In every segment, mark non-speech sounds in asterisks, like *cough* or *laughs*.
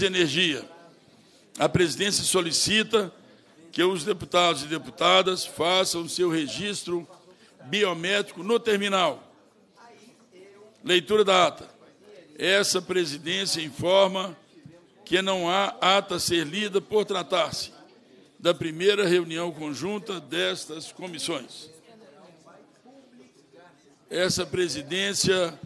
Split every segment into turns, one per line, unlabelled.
e Energia. A presidência solicita que os deputados e deputadas façam seu registro biométrico no terminal. Leitura da ata. Essa presidência informa que não há ata a ser lida por tratar-se da primeira reunião conjunta destas comissões. Essa presidência,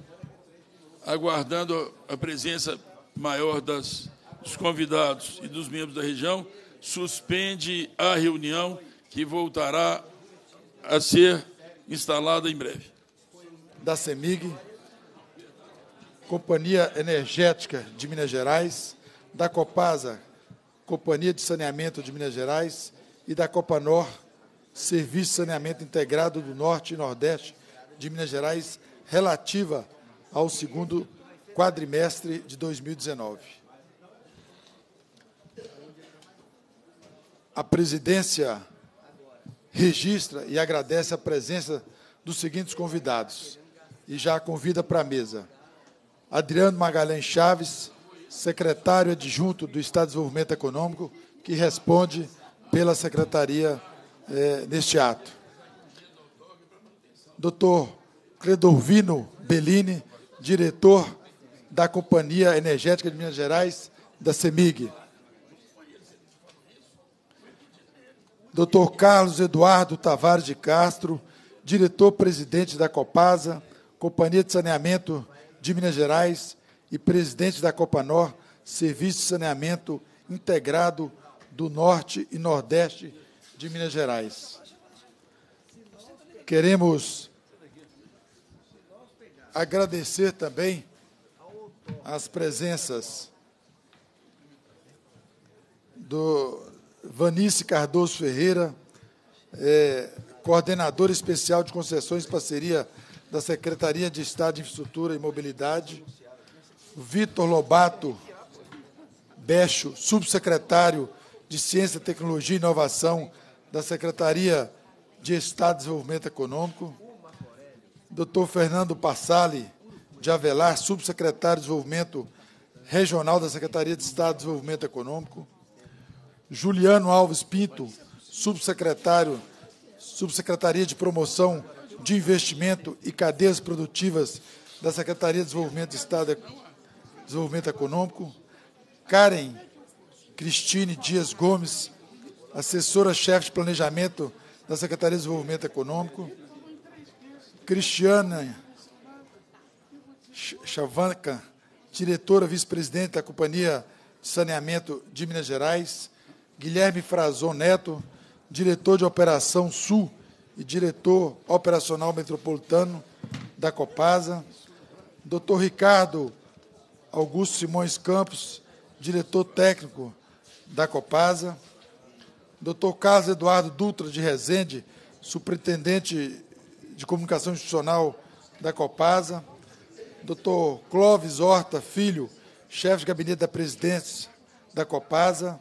aguardando a presença maior das dos convidados e dos membros da região, suspende a reunião que voltará a ser instalada em breve.
Da CEMIG, Companhia Energética de Minas Gerais, da Copasa, Companhia de Saneamento de Minas Gerais e da Copanor, Serviço de Saneamento Integrado do Norte e Nordeste de Minas Gerais, relativa ao segundo quadrimestre de 2019. A presidência registra e agradece a presença dos seguintes convidados e já convida para a mesa. Adriano Magalhães Chaves, secretário adjunto do Estado de Desenvolvimento Econômico, que responde pela secretaria é, neste ato. Doutor Credovino Bellini, diretor da Companhia Energética de Minas Gerais, da CEMIG. Dr. Carlos Eduardo Tavares de Castro, diretor-presidente da Copasa, Companhia de Saneamento de Minas Gerais e presidente da Copanor, Serviço de Saneamento Integrado do Norte e Nordeste de Minas Gerais. Queremos agradecer também as presenças do Vanice Cardoso Ferreira, é, coordenadora especial de concessões e parceria da Secretaria de Estado de Infraestrutura e Mobilidade, Vitor Lobato Becho, subsecretário de Ciência, Tecnologia e Inovação da Secretaria de Estado e Desenvolvimento Econômico, Dr. Fernando Passale, de Avelar, subsecretário de Desenvolvimento Regional da Secretaria de Estado e Desenvolvimento Econômico, Juliano Alves Pinto, subsecretário, subsecretaria de promoção de investimento e cadeias produtivas da Secretaria de Desenvolvimento do Estado, Desenvolvimento Econômico, Karen Cristine Dias Gomes, assessora-chefe de planejamento da Secretaria de Desenvolvimento Econômico, Cristiana Chavanca, diretora vice-presidente da Companhia de Saneamento de Minas Gerais, Guilherme Frazon Neto, diretor de Operação Sul e diretor operacional metropolitano da Copasa, Dr. Ricardo Augusto Simões Campos, diretor técnico da Copasa, Dr. Carlos Eduardo Dutra de Rezende, superintendente de comunicação institucional da Copasa, Dr. Clóvis Horta Filho, chefe de gabinete da presidência da Copasa,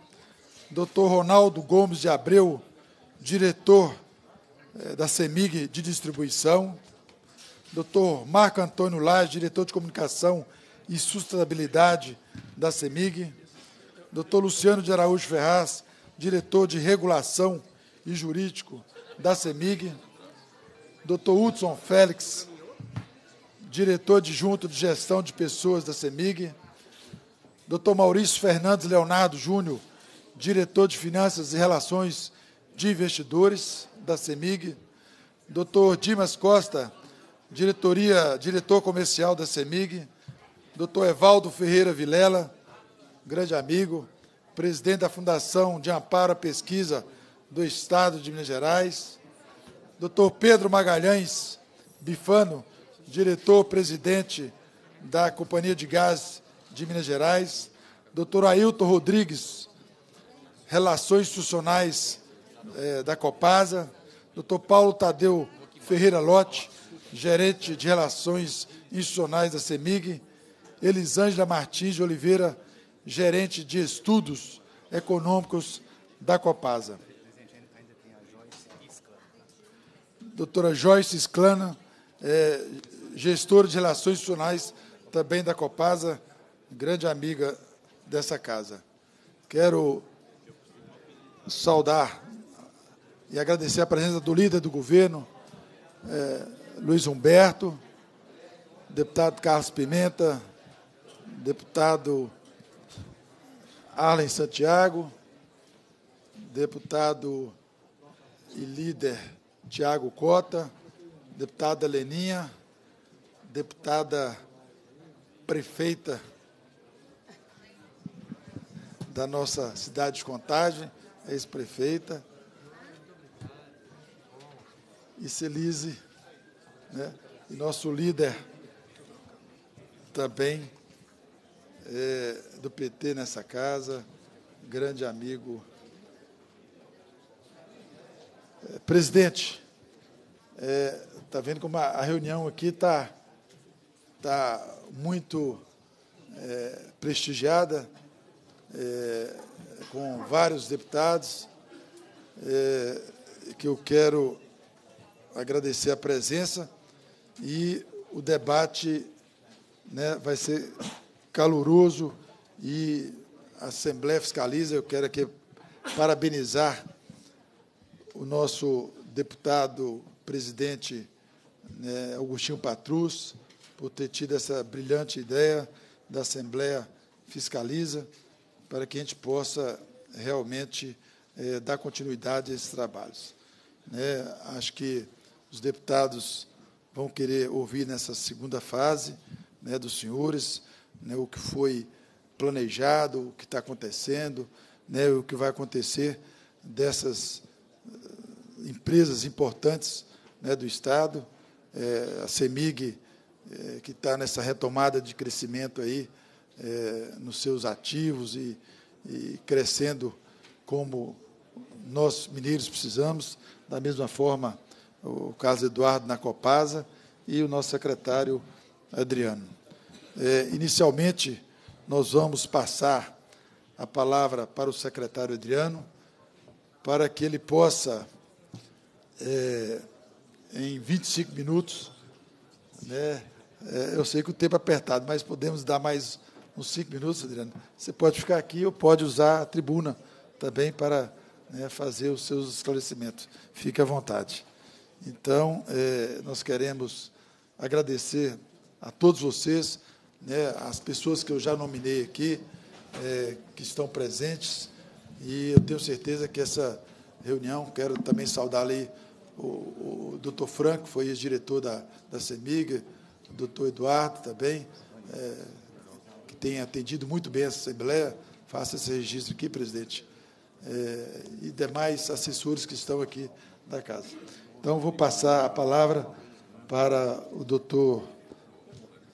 Dr. Ronaldo Gomes de Abreu, diretor eh, da CEMIG de distribuição, Dr. Marco Antônio Lage, diretor de comunicação e sustentabilidade da CEMIG, Dr. Luciano de Araújo Ferraz, diretor de regulação e jurídico da CEMIG, Dr. Hudson Félix, diretor adjunto de, de gestão de pessoas da CEMIG, Dr. Maurício Fernandes Leonardo Júnior, diretor de Finanças e Relações de Investidores da CEMIG, Dr. Dimas Costa, diretoria, diretor comercial da CEMIG, Dr. Evaldo Ferreira Vilela, grande amigo, presidente da Fundação de Amparo à Pesquisa do Estado de Minas Gerais, Dr. Pedro Magalhães Bifano, diretor-presidente da Companhia de Gás de Minas Gerais, Dr. Ailton Rodrigues, Relações Institucionais é, da Copasa, doutor Paulo Tadeu Ferreira Lote, gerente de Relações Institucionais da CEMIG, Elisângela Martins de Oliveira, gerente de Estudos Econômicos da Copasa. Doutora Joyce Esclana, é, gestora de Relações Institucionais também da Copasa, grande amiga dessa casa. Quero saudar e agradecer a presença do líder do governo, é, Luiz Humberto, deputado Carlos Pimenta, deputado Arlen Santiago, deputado e líder Tiago Cota, deputada Leninha, deputada prefeita da nossa cidade de Contagem, ex-prefeita, e Celise, né? e nosso líder também é, do PT nessa casa, grande amigo. É, presidente, está é, tá vendo como a, a reunião aqui está tá muito é, prestigiada. É, com vários deputados, é, que eu quero agradecer a presença e o debate né, vai ser caloroso e a Assembleia Fiscaliza, eu quero aqui parabenizar o nosso deputado presidente né, Augustinho Patrus por ter tido essa brilhante ideia da Assembleia Fiscaliza para que a gente possa realmente é, dar continuidade a esses trabalhos. Né? Acho que os deputados vão querer ouvir nessa segunda fase né, dos senhores né, o que foi planejado, o que está acontecendo, né, o que vai acontecer dessas eh, empresas importantes né, do Estado, é, a CEMIG, é, que está nessa retomada de crescimento aí, é, nos seus ativos e, e crescendo como nós mineiros precisamos, da mesma forma o caso Eduardo na Copasa e o nosso secretário Adriano. É, inicialmente, nós vamos passar a palavra para o secretário Adriano, para que ele possa, é, em 25 minutos, né, é, eu sei que o tempo é apertado, mas podemos dar mais uns cinco minutos, Adriano. Você pode ficar aqui ou pode usar a tribuna também para né, fazer os seus esclarecimentos. Fique à vontade. Então, é, nós queremos agradecer a todos vocês, né, as pessoas que eu já nominei aqui, é, que estão presentes, e eu tenho certeza que essa reunião, quero também saudar ali o, o doutor Franco, foi ex-diretor da, da CEMIG, o doutor Eduardo também, é, tem atendido muito bem essa Assembleia. Faça esse registro aqui, presidente, é, e demais assessores que estão aqui da casa. Então, vou passar a palavra para o doutor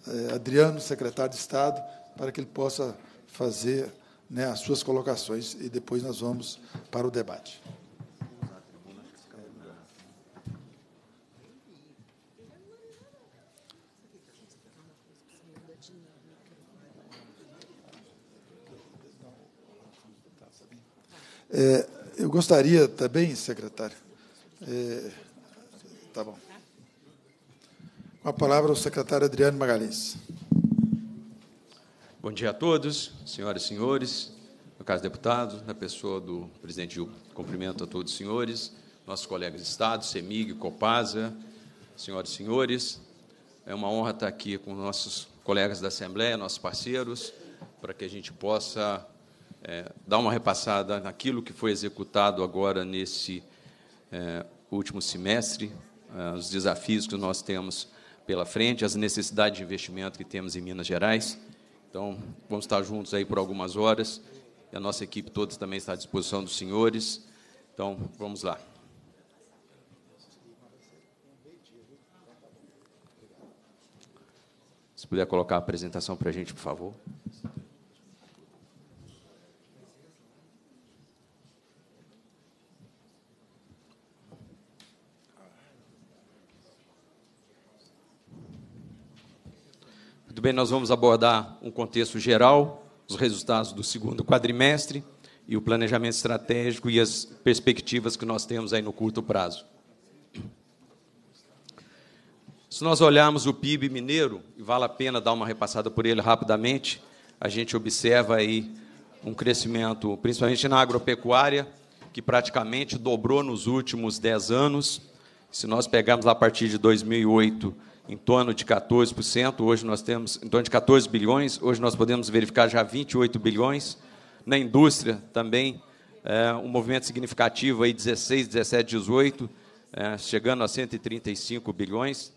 eh, Adriano, secretário de Estado, para que ele possa fazer né, as suas colocações e depois nós vamos para o debate. É, eu gostaria também, secretário. É, tá bom. Com a palavra o secretário Adriano
Magalhães. Bom dia a todos, senhoras e senhores, no caso deputado, na pessoa do presidente Gil, cumprimento a todos os senhores, nossos colegas de Estado, CEMIG, Copasa, senhoras e senhores. É uma honra estar aqui com nossos colegas da Assembleia, nossos parceiros, para que a gente possa é, dar uma repassada naquilo que foi executado agora nesse é, último semestre, é, os desafios que nós temos pela frente, as necessidades de investimento que temos em Minas Gerais. Então, vamos estar juntos aí por algumas horas. E a nossa equipe toda também está à disposição dos senhores. Então, vamos lá. Se puder colocar a apresentação para a gente, por favor. bem, nós vamos abordar um contexto geral, os resultados do segundo quadrimestre e o planejamento estratégico e as perspectivas que nós temos aí no curto prazo. Se nós olharmos o PIB mineiro, e vale a pena dar uma repassada por ele rapidamente, a gente observa aí um crescimento, principalmente na agropecuária, que praticamente dobrou nos últimos 10 anos. Se nós pegarmos a partir de 2008, em torno de 14%, hoje nós temos em torno de 14 bilhões, hoje nós podemos verificar já 28 bilhões. Na indústria também, é, um movimento significativo, aí 16, 17, 18, é, chegando a 135 bilhões,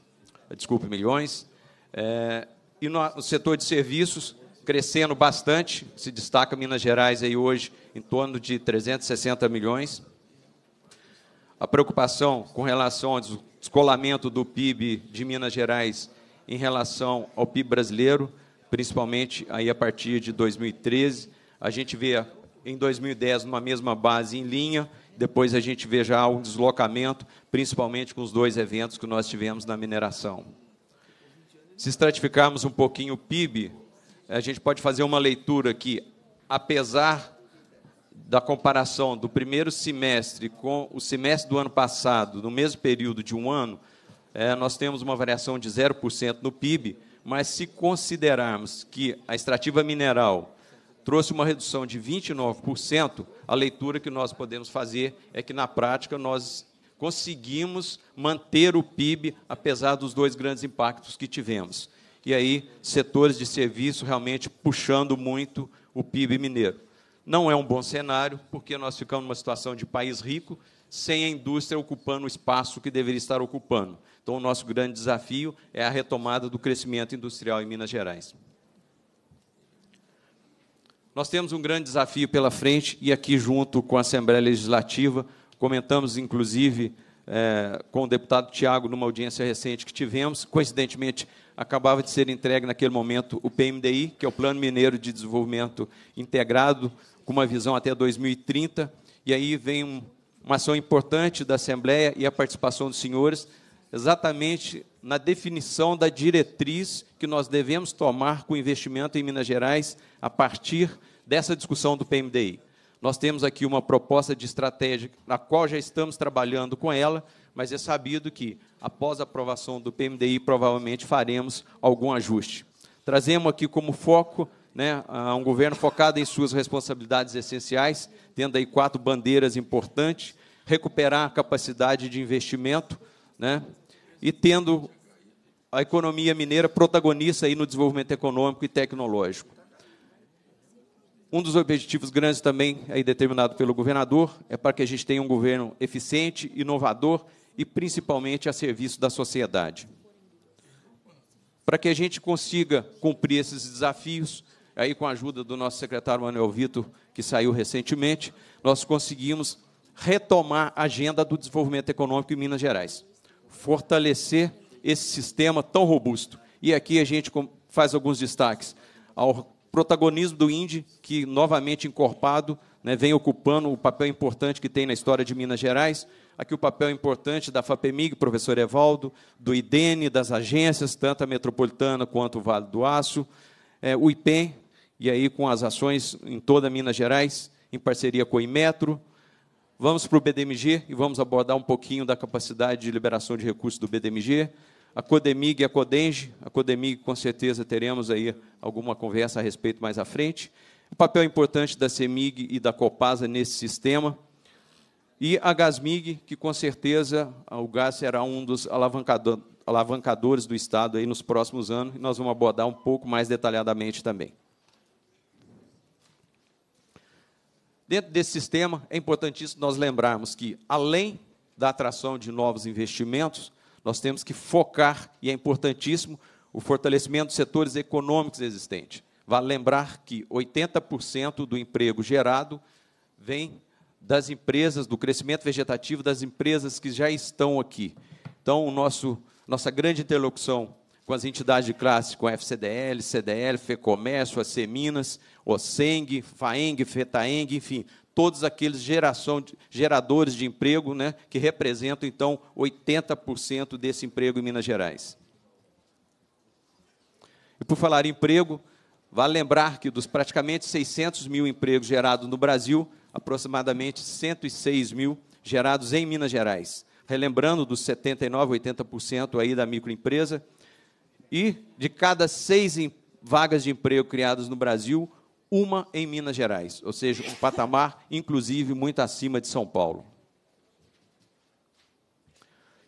desculpe, milhões. É, e no, no setor de serviços, crescendo bastante, se destaca Minas Gerais aí hoje em torno de 360 milhões. A preocupação com relação ao descolamento do PIB de Minas Gerais em relação ao PIB brasileiro, principalmente aí a partir de 2013. A gente vê em 2010 numa mesma base em linha, depois a gente vê já um deslocamento, principalmente com os dois eventos que nós tivemos na mineração. Se estratificarmos um pouquinho o PIB, a gente pode fazer uma leitura que, apesar da comparação do primeiro semestre com o semestre do ano passado, no mesmo período de um ano, é, nós temos uma variação de 0% no PIB, mas se considerarmos que a extrativa mineral trouxe uma redução de 29%, a leitura que nós podemos fazer é que, na prática, nós conseguimos manter o PIB, apesar dos dois grandes impactos que tivemos. E aí, setores de serviço realmente puxando muito o PIB mineiro. Não é um bom cenário, porque nós ficamos numa situação de país rico, sem a indústria ocupando o espaço que deveria estar ocupando. Então, o nosso grande desafio é a retomada do crescimento industrial em Minas Gerais. Nós temos um grande desafio pela frente, e aqui, junto com a Assembleia Legislativa, comentamos, inclusive, é, com o deputado Tiago, numa audiência recente que tivemos, coincidentemente, acabava de ser entregue naquele momento o PMDI, que é o Plano Mineiro de Desenvolvimento Integrado com uma visão até 2030, e aí vem um, uma ação importante da Assembleia e a participação dos senhores, exatamente na definição da diretriz que nós devemos tomar com o investimento em Minas Gerais a partir dessa discussão do PMDI. Nós temos aqui uma proposta de estratégia na qual já estamos trabalhando com ela, mas é sabido que, após a aprovação do PMDI, provavelmente faremos algum ajuste. Trazemos aqui como foco né, a um governo focado em suas responsabilidades essenciais, tendo aí quatro bandeiras importantes, recuperar a capacidade de investimento, né, e tendo a economia mineira protagonista aí no desenvolvimento econômico e tecnológico. Um dos objetivos grandes também aí determinado pelo governador é para que a gente tenha um governo eficiente, inovador e principalmente a serviço da sociedade. Para que a gente consiga cumprir esses desafios, aí com a ajuda do nosso secretário Manuel Vitor, que saiu recentemente, nós conseguimos retomar a agenda do desenvolvimento econômico em Minas Gerais, fortalecer esse sistema tão robusto. E aqui a gente faz alguns destaques ao protagonismo do INDI, que novamente encorpado né, vem ocupando o papel importante que tem na história de Minas Gerais. Aqui o papel importante da FAPEMIG, professor Evaldo, do IDENE, das agências, tanto a metropolitana quanto o Vale do Aço, é, o IPEM, e aí com as ações em toda Minas Gerais, em parceria com o Imetro. Vamos para o BDMG e vamos abordar um pouquinho da capacidade de liberação de recursos do BDMG. A Codemig e a Codenge, a Codemig com certeza teremos aí alguma conversa a respeito mais à frente. O papel importante da CEMIG e da Copasa nesse sistema. E a Gasmig, que com certeza o gás será um dos alavancadores do Estado aí nos próximos anos, e nós vamos abordar um pouco mais detalhadamente também. Dentro desse sistema, é importantíssimo nós lembrarmos que, além da atração de novos investimentos, nós temos que focar, e é importantíssimo, o fortalecimento dos setores econômicos existentes. Vale lembrar que 80% do emprego gerado vem das empresas, do crescimento vegetativo das empresas que já estão aqui. Então, o nosso, nossa grande interlocução com as entidades de classe, com a FCDL, CDL, FEComércio, as Minas, Oceng, Faeng, Fetaeng, enfim, todos aqueles geração, geradores de emprego né, que representam, então, 80% desse emprego em Minas Gerais. E por falar em emprego, vale lembrar que dos praticamente 600 mil empregos gerados no Brasil, aproximadamente 106 mil gerados em Minas Gerais. Relembrando dos 79%, 80% aí da microempresa. E de cada seis vagas de emprego criadas no Brasil, uma em Minas Gerais, ou seja, um patamar, inclusive, muito acima de São Paulo.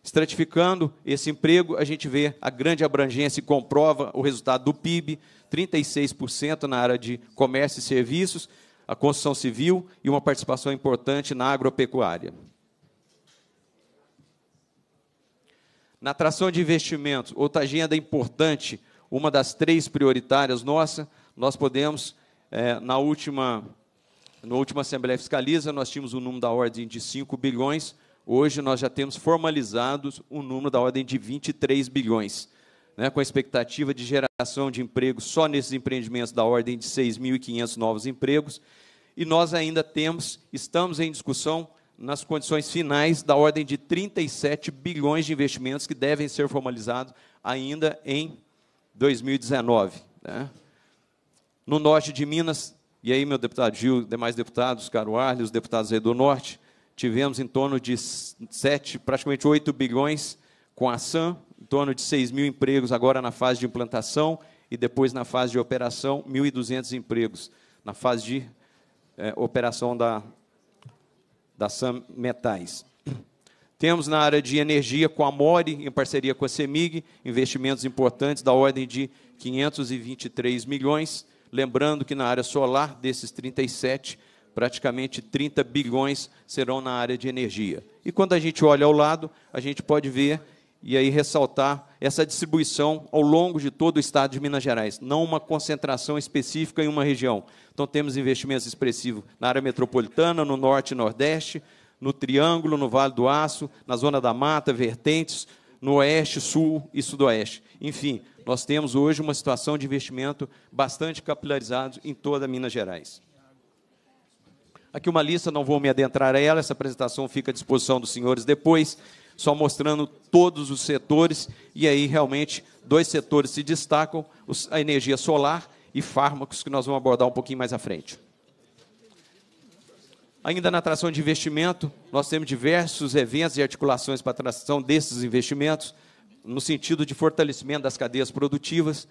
Estratificando esse emprego, a gente vê a grande abrangência e comprova o resultado do PIB, 36% na área de comércio e serviços, a construção civil e uma participação importante na agropecuária. Na atração de investimentos, outra agenda importante, uma das três prioritárias nossa, nós podemos é, na última na última Assembleia Fiscaliza, nós tínhamos um número da ordem de 5 bilhões, hoje nós já temos formalizados um número da ordem de 23 bilhões, né, com a expectativa de geração de emprego só nesses empreendimentos da ordem de 6.500 novos empregos, e nós ainda temos, estamos em discussão nas condições finais da ordem de 37 bilhões de investimentos que devem ser formalizados ainda em 2019. Né? no norte de Minas, e aí meu deputado Gil, demais deputados, Caro Arles, os deputados aí do norte, tivemos em torno de 7, praticamente 8 bilhões com a SAM, em torno de 6 mil empregos agora na fase de implantação e depois na fase de operação, 1.200 empregos na fase de é, operação da, da SAM Metais. Temos na área de energia com a Mori, em parceria com a CEMIG, investimentos importantes da ordem de 523 milhões. Lembrando que na área solar, desses 37, praticamente 30 bilhões serão na área de energia. E quando a gente olha ao lado, a gente pode ver e aí ressaltar essa distribuição ao longo de todo o estado de Minas Gerais, não uma concentração específica em uma região. Então temos investimentos expressivos na área metropolitana, no norte e nordeste, no Triângulo, no Vale do Aço, na Zona da Mata, Vertentes, no Oeste, Sul e Sudoeste. Enfim, nós temos hoje uma situação de investimento bastante capilarizado em toda Minas Gerais. Aqui uma lista, não vou me adentrar a ela, essa apresentação fica à disposição dos senhores depois, só mostrando todos os setores, e aí realmente dois setores se destacam, a energia solar e fármacos, que nós vamos abordar um pouquinho mais à frente. Ainda na atração de investimento, nós temos diversos eventos e articulações para atração desses investimentos, no sentido de fortalecimento das cadeias produtivas.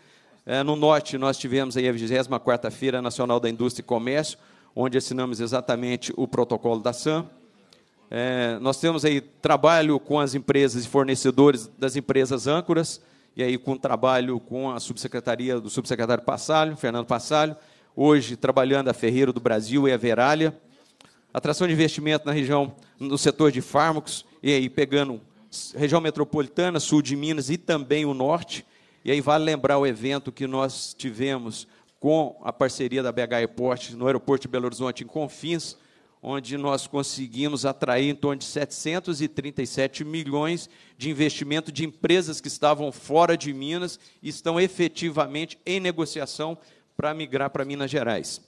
É, no Norte, nós tivemos aí a 24 Feira Nacional da Indústria e Comércio, onde assinamos exatamente o protocolo da SAM. É, nós temos aí trabalho com as empresas e fornecedores das empresas âncoras, e aí com trabalho com a subsecretaria do subsecretário Passalho, Fernando Passalho, hoje trabalhando a Ferreira do Brasil e a Veralha. Atração de investimento na região, no setor de fármacos, e aí pegando região metropolitana, sul de Minas e também o norte. E aí vale lembrar o evento que nós tivemos com a parceria da BH Airport no aeroporto de Belo Horizonte, em Confins, onde nós conseguimos atrair em torno de 737 milhões de investimento de empresas que estavam fora de Minas e estão efetivamente em negociação para migrar para Minas Gerais.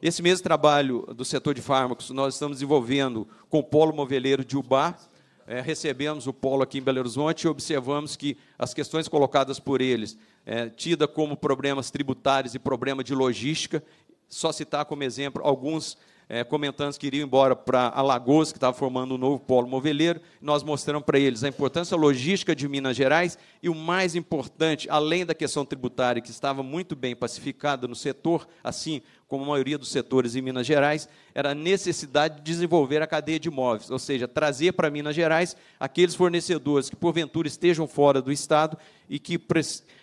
Esse mesmo trabalho do setor de fármacos nós estamos desenvolvendo com o Polo Moveleiro de Ubar, é, recebemos o polo aqui em Belo Horizonte e observamos que as questões colocadas por eles, é, tida como problemas tributários e problema de logística, só citar como exemplo alguns é, comentantes que iriam embora para Alagoas, que estava formando um novo polo moveleiro, nós mostramos para eles a importância logística de Minas Gerais e o mais importante, além da questão tributária, que estava muito bem pacificada no setor, assim como a maioria dos setores em Minas Gerais, era a necessidade de desenvolver a cadeia de imóveis, ou seja, trazer para Minas Gerais aqueles fornecedores que, porventura, estejam fora do Estado e que,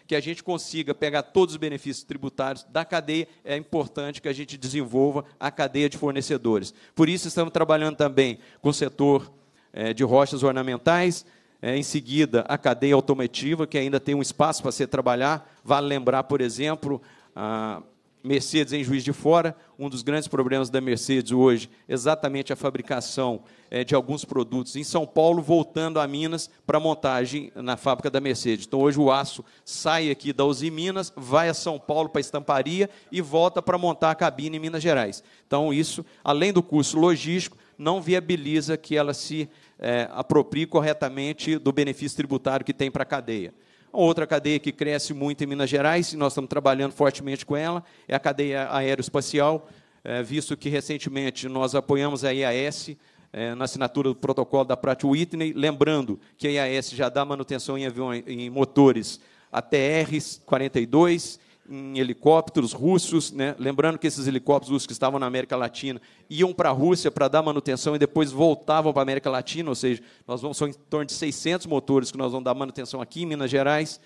que a gente consiga pegar todos os benefícios tributários da cadeia, é importante que a gente desenvolva a cadeia de fornecedores. Por isso, estamos trabalhando também com o setor é, de rochas ornamentais, é, em seguida, a cadeia automotiva, que ainda tem um espaço para se trabalhar. Vale lembrar, por exemplo, a Mercedes em Juiz de Fora, um dos grandes problemas da Mercedes hoje, exatamente a fabricação é, de alguns produtos em São Paulo, voltando a Minas para montagem na fábrica da Mercedes. Então hoje o aço sai aqui da Uzi Minas, vai a São Paulo para a estamparia e volta para montar a cabine em Minas Gerais. Então isso, além do custo logístico, não viabiliza que ela se é, aproprie corretamente do benefício tributário que tem para a cadeia. Outra cadeia que cresce muito em Minas Gerais, e nós estamos trabalhando fortemente com ela, é a cadeia aeroespacial, é, visto que recentemente nós apoiamos a IAS é, na assinatura do protocolo da Pratt Whitney, lembrando que a IAS já dá manutenção em, aviões, em motores ATR-42 em helicópteros russos, né? lembrando que esses helicópteros russos que estavam na América Latina iam para a Rússia para dar manutenção e depois voltavam para a América Latina, ou seja, nós vamos, são em torno de 600 motores que nós vamos dar manutenção aqui em Minas Gerais.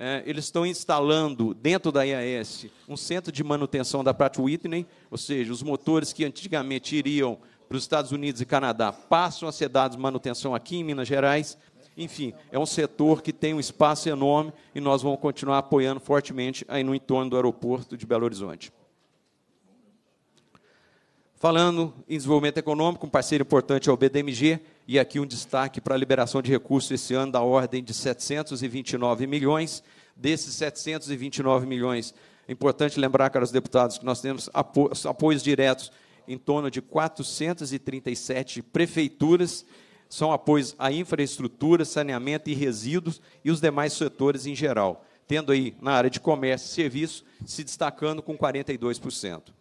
É, eles estão instalando dentro da IAS um centro de manutenção da Pratt Whitney, ou seja, os motores que antigamente iriam para os Estados Unidos e Canadá passam a ser dados manutenção aqui em Minas Gerais. Enfim, é um setor que tem um espaço enorme e nós vamos continuar apoiando fortemente aí no entorno do aeroporto de Belo Horizonte. Falando em desenvolvimento econômico, um parceiro importante é o BDMG, e aqui um destaque para a liberação de recursos esse ano da ordem de 729 milhões. Desses 729 milhões, é importante lembrar, caros deputados, que nós temos apoios diretos em torno de 437 prefeituras são apoios à infraestrutura, saneamento e resíduos e os demais setores em geral, tendo aí na área de comércio e serviço se destacando com 42%.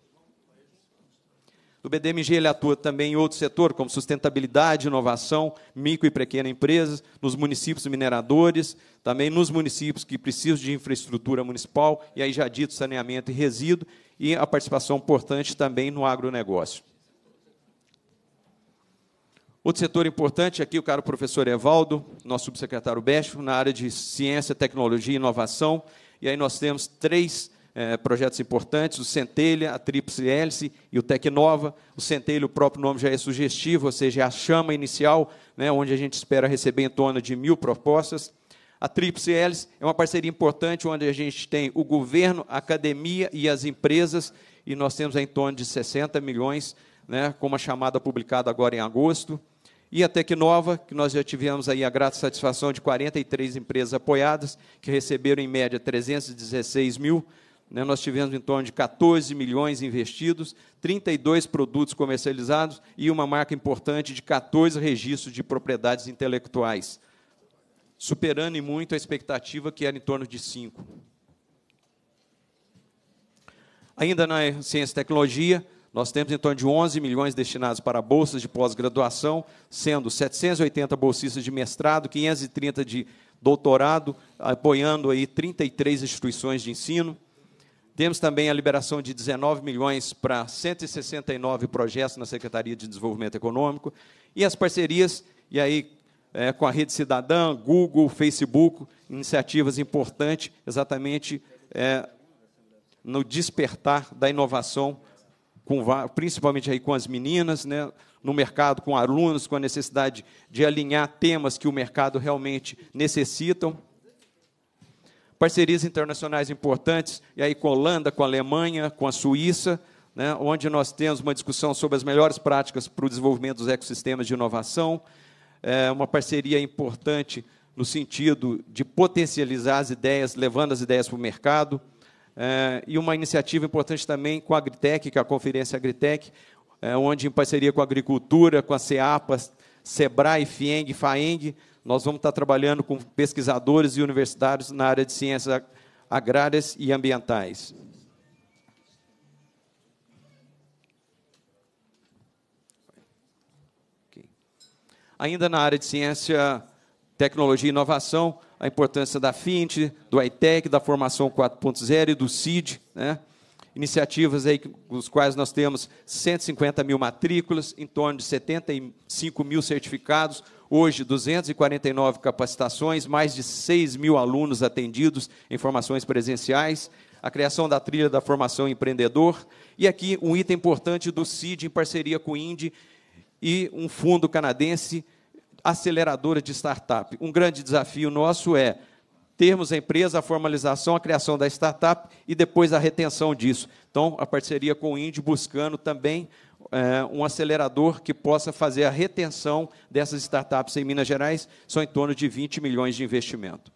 O BDMG ele atua também em outro setor, como sustentabilidade, inovação, micro e pequena empresas, nos municípios mineradores, também nos municípios que precisam de infraestrutura municipal, e aí já dito saneamento e resíduo, e a participação importante também no agronegócio. Outro setor importante aqui, o caro professor Evaldo, nosso subsecretário Becho, na área de ciência, tecnologia e inovação. E aí nós temos três é, projetos importantes, o Centelha, a Tríplice Hélice e o Tecnova. O Centelha, o próprio nome já é sugestivo, ou seja, é a chama inicial, né, onde a gente espera receber em torno de mil propostas. A Tríplice Hélice é uma parceria importante, onde a gente tem o governo, a academia e as empresas, e nós temos em torno de 60 milhões né, uma chamada publicada agora em agosto, e a Tecnova, que nós já tivemos aí a grata satisfação de 43 empresas apoiadas, que receberam em média 316 mil, né, nós tivemos em torno de 14 milhões investidos, 32 produtos comercializados e uma marca importante de 14 registros de propriedades intelectuais, superando em muito a expectativa que era em torno de 5. Ainda na ciência e tecnologia, nós temos em torno de 11 milhões destinados para bolsas de pós-graduação, sendo 780 bolsistas de mestrado, 530 de doutorado, apoiando aí 33 instituições de ensino. Temos também a liberação de 19 milhões para 169 projetos na Secretaria de Desenvolvimento Econômico e as parcerias, e aí é, com a Rede Cidadã, Google, Facebook, iniciativas importantes exatamente é, no despertar da inovação com, principalmente aí com as meninas, né, no mercado, com alunos, com a necessidade de alinhar temas que o mercado realmente necessitam. Parcerias internacionais importantes, e aí com a Holanda, com a Alemanha, com a Suíça, né, onde nós temos uma discussão sobre as melhores práticas para o desenvolvimento dos ecossistemas de inovação, é uma parceria importante no sentido de potencializar as ideias, levando as ideias para o mercado é, e uma iniciativa importante também com a Agritec, que é a Conferência Agritec, é, onde, em parceria com a Agricultura, com a CEAPA, SEBRAE, FIENG, FAENG, nós vamos estar trabalhando com pesquisadores e universitários na área de ciências agrárias e ambientais. Ainda na área de ciência, tecnologia e inovação, a importância da FINT, do ITEC, da Formação 4.0 e do CID, né? iniciativas aí os quais nós temos 150 mil matrículas, em torno de 75 mil certificados, hoje 249 capacitações, mais de 6 mil alunos atendidos em formações presenciais, a criação da trilha da formação empreendedor, e aqui um item importante do CID em parceria com o INDE e um fundo canadense aceleradora de startup. Um grande desafio nosso é termos a empresa, a formalização, a criação da startup e depois a retenção disso. Então, a parceria com o Indy buscando também é, um acelerador que possa fazer a retenção dessas startups em Minas Gerais, são em torno de 20 milhões de investimento.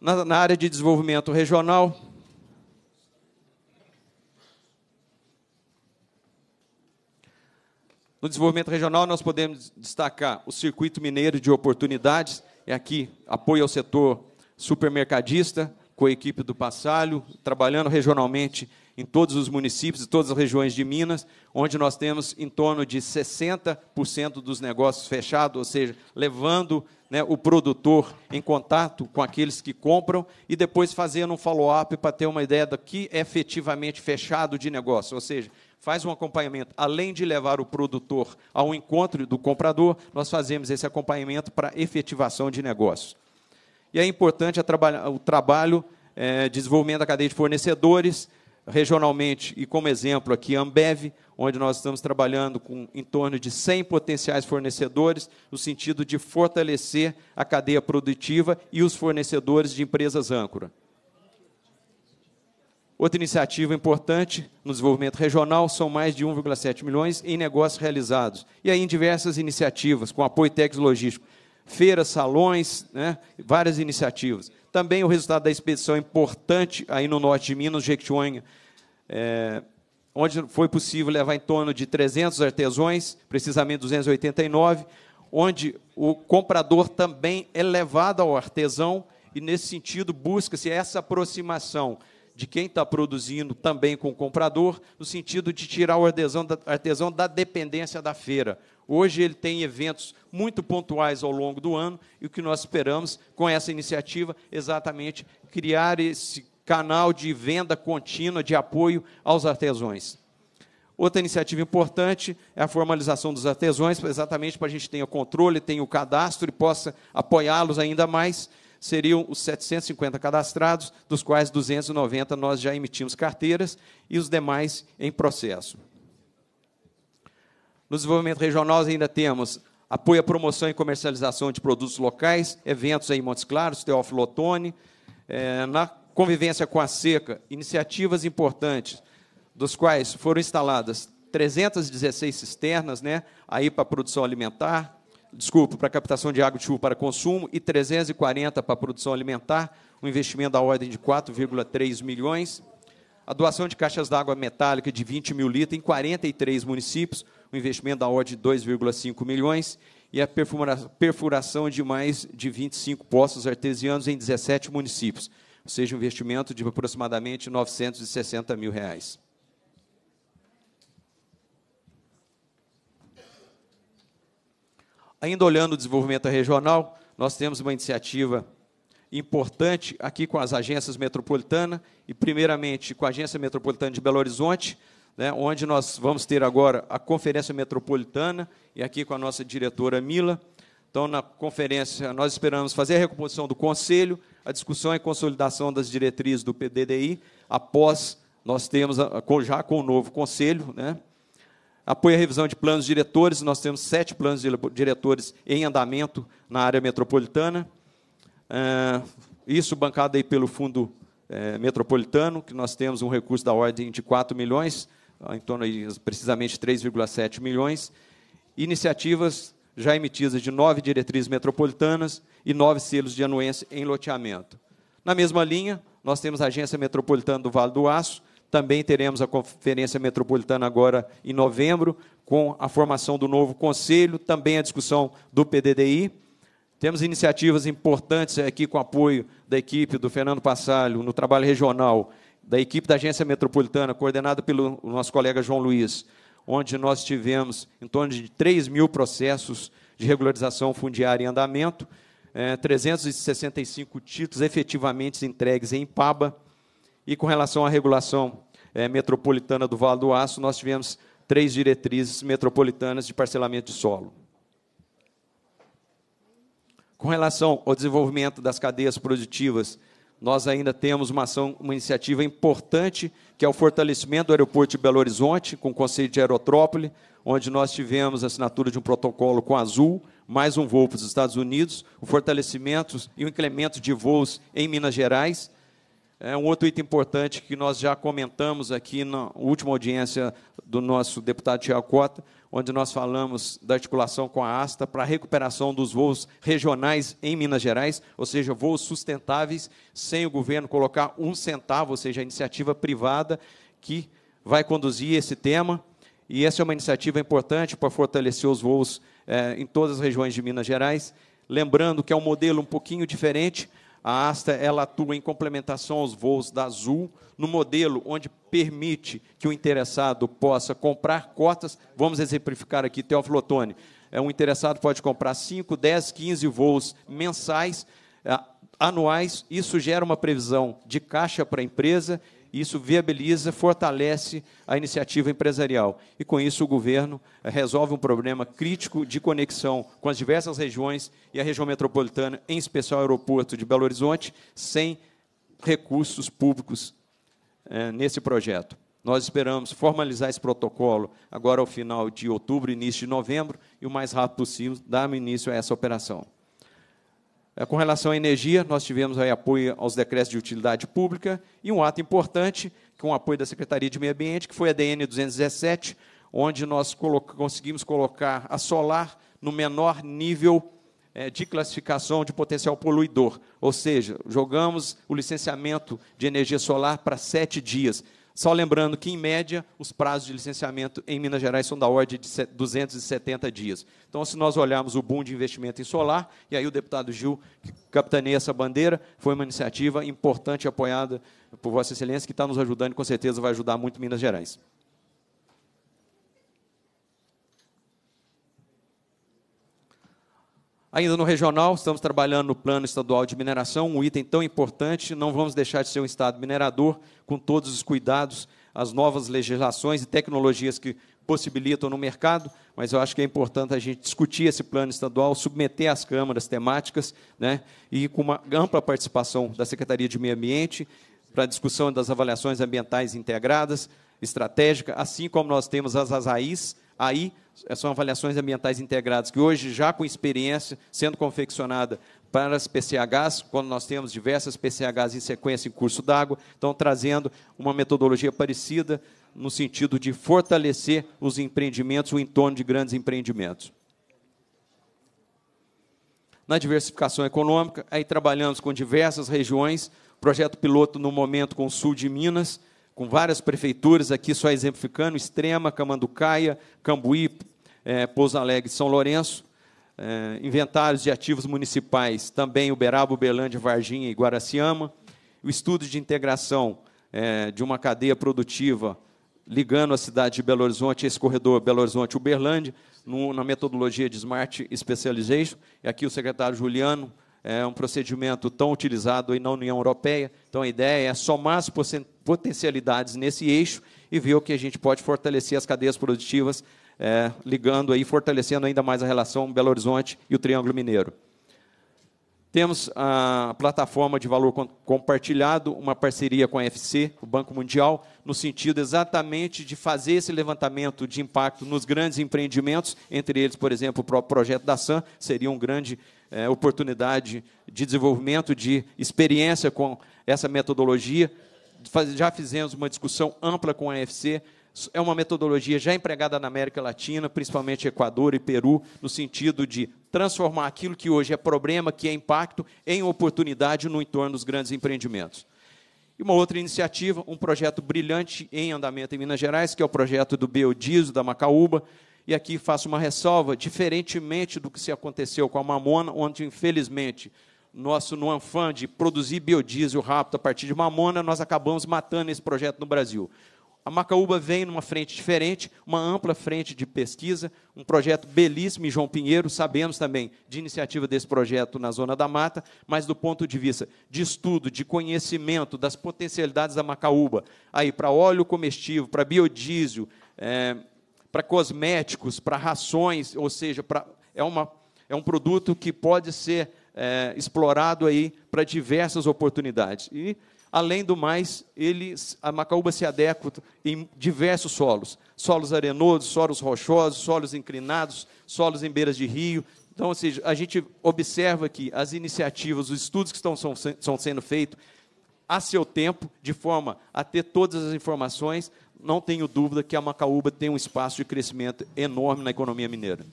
Na, na área de desenvolvimento regional, No desenvolvimento regional, nós podemos destacar o Circuito Mineiro de Oportunidades, é aqui apoio ao setor supermercadista, com a equipe do Passalho, trabalhando regionalmente em todos os municípios e todas as regiões de Minas, onde nós temos em torno de 60% dos negócios fechados, ou seja, levando né, o produtor em contato com aqueles que compram e depois fazendo um follow-up para ter uma ideia do que é efetivamente fechado de negócio. Ou seja, faz um acompanhamento. Além de levar o produtor ao encontro do comprador, nós fazemos esse acompanhamento para efetivação de negócio. E é importante o trabalho é, desenvolvimento da cadeia de fornecedores, regionalmente e como exemplo aqui Ambev, onde nós estamos trabalhando com em torno de 100 potenciais fornecedores, no sentido de fortalecer a cadeia produtiva e os fornecedores de empresas âncora. Outra iniciativa importante no desenvolvimento regional são mais de 1,7 milhões em negócios realizados. E aí em diversas iniciativas, com apoio tecnológico, feiras, salões, né, várias iniciativas. Também o resultado da expedição importante aí no norte de Minas, Jequitinhonha, é, onde foi possível levar em torno de 300 artesões, precisamente 289, onde o comprador também é levado ao artesão e, nesse sentido, busca-se essa aproximação de quem está produzindo também com o comprador, no sentido de tirar o artesão da, artesão da dependência da feira. Hoje ele tem eventos muito pontuais ao longo do ano e o que nós esperamos com essa iniciativa exatamente criar esse canal de venda contínua de apoio aos artesãos. Outra iniciativa importante é a formalização dos artesãos, exatamente para a gente tenha controle, tenha o cadastro e possa apoiá-los ainda mais seriam os 750 cadastrados, dos quais 290 nós já emitimos carteiras e os demais em processo. No desenvolvimento regional, nós ainda temos apoio à promoção e comercialização de produtos locais, eventos em Montes Claros, Teófilo Otoni, é, eh, na convivência com a seca, iniciativas importantes, dos quais foram instaladas 316 cisternas, né, aí para produção alimentar, desculpa, para captação de água de chuva para consumo e 340 para produção alimentar, um investimento da ordem de 4,3 milhões. A doação de caixas d'água metálica de 20 mil litros em 43 municípios, um investimento da ordem de 2,5 milhões. E a perfuração de mais de 25 poços artesianos em 17 municípios, ou seja, um investimento de aproximadamente 960 mil reais. Ainda olhando o desenvolvimento regional, nós temos uma iniciativa importante aqui com as agências metropolitanas e, primeiramente, com a Agência Metropolitana de Belo Horizonte, né, onde nós vamos ter agora a Conferência Metropolitana e aqui com a nossa diretora Mila. Então, na conferência, nós esperamos fazer a recomposição do Conselho, a discussão e consolidação das diretrizes do PDDI, após nós temos, já com o novo Conselho, né, apoia a revisão de planos diretores, nós temos sete planos diretores em andamento na área metropolitana. Ah, isso bancado aí pelo Fundo eh, Metropolitano, que nós temos um recurso da ordem de 4 milhões, ah, em torno de precisamente 3,7 milhões. Iniciativas já emitidas de nove diretrizes metropolitanas e nove selos de anuência em loteamento. Na mesma linha, nós temos a Agência Metropolitana do Vale do Aço, também teremos a Conferência Metropolitana agora em novembro, com a formação do novo conselho, também a discussão do PDDI. Temos iniciativas importantes aqui com apoio da equipe do Fernando Passalho no trabalho regional, da equipe da Agência Metropolitana, coordenada pelo nosso colega João Luiz, onde nós tivemos em torno de 3 mil processos de regularização fundiária em andamento, 365 eh, títulos efetivamente entregues em Paba, e com relação à regulação é, metropolitana do Vale do Aço, nós tivemos três diretrizes metropolitanas de parcelamento de solo. Com relação ao desenvolvimento das cadeias produtivas, nós ainda temos uma ação, uma iniciativa importante, que é o fortalecimento do aeroporto de Belo Horizonte, com o Conselho de Aerotrópole, onde nós tivemos a assinatura de um protocolo com a Azul, mais um voo para os Estados Unidos, o fortalecimento e o incremento de voos em Minas Gerais, é um outro item importante que nós já comentamos aqui na última audiência do nosso deputado Tiago Cota, onde nós falamos da articulação com a ASTA para a recuperação dos voos regionais em Minas Gerais, ou seja, voos sustentáveis, sem o governo colocar um centavo, ou seja, a iniciativa privada que vai conduzir esse tema. E essa é uma iniciativa importante para fortalecer os voos eh, em todas as regiões de Minas Gerais. Lembrando que é um modelo um pouquinho diferente, a asta ela atua em complementação aos voos da Azul, no modelo onde permite que o interessado possa comprar cotas. Vamos exemplificar aqui, Teófilo Otoni. É, um interessado pode comprar 5, 10, 15 voos mensais, ah, anuais. Isso gera uma previsão de caixa para a empresa isso viabiliza, fortalece a iniciativa empresarial. E com isso o governo eh, resolve um problema crítico de conexão com as diversas regiões e a região metropolitana, em especial o aeroporto de Belo Horizonte, sem recursos públicos é, nesse projeto. Nós esperamos formalizar esse protocolo agora ao final de outubro, início de novembro, e o mais rápido possível darmos início a essa operação. É, com relação à energia, nós tivemos aí apoio aos decretos de utilidade pública e um ato importante, com é o apoio da Secretaria de Meio Ambiente, que foi a DN 217, onde nós conseguimos colocar a solar no menor nível é, de classificação de potencial poluidor, ou seja, jogamos o licenciamento de energia solar para sete dias. Só lembrando que, em média, os prazos de licenciamento em Minas Gerais são da ordem de 270 dias. Então, se nós olharmos o boom de investimento em solar, e aí o deputado Gil, que capitaneia essa bandeira, foi uma iniciativa importante apoiada por Vossa Excelência, que está nos ajudando e com certeza vai ajudar muito Minas Gerais. Ainda no regional, estamos trabalhando no plano estadual de mineração, um item tão importante, não vamos deixar de ser um estado minerador, com todos os cuidados, as novas legislações e tecnologias que possibilitam no mercado, mas eu acho que é importante a gente discutir esse plano estadual, submeter às câmaras temáticas, né, e com uma ampla participação da Secretaria de Meio Ambiente, para a discussão das avaliações ambientais integradas, estratégica, assim como nós temos as ASAIs, Aí eh, são avaliações ambientais integradas, que hoje, já com experiência, sendo confeccionada para as PCHs, quando nós temos diversas PCHs em sequência em curso d'água, estão trazendo uma metodologia parecida no sentido de fortalecer os empreendimentos, o entorno de grandes empreendimentos. Na diversificação econômica, aí trabalhamos com diversas regiões, projeto piloto no momento com o sul de Minas, com várias prefeituras aqui, só exemplificando, Extrema, Camanducaia, Cambuí, é, Pouso Alegre, São Lourenço, é, inventários de ativos municipais, também Uberaba, Uberlândia, Varginha e Guaraciama, o estudo de integração é, de uma cadeia produtiva ligando a cidade de Belo Horizonte, esse corredor Belo Horizonte-Uberlândia, na metodologia de Smart Specialization, e aqui o secretário Juliano, é um procedimento tão utilizado aí na União Europeia. Então a ideia é somar as potencialidades nesse eixo e ver o que a gente pode fortalecer as cadeias produtivas, é, ligando aí, fortalecendo ainda mais a relação Belo Horizonte e o Triângulo Mineiro. Temos a plataforma de valor compartilhado, uma parceria com a FC, o Banco Mundial, no sentido exatamente de fazer esse levantamento de impacto nos grandes empreendimentos, entre eles, por exemplo, o próprio projeto da SAM, seria um grande é, oportunidade de desenvolvimento, de experiência com essa metodologia. já fizemos uma discussão ampla com a EFC. É uma metodologia já empregada na América Latina, principalmente Equador e Peru, no sentido de transformar aquilo que hoje é problema, que é impacto, em oportunidade no entorno dos grandes empreendimentos. E uma outra iniciativa, um projeto brilhante em andamento em Minas Gerais, que é o projeto do biodiesel da Macaúba, e aqui faço uma ressalva, diferentemente do que se aconteceu com a mamona, onde infelizmente nosso no de produzir biodiesel rápido a partir de mamona, nós acabamos matando esse projeto no Brasil. A Macaúba vem numa frente diferente, uma ampla frente de pesquisa, um projeto belíssimo em João Pinheiro, sabemos também de iniciativa desse projeto na Zona da Mata, mas do ponto de vista de estudo, de conhecimento das potencialidades da Macaúba, aí para óleo comestível, para biodiesel, é, para cosméticos, para rações, ou seja, pra, é, uma, é um produto que pode ser é, explorado aí para diversas oportunidades. E, além do mais, ele, a macaúba se adequa em diversos solos, solos arenosos, solos rochosos, solos inclinados, solos em beiras de rio. Então, ou seja, a gente observa que as iniciativas, os estudos que estão são, são sendo feitos, a seu tempo, de forma a ter todas as informações, não tenho dúvida que a Macaúba tem um espaço de crescimento enorme na economia mineira.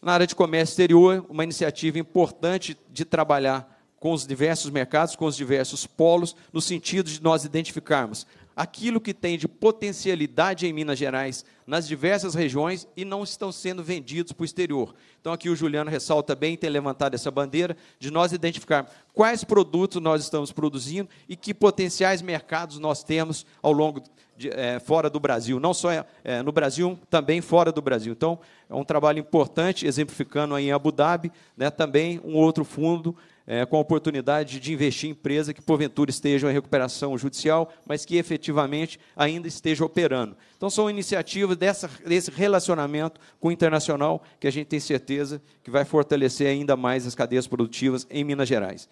Na área de comércio exterior, uma iniciativa importante de trabalhar com os diversos mercados, com os diversos polos, no sentido de nós identificarmos aquilo que tem de potencialidade em Minas Gerais, nas diversas regiões, e não estão sendo vendidos para o exterior. Então, aqui o Juliano ressalta bem, tem levantado essa bandeira, de nós identificar quais produtos nós estamos produzindo e que potenciais mercados nós temos ao longo de, é, fora do Brasil, não só é, no Brasil, também fora do Brasil. Então, é um trabalho importante, exemplificando aí em Abu Dhabi, né, também um outro fundo é, com a oportunidade de investir em empresa que porventura esteja em recuperação judicial, mas que efetivamente ainda esteja operando. Então são iniciativas dessa, desse relacionamento com o internacional que a gente tem certeza que vai fortalecer ainda mais as cadeias produtivas em Minas Gerais.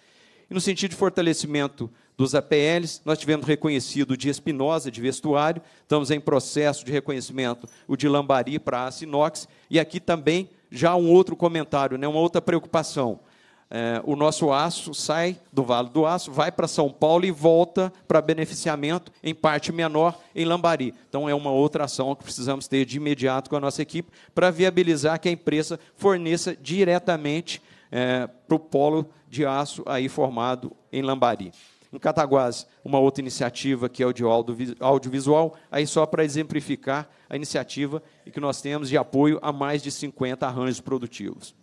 E no sentido de fortalecimento dos APLs, nós tivemos reconhecido o de Espinosa, de vestuário, estamos em processo de reconhecimento o de Lambari para a Sinox, e aqui também já um outro comentário, né, uma outra preocupação é, o nosso aço sai do Vale do Aço, vai para São Paulo e volta para beneficiamento, em parte menor, em Lambari. Então, é uma outra ação que precisamos ter de imediato com a nossa equipe para viabilizar que a empresa forneça diretamente é, para o polo de aço aí formado em Lambari. Em Cataguás, uma outra iniciativa que é o de audiovisual, aí só para exemplificar a iniciativa que nós temos de apoio a mais de 50 arranjos produtivos.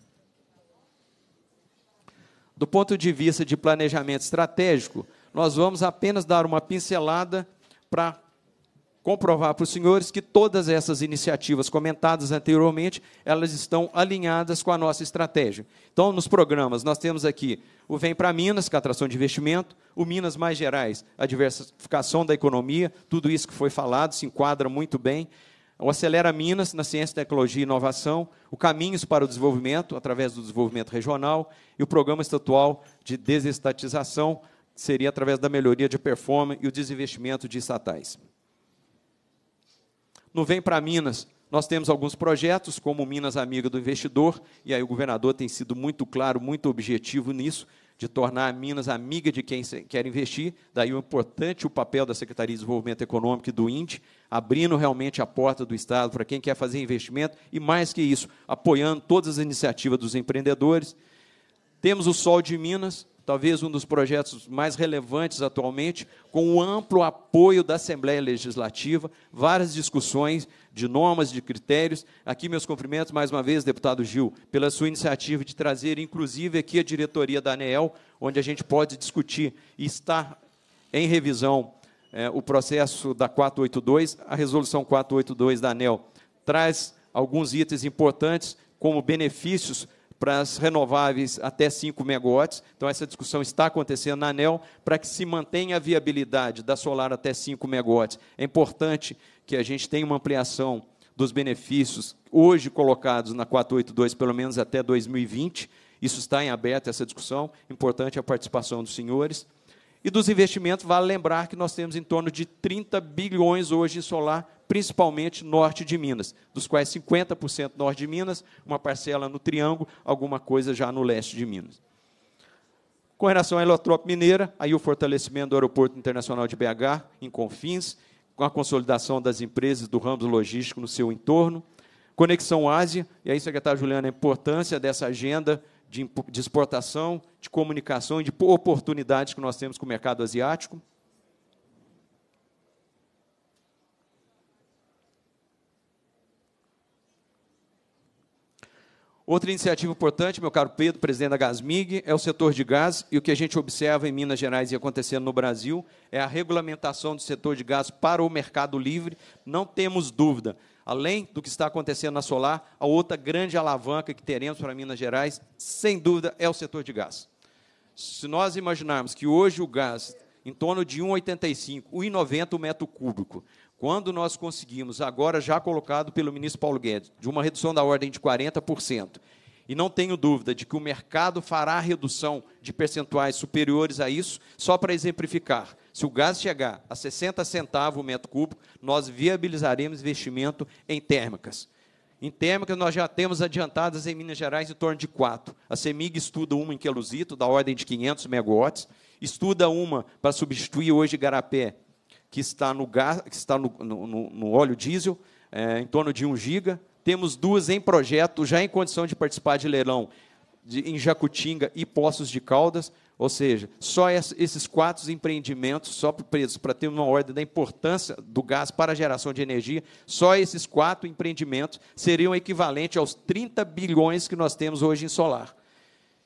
Do ponto de vista de planejamento estratégico, nós vamos apenas dar uma pincelada para comprovar para os senhores que todas essas iniciativas comentadas anteriormente, elas estão alinhadas com a nossa estratégia. Então, nos programas, nós temos aqui o Vem para Minas, que é atração de investimento, o Minas Mais Gerais, a diversificação da economia, tudo isso que foi falado se enquadra muito bem o Acelera Minas na Ciência, Tecnologia e Inovação, o Caminhos para o Desenvolvimento, através do desenvolvimento regional, e o Programa Estatual de Desestatização, que seria através da melhoria de performance e o desinvestimento de estatais. No Vem para Minas, nós temos alguns projetos, como Minas Amiga do Investidor, e aí o governador tem sido muito claro, muito objetivo nisso, de tornar a Minas amiga de quem quer investir, daí o importante o papel da Secretaria de Desenvolvimento Econômico e do INDE, abrindo realmente a porta do Estado para quem quer fazer investimento e, mais que isso, apoiando todas as iniciativas dos empreendedores. Temos o Sol de Minas, talvez um dos projetos mais relevantes atualmente, com o amplo apoio da Assembleia Legislativa, várias discussões de normas, de critérios. Aqui, meus cumprimentos mais uma vez, deputado Gil, pela sua iniciativa de trazer, inclusive, aqui a diretoria da ANEEL, onde a gente pode discutir e está em revisão é, o processo da 482. A resolução 482 da ANEEL traz alguns itens importantes, como benefícios para as renováveis até 5 megawatts. Então, essa discussão está acontecendo na ANEL para que se mantenha a viabilidade da solar até 5 megawatts. É importante que a gente tem uma ampliação dos benefícios hoje colocados na 482, pelo menos até 2020. Isso está em aberto, essa discussão. Importante a participação dos senhores. E dos investimentos, vale lembrar que nós temos em torno de 30 bilhões hoje em solar, principalmente norte de Minas, dos quais 50% norte de Minas, uma parcela no Triângulo, alguma coisa já no leste de Minas. Com relação à Helotrópica Mineira, aí o fortalecimento do Aeroporto Internacional de BH, em Confins, com a consolidação das empresas do ramo logístico no seu entorno. Conexão Ásia, e aí, secretário Juliana, a importância dessa agenda de, de exportação, de comunicação e de oportunidades que nós temos com o mercado asiático. Outra iniciativa importante, meu caro Pedro, presidente da Gasmig, é o setor de gás, e o que a gente observa em Minas Gerais e acontecendo no Brasil é a regulamentação do setor de gás para o mercado livre. Não temos dúvida. Além do que está acontecendo na solar, a outra grande alavanca que teremos para Minas Gerais, sem dúvida, é o setor de gás. Se nós imaginarmos que hoje o gás em torno de 1,85, 1,90 o metro cúbico. Quando nós conseguimos, agora já colocado pelo ministro Paulo Guedes, de uma redução da ordem de 40%, e não tenho dúvida de que o mercado fará redução de percentuais superiores a isso, só para exemplificar. Se o gás chegar a 60 centavos o metro cúbico, nós viabilizaremos investimento em térmicas. Em térmicas, nós já temos adiantadas em Minas Gerais em torno de quatro. A CEMIG estuda uma em Queluzito, da ordem de 500 megawatts, estuda uma para substituir hoje Garapé que está no, gás, que está no, no, no óleo diesel, é, em torno de 1 giga. Temos duas em projeto, já em condição de participar de leilão de, em Jacutinga e Poços de Caldas. Ou seja, só esses quatro empreendimentos, só para ter uma ordem da importância do gás para a geração de energia, só esses quatro empreendimentos seriam equivalente aos 30 bilhões que nós temos hoje em solar.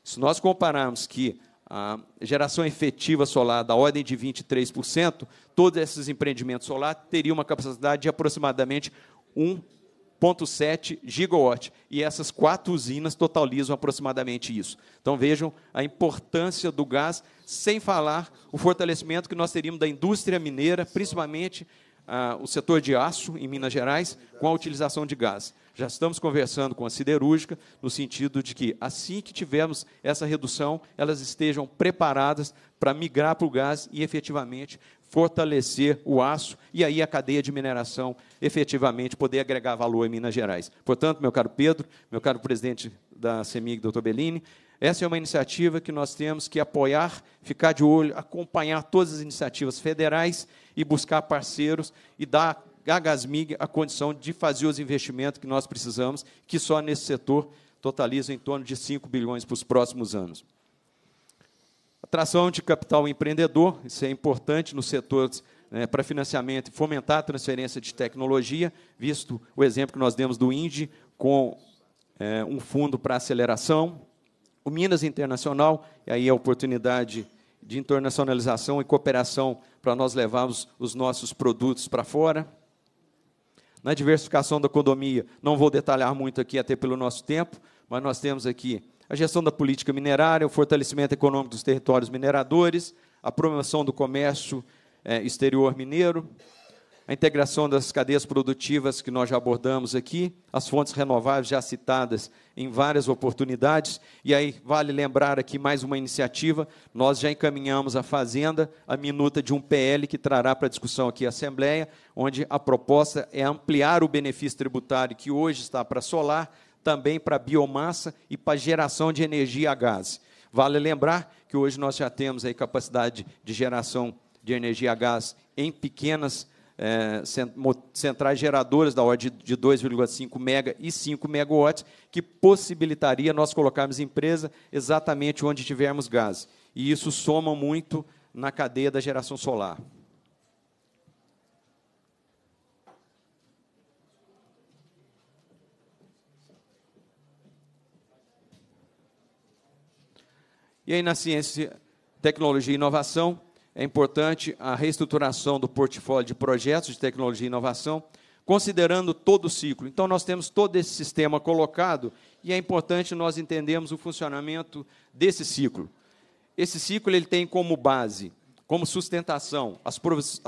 Se nós compararmos que a geração efetiva solar da ordem de 23%, todos esses empreendimentos solar teriam uma capacidade de aproximadamente 1,7 gigawatt. E essas quatro usinas totalizam aproximadamente isso. Então vejam a importância do gás, sem falar o fortalecimento que nós teríamos da indústria mineira, principalmente ah, o setor de aço em Minas Gerais, com a utilização de gás. Já estamos conversando com a siderúrgica, no sentido de que, assim que tivermos essa redução, elas estejam preparadas para migrar para o gás e efetivamente fortalecer o aço e aí a cadeia de mineração efetivamente poder agregar valor em Minas Gerais. Portanto, meu caro Pedro, meu caro presidente da CEMIG, doutor Bellini, essa é uma iniciativa que nós temos que apoiar, ficar de olho, acompanhar todas as iniciativas federais e buscar parceiros e dar a a condição de fazer os investimentos que nós precisamos, que só nesse setor totalizam em torno de 5 bilhões para os próximos anos. Atração de capital empreendedor, isso é importante nos setores né, para financiamento e fomentar a transferência de tecnologia, visto o exemplo que nós demos do INDI com é, um fundo para aceleração. O Minas Internacional, e aí a oportunidade de internacionalização e cooperação para nós levarmos os nossos produtos para fora na diversificação da economia, não vou detalhar muito aqui, até pelo nosso tempo, mas nós temos aqui a gestão da política minerária, o fortalecimento econômico dos territórios mineradores, a promoção do comércio eh, exterior mineiro, a integração das cadeias produtivas que nós já abordamos aqui, as fontes renováveis já citadas em várias oportunidades, e aí vale lembrar aqui mais uma iniciativa, nós já encaminhamos à Fazenda a minuta de um PL que trará para discussão aqui a Assembleia, onde a proposta é ampliar o benefício tributário que hoje está para solar, também para biomassa e para geração de energia a gás. Vale lembrar que hoje nós já temos aí capacidade de geração de energia a gás em pequenas é, centrais geradoras da ordem de 2,5 mega e 5 megawatts, que possibilitaria nós colocarmos empresa exatamente onde tivermos gás. E isso soma muito na cadeia da geração solar. E aí, na ciência, tecnologia e inovação, é importante a reestruturação do portfólio de projetos de tecnologia e inovação, considerando todo o ciclo. Então, nós temos todo esse sistema colocado e é importante nós entendermos o funcionamento desse ciclo. Esse ciclo ele tem como base, como sustentação, as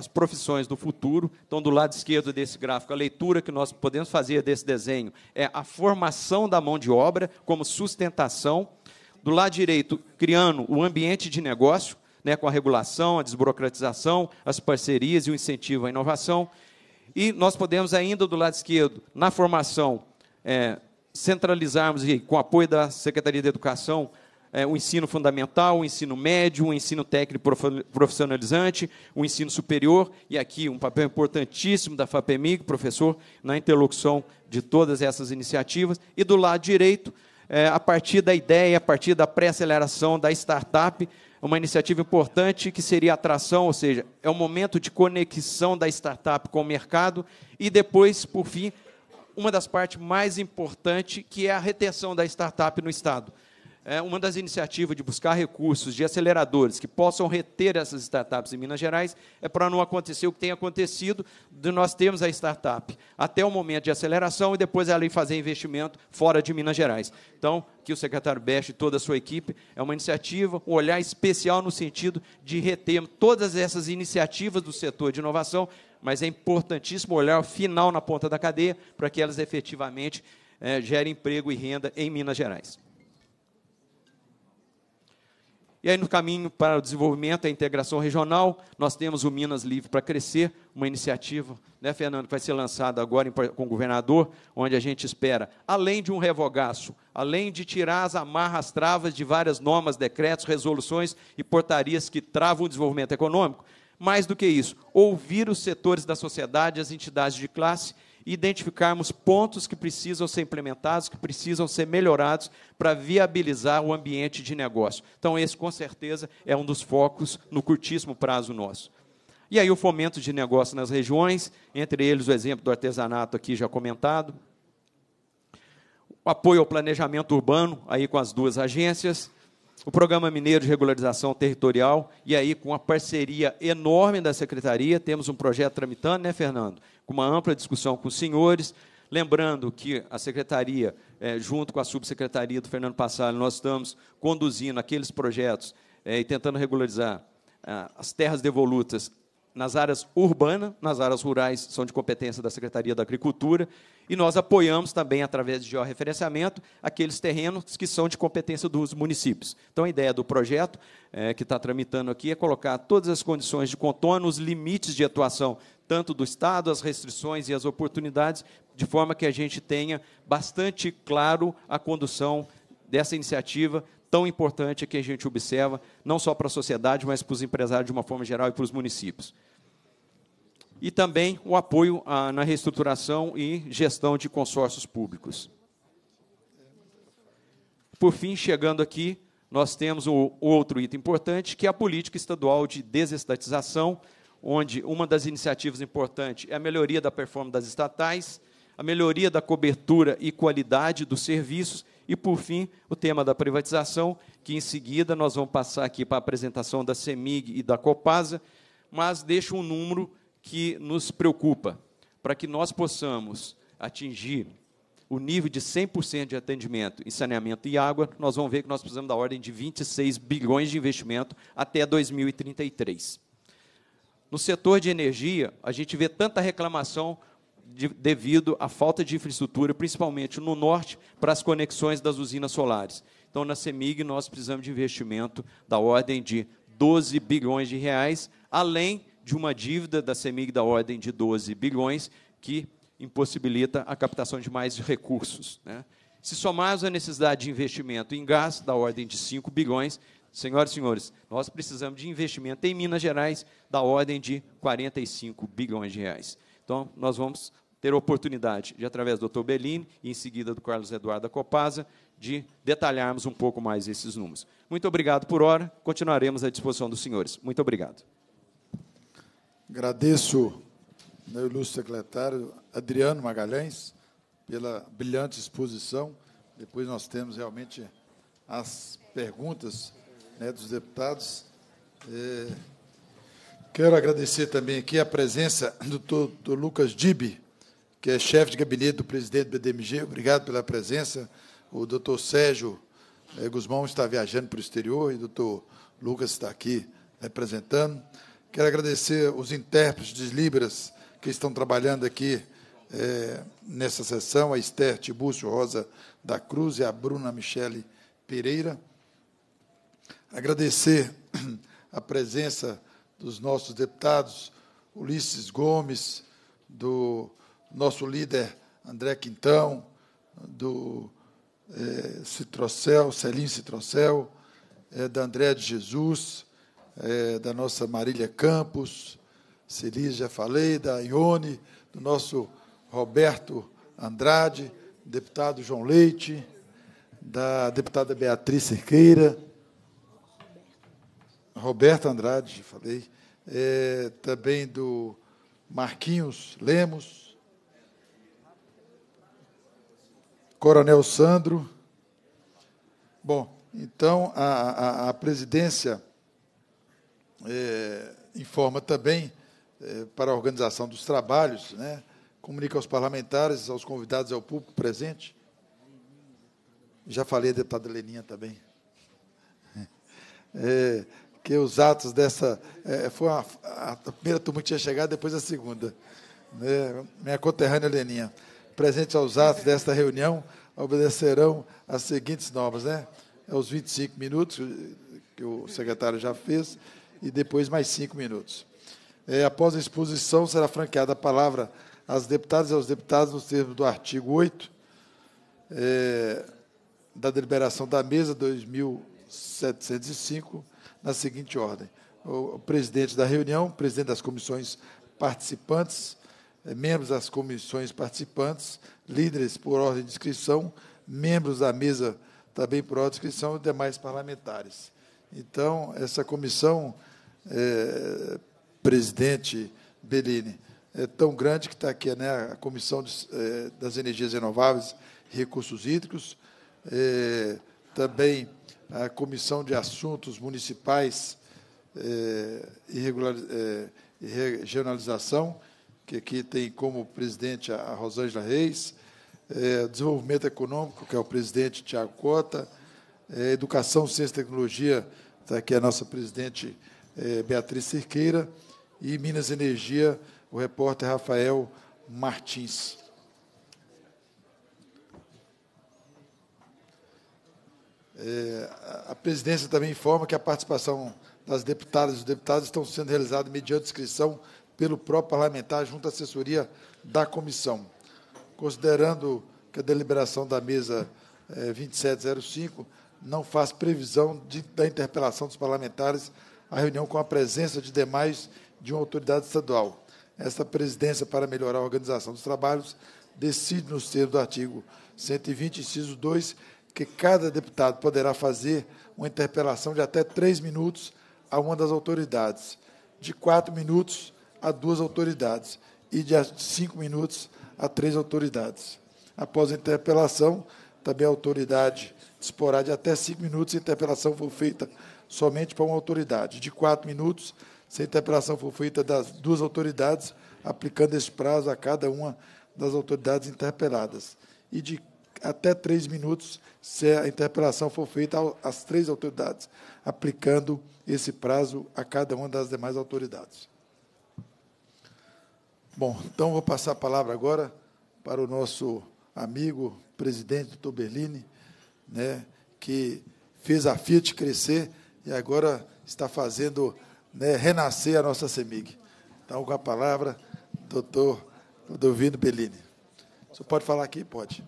profissões do futuro. Então, do lado esquerdo desse gráfico, a leitura que nós podemos fazer desse desenho é a formação da mão de obra como sustentação. Do lado direito, criando o ambiente de negócio, né, com a regulação, a desburocratização, as parcerias e o incentivo à inovação. E nós podemos, ainda do lado esquerdo, na formação, é, centralizarmos, e com apoio da Secretaria de Educação, é, o ensino fundamental, o ensino médio, o ensino técnico profissionalizante, o ensino superior, e aqui um papel importantíssimo da FAPEMIG, professor, na interlocução de todas essas iniciativas. E do lado direito, é, a partir da ideia, a partir da pré-aceleração da startup, uma iniciativa importante que seria atração, ou seja, é um momento de conexão da startup com o mercado e depois, por fim, uma das partes mais importantes que é a retenção da startup no estado é, uma das iniciativas de buscar recursos de aceleradores que possam reter essas startups em Minas Gerais é para não acontecer o que tem acontecido de nós termos a startup até o momento de aceleração e depois ela ir fazer investimento fora de Minas Gerais. Então, que o secretário Best e toda a sua equipe é uma iniciativa, um olhar especial no sentido de reter todas essas iniciativas do setor de inovação, mas é importantíssimo olhar final na ponta da cadeia para que elas efetivamente é, gerem emprego e renda em Minas Gerais. E aí, no caminho para o desenvolvimento e a integração regional, nós temos o Minas Livre para Crescer, uma iniciativa, né, Fernando, que vai ser lançada agora com o governador, onde a gente espera, além de um revogaço, além de tirar as amarras, travas de várias normas, decretos, resoluções e portarias que travam o desenvolvimento econômico, mais do que isso, ouvir os setores da sociedade, as entidades de classe e identificarmos pontos que precisam ser implementados, que precisam ser melhorados para viabilizar o ambiente de negócio. Então, esse, com certeza, é um dos focos no curtíssimo prazo nosso. E aí, o fomento de negócio nas regiões, entre eles o exemplo do artesanato aqui já comentado. O apoio ao planejamento urbano, aí com as duas agências o Programa Mineiro de Regularização Territorial, e aí, com a parceria enorme da Secretaria, temos um projeto tramitando, né, Fernando? com uma ampla discussão com os senhores. Lembrando que a secretaria, é, junto com a subsecretaria do Fernando Passalho, nós estamos conduzindo aqueles projetos é, e tentando regularizar é, as terras devolutas nas áreas urbanas, nas áreas rurais, são de competência da Secretaria da Agricultura, e nós apoiamos também, através de georreferenciamento, aqueles terrenos que são de competência dos municípios. Então, a ideia do projeto é, que está tramitando aqui é colocar todas as condições de contorno, os limites de atuação tanto do Estado, as restrições e as oportunidades, de forma que a gente tenha bastante claro a condução dessa iniciativa tão importante que a gente observa, não só para a sociedade, mas para os empresários de uma forma geral e para os municípios. E também o apoio na reestruturação e gestão de consórcios públicos. Por fim, chegando aqui, nós temos o outro item importante, que é a política estadual de desestatização, onde uma das iniciativas importantes é a melhoria da performance das estatais, a melhoria da cobertura e qualidade dos serviços e, por fim, o tema da privatização, que em seguida nós vamos passar aqui para a apresentação da CEMIG e da Copasa, mas deixa um número que nos preocupa, para que nós possamos atingir o nível de 100% de atendimento em saneamento e água, nós vamos ver que nós precisamos da ordem de 26 bilhões de investimento até 2033 no setor de energia, a gente vê tanta reclamação de, devido à falta de infraestrutura, principalmente no norte, para as conexões das usinas solares. Então, na CEMIG, nós precisamos de investimento da ordem de 12 bilhões de reais, além de uma dívida da CEMIG da ordem de 12 bilhões, que impossibilita a captação de mais recursos. Né? Se somarmos a necessidade de investimento em gás, da ordem de 5 bilhões, Senhoras e senhores, nós precisamos de investimento em Minas Gerais da ordem de 45 bilhões de reais. Então, nós vamos ter a oportunidade de, através do Dr. Bellini e, em seguida, do Carlos Eduardo Copasa, de detalharmos um pouco mais esses números. Muito obrigado por hora. Continuaremos à disposição dos senhores. Muito obrigado.
Agradeço, meu ilustre secretário Adriano Magalhães, pela brilhante exposição. Depois nós temos realmente as perguntas né, dos deputados. É, quero agradecer também aqui a presença do doutor Lucas Dibi, que é chefe de gabinete do presidente do BDMG. Obrigado pela presença. O doutor Sérgio é, Guzmão está viajando para o exterior e o doutor Lucas está aqui representando. Quero agradecer os intérpretes de Libras que estão trabalhando aqui é, nessa sessão, a Esther Tibúcio Rosa da Cruz e a Bruna Michele Pereira agradecer *clears throat* a presença dos nossos deputados Ulisses Gomes, do nosso líder André Quintão, do é, Citrocel, Celim Citrocel, é, da André de Jesus, é, da nossa Marília Campos, Celis, já falei, da Ione, do nosso Roberto Andrade, deputado João Leite, da deputada Beatriz Cerqueira, Roberto Andrade, falei, é, também do Marquinhos Lemos, Coronel Sandro. Bom, então a, a, a presidência é, informa também é, para a organização dos trabalhos, né, comunica aos parlamentares, aos convidados e ao público presente. Já falei a deputada Leninha também. *laughs* É, que os atos dessa. É, foi uma, a primeira turma que tinha chegado, depois a segunda. Né? Minha conterrânea Leninha. Presente aos atos desta reunião, obedecerão as seguintes normas, né? Aos é 25 minutos, eh, que o secretário já fez, e depois mais cinco minutos. É, após a exposição, será franqueada a palavra às deputadas e aos deputados nos termos do artigo 8 é, eh, da deliberação da mesa 2705 na seguinte ordem: o presidente da reunião, presidente das comissões participantes, eh, membros das comissões participantes, líderes por ordem de inscrição, membros da mesa também por ordem de inscrição e demais parlamentares. Então, essa comissão, é, presidente Bellini, é tão grande que está aqui né, a Comissão de, é, das Energias Renováveis e Recursos Hídricos, é, também a Comissão de Assuntos Municipais e eh, eh, Regionalização, que aqui tem como presidente a Rosângela Reis, eh, Desenvolvimento Econômico, que é o presidente Tiago Cota, Educação, Ciência e Tecnologia, está aqui é a nossa presidente Beatriz Cerqueira, e Minas Energia, o repórter Rafael Martins. É, a presidência também informa que a participação das deputadas e dos deputados estão sendo realizada mediante inscrição pelo próprio parlamentar junto à assessoria da comissão. Considerando que a deliberação da mesa 2705 é, não faz previsão de, da interpelação dos parlamentares à reunião com a presença de demais de uma autoridade estadual. Esta presidência, para melhorar a organização dos trabalhos, decide, no termos do artigo 120, inciso 2, que cada deputado poderá fazer uma interpelação de até três minutos a uma das autoridades, de quatro minutos a duas autoridades e de cinco minutos a três autoridades. Após a interpelação, também a autoridade disporá de até cinco minutos se a interpelação for feita somente para uma autoridade, de quatro minutos se a interpelação for feita das duas autoridades, aplicando esse prazo a cada uma das autoridades interpeladas, e de até três minutos se a interpelação for feita às três autoridades, aplicando esse prazo a cada uma das demais autoridades. Bom, então vou passar a palavra agora para o nosso amigo, presidente do né, que fez a Fiat crescer e agora está fazendo né, renascer a nossa CEMIG. Então, com a palavra, doutor Ludovino Bellini. O senhor pode falar aqui? Pode.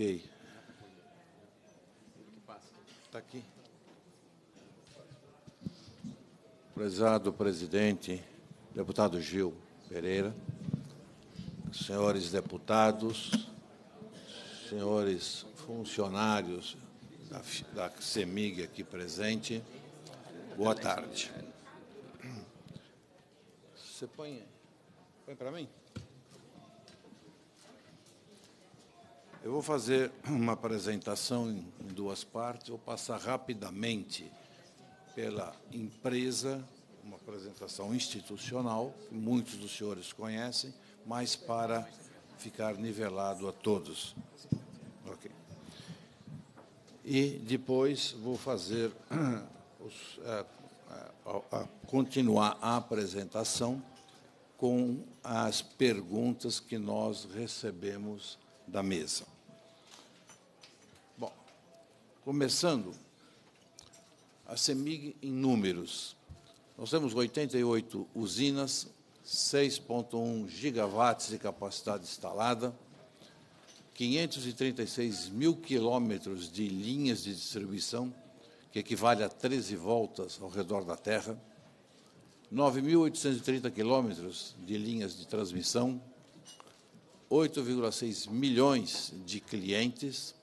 Está aqui.
Prezado presidente, deputado Gil Pereira, senhores deputados, senhores funcionários da, da CEMIG aqui presente, boa tarde. Você põe, põe para mim? Eu vou fazer uma apresentação em duas partes, vou passar rapidamente pela empresa, uma apresentação institucional, que muitos dos senhores conhecem, mas para ficar nivelado a todos. Ok. E depois vou fazer *clears throat* os, é, é, a, a continuar a apresentação com as perguntas que nós recebemos da mesa. Bom, começando, a CEMIG em números. Nós temos 88 usinas, 6,1 gigawatts de capacidade instalada, 536 mil quilômetros de linhas de distribuição, que equivale a 13 voltas ao redor da Terra, 9.830 quilômetros de linhas de transmissão, 8,6 milhões de clientes,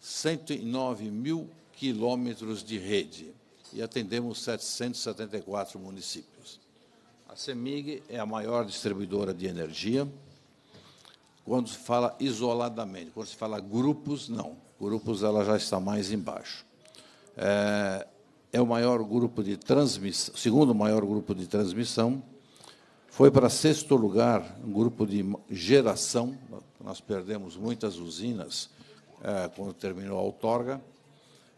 109 mil quilômetros de rede e atendemos 774 municípios. A CEMIG é a maior distribuidora de energia. Quando se fala isoladamente, quando se fala grupos, não. Grupos ela já está mais embaixo. É, é o maior grupo de transmissão, segundo maior grupo de transmissão, foi para sexto lugar um grupo de geração, nós perdemos muitas usinas é, quando terminou a outorga,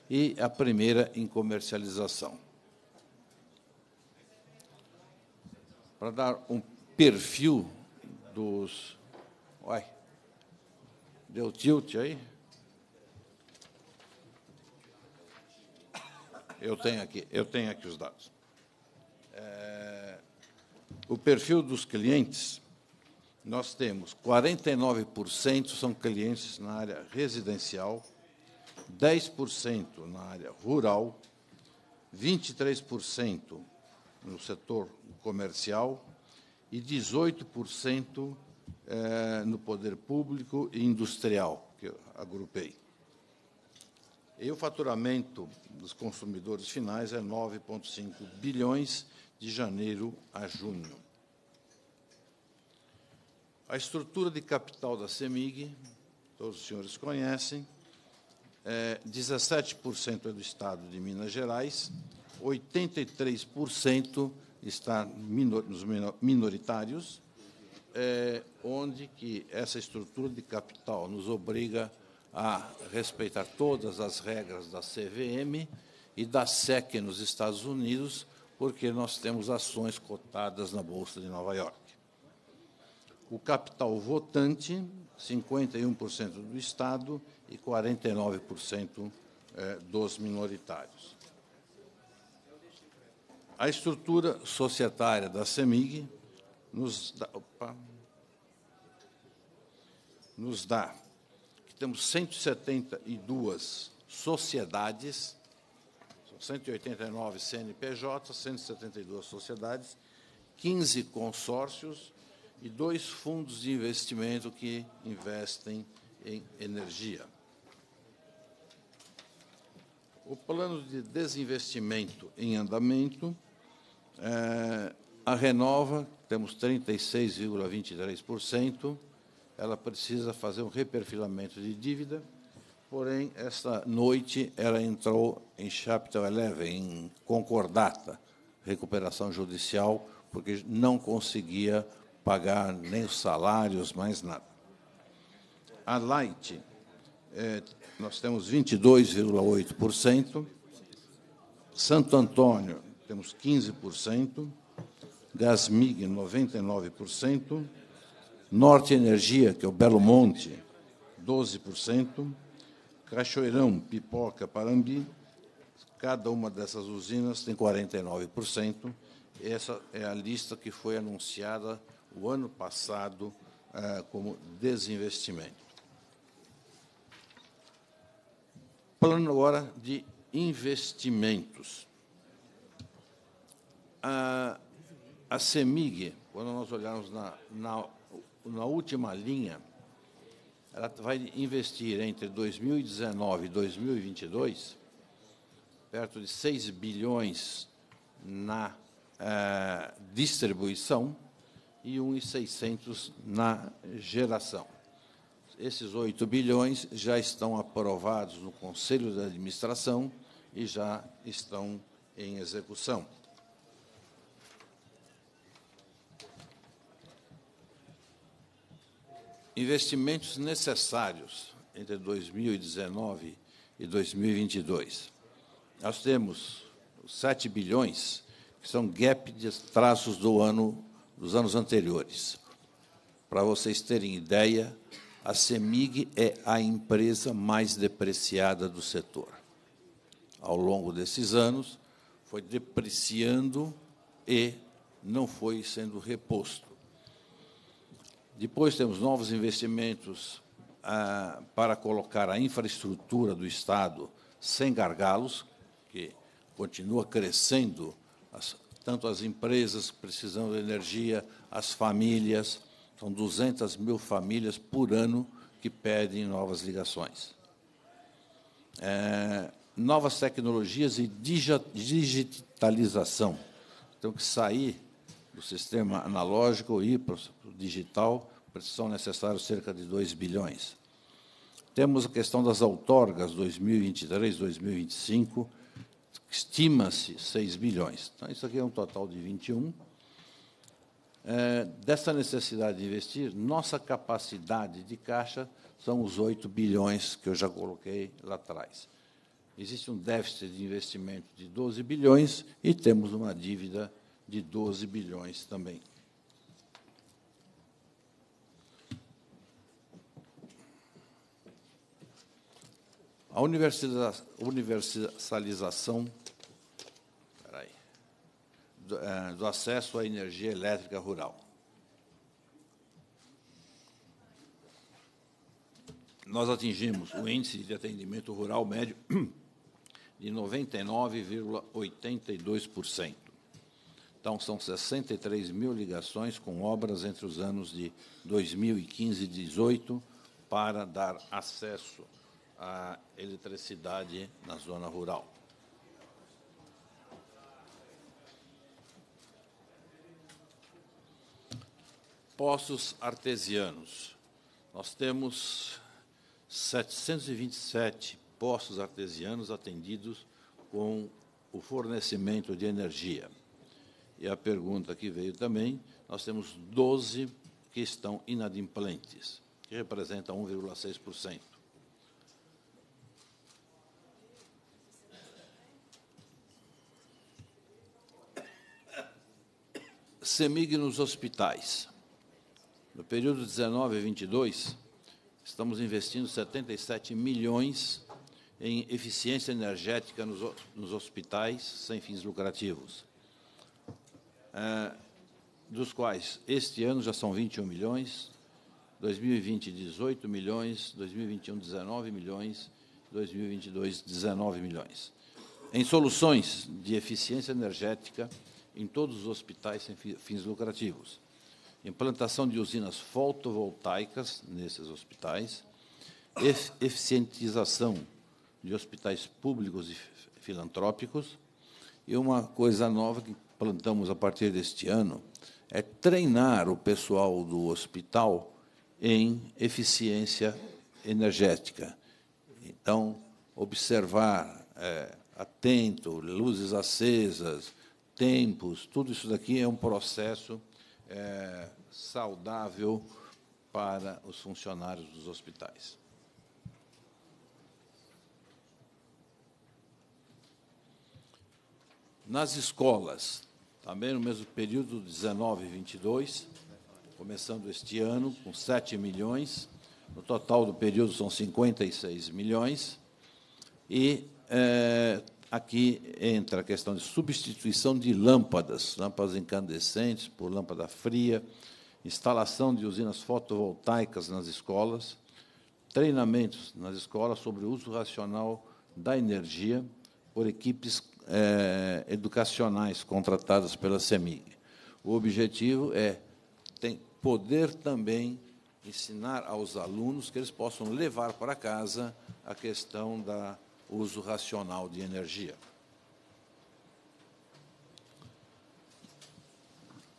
e a primeira em comercialização. Para dar um perfil dos. Uai, deu tilt aí? Eu tenho aqui, eu tenho aqui os dados. É... O perfil dos clientes, nós temos 49% são clientes na área residencial, 10% na área rural, 23% no setor comercial e 18% eh, no poder público e industrial, que eu agrupei. E o faturamento dos consumidores finais é 9,5 bilhões de janeiro a junho. A estrutura de capital da CEMIG, todos os senhores conhecem, é 17% é do Estado de Minas Gerais, 83% está nos minoritários, é, onde que essa estrutura de capital nos obriga a respeitar todas as regras da CVM e da SEC nos Estados Unidos, porque nós temos ações cotadas na Bolsa de Nova York o capital votante, 51% do Estado e 49% eh, dos minoritários. A estrutura societária da CEMIG nos dá, opa, nos dá que temos 172 sociedades, 189 CNPJ, 172 sociedades, 15 consórcios, e dois fundos de investimento que investem em energia. O plano de desinvestimento em andamento, é, a Renova, temos 36,23%, ela precisa fazer um reperfilamento de dívida, porém, esta noite ela entrou em Chapter 11, em concordata, recuperação judicial, porque não conseguia pagar nem os salários, mais nada. A Light, é, nós temos 22,8%, Santo Antônio, temos 15%, Gasmig, 99%, Norte Energia, que é o Belo Monte, 12%, Cachoeirão, Pipoca, Parambi, cada uma dessas usinas tem 49%. Essa é a lista que foi anunciada o ano passado eh, como desinvestimento. Plano agora de investimentos. A, a CEMIG, quando nós olharmos na, na, na última linha, ela vai investir entre 2019 e 2022 perto de 6 bilhões na eh, distribuição e 1,600 na geração. Esses 8 bilhões já estão aprovados no Conselho de Administração e já estão em execução. Investimentos necessários entre 2019 e 2022. Nós temos 7 bilhões, que são gap de traços do ano dos anos anteriores. Para vocês terem ideia, a CEMIG é a empresa mais depreciada do setor. Ao longo desses anos, foi depreciando e não foi sendo reposto. Depois temos novos investimentos ah, para colocar a infraestrutura do Estado sem gargalos, que continua crescendo as, tanto as empresas que precisam de energia, as famílias. São 200 mil famílias por ano que pedem novas ligações. É, novas tecnologias e digitalização. temos que sair do sistema analógico e ir para o digital, são necessários cerca de 2 bilhões. Temos a questão das outorgas 2023, 2025, estima-se 6 bilhões. Então, isso aqui é um total de 21. É, dessa necessidade de investir, nossa capacidade de caixa são os 8 bilhões que eu já coloquei lá atrás. Existe um déficit de investimento de 12 bilhões e temos uma dívida de 12 bilhões também. A universalização é, do, acesso à energia elétrica rural. Nós atingimos o índice de atendimento rural médio de 99,82%. Então, são 63 mil ligações com obras entre os anos de 2015 e 2018 para dar acesso à eletricidade na zona rural. poços artesianos. Nós temos 727 poços artesianos atendidos com o fornecimento de energia. E a pergunta que veio também, nós temos 12 que estão inadimplentes, que representa 1,6%. Semig nos hospitais. No período 19 e 22, estamos investindo 77 milhões em eficiência energética nos, nos hospitais sem fins lucrativos, é, dos quais este ano já são 21 milhões, 2020, 18 milhões, 2021, 19 milhões, 2022, 19 milhões. Em soluções de eficiência energética em todos os hospitais sem fins lucrativos implantação de usinas fotovoltaicas nesses hospitais, eficientização de hospitais públicos e filantrópicos, e uma coisa nova que plantamos a partir deste ano é treinar o pessoal do hospital em eficiência energética. Então, observar é, atento, luzes acesas, tempos, tudo isso daqui é um processo é, saudável para os funcionários dos hospitais. Nas escolas, também no mesmo período, 19 e 22, começando este ano, com 7 milhões, no total do período são 56 milhões, e é, Aqui entra a questão de substituição de lâmpadas, lâmpadas incandescentes por lâmpada fria, instalação de usinas fotovoltaicas nas escolas, treinamentos nas escolas sobre o uso racional da energia por equipes é, educacionais contratadas pela CEMIG. O objetivo é tem, poder também ensinar aos alunos que eles possam levar para casa a questão da uso racional de energia.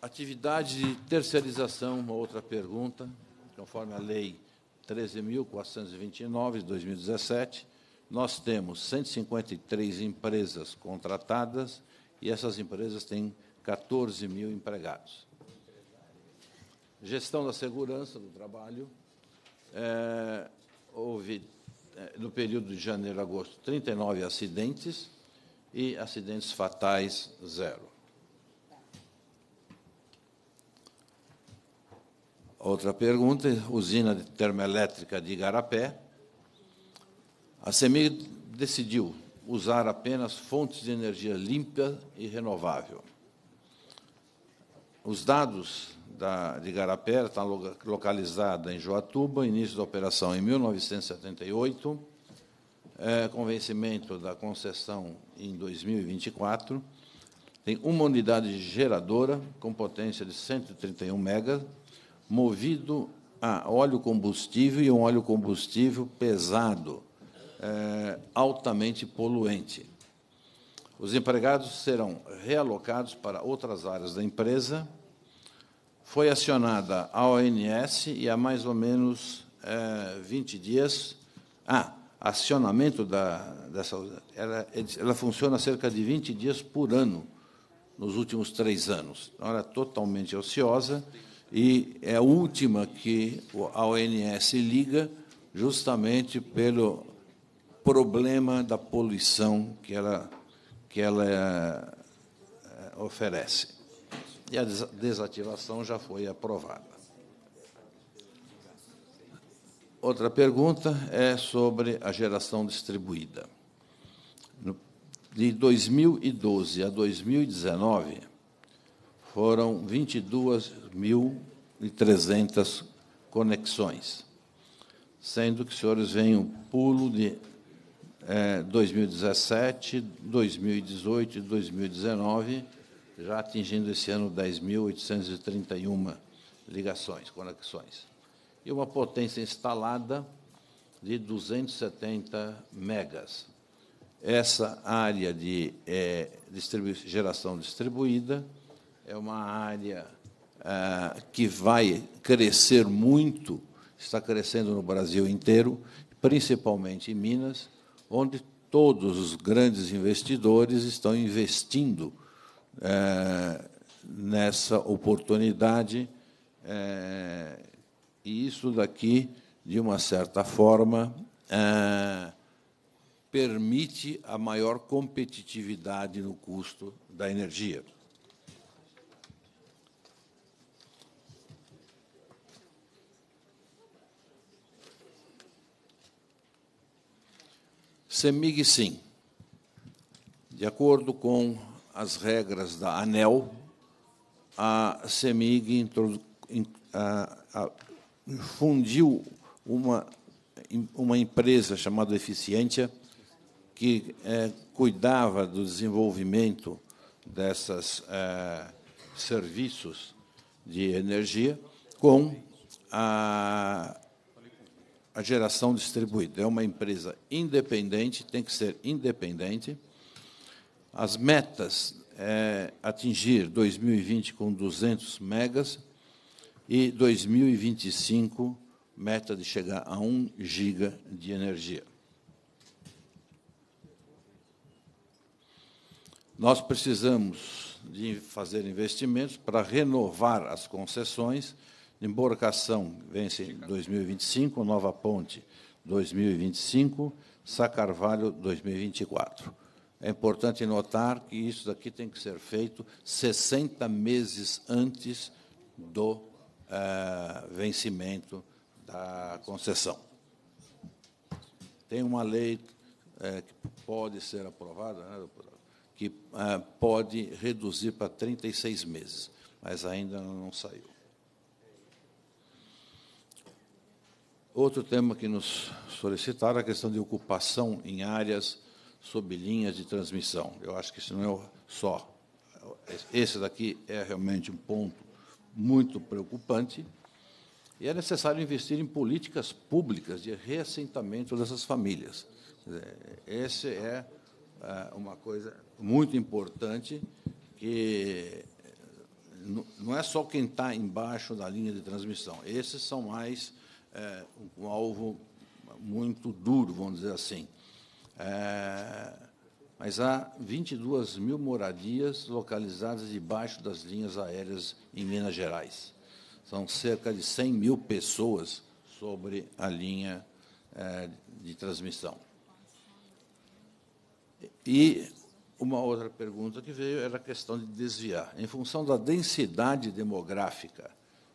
Atividade de terceirização, uma outra pergunta, conforme a lei 13.429 de 2017, nós temos 153 empresas contratadas e essas empresas têm 14 mil empregados. Gestão da segurança do trabalho, é, houve no é, período de janeiro a agosto, 39 acidentes e acidentes fatais, zero. Outra pergunta, usina de termoelétrica de Igarapé. A CEMIG decidiu usar apenas fontes de energia limpa e renovável. Os dados da, de Garapé, está localizada em Joatuba, início da operação em 1978, é, com vencimento da concessão em 2024. Tem uma unidade geradora com potência de 131 mega, movido a óleo combustível e um óleo combustível pesado, é, altamente poluente. Os empregados serão realocados para outras áreas da empresa, foi acionada a ONS e há mais ou menos é, 20 dias. Ah, acionamento da, dessa. Ela, ela funciona cerca de 20 dias por ano nos últimos três anos. Então, ela é totalmente ociosa e é a última que a ONS liga justamente pelo problema da poluição que ela, que ela é, é, oferece e a desativação já foi aprovada. Outra pergunta é sobre a geração distribuída. De 2012 a 2019, foram 22.300 conexões, sendo que os senhores veem um pulo de é, 2017, 2018 e 2019 já atingindo esse ano 10.831 ligações, conexões. E uma potência instalada de 270 megas. Essa área de é, distribu geração distribuída é uma área é, que vai crescer muito, está crescendo no Brasil inteiro, principalmente em Minas, onde todos os grandes investidores estão investindo é, nessa oportunidade. É, e isso daqui, de uma certa forma, é, permite a maior competitividade no custo da energia. CEMIG, sim. De acordo com as regras da ANEL, a CEMIG fundiu uma, uma empresa chamada Eficiência, que é, cuidava do desenvolvimento desses é, serviços de energia com a, a geração distribuída. É uma empresa independente, tem que ser independente. As metas é atingir 2020 com 200 megas e 2025 meta de chegar a 1 giga de energia. Nós precisamos de fazer investimentos para renovar as concessões de embarcação, vence em 2025, Nova Ponte 2025, Sacarvalho 2024 é importante notar que isso daqui tem que ser feito 60 meses antes do uh, vencimento da concessão. Tem uma lei uh, que pode ser aprovada, né, que uh, pode reduzir para 36 meses, mas ainda não saiu. Outro tema que nos solicitaram é a questão de ocupação em áreas sob linhas de transmissão. Eu acho que isso não é só. Esse daqui é realmente um ponto muito preocupante. E é necessário investir em políticas públicas de reassentamento dessas famílias. Essa é, é uma coisa muito importante que eh, não é só quem está embaixo da linha de transmissão. Esses são mais é, um alvo muito duro, vamos dizer assim. É, mas há 22 mil moradias localizadas debaixo das linhas aéreas em Minas Gerais. São cerca de 100 mil pessoas sobre a linha é, de transmissão. E uma outra pergunta que veio era a questão de desviar. Em função da densidade demográfica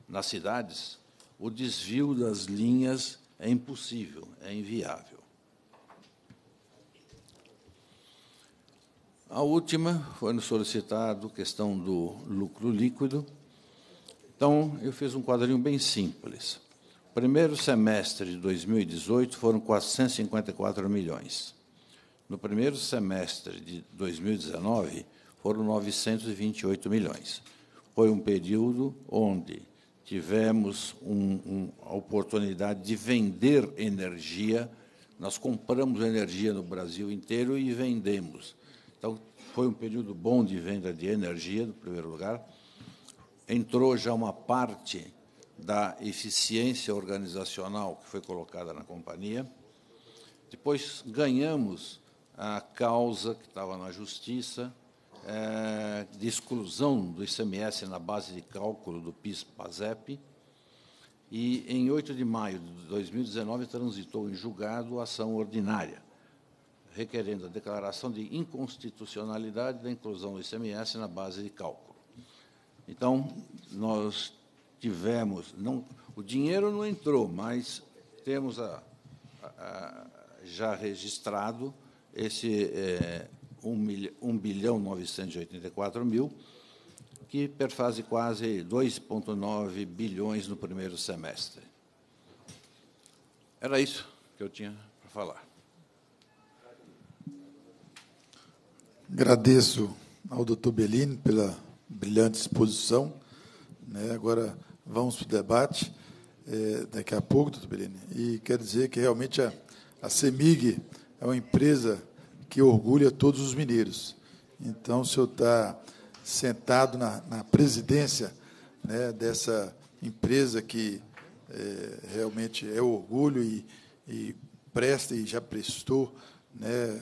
nas cidades, o desvio das linhas é impossível, é inviável. A última foi no solicitado, questão do lucro líquido. Então, eu fiz um quadrinho bem simples. Primeiro semestre de 2018 foram 454 milhões. No primeiro semestre de 2019 foram 928 milhões. Foi um período onde tivemos uma um, a oportunidade de vender energia. Nós compramos energia no Brasil inteiro e vendemos foi um período bom de venda de energia, no primeiro lugar. Entrou já uma parte da eficiência organizacional que foi colocada na companhia. Depois ganhamos a causa que estava na justiça é, de exclusão do ICMS na base de cálculo do PIS-PASEP. E em 8 de maio de 2019 transitou em julgado a ação ordinária requerendo a declaração de inconstitucionalidade da inclusão do ICMS na base de cálculo. Então, nós tivemos, não, o dinheiro não entrou, mas temos a, a, já registrado esse é, 1, 1 bilhão 984 mil, que perfaz quase 2,9 bilhões no primeiro semestre. Era isso que eu tinha para falar.
Agradeço ao doutor Bellini pela brilhante exposição. Né? Agora vamos para o debate é, daqui a pouco, doutor Bellini. E quero dizer que realmente a, a CEMIG é uma empresa que orgulha todos os mineiros. Então, o senhor está sentado na, na presidência né, dessa empresa que é, realmente é orgulho e, e presta e já prestou né,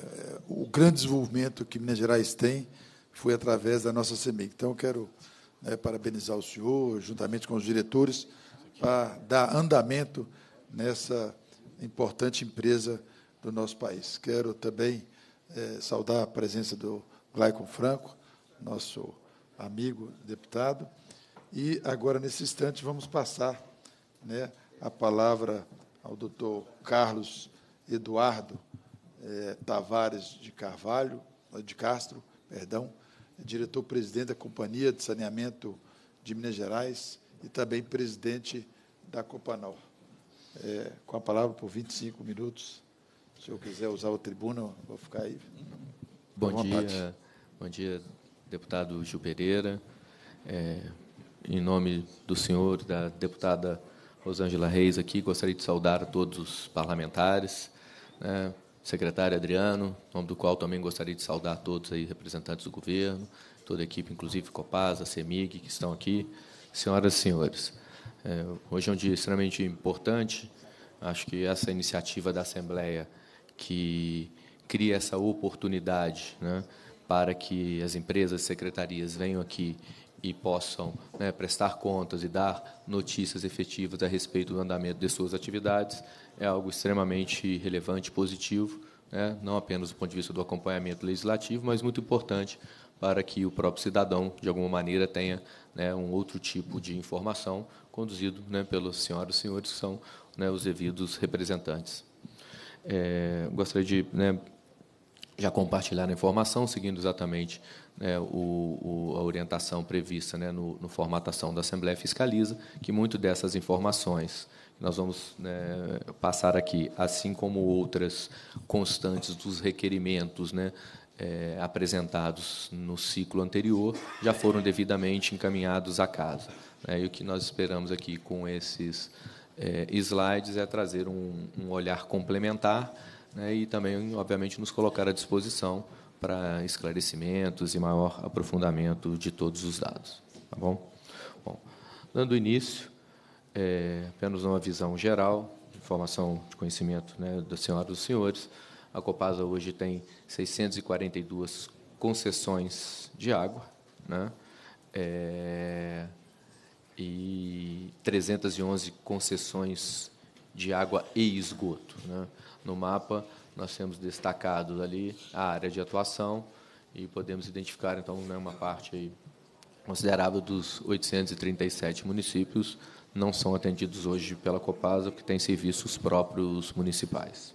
o grande desenvolvimento que Minas Gerais tem foi através da nossa CEMIG. Então, eu quero né, parabenizar o senhor, juntamente com os diretores, para dar andamento nessa importante empresa do nosso país. Quero também é, saudar a presença do Glaicon Franco, nosso amigo deputado. E agora, nesse instante, vamos passar né, a palavra ao doutor Carlos Eduardo eh, Tavares de Carvalho, eh, de Castro, perdão, diretor-presidente da Companhia de Saneamento de Minas Gerais e também presidente da Copanol. É, eh, com a palavra por 25 minutos. Se eu quiser usar o tribuna, vou ficar aí.
Bom dia, bom dia, deputado Gil Pereira. É, em nome do senhor, da deputada Rosângela Reis aqui, gostaria de saudar a todos os parlamentares. Né, secretário Adriano, nome do qual também gostaria de saudar todos aí representantes do governo, toda a equipe, inclusive Copasa, CEMIG, que estão aqui. Senhoras e senhores, é, hoje é um dia extremamente importante. Acho que essa iniciativa da Assembleia que cria essa oportunidade né, para que as empresas e secretarias venham aqui e possam né, prestar contas e dar notícias efetivas a respeito do andamento de suas atividades, é algo extremamente relevante, positivo, né? não apenas do ponto de vista do acompanhamento legislativo, mas muito importante para que o próprio cidadão, de alguma maneira, tenha né, um outro tipo de informação conduzido né, pelas senhoras e senhores que são né, os devidos representantes. É, gostaria de né, já compartilhar a informação, seguindo exatamente né, o, o, a orientação prevista né, no, no formatação da Assembleia Fiscaliza, que muito dessas informações nós vamos né, passar aqui, assim como outras constantes dos requerimentos né, é, apresentados no ciclo anterior, já foram devidamente encaminhados à casa. Né, e o que nós esperamos aqui com esses é, slides é trazer um, um olhar complementar né, e também, obviamente, nos colocar à disposição para esclarecimentos e maior aprofundamento de todos os dados. Tá bom? bom dando início, é, apenas uma visão geral, informação de conhecimento né, da senhora e dos senhores. A Copasa hoje tem 642 concessões de água né, é, e 311 concessões de água e esgoto. Né. No mapa, nós temos destacado ali a área de atuação e podemos identificar, então, né, uma parte aí considerável dos 837 municípios não são atendidos hoje pela Copasa, que tem serviços próprios municipais.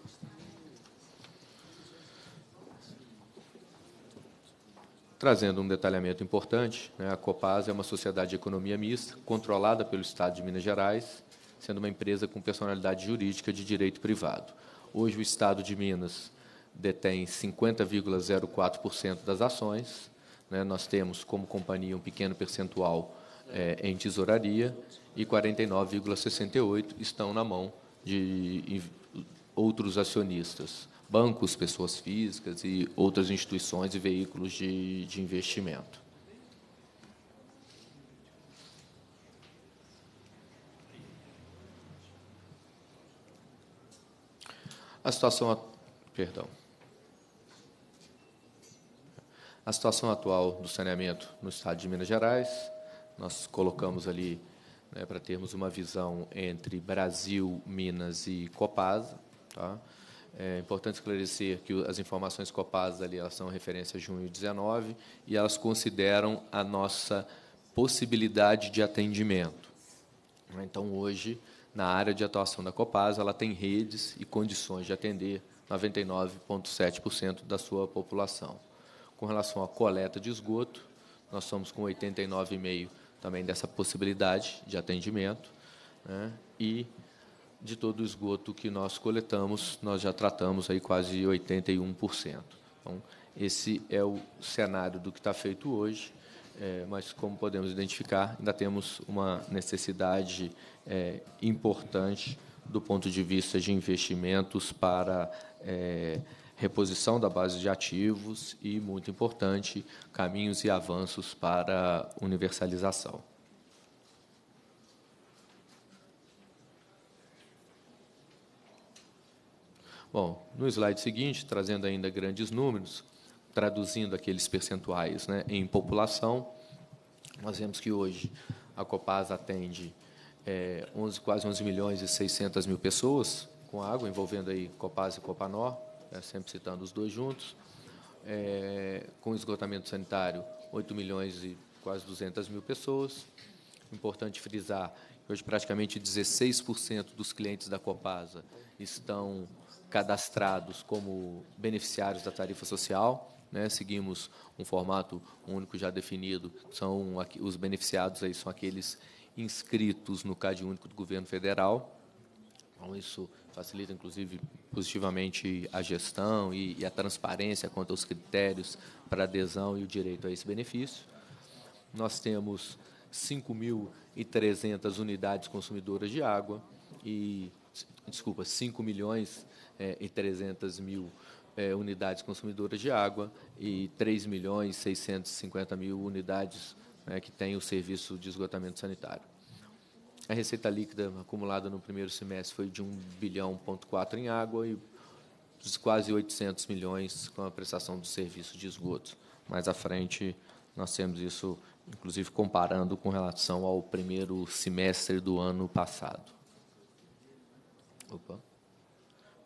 Trazendo um detalhamento importante, né, a Copasa é uma sociedade de economia mista, controlada pelo Estado de Minas Gerais, sendo uma empresa com personalidade jurídica de direito privado. Hoje, o Estado de Minas detém 50,04% das ações. Né, nós temos como companhia um pequeno percentual é, em tesouraria e 49,68 estão na mão de outros acionistas, bancos, pessoas físicas e outras instituições e veículos de, de investimento. A situação, perdão. A situação atual do saneamento no estado de Minas Gerais, nós colocamos ali né, para termos uma visão entre Brasil, Minas e Copasa. Tá? É importante esclarecer que as informações Copasa ali elas são referência a junho de 19 e elas consideram a nossa possibilidade de atendimento. Né, então hoje na área de atuação da Copasa, ela tem redes e condições de atender 99,7% da sua população. Com relação à coleta de esgoto, nós somos com 89,5% também dessa possibilidade de atendimento. Né? E de todo o esgoto que nós coletamos, nós já tratamos aí quase 81%. Então, esse é o cenário do que está feito hoje, é, mas como podemos identificar, ainda temos uma necessidade é, importante do ponto de vista de investimentos para é, reposição da base de ativos e, muito importante, caminhos e avanços para universalização. Bom, no slide seguinte, trazendo ainda grandes números, traduzindo aqueles percentuais né, em população, nós vemos que hoje a Copasa atende é, eh, 11, quase 11 milhões e 600 mil pessoas com água, envolvendo aí Copasa e Copanor, né, sempre citando os dois juntos, é, com esgotamento sanitário, 8 milhões e quase 200 mil pessoas. Importante frisar que hoje praticamente 16% dos clientes da Copasa estão cadastrados como beneficiários da tarifa social. Né, seguimos um formato único já definido. São os beneficiados aí são aqueles inscritos no CadÚnico único do governo federal. Então isso facilita inclusive positivamente a gestão e, e a transparência quanto aos critérios para adesão e o direito a esse benefício. Nós temos 5.300 unidades consumidoras de água e, desculpa, 5 milhões é, e 300 mil é, unidades consumidoras de água e 3 milhões e 650 mil unidades né, que têm o serviço de esgotamento sanitário. A receita líquida acumulada no primeiro semestre foi de 1 bilhão ponto 4 em água e quase 800 milhões com a prestação do serviço de esgoto. Mais à frente, nós temos isso, inclusive, comparando com relação ao primeiro semestre do ano passado. Opa.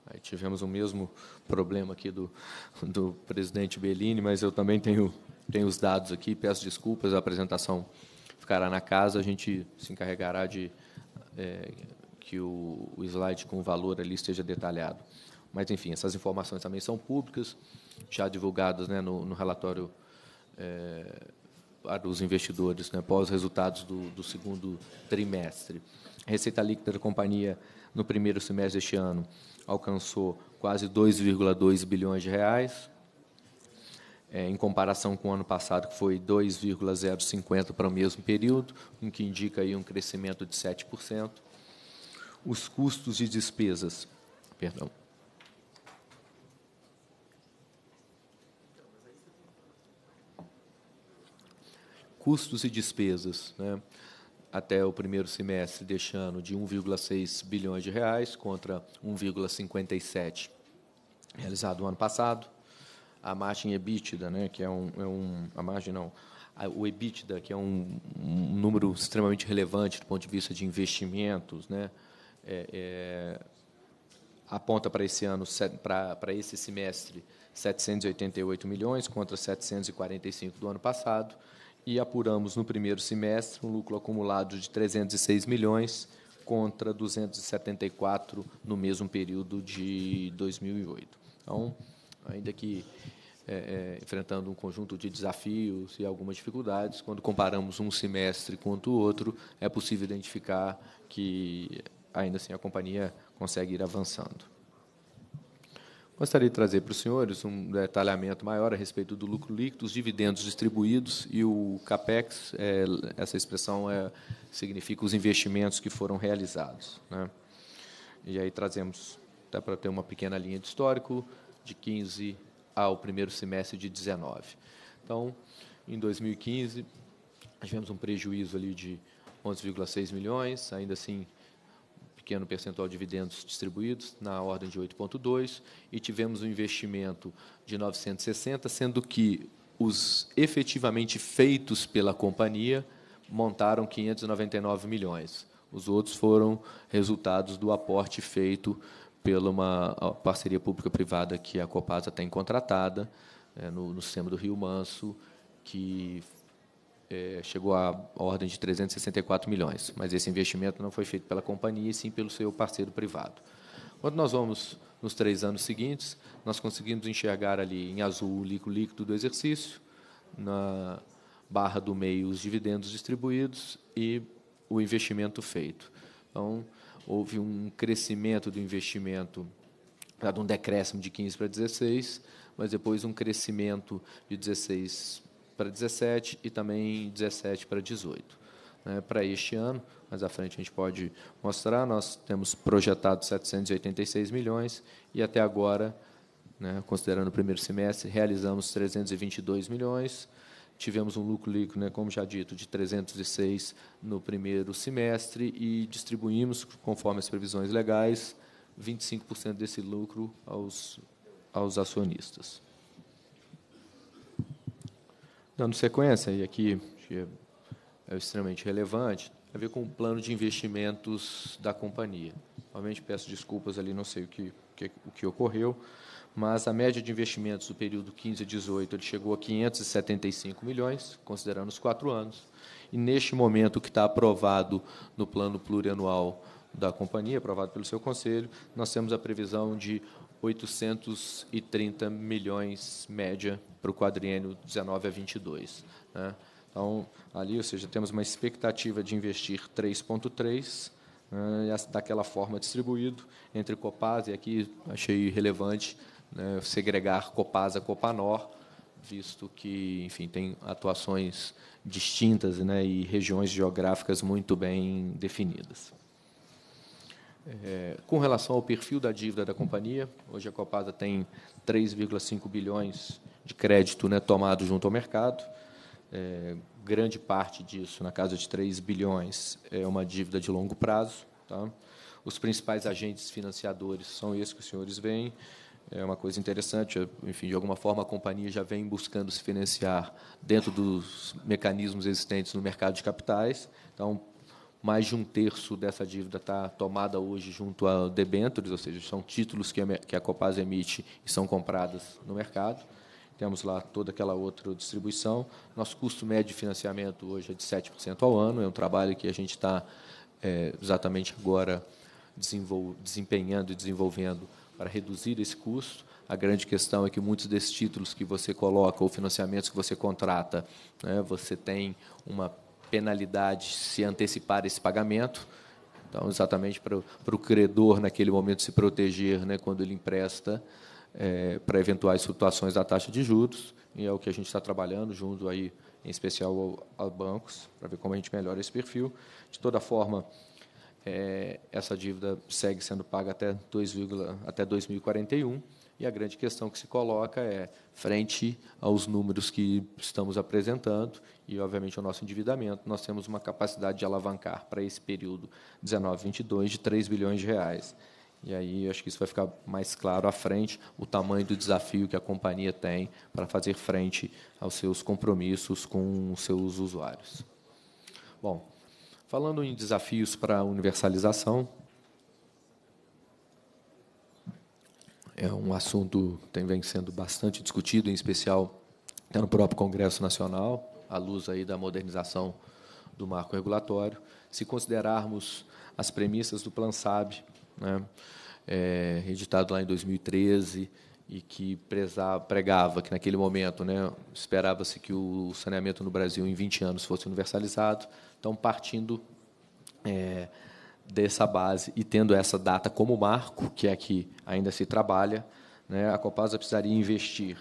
Aí tivemos o mesmo problema aqui do, do presidente Bellini, mas eu também tenho, tenho os dados aqui. Peço desculpas, a apresentação ficará na casa. A gente se encarregará de é, que o, o, slide com o valor ali esteja detalhado. Mas, enfim, essas informações também são públicas, já divulgadas né, no, no, relatório é, para os investidores, né, pós resultados do, do segundo trimestre. A receita líquida da companhia no primeiro semestre deste ano alcançou quase 2,2 bilhões de reais, é, em comparação com o ano passado, que foi 2,050 para o mesmo período, o que indica aí um crescimento de 7%.
Os custos
de despesas, perdão. Custos e despesas, né? até o primeiro semestre deste ano de 1,6 bilhões de reais contra 1,57 realizado no ano passado a margem EBITDA, né, que é um, é um a margem não, a, o EBITDA, que é um, um, número extremamente relevante do ponto de vista de investimentos, né, é, é, aponta para esse ano, para esse semestre, 788 milhões contra 745 do ano passado, e apuramos no primeiro semestre um lucro acumulado de 306 milhões contra 274 no mesmo período de 2008. Então, ainda que é, é, enfrentando um conjunto de desafios e algumas dificuldades. Quando comparamos um semestre contra o outro, é possível identificar que, ainda assim, a companhia consegue ir avançando. Gostaria de trazer para os senhores um detalhamento maior a respeito do lucro líquido, os dividendos distribuídos e o CAPEX, é, essa expressão é, significa os investimentos que foram realizados. Né? E aí trazemos, dá para ter uma pequena linha de histórico, de 15 ao primeiro semestre de 19. Então, em 2015, tivemos um prejuízo ali de 11,6 milhões, ainda assim pequeno percentual de dividendos distribuídos, na ordem de 8,2, e tivemos um investimento de 960, sendo que os efetivamente feitos pela companhia montaram 599 milhões. Os outros foram resultados do aporte feito pela uma parceria pública-privada que a Copasa tem contratada é, no, no sistema do Rio Manso, que é, chegou à ordem de 364 milhões. Mas esse investimento não foi feito pela companhia, e sim pelo seu parceiro privado. Quando nós vamos nos três anos seguintes, nós conseguimos enxergar ali em azul o líquido, líquido do exercício, na barra do meio os dividendos distribuídos e o investimento feito. Então, houve um crescimento do investimento, tá, dado um decréscimo de 15 para 16, mas depois um crescimento de 16 para 17 e também 17 para 18. Né, para este ano, mas à frente a gente pode mostrar, nós temos projetado 786 milhões e até agora, né, considerando o primeiro semestre, realizamos 322 milhões, Tivemos um lucro líquido, né, como já dito, de 306 no primeiro semestre e distribuímos, conforme as previsões legais, 25% desse lucro aos, aos acionistas. Dando sequência, e aqui é extremamente relevante, a ver com o plano de investimentos da companhia. Realmente peço desculpas ali, não sei o que, o que, o que ocorreu mas a média de investimentos do período 15 a 18 ele chegou a 575 milhões, considerando os quatro anos. E neste momento que está aprovado no plano plurianual da companhia, aprovado pelo seu conselho, nós temos a previsão de 830 milhões média para o quadriênio 19 a 22. Né? Então, ali, ou seja, temos uma expectativa de investir 3,3 né? daquela forma distribuído entre Copasa, e aqui achei relevante né, segregar Copasa Copanor, visto que, enfim, tem atuações distintas né, e regiões geográficas muito bem definidas. É, com relação ao perfil da dívida da companhia, hoje a Copasa tem 3,5 bilhões de crédito né, tomado junto ao mercado. É, grande parte disso, na casa de 3 bilhões, é uma dívida de longo prazo. Tá? Os principais agentes financiadores são esses que os senhores veem é uma coisa interessante. Enfim, de alguma forma, a companhia já vem buscando se financiar dentro dos mecanismos existentes no mercado de capitais. Então, mais de um terço dessa dívida está tomada hoje junto a debêntures, ou seja, são títulos que a, Copaz Copasa emite e são compradas no mercado. Temos lá toda aquela outra distribuição. Nosso custo médio de financiamento hoje é de 7% ao ano. É um trabalho que a gente está é, exatamente agora desempenhando e desenvolvendo para reduzir esse custo. A grande questão é que muitos desses títulos que você coloca ou financiamentos que você contrata, né, você tem uma penalidade se antecipar esse pagamento. Então, exatamente para, para o credor, naquele momento, se proteger né, quando ele empresta é, para eventuais flutuações da taxa de juros. E é o que a gente está trabalhando junto aí, em especial aos bancos, para ver como a gente melhora esse perfil. De toda forma, é, essa dívida segue sendo paga até, 2, até 2041. E a grande questão que se coloca é, frente aos números que estamos apresentando e, obviamente, ao nosso endividamento, nós temos uma capacidade de alavancar para esse período 19-22 de 3 bilhões de reais. E aí acho que isso vai ficar mais claro à frente o tamanho do desafio que a companhia tem para fazer frente aos seus compromissos com os seus usuários. Bom, Falando em desafios para a universalização, é um assunto que vem sendo bastante discutido, em especial até no próprio Congresso Nacional, à luz aí da modernização do marco regulatório. Se considerarmos as premissas do Plan Sab, né, é, editado lá em 2013, e que pregava que, naquele momento, né, esperava-se que o saneamento no Brasil, em 20 anos, fosse universalizado, então, partindo é, dessa base e tendo essa data como marco, que é que ainda se trabalha, né, a Copasa precisaria investir,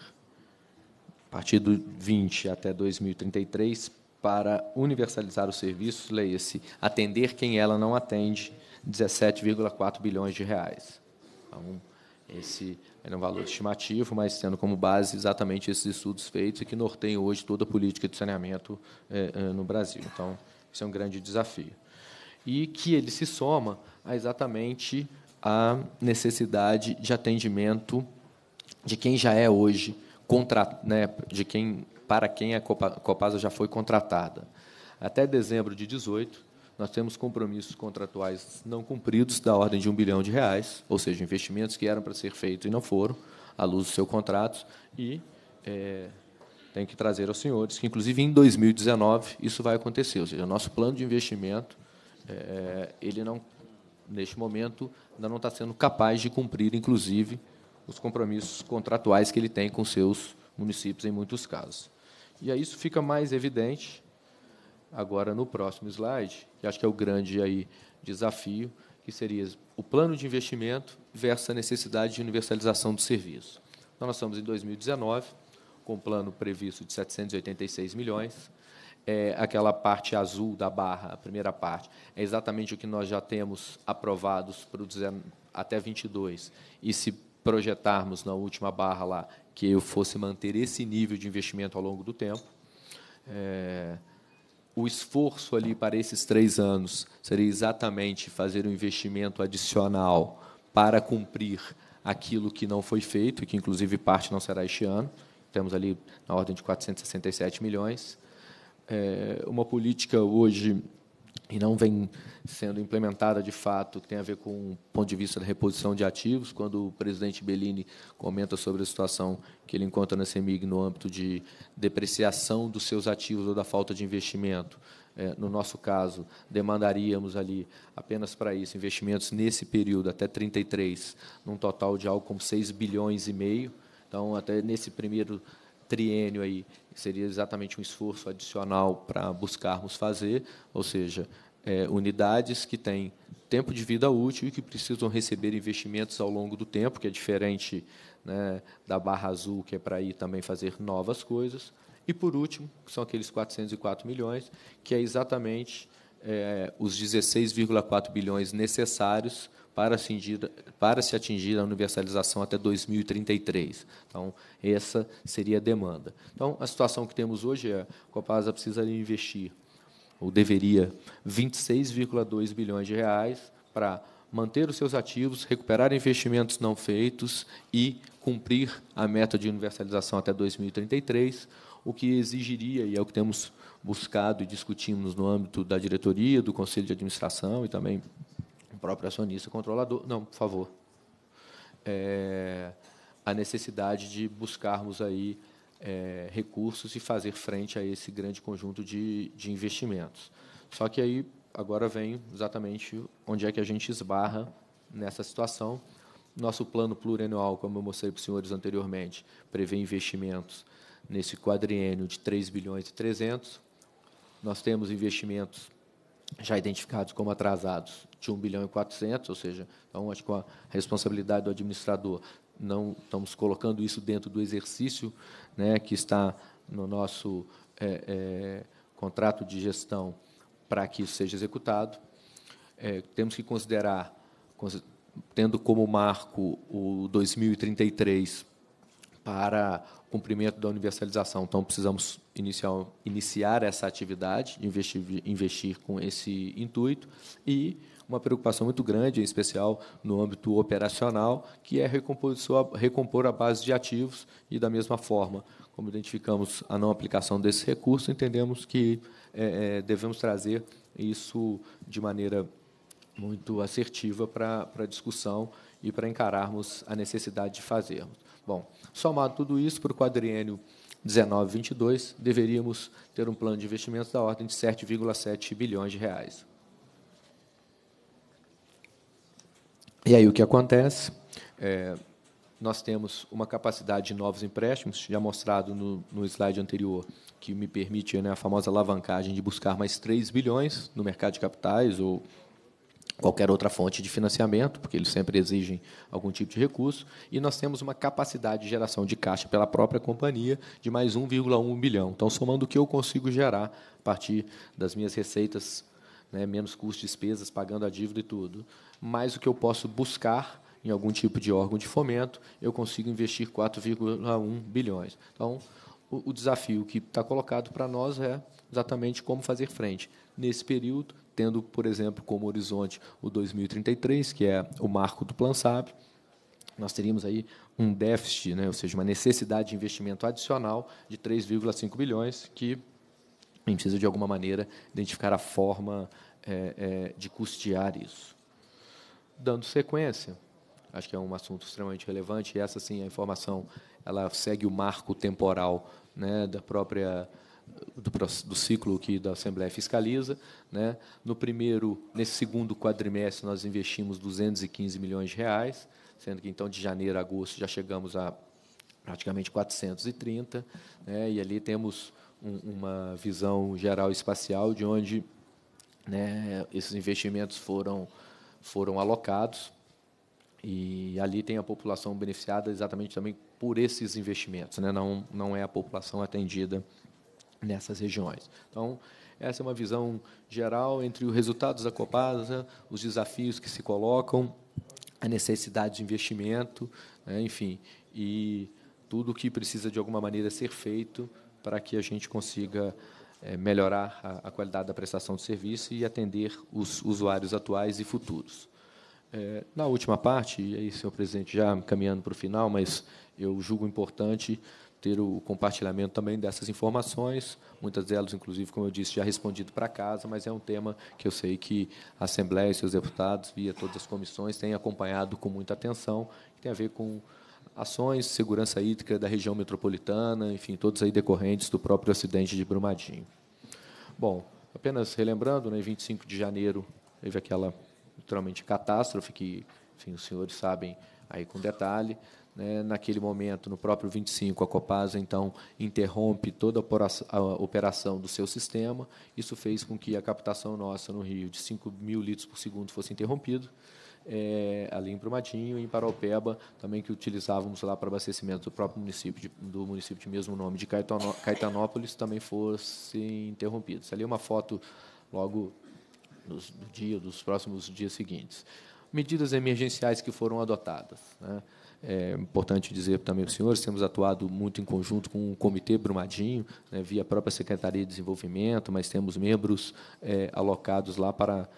a partir de 20 até 2033, para universalizar os serviços, leia-se, atender quem ela não atende, 17,4 bilhões de reais. Então, esse é um valor estimativo, mas tendo como base exatamente esses estudos feitos e que norteiam hoje toda a política de saneamento é, é, no Brasil. Então, isso é um grande desafio. E que ele se soma a exatamente a necessidade de atendimento de quem já é hoje contra, né, de quem para quem a Copasa já foi contratada. Até dezembro de 18, nós temos compromissos contratuais não cumpridos da ordem de um bilhão de reais, ou seja, investimentos que eram para ser feitos e não foram, à luz do seu contrato, e é, tenho que trazer aos senhores que, inclusive, em 2019 isso vai acontecer. Ou seja, o nosso plano de investimento, é, é, ele não, neste momento, ainda não está sendo capaz de cumprir, inclusive, os compromissos contratuais que ele tem com seus municípios em muitos casos. E aí isso fica mais evidente agora no próximo slide, que acho que é o grande aí desafio, que seria o plano de investimento versus a necessidade de universalização do serviço. Então, nós estamos em 2019, com o plano previsto de 786 milhões. É, aquela parte azul da barra, a primeira parte, é exatamente o que nós já temos aprovados para o até 22. E se projetarmos na última barra lá que eu fosse manter esse nível de investimento ao longo do tempo, é, o esforço ali para esses três anos seria exatamente fazer um investimento adicional para cumprir aquilo que não foi feito, que inclusive parte não será este ano, temos ali na ordem de 467 milhões. É uma política hoje e não vem sendo implementada de fato, que tem a ver com o ponto de vista da reposição de ativos. Quando o presidente Bellini comenta sobre a situação que ele encontra na CEMIG no âmbito de depreciação dos seus ativos ou da falta de investimento, é, no nosso caso, demandaríamos ali, apenas para isso, investimentos nesse período, até 33, num total de algo como 6 bilhões e meio então, até nesse primeiro triênio aí, seria exatamente um esforço adicional para buscarmos fazer, ou seja, é, unidades que têm tempo de vida útil e que precisam receber investimentos ao longo do tempo, que é diferente né, da barra azul, que é para ir também fazer novas coisas. E, por último, que são aqueles 404 milhões, que é exatamente é, os 16,4 bilhões necessários para se, atingir, para se atingir a universalização até 2033. Então, essa seria a demanda. Então, a situação que temos hoje é a Copasa precisaria investir, ou deveria, 26,2 bilhões de reais para manter os seus ativos, recuperar investimentos não feitos e cumprir a meta de universalização até 2033, o que exigiria, e é o que temos buscado e discutimos no âmbito da diretoria, do conselho de administração e também próprio acionista controlador. Não, por favor. É, a necessidade de buscarmos aí é, recursos e fazer frente a esse grande conjunto de, de investimentos. Só que aí agora vem exatamente onde é que a gente esbarra nessa situação. Nosso plano plurianual, como eu mostrei para os senhores anteriormente, prevê investimentos nesse quadriênio de 3 bilhões e 300. Nós temos investimentos já identificados como atrasados de 1 bilhão e 400, ou seja, então, acho que com a responsabilidade do administrador, não estamos colocando isso dentro do exercício né, que está no nosso é, é, contrato de gestão para que isso seja executado. É, temos que considerar, tendo como marco o 2033 para cumprimento da universalização, então precisamos iniciar, iniciar essa atividade, investir, investir com esse intuito e uma preocupação muito grande, em especial no âmbito operacional, que é recompor, recompor a base de ativos e, da mesma forma, como identificamos a não aplicação desse recurso, entendemos que é, é devemos trazer isso de maneira muito assertiva para a discussão e para encararmos a necessidade de fazermos. Bom, somado tudo isso, para o quadriênio 19-22, deveríamos ter um plano de investimentos da ordem de 7,7 bilhões de reais. E aí o que acontece? É, nós temos uma capacidade de novos empréstimos, já mostrado no, no slide anterior, que me permite né, a famosa alavancagem de buscar mais 3 bilhões no mercado de capitais ou qualquer outra fonte de financiamento, porque eles sempre exigem algum tipo de recurso, e nós temos uma capacidade de geração de caixa pela própria companhia de mais 1,1 bilhão. Então, somando o que eu consigo gerar a partir das minhas receitas, né, menos custos, despesas, pagando a dívida e tudo, mais o que eu posso buscar em algum tipo de órgão de fomento, eu consigo investir 4,1 bilhões. Então, o, o desafio que está colocado para nós é exatamente como fazer frente. Nesse período, tendo, por exemplo, como horizonte o 2033, que é o marco do Plan Sab, nós teríamos aí um déficit, né, ou seja, uma necessidade de investimento adicional de 3,5 bilhões, que a gente precisa, de alguma maneira, identificar a forma é, é, de custear isso dando sequência, acho que é um assunto extremamente relevante, e essa sim, a informação, ela segue o marco temporal né, da própria do, do, ciclo que da Assembleia fiscaliza, né? No primeiro, nesse segundo quadrimestre nós investimos 215 milhões de reais, sendo que então de janeiro a agosto já chegamos a praticamente 430, né? E ali temos um, uma visão geral espacial de onde, né, esses investimentos foram foram alocados e ali tem a população beneficiada exatamente também por esses investimentos, né? não, não é a população atendida nessas regiões. Então, essa é uma visão geral entre os resultados da Copasa, os desafios que se colocam, a necessidade de investimento, né? enfim, e tudo o que precisa de alguma maneira ser feito para que a gente consiga é, melhorar a, qualidade da prestação de serviço e atender os usuários atuais e futuros. É, na última parte, e aí, senhor presidente, já caminhando para o final, mas eu julgo importante ter o compartilhamento também dessas informações, muitas delas, inclusive, como eu disse, já respondido para casa, mas é um tema que eu sei que a Assembleia e seus deputados, via todas as comissões, têm acompanhado com muita atenção, que tem a ver com ações, segurança hídrica da região metropolitana, enfim, todos aí decorrentes do próprio acidente de Brumadinho. Bom, apenas relembrando, né, 25 de janeiro teve aquela, naturalmente, catástrofe que, enfim, os senhores sabem aí com detalhe. Né, naquele momento, no próprio 25, a Copasa, então, interrompe toda a operação do seu sistema. Isso fez com que a captação nossa no Rio de 5 mil litros por segundo fosse interrompida é, ali em Brumadinho e em Paraupeba, também que utilizávamos lá para abastecimento do próprio município, de, do município de mesmo nome de Caetano, Caetanópolis, também fossem interrompidos. Ali uma foto logo nos, do dia, dos próximos dias seguintes. Medidas emergenciais que foram adotadas. Né? É importante dizer também para os senhores, temos atuado muito em conjunto com o Comitê Brumadinho, né, via a própria Secretaria de Desenvolvimento, mas temos membros é, alocados lá para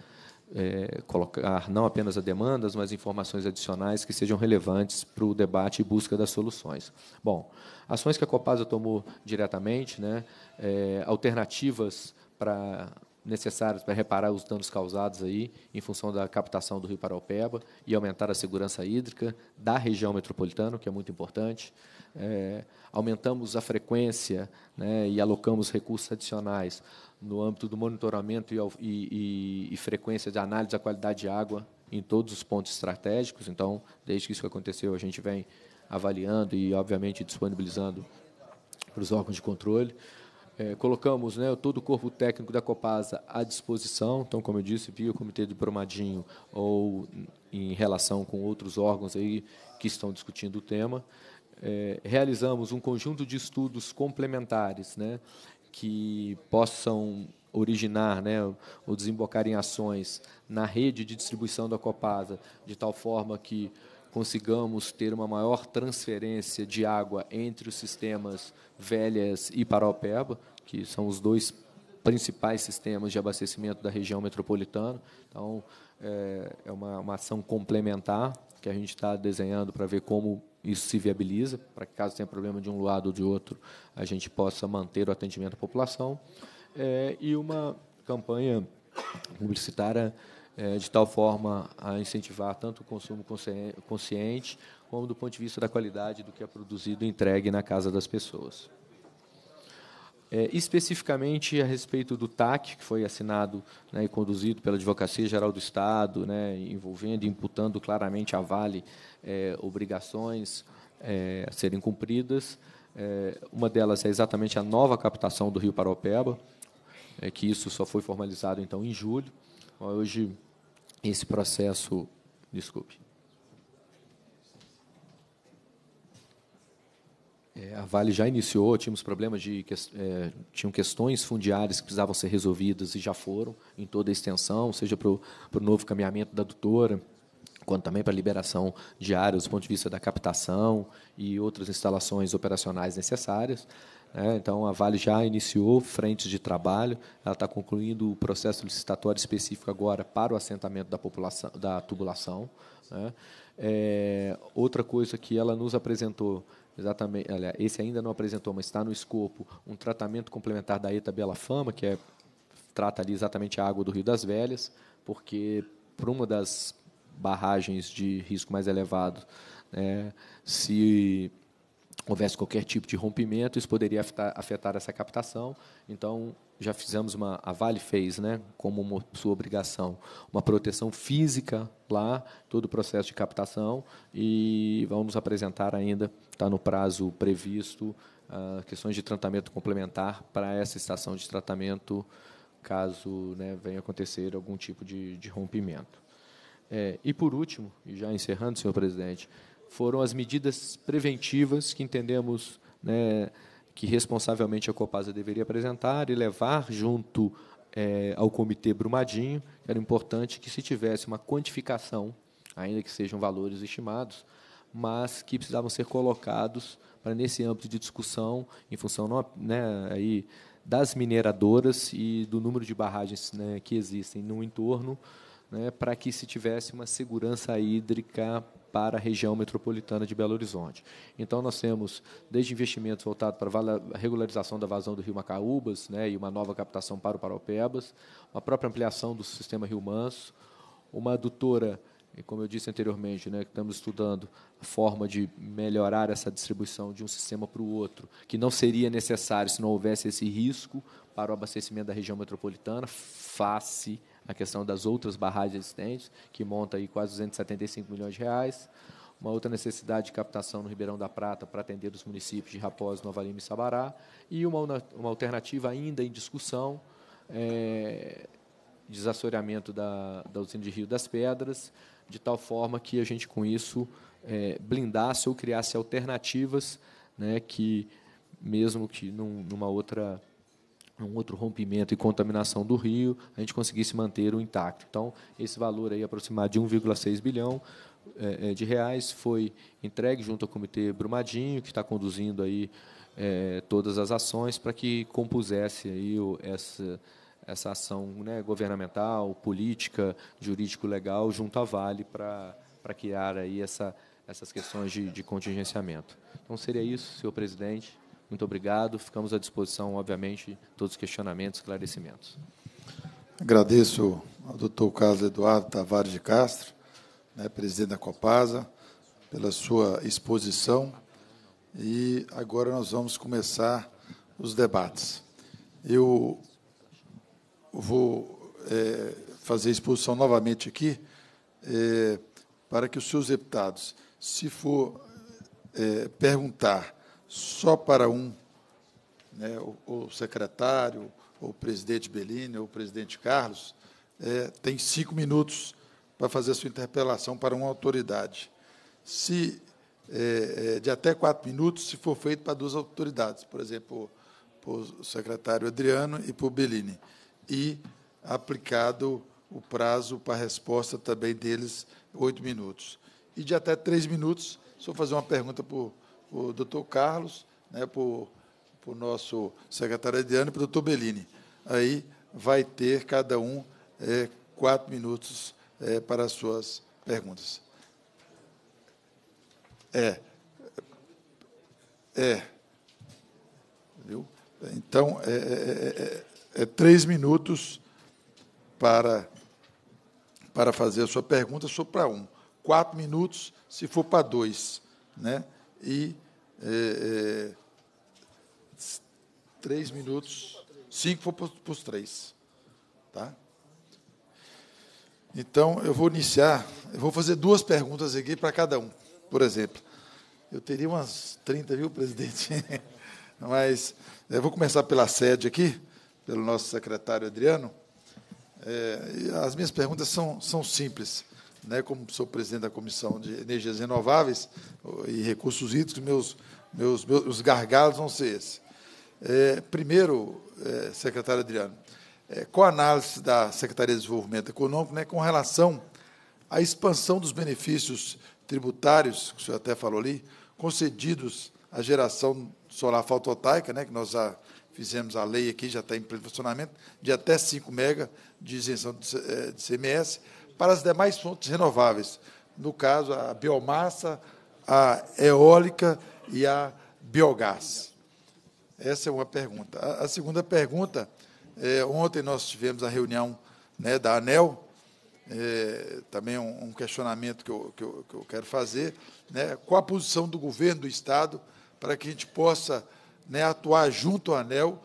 é, colocar não apenas as demandas, mas informações adicionais que sejam relevantes para o debate e busca das soluções. Bom, ações que a Copasa tomou diretamente, né, é, alternativas para necessárias para reparar os danos causados aí em função da captação do Rio Paraupeba e aumentar a segurança hídrica da região metropolitana, que é muito importante é, aumentamos a frequência né, e alocamos recursos adicionais no âmbito do monitoramento e, e, e, e, frequência de análise da qualidade de água em todos os pontos estratégicos. Então, desde que isso aconteceu, a gente vem avaliando e, obviamente, disponibilizando para os órgãos de controle. É, colocamos né, todo o corpo técnico da Copasa à disposição, então, como eu disse, via o Comitê do Promadinho ou em relação com outros órgãos aí que estão discutindo o tema é, realizamos um conjunto de estudos complementares, né, que possam originar, né, ou desembocar em ações na rede de distribuição da Copasa, de tal forma que consigamos ter uma maior transferência de água entre os sistemas Velhas e Paraopeba, que são os dois principais sistemas de abastecimento da região metropolitana. Então, é, é uma, uma ação complementar que a gente está desenhando para ver como isso se viabiliza, para que caso tenha problema de um lado ou de outro, a gente possa manter o atendimento à população. É, e uma campanha publicitária é, de tal forma a incentivar tanto o consumo consciente, como do ponto de vista da qualidade do que é produzido e entregue na casa das pessoas. É, especificamente a respeito do TAC, que foi assinado né, e conduzido pela Advocacia Geral do Estado, né, envolvendo e imputando claramente a Vale é, obrigações é, a serem cumpridas. É, uma delas é exatamente a nova captação do Rio Paropeba, é, que isso só foi formalizado então em julho. Hoje, esse processo. Desculpe. É, a Vale já iniciou, tínhamos problemas de é, tinham questões fundiárias que precisavam ser resolvidas e já foram em toda a extensão, seja para o novo caminhamento da doutora, quanto também para a liberação de áreas do ponto de vista da captação e outras instalações operacionais necessárias. É, então, a Vale já iniciou frentes de trabalho, ela está concluindo o processo licitatório específico agora para o assentamento da, população, da tubulação. Né? É, outra coisa que ela nos apresentou exatamente, aliás, esse ainda não apresentou, mas está no escopo, um tratamento complementar da ETA Bela Fama, que é, trata ali exatamente a água do Rio das Velhas, porque para uma das barragens de risco mais elevado, né, se houvesse qualquer tipo de rompimento, isso poderia afetar, afetar essa captação. Então, já fizemos uma a Vale fez, né, como uma, sua obrigação, uma proteção física lá, todo o processo de captação e vamos apresentar ainda, está no prazo previsto, uh, questões de tratamento complementar para essa estação de tratamento caso né, venha acontecer algum tipo de, de rompimento. É, e por último, e já encerrando, senhor presidente, foram as medidas preventivas que entendemos, né, que responsavelmente a Copasa deveria apresentar e levar junto é, ao Comitê Brumadinho. Era importante que se tivesse uma quantificação, ainda que sejam valores estimados, mas que precisavam ser colocados para nesse âmbito de discussão, em função né, aí, das mineradoras e do número de barragens né, que existem no entorno, né, para que se tivesse uma segurança hídrica para a região metropolitana de Belo Horizonte. Então, nós temos desde investimentos voltados para a regularização da vazão do rio Macaúbas né, e uma nova captação para o Paraupebas, uma própria ampliação do sistema Rio Manso, uma adutora, como eu disse anteriormente, né, que estamos estudando a forma de melhorar essa distribuição de um sistema para o outro, que não seria necessário se não houvesse esse risco para o abastecimento da região metropolitana, face na questão das outras barragens existentes, que monta aí quase 275 milhões de reais. Uma outra necessidade de captação no Ribeirão da Prata para atender os municípios de Raposo, Nova Lima e Sabará. E uma, uma alternativa ainda em discussão, é, desassoreamento da, da usina de Rio das Pedras, de tal forma que a gente, com isso, é, blindasse ou criasse alternativas né, que, mesmo que num, numa outra um outro rompimento e contaminação do rio, a gente conseguisse manter o intacto. Então, esse valor aí aproximado de 1,6 bilhão é, é, de reais foi entregue junto ao Comitê Brumadinho, que está conduzindo aí é, todas as ações para que compusesse aí essa essa ação né, governamental, política, jurídico-legal junto à Vale para criar aí essa, essas questões de, de contingenciamento. Então seria isso, senhor presidente. Muito obrigado. Ficamos à disposição, obviamente, todos os questionamentos, esclarecimentos.
Agradeço ao doutor Carlos Eduardo Tavares de Castro, né, presidente da Copasa, pela sua exposição. E agora nós vamos começar os debates. Eu vou é, fazer a exposição novamente aqui, é, para que os seus deputados, se for é, perguntar só para um, né, o, o secretário, ou o presidente Bellini, ou o presidente Carlos, é, tem cinco minutos para fazer sua interpelação para uma autoridade. Se é, é, de até quatro minutos, se for feito para duas autoridades, por exemplo, para o secretário Adriano e para o Bellini, e aplicado o prazo para a resposta também deles, oito minutos. E de até três minutos, se for fazer uma pergunta para o o doutor Carlos, né, para o nosso secretário Adriano e para o doutor Bellini. Aí vai ter cada um é, quatro minutos é, para as suas perguntas. É. É. Viu? Então, é, é três minutos para, para fazer a sua pergunta, só para um. Quatro minutos se for para dois. Né? E é, é três minutos, cinco para os três. Tá? Então, eu vou iniciar, eu vou fazer duas perguntas aqui para cada um, por exemplo. Eu teria umas 30, viu, presidente? *laughs* Mas eu vou começar pela sede aqui, pelo nosso secretário Adriano. É, as minhas perguntas são, são simples né, como sou presidente da Comissão de Energias Renováveis e Recursos Hídricos, meus, meus, meus gargalos vão ser esses. É, primeiro, é, secretário Adriano, é, qual a análise da Secretaria de Desenvolvimento Econômico né, com relação à expansão dos benefícios tributários, que o senhor até falou ali, concedidos à geração solar fotovoltaica, né, que nós já fizemos a lei aqui, já está em pleno funcionamento, de até 5 mega de isenção de, é, de CMS, para as demais fontes renováveis, no caso, a biomassa, a eólica e a biogás? Essa é uma pergunta. A, segunda pergunta, é, ontem nós tivemos a reunião né, da ANEL, é, também um, um, questionamento que eu, que eu, que eu quero fazer, né, qual a posição do governo do Estado para que a gente possa né, atuar junto ao ANEL,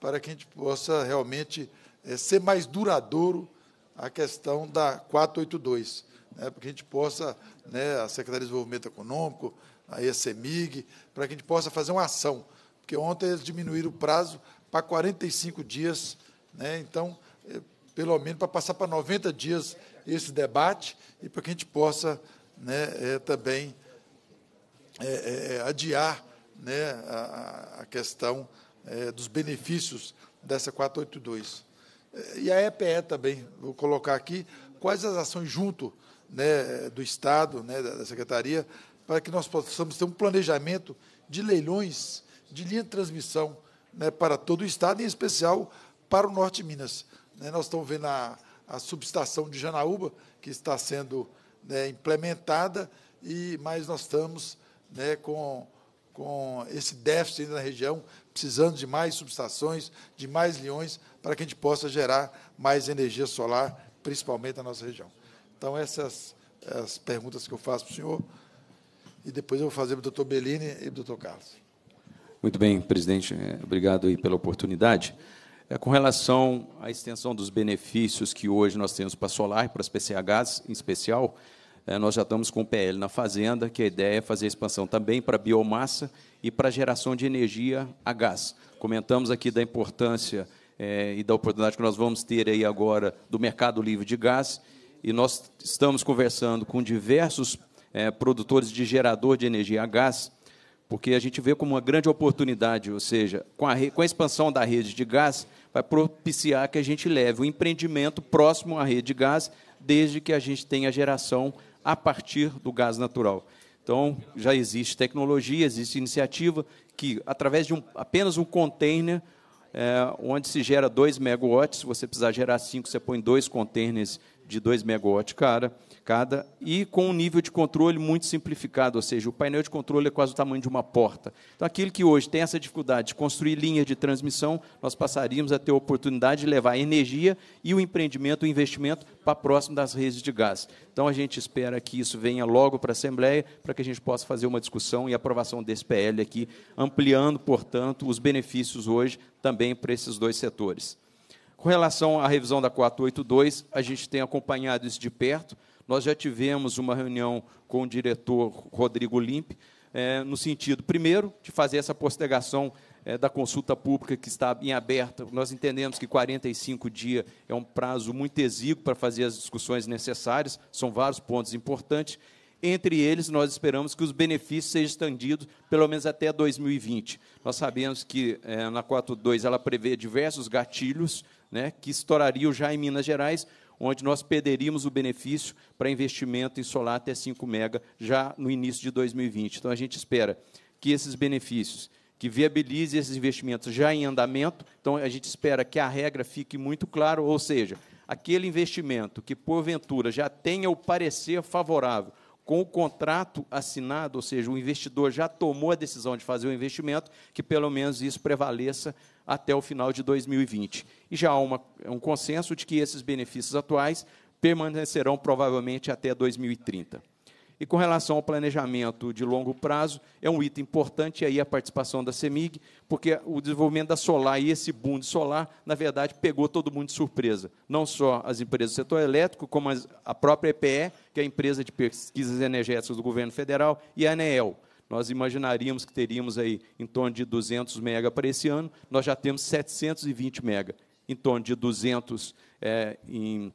para que a gente possa realmente é, ser mais duradouro a questão da 482, né, para que a gente possa, né, a Secretaria de Desenvolvimento Econômico, a ECMIG, para que a gente possa fazer uma ação, porque ontem eles diminuíram o prazo para 45 dias, né, então, é, pelo menos para passar para 90 dias esse debate e para que a gente possa né, é, também é, é, é adiar né, a, a questão é, dos benefícios dessa 482 e a EPE também, vou colocar aqui, quais as ações junto né, do Estado, né, da Secretaria, para que nós possamos ter um planejamento de leilões de linha de transmissão né, para todo o Estado, em especial para o Norte de Minas. Né. nós estamos vendo a, a subestação de Janaúba, que está sendo né, implementada, e mas nós estamos né, com, com esse déficit na região, precisando de mais subestações, de mais leões para que a gente possa gerar mais energia solar, principalmente na nossa região. Então, essas as perguntas que eu faço para o senhor, e depois eu vou fazer para o doutor Bellini e para o doutor Carlos.
Muito bem, presidente. É, obrigado aí pela oportunidade. É, com relação à extensão dos benefícios que hoje nós temos para a solar e para as PCHs em especial, é, nós já estamos com o PL na fazenda, que a ideia é fazer a expansão também para a biomassa e para a geração de energia a gás. Comentamos aqui da importância é, e da oportunidade que nós vamos ter aí agora do mercado livre de gás. E nós estamos conversando com diversos é, produtores de gerador de energia a gás, porque a gente vê como uma grande oportunidade, ou seja, com a, com a expansão da rede de gás, vai propiciar que a gente leve o empreendimento próximo à rede de gás, desde que a gente tenha geração a partir do gás natural. Então, já existe tecnologia, existe iniciativa que, através de um, apenas um container, é, onde se gera 2 megawatts. Se você precisar gerar 5, você põe dois containers de 2 megawatts, cara simplificada e com um nível de controle muito simplificado, ou seja, o painel de controle é quase o tamanho de uma porta. Então, aquilo que hoje tem essa dificuldade de construir linha de transmissão, nós passaríamos a ter a oportunidade de levar a energia e o empreendimento, o investimento, para próximo das redes de gás. Então, a gente espera que isso venha logo para a Assembleia, para que a gente possa fazer uma discussão e aprovação desse PL aqui, ampliando, portanto, os benefícios hoje também para esses dois setores. Com relação à revisão da 482, a gente tem acompanhado isso de perto. Nós já tivemos uma reunião com o diretor Rodrigo Limpe, é, no sentido, primeiro, de fazer essa postergação é, da consulta pública que está em aberta. Nós entendemos que 45 dias é um prazo muito exíguo para fazer as discussões necessárias, são vários pontos importantes. Entre eles, nós esperamos que os benefícios sejam estendidos pelo menos até 2020. Nós sabemos que é, na 4.2 ela prevê diversos gatilhos né, que estourariam já em Minas Gerais, onde nós perderíamos o benefício para investimento em solar até 5 mega já no início de 2020. Então a gente espera que esses benefícios que viabilize esses investimentos já em andamento. Então, a gente espera que a regra fique muito clara, ou seja, aquele investimento que, porventura, já tenha o parecer favorável com o contrato assinado, ou seja, o investidor já tomou a decisão de fazer o investimento, que pelo menos isso prevaleça até o final de 2020. E já há uma, um consenso de que esses benefícios atuais permanecerão provavelmente até 2030. E com relação ao planejamento de longo prazo, é um item importante aí a participação da CEMIG, porque o desenvolvimento da solar e esse boom de solar, na verdade, pegou todo mundo de surpresa. Não só as empresas do setor elétrico, como as, a própria EPE, que é a empresa de pesquisas energéticas do governo federal, e a ANEEL. Nós imaginaríamos que teríamos aí em torno de 200 mega para esse ano, nós já temos 720 mega, em torno de 200 é, em,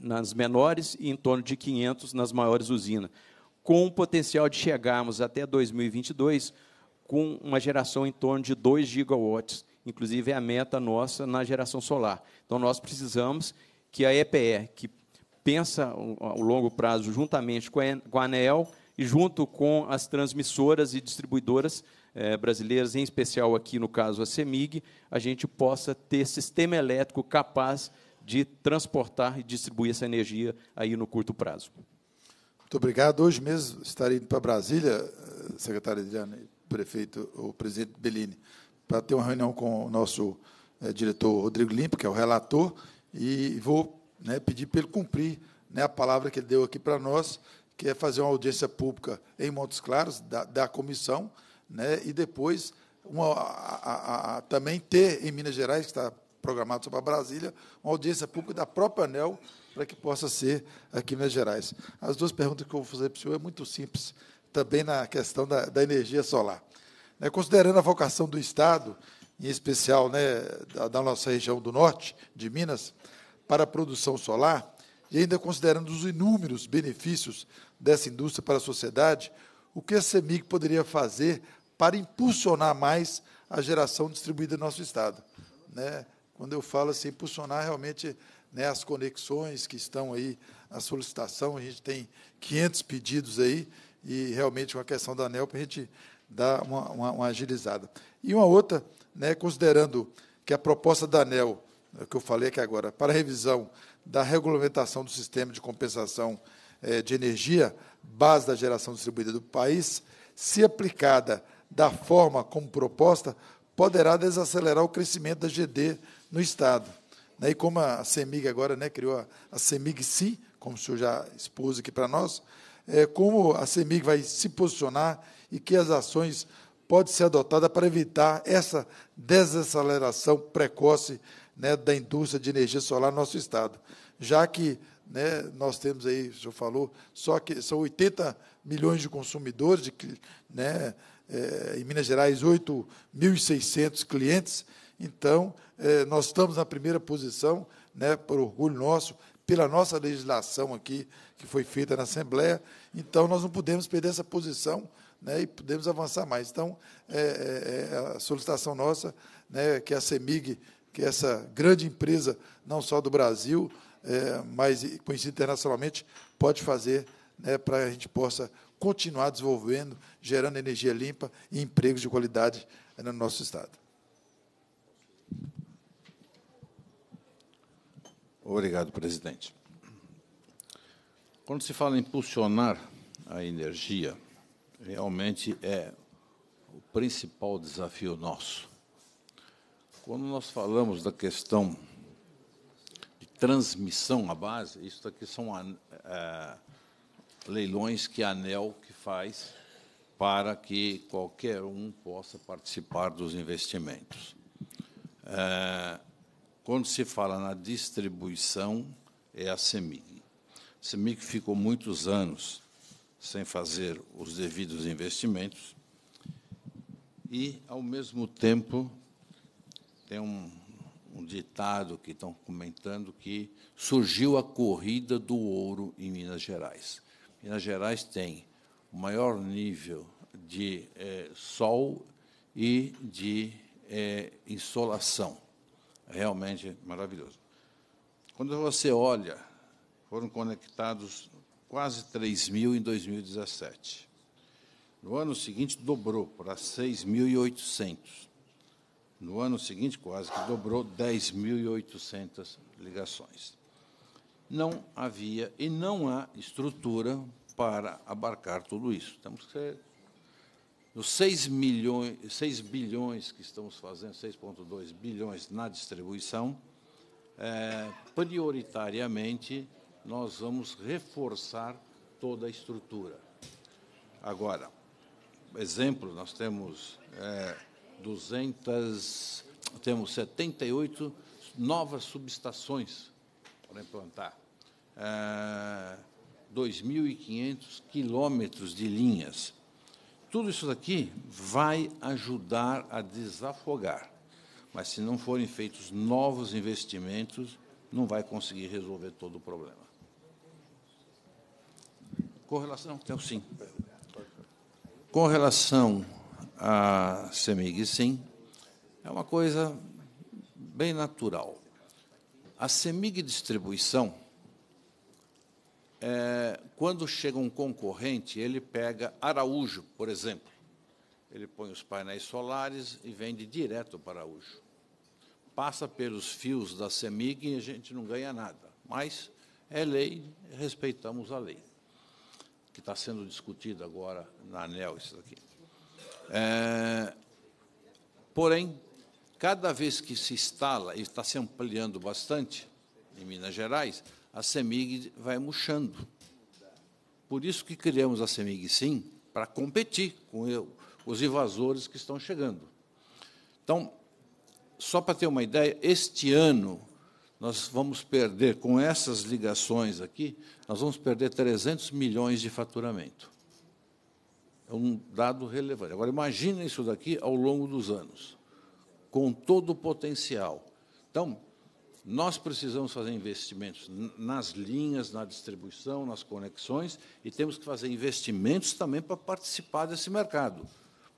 nas menores e em torno de 500 nas maiores usinas, com o potencial de chegarmos até 2022 com uma geração em torno de 2 gigawatts, inclusive é a meta nossa na geração solar. Então nós precisamos que a EPE, que pensa o longo prazo juntamente com a ANEEL, e junto com as transmissoras e distribuidoras eh, brasileiras, em especial aqui no caso a CEMIG, a gente possa ter sistema elétrico capaz de transportar e distribuir essa energia aí no curto prazo.
Muito obrigado. Hoje mesmo estarei indo para Brasília, eh, secretária Adriane, prefeito, o presidente Bellini, para ter uma reunião com o nosso eh, diretor Rodrigo Limpo, que é o relator, e vou né, pedir para ele cumprir né, a palavra que ele deu aqui para nós, que é fazer uma audiência pública em Montes Claros, da, da comissão, né, e depois uma, a, a, a, também ter em Minas Gerais, que está programado para Brasília, uma audiência pública da própria ANEL, para que possa ser aqui em Minas Gerais. As duas perguntas que eu vou fazer para o senhor é muito simples, também na questão da, da energia solar. Né, considerando a vocação do Estado, em especial né, da, da nossa região do norte, de Minas, para a produção solar, e ainda considerando os inúmeros benefícios dessa indústria para a sociedade, o que a CEMIG poderia fazer para impulsionar mais a geração distribuída no nosso Estado. Né? Quando eu falo assim, impulsionar realmente né, as conexões que estão aí, a solicitação, a gente tem 500 pedidos aí, e realmente com a questão da ANEL, para a gente dar uma, uma, uma, agilizada. E uma outra, né, considerando que a proposta da ANEL, né, que eu falei aqui agora, para revisão da regulamentação do sistema de compensação eh, de energia, base da geração distribuída do país, se aplicada da forma como proposta, poderá desacelerar o crescimento da GD no Estado. Né, e como a CEMIG agora né, criou a CEMIG-SI, como o senhor já expôs aqui para nós, é, como a CEMIG vai se posicionar e que as ações podem ser adotadas para evitar essa desaceleração precoce né, da indústria de energia solar no nosso estado, já que né, nós temos aí, o senhor falou, só que são 80 milhões de consumidores, de, né, é, em Minas Gerais, 8.600 clientes, então é, nós estamos na primeira posição, né, por orgulho nosso, pela nossa legislação aqui, que foi feita na Assembleia, então nós não podemos perder essa posição né, e podemos avançar mais. Então, é, é, a solicitação nossa, né, que a CEMIG que essa grande empresa, não só do Brasil, é, mas conhecida internacionalmente, pode fazer né, para a gente possa continuar desenvolvendo, gerando energia limpa e empregos de qualidade né, no nosso Estado. Obrigado, presidente.
Quando se fala em impulsionar a energia, realmente é o principal desafio nosso. Quando nós falamos da questão de transmissão à base, isso daqui são é, leilões que a ANEL que faz para que qualquer um possa participar dos investimentos. É, quando se fala na distribuição, é a CEMIG. A CEMIG ficou muitos anos sem fazer os devidos investimentos e, ao mesmo tempo, tem um, um ditado que estão comentando que surgiu a corrida do ouro em Minas Gerais. Minas Gerais tem o maior nível de é, sol e de é, insolação. Realmente maravilhoso. Quando você olha, foram conectados quase 3 mil em 2017. No ano seguinte, dobrou para 6.800. No ano seguinte, quase que dobrou 10.800 ligações. Não havia e não há estrutura para abarcar tudo isso. Temos que ser nos 6, milhões, 6 bilhões que estamos fazendo, 6,2 bilhões na distribuição, é, prioritariamente nós vamos reforçar toda a estrutura. Agora, exemplo, nós temos é, 200, temos 78 novas subestações para implantar, é, 2.500 quilômetros de linhas. Tudo isso daqui vai ajudar a desafogar, mas se não forem feitos novos investimentos, não vai conseguir resolver todo o problema. Com relação, então, sim. Com relação a CEMIG sim, é uma coisa bem natural. A CEMIG distribuição, é, quando chega um concorrente, ele pega Araújo, por exemplo. Ele põe os painéis solares e vende direto para Araújo. Passa pelos fios da CEMIG e a gente não ganha nada. Mas é lei, respeitamos a lei, que está sendo discutida agora na ANEL, isso aqui. É, porém, cada vez que se instala, e está se ampliando bastante em Minas Gerais, a CEMIG vai murchando. Por isso que criamos a CEMIG Sim, para competir com os invasores que estão chegando. Então, só para ter uma ideia, este ano nós vamos perder, com essas ligações aqui, nós vamos perder 300 milhões de faturamento. É um dado relevante. Agora, imagine isso daqui ao longo dos anos, com todo o potencial. Então, nós precisamos fazer investimentos nas linhas, na distribuição, nas conexões, e temos que fazer investimentos também para participar desse mercado,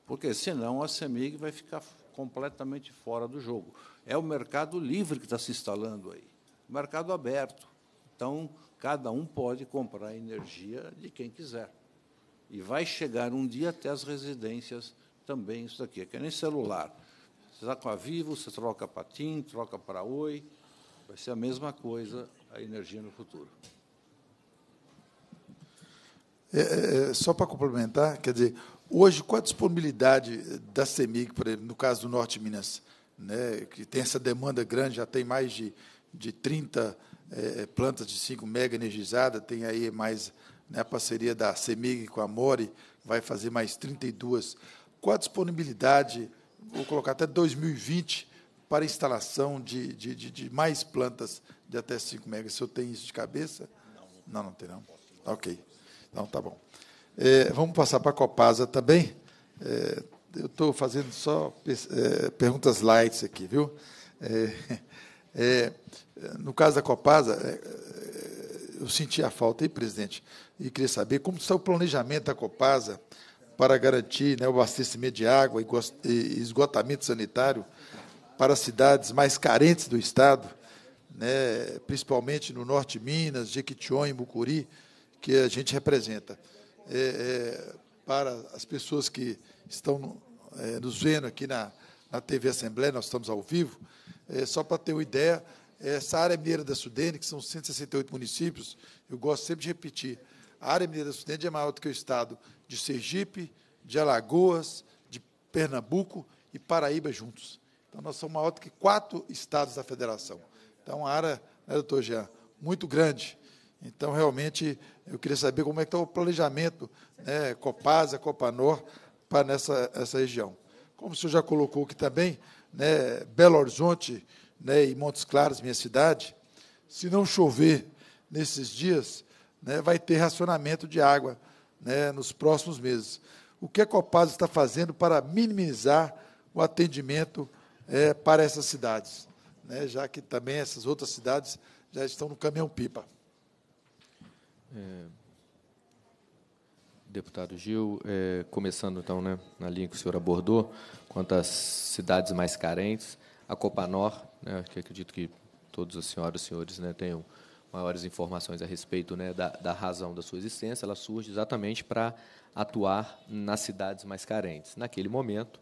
porque senão a CEMIG vai ficar completamente fora do jogo. É o mercado livre que está se instalando aí, mercado aberto. Então, cada um pode comprar energia de quem quiser. E vai chegar um dia até as residências também isso daqui. É que nem celular. Você está com a Vivo, você troca para TIM, troca para Oi. Vai ser a mesma coisa a energia no futuro.
É, é, é
só para complementar, quer dizer, hoje, qual a disponibilidade da CEMIG, por exemplo, no caso do Norte de Minas, né, que tem essa demanda grande, já tem mais de, de 30 é, é, plantas de 5 mega energizada, tem aí mais né, a parceria da CEMIG com a More vai fazer mais 32. Qual a disponibilidade, vou colocar até 2020, para instalação de, de, de, de mais plantas de até 5 megas? O senhor tem isso de cabeça? Não, não tem, não. Ok. Então, tá bom. É, vamos passar para a Copasa também. É, eu estou fazendo só é, perguntas light aqui, viu? É, *laughs* é, no caso da Copasa, é, eu senti a falta aí, presidente, e queria saber como está o planejamento da Copasa para garantir né, o abastecimento de água e esgotamento sanitário para cidades mais carentes do Estado, né, principalmente no norte de Minas, Jequitinhonha e Mucuri, que a gente representa. É, é, para as pessoas que estão é, nos vendo aqui na, na TV Assembleia, nós estamos ao vivo, é, só para ter uma ideia, essa área mineira da Sudene, que são 168 municípios, eu gosto sempre de repetir, a área mineira da Sudene é maior do que o estado de Sergipe, de Alagoas, de Pernambuco e Paraíba juntos. Então, nós somos maior do que quatro estados da federação. Então, uma área, né, doutor Jean, muito grande. Então, realmente, eu queria saber como é que está o planejamento, né, Copasa, Copanor, para nessa essa região. Como o senhor já colocou que também, né, Belo Horizonte, né, e Montes Claros, minha cidade, se não chover nesses dias, né, vai ter racionamento de água né, nos próximos meses. O que a Copasa está fazendo para minimizar o atendimento é, para essas cidades, né, já que também essas outras cidades já estão no caminhão-pipa?
É, deputado Gil, é, começando então né, na linha que o senhor abordou, quanto às cidades mais carentes, a Copanor, né, que acredito que todos os senhoras e senhores né, tenham maiores informações a respeito né, da, da razão da sua existência, ela surge exatamente para atuar nas cidades mais carentes. Naquele momento,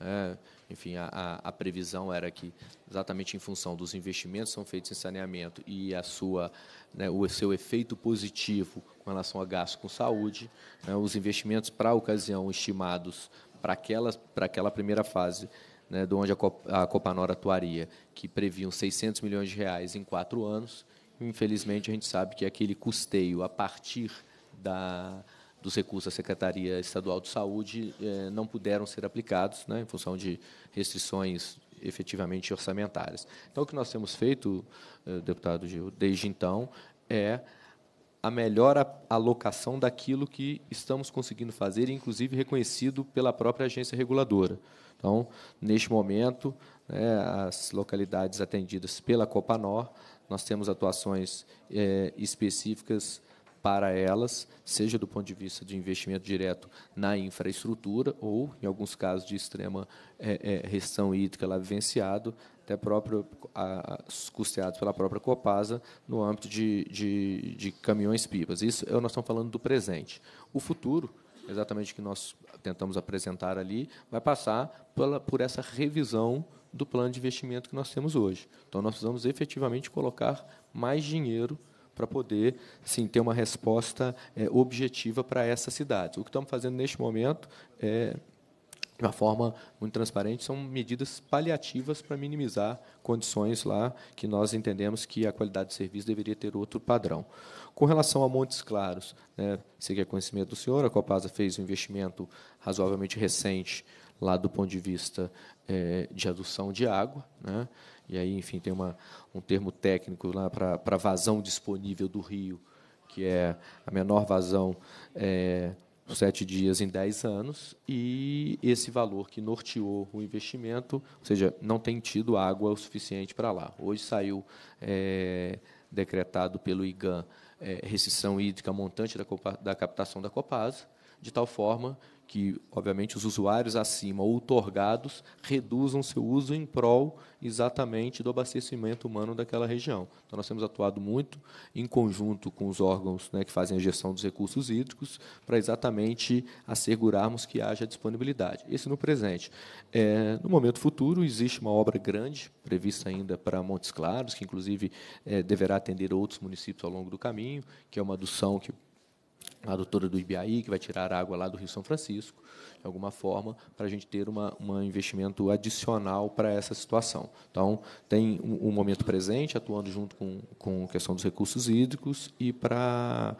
é, enfim, a, a, a, previsão era que, exatamente em função dos investimentos que são feitos em saneamento e a sua, né, o seu efeito positivo com relação a gasto com saúde, né, os investimentos para a ocasião estimados para aquela, para aquela primeira fase né, de onde a, Cop a Copanor atuaria, que previam 600 milhões de reais em quatro anos. Infelizmente, a gente sabe que aquele custeio a partir da, dos recursos da Secretaria Estadual de Saúde eh, não puderam ser aplicados, né, em função de restrições efetivamente orçamentárias. Então, o que nós temos feito, eh, deputado Gil, desde então, é a melhor alocação daquilo que estamos conseguindo fazer, inclusive reconhecido pela própria agência reguladora. Então, neste momento, né, as localidades atendidas pela Copanor, nós temos atuações é, específicas para elas, seja do ponto de vista de investimento direto na infraestrutura ou, em alguns casos de extrema é, é, restrição hídrica lá vivenciado, até próprio a, custeado pela própria Copasa no âmbito de, de, de caminhões-pipas. Isso nós estamos falando do presente. O futuro exatamente o que nós tentamos apresentar ali, vai passar pela, por essa revisão do plano de investimento que nós temos hoje. Então, nós precisamos efetivamente colocar mais dinheiro para poder sim ter uma resposta é, objetiva para essas cidades. O que estamos fazendo neste momento é de uma forma muito transparente, são medidas paliativas para minimizar condições lá que nós entendemos que a qualidade de serviço deveria ter outro padrão. Com relação a Montes Claros, né, sei que é conhecimento do senhor, a Copasa fez um investimento razoavelmente recente lá do ponto de vista é, de adução de água, né, e aí, enfim, tem uma, um termo técnico lá para vazão disponível do rio, que é a menor vazão é, sete dias em dez anos, e esse valor que norteou o investimento, ou seja, não tem tido água o suficiente para lá. Hoje saiu é, decretado pelo IGAN é, hídrica montante da, da captação da Copasa, de tal forma que, obviamente, os usuários acima otorgados reduzam seu uso em prol exatamente do abastecimento humano daquela região. Então, nós temos atuado muito em conjunto com os órgãos né, que fazem a gestão dos recursos hídricos para exatamente assegurarmos que haja disponibilidade. Esse no presente. É, no momento futuro, existe uma obra grande prevista ainda para Montes Claros, que, inclusive, é, deverá atender outros municípios ao longo do caminho, que é uma adução que a doutora do IBAI, que vai tirar água lá do Rio São Francisco, de alguma forma, para a gente ter uma, um investimento adicional para essa situação. Então, tem um, um, momento presente, atuando junto com, com a questão dos recursos hídricos, e para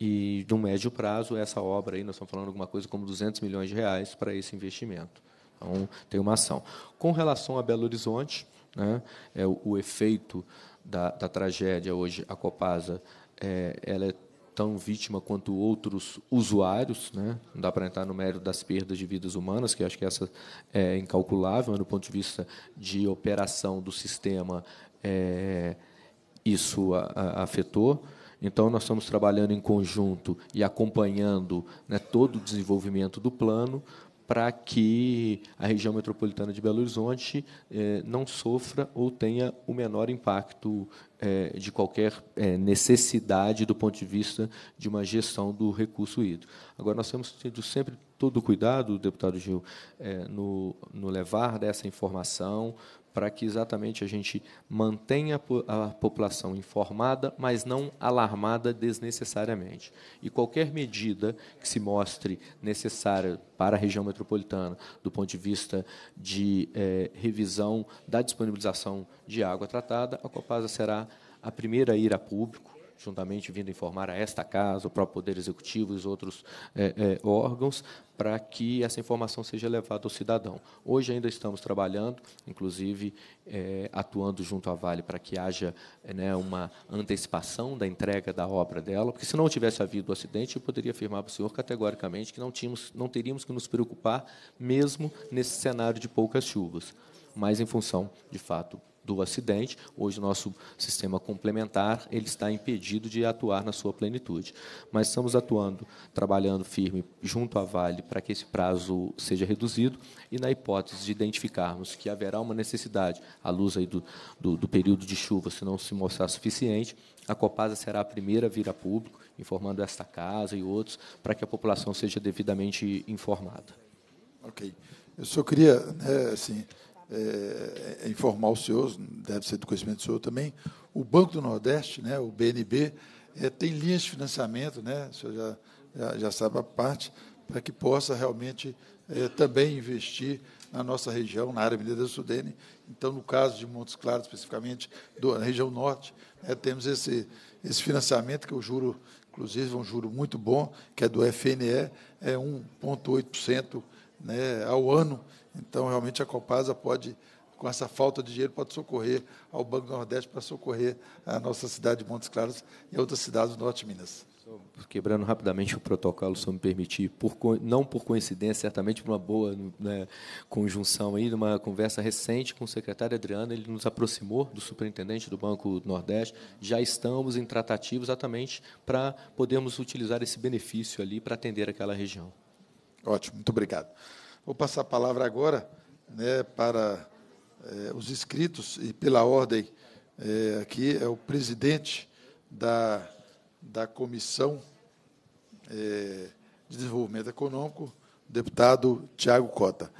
e no médio prazo, essa obra aí, nós estamos falando alguma coisa como 200 milhões de reais para esse investimento. Então, tem uma ação. Com relação a Belo Horizonte, né, é, o, o efeito da, da tragédia hoje, a Copasa, é, ela é tão vítima quanto outros usuários, né? não dá para entrar no mérito das perdas de vidas humanas, que acho que essa é incalculável, mas do ponto de vista de operação do sistema, é, isso a, a, afetou. Então, nós estamos trabalhando em conjunto e acompanhando né, todo o desenvolvimento do plano para que a região metropolitana de Belo Horizonte eh, não sofra ou tenha o menor impacto é, de qualquer é, necessidade do ponto de vista de uma gestão do recurso hídrico. Agora, nós temos tido sempre todo o cuidado, deputado Gil, é, no, no levar dessa informação para que exatamente a gente mantenha a população informada, mas não alarmada desnecessariamente. E qualquer medida que se mostre necessária para a região metropolitana, do ponto de vista de eh, revisão da disponibilização de água tratada, a Copasa será a primeira a ir a público juntamente vindo informar a esta casa, o próprio Poder Executivo e os outros é, é, órgãos, para que essa informação seja levada ao cidadão. Hoje ainda estamos trabalhando, inclusive é, atuando junto à Vale para que haja é, né, uma antecipação da entrega da obra dela, porque se não tivesse havido o acidente, eu poderia afirmar para o senhor categoricamente que não, tínhamos, não teríamos que nos preocupar mesmo nesse cenário de poucas chuvas. Mas em função, de fato, do acidente. Hoje o nosso sistema complementar ele está impedido de atuar na sua plenitude, mas estamos atuando, trabalhando firme junto à Vale para que esse prazo seja reduzido e na hipótese de identificarmos que haverá uma necessidade à luz aí do, do, do período de chuva, se não se mostrar suficiente, a Copasa será a primeira a vir a público, informando esta casa e outros, para que a população seja devidamente informada. Ok.
Eu só queria, né, assim, é, é, informar os senhor, deve ser do conhecimento do senhor também, o Banco do Nordeste, né, o BNB, é, tem linhas de financiamento, né, o senhor já, já, já sabe a parte, para que possa realmente é, também investir na nossa região, na área mineira da Sudene. Então, no caso de Montes Claros, especificamente, do, na região norte, é, temos esse, esse financiamento que eu juro, inclusive, é um juro muito bom, que é do FNE, é 1,8% né, ao ano, então, realmente, a Copasa pode, com essa falta de dinheiro, pode socorrer ao Banco do Nordeste para socorrer a nossa cidade de Montes Claros e outras cidades do Norte de
Minas. Quebrando rapidamente o protocolo, se eu me permitir, por, não por coincidência, certamente por uma boa né, conjunção aí, numa conversa recente com o secretário Adriano, ele nos aproximou do superintendente do Banco Nordeste. Já estamos em tratativos exatamente para podermos utilizar esse benefício ali para atender aquela região. Ótimo, muito obrigado.
Vou passar a palavra agora né, para é, os inscritos e pela ordem é, aqui é o presidente da, da Comissão é, de Desenvolvimento Econômico, deputado Tiago Cota.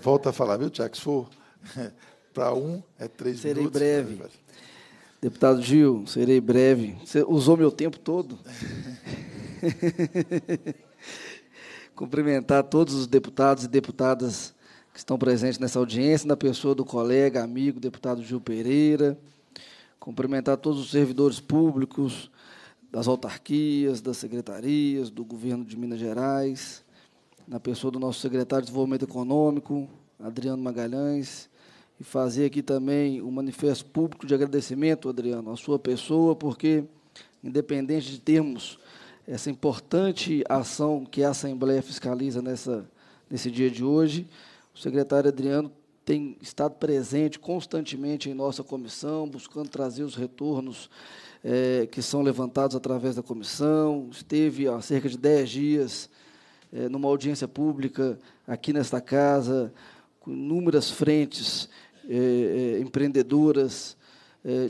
volta a falar, viu, Tiago? Se for *laughs* para um, é três
serei minutos. Serei breve.
Né, deputado Gil, serei breve. Você usou meu tempo todo. *laughs* cumprimentar todos os deputados e deputadas que estão presentes nessa audiência, na pessoa do colega, amigo, deputado Gil Pereira, cumprimentar todos os servidores públicos das autarquias, das secretarias, do governo de Minas Gerais, na pessoa do nosso secretário de Desenvolvimento Econômico, Adriano Magalhães, e fazer aqui também um manifesto público de agradecimento, Adriano, à sua pessoa, porque, independente de termos essa importante ação que a Assembleia fiscaliza nessa, nesse dia de hoje. O secretário Adriano tem estado presente constantemente em nossa comissão, buscando trazer os retornos é, que são levantados através da comissão. Esteve há cerca de dez dias é, numa audiência pública aqui nesta casa, com inúmeras frentes é, empreendedoras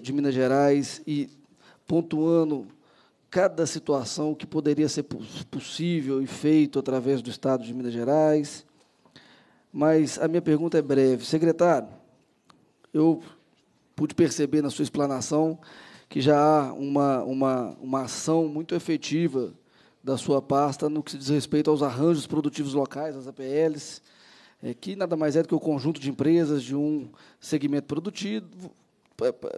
de Minas Gerais e pontuando cada situação, que poderia ser possível e feito através do Estado de Minas Gerais. Mas a minha pergunta é breve. Secretário, eu pude perceber na sua explanação que já há uma, uma, uma ação muito efetiva da sua pasta no que diz respeito aos arranjos produtivos locais, as APLs, é, eh, que nada mais é do que o conjunto de empresas de um segmento produtivo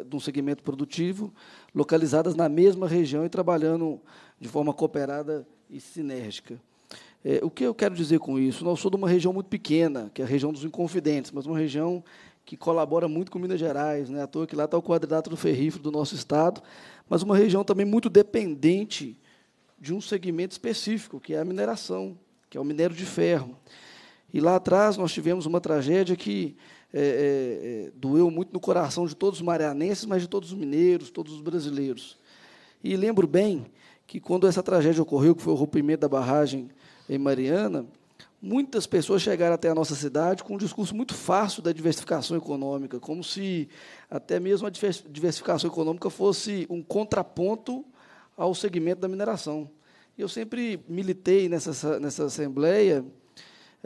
de um segmento produtivo, localizadas na mesma região e trabalhando de forma cooperada e sinérgica. É, o que eu quero dizer com isso? Nós sou de uma região muito pequena, que é a região dos Inconfidentes, mas uma região que colabora muito com Minas Gerais, né? à toa que lá está o quadrilátero ferrífero do nosso Estado, mas uma região também muito dependente de um segmento específico, que é a mineração, que é o minério de ferro. E lá atrás nós tivemos uma tragédia que é, é, é, doeu muito no coração de todos os marianenses, mas de todos os mineiros, todos os brasileiros. E lembro bem que quando essa tragédia ocorreu, que foi o rompimento da barragem em Mariana, muitas pessoas chegaram até a nossa cidade com um discurso muito fácil da diversificação econômica, como se até mesmo a diversificação econômica fosse um contraponto ao segmento da mineração. Eu sempre militei nessa, nessa Assembleia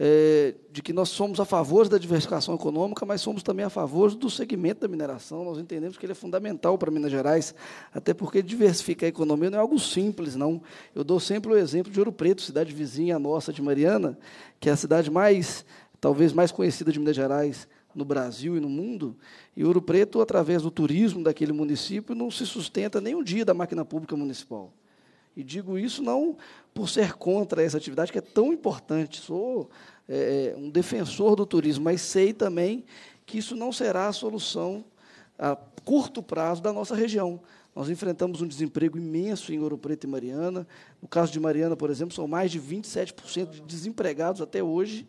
é, de que nós somos a favor da diversificação econômica, mas somos também a favor do segmento da mineração. Nós entendemos que ele é fundamental para Minas Gerais, até porque diversificar a economia não é algo simples, não. Eu dou sempre o exemplo de Ouro Preto, cidade vizinha nossa de Mariana, que é a cidade mais, talvez mais conhecida de Minas Gerais, no Brasil e no mundo, e Ouro Preto, através do turismo daquele município, não se sustenta nem um dia da máquina pública municipal. E digo isso não por ser contra essa atividade que é tão importante. Sou é, é, um defensor do turismo, mas sei também que isso não será a solução a curto prazo da nossa região. Nós enfrentamos um desemprego imenso em Ouro Preto e Mariana. No caso de Mariana, por exemplo, são mais de 27% de desempregados até hoje.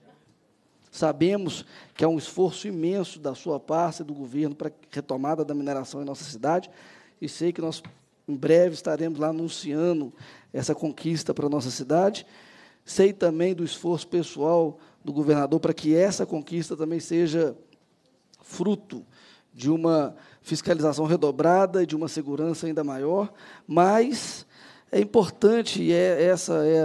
Sabemos que há é um esforço imenso da sua parte, e do governo, para a retomada da mineração em nossa cidade, e sei que nós em breve estaremos lá anunciando essa conquista para a nossa cidade. Sei também do esforço pessoal do governador para que essa conquista também seja fruto de uma fiscalização redobrada e de uma segurança ainda maior, mas é importante, e é, essa é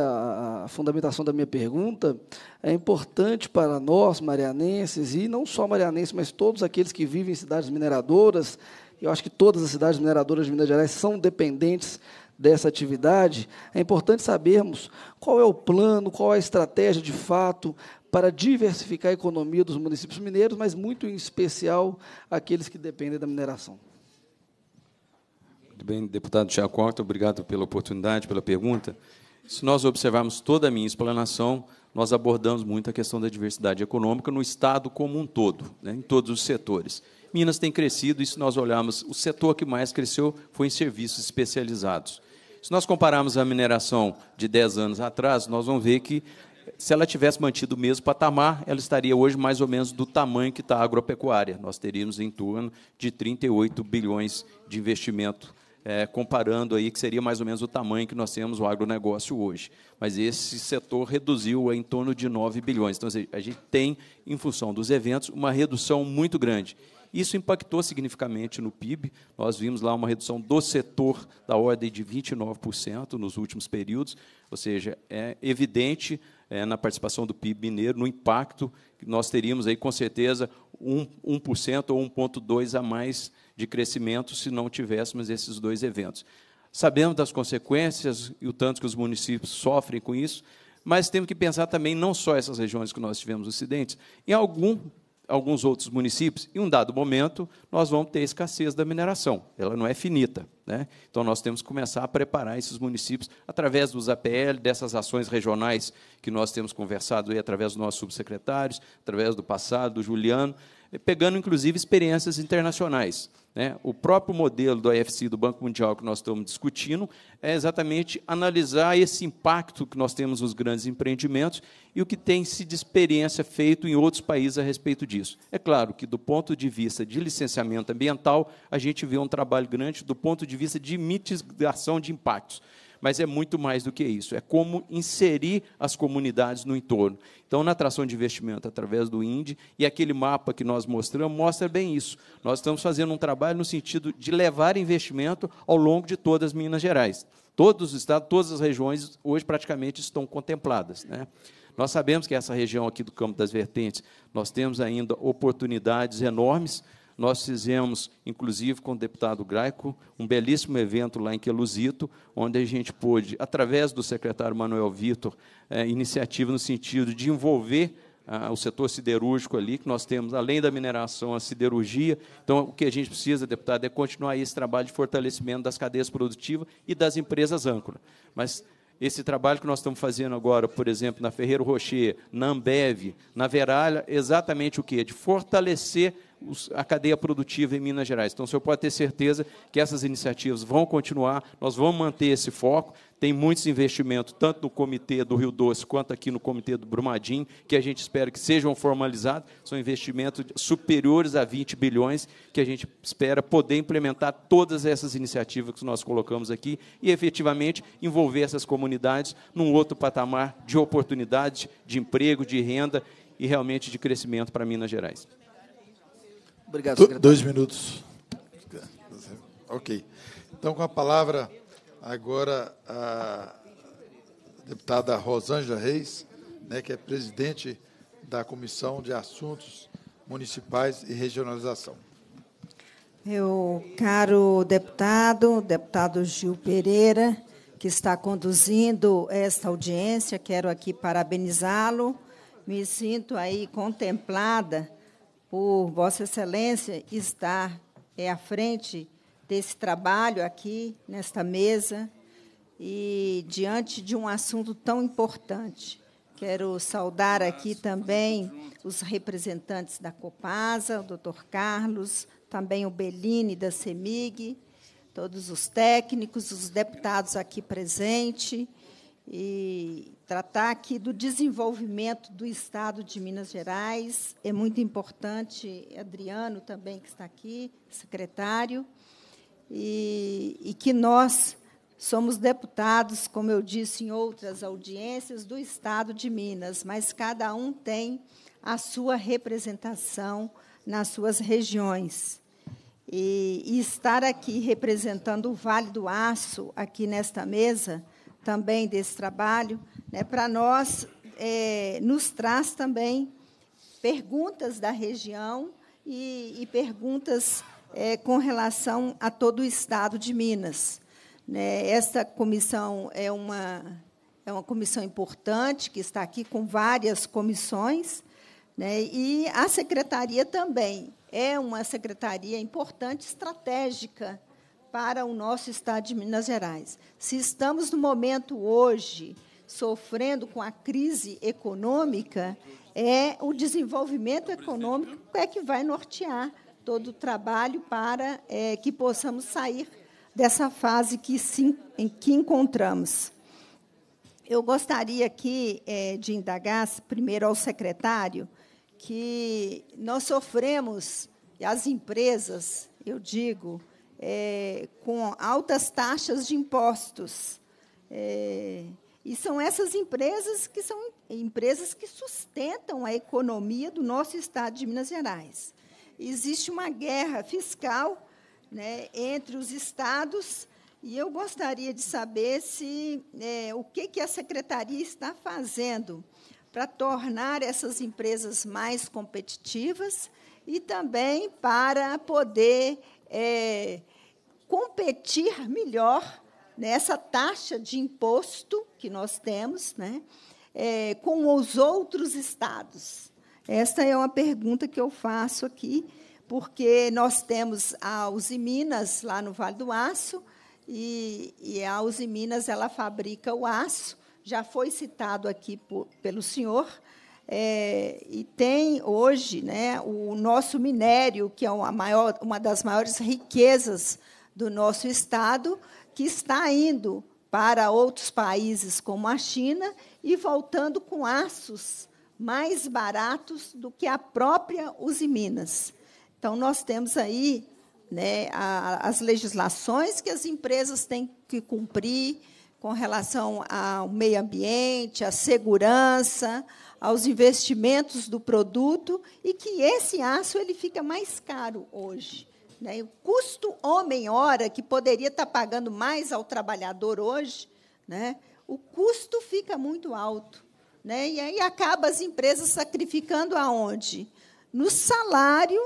a fundamentação da minha pergunta, é importante para nós, marianenses, e não só marianenses, mas todos aqueles que vivem em cidades mineradoras, eu acho que todas as cidades mineradoras de Minas Gerais são dependentes dessa atividade, é importante sabermos qual é o plano, qual é a estratégia de fato para diversificar a economia dos municípios mineiros, mas muito em especial aqueles que dependem da mineração.
Muito bem, deputado Tiago Corta, obrigado pela oportunidade, pela pergunta. Se nós observarmos toda a minha explanação, nós abordamos muito a questão da diversidade econômica no Estado como um todo, né, em todos os setores. Minas tem crescido, e se nós olharmos, o setor que mais cresceu foi em serviços especializados. Se nós compararmos a mineração de 10 anos atrás, nós vamos ver que se ela tivesse mantido o mesmo patamar, ela estaria hoje mais ou menos do tamanho que está a agropecuária. Nós teríamos em torno de 38 bilhões de investimento, é, comparando aí que seria mais ou menos o tamanho que nós temos o agronegócio hoje. Mas esse setor reduziu em torno de 9 bilhões. Então, a gente tem, em função dos eventos, uma redução muito grande. Isso impactou significativamente no PIB. Nós vimos lá uma redução do setor da ordem de 29% nos últimos períodos, ou seja, é evidente é, na participação do PIB mineiro, no impacto que nós teríamos aí com certeza 1%, 1% ou 1,2% a mais de crescimento se não tivéssemos esses dois eventos. Sabemos das consequências e o tanto que os municípios sofrem com isso, mas temos que pensar também não só essas regiões que nós tivemos acidentes, em algum alguns outros municípios, em um dado momento, nós vamos ter escassez da mineração. Ela não é finita. Né? Então, nós temos que começar a preparar esses municípios através dos APL, dessas ações regionais que nós temos conversado aí através dos nossos subsecretários, através do passado, do Juliano, pegando inclusive experiências internacionais. Né? O próprio modelo do IFC, do Banco Mundial, que nós estamos discutindo, é exatamente analisar esse impacto que nós temos nos grandes empreendimentos e o que tem-se de experiência feito em outros países a respeito disso. É claro que, do ponto de vista de licenciamento ambiental, a gente vê um trabalho grande do ponto de vista de mitigação de impactos mas é muito mais do que isso. É como inserir as comunidades no entorno. Então, na atração de investimento através do INDI, e aquele mapa que nós mostramos mostra bem isso. Nós estamos fazendo um trabalho no sentido de levar investimento ao longo de todas Minas Gerais. Todos os estados, todas as regiões, hoje praticamente estão contempladas. Né? Nós sabemos que essa região aqui do Campo das Vertentes, nós temos ainda oportunidades enormes nós fizemos, inclusive, com o deputado Graico, um belíssimo evento lá em Queluzito, onde a gente pôde, através do secretário Manuel Vitor, eh, iniciativa no sentido de envolver ah, o setor siderúrgico ali, que nós temos, além da mineração, a siderurgia. Então, o que a gente precisa, deputado, é continuar esse trabalho de fortalecimento das cadeias produtivas e das empresas âncora. Mas esse trabalho que nós estamos fazendo agora, por exemplo, na Ferreiro Rocher, na Ambev, na Veralha, exatamente o quê? De fortalecer os, a cadeia produtiva em Minas Gerais. Então, o senhor pode ter certeza que essas iniciativas vão continuar, nós vamos manter esse foco, tem muitos investimentos, tanto no Comitê do Rio Doce, quanto aqui no Comitê do Brumadinho, que a gente espera que sejam formalizados. São investimentos superiores a 20 bilhões, que a gente espera poder implementar todas essas iniciativas que nós colocamos aqui e, efetivamente, envolver essas comunidades num outro patamar de oportunidade, de emprego, de renda e, realmente, de crescimento para Minas Gerais.
Obrigado, secretário. Dois minutos. Ok. Então, com a palavra... Agora, a deputada Rosângela Reis, né, que é presidente da Comissão de Assuntos Municipais e Regionalização.
Meu caro deputado, deputado Gil Pereira, que está conduzindo esta audiência, quero aqui parabenizá-lo. Me sinto aí contemplada por Vossa Excelência estar é, à frente desse trabalho aqui, nesta mesa, e diante de um assunto tão importante. Quero saudar aqui também os representantes da Copasa, o doutor Carlos, também o Bellini da CEMIG, todos os técnicos, os deputados aqui presentes, e tratar aqui do desenvolvimento do Estado de Minas Gerais. É muito importante, Adriano também, que está aqui, secretário, e, e que nós somos deputados, como eu disse em outras audiências, do Estado de Minas, mas cada um tem a sua representação nas suas regiões. E, e, estar aqui representando o Vale do Aço, aqui nesta mesa, também desse trabalho, né, para nós, é, nos traz também perguntas da região e, e perguntas é, com relação a todo o Estado de Minas. Né? Esta comissão é uma, é uma comissão importante, que está aqui com várias comissões, né? e a secretaria também é uma secretaria importante, estratégica para o nosso Estado de Minas Gerais. Se estamos no momento hoje sofrendo com a crise econômica, é o desenvolvimento então, econômico é que vai nortear todo o trabalho para é, que possamos sair dessa fase que, sim, em que encontramos. Eu gostaria aqui é, de indagar, primeiro ao secretário, que nós sofremos, as empresas, eu digo, é, com altas taxas de impostos. É, e são essas empresas que são empresas que sustentam a economia do nosso estado de Minas Gerais existe uma guerra fiscal né, entre os estados e eu gostaria de saber se é, o que, que a secretaria está fazendo para tornar essas empresas mais competitivas e também para poder é, competir melhor nessa taxa de imposto que nós temos, né, é, com os outros estados. Esta é uma pergunta que eu faço aqui, porque nós temos a Uzi Minas lá no Vale do Aço, e, e a Uzi Minas ela fabrica o aço, já foi citado aqui por, pelo senhor, é, e tem hoje né, o nosso minério, que é uma, maior, uma das maiores riquezas do nosso Estado, que está indo para outros países, como a China, e voltando com aços mais baratos do que a própria Usiminas. Então, nós temos aí né, a, as legislações que as empresas têm que cumprir com relação ao meio ambiente, à segurança, aos investimentos do produto, e que esse aço ele fica mais caro hoje. Né? O custo homem-hora, que poderia estar pagando mais ao trabalhador hoje, né? o custo fica muito alto. Né? E aí acaba as empresas sacrificando aonde? No salário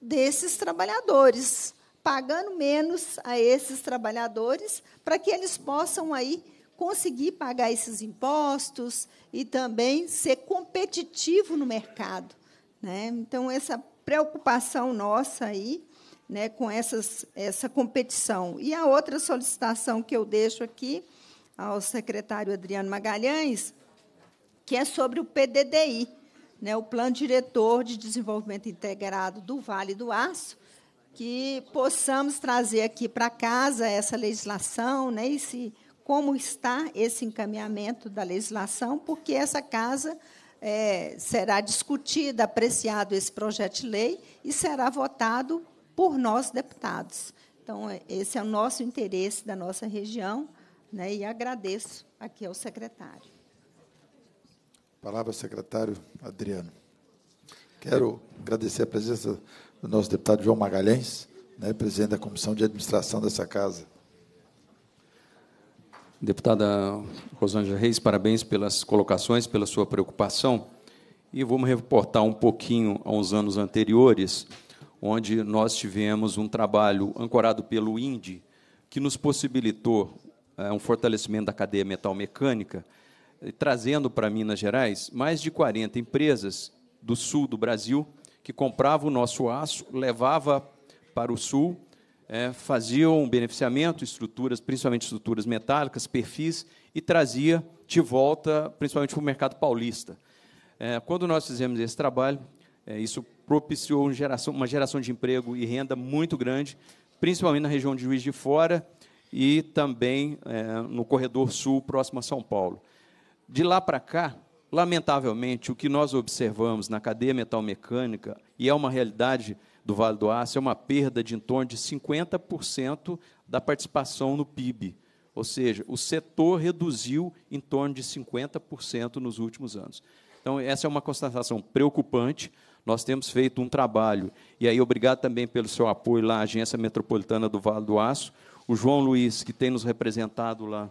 desses trabalhadores, pagando menos a esses trabalhadores para que eles possam aí conseguir pagar esses impostos e também ser competitivo no mercado. Né? Então, essa preocupação nossa aí né, com essas, essa competição. E a outra solicitação que eu deixo aqui ao secretário Adriano Magalhães que é sobre o PDDI, né, o Plano Diretor de Desenvolvimento Integrado do Vale do Aço, que possamos trazer aqui para casa essa legislação, né, e se, como está esse encaminhamento da legislação, porque essa casa é, será discutida, apreciado esse projeto de lei e será votado por nós, deputados. Então, é, esse é o nosso interesse da nossa região, né, e agradeço aqui ao secretário.
Palavra, secretário Adriano. Quero agradecer a presença do nosso deputado João Magalhães, né, presidente da Comissão de Administração dessa casa.
Deputada Rosângela Reis, parabéns pelas colocações, pela sua preocupação. E vamos reportar um pouquinho aos anos anteriores, onde nós tivemos um trabalho ancorado pelo INDI, que nos possibilitou é, um fortalecimento da cadeia metal mecânica, eh, trazendo para Minas Gerais mais de 40 empresas do sul do Brasil que compravam o nosso aço, levava para o sul, é, faziam beneficiamento, estruturas, principalmente estruturas metálicas, perfis, e trazia de volta, principalmente para o mercado paulista. É, quando nós fizemos esse trabalho, é, isso propiciou uma geração, uma geração de emprego e renda muito grande, principalmente na região de Juiz de Fora e também no corredor sul, próximo a São Paulo. De lá para cá, lamentavelmente, o que nós observamos na cadeia metalmecânica, e é uma realidade do Vale do Aço, é uma perda de em torno de 50% da participação no PIB. Ou seja, o setor reduziu em torno de 50% nos últimos anos. Então, essa é uma constatação preocupante. Nós temos feito um trabalho, e aí obrigado também pelo seu apoio lá à Agência Metropolitana do Vale do Aço. O João Luiz, que tem nos representado lá,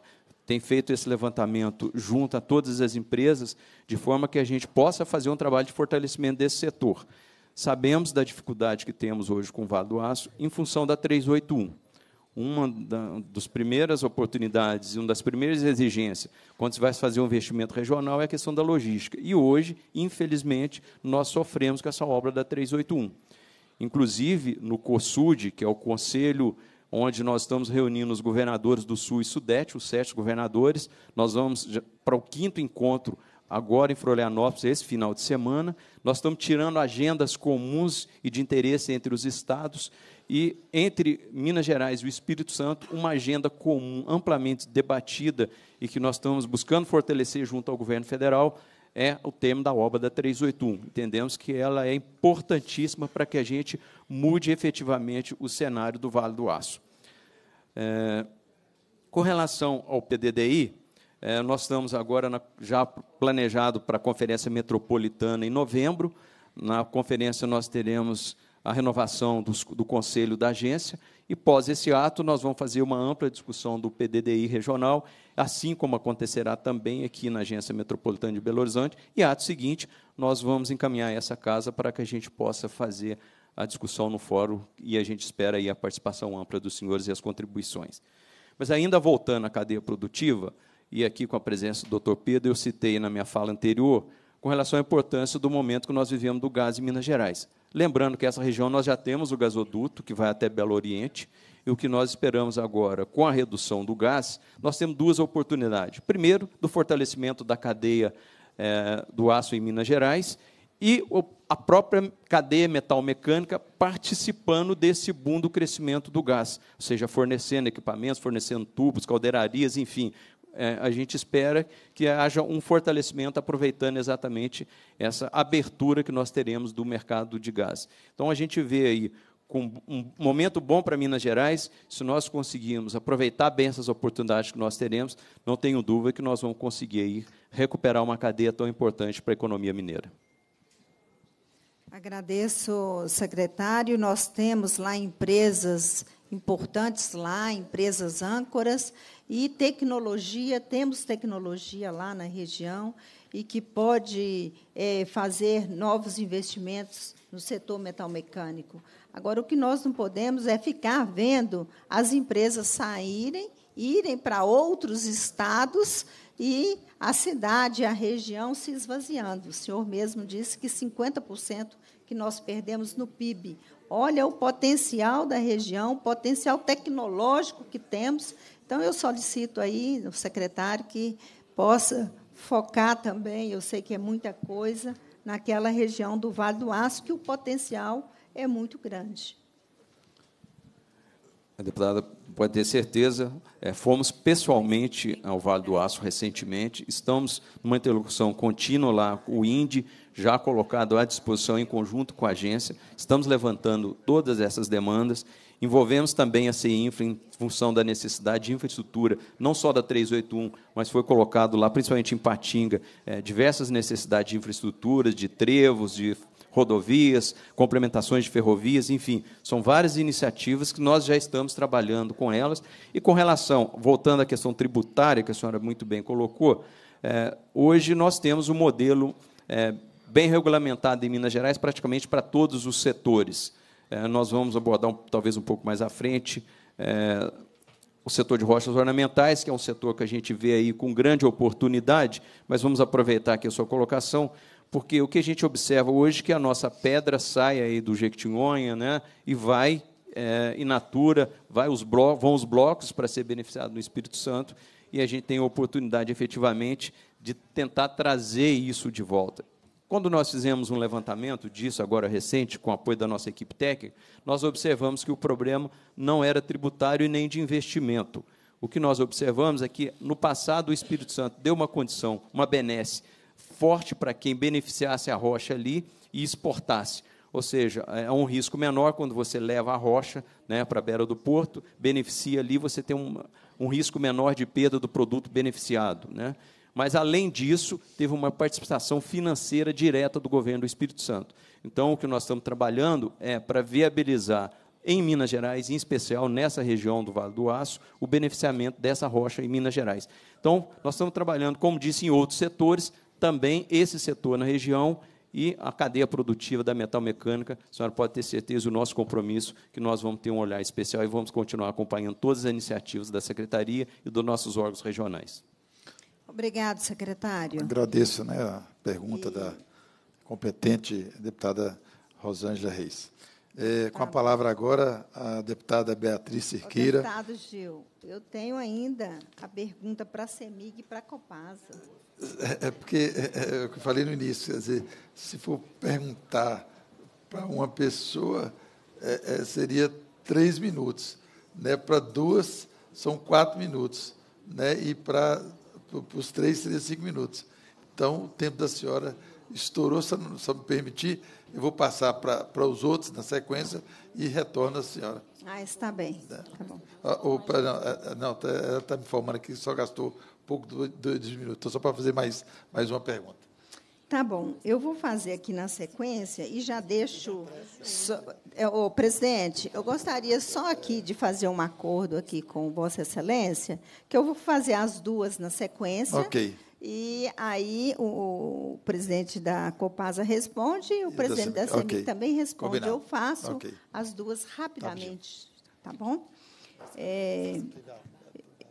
tem feito esse levantamento junto a todas as empresas, de forma que a gente possa fazer um trabalho de fortalecimento desse setor. Sabemos da dificuldade que temos hoje com o Vale do Aço em função da 381. Uma das primeiras oportunidades e uma das primeiras exigências quando se vai fazer um investimento regional é a questão da logística. E hoje, infelizmente, nós sofremos com essa obra da 381. Inclusive, no COSUD, que é o Conselho onde nós estamos reunindo os governadores do Sul e Sudeste, os sete governadores. Nós vamos para o quinto encontro agora em Florianópolis, esse final de semana. Nós estamos tirando agendas comuns e de interesse entre os estados e entre Minas Gerais e o Espírito Santo, uma agenda comum, amplamente debatida e que nós estamos buscando fortalecer junto ao governo federal, é o tema da obra da 381. Entendemos que ela é importantíssima para que a gente mude efetivamente o cenário do Vale do Aço. É, com relação ao PDDI, é, nós estamos agora na, já planejado para a Conferência Metropolitana em novembro. Na conferência, nós teremos a renovação dos, do conselho da agência e pós esse ato, nós vamos fazer uma ampla discussão do PDDI regional, assim como acontecerá também aqui na Agência Metropolitana de Belo Horizonte. E ato seguinte, nós vamos encaminhar essa casa para que a gente possa fazer a discussão no fórum e a gente espera aí a participação ampla dos senhores e as contribuições. Mas ainda voltando à cadeia produtiva, e aqui com a presença do Dr. Pedro, eu citei na minha fala anterior, com relação à importância do momento que nós vivemos do gás em Minas Gerais. Lembrando que essa região nós já temos o gasoduto que vai até Belo Oriente, e o que nós esperamos agora, com a redução do gás, nós temos duas oportunidades. Primeiro, do fortalecimento da cadeia é, do aço em Minas Gerais e o, a própria cadeia metal-mecânica participando desse boom do crescimento do gás, ou seja, fornecendo equipamentos, fornecendo tubos, caldeirarias, enfim, é, a gente espera que haja um fortalecimento aproveitando exatamente essa abertura que nós teremos do mercado de gás. Então a gente vê aí com um momento bom para Minas Gerais, se nós conseguirmos aproveitar bem essas oportunidades que nós teremos, não tenho dúvida que nós vamos conseguir aí recuperar uma cadeia tão importante para a economia mineira.
Agradeço, secretário. Nós temos lá empresas importantes lá, empresas âncoras, e tecnologia, temos tecnologia lá na região e que pode é, fazer novos investimentos no setor metalmecânico. Agora, o que nós não podemos é ficar vendo as empresas saírem, irem para outros estados e a cidade, a região se esvaziando. O senhor mesmo disse que 50% que nós perdemos no PIB. Olha o potencial da região, o potencial tecnológico que temos então, eu solicito aí ao secretário que possa focar também, eu sei que é muita coisa, naquela região do Vale do Aço, que o potencial é muito grande.
A deputada pode ter certeza, é, fomos pessoalmente ao Vale do Aço recentemente, estamos numa interlocução contínua lá, o INDE já colocado à disposição em conjunto com a agência, estamos levantando todas essas demandas Envolvemos também a CINFRA em função da necessidade de infraestrutura, não só da 381, mas foi colocado lá, principalmente em Patinga, é, diversas necessidades de infraestruturas, de trevos, de rodovias, complementações de ferrovias, enfim, são várias iniciativas que nós já estamos trabalhando com elas. E com relação, voltando à questão tributária, que a senhora muito bem colocou, é, hoje nós temos um modelo é, bem regulamentado em Minas Gerais, praticamente para todos os setores. É, nós vamos abordar um, talvez um pouco mais à frente é, o setor de rochas ornamentais, que é um setor que a gente vê aí com grande oportunidade, mas vamos aproveitar aqui a sua colocação, porque o que a gente observa hoje é que a nossa pedra sai aí do Jequitinhonha né, e vai é, in natura, vai os vão os blocos para ser beneficiado no Espírito Santo, e a gente tem a oportunidade efetivamente de tentar trazer isso de volta. Quando nós fizemos um levantamento disso, agora recente, com o apoio da nossa equipe técnica, nós observamos que o problema não era tributário e nem de investimento. O que nós observamos é que, no passado, o Espírito Santo deu uma condição, uma benesse forte para quem beneficiasse a rocha ali e exportasse. Ou seja, é um risco menor quando você leva a rocha né, para a beira do porto, beneficia ali, você tem um, um risco menor de perda do produto beneficiado. Né? Mas, além disso, teve uma participação financeira direta do governo do Espírito Santo. Então, o que nós estamos trabalhando é para viabilizar em Minas Gerais, em especial nessa região do Vale do Aço, o beneficiamento dessa rocha em Minas Gerais. Então, nós estamos trabalhando, como disse, em outros setores, também esse setor na região e a cadeia produtiva da mecânica. A senhora pode ter certeza do nosso compromisso, que nós vamos ter um olhar especial e vamos continuar acompanhando todas as iniciativas da Secretaria e dos nossos órgãos regionais.
Obrigado, secretário. Agradeço
né, a pergunta e... da competente deputada Rosângela Reis. É, com a tá palavra agora a deputada Beatriz Cirqueira.
deputado Gil, eu tenho ainda a pergunta para a CEMIG e para a Copasa.
É, é porque é, é, é, o que eu falei no início, quer dizer, se for perguntar para uma pessoa, é, é, seria três minutos. Né? Para duas, são quatro minutos. Né? E para para os três seria cinco minutos. Então, o tempo da senhora estourou, se não me permitir, eu vou passar para os outros na sequência e retorno à senhora.
Ah, está bem. Tá, tá bom.
ou, ah, não, é, é, não tá, ela está me informando aqui que só gastou pouco de dois minutos. Então, só para fazer mais, mais uma pergunta.
Tá bom, eu vou fazer aqui na sequência e já deixo. So, oh, é, presidente, eu gostaria só aqui de fazer um acordo aqui com Vossa Excelência, que eu vou fazer as duas na sequência. Ok. E aí o, o presidente da Copasa responde e o presidente da CEMIG okay. também responde. Combinado. Eu faço okay. as duas tá rapidamente. Tá bom? É,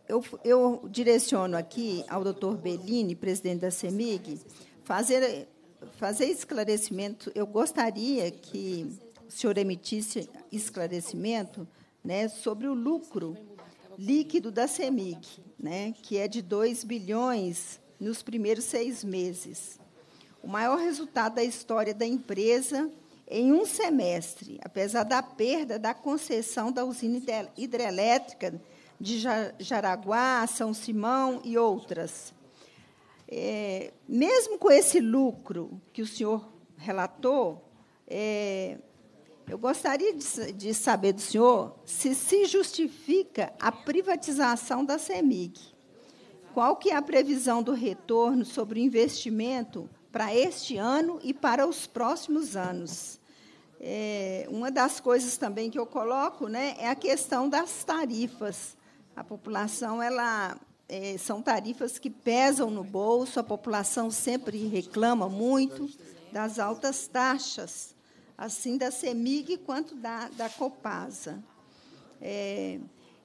eu, eu direciono aqui ao doutor Bellini, presidente da CEMIG fazer, fazer esclarecimento, eu gostaria que o senhor emitisse esclarecimento né, sobre o lucro líquido da CEMIG, né, que é de 2 bilhões nos primeiros seis meses. O maior resultado da história da empresa em um semestre, apesar da perda da concessão da usina hidrelétrica de Jaraguá, São Simão e outras é, mesmo com esse lucro que o senhor relatou, é, eu gostaria de, de, saber do senhor se se justifica a privatização da CEMIG. Qual que é a previsão do retorno sobre o investimento para este ano e para os próximos anos? É, uma das coisas também que eu coloco né, é a questão das tarifas. A população ela é, são tarifas que pesam no bolso, a população sempre reclama muito das altas taxas, assim da CEMIG quanto da, da Copasa. É,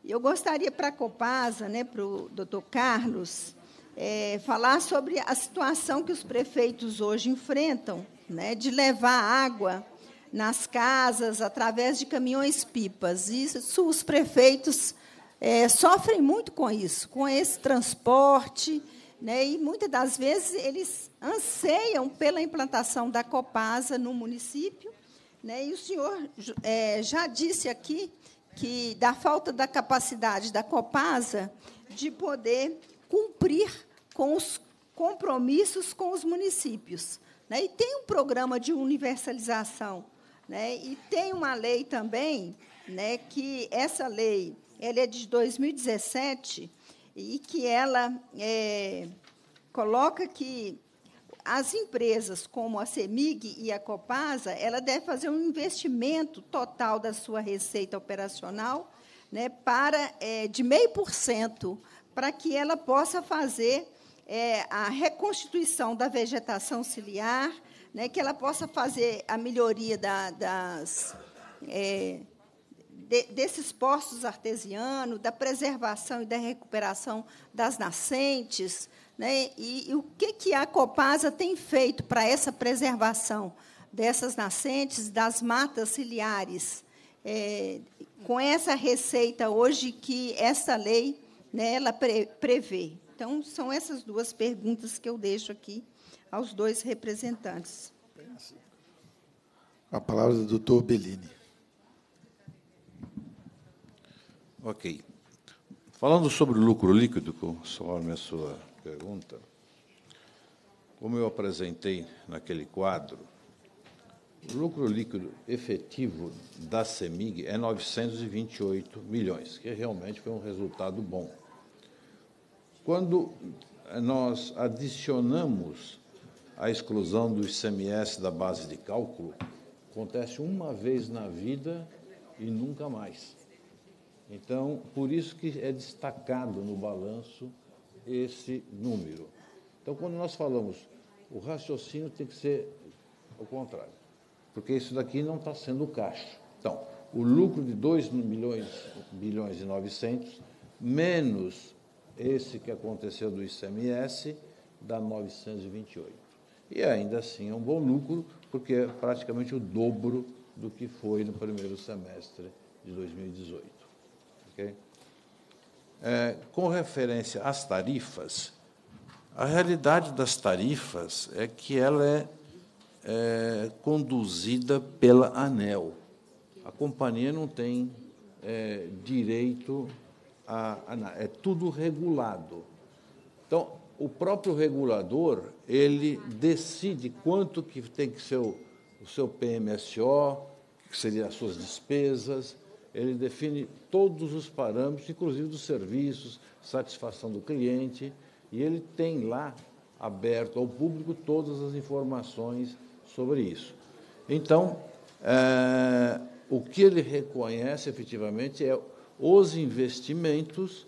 eu gostaria para a Copasa, né, para o doutor Carlos, é, falar sobre a situação que os prefeitos hoje enfrentam, né, de levar água nas casas através de caminhões-pipas. Isso os prefeitos é, sofrem muito com isso, com esse transporte, né, e muitas das vezes eles anseiam pela implantação da Copasa no município. Né, e o senhor é, já disse aqui que da falta da capacidade da Copasa de poder cumprir com os compromissos com os municípios. Né? E tem um programa de universalização. Né? E tem uma lei também, né, que essa lei ela é de 2017 e que ela é, coloca que as empresas como a CEMIG e a Copasa, ela deve fazer um investimento total da sua receita operacional né, para é, de meio por cento para que ela possa fazer é, a reconstituição da vegetação ciliar, né, que ela possa fazer a melhoria da, das é, de, desses postos artesianos, da preservação e da recuperação das nascentes, né? e, e o que, que a Copasa tem feito para essa preservação dessas nascentes, das matas ciliares. É, com essa receita hoje que essa lei né, ela pre, prevê. Então, são essas duas perguntas que eu deixo aqui aos dois representantes.
A palavra do doutor Bellini.
Ok. Falando sobre o lucro líquido, conforme a sua pergunta, como eu apresentei naquele quadro, o lucro líquido efetivo da CEMIG é 928 milhões, que realmente foi um resultado bom. Quando nós adicionamos a exclusão do ICMS da base de cálculo, acontece uma vez na vida e nunca mais. Então, por isso que é destacado no balanço esse número. Então, quando nós falamos, o raciocínio tem que ser o contrário, porque isso daqui não está sendo o caixa. Então, o lucro de 2 milhões, bilhões e 900, menos esse que aconteceu do ICMS, dá 928. E ainda assim é um bom lucro, porque é praticamente o dobro do que foi no primeiro semestre de 2018. Okay? É, com referência às tarifas, a realidade das tarifas é que ela é, é conduzida pela ANEL. A companhia não tem é, direito a, a. É tudo regulado. Então, o próprio regulador ele decide quanto que tem que ser o, o seu PMSO, que seriam as suas despesas, ele define todos os parâmetros, inclusive dos serviços, satisfação do cliente, e ele tem lá aberto ao público todas as informações sobre isso. Então, é, o que ele reconhece efetivamente é os investimentos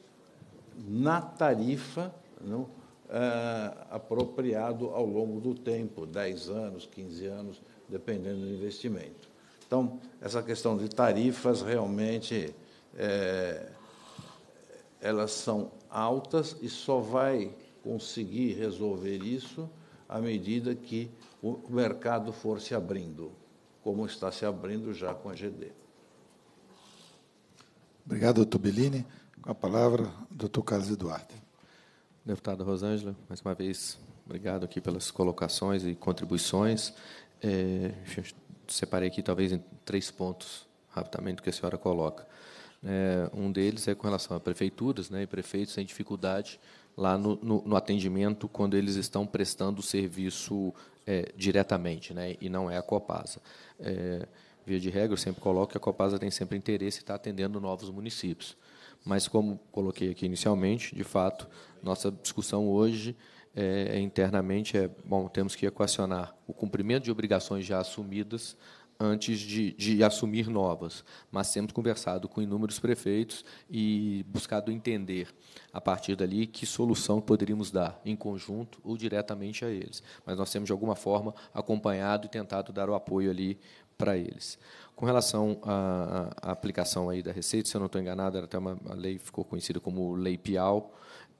na tarifa não, é, apropriado ao longo do tempo 10 anos, 15 anos, dependendo do investimento. Então, essa questão de tarifas realmente é, elas são altas e só vai conseguir resolver isso à medida que o mercado for se abrindo, como está se abrindo já com a GD.
Obrigado,
Bellini. Com a palavra, doutor Carlos Eduardo. Deputada Rosângela, mais uma vez, obrigado aqui pelas colocações e contribuições. É, separei aqui talvez em três pontos rapidamente que a senhora coloca. É, um deles é com relação a prefeituras né, e prefeitos têm dificuldade lá no, no, no, atendimento quando eles estão prestando o serviço é, diretamente, né, e não é a Copasa. É, via de regra, eu sempre coloco que a Copasa tem sempre interesse em estar atendendo novos municípios. Mas, como coloquei aqui inicialmente, de fato, nossa discussão hoje é, é, internamente é bom temos que equacionar o cumprimento de obrigações já assumidas antes de, de, assumir novas, mas temos conversado com inúmeros prefeitos e buscado entender, a partir dali, que solução poderíamos dar, em conjunto ou diretamente a eles. Mas nós temos, de alguma forma, acompanhado e tentado dar o apoio ali para eles. Com relação à, à aplicação aí da Receita, se eu não estou enganado, era até uma lei ficou conhecida como Lei Piau,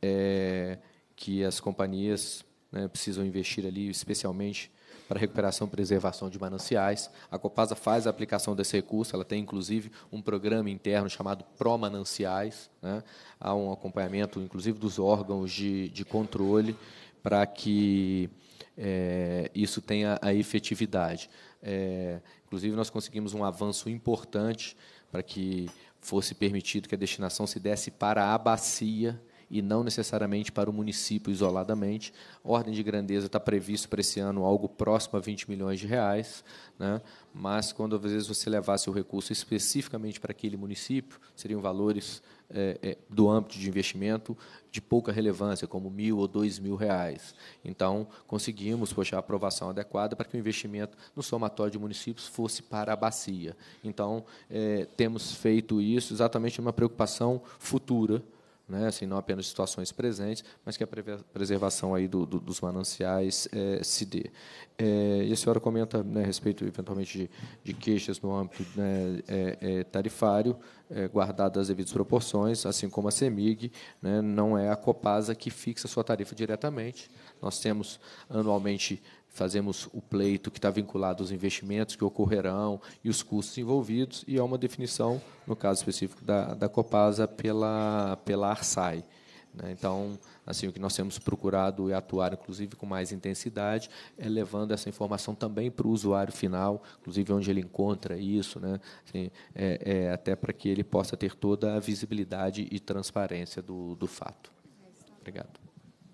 é, que as companhias né, precisam investir ali, especialmente para recuperação e preservação de mananciais. A Copasa faz a aplicação desse recurso, ela tem inclusive um programa interno chamado Pro mananciais Né? Há um acompanhamento, inclusive, dos órgãos de, de controle para que é, isso tenha a efetividade. É, inclusive, nós conseguimos um avanço importante para que fosse permitido que a destinação se desse para a bacia e não necessariamente para o município isoladamente. Ordem de grandeza está previsto para esse ano algo próximo a 20 milhões de reais, né? mas quando às vezes você levasse o recurso especificamente para aquele município, seriam valores é, é, do âmbito de investimento de pouca relevância, como mil ou dois mil reais. Então, conseguimos poxa, a aprovação adequada para que o investimento no somatório de municípios fosse para a bacia. Então, é, temos feito isso exatamente numa preocupação futura, né? assim, não apenas situações presentes, mas que a preservação aí do, do, dos mananciais é, se dê. É, e a senhora comenta né, a respeito, eventualmente, de, de queixas no âmbito né, é, tarifário, guardadas as devidas proporções, assim como a CEMIG, né, não é a Copasa que fixa sua tarifa diretamente. Nós temos anualmente fazemos o pleito que está vinculado aos investimentos que ocorrerão e os custos envolvidos, e há uma definição, no caso específico da, da Copasa, pela, pela ARSAI. Né? Então, assim, o que nós temos procurado é atuar, inclusive, com mais intensidade, é levando essa informação também para o usuário final, inclusive onde ele encontra isso, né? Assim, é, é, até para que ele possa ter toda a visibilidade e transparência do, do fato. Obrigado.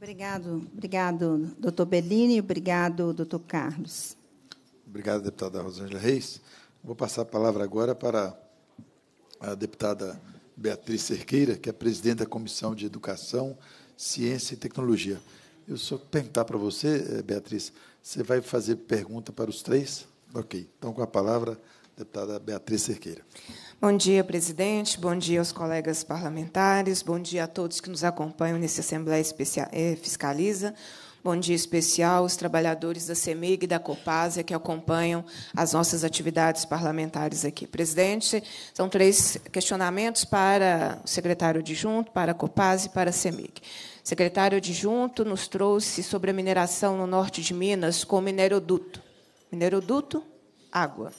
Obrigado, obrigado, doutor Bellini, obrigado, doutor Carlos.
Obrigado, deputada
Rosângela Reis. Vou passar a palavra agora para a deputada Beatriz Cerqueira, que é presidente da Comissão de Educação, Ciência e Tecnologia. Eu só perguntar para você, eh, Beatriz, você vai fazer pergunta para os três? Ok. Então, com a palavra, Deputada Beatriz Cerqueira.
Bom dia, presidente. Bom dia aos colegas parlamentares. Bom dia a todos que nos acompanham nessa Assembleia Especial, eh, Fiscaliza. Bom dia especial aos trabalhadores da CEMIG e da Copasa que acompanham as nossas atividades parlamentares aqui. Presidente, são três questionamentos para o secretário adjunto, para a Copasa e para a CEMIG. O secretário adjunto nos trouxe sobre a mineração no norte de Minas com o mineroduto. Mineroduto, água.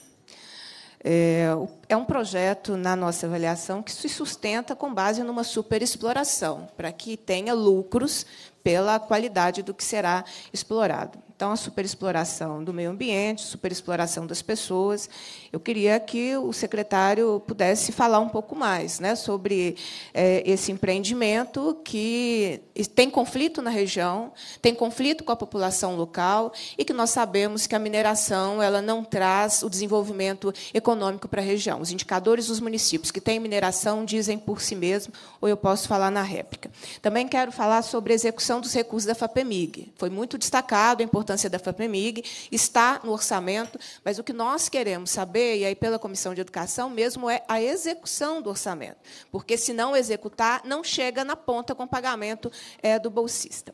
É, é, um projeto, na nossa avaliação, que se sustenta com base numa superexploração, para que tenha lucros pela qualidade do que será explorado. Então, a superexploração do meio ambiente, superexploração das pessoas eu queria que o secretário pudesse falar um pouco mais né, sobre é, esse empreendimento que tem conflito na região, tem conflito com a população local e que nós sabemos que a mineração ela não traz o desenvolvimento econômico para a região. Os indicadores dos municípios que têm mineração dizem por si mesmo, ou eu posso falar na réplica. Também quero falar sobre a execução dos recursos da FAPEMIG. Foi muito destacado a importância da FAPEMIG, está no orçamento, mas o que nós queremos saber e aí pela Comissão de Educação mesmo é a execução do orçamento, porque se não executar, não chega na ponta com o pagamento é, do bolsista.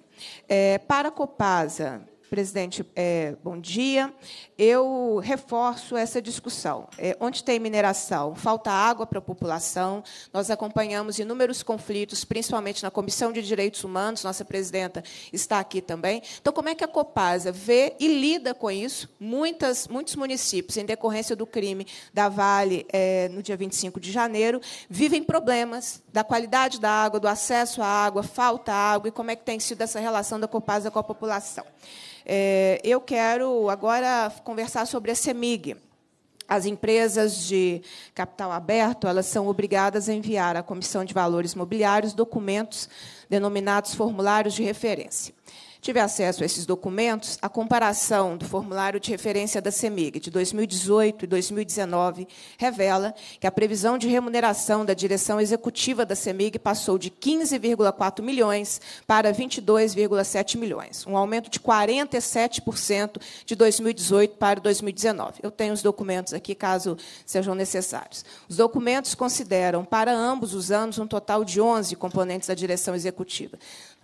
É, para a Copasa, Presidente, é, bom dia. Eu reforço essa discussão. É, onde tem mineração, falta água para a população. Nós acompanhamos inúmeros conflitos, principalmente na Comissão de Direitos Humanos. Nossa presidenta está aqui também. Então, como é que a Copasa vê e lida com isso? Muitas, muitos municípios, em decorrência do crime da Vale é, no dia 25 de janeiro, vivem problemas da qualidade da água, do acesso à água, falta água e como é que tem sido essa relação da Copasa com a população. É, eu quero agora conversar sobre a CEMIG. As empresas de capital aberto elas são obrigadas a enviar à Comissão de Valores Mobiliários documentos denominados formulários de referência. Tive acesso a esses documentos, a comparação do formulário de referência da CEMIG de 2018 e 2019 revela que a previsão de remuneração da direção executiva da CEMIG passou de 15,4 milhões para 22,7 milhões, um aumento de 47% de 2018 para 2019. Eu tenho os documentos aqui, caso sejam necessários. Os documentos consideram, para ambos os anos, um total de 11 componentes da direção executiva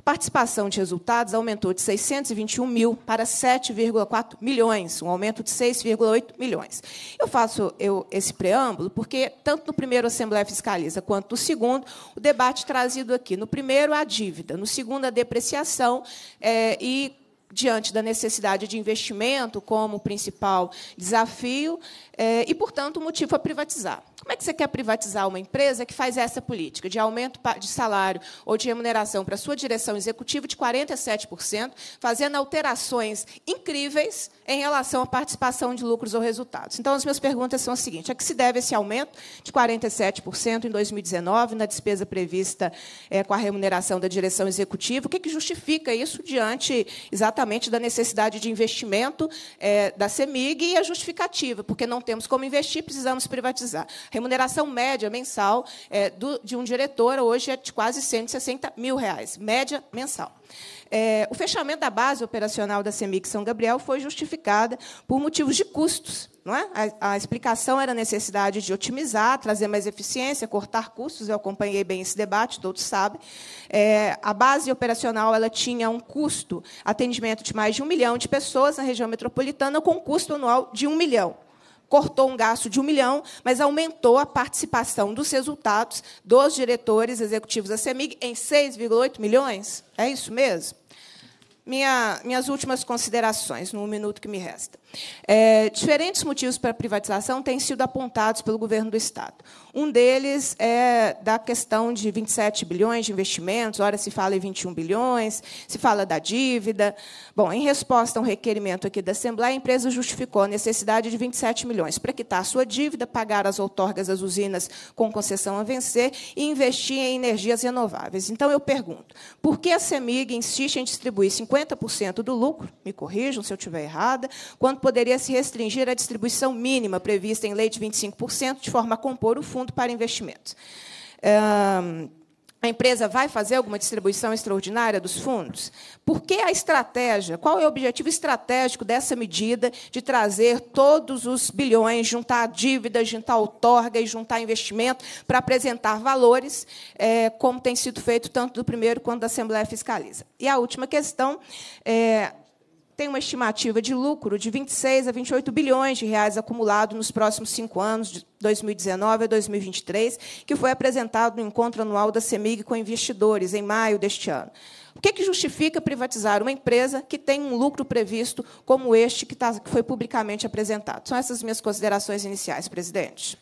participação de resultados aumentou de 621 mil para 7,4 milhões, um aumento de 6,8 milhões. Eu faço eu, esse preâmbulo porque, tanto no primeiro Assembleia Fiscaliza quanto no segundo, o debate trazido aqui. No primeiro, a dívida. No segundo, a depreciação. É, e diante da necessidade de investimento como principal desafio eh, e, portanto, o motivo a privatizar. Como é que você quer privatizar uma empresa que faz essa política de aumento de salário ou de remuneração para sua direção executiva de 47%, fazendo alterações incríveis em relação à participação de lucros ou resultados? Então, as minhas perguntas são as seguintes: a que se deve esse aumento de 47% em 2019 na despesa prevista eh, com a remuneração da direção executiva? O que, é que justifica isso diante exatamente exatamente da necessidade de investimento é, da CEMIG e a justificativa, porque não temos como investir, precisamos privatizar. A remuneração média mensal é, do, de um diretor hoje é de quase 160 mil reais, média mensal. É, o fechamento da base operacional da CEMIC São Gabriel foi justificada por motivos de custos. Não é? a, a explicação era a necessidade de otimizar, trazer mais eficiência, cortar custos. Eu acompanhei bem esse debate, todos sabem. É, a base operacional ela tinha um custo, atendimento de mais de um milhão de pessoas na região metropolitana, com um custo anual de um milhão cortou um gasto de um milhão, mas aumentou a participação dos resultados dos diretores executivos da CEMIG em 6,8 milhões? É isso mesmo? Minha, minhas últimas considerações, no minuto que me resta. É, diferentes motivos para a privatização têm sido apontados pelo governo do Estado. Um deles é da questão de 27 bilhões de investimentos, ora se fala em 21 bilhões, se fala da dívida. Bom, em resposta a um requerimento aqui da Assembleia, a empresa justificou a necessidade de 27 milhões para quitar sua dívida, pagar as outorgas das usinas com concessão a vencer e investir em energias renováveis. Então, eu pergunto, por que a CEMIG insiste em distribuir 50% do lucro, me corrijam se eu estiver errada, quando poderia se restringir à distribuição mínima prevista em lei de 25%, de forma a compor o fundo para investimentos. A empresa vai fazer alguma distribuição extraordinária dos fundos? Por que a estratégia? Qual é o objetivo estratégico dessa medida de trazer todos os bilhões, juntar dívidas, juntar outorga e juntar investimento para apresentar valores, é, como tem sido feito tanto do primeiro quanto da Assembleia Fiscaliza? E a última questão é tem uma estimativa de lucro de 26 a 28 bilhões de reais acumulado nos próximos cinco anos, de 2019 a 2023, que foi apresentado no encontro anual da CEMIG com investidores, em maio deste ano. O que, justifica privatizar uma empresa que tem um lucro previsto como este tá, que, foi publicamente apresentado? São essas minhas considerações iniciais, presidente.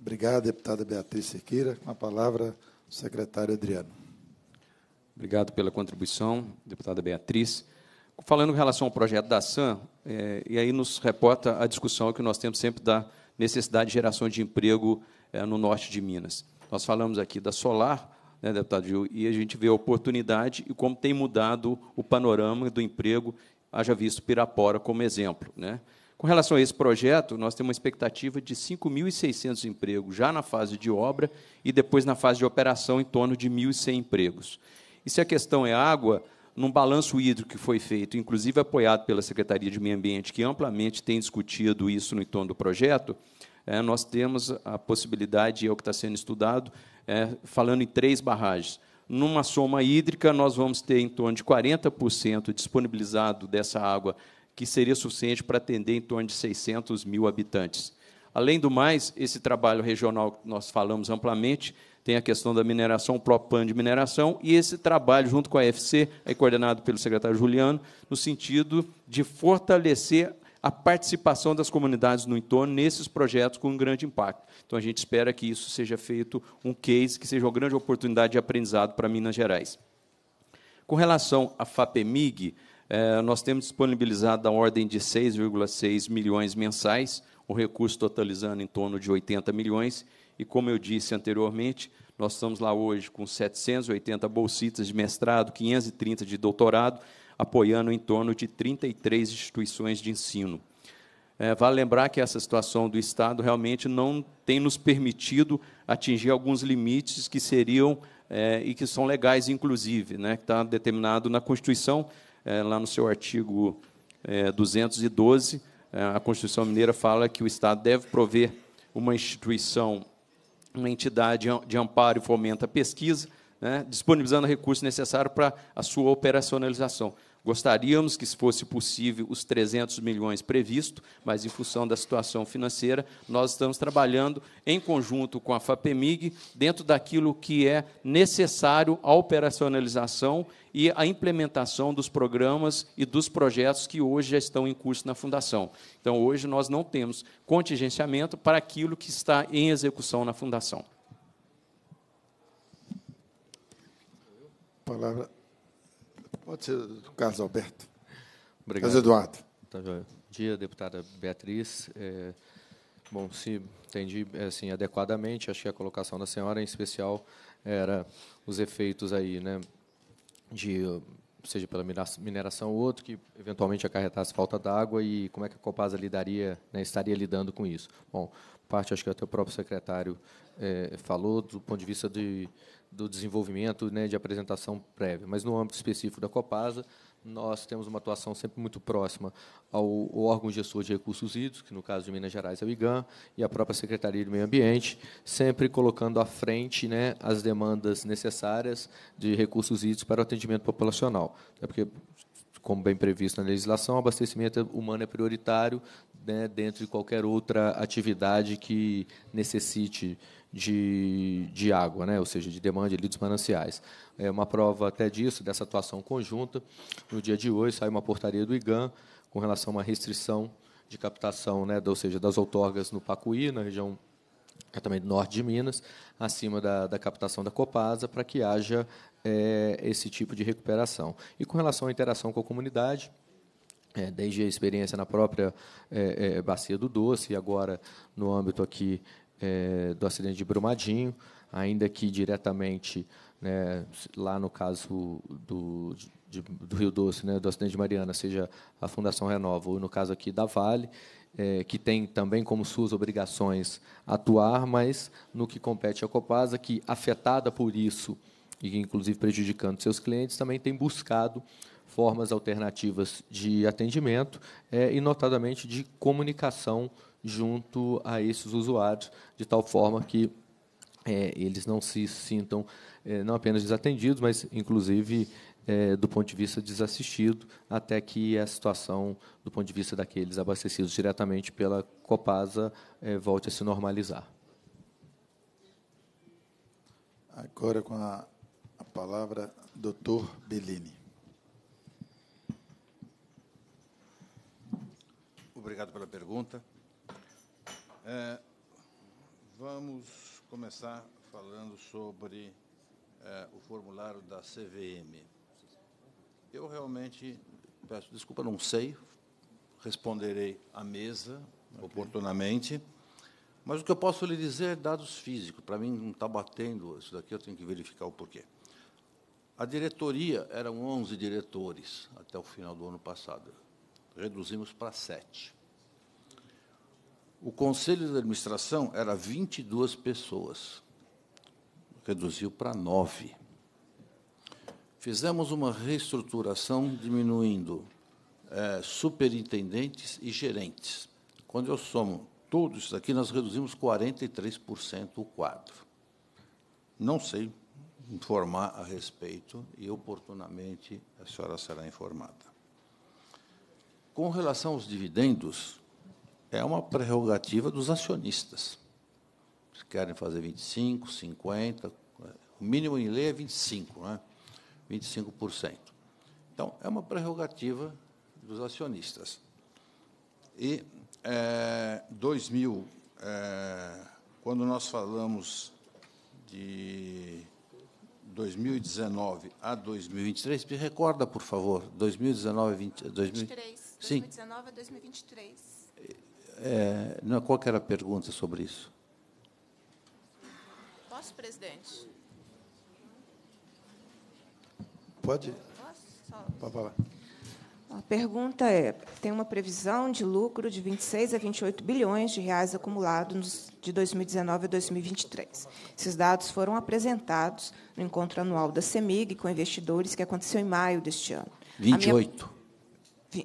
Obrigado, deputada Beatriz Sequeira. Com a palavra, o
secretário Adriano. Obrigado pela contribuição, deputada Beatriz falando em relação ao projeto da SAM, é, e aí nos reporta a discussão que nós temos sempre da necessidade de geração de emprego é, no norte de Minas. Nós falamos aqui da solar, né, deputado Gil, e a gente vê a oportunidade e como tem mudado o panorama do emprego, haja visto Pirapora como exemplo. Né? Com relação a esse projeto, nós temos uma expectativa de 5.600 empregos já na fase de obra e depois na fase de operação em torno de 1.100 empregos. E se a questão é água, num balanço hídrico que foi feito, inclusive apoiado pela Secretaria de Meio Ambiente, que amplamente tem discutido isso no entorno do projeto, é, nós temos a possibilidade, é o que está sendo estudado, é, falando em três barragens. Numa soma hídrica, nós vamos ter em torno de 40% disponibilizado dessa água, que seria suficiente para atender em torno de 600 mil habitantes. Além do mais, esse trabalho regional que nós falamos amplamente tem a questão da mineração, o próprio PAN de mineração, e esse trabalho, junto com a FC, é coordenado pelo secretário Juliano, no sentido de fortalecer a participação das comunidades no entorno nesses projetos com um grande impacto. Então, a gente espera que isso seja feito um case que seja uma grande oportunidade de aprendizado para Minas Gerais. Com relação à FAPEMIG, eh, nós temos disponibilizado a ordem de 6,6 milhões mensais, o recurso totalizando em torno de 80 milhões, e como eu disse anteriormente, nós estamos lá hoje com 780 bolsistas de mestrado, 530 de doutorado, apoiando em torno de 33 instituições de ensino. É, vale lembrar que essa situação do Estado realmente não tem nos permitido atingir alguns limites que seriam é, e que são legais, inclusive, né, que está determinado na Constituição, é, lá no seu artigo 212, é, é, a Constituição Mineira fala que o Estado deve prover uma instituição uma entidade de amparo e fomenta a pesquisa, né, disponibilizando recursos necessários para a sua operacionalização. Gostaríamos que fosse possível os 300 milhões previsto, mas em função da situação financeira, nós estamos trabalhando em conjunto com a FAPEMIG dentro daquilo que é necessário à operacionalização e à implementação dos programas e dos projetos que hoje já estão em curso na Fundação. Então, hoje nós não temos contingenciamento para aquilo que está em execução na Fundação. Palavra
Pode ser do
Carlos Alberto. Obrigado. Carlos Eduardo. Tá Bom dia, deputada Beatriz. É, bom, se entendi assim, adequadamente, acho que a colocação da senhora, em especial, era os efeitos aí, né, de seja pela mineração ou outro, que eventualmente acarretasse falta d'água e como é que a Copasa lidaria, né, estaria lidando com isso. Bom, parte acho que até o próprio secretário é, falou do ponto de vista de, do desenvolvimento, né, de apresentação prévia. Mas no âmbito específico da Copasa, nós temos uma atuação sempre muito próxima ao órgão gestor de recursos hídricos, que no caso de Minas Gerais é o IGAM, e a própria Secretaria do Meio Ambiente, sempre colocando à frente né, as demandas necessárias de recursos hídricos para o atendimento populacional. É porque, como bem previsto na legislação, o abastecimento humano é prioritário né, dentro de qualquer outra atividade que necessite de, de água, né? ou seja, de demanda de líquidos mananciais. É uma prova até disso, dessa atuação conjunta. No dia de hoje, saiu uma portaria do IGAN com relação a uma restrição de captação, né? ou seja, das outorgas no Pacuí, na região é também do norte de Minas, acima da, da captação da Copasa, para que haja é, esse tipo de recuperação. E com relação à interação com a comunidade, é, desde a experiência na própria é, é Bacia do Doce, e agora no âmbito aqui é, do acidente de Brumadinho, ainda que diretamente, né, lá no caso do, de, do Rio Doce, né, do acidente de Mariana, seja a Fundação Renova, ou no caso aqui da Vale, é, que tem também como suas obrigações atuar, mas no que compete à Copasa, que afetada por isso e inclusive prejudicando seus clientes, também tem buscado formas alternativas de atendimento é, e, notadamente, de comunicação junto a esses usuários, de tal forma que é, eles não se sintam é, não apenas desatendidos, mas inclusive é, do ponto de vista desassistido, até que a situação do ponto de vista daqueles abastecidos diretamente pela Copasa é, volte a se normalizar.
Agora com a, a palavra Dr. Bellini.
Obrigado pela pergunta. É, vamos começar falando sobre é, o formulário da CVM. Eu realmente peço desculpa, não sei, responderei à mesa okay. oportunamente, mas o que eu posso lhe dizer é dados físicos. Para mim não está batendo isso daqui, eu tenho que verificar o porquê. A diretoria eram 11 diretores até o final do ano passado. Reduzimos para 7. O conselho de administração era 22 pessoas, reduziu para nove. Fizemos uma reestruturação diminuindo é, superintendentes e gerentes. Quando eu somo tudo isso aqui, nós reduzimos 43% o quadro. Não sei informar a respeito e, oportunamente, a senhora será informada. Com relação aos dividendos, é uma prerrogativa dos acionistas. Se querem fazer 25, 50, o mínimo em lei é 25, né? 25%. Então, é uma prerrogativa dos acionistas. E é, 2000, é, quando nós falamos de 2019 a 2023, me recorda, por favor, 2019 a 2023. Sim.
2019 a 2023.
É, não, qual era a pergunta sobre isso?
Posso, presidente?
Pode?
Posso? Pode falar.
A pergunta é: tem uma previsão de lucro de 26 a 28 bilhões de reais acumulados de 2019 a 2023. Esses dados foram apresentados no encontro anual da CEMIG com investidores que aconteceu em maio deste ano. 28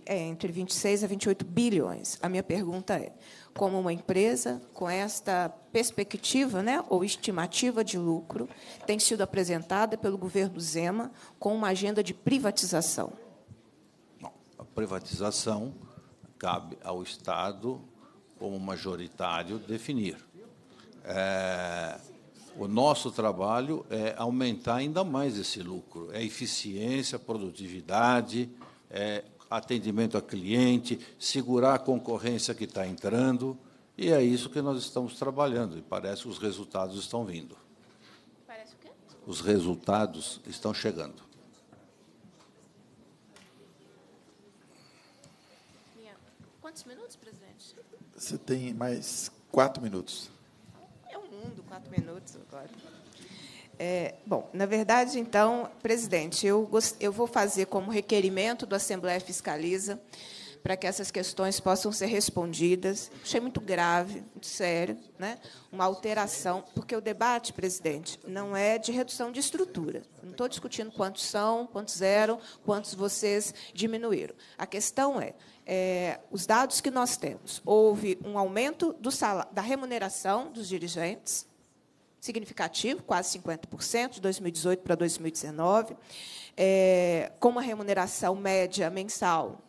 é entre 26 a 28 bilhões. A minha pergunta é: como uma empresa com esta perspectiva, né, ou estimativa de lucro, tem sido apresentada pelo governo Zema com uma agenda de privatização?
a privatização cabe ao Estado como majoritário definir. É, o nosso trabalho é aumentar ainda mais esse lucro, é eficiência, produtividade, é atendimento a cliente, segurar a concorrência que está entrando. E é isso que nós estamos trabalhando. E parece que os resultados estão vindo. Parece o quê? Os resultados estão chegando.
Quantos minutos, presidente?
Você tem mais
quatro minutos. É um mundo, quatro minutos agora. É, bom, na verdade, então, presidente, eu, eu vou fazer como requerimento do Assembleia Fiscaliza para que essas questões possam ser respondidas. Achei muito grave, muito sério, né? uma alteração, porque o debate, presidente, não é de redução de estrutura. Não estou discutindo quantos são, quantos eram, quantos vocês diminuíram. A questão é, é os dados que nós temos. Houve um aumento do salário, da remuneração dos dirigentes, significativo, quase 50%, de 2018 para 2019, é, com uma remuneração média mensal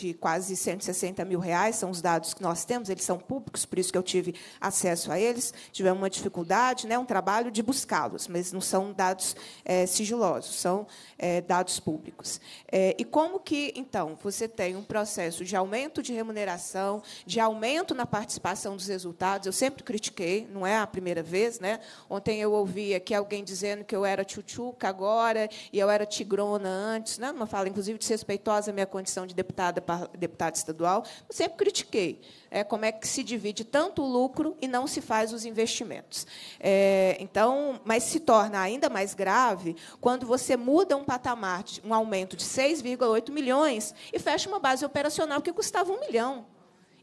de quase 160 mil reais, são os dados que nós temos, eles são públicos, por isso que eu tive acesso a eles. Tivemos uma dificuldade, né, um trabalho de buscá-los, mas não são dados é, sigilosos, são é, dados públicos. É, e como que, então, você tem um processo de aumento de remuneração, de aumento na participação dos resultados? Eu sempre critiquei, não é a primeira vez. Né? Ontem eu ouvi aqui alguém dizendo que eu era tchutchuca agora e eu era tigrona antes, né? uma fala, inclusive, desrespeitosa à minha condição de deputada deputada estadual, sempre critiquei é, como é que se divide tanto o lucro e não se faz os investimentos. É, então, mas se torna ainda mais grave quando você muda um patamar, um aumento de 6,8 milhões, e fecha uma base operacional que custava um milhão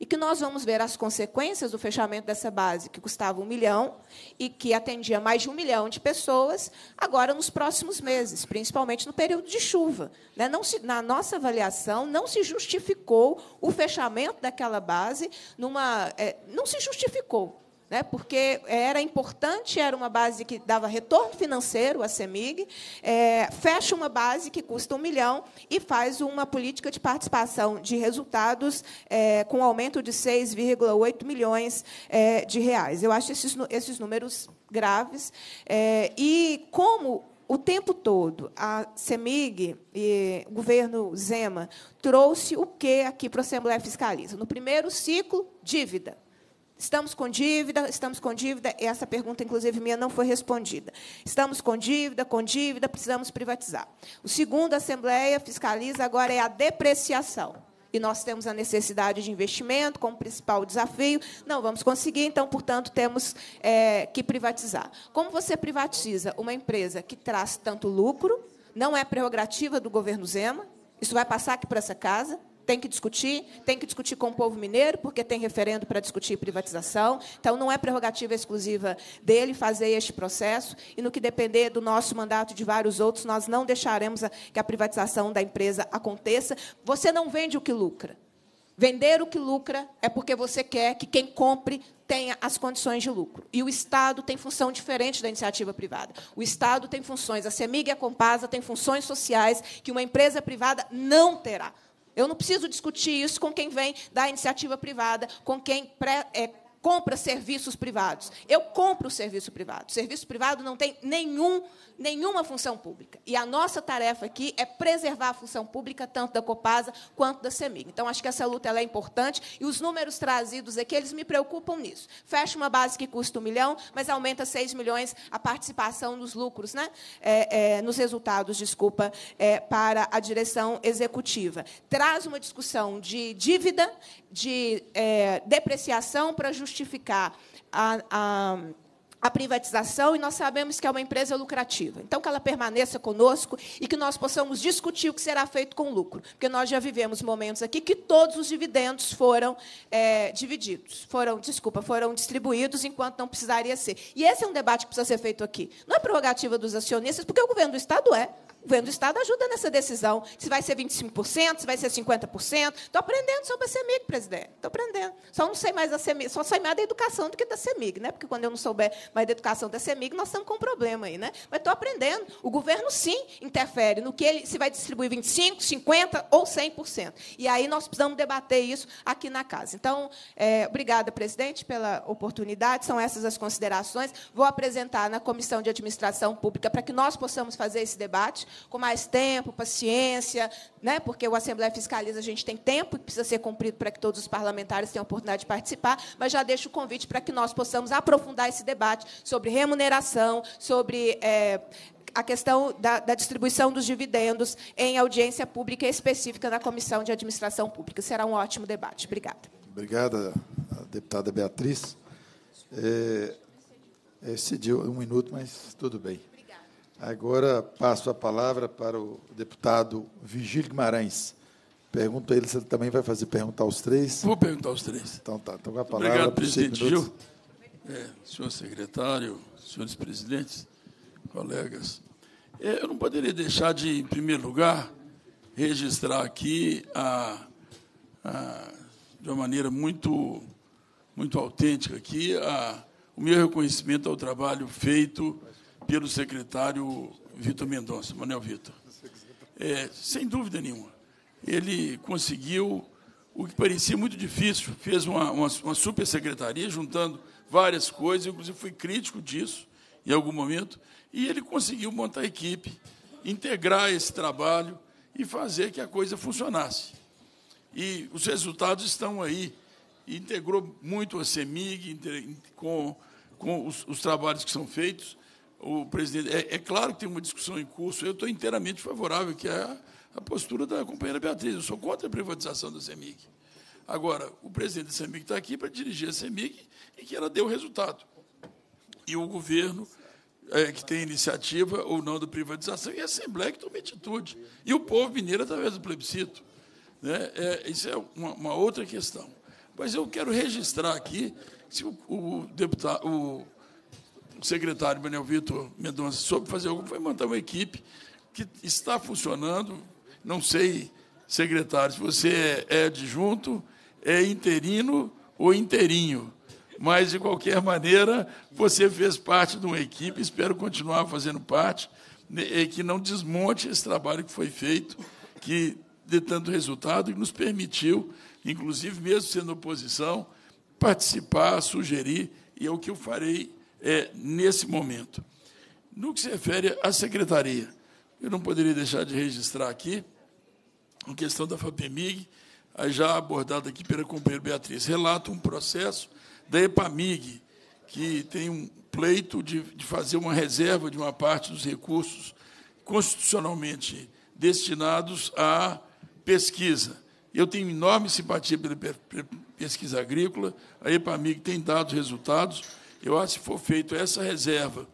e que nós vamos ver as consequências do fechamento dessa base, que custava um milhão e que atendia mais de um milhão de pessoas, agora nos próximos meses, principalmente no período de chuva. Né? Não se, na nossa avaliação, não se justificou o fechamento daquela base, numa, é, não se justificou né? porque era importante, era uma base que dava retorno financeiro à CEMIG, é, fecha uma base que custa um milhão e faz uma política de participação de resultados é, com aumento de 6,8 milhões é, de reais. Eu acho esses, esses números graves. É, e como o tempo todo, a CEMIG e o governo Zema trouxe o que aqui para a Assembleia fiscaliza No primeiro ciclo, dívida. Estamos com dívida, estamos com dívida. Essa pergunta, inclusive, minha não foi respondida. Estamos com dívida, com dívida, precisamos privatizar. O segundo, a Assembleia fiscaliza agora é a depreciação. E nós temos a necessidade de investimento como principal desafio. Não vamos conseguir, então, portanto, temos é, que privatizar. Como você privatiza uma empresa que traz tanto lucro, não é prerrogativa do governo Zema, isso vai passar aqui para essa casa tem que discutir, tem que discutir com o povo mineiro, porque tem referendo para discutir privatização. Então, não é prerrogativa exclusiva dele fazer este processo. E no que depender do nosso mandato e de vários outros, nós não deixaremos que a privatização da empresa aconteça. Você não vende o que lucra. Vender o que lucra é porque você quer que quem compre tenha as condições de lucro. E o Estado tem função diferente da iniciativa privada. O Estado tem funções, a CEMIG e a Compasa têm funções sociais que uma empresa privada não terá. Eu não preciso discutir isso com quem vem da iniciativa privada, com quem pré, é, compra serviços privados. Eu compro o serviço privado. O serviço privado não tem nenhum, nenhuma função pública. E a nossa tarefa aqui é preservar a função pública, tanto da Copasa quanto da CEMIG. Então, acho que essa luta é importante e os números trazidos aqui, eles me preocupam nisso. Fecha uma base que custa um milhão, mas aumenta 6 milhões a participação nos lucros, né? É, é, nos resultados, desculpa, é, para a direção executiva. Traz uma discussão de dívida, de é, depreciação para justiça justificar a, a a privatização e nós sabemos que é uma empresa lucrativa. Então, que ela permaneça conosco e que nós possamos discutir o que será feito com o lucro, porque nós já vivemos momentos aqui que todos os dividendos foram é, divididos, foram, desculpa, foram distribuídos enquanto não precisaria ser. E esse é um debate que precisa ser feito aqui. Não é prerrogativa dos acionistas, porque o governo do Estado é o governo do Estado ajuda nessa decisão. Se vai ser 25%, se vai ser 50%. Estou aprendendo sobre a CEMIG, presidente. Estou aprendendo. Só não sei mais da CEMIG, só sei mais da educação do que da CEMIG, né? porque quando eu não souber mais da educação da CEMIG, nós estamos com um problema aí. Né? Mas estou aprendendo. O governo, sim, interfere no que ele se vai distribuir 25%, 50% ou 100%. E aí nós precisamos debater isso aqui na casa. Então, é, obrigada, presidente, pela oportunidade. São essas as considerações. Vou apresentar na Comissão de Administração Pública para que nós possamos fazer esse debate com mais tempo, paciência, né? porque o Assembleia Fiscaliza, a gente tem tempo que precisa ser cumprido para que todos os parlamentares tenham a oportunidade de participar, mas já deixo o convite para que nós possamos aprofundar esse debate sobre remuneração, sobre. É, a questão da, da, distribuição dos dividendos em audiência pública específica na Comissão de Administração Pública. Será um ótimo debate. Obrigada.
Obrigada, deputada Beatriz. É, é um minuto, mas tudo bem. Agora passo a palavra para o deputado Vigílio Guimarães. Pergunto a ele se ele também vai fazer perguntar aos três. Vou perguntar aos três. Então tá, então a palavra. Obrigado, presidente Gil.
É, senhor secretário, senhores presidentes, colegas. É, eu não poderia deixar de, em primeiro lugar, registrar aqui a, a, de uma maneira muito, muito autêntica aqui a, o meu reconhecimento ao trabalho feito pelo secretário Vitor Mendonça, Manuel Vitor. É, sem dúvida nenhuma. Ele conseguiu o que parecia muito difícil, fez uma, uma, uma supersecretaria juntando várias coisas, inclusive fui crítico disso em algum momento, e ele conseguiu montar a equipe, integrar esse trabalho e fazer que a coisa funcionasse. E os resultados estão aí. Integrou muito a CEMIG com, com os, os trabalhos que são feitos o presidente. É, é, claro que tem uma discussão em curso, eu estou inteiramente favorável, que é a, a, postura da companheira Beatriz. Eu sou contra a privatização da CEMIG. Agora, o presidente da CEMIG está aqui para dirigir a CEMIG e que ela deu resultado. E o governo é, que tem iniciativa ou não da privatização, e a Assembleia que toma atitude. E o povo mineiro através do plebiscito. Né? É, isso é uma, uma, outra questão. Mas eu quero registrar aqui, se o, o deputado, o o secretário Manuel Vitor Mendonça soube fazer algo, foi montar uma equipe que está funcionando. Não sei, secretário, se você é adjunto, é interino ou inteirinho. Mas, de qualquer maneira, você fez parte de uma equipe, espero continuar fazendo parte, né, e que não desmonte esse trabalho que foi feito, que de tanto resultado, que nos permitiu, inclusive mesmo sendo oposição, participar, sugerir, e é o que eu farei é, nesse momento. No que se refere à secretaria, eu não poderia deixar de registrar aqui a questão da FAPEMIG, já abordada aqui pela companheira Beatriz. Relata um processo da EPAMIG, que tem um pleito de, de fazer uma reserva de uma parte dos recursos constitucionalmente destinados à pesquisa. Eu tenho enorme simpatia pela pesquisa agrícola, a EPAMIG tem dado resultados, eu acho que se for feita essa reserva,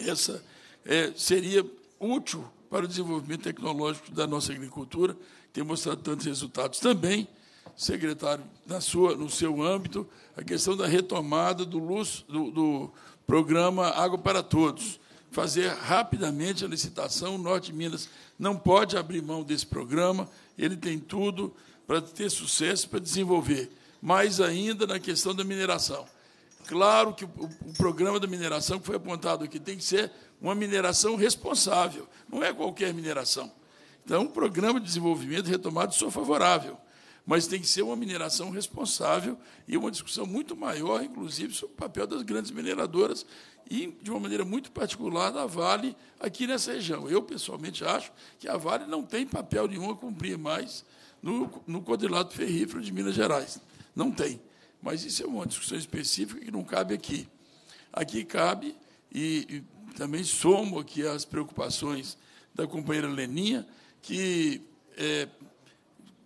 essa é, seria útil para o desenvolvimento tecnológico da nossa agricultura, tem mostrado tantos resultados também, secretário, na sua, no seu âmbito, a questão da retomada do, luz, do, do programa Água para Todos. Fazer rapidamente a licitação, o Norte de Minas não pode abrir mão desse programa, ele tem tudo para ter sucesso, para desenvolver. Mais ainda na questão da mineração. Claro que o, o programa da mineração que foi apontado aqui tem que ser uma mineração responsável, não é qualquer mineração. Então, o programa de desenvolvimento retomado sou favorável, mas tem que ser uma mineração responsável e uma discussão muito maior, inclusive, sobre o papel das grandes mineradoras e, de uma maneira muito particular, da Vale aqui nessa região. Eu, pessoalmente, acho que a Vale não tem papel nenhum a cumprir mais no, no quadrilátero ferrífero de Minas Gerais. Não tem. Mas isso é uma discussão específica que não cabe aqui. Aqui cabe, e, e também somo aqui as preocupações da companheira Leninha, que é,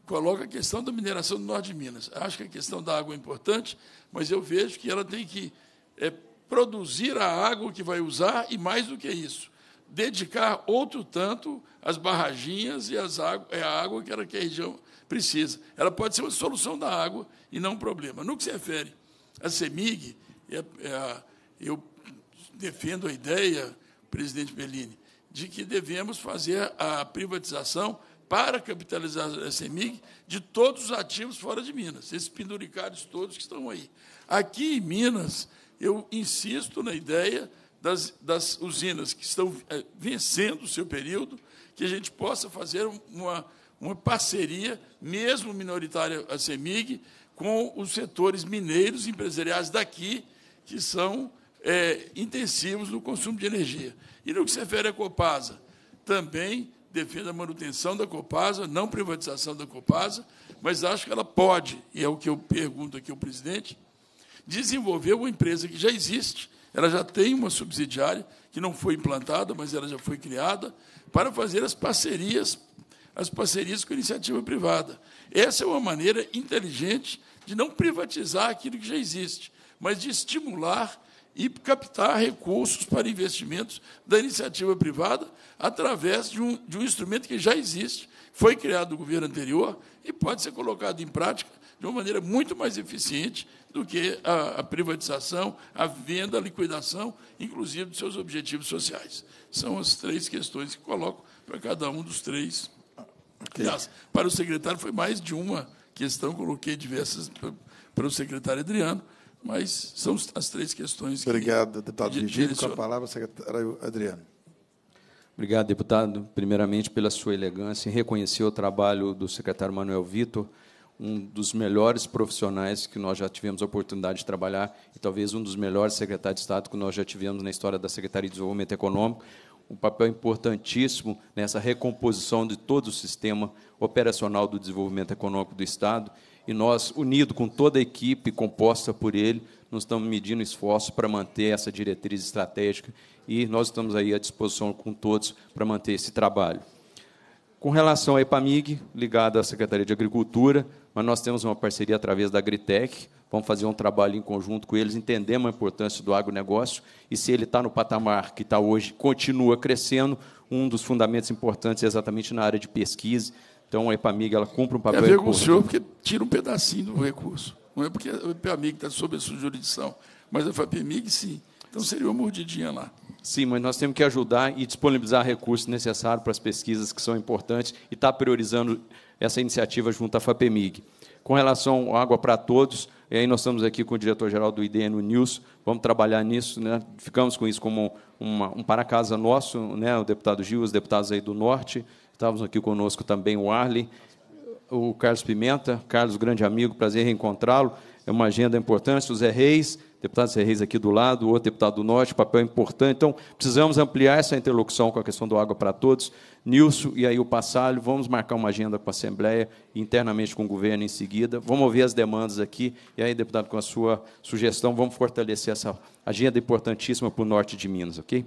coloca a questão da mineração do norte de Minas. Acho que a questão da água é importante, mas eu vejo que ela tem que é, produzir a água que vai usar e, mais do que isso, dedicar outro tanto às barraginhas e às águ é, a água que, era, que a região precisa. Ela pode ser uma solução da água e não um problema. No que se refere à CEMIG, é, é, eu defendo a ideia, presidente Bellini, de que devemos fazer a privatização para capitalizar a CEMIG de todos os ativos fora de Minas, esses penduricários todos que estão aí. Aqui em Minas, eu insisto na ideia das, das usinas que estão eh, vencendo o seu período, que a gente possa fazer uma uma parceria, mesmo minoritária a CEMIG, com os setores mineiros empresariais daqui, que são é, intensivos no consumo de energia. E no que se refere à Copasa, também defendo a manutenção da Copasa, não privatização da Copasa, mas acho que ela pode, e é o que eu pergunto aqui ao presidente, desenvolver uma empresa que já existe, ela já tem uma subsidiária, que não foi implantada, mas ela já foi criada, para fazer as parcerias as parcerias com a iniciativa privada. Essa é uma maneira inteligente de não privatizar aquilo que já existe, mas de estimular e captar recursos para investimentos da iniciativa privada através de um, de um instrumento que já existe, foi criado no governo anterior e pode ser colocado em prática de uma maneira muito mais eficiente do que a, a privatização, a venda, a liquidação, inclusive dos seus objetivos sociais. São as três questões que coloco para cada um dos três Aliás, para o secretário foi mais de uma questão, coloquei diversas para o secretário Adriano, mas
são as três questões Obrigado, que deputado Virgílio. Com a palavra, secretário Adriano.
Obrigado, deputado, primeiramente pela sua elegância em reconhecer o trabalho do secretário Manuel Vitor, um dos melhores profissionais que nós já tivemos a oportunidade de trabalhar e talvez um dos melhores secretários de Estado que nós já tivemos na história da Secretaria de Desenvolvimento Econômico um papel importantíssimo nessa recomposição de todo o sistema operacional do desenvolvimento econômico do Estado. E nós, unido com toda a equipe composta por ele, nós estamos medindo esforço para manter essa diretriz estratégica e nós estamos aí à disposição com todos para manter esse trabalho. Com relação à EPAMIG, ligada à Secretaria de Agricultura, mas nós temos uma parceria através da Agritec, vamos fazer um trabalho em conjunto com eles, entendemos a importância do agronegócio e se ele está no patamar que está hoje, continua crescendo, um dos fundamentos importantes é exatamente na área de pesquisa. Então, a EPAMIG ela cumpre um papel. É ver com o senhor
porque tira um pedacinho do recurso. Não é porque a EPAMIG está sob a sua jurisdição, mas a FAPMIG sim. Então, seria uma mordidinha lá.
Sim, mas nós temos que ajudar e disponibilizar recursos necessários para as pesquisas que são importantes e está priorizando essa iniciativa junto à FAPEMIG. Com relação à água para todos, e aí nós estamos aqui com o diretor-geral do IDN News, vamos trabalhar nisso, né? ficamos com isso como uma, um para casa nosso, né? o deputado Gil, os deputados aí do Norte, estávamos aqui conosco também o Arley, o Carlos Pimenta, Carlos, grande amigo, prazer em reencontrá-lo é uma agenda importante. O Zé Reis, deputado Zé Reis aqui do lado, outro deputado do Norte, papel importante. Então, precisamos ampliar essa interlocução com a questão do Água para Todos. Nilson e aí o Passalho, vamos marcar uma agenda com a Assembleia, internamente com o governo em seguida. Vamos ouvir as demandas aqui. E aí, deputado, com a sua sugestão, vamos fortalecer essa agenda importantíssima para o Norte de Minas, ok?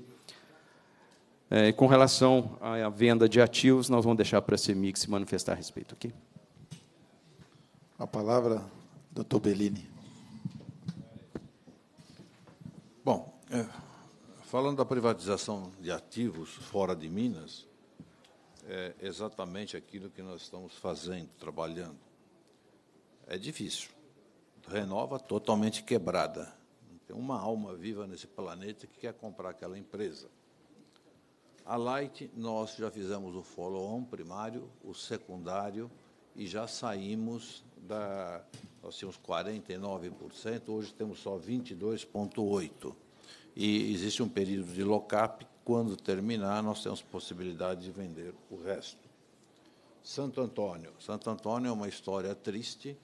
É, com relação à venda de ativos, nós vamos deixar para a CEMIG se manifestar a respeito, ok?
A palavra Doutor Bellini. Bom,
é, falando da privatização de ativos fora de Minas, é exatamente aquilo que nós estamos fazendo, trabalhando. É difícil. Renova totalmente quebrada. Não tem uma alma viva nesse planeta que quer comprar aquela empresa. A Light, nós já fizemos o follow-on primário, o secundário, e já saímos da, nós tínhamos 49%, hoje temos só 22,8%. E existe um período de lock-up, quando terminar, nós temos possibilidade de vender o resto. Santo Antônio. Santo Antônio é uma história triste,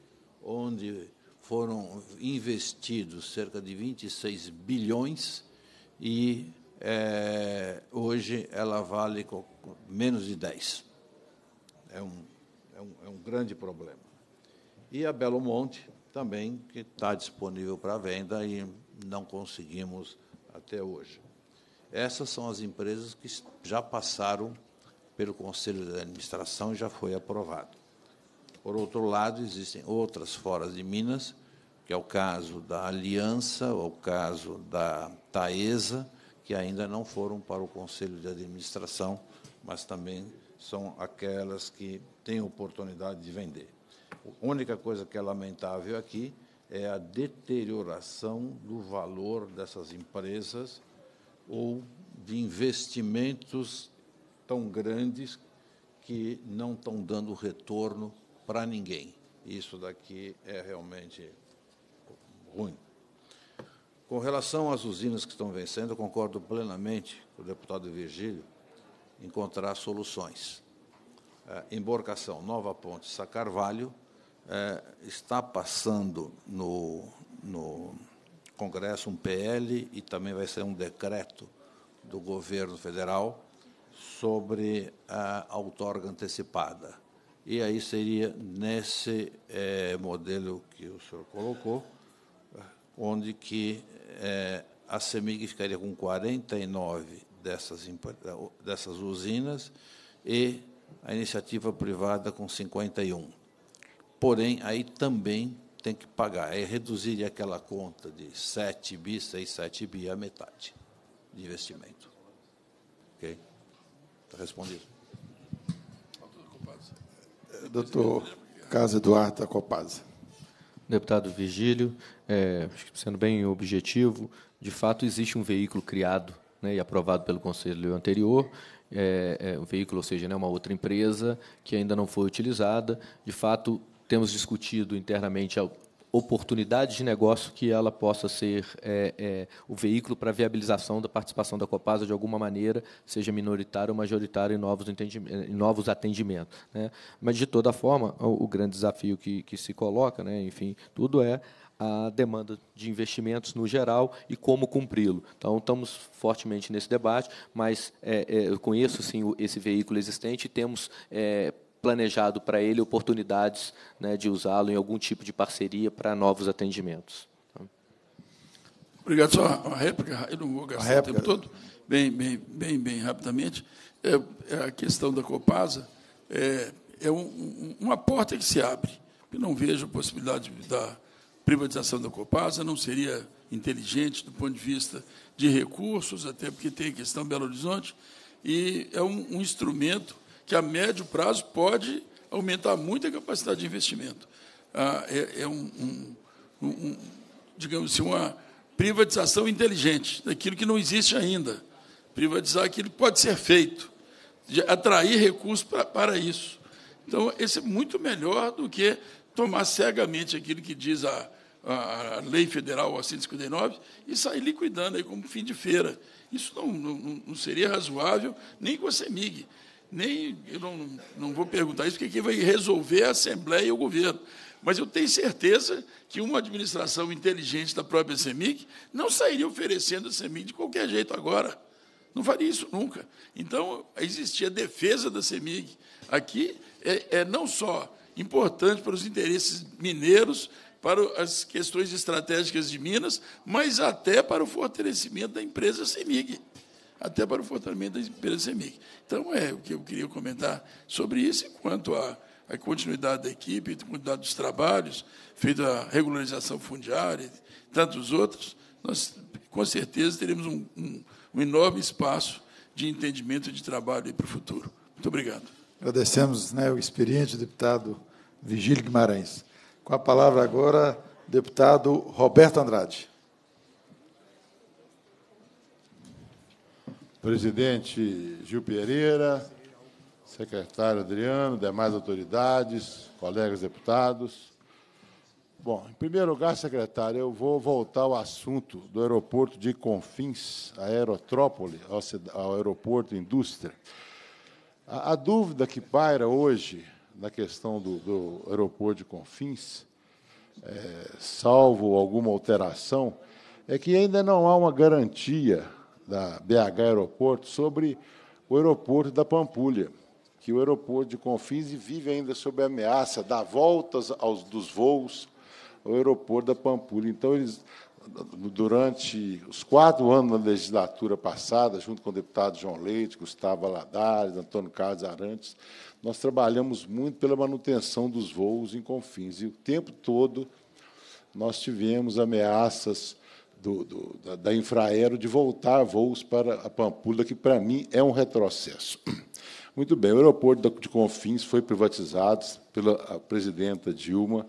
onde foram investidos cerca de 26 bilhões e é, hoje ela vale menos de 10. É um, é um, é um grande problema. E a Belo Monte também, que está disponível para venda e não conseguimos até hoje. Essas são as empresas que já passaram pelo Conselho de Administração e já foi aprovado. Por outro lado, existem outras fora de Minas, que é o caso da Aliança, ou o caso da Taesa, que ainda não foram para o Conselho de Administração, mas também são aquelas que têm oportunidade de vender. A única coisa que é lamentável aqui é a deterioração do valor dessas empresas ou de investimentos tão grandes que não estão dando retorno para ninguém. Isso daqui é realmente ruim. Com relação às usinas que estão vencendo, eu concordo plenamente com o deputado Virgílio encontrar soluções. É, embarcação Nova Ponte Sacarvalho, é, está passando no, no Congresso um PL e também vai ser um decreto do governo federal sobre a outorga antecipada. E aí seria nesse é, modelo que o senhor colocou, onde que é, a CEMIG ficaria com 49 dessas, dessas usinas e a iniciativa privada com 51 porém, aí também tem que pagar. É reduzir aquela conta de 7 bi, 6, 7 bi, a metade de investimento. Ok? Está respondido.
Doutor casa Eduardo da Copasa.
Deputado Virgílio, é, sendo bem objetivo, de fato existe um veículo criado né, e aprovado pelo Conselho anterior, é, é, um veículo, ou seja, né, uma outra empresa que ainda não foi utilizada. De fato, temos discutido internamente a oportunidade de negócio que ela possa ser é, é, o veículo para a viabilização da participação da Copasa de alguma maneira, seja minoritária ou majoritária, em novos, em novos atendimentos. Né? Mas, de toda forma, o, o grande desafio que, que se coloca, né, enfim, tudo é a demanda de investimentos no geral e como cumpri-lo. Então, estamos fortemente nesse debate, mas é, é, eu conheço sim, esse veículo existente e temos é, planejado para ele oportunidades né, de usá-lo em algum tipo de parceria para novos atendimentos. Tá?
Obrigado. Só uma réplica, eu não vou gastar o tempo todo. Bem, bem, bem, bem rapidamente. É, é a questão da Copasa é, é um, uma porta que se abre. Eu não vejo a possibilidade da privatização da Copasa, não seria inteligente do ponto de vista de recursos, até porque tem a questão Belo Horizonte, e é um, um instrumento que a médio prazo pode aumentar muito a capacidade de investimento. Ah, é, é um, um, um, digamos assim, uma privatização inteligente daquilo que não existe ainda. Privatizar aquilo que pode ser feito, atrair recursos para isso. Então, esse é muito melhor do que tomar cegamente aquilo que diz a, a lei federal, a 159, e sair liquidando aí como fim de feira. Isso não, não, não seria razoável nem com a CEMIG nem eu não, não vou perguntar isso, porque quem vai resolver é a Assembleia e o governo. Mas eu tenho certeza que uma administração inteligente da própria CEMIC não sairia oferecendo a CEMIC de qualquer jeito agora. Não faria isso nunca. Então, existia a defesa da CEMIG aqui, é, é não só importante para os interesses mineiros, para as questões estratégicas de Minas, mas até para o fortalecimento da empresa CEMIG até para o fortalecimento da empresa CEMIC. Então, é o que eu queria comentar sobre isso, enquanto a, a continuidade da equipe, a continuidade dos trabalhos, feita a regularização fundiária e tantos outros, nós, com certeza, teremos um, um, um enorme espaço de entendimento e de trabalho para o futuro. Muito obrigado.
Agradecemos né, o experiente deputado Vigílio Guimarães. Com a palavra agora, deputado Roberto Andrade.
presidente Gil Pereira, secretário Adriano, demais autoridades, colegas deputados. Bom, em primeiro lugar, secretário, eu vou voltar ao assunto do aeroporto de Confins, a Aerotrópole, ao aeroporto indústria. A, a, dúvida que paira hoje na questão do, do aeroporto de Confins, é, salvo alguma alteração, é que ainda não há uma garantia da BH Aeroporto sobre o aeroporto da Pampulha, que o aeroporto de Confins vive ainda sob ameaça, dá voltas aos dos voos ao aeroporto da Pampulha. Então, eles, durante os quatro anos da legislatura passada, junto com o deputado João Leite, Gustavo Aladares, Antônio Carlos Arantes, nós trabalhamos muito pela manutenção dos voos em Confins. E o tempo todo nós tivemos ameaças do, do, da, da Infraero de voltar voos para a Pampulha, que para mim é um retrocesso. *clears throat* Muito bem, o aeroporto de Confins foi privatizado pela presidenta Dilma,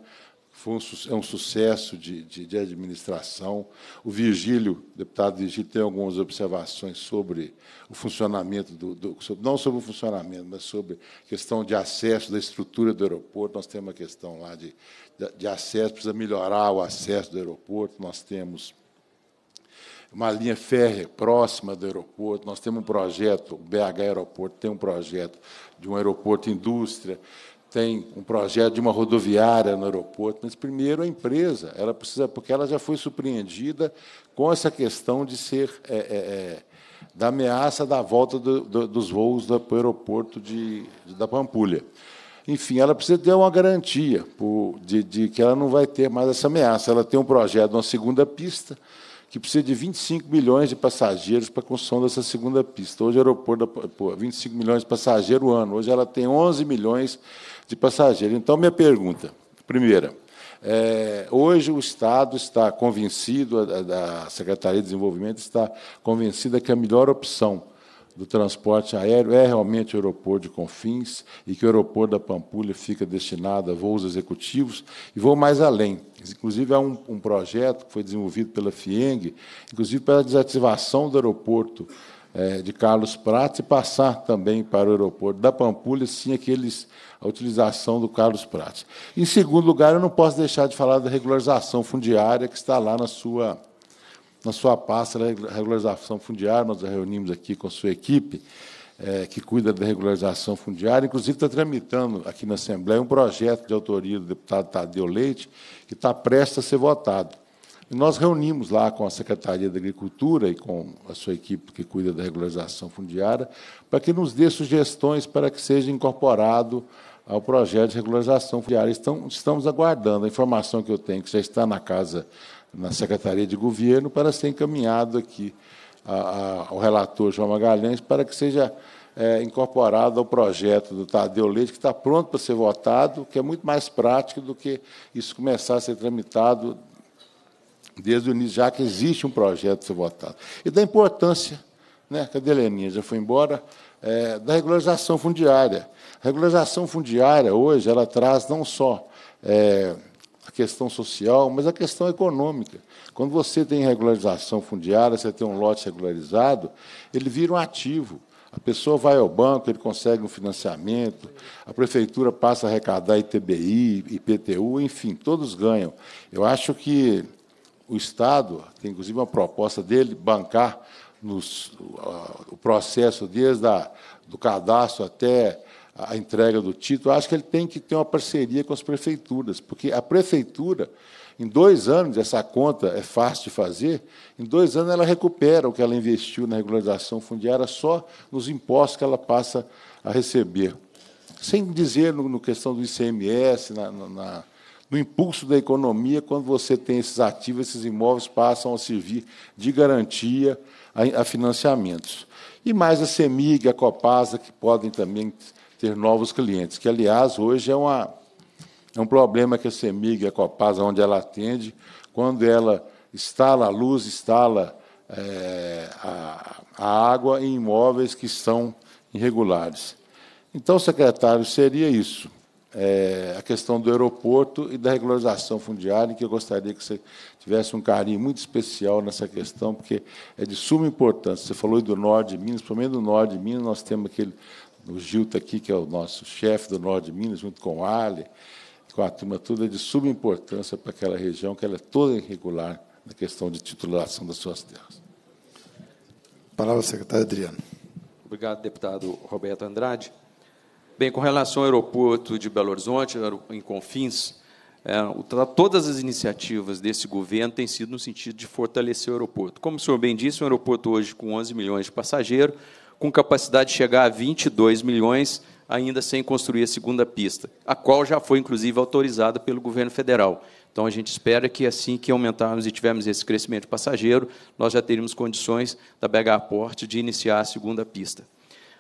foi um, é um sucesso de, de, de, administração. O Virgílio, deputado Virgílio, tem algumas observações sobre o funcionamento do, do sobre, não sobre o funcionamento, mas sobre questão de acesso da estrutura do aeroporto. Nós temos uma questão lá de, de, de acesso, precisa melhorar o acesso do aeroporto. Nós temos uma linha férrea próxima do aeroporto. Nós temos um projeto, o BH Aeroporto tem um projeto de um aeroporto indústria, tem um projeto de uma rodoviária no aeroporto, mas primeiro a empresa, ela precisa, porque ela já foi surpreendida com essa questão de ser é, é, é, da ameaça da volta do, do, dos voos do, para o aeroporto de, de, da Pampulha. Enfim, ela precisa ter uma garantia por, de, de que ela não vai ter mais essa ameaça. Ela tem um projeto, uma segunda pista, que precisa de 25 milhões de passageiros para a construção dessa segunda pista. Hoje, o aeroporto da pô, 25 milhões de passageiros ano, hoje ela tem 11 milhões de passageiros. Então, minha pergunta, primeira, é, hoje o Estado está convencido, a, a Secretaria de Desenvolvimento está convencida que a melhor opção do transporte aéreo é realmente o aeroporto de Confins e que o aeroporto da Pampulha fica destinado a voos executivos e vou mais além. Inclusive, há um, um projeto que foi desenvolvido pela FIENG, inclusive para a desativação do aeroporto é, de Carlos Prates e passar também para o aeroporto da Pampulha, sim, aqueles, a utilização do Carlos Prates. Em segundo lugar, eu não posso deixar de falar da regularização fundiária que está lá na sua na sua pasta da regularização fundiária, nós reunimos aqui com a sua equipe, é, que cuida da regularização fundiária, inclusive está tramitando aqui na Assembleia um projeto de autoria do deputado Tadeu Leite, que está prestes a ser votado. E nós reunimos lá com a Secretaria da Agricultura e com a sua equipe que cuida da regularização fundiária, para que nos dê sugestões para que seja incorporado ao projeto de regularização fundiária. Estão, estamos aguardando a informação que eu tenho, é que já está na casa na Secretaria de Governo para ser encaminhado aqui a, a, ao relator João Magalhães para que seja é, incorporado ao projeto do Tadeu Leite, que está pronto para ser votado, que é muito mais prático do que isso começar a ser tramitado desde o início, já que existe um projeto para ser votado. E da importância, né, cadê a Leninha? Já foi embora, é, da regularização fundiária. A regularização fundiária, hoje, ela traz não só é, a questão social, mas a questão econômica. Quando você tem regularização fundiária, você tem um lote regularizado, ele vira um ativo. A pessoa vai ao banco, ele consegue um financiamento, a prefeitura passa a arrecadar ITBI, IPTU, enfim, todos ganham. Eu acho que o Estado tem, inclusive, uma proposta dele bancar nos, uh, o processo desde a, do cadastro até a entrega do título, acho que ele tem que ter uma parceria com as prefeituras, porque a prefeitura, em dois anos, essa conta é fácil de fazer, em dois anos ela recupera o que ela investiu na regularização fundiária só nos impostos que ela passa a receber. Sem dizer no, no questão do ICMS, na, na, no impulso da economia, quando você tem esses ativos, esses imóveis passam a servir de garantia a, a financiamentos. E mais a CEMIG, a Copasa, que podem também ter novos clientes, que, aliás, hoje é, uma, é um problema que a CEMIG, a Copasa, onde ela atende, quando ela instala a luz, instala é, a, a água em imóveis que estão irregulares. Então, secretário, seria isso. É, a questão do aeroporto e da regularização fundiária, que eu gostaria que você tivesse um carinho muito especial nessa questão, porque é de suma importância. Você falou do norte de Minas, pelo menos do norte de Minas, nós temos aquele o Gil está aqui, que é o nosso chefe do norte de Minas, junto com o Ali, com a turma toda é de subimportância para aquela região, que ela é toda irregular na questão de titulação
das suas terras. Palavra, secretário Adriano.
Obrigado, deputado Roberto Andrade. Bem, com relação ao aeroporto de Belo Horizonte, em Confins, é, o, todas as iniciativas desse governo têm sido no sentido de fortalecer o aeroporto. Como o senhor bem disse, o aeroporto hoje com 11 milhões de passageiros, com capacidade de chegar a 22 milhões, ainda sem construir a segunda pista, a qual já foi, inclusive, autorizada pelo governo federal. Então, a gente espera que, assim que aumentarmos e tivermos esse crescimento passageiro, nós já teremos condições da BH Port de iniciar a segunda pista.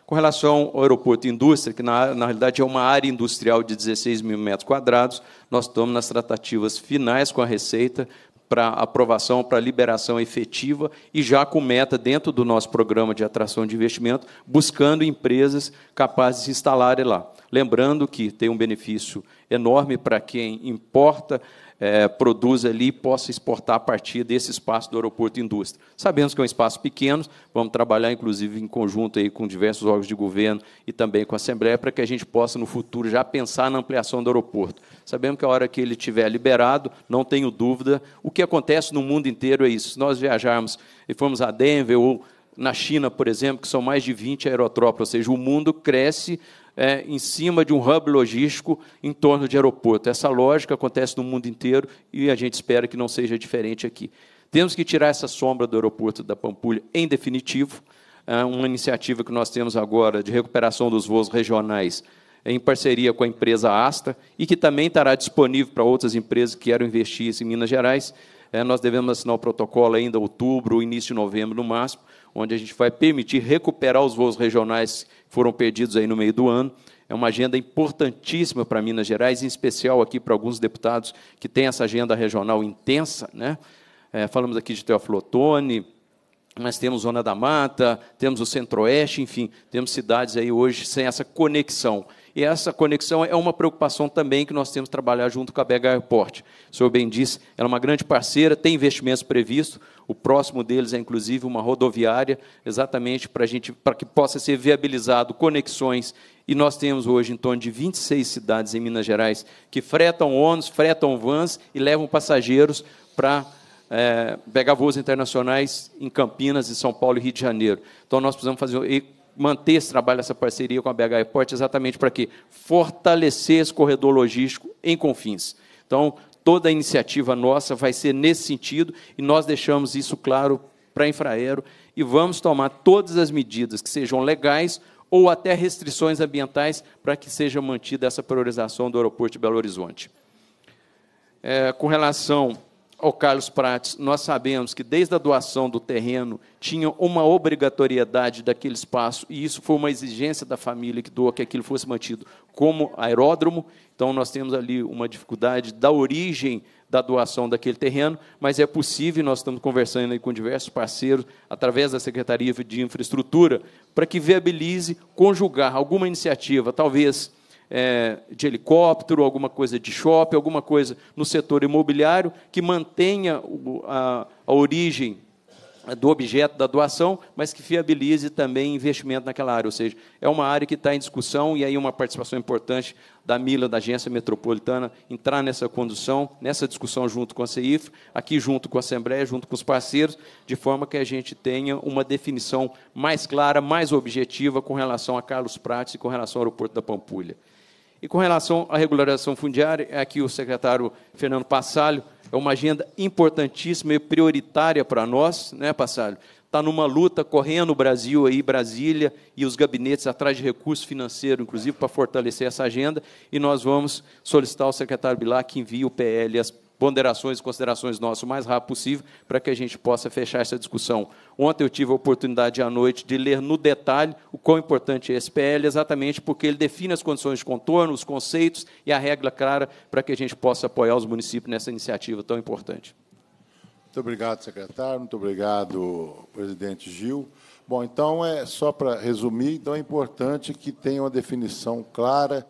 Com relação ao aeroporto indústria, que na, na realidade é uma área industrial de 16 mil metros quadrados, nós estamos nas tratativas finais com a Receita para aprovação, para liberação efetiva e já com meta dentro do nosso programa de atração de investimento, buscando empresas capazes de se instalarem lá. Lembrando que tem um benefício enorme para quem importa é, produza ali e possa exportar a partir desse espaço do aeroporto indústria. Sabemos que é um espaço pequeno, vamos trabalhar inclusive em conjunto aí com diversos órgãos de governo e também com a Assembleia para que a gente possa no futuro já pensar na ampliação do aeroporto. Sabemos que a hora que ele tiver liberado, não tenho dúvida, o que acontece no mundo inteiro é isso. Se nós viajarmos e formos a Denver ou na China, por exemplo, que são mais de 20 aerotrópicos ou seja, o mundo cresce é, em cima de um hub logístico em torno de aeroporto. Essa lógica acontece no mundo inteiro e a gente espera que não seja diferente aqui. Temos que tirar essa sombra do aeroporto da Pampulha em definitivo. É uma iniciativa que nós temos agora de recuperação dos voos regionais em parceria com a empresa Asta e que também estará disponível para outras empresas que querem investir em Minas Gerais. É, nós devemos assinar o protocolo ainda em outubro, início de novembro no máximo, onde a gente vai permitir recuperar os voos regionais foram perdidos aí no meio do ano. É uma agenda importantíssima para Minas Gerais, em especial aqui para alguns deputados que têm essa agenda regional intensa. Né? É, falamos aqui de Teoflotone, mas temos Zona da Mata, temos o Centro-Oeste, enfim, temos cidades aí hoje sem essa conexão. E essa conexão é uma preocupação também que nós temos que trabalhar junto com a BH Airport. O senhor bem disse, ela é uma grande parceira, tem investimentos previstos. O próximo deles é, inclusive, uma rodoviária, exatamente para, gente, para que possa ser viabilizado conexões e nós temos hoje em torno de 26 cidades em Minas Gerais que fretam ônibus, fretam vans e levam passageiros para é, pegar voos internacionais em Campinas, em São Paulo e Rio de Janeiro. Então nós precisamos fazer manter esse trabalho, essa parceria com a BH Airport, exatamente para quê? Fortalecer esse corredor logístico em Confins. Então, toda a iniciativa nossa vai ser nesse sentido e nós deixamos isso claro para a Infraero e vamos tomar todas as medidas que sejam legais ou até restrições ambientais para que seja mantida essa priorização do aeroporto de Belo Horizonte. É, com relação ao Carlos Prates, nós sabemos que desde a doação do terreno tinha uma obrigatoriedade daquele espaço, e isso foi uma exigência da família que doa que aquilo fosse mantido como aeródromo. Então, nós temos ali uma dificuldade da origem da doação daquele terreno, mas é possível, nós estamos conversando aí com diversos parceiros, através da Secretaria de Infraestrutura, para que viabilize conjugar alguma iniciativa, talvez é, de helicóptero, alguma coisa de shopping, alguma coisa no setor imobiliário que mantenha a, a origem do objeto da doação, mas que fiabilize também investimento naquela área. Ou seja, é uma área que está em discussão e aí uma participação importante da Mila, da Agência Metropolitana, entrar nessa condução, nessa discussão junto com a CEIF, aqui junto com a Assembleia, junto com os parceiros, de forma que a gente tenha uma definição mais clara, mais objetiva com relação a Carlos Prates e com relação ao aeroporto da Pampulha. E com relação à regularização fundiária, é aqui o secretário Fernando Passalho, é uma agenda importantíssima e prioritária para nós, né, Passalho? Está numa luta correndo o Brasil aí, Brasília, e os gabinetes atrás de recursos financeiros, inclusive, para fortalecer essa agenda, e nós vamos solicitar ao secretário Bilac que envie o PL e as ponderações e considerações nossas o mais rápido possível, para que a gente possa fechar essa discussão. Ontem eu tive a oportunidade à noite de ler no detalhe o quão importante é esse PL, exatamente porque ele define as condições de contorno, os conceitos e a regra clara para que a gente possa apoiar os municípios nessa iniciativa tão importante. Muito
obrigado, secretário. Muito obrigado, presidente Gil. Bom, então, é só para resumir, então é importante que tenha uma definição clara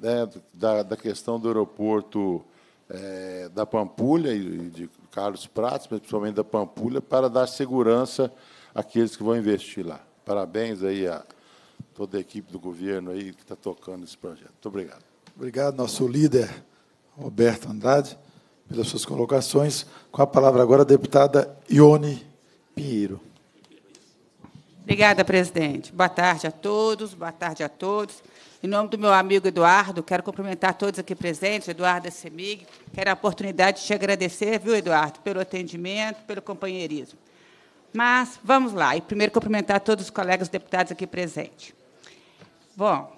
né, da, da questão do aeroporto é, da Pampulha e de Carlos Prates, principalmente da Pampulha, para dar segurança àqueles que vão investir lá. Parabéns aí a toda a equipe do governo aí que está tocando esse projeto. Muito obrigado.
Obrigado, nosso líder, Roberto Andrade, pelas suas colocações. Com a palavra agora a deputada Ione Pinheiro.
Obrigada, presidente. Boa tarde a todos, boa tarde a todos. Em nome do meu amigo Eduardo, quero cumprimentar todos aqui presentes, Eduardo Semig. Quero a oportunidade de te agradecer, viu, Eduardo, pelo atendimento, pelo companheirismo. Mas vamos lá, e primeiro cumprimentar todos os colegas deputados aqui presentes. Bom,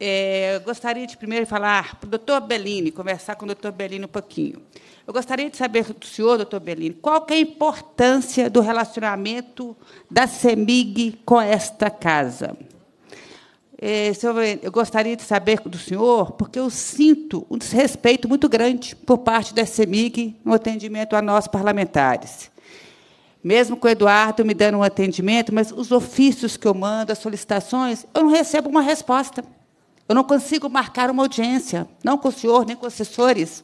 é, gostaria de primeiro falar para o doutor Bellini, conversar com o doutor Bellini um pouquinho. Eu gostaria de saber do senhor, doutor Bellini, qual é a importância do relacionamento da CEMIG com esta casa é, eu gostaria de saber do senhor, porque eu sinto um desrespeito muito grande por parte da Semig no atendimento a nós parlamentares. Mesmo com o Eduardo me dando um atendimento, mas os ofícios que eu mando, as solicitações, eu não recebo uma resposta. Eu não consigo marcar uma audiência, não com o senhor, nem com os assessores.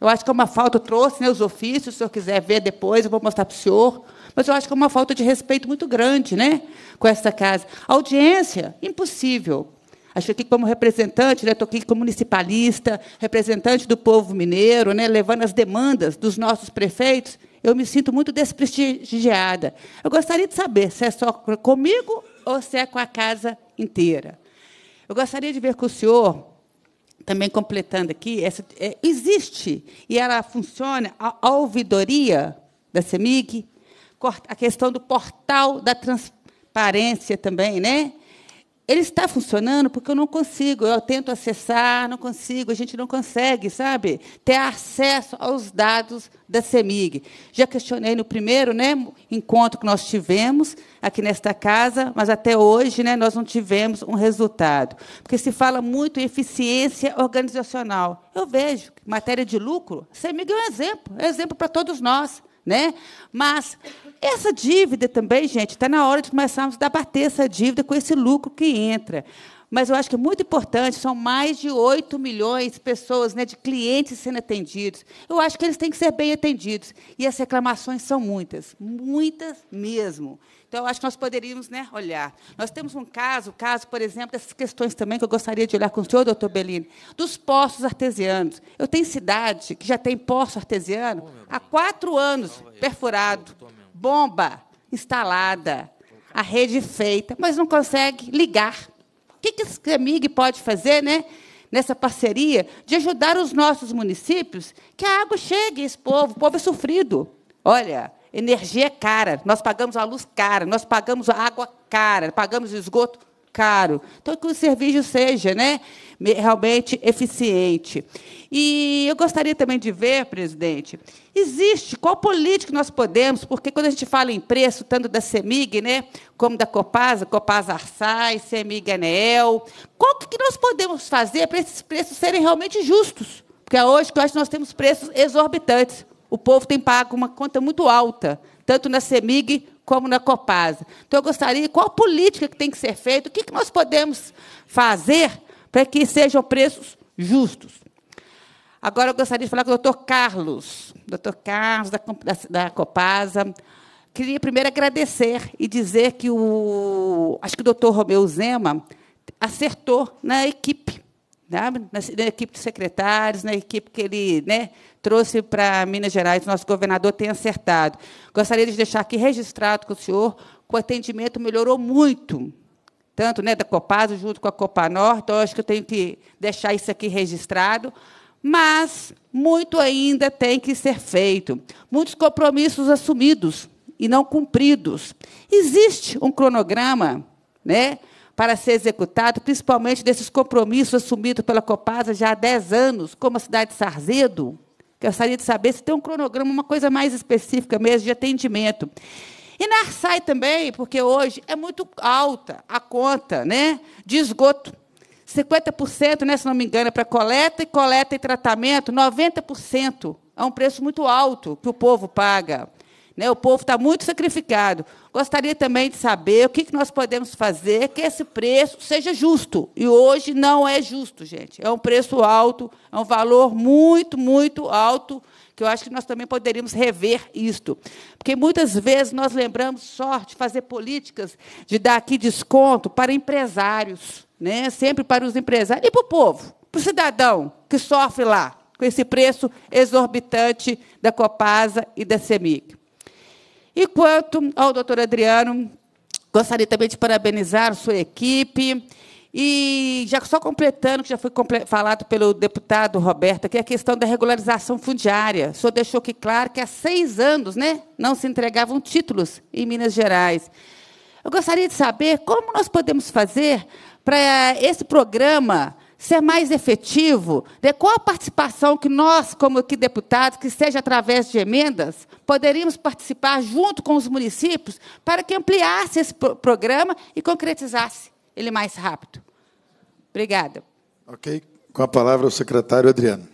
Eu acho que é uma falta, eu trouxe né, os ofícios, se o senhor quiser ver depois, eu vou mostrar para o senhor mas eu acho que é uma falta de respeito muito grande né, com essa casa. Audiência, impossível. Acho que como representante, estou né, aqui como municipalista, representante do povo mineiro, né, levando as demandas dos nossos prefeitos, eu me sinto muito desprestigiada. Eu gostaria de saber se é só comigo ou se é com a casa inteira. Eu gostaria de ver com o senhor, também completando aqui, essa, é, existe e ela funciona a ouvidoria da CEMIG, a questão do portal da transparência também, né? Ele está funcionando porque eu não consigo, eu tento acessar, não consigo, a gente não consegue, sabe? Ter acesso aos dados da CEMIG. Já questionei no primeiro né, encontro que nós tivemos aqui nesta casa, mas até hoje né, nós não tivemos um resultado. Porque se fala muito em eficiência organizacional. Eu vejo que matéria de lucro, a CEMIG é um exemplo, é um exemplo para todos nós. Né? Mas essa dívida também, gente, está na hora de começarmos a bater essa dívida com esse lucro que entra. Mas eu acho que é muito importante, são mais de 8 milhões de pessoas, né, de clientes sendo atendidos. Eu acho que eles têm que ser bem atendidos. E as reclamações são muitas, muitas mesmo. Então, eu acho que nós poderíamos né, olhar. Nós temos um caso, caso, por exemplo, dessas questões também que eu gostaria de olhar com o senhor, doutor Bellini, dos poços artesianos. Eu tenho cidade que já tem poço artesiano oh, há quatro anos, perfurado bomba instalada, a rede feita, mas não consegue ligar. O que, que esse CEMIG pode fazer, né? Nessa parceria de ajudar os nossos municípios que a água chegue a esse povo, o povo é sofrido. Olha, energia é cara, nós pagamos a luz cara, nós pagamos a água cara, pagamos o esgoto caro. Então que o serviço seja, né? realmente eficiente. E eu gostaria também de ver, presidente, existe qual política nós podemos, porque quando a gente fala em preço, tanto da CEMIG, né, como da Copasa, Copasa Arsai, CEMIG Anel, qual que nós podemos fazer para esses preços serem realmente justos? Porque é hoje que nós temos preços exorbitantes. O povo tem pago uma conta muito alta, tanto na CEMIG como na Copasa. Então, eu gostaria, qual política que tem que ser feita, o que, que nós podemos fazer para que sejam preços justos. Agora eu gostaria de falar com o doutor Carlos, doutor Carlos, da, da Copasa. Queria primeiro agradecer e dizer que o. Acho que o doutor Romeu Zema acertou na equipe, né? na, na, equipe de secretários, na equipe que ele né, trouxe para Minas Gerais, nosso governador tem acertado. Gostaria de deixar aqui registrado que o senhor, que o atendimento melhorou muito tanto né, da Copasa junto com a Norte, então acho que eu tenho que deixar isso aqui registrado. Mas muito ainda tem que ser feito. Muitos compromissos assumidos e não cumpridos. Existe um cronograma né, para ser executado, principalmente desses compromissos assumidos pela Copasa já há 10 anos, como a cidade de Sarzedo? Gostaria de saber se tem um cronograma, uma coisa mais específica mesmo de atendimento. E na também, porque hoje é muito alta a conta né, de esgoto. 50%, né, se não me engano, é para coleta, e coleta e tratamento, 90%. É um preço muito alto que o povo paga. Né? O povo está muito sacrificado. Gostaria também de saber o que nós podemos fazer que esse preço seja justo. E hoje não é justo, gente. É um preço alto, é um valor muito, muito alto que eu acho que nós também poderíamos rever isto. Porque muitas vezes nós lembramos sorte fazer políticas de dar aqui desconto para empresários, né? sempre para os empresários e para o povo, para o cidadão que sofre lá com esse preço exorbitante da Copasa e da CEMIG. E quanto ao doutor Adriano, gostaria também de parabenizar sua equipe e já só completando, que já foi falado pelo deputado Roberto, que é a questão da regularização fundiária. O senhor deixou que claro que há seis anos né, não se entregavam títulos em Minas Gerais. Eu gostaria de saber como nós podemos fazer para esse programa ser mais efetivo, de né? qual a participação que nós, como aqui deputados, que seja através de emendas, poderíamos participar junto com os municípios para que ampliasse esse programa e concretizasse ele mais rápido. Obrigada.
Ok. Com a palavra o secretário Adriano.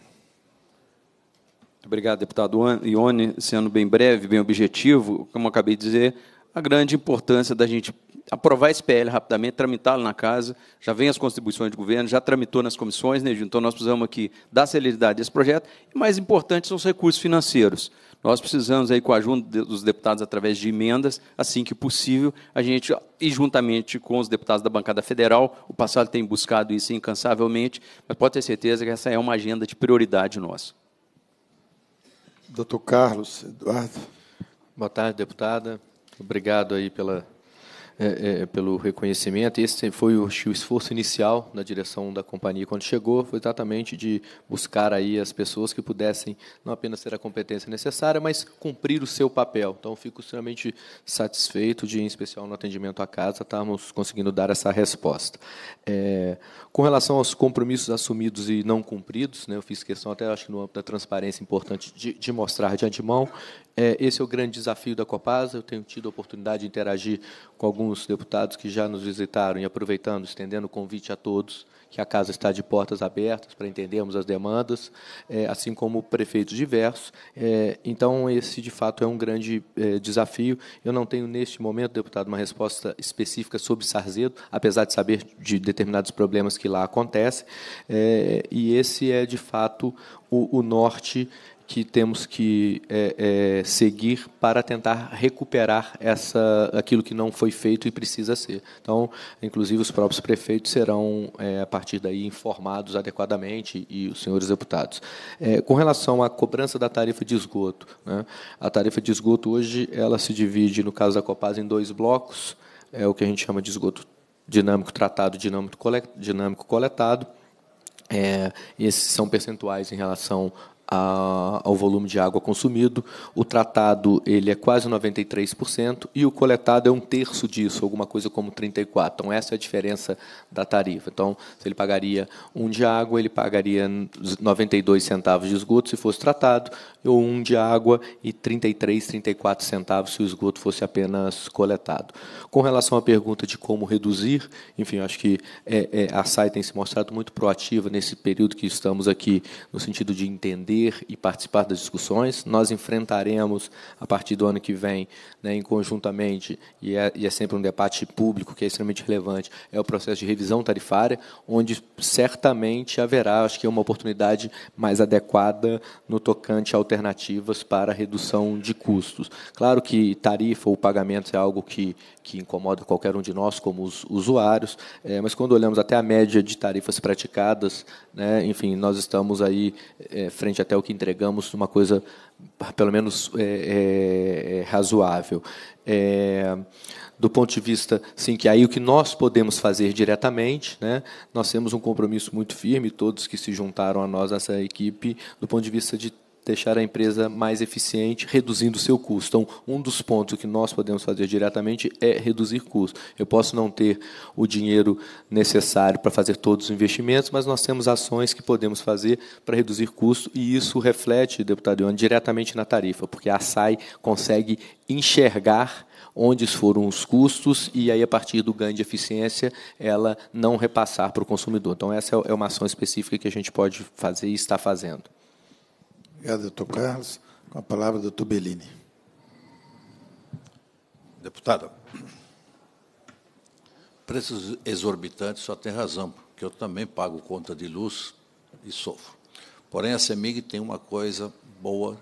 Obrigado, deputado Ione. Sendo bem breve, bem objetivo, como acabei de dizer, a grande importância da gente aprovar esse PL rapidamente, tramitá-lo na casa, já vem as contribuições de governo, já tramitou nas comissões, né, então nós precisamos aqui dar celeridade a esse projeto, e mais importante são os recursos financeiros. Nós precisamos aí com a ajuda dos deputados através de emendas, assim que possível, a gente e juntamente com os deputados da bancada federal, o passado tem buscado isso incansavelmente, mas pode ter certeza que essa é uma agenda de prioridade nossa.
Doutor Carlos Eduardo.
Boa tarde, deputada.
Obrigado aí pela é, é, pelo reconhecimento. Esse foi o, o, esforço inicial na direção da companhia quando chegou, foi exatamente de buscar aí as pessoas que pudessem não apenas ter a competência necessária, mas cumprir o seu papel. Então, fico extremamente satisfeito de, em especial no atendimento à casa, estarmos conseguindo dar essa resposta. É, com relação aos compromissos assumidos e não cumpridos, né, eu fiz questão até acho que no âmbito da transparência importante de, de mostrar de antemão é, esse é o grande desafio da Copasa. Eu tenho tido a oportunidade de interagir com alguns deputados que já nos visitaram e aproveitando, estendendo o convite a todos que a casa está de portas abertas para entendermos as demandas, é, assim como prefeitos diversos. É, então, esse, de fato, é um grande é, desafio. Eu não tenho, neste momento, deputado, uma resposta específica sobre Sarzedo, apesar de saber de determinados problemas que lá acontecem. É, e esse é, de fato, o, o norte que temos que é, é, seguir para tentar recuperar essa, aquilo que não foi feito e precisa ser. Então, inclusive, os próprios prefeitos serão, é, a partir daí, informados adequadamente e os senhores deputados. É, com relação à cobrança da tarifa de esgoto, né, a tarifa de esgoto hoje ela se divide, no caso da Copasa, em dois blocos, é o que a gente chama de esgoto dinâmico tratado, dinâmico coletado, dinâmico coletado é, esses são percentuais em relação a, ao volume de água consumido. O tratado ele é quase 93% e o coletado é um terço disso, alguma coisa como 34%. Então, essa é a diferença da tarifa. Então, se ele pagaria um de água, ele pagaria 92 centavos de esgoto se fosse tratado, ou um de água e 33, 34 centavos se o esgoto fosse apenas coletado. Com relação à pergunta de como reduzir, enfim, acho que é, é, a SAI tem se mostrado muito proativa nesse período que estamos aqui, no sentido de entender e participar das discussões. Nós enfrentaremos, a partir do ano que vem, né, em conjuntamente, e é, e é sempre um debate público que é extremamente relevante, é o processo de revisão tarifária, onde certamente haverá, acho que é uma oportunidade mais adequada no tocante a alternativas para redução de custos. Claro que tarifa ou pagamento é algo que, que incomoda qualquer um de nós como os usuários, é, mas quando olhamos até a média de tarifas praticadas, né, enfim, nós estamos aí é, frente a até o que entregamos, uma coisa pelo menos é, é, é, razoável. É, do ponto de vista, sim, que aí o que nós podemos fazer diretamente, né, nós temos um compromisso muito firme, todos que se juntaram a nós, essa equipe, do ponto de vista de deixar a empresa mais eficiente, reduzindo o seu custo. Então, um dos pontos que nós podemos fazer diretamente é reduzir custos. Eu posso não ter o dinheiro necessário para fazer todos os investimentos, mas nós temos ações que podemos fazer para reduzir custo e isso reflete, deputado Ione, diretamente na tarifa, porque a SAI consegue enxergar onde foram os custos e aí a partir do ganho de eficiência ela não repassar para o consumidor. Então essa é, é uma ação específica que a gente pode fazer e está fazendo.
Obrigado, doutor Carlos. Com a palavra, doutor Bellini.
deputado. preços exorbitantes só tem razão, porque eu também pago conta de luz e sofro. Porém, a CEMIG tem uma coisa boa,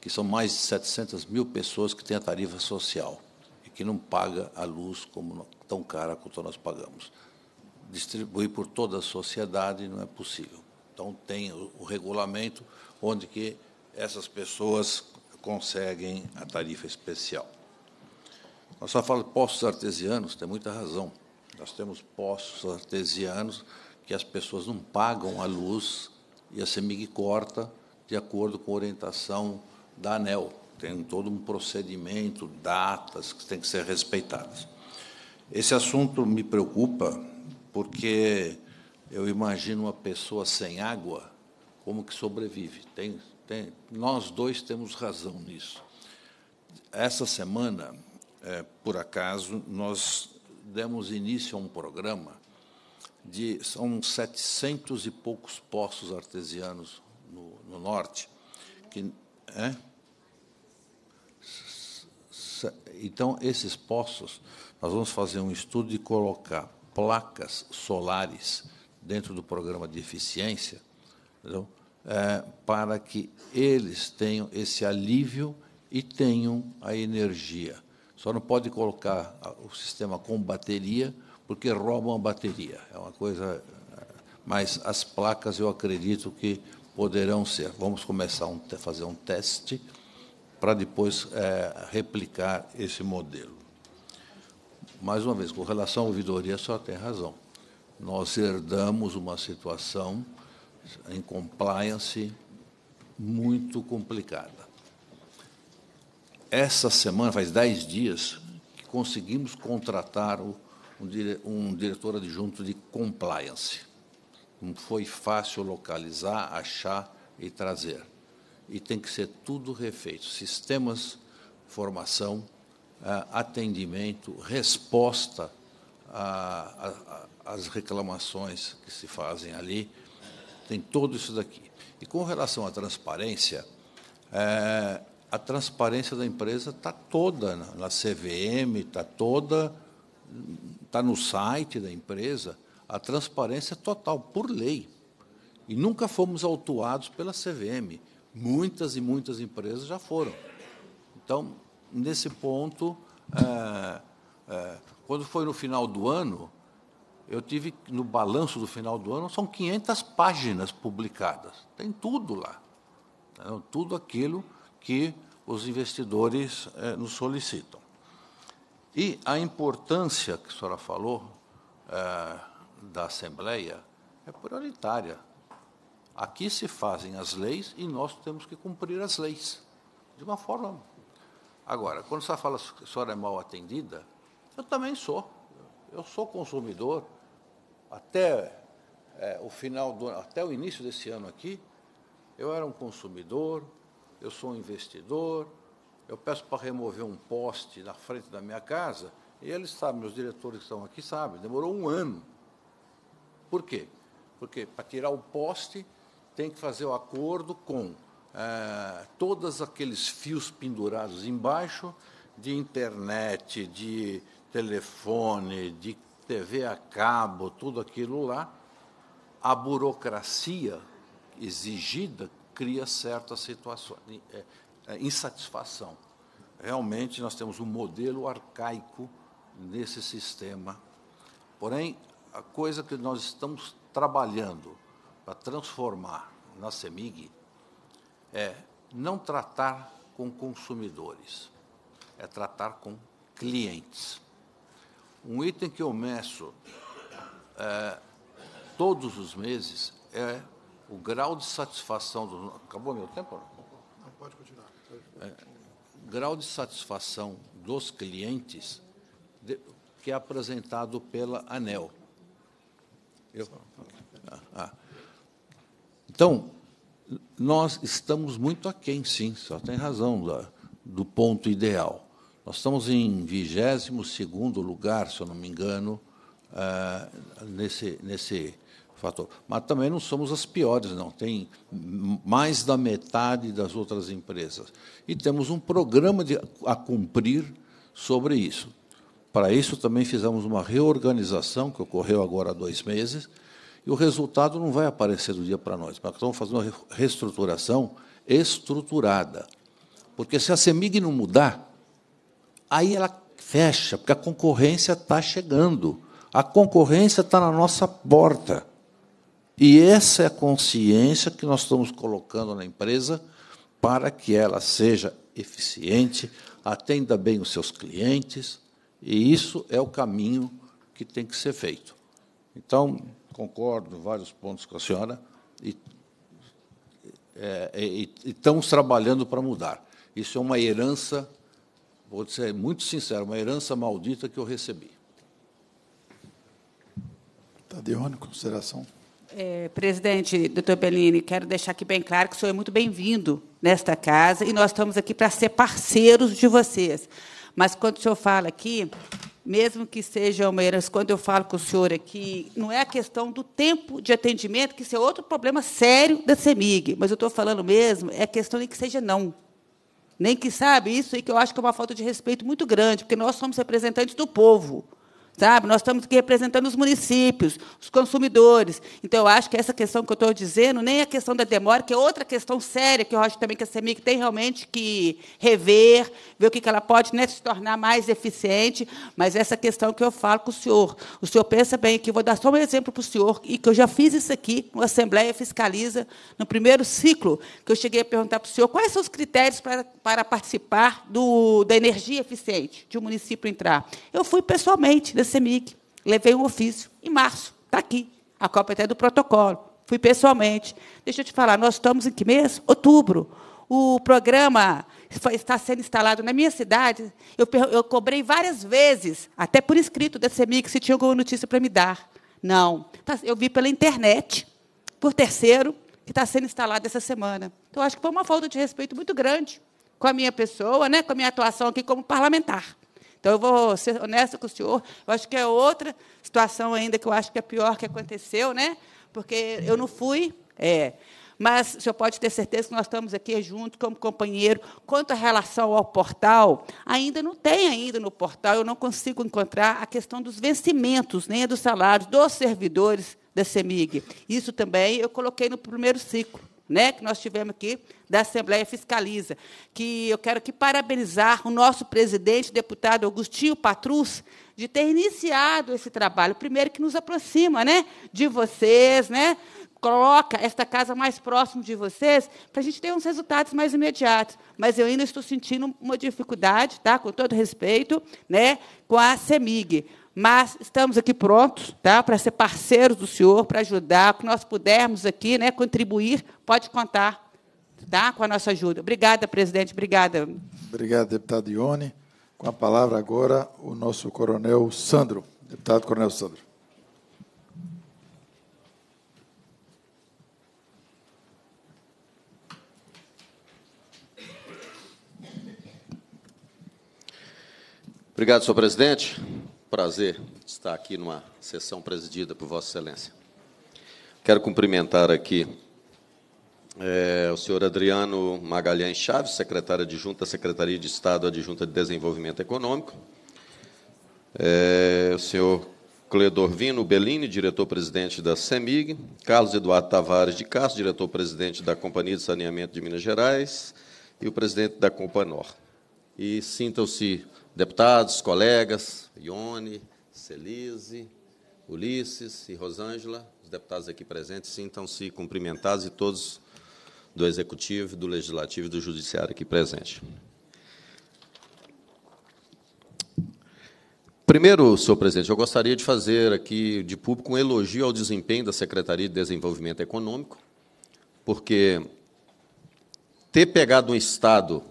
que são mais de 700 mil pessoas que têm a tarifa social e que não paga a luz como tão cara quanto nós pagamos. Distribuir por toda a sociedade não é possível. Então, tem o regulamento, onde que essas pessoas conseguem a tarifa especial. Nós só falamos poços artesianos, tem muita razão. Nós temos poços artesianos que as pessoas não pagam a luz e a CEMIG corta de acordo com a orientação da ANEL. Tem todo um procedimento, datas que têm que ser respeitadas. Esse assunto me preocupa porque eu imagino uma pessoa sem água como que sobrevive. Tem, tem, nós dois temos razão nisso. Essa semana, é, por acaso, nós demos início a um programa de são 700 e poucos poços artesianos no, no norte que é? então esses poços nós vamos fazer um estudo de colocar placas solares dentro do programa de eficiência é, para que eles tenham esse alívio e tenham a energia. Só não pode colocar o sistema com bateria, porque roubam a bateria. É uma coisa. É, mas as placas eu acredito que poderão ser. Vamos começar a um, fazer um teste para depois é, replicar esse modelo. Mais uma vez, com relação à ouvidoria, só tem razão. Nós herdamos uma situação em compliance muito complicada. Essa semana, faz dez dias, que conseguimos contratar um, um diretor adjunto de compliance. Não foi fácil localizar, achar e trazer. E tem que ser tudo refeito. Sistemas, formação, ah, atendimento, resposta às reclamações que se fazem ali, tem tudo isso daqui. E com relação à transparência, é, a transparência da empresa está toda na CVM, está toda, está no site da empresa, a transparência é total, por lei. E nunca fomos autuados pela CVM. Muitas e muitas empresas já foram. Então, nesse ponto, é, é, quando foi no final do ano, eu tive no balanço do final do ano, são 500 páginas publicadas. Tem tudo lá. Então, tudo aquilo que os investidores eh, nos solicitam. E a importância que a senhora falou eh, da Assembleia é prioritária. Aqui se fazem as leis e nós temos que cumprir as leis. De uma forma. Agora, quando a senhora fala que a senhora é mal atendida, eu também sou. Eu sou consumidor até é, o final do até o início desse ano aqui, eu era um consumidor, eu sou um investidor, eu peço para remover um poste na frente da minha casa, e eles sabem, meus diretores que estão aqui sabem, demorou um ano. Por quê? Porque para tirar o poste tem que fazer o um acordo com ah, todos aqueles fios pendurados embaixo de internet, de telefone, de TV a cabo, tudo aquilo lá, a burocracia exigida cria certas situações, é, é, insatisfação. Realmente, nós temos um modelo arcaico nesse sistema. Porém, a coisa que nós estamos trabalhando para transformar na CEMIG é não tratar com consumidores, é tratar com clientes. Um item que eu meço é, todos os meses é o grau de satisfação do. Acabou meu tempo?
Não, pode continuar.
É, grau de satisfação dos clientes de, que é apresentado pela ANEL. Eu? Ah, ah. Então, nós estamos muito aquém, sim, só tem razão do, do ponto ideal. Nós estamos em 22 lugar, se eu não me engano, uh, nesse, nesse fator. Mas também não somos as piores, não. Tem mais da metade das outras empresas. E temos um programa de, a cumprir sobre isso. Para isso, também fizemos uma reorganização, que ocorreu agora há dois meses, e o resultado não vai aparecer do dia para nós. Mas estamos fazendo uma reestruturação estruturada. Porque se a CEMIG não mudar, Aí ela fecha, porque a concorrência está chegando. A concorrência está na nossa porta. E essa é a consciência que nós estamos colocando na empresa para que ela seja eficiente, atenda bem os seus clientes, e isso é o caminho que tem que ser feito. Então, concordo vários pontos com a senhora e, é, e, e estamos trabalhando para mudar. Isso é uma herança vou ser muito sincero, uma herança maldita que eu recebi. Tadeone,
tá consideração.
É, presidente, doutor Bellini, quero deixar aqui bem claro que o senhor é muito bem-vindo nesta casa e nós estamos aqui para ser parceiros de vocês. Mas quando o senhor fala aqui, mesmo que seja uma herança, quando eu falo com o senhor aqui, não é a questão do tempo de atendimento, que isso é outro problema sério da CEMIG, mas eu estou falando mesmo, é a questão de que seja não. Nem que sabe isso e que eu acho que é uma falta de respeito muito grande, porque nós somos representantes do povo. Sabe? Nós estamos aqui representando os municípios, os consumidores. Então, eu acho que essa questão que eu estou dizendo, nem a é questão da demora, que é outra questão séria que eu acho também que a CEMIC tem realmente que rever, ver o que ela pode né, se tornar mais eficiente, mas essa questão que eu falo com o senhor. O senhor pensa bem aqui, vou dar só um exemplo para o senhor, e que eu já fiz isso aqui a Assembleia Fiscaliza, no primeiro ciclo, que eu cheguei a perguntar para o senhor quais são os critérios para, para participar do, da energia eficiente de um município entrar. Eu fui pessoalmente, da CEMIC. Levei um ofício em março, está aqui, a cópia até do protocolo. Fui pessoalmente. Deixa eu te falar, nós estamos em que mês? Outubro. O programa está sendo instalado na minha cidade. Eu, eu cobrei várias vezes, até por escrito da CEMIC, se tinha alguma notícia para me dar. Não. Tá, eu vi pela internet, por terceiro, que está sendo instalado essa semana. Então, acho que foi uma falta de respeito muito grande com a minha pessoa, né, com a minha atuação aqui como parlamentar. Então, eu vou ser honesta com o senhor. Eu acho que é outra situação ainda que eu acho que é pior que aconteceu, né? porque eu não fui. É, mas o senhor pode ter certeza que nós estamos aqui juntos como companheiro. Quanto à relação ao portal, ainda não tem ainda no portal, eu não consigo encontrar a questão dos vencimentos, nem dos salários dos servidores da CEMIG. Isso também eu coloquei no primeiro ciclo né, que nós tivemos aqui da Assembleia Fiscaliza, que eu quero aqui parabenizar o nosso presidente, deputado Augustinho Patrus, de ter iniciado esse trabalho, primeiro que nos aproxima, né, de vocês, né, coloca esta casa mais próximo de vocês, para a gente ter uns resultados mais imediatos. Mas eu ainda estou sentindo uma dificuldade, tá, com todo respeito, né, com a CEMIG mas estamos aqui prontos tá, para ser parceiros do senhor, para ajudar, que nós pudermos aqui né, contribuir, pode contar tá, com a nossa ajuda. Obrigada, presidente, obrigada.
Obrigado, deputado Ione. Com a palavra agora o nosso coronel Sandro, deputado coronel Sandro.
Obrigado, senhor presidente prazer estar aqui numa sessão presidida por Vossa Excelência. Quero cumprimentar aqui é, o senhor Adriano Magalhães Chaves, secretário adjunto da Secretaria de Estado Adjunta de Desenvolvimento Econômico, é, o senhor Cledorvino Bellini, diretor-presidente da CEMIG, Carlos Eduardo Tavares de Castro, diretor-presidente da Companhia de Saneamento de Minas Gerais, e o presidente da Companor. E sintam-se deputados, colegas, Ione, Celise, Ulisses e Rosângela, os deputados aqui presentes, sintam-se cumprimentados e todos do Executivo, do Legislativo e do Judiciário aqui presentes. Primeiro, senhor presidente, eu gostaria de fazer aqui de público um elogio ao desempenho da Secretaria de Desenvolvimento Econômico, porque ter pegado um Estado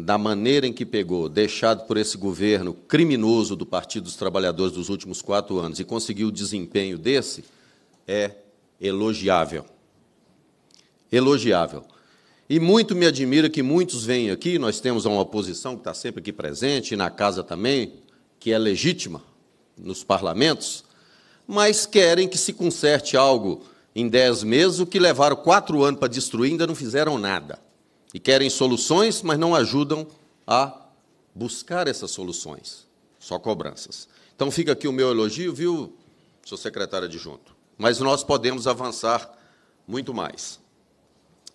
da maneira em que pegou, deixado por esse governo criminoso do Partido dos Trabalhadores dos últimos quatro anos e conseguiu o desempenho desse, é elogiável. Elogiável. E muito me admira que muitos venham aqui, nós temos uma oposição que está sempre aqui presente, e na casa também, que é legítima nos parlamentos, mas querem que se conserte algo em dez meses, o que levaram quatro anos para destruir ainda não fizeram nada e querem soluções, mas não ajudam a buscar essas soluções, só cobranças. Então fica aqui o meu elogio, viu, seu secretário adjunto? Mas nós podemos avançar muito mais.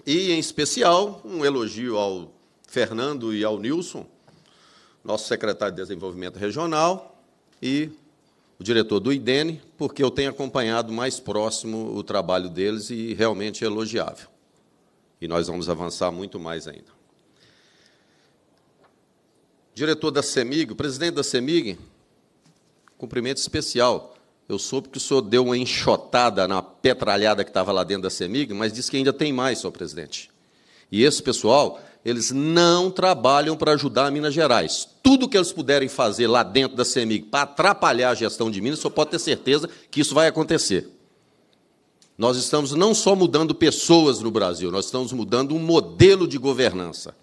E, em especial, um elogio ao Fernando e ao Nilson, nosso secretário de Desenvolvimento Regional e o diretor do IDENE, porque eu tenho acompanhado mais próximo o trabalho deles e realmente é elogiável e nós vamos avançar muito mais ainda. Diretor da CEMIG, presidente da CEMIG, cumprimento especial. Eu soube que o senhor deu uma enxotada na petralhada que estava lá dentro da CEMIG, mas disse que ainda tem mais, senhor presidente. E esse pessoal, eles não trabalham para ajudar a Minas Gerais. Tudo que eles puderem fazer lá dentro da CEMIG para atrapalhar a gestão de Minas, o senhor pode ter certeza que isso vai acontecer. Nós estamos não só mudando pessoas no Brasil, nós estamos mudando um modelo de governança.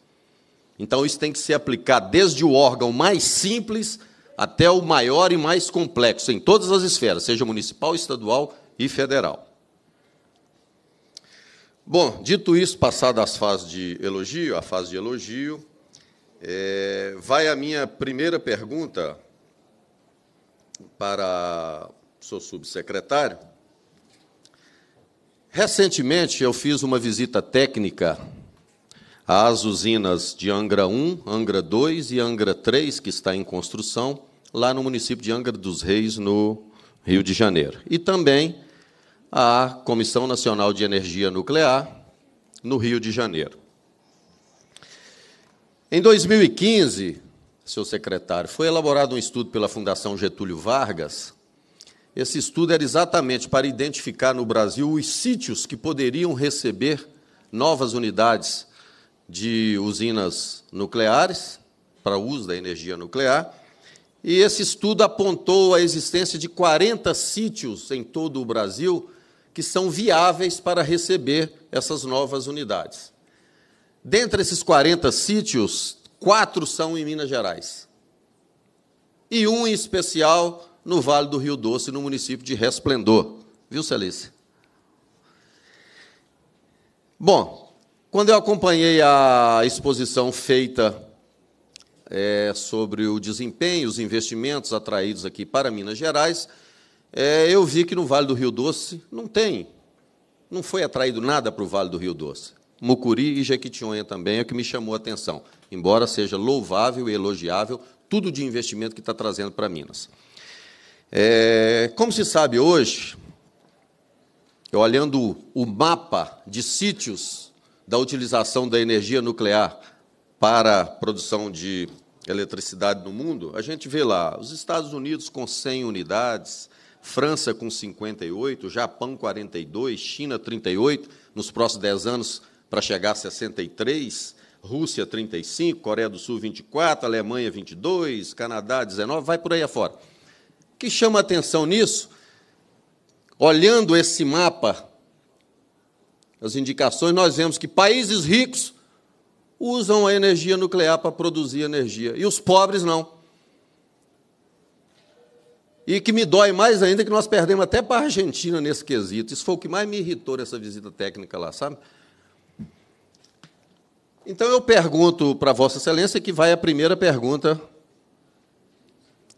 Então, isso tem que se aplicar desde o órgão mais simples até o maior e mais complexo, em todas as esferas, seja municipal, estadual e federal. Bom, dito isso, passadas as fases de elogio, a fase de elogio, é, vai a minha primeira pergunta para o seu subsecretário. Recentemente eu fiz uma visita técnica às usinas de Angra 1, Angra 2 e Angra 3, que está em construção, lá no município de Angra dos Reis, no Rio de Janeiro. E também à Comissão Nacional de Energia Nuclear, no Rio de Janeiro. Em 2015, seu secretário, foi elaborado um estudo pela Fundação Getúlio Vargas esse estudo era exatamente para identificar no Brasil os sítios que poderiam receber novas unidades de usinas nucleares para uso da energia nuclear. E esse estudo apontou a existência de 40 sítios em todo o Brasil que são viáveis para receber essas novas unidades. Dentre esses 40 sítios, quatro são em Minas Gerais. E um em especial no Vale do Rio Doce, no município de Resplendor. Viu, Celice? Bom, quando eu acompanhei a exposição feita é, sobre o desempenho, os investimentos atraídos aqui para Minas Gerais, é, eu vi que no Vale do Rio Doce não tem, não foi atraído nada para o Vale do Rio Doce. Mucuri e Jequitinhonha também é o que me chamou a atenção, embora seja louvável e elogiável tudo de investimento que está trazendo para Minas. É, como se sabe hoje, olhando o mapa de sítios da utilização da energia nuclear para produção de eletricidade no mundo, a gente vê lá os Estados Unidos com 100 unidades, França com 58, Japão 42, China 38, nos próximos 10 anos para chegar a 63, Rússia 35, Coreia do Sul 24, Alemanha 22, Canadá 19, vai por aí afora que chama atenção nisso, olhando esse mapa, as indicações, nós vemos que países ricos usam a energia nuclear para produzir energia e os pobres não. E que me dói mais ainda que nós perdemos até para a Argentina nesse quesito. Isso foi o que mais me irritou nessa visita técnica lá, sabe? Então eu pergunto para Vossa Excelência, que vai a primeira pergunta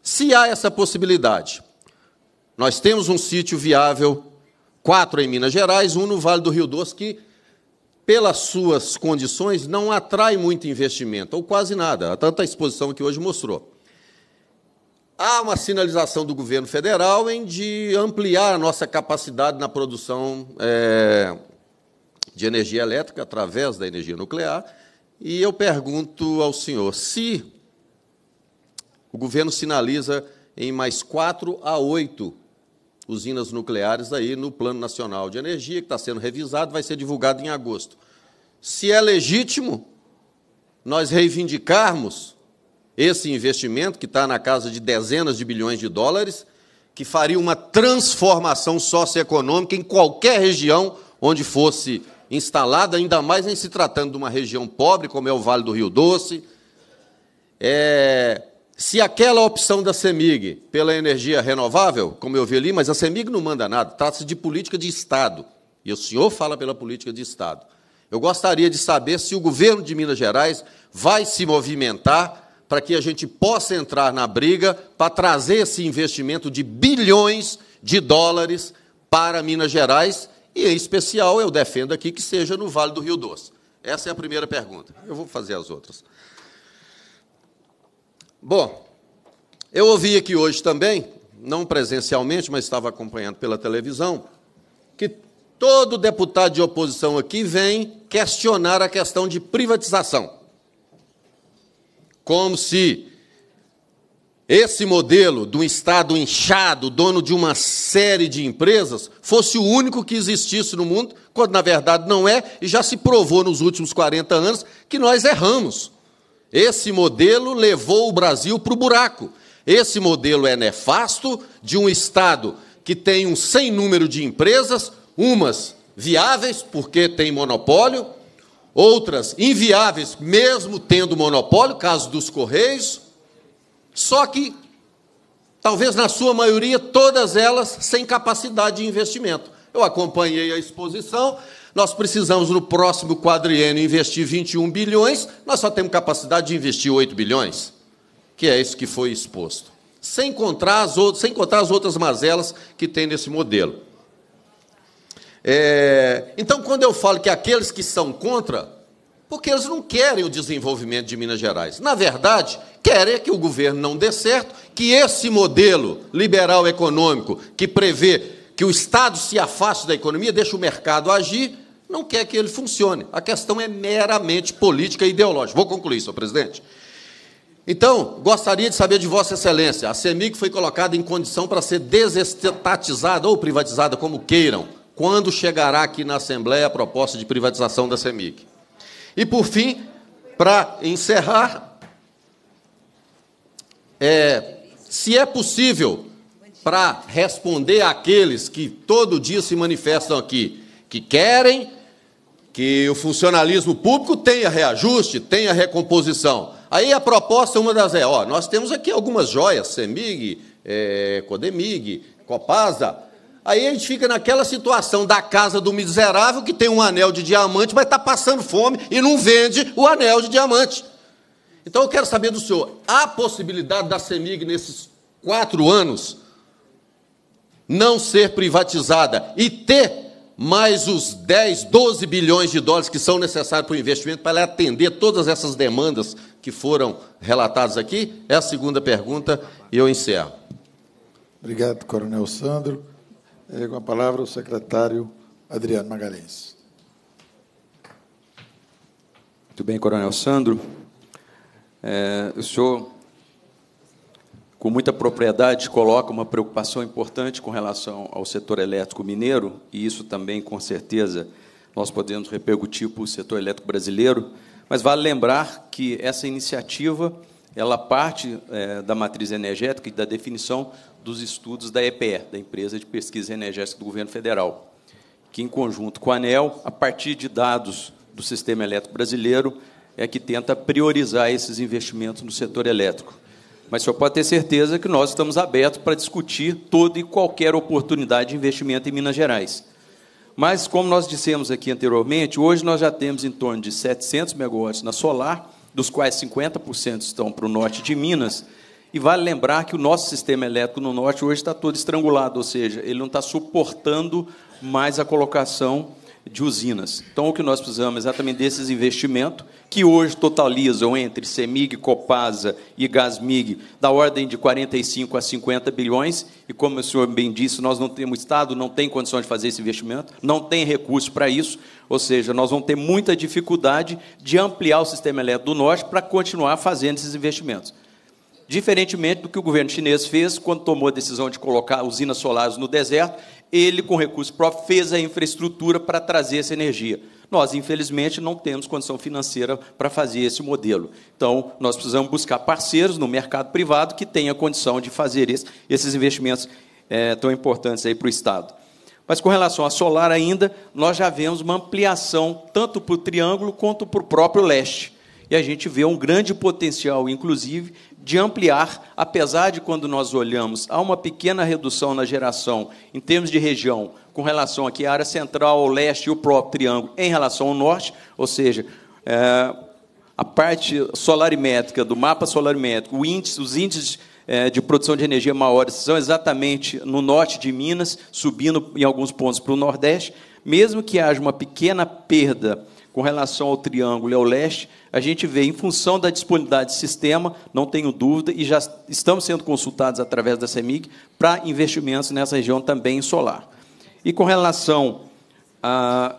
se há essa possibilidade, nós temos um sítio viável, quatro em Minas Gerais, um no Vale do Rio Doce, que, pelas suas condições, não atrai muito investimento, ou quase nada, A tanta exposição que hoje mostrou. Há uma sinalização do governo federal em de ampliar a nossa capacidade na produção é, de energia elétrica através da energia nuclear. E eu pergunto ao senhor, se o governo sinaliza em mais quatro a oito usinas nucleares aí no Plano Nacional de Energia, que está sendo revisado, vai ser divulgado em agosto. Se é legítimo nós reivindicarmos esse investimento, que está na casa de dezenas de bilhões de dólares, que faria uma transformação socioeconômica em qualquer região onde fosse instalada, ainda mais em se tratando de uma região pobre, como é o Vale do Rio Doce. É, se aquela opção da CEMIG pela energia renovável, como eu vi ali, mas a CEMIG não manda nada, trata-se de política de Estado. E o senhor fala pela política de Estado. Eu gostaria de saber se o governo de Minas Gerais vai se movimentar para que a gente possa entrar na briga para trazer esse investimento de bilhões de dólares para Minas Gerais e, em especial, eu defendo aqui que seja no Vale do Rio Doce. Essa é a primeira pergunta. Eu vou fazer as outras. Bom, eu ouvi aqui hoje também, não presencialmente, mas estava acompanhando pela televisão, que todo deputado de oposição aqui vem questionar a questão de privatização. Como se esse modelo do Estado inchado, dono de uma série de empresas, fosse o único que existisse no mundo, quando na verdade não é, e já se provou nos últimos 40 anos que nós erramos. Esse modelo levou o Brasil para o buraco. Esse modelo é nefasto de um Estado que tem um sem número de empresas, umas viáveis, porque tem monopólio, outras inviáveis, mesmo tendo monopólio, caso dos Correios, só que, talvez na sua maioria, todas elas sem capacidade de investimento. Eu acompanhei a exposição, nós precisamos, no próximo quadriênio, investir 21 bilhões, nós só temos capacidade de investir 8 bilhões, que é isso que foi exposto. Sem contar as, outras, sem contar as outras mazelas que tem nesse modelo. É, então, quando eu falo que aqueles que são contra, porque eles não querem o desenvolvimento de Minas Gerais. Na verdade, querem é que o governo não dê certo, que esse modelo liberal econômico que prevê que o Estado se afaste da economia, deixa o mercado agir, não quer que ele funcione. A questão é meramente política e ideológica. Vou concluir, senhor presidente. Então, gostaria de saber de Vossa Excelência, a CEMIG foi colocada em condição para ser desestatizada ou privatizada, como queiram. Quando chegará aqui na Assembleia a proposta de privatização da CEMIG? E, por fim, para encerrar, é, se é possível para responder àqueles que todo dia se manifestam aqui, que querem que o funcionalismo público tenha reajuste, tenha recomposição. Aí a proposta, uma das é, ó, nós temos aqui algumas joias, CEMIG, é, CODEMIG, COPASA. Aí a gente fica naquela situação da casa do miserável que tem um anel de diamante, mas está passando fome e não vende o anel de diamante. Então eu quero saber do senhor, há possibilidade da CEMIG nesses quatro anos não ser privatizada e ter mais os 10, 12 bilhões de dólares que são necessários para o investimento para atender todas essas demandas que foram relatadas aqui? É a segunda
pergunta e eu encerro. Obrigado, Coronel Sandro. É, com a palavra o secretário Adriano Magalhães.
Muito bem, Coronel Sandro. É, o senhor com muita propriedade, coloca uma preocupação importante com relação ao setor elétrico mineiro, e isso também, com certeza, nós podemos repercutir para o setor elétrico brasileiro. Mas vale lembrar que essa iniciativa ela parte é, da matriz energética e da definição dos estudos da EPE, da Empresa de Pesquisa Energética do Governo Federal, que, em conjunto com a ANEL, a partir de dados do sistema elétrico brasileiro, é que tenta priorizar esses investimentos no setor elétrico. Mas o senhor pode ter certeza que nós estamos abertos para discutir toda e qualquer oportunidade de investimento em Minas Gerais. Mas, como nós dissemos aqui anteriormente, hoje nós já temos em torno de 700 megawatts na solar, dos quais 50% estão para o norte de Minas. E vale lembrar que o nosso sistema elétrico no norte hoje está todo estrangulado, ou seja, ele não está suportando mais a colocação de usinas. Então, o que nós precisamos é exatamente desses investimentos, que hoje totalizam entre CEMIG, Copasa e Gasmig, da ordem de 45 a 50 bilhões, e como o senhor bem disse, nós não temos Estado, não tem condições de fazer esse investimento, não tem recurso para isso, ou seja, nós vamos ter muita dificuldade de ampliar o sistema elétrico do Norte para continuar fazendo esses investimentos. Diferentemente do que o governo chinês fez quando tomou a decisão de colocar usinas solares no deserto, ele, com recurso próprio, fez a infraestrutura para trazer essa energia. Nós, infelizmente, não temos condição financeira para fazer esse modelo. Então, nós precisamos buscar parceiros no mercado privado que tenha condição de fazer esse, esses investimentos é, tão importantes para o Estado. Mas com relação à solar ainda, nós já vemos uma ampliação tanto para o Triângulo quanto para o próprio leste. E a gente vê um grande potencial, inclusive, de ampliar, apesar de quando nós olhamos, há uma pequena redução na geração em termos de região, com relação aqui à área central, ao leste e o próprio triângulo, em relação ao norte, ou seja, é, a parte solarimétrica do mapa solarimétrico, índice, os índices é, de produção de energia maiores são exatamente no norte de Minas, subindo em alguns pontos para o nordeste, mesmo que haja uma pequena perda com relação ao triângulo e ao leste, a gente vê, em função da disponibilidade de sistema, não tenho dúvida, e já estamos sendo consultados através da CEMIG para investimentos nessa região também em solar. E com relação a,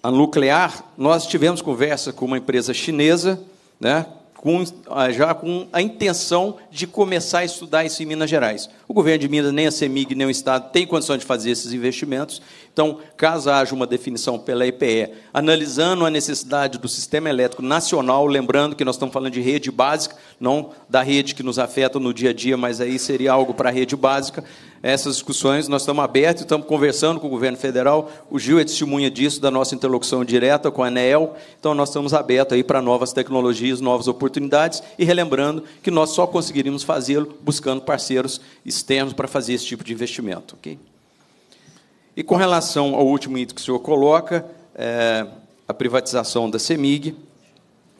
a nuclear, nós tivemos conversa com uma empresa chinesa, né, com, ah, já com a intenção de começar a estudar isso em Minas Gerais. O governo de Minas, nem a CEMIG, nem o Estado tem condição de fazer esses investimentos, então, caso haja uma definição pela EPE, analisando a necessidade do sistema elétrico nacional, lembrando que nós estamos falando de rede básica, não da rede que nos afeta no dia a dia, mas aí seria algo para a rede básica. Essas discussões nós estamos abertos, estamos conversando com o governo federal. O Gil é testemunha disso, da nossa interlocução direta com a ANEEL. Então, nós estamos abertos aí para novas tecnologias, novas oportunidades. E relembrando que nós só conseguiríamos fazê-lo buscando parceiros externos para fazer esse tipo de investimento. ok? E com relação ao último item que o senhor coloca, é, a privatização da CEMIG,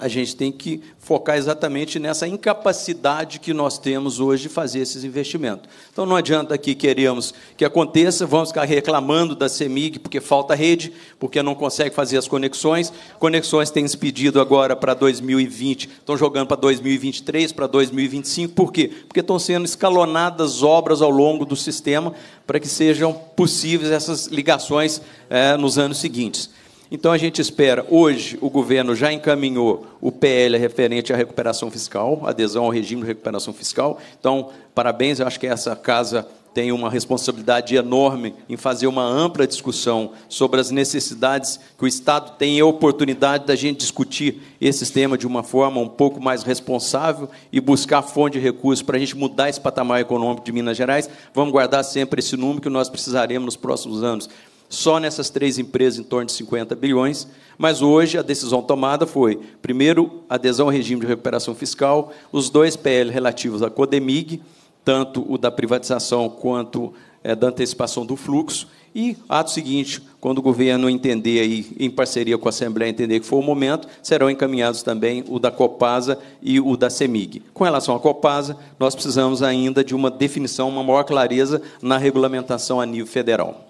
a gente tem que focar exatamente nessa incapacidade que nós temos hoje de fazer esses investimentos. Então não adianta que queremos que aconteça, vamos ficar reclamando da CEMIG porque falta rede, porque não consegue fazer as conexões. Conexões têm se pedido agora para 2020, estão jogando para 2023, para 2025. Por quê? Porque estão sendo escalonadas obras ao longo do sistema para que sejam possíveis essas ligações é, nos anos seguintes. Então a gente espera, hoje o governo já encaminhou o PL referente à recuperação fiscal, adesão ao regime de recuperação fiscal. Então, parabéns, eu acho que essa casa tem uma responsabilidade enorme em fazer uma ampla discussão sobre as necessidades que o Estado tem e a oportunidade da gente discutir esses temas de uma forma um pouco mais responsável e buscar fonte de recursos para a gente mudar esse patamar econômico de Minas Gerais. Vamos guardar sempre esse número que nós precisaremos nos próximos anos só nessas três empresas em torno de 50 bilhões, mas hoje a decisão tomada foi, primeiro, adesão ao regime de recuperação fiscal, os dois PL relativos à Codemig, tanto o da privatização quanto é, da antecipação do fluxo, e ato seguinte, quando o governo entender aí, em parceria com a Assembleia, entender que foi o momento, serão encaminhados também o da Copasa e o da CEMIG. Com relação à Copasa, nós precisamos ainda de uma definição, uma maior clareza na regulamentação a nível federal.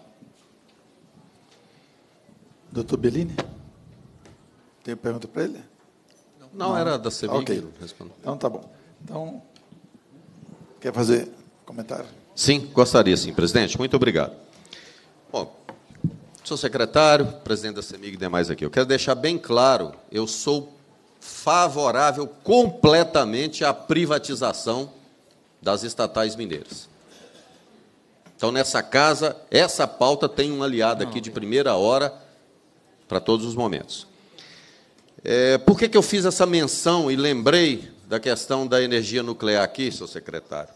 Doutor
Bellini? Tem pergunta para ele? Não, não, era da CBI okay. que Então, tá bom. Então, quer fazer comentário?
Sim, gostaria sim, presidente. Muito obrigado. Bom, sou secretário, presidente da CEMIG e demais aqui. Eu quero deixar bem claro, eu sou favorável completamente à privatização das estatais mineiras. Então, nessa casa, essa pauta tem um aliado aqui de primeira hora, para todos os momentos. É, por que, que eu fiz essa menção e lembrei da questão da energia nuclear aqui, seu secretário?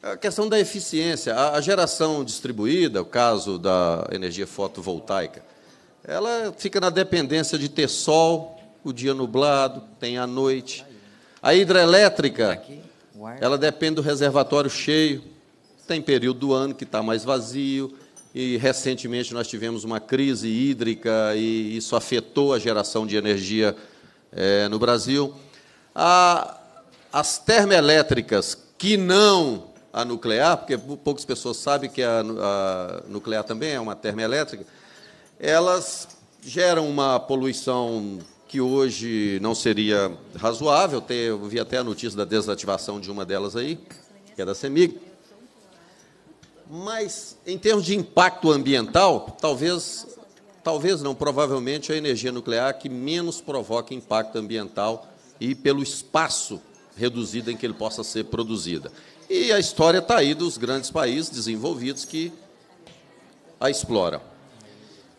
É a questão da eficiência, a, a geração distribuída, o caso da energia fotovoltaica, ela fica na dependência de ter sol, o dia nublado, tem a noite. A hidrelétrica, ela depende do reservatório cheio, tem período do ano que está mais vazio, e recentemente nós tivemos uma crise hídrica e isso afetou a geração de energia é, no Brasil. A, as termoelétricas que não a nuclear, porque poucas pessoas sabem que a, a nuclear também é uma termoelétrica, elas geram uma poluição que hoje não seria razoável. Ter, eu vi até a notícia da desativação de uma delas aí, que é da CEMIG mas, em termos de impacto ambiental, talvez, talvez não, provavelmente é a energia nuclear que menos provoca impacto ambiental e pelo espaço reduzido em que ele possa ser produzida. E a história está aí dos grandes países desenvolvidos que a exploram.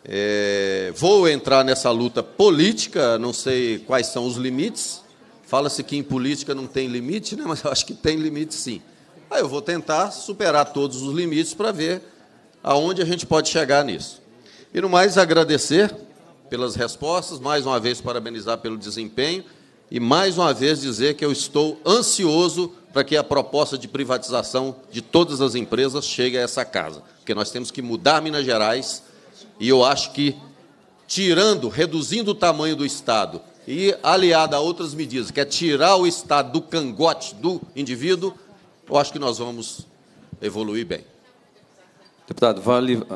É, vou entrar nessa luta política, não sei quais são os limites. Fala-se que em política não tem limite, né? mas eu acho que tem limite sim. Aí eu vou tentar superar todos os limites para ver aonde a gente pode chegar nisso. E no mais, agradecer pelas respostas, mais uma vez parabenizar pelo desempenho e mais uma vez dizer que eu estou ansioso para que a proposta de privatização de todas as empresas chegue a essa casa, porque nós temos que mudar Minas Gerais e eu acho que tirando, reduzindo o tamanho do Estado e aliada a outras medidas, que é tirar o Estado do cangote do indivíduo, eu acho que nós vamos evoluir bem.
Deputado, vale uh,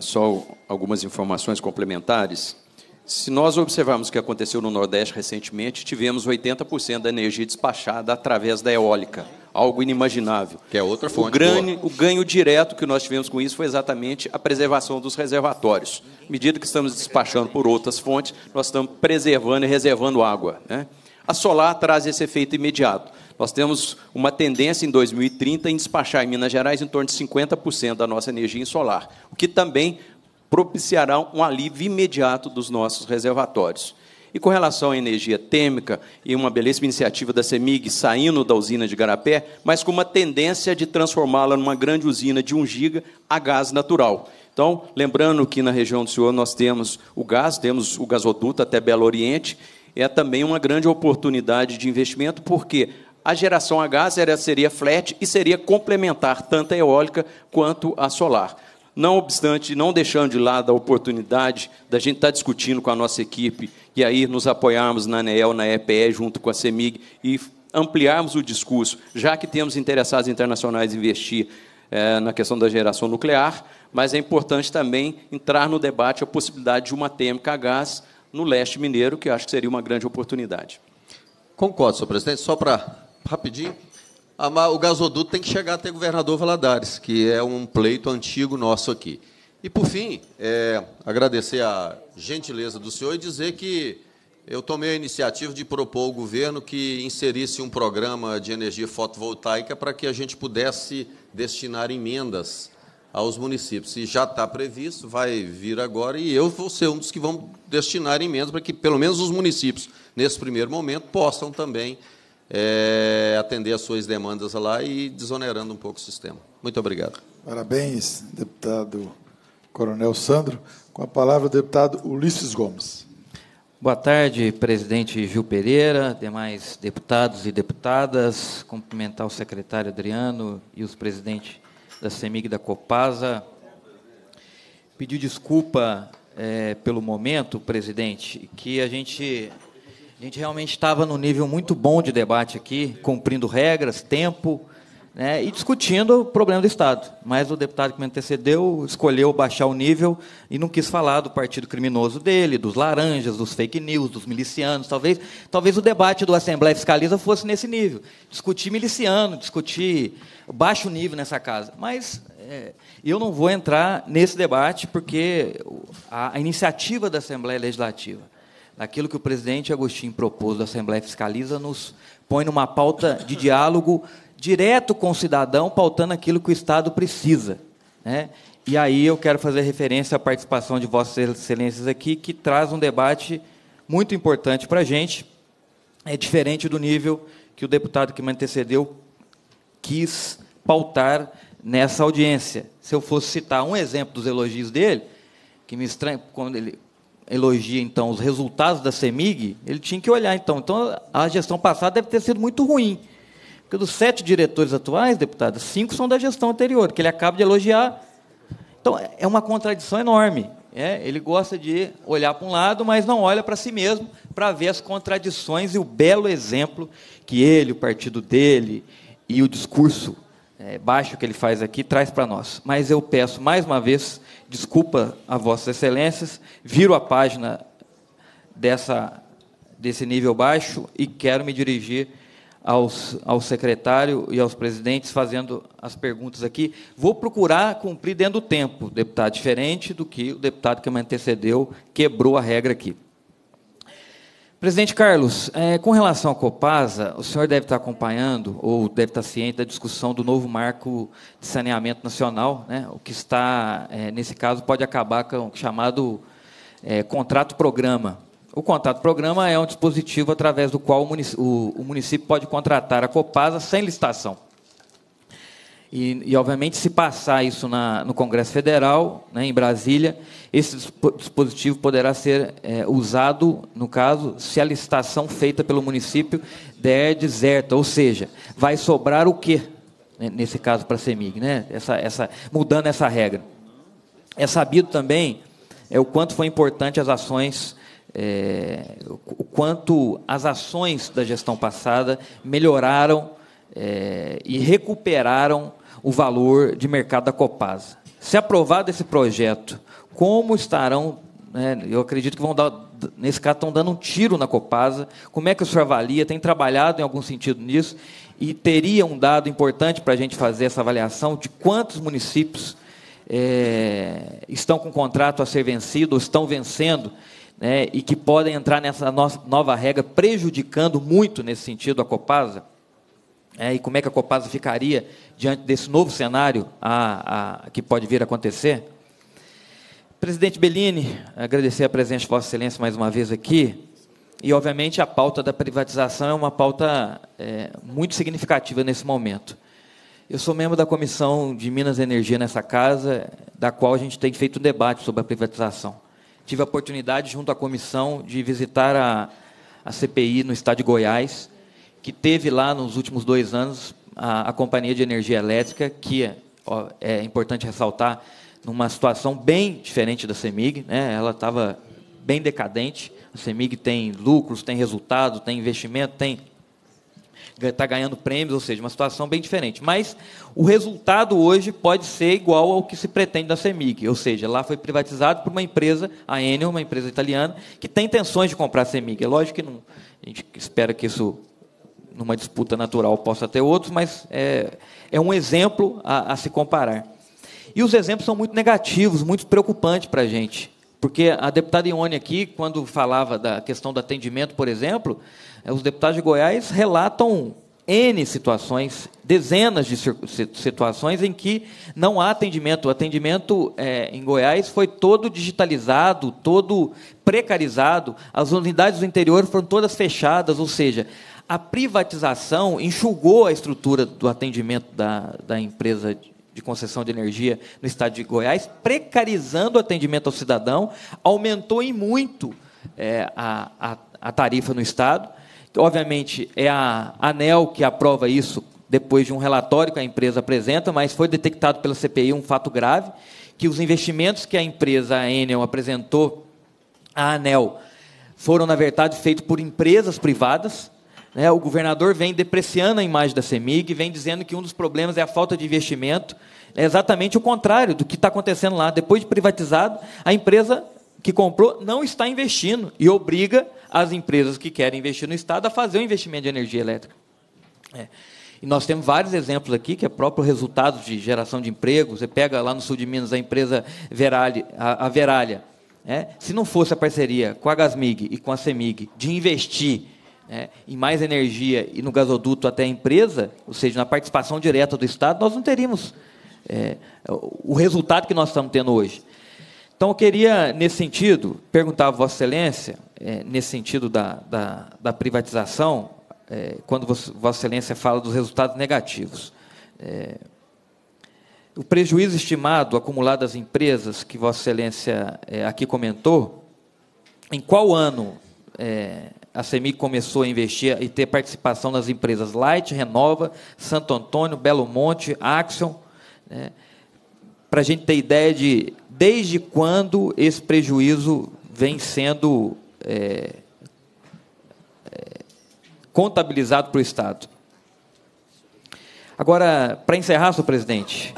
só algumas informações complementares. Se nós observarmos o que aconteceu no Nordeste recentemente, tivemos 80% da energia despachada através da eólica, algo inimaginável. Que é outra fonte. O, grande, o ganho direto que nós tivemos com isso foi exatamente a preservação dos reservatórios. À medida que estamos despachando por outras fontes, nós estamos preservando e reservando água. Né? A solar traz esse efeito imediato. Nós temos uma tendência em 2030 em despachar em Minas Gerais em torno de 50% da nossa energia em solar, o que também propiciará um alívio imediato dos nossos reservatórios. E com relação à energia térmica, e uma belíssima iniciativa da CEMIG saindo da usina de Garapé, mas com uma tendência de transformá-la numa grande usina de 1 giga a gás natural. Então, lembrando que na região do Senhor nós temos o gás, temos o gasoduto até Belo Oriente, é também uma grande oportunidade de investimento, porque a geração a gás era, seria flat e seria complementar tanto a eólica quanto a solar. Não obstante, não deixando de lado a oportunidade da gente estar tá discutindo com a nossa equipe e aí nos apoiarmos na ANEEL, na EPE, junto com a CEMIG e ampliarmos o discurso, já que temos interessados internacionais em investir é, na questão da geração nuclear, mas é importante também entrar no debate a possibilidade de uma térmica a gás no leste mineiro, que eu acho que seria uma grande oportunidade. Concordo, senhor presidente. Só para
rapidinho. Ah, o gasoduto tem que chegar até governador Valadares, que é um pleito antigo nosso aqui. E, por fim, é, agradecer a gentileza do senhor e dizer que eu tomei a iniciativa de propor ao governo que inserisse um programa de energia fotovoltaica para que a gente pudesse destinar emendas aos municípios. E já está previsto, vai vir agora, e eu vou ser um dos que vão destinar emendas para que, pelo menos, os municípios, nesse primeiro momento, possam também é, atender às suas demandas lá e desonerando um pouco o sistema.
Muito obrigado. Parabéns, deputado Coronel Sandro. Com a palavra, o deputado Ulisses Gomes.
Boa tarde, presidente Gil Pereira, demais deputados e deputadas. Cumprimentar o secretário Adriano e os presidentes da CEMIG e da Copasa. Pedir desculpa é, pelo momento, presidente, que a gente gente realmente estava num nível muito bom de debate aqui, cumprindo regras, tempo, né, e discutindo o problema do Estado. Mas o deputado que me antecedeu escolheu baixar o nível e não quis falar do partido criminoso dele, dos laranjas, dos fake news, dos milicianos. Talvez, talvez o debate do Assembleia Fiscaliza fosse nesse nível. Discutir miliciano, discutir baixo nível nessa casa. Mas é, eu não vou entrar nesse debate porque a, a iniciativa da Assembleia Legislativa daquilo que o presidente Agostinho propôs da Assembleia Fiscaliza, nos põe numa pauta de diálogo direto com o cidadão, pautando aquilo que o Estado precisa. Né? E aí eu quero fazer referência à participação de Vossas Excelências aqui, que traz um debate muito importante para a gente. É diferente do nível que o deputado que me antecedeu quis pautar nessa audiência. Se eu fosse citar um exemplo dos elogios dele, que me estranha, quando ele elogia então os resultados da CEMIG, ele tinha que olhar então. Então a gestão passada deve ter sido muito ruim. Porque dos sete diretores atuais, deputado, cinco são da gestão anterior, que ele acaba de elogiar. Então é uma contradição enorme. É, ele gosta de olhar para um lado, mas não olha para si mesmo para ver as contradições e o belo exemplo que ele, o partido dele e o discurso é, baixo que ele faz aqui traz para nós. Mas eu peço mais uma vez desculpa a vossas excelências, viro a página dessa, desse nível baixo e quero me dirigir aos, ao secretário e aos presidentes fazendo as perguntas aqui. Vou procurar cumprir dentro do tempo, deputado, diferente do que o deputado que me antecedeu quebrou a regra aqui. Presidente Carlos, é, com relação à Copasa, o senhor deve estar acompanhando ou deve estar ciente da discussão do novo marco de saneamento nacional, né, o que está, é, nesse caso, pode acabar com o chamado é, contrato-programa. O contrato-programa é um dispositivo através do qual o município, o, o município pode contratar a Copasa sem licitação. E, e, obviamente, se passar isso na, no Congresso Federal, né, em Brasília, esse dispositivo poderá ser é, usado, no caso, se a licitação feita pelo município der deserta, ou seja, vai sobrar o quê? Né, nesse caso, para a CEMIG, né? essa, essa, mudando essa regra. É sabido também é, o quanto foi importante as ações é, o quanto as ações da gestão passada melhoraram é, e recuperaram o valor de mercado da Copasa. Se aprovado esse projeto, como estarão, né, eu acredito que vão dar, nesse caso estão dando um tiro na Copasa, como é que o senhor avalia, tem trabalhado em algum sentido nisso, e teria um dado importante para a gente fazer essa avaliação de quantos municípios é, estão com contrato a ser vencido, ou estão vencendo, né, e que podem entrar nessa nossa nova regra, prejudicando muito nesse sentido a Copasa? É, e como é que a Copasa ficaria diante desse novo cenário a, a, que pode vir a acontecer? Presidente Bellini, agradecer a presença de Vossa Excelência mais uma vez aqui. E, obviamente, a pauta da privatização é uma pauta é, muito significativa nesse momento. Eu sou membro da Comissão de Minas e Energia nessa casa, da qual a gente tem feito um debate sobre a privatização. Tive a oportunidade, junto à comissão, de visitar a, a CPI no estado de Goiás que teve lá nos últimos dois anos a, a companhia de energia elétrica, que é, ó, é importante ressaltar, numa situação bem diferente da CEMIG, né? ela estava bem decadente. A CEMIG tem lucros, tem resultado, tem investimento, tem está ganhando prêmios, ou seja, uma situação bem diferente. Mas o resultado hoje pode ser igual ao que se pretende da CEMIG, ou seja, lá foi privatizado por uma empresa, a Enel, uma empresa italiana, que tem intenções de comprar a CEMIG. É lógico que não, a gente espera que isso numa disputa natural possa ter outros, mas é, é um exemplo a, a se comparar. E os exemplos são muito negativos, muito preocupantes para a gente. Porque a deputada Ione aqui, quando falava da questão do atendimento, por exemplo, eh, os deputados de Goiás relatam N situações, dezenas de situações em que não há atendimento. O atendimento é, em Goiás foi todo digitalizado, todo precarizado, as unidades do interior foram todas fechadas, ou seja, a privatização enxugou a estrutura do atendimento da, da empresa de concessão de energia no estado de Goiás, precarizando o atendimento ao cidadão, aumentou em muito é, a, a, a, tarifa no estado. Obviamente, é a ANEL que aprova isso depois de um relatório que a empresa apresenta, mas foi detectado pela CPI um fato grave, que os investimentos que a empresa a Enel apresentou à ANEL foram, na verdade, feitos por empresas privadas, né? O governador vem depreciando a imagem da CEMIG, vem dizendo que um dos problemas é a falta de investimento. É exatamente o contrário do que está acontecendo lá. Depois de privatizado, a empresa que comprou não está investindo e obriga as empresas que querem investir no Estado a fazer o um investimento de energia elétrica. É. E nós temos vários exemplos aqui, que é próprio resultado de geração de emprego. Você pega lá no sul de Minas a empresa Veralha, a, a Veralha. É? Se não fosse a parceria com a Gasmig e com a Semig de investir né, em mais energia e no gasoduto até a empresa, ou seja, na participação direta do Estado, nós não teríamos é, o resultado que nós estamos tendo hoje. Então, eu queria, nesse sentido, perguntar a Vossa Excelência, é, nesse sentido da, da, da privatização, é, quando Vossa Excelência fala dos resultados negativos. É, o prejuízo estimado acumulado às empresas que Vossa Excelência é, aqui comentou, em qual ano é, a SEMI começou a investir e ter participação nas empresas Light, Renova, Santo Antônio, Belo Monte, Axion, né? para a gente ter ideia de desde quando esse prejuízo vem sendo é, é, contabilizado para o Estado. Agora, para encerrar, senhor presidente,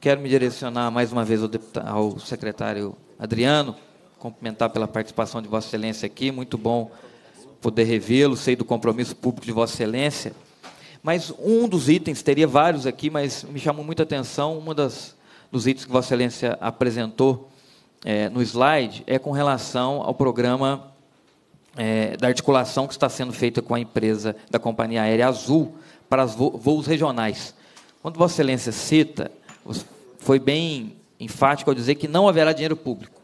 quero me direcionar mais uma vez ao, deputado, ao secretário Adriano, cumprimentar pela participação de Vossa Excelência aqui, muito bom poder revê-lo, sei do compromisso público de Vossa Excelência. Mas um dos itens, teria vários aqui, mas me chamou muita atenção, um das, dos itens que Vossa Excelência apresentou é, no slide é com relação ao programa é, da articulação que está sendo feita com a empresa da Companhia Aérea Azul para os voos regionais. Quando Vossa Excelência cita, foi bem enfático ao dizer que não haverá dinheiro público.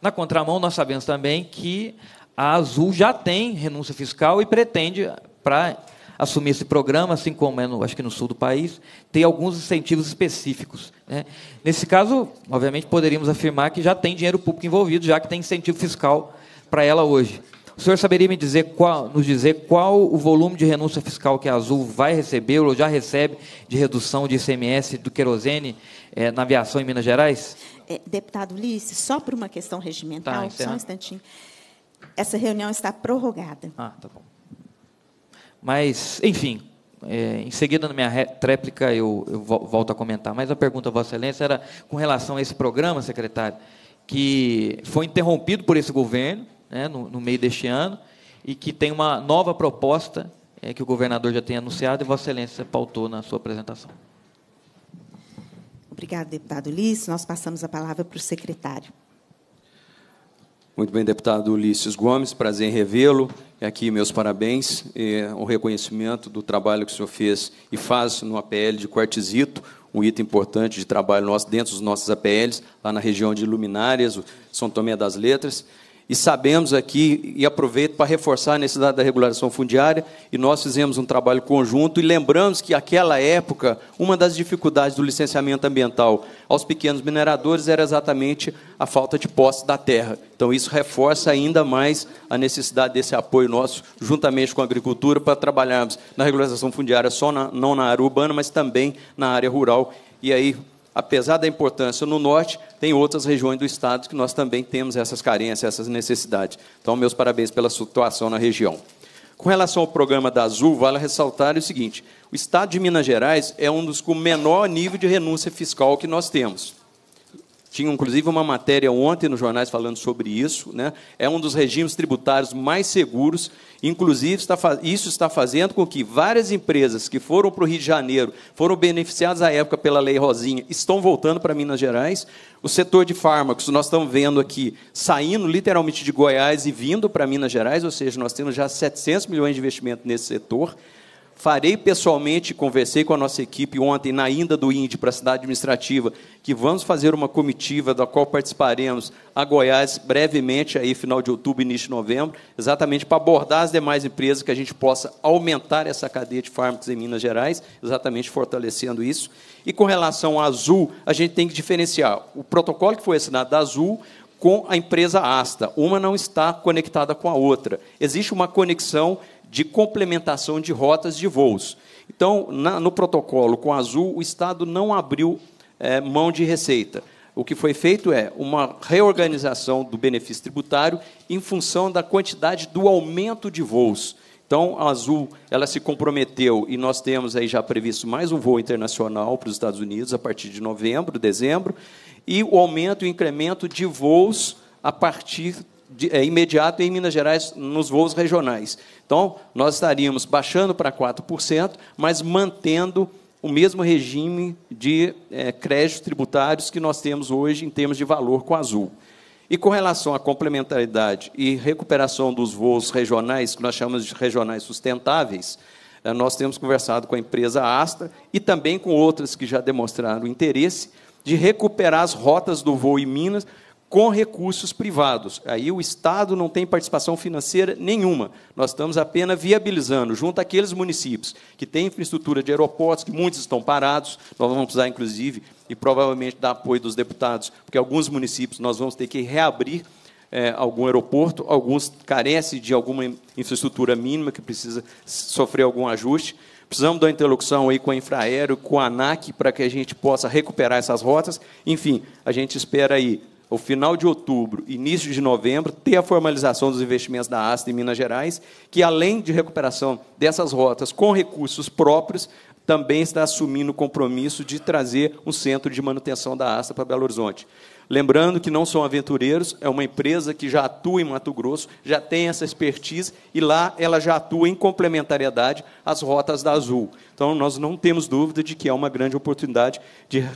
Na contramão, nós sabemos também que a Azul já tem renúncia fiscal e pretende, para assumir esse programa, assim como é no, acho que no sul do país, ter alguns incentivos específicos. Né? Nesse caso, obviamente, poderíamos afirmar que já tem dinheiro público envolvido, já que tem incentivo fiscal para ela hoje. O senhor saberia me dizer qual, nos dizer qual o volume de renúncia fiscal que a Azul vai receber ou já recebe de redução de ICMS do querosene é, na aviação em Minas Gerais?
É, deputado Ulisses, só por uma questão regimental, tá, só um instantinho. Essa reunião está prorrogada. Ah, tá bom.
Mas, enfim, é, em seguida, na minha réplica, eu, eu, volto a comentar. Mas a pergunta, Vossa Excelência, era com relação a esse programa, secretário, que foi interrompido por esse governo, né, no, no, meio deste ano, e que tem uma nova proposta é, que o governador já tem anunciado e Vossa Excelência pautou na sua apresentação.
Obrigada, deputado Ulisses. Nós passamos a palavra para o secretário.
Muito bem, deputado Ulisses Gomes, prazer em revê-lo. aqui, meus parabéns, eh, o reconhecimento do trabalho que o senhor fez e faz no APL de Quartzito, um item importante de trabalho nosso dentro dos nossos APLs, lá na região de Luminárias, São Tomé das Letras e sabemos aqui, e aproveito para reforçar a necessidade da regulação fundiária, e nós fizemos um trabalho conjunto e lembramos que, aquela época, uma das dificuldades do licenciamento ambiental aos pequenos mineradores era exatamente a falta de posse da terra. Então, isso reforça ainda mais a necessidade desse apoio nosso, juntamente com a agricultura, para trabalharmos na regularização fundiária só na, não na área urbana, mas também na área rural. E aí, apesar da importância no norte, tem outras regiões do estado que nós também temos essas carências, essas necessidades. Então, meus parabéns pela situação na região. Com relação ao programa da Azul, vale ressaltar o seguinte: o estado de Minas Gerais é um dos com menor nível de renúncia fiscal que nós temos. Tinha inclusive uma matéria ontem nos jornais falando sobre isso. Né? É um dos regimes tributários mais seguros. Inclusive, está, isso está fazendo com que várias empresas que foram para o Rio de Janeiro, foram beneficiadas à época pela Lei Rosinha, estão voltando para Minas Gerais. O setor de fármacos, nós estamos vendo aqui, saindo literalmente de Goiás e vindo para Minas Gerais, ou seja, nós temos já 700 milhões de investimento nesse setor farei pessoalmente, conversei com a nossa equipe ontem na Inda do Índio para a cidade administrativa, que vamos fazer uma comitiva da qual participaremos a Goiás brevemente, aí final de outubro, início de novembro, exatamente para abordar as demais empresas que a gente possa aumentar essa cadeia de fármacos em Minas Gerais, exatamente fortalecendo isso. E com relação à Azul, a gente tem que diferenciar o protocolo que foi assinado da Azul com a empresa Asta. Uma não está conectada com a outra. Existe uma conexão de complementação de rotas de voos. Então, na, no protocolo com Azul, o Estado não abriu é, mão de receita. O que foi feito é uma reorganização do benefício tributário em função da quantidade do aumento de voos. Então, a Azul ela se comprometeu e nós temos aí já previsto mais um voo internacional para os Estados Unidos a partir de novembro, dezembro, e o aumento e o incremento de voos a partir é, imediato em Minas Gerais nos voos regionais. Então, nós estaríamos baixando para 4%, mas mantendo o mesmo regime de é, créditos tributários que nós temos hoje em termos de valor com a Azul. E com relação à complementaridade e recuperação dos voos regionais, que nós chamamos de regionais sustentáveis, é, nós temos conversado com a empresa Astra e também com outras que já demonstraram interesse de recuperar as rotas do voo em Minas com recursos privados. Aí o Estado não tem participação financeira nenhuma. Nós estamos apenas viabilizando, junto àqueles municípios que têm infraestrutura de aeroportos, que muitos estão parados, nós vamos precisar, inclusive, e provavelmente dar apoio dos deputados, porque alguns municípios nós vamos ter que reabrir é, algum aeroporto, alguns carecem de alguma infraestrutura mínima que precisa sofrer algum ajuste. Precisamos da interlocução aí com a Infraero, com a ANAC, para que a gente possa recuperar essas rotas. Enfim, a gente espera aí o final de outubro, início de novembro, ter a formalização dos investimentos da ASTA em Minas Gerais, que além de recuperação dessas rotas com recursos próprios, também está assumindo o compromisso de trazer um centro de manutenção da ASTA para Belo Horizonte. Lembrando que não são aventureiros, é uma empresa que já atua em Mato Grosso, já tem essa expertise e lá ela já atua em complementariedade às rotas da Azul. Então nós não temos dúvida de que é uma grande oportunidade de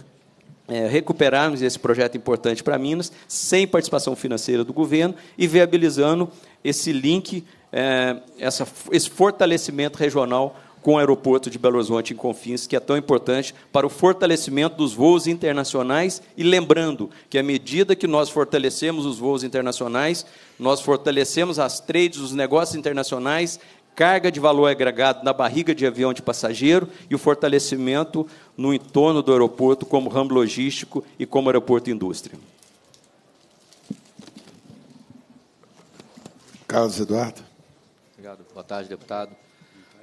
é, recuperarmos esse projeto importante para Minas, sem participação financeira do governo e viabilizando esse link, é, essa, esse fortalecimento regional com o aeroporto de Belo Horizonte em Confins, que é tão importante para o fortalecimento dos voos internacionais. E lembrando que, à medida que nós fortalecemos os voos internacionais, nós fortalecemos as trades, os negócios internacionais, carga de valor agregado na barriga de avião de passageiro e o fortalecimento no entorno do aeroporto como ramo logístico e como aeroporto indústria. Carlos Eduardo.
Obrigado. Boa tarde, deputado.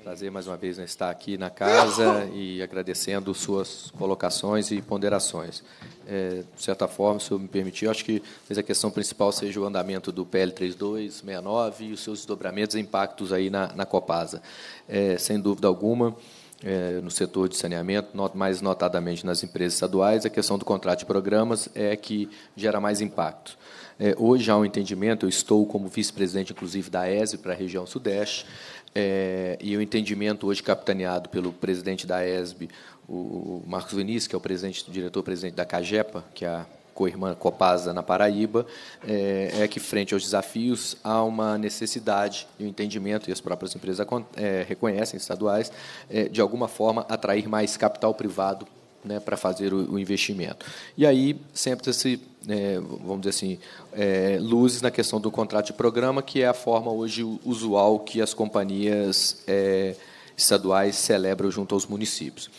Prazer mais uma vez estar aqui na casa e agradecendo suas colocações e ponderações. É, de certa forma, se eu me permitir, eu acho que talvez a questão principal seja o andamento do PL 3269 e os seus desdobramentos e impactos aí na, na Copasa. É, sem dúvida alguma, é, no setor de saneamento, not, mais notadamente nas empresas estaduais, a questão do contrato de programas é que gera mais impacto. É, hoje há um entendimento, eu estou como vice-presidente, inclusive, da ESE para a região Sudeste, é, e o entendimento hoje capitaneado pelo presidente da ESB, o Marcos Vinícius, que é o presidente, diretor-presidente da CAGEPA, que é a co-irmã Copasa na Paraíba, é, é, que, frente aos desafios, há uma necessidade e um entendimento, e as próprias empresas é, reconhecem, estaduais, é, de alguma forma atrair mais capital privado né, para fazer o, o, investimento. E aí sempre se, é, né, vamos dizer assim, é, luzes na questão do contrato de programa, que é a forma hoje usual que as companhias é, estaduais celebram junto aos municípios.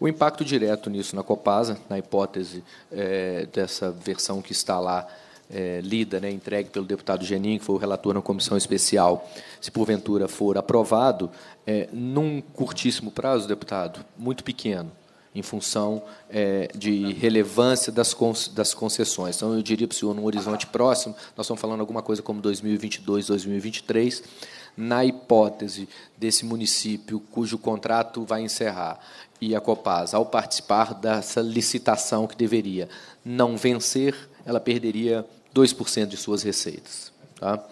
O impacto direto nisso na Copasa, na hipótese é, dessa versão que está lá é, lida, né, entregue pelo deputado Genin, que foi o relator na comissão especial, se porventura for aprovado, é, num curtíssimo prazo, deputado, muito pequeno, em função é, de relevância das, das concessões. Então, eu diria para o senhor, num horizonte próximo, nós estamos falando alguma coisa como 2022, 2023, na hipótese desse município cujo contrato vai encerrar e a Copasa, ao participar dessa licitação que deveria não vencer, ela perderia 2% de suas receitas. Tá?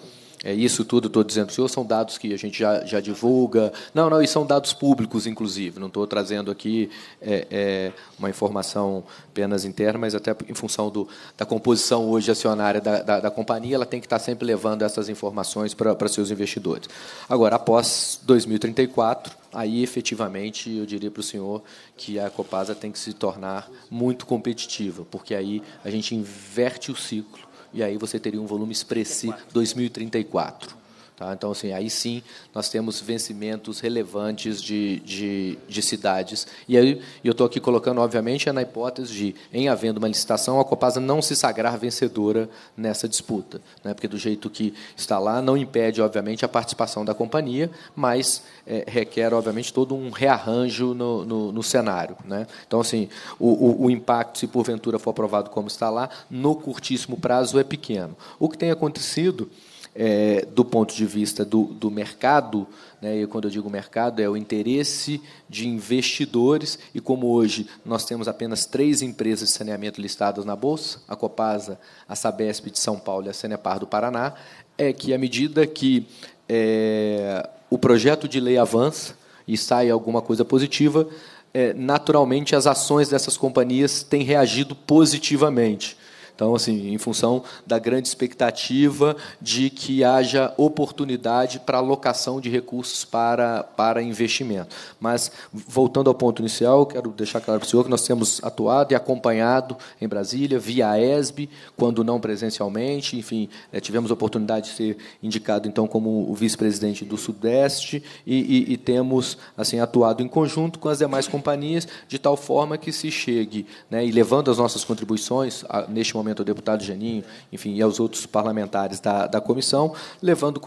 É, isso tudo estou dizendo senhor, são dados que a gente já, já divulga. Não, não, e são dados públicos, inclusive. Não estou trazendo aqui é, é, uma informação apenas interna, mas até em função do, da composição hoje acionária da, da, da companhia, ela tem que estar sempre levando essas informações para, para seus investidores. Agora, após 2034, aí efetivamente eu diria para o senhor que a Copasa tem que se tornar muito competitiva, porque aí a gente inverte o ciclo e aí você teria um volume expressivo 2034. Tá? Então, assim, aí sim nós temos vencimentos relevantes de, de, de cidades. E aí eu estou aqui colocando, obviamente, é na hipótese de, em havendo uma licitação, a Copasa não se sagrar vencedora nessa disputa. Né? Porque do jeito que está lá, não impede, obviamente, a participação da companhia, mas é, requer, obviamente, todo um rearranjo no, no, no cenário. Né? Então, assim, o, o, o impacto, se porventura for aprovado como está lá, no curtíssimo prazo é pequeno. O que tem acontecido é, do ponto de vista do, do mercado, né, e quando eu digo mercado, é o interesse de investidores, e como hoje nós temos apenas três empresas de saneamento listadas na Bolsa, a Copasa, a Sabesp de São Paulo e a Senepar do Paraná, é que à medida que é, o projeto de lei avança e sai alguma coisa positiva, é, naturalmente as ações dessas companhias têm reagido positivamente. Então, assim, em função da grande expectativa de que haja oportunidade para alocação de recursos para, para investimento. Mas, voltando ao ponto inicial, quero deixar claro para o senhor que nós temos atuado e acompanhado em Brasília, via ESB, quando não presencialmente, enfim, eh, tivemos a oportunidade de ser indicado, então, como o vice-presidente do Sudeste e, e, e temos, assim, atuado em conjunto com as demais companhias, de tal forma que se chegue, né, e levando as nossas contribuições, a, neste momento, ao deputado Geninho, enfim, e aos outros parlamentares da, da comissão, levando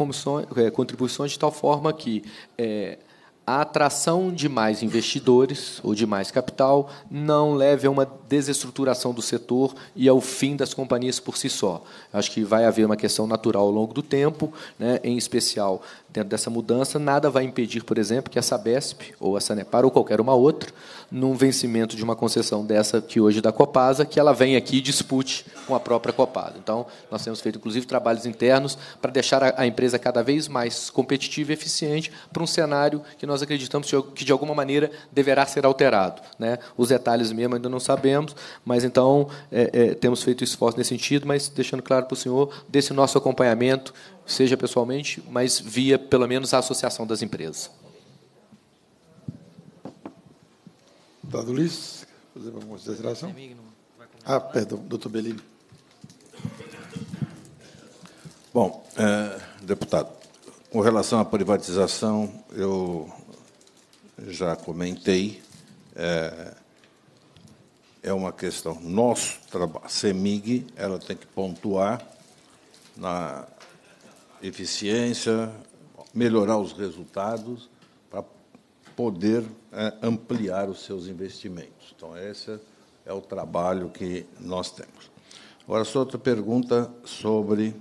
é, contribuições de tal forma que é, a atração de mais investidores ou de mais capital não leve a uma desestruturação do setor e ao fim das companhias por si só. Acho que vai haver uma questão natural ao longo do tempo, né, em especial dentro dessa mudança, nada vai impedir, por exemplo, que a Sabesp ou a Sanepar ou qualquer uma outra, num vencimento de uma concessão dessa que hoje é da Copasa, que ela venha aqui e dispute com a própria Copasa. Então, nós temos feito, inclusive, trabalhos internos para deixar a empresa cada vez mais competitiva e eficiente para um cenário que nós acreditamos que, de alguma maneira, deverá ser alterado. Né? Os detalhes mesmo ainda não sabemos, mas, então, é, é, temos feito esforço nesse sentido, mas deixando claro para o senhor desse nosso acompanhamento seja pessoalmente, mas via pelo menos a Associação das Empresas.
Deputado Ulisses, fazer alguma consideração? É ah, perdão, doutor Bellini. Bom, é, deputado,
com relação à privatização, eu já comentei, é, é uma questão. Nosso trabalho, CEMIG, ela tem que pontuar na eficiência, melhorar os resultados para poder é, ampliar os seus investimentos. Então, esse é o trabalho que nós temos. Agora, sua outra pergunta sobre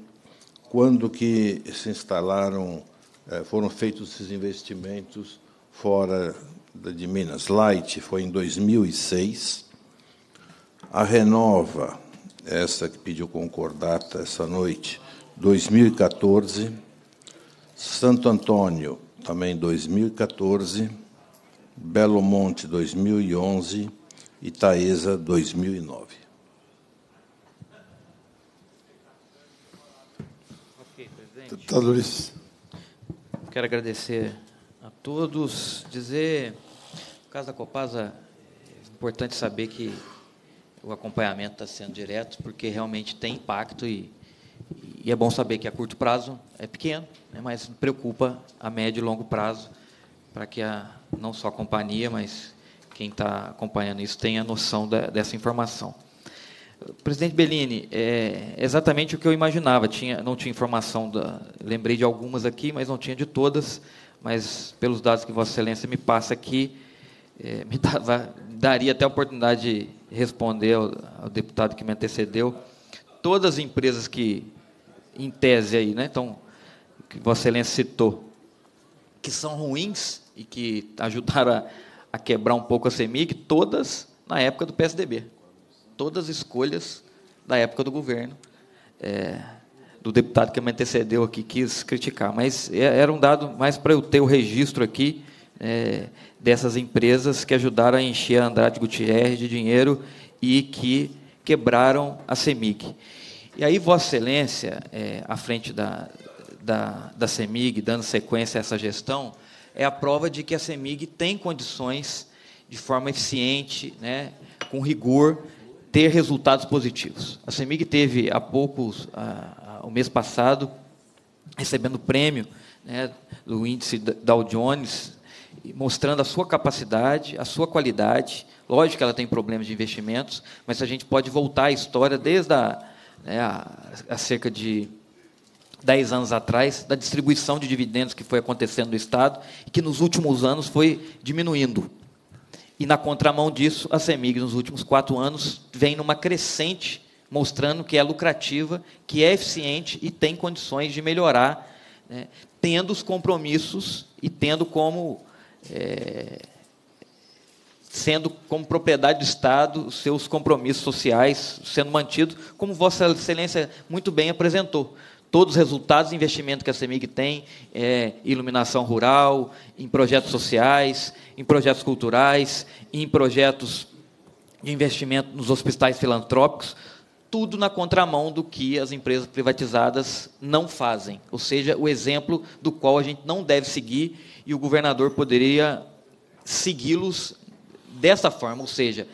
quando que se instalaram, é, foram feitos esses investimentos fora de Minas. Light foi em 2006. A Renova, essa que pediu concordata essa noite, 2014, Santo Antônio, também 2014, Belo Monte, 2011 e 2009.
Deputado tá, Luiz.
Quero agradecer a todos, dizer, no caso da Copasa, é importante saber que o acompanhamento está sendo direto, porque realmente tem impacto e e é bom saber que a curto prazo é pequeno, né, mas preocupa a médio e longo prazo, para que a, não só a companhia, mas quem está acompanhando isso tenha noção da, dessa informação. Presidente Bellini, é, é exatamente o que eu imaginava. Tinha, não tinha informação, da, lembrei de algumas aqui, mas não tinha de todas. Mas, pelos dados que Vossa Excelência me passa aqui, é, *laughs* me dava, daria até a oportunidade de responder ao, ao deputado que me antecedeu. Todas as empresas que em tese aí, né? Então, que Vossa Excelência citou, que são ruins e que ajudaram a, a quebrar um pouco a CEMIG, todas na época do PSDB. Todas escolhas da época do governo, é, do deputado que me antecedeu aqui quis criticar. Mas é, era um dado mais para eu ter o registro aqui é, dessas empresas que ajudaram a encher a Andrade Gutierrez de dinheiro e que quebraram a CEMIG. E aí, Vossa Excelência, é, à frente da, da, da CEMIG, dando sequência a essa gestão, é a prova de que a CEMIG tem condições, de forma eficiente, né, com rigor, ter resultados positivos. A CEMIG teve há poucos, a, a, o mês passado, recebendo o prêmio né, do índice Dow Jones, mostrando a sua capacidade, a sua qualidade. Lógico que ela tem problemas de investimentos, mas a gente pode voltar à história desde a né, há cerca de 10 anos atrás, da distribuição de dividendos que foi acontecendo no Estado e que nos últimos anos foi diminuindo. E na contramão disso, a CEMIG, nos últimos quatro anos, vem numa crescente, mostrando que é lucrativa, que é eficiente e tem condições de melhorar, né, tendo os compromissos e tendo como é, sendo como propriedade do Estado seus compromissos sociais sendo mantidos, como Vossa Excelência muito bem apresentou. Todos os resultados de investimento que a CEMIG tem, é, iluminação rural, em projetos sociais, em projetos culturais, em projetos de investimento nos hospitais filantrópicos, tudo na contramão do que as empresas privatizadas não fazem. Ou seja, o exemplo do qual a gente não deve seguir e o governador poderia segui-los dessa forma, ou seja,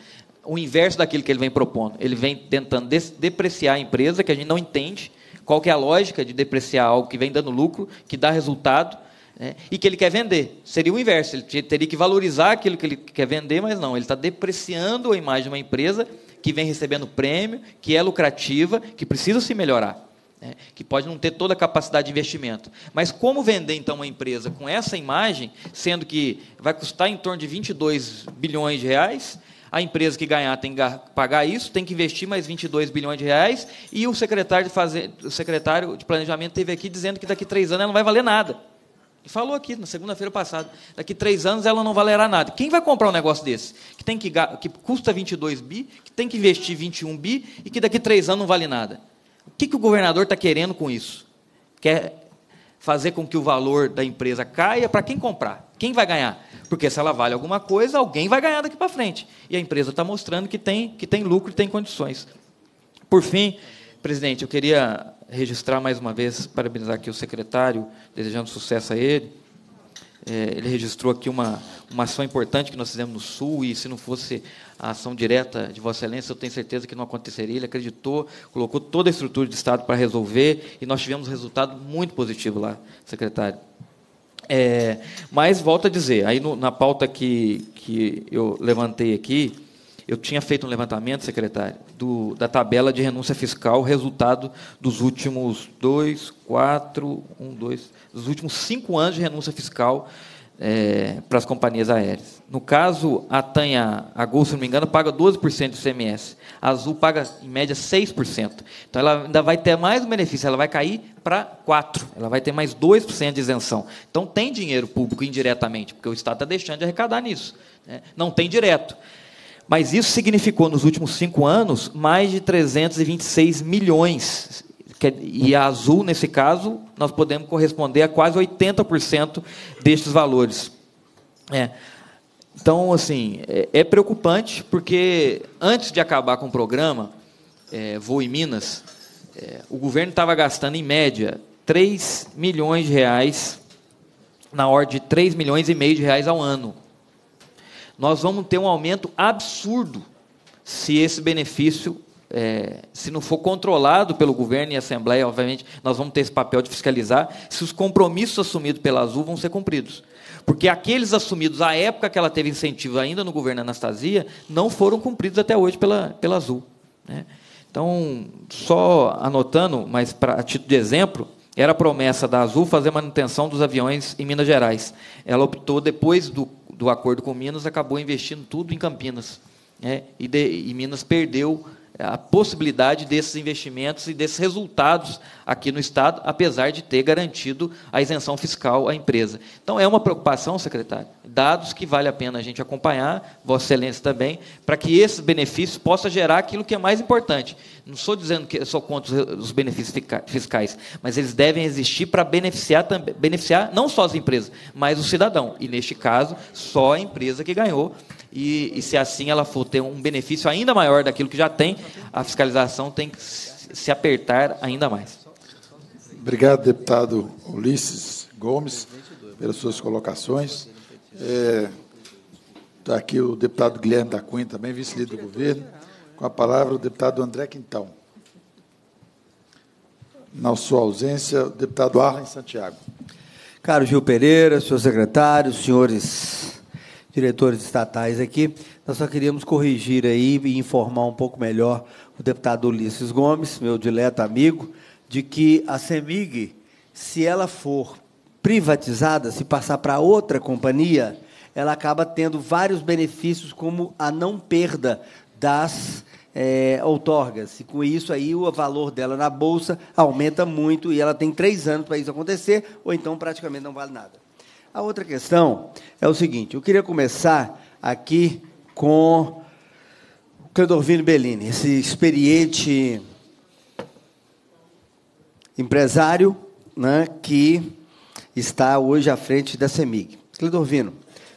o inverso daquilo que ele vem propondo. Ele vem tentando depreciar a empresa, que a gente não entende qual que é a lógica de depreciar algo que vem dando lucro, que dá resultado, né? e que ele quer vender. Seria o inverso, ele teria que valorizar aquilo que ele quer vender, mas não, ele está depreciando a imagem de uma empresa que vem recebendo prêmio, que é lucrativa, que precisa se melhorar né, que pode não ter toda a capacidade de investimento. Mas como vender, então, uma empresa com essa imagem, sendo que vai custar em torno de 22 bilhões de reais, a empresa que ganhar tem que pagar isso, tem que investir mais 22 bilhões de reais, e o secretário de, o secretário de Planejamento teve aqui dizendo que daqui a três anos ela não vai valer nada. E falou aqui, na segunda-feira passada, daqui a três anos ela não valerá nada. Quem vai comprar um negócio desse? Que, tem que, que custa 22 bi, que tem que investir 21 bi, e que daqui a três anos não vale nada. O que, que o governador está querendo com isso? Quer fazer com que o valor da empresa caia para quem comprar? Quem vai ganhar? Porque se ela vale alguma coisa, alguém vai ganhar daqui para frente. E a empresa está mostrando que tem, que tem lucro e tem condições. Por fim, presidente, eu queria registrar mais uma vez, parabenizar aqui o secretário, desejando sucesso a ele, é, ele registrou aqui uma, uma ação importante que nós fizemos no Sul, e se não fosse a ação direta de Vossa Excelência, eu tenho certeza que não aconteceria. Ele acreditou, colocou toda a estrutura de Estado para resolver, e nós tivemos um resultado muito positivo lá, secretário. É, mas, volto a dizer, aí no, na pauta que, que eu levantei aqui, eu tinha feito um levantamento, secretário, do, da tabela de renúncia fiscal, resultado dos últimos dois, quatro, um, dois, dos últimos cinco anos de renúncia fiscal é, para as companhias aéreas. No caso, a Tanha, a Gol, se não me engano, paga 12% de CMS. A Azul paga, em média, 6%. Então, ela ainda vai ter mais um benefício, ela vai cair para 4%. Ela vai ter mais 2% de isenção. Então, tem dinheiro público indiretamente, porque o Estado está deixando de arrecadar nisso. Né? Não tem direto. Mas isso significou, nos últimos cinco anos, mais de 326 milhões. É, e a azul, nesse caso, nós podemos corresponder a quase 80% destes valores. É. Então, assim, é, é preocupante, porque antes de acabar com o programa, é, Voo em Minas, é, o governo estava gastando, em média, 3 milhões de reais, na ordem de 3 milhões e meio de reais ao ano nós vamos ter um aumento absurdo se esse benefício é, se não for controlado pelo governo e Assembleia, obviamente, nós vamos ter esse papel de fiscalizar se os compromissos assumidos pela Azul vão ser cumpridos. Porque aqueles assumidos à época que ela teve incentivo ainda no governo Anastasia não foram cumpridos até hoje pela, pela Azul. Né? Então, só anotando, mas pra, a título de exemplo, era a promessa da Azul fazer manutenção dos aviões em Minas Gerais. Ela optou, depois do do acordo com Minas, acabou investindo tudo em Campinas. Né? E, de, e Minas perdeu a possibilidade desses investimentos e desses resultados aqui no Estado, apesar de ter garantido a isenção fiscal à empresa. Então, é uma preocupação, secretário? dados que vale a pena a gente acompanhar, Vossa Excelência também, para que esses benefícios possam gerar aquilo que é mais importante. Não estou dizendo que sou contra os benefícios fiscais, mas eles devem existir para beneficiar, beneficiar não só as empresas, mas o cidadão. E, neste caso, só a empresa que ganhou. E, e se assim ela for ter um benefício ainda maior daquilo que já tem, a fiscalização tem que se apertar ainda mais.
Obrigado, deputado Ulisses Gomes, pelas suas colocações. Está é, tá aqui o deputado Guilherme da Cunha, também vice-líder do governo. Com a palavra, o deputado André Quintão. Na sua ausência, o deputado Arlen Santiago.
Caro Gil Pereira, senhor secretário, senhores diretores estatais aqui, nós só queríamos corrigir aí e informar um pouco melhor o deputado Ulisses Gomes, meu dileto amigo, de que a CEMIG, se ela for privatizada, se passar para outra companhia, ela acaba tendo vários benefícios, como a não perda das é, outorgas. E com isso aí o valor dela na bolsa aumenta muito e ela tem três anos para isso acontecer, ou então praticamente não vale nada. A outra questão é o seguinte: eu queria começar aqui com o Cledorvino Bellini, esse experiente empresário né, que está hoje à frente da CEMIG. Clodovino,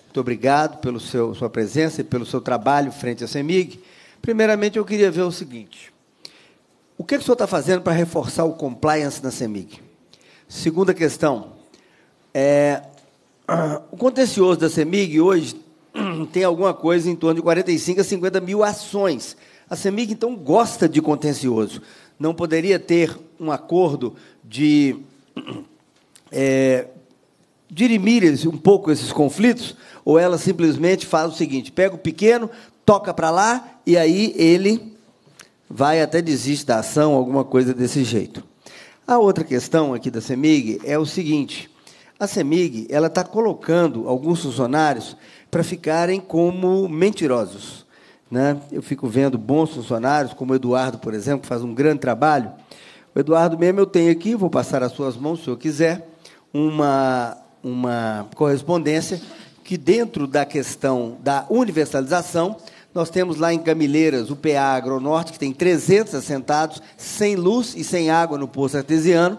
muito obrigado pela sua presença e pelo seu trabalho frente à CEMIG. Primeiramente, eu queria ver o seguinte: o que, é que o senhor está fazendo para reforçar o compliance na CEMIG? Segunda questão: é, o contencioso da CEMIG hoje *clears throat* tem alguma coisa em torno de 45 a 50 mil ações. A CEMIG, então, gosta de contencioso. Não poderia ter um acordo de *clears throat* é, dirimir um pouco esses conflitos, ou ela simplesmente faz o seguinte: pega o pequeno, toca para lá, e aí ele vai até desiste da ação, alguma coisa desse jeito. A outra questão aqui da CEMIG é o seguinte: a CEMIG ela está colocando alguns funcionários para ficarem como mentirosos. Né? Eu fico vendo bons funcionários, como o Eduardo, por exemplo, que faz um grande trabalho. O Eduardo mesmo eu tenho aqui, vou passar às suas mãos, se o senhor quiser, uma uma correspondência que, dentro da questão da universalização, nós temos lá em Gamileiras o PA Agronorte, que tem 300 assentados, sem luz e sem água no poço artesiano.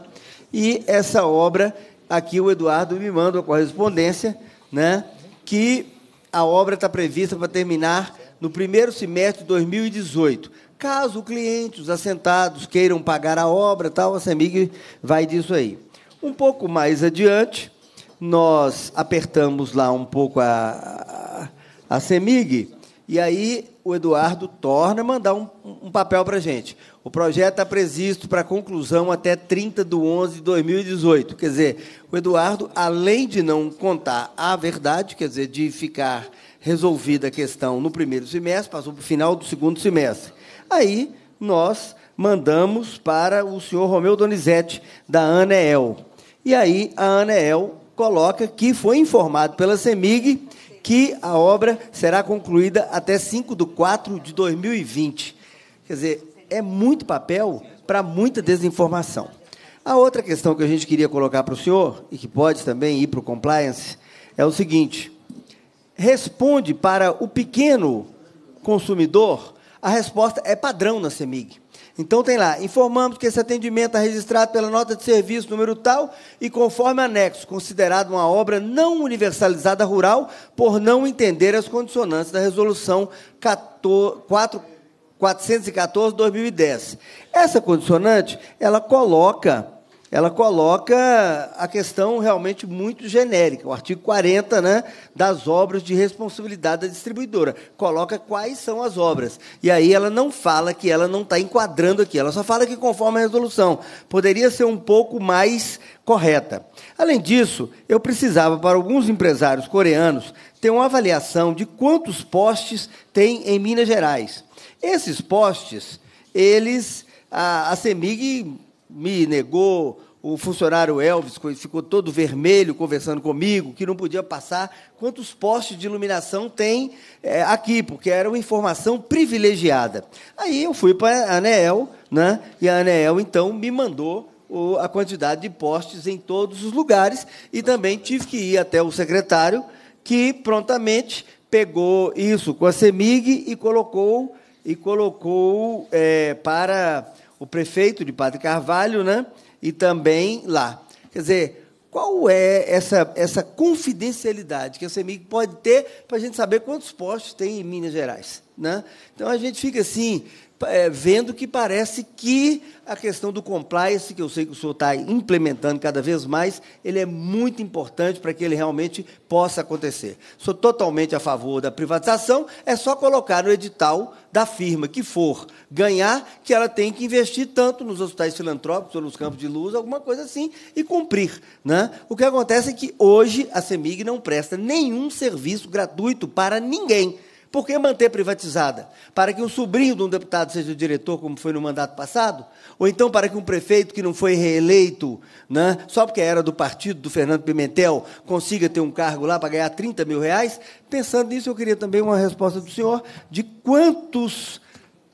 E essa obra, aqui o Eduardo me manda uma correspondência, né, que a obra está prevista para terminar no primeiro semestre de 2018. Caso o cliente, os assentados, queiram pagar a obra, tal, a CEMIG vai disso aí. Um pouco mais adiante, nós apertamos lá um pouco a, a, a CEMIG, e aí o Eduardo torna a mandar um, um papel para a gente. O projeto está previsto para conclusão até 30 de 11 de 2018. Quer dizer, o Eduardo, além de não contar a verdade, quer dizer, de ficar resolvida a questão no primeiro semestre, passou para o final do segundo semestre. Aí nós mandamos para o senhor Romeu Donizete, da ANEEL. E aí a ANEEL coloca que foi informado pela CEMIG que a obra será concluída até 5 de 4 de 2020. Quer dizer, é muito papel para muita desinformação. A outra questão que a gente queria colocar para o senhor, e que pode também ir para o compliance, é o seguinte: responde para o pequeno consumidor, a resposta é padrão na CEMIG. Então tem lá, informamos que esse atendimento é registrado pela nota de serviço número tal e conforme anexo, considerado uma obra não universalizada rural por não entender as condicionantes da resolução 414/2010. Essa condicionante, ela coloca ela coloca a questão realmente muito genérica, o artigo 40 né, das obras de responsabilidade da distribuidora. Coloca quais são as obras. E aí ela não fala que ela não está enquadrando aqui, ela só fala que conforme a resolução. Poderia ser um pouco mais correta. Além disso, eu precisava, para alguns empresários coreanos, ter uma avaliação de quantos postes tem em Minas Gerais. Esses postes, eles. A, a CEMIG me negou, o funcionário Elvis ficou todo vermelho conversando comigo, que não podia passar. Quantos postes de iluminação tem é, aqui? Porque era uma informação privilegiada. Aí eu fui para a ANEEL, né? e a ANEEL então me mandou o, a quantidade de postes em todos os lugares, e também tive que ir até o secretário, que prontamente pegou isso com a CEMIG e colocou, e colocou é, para o prefeito de Padre Carvalho, né? E também lá. Quer dizer, qual é essa, essa confidencialidade que a CEMIG pode ter para a gente saber quantos postos tem em Minas Gerais? Né? Então a gente fica assim, é, vendo que parece que a questão do compliance, que eu sei que o senhor está implementando cada vez mais, ele é muito importante para que ele realmente possa acontecer. Sou totalmente a favor da privatização, é só colocar no edital da firma que for ganhar, que ela tem que investir tanto nos hospitais filantrópicos ou nos campos de luz, alguma coisa assim, e cumprir. Né? O que acontece é que hoje a CEMIG não presta nenhum serviço gratuito para ninguém. Por que manter privatizada? Para que um sobrinho de um deputado seja o diretor, como foi no mandato passado? Ou então para que um prefeito que não foi reeleito, né, só porque era do partido do Fernando Pimentel, consiga ter um cargo lá para ganhar 30 mil reais? Pensando nisso, eu queria também uma resposta do senhor de quantos,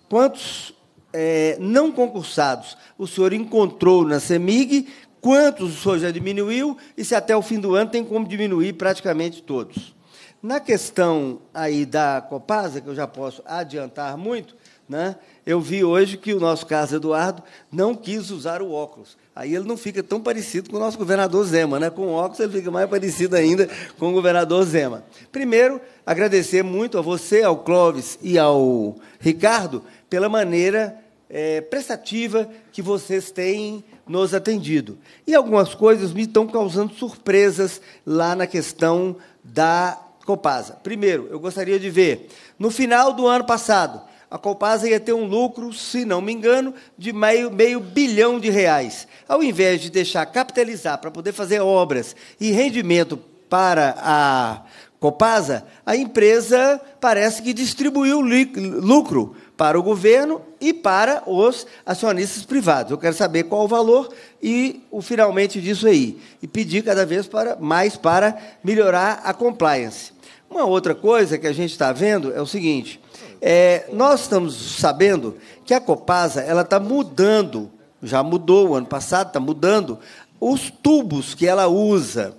quantos é, não concursados o senhor encontrou na CEMIG, quantos o senhor já diminuiu e se até o fim do ano tem como diminuir praticamente todos. Na questão aí da Copasa, que eu já posso adiantar muito, né, eu vi hoje que o nosso caso Eduardo não quis usar o óculos. Aí ele não fica tão parecido com o nosso governador Zema, né? Com o óculos ele fica mais parecido ainda com o governador Zema. Primeiro, agradecer muito a você, ao Clóvis e ao Ricardo pela maneira é, prestativa que vocês têm nos atendido. E algumas coisas me estão causando surpresas lá na questão da Copasa. Primeiro, eu gostaria de ver, no final do ano passado, a Copasa ia ter um lucro, se não me engano, de meio, meio bilhão de reais. Ao invés de deixar capitalizar para poder fazer obras e rendimento para a Copasa, a empresa parece que distribuiu lucro para o governo e para os acionistas privados. Eu quero saber qual o valor e o finalmente disso aí. E pedir cada vez para, mais para melhorar a compliance. Uma outra coisa que a gente está vendo é o seguinte: é, nós estamos sabendo que a Copasa ela está mudando, já mudou o ano passado, está mudando os tubos que ela usa.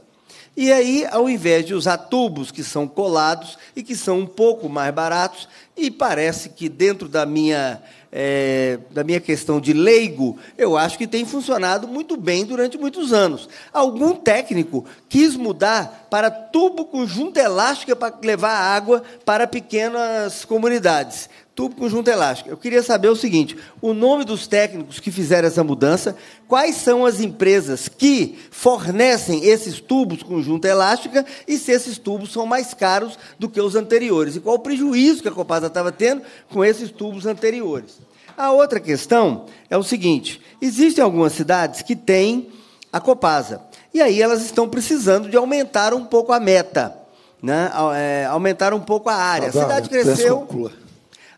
E aí, ao invés de usar tubos que são colados e que são um pouco mais baratos, e parece que dentro da minha é, da minha questão de leigo, eu acho que tem funcionado muito bem durante muitos anos. Algum técnico quis mudar para tubo com junta elástica para levar água para pequenas comunidades tubo com junta elástica. Eu queria saber o seguinte: o nome dos técnicos que fizeram essa mudança, quais são as empresas que fornecem esses tubos com junta elástica e se esses tubos são mais caros do que os anteriores e qual o prejuízo que a Copasa estava tendo com esses tubos anteriores. A outra questão é o seguinte: existem algumas cidades que têm a Copasa e aí elas estão precisando de aumentar um pouco a meta né, é, aumentar um pouco a área. A cidade né? cresceu,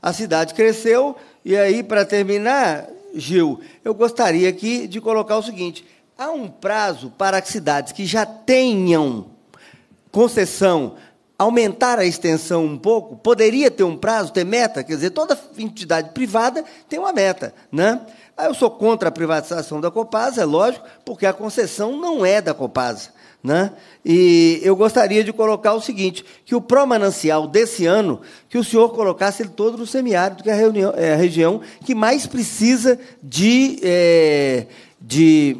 a cidade cresceu, e aí, para terminar, Gil, eu gostaria aqui de colocar o seguinte: há um prazo para as cidades que já tenham concessão aumentar a extensão um pouco, poderia ter um prazo, ter meta, quer dizer, toda entidade privada tem uma meta, né? Ah, eu sou contra a privatização da Copasa, é lógico, porque a concessão não é da Copasa. Né? E eu gostaria de colocar o seguinte, que o pró-manancial desse ano, que o senhor colocasse ele todo no semiárido, que é a, reunião, é a região que mais precisa de, é, de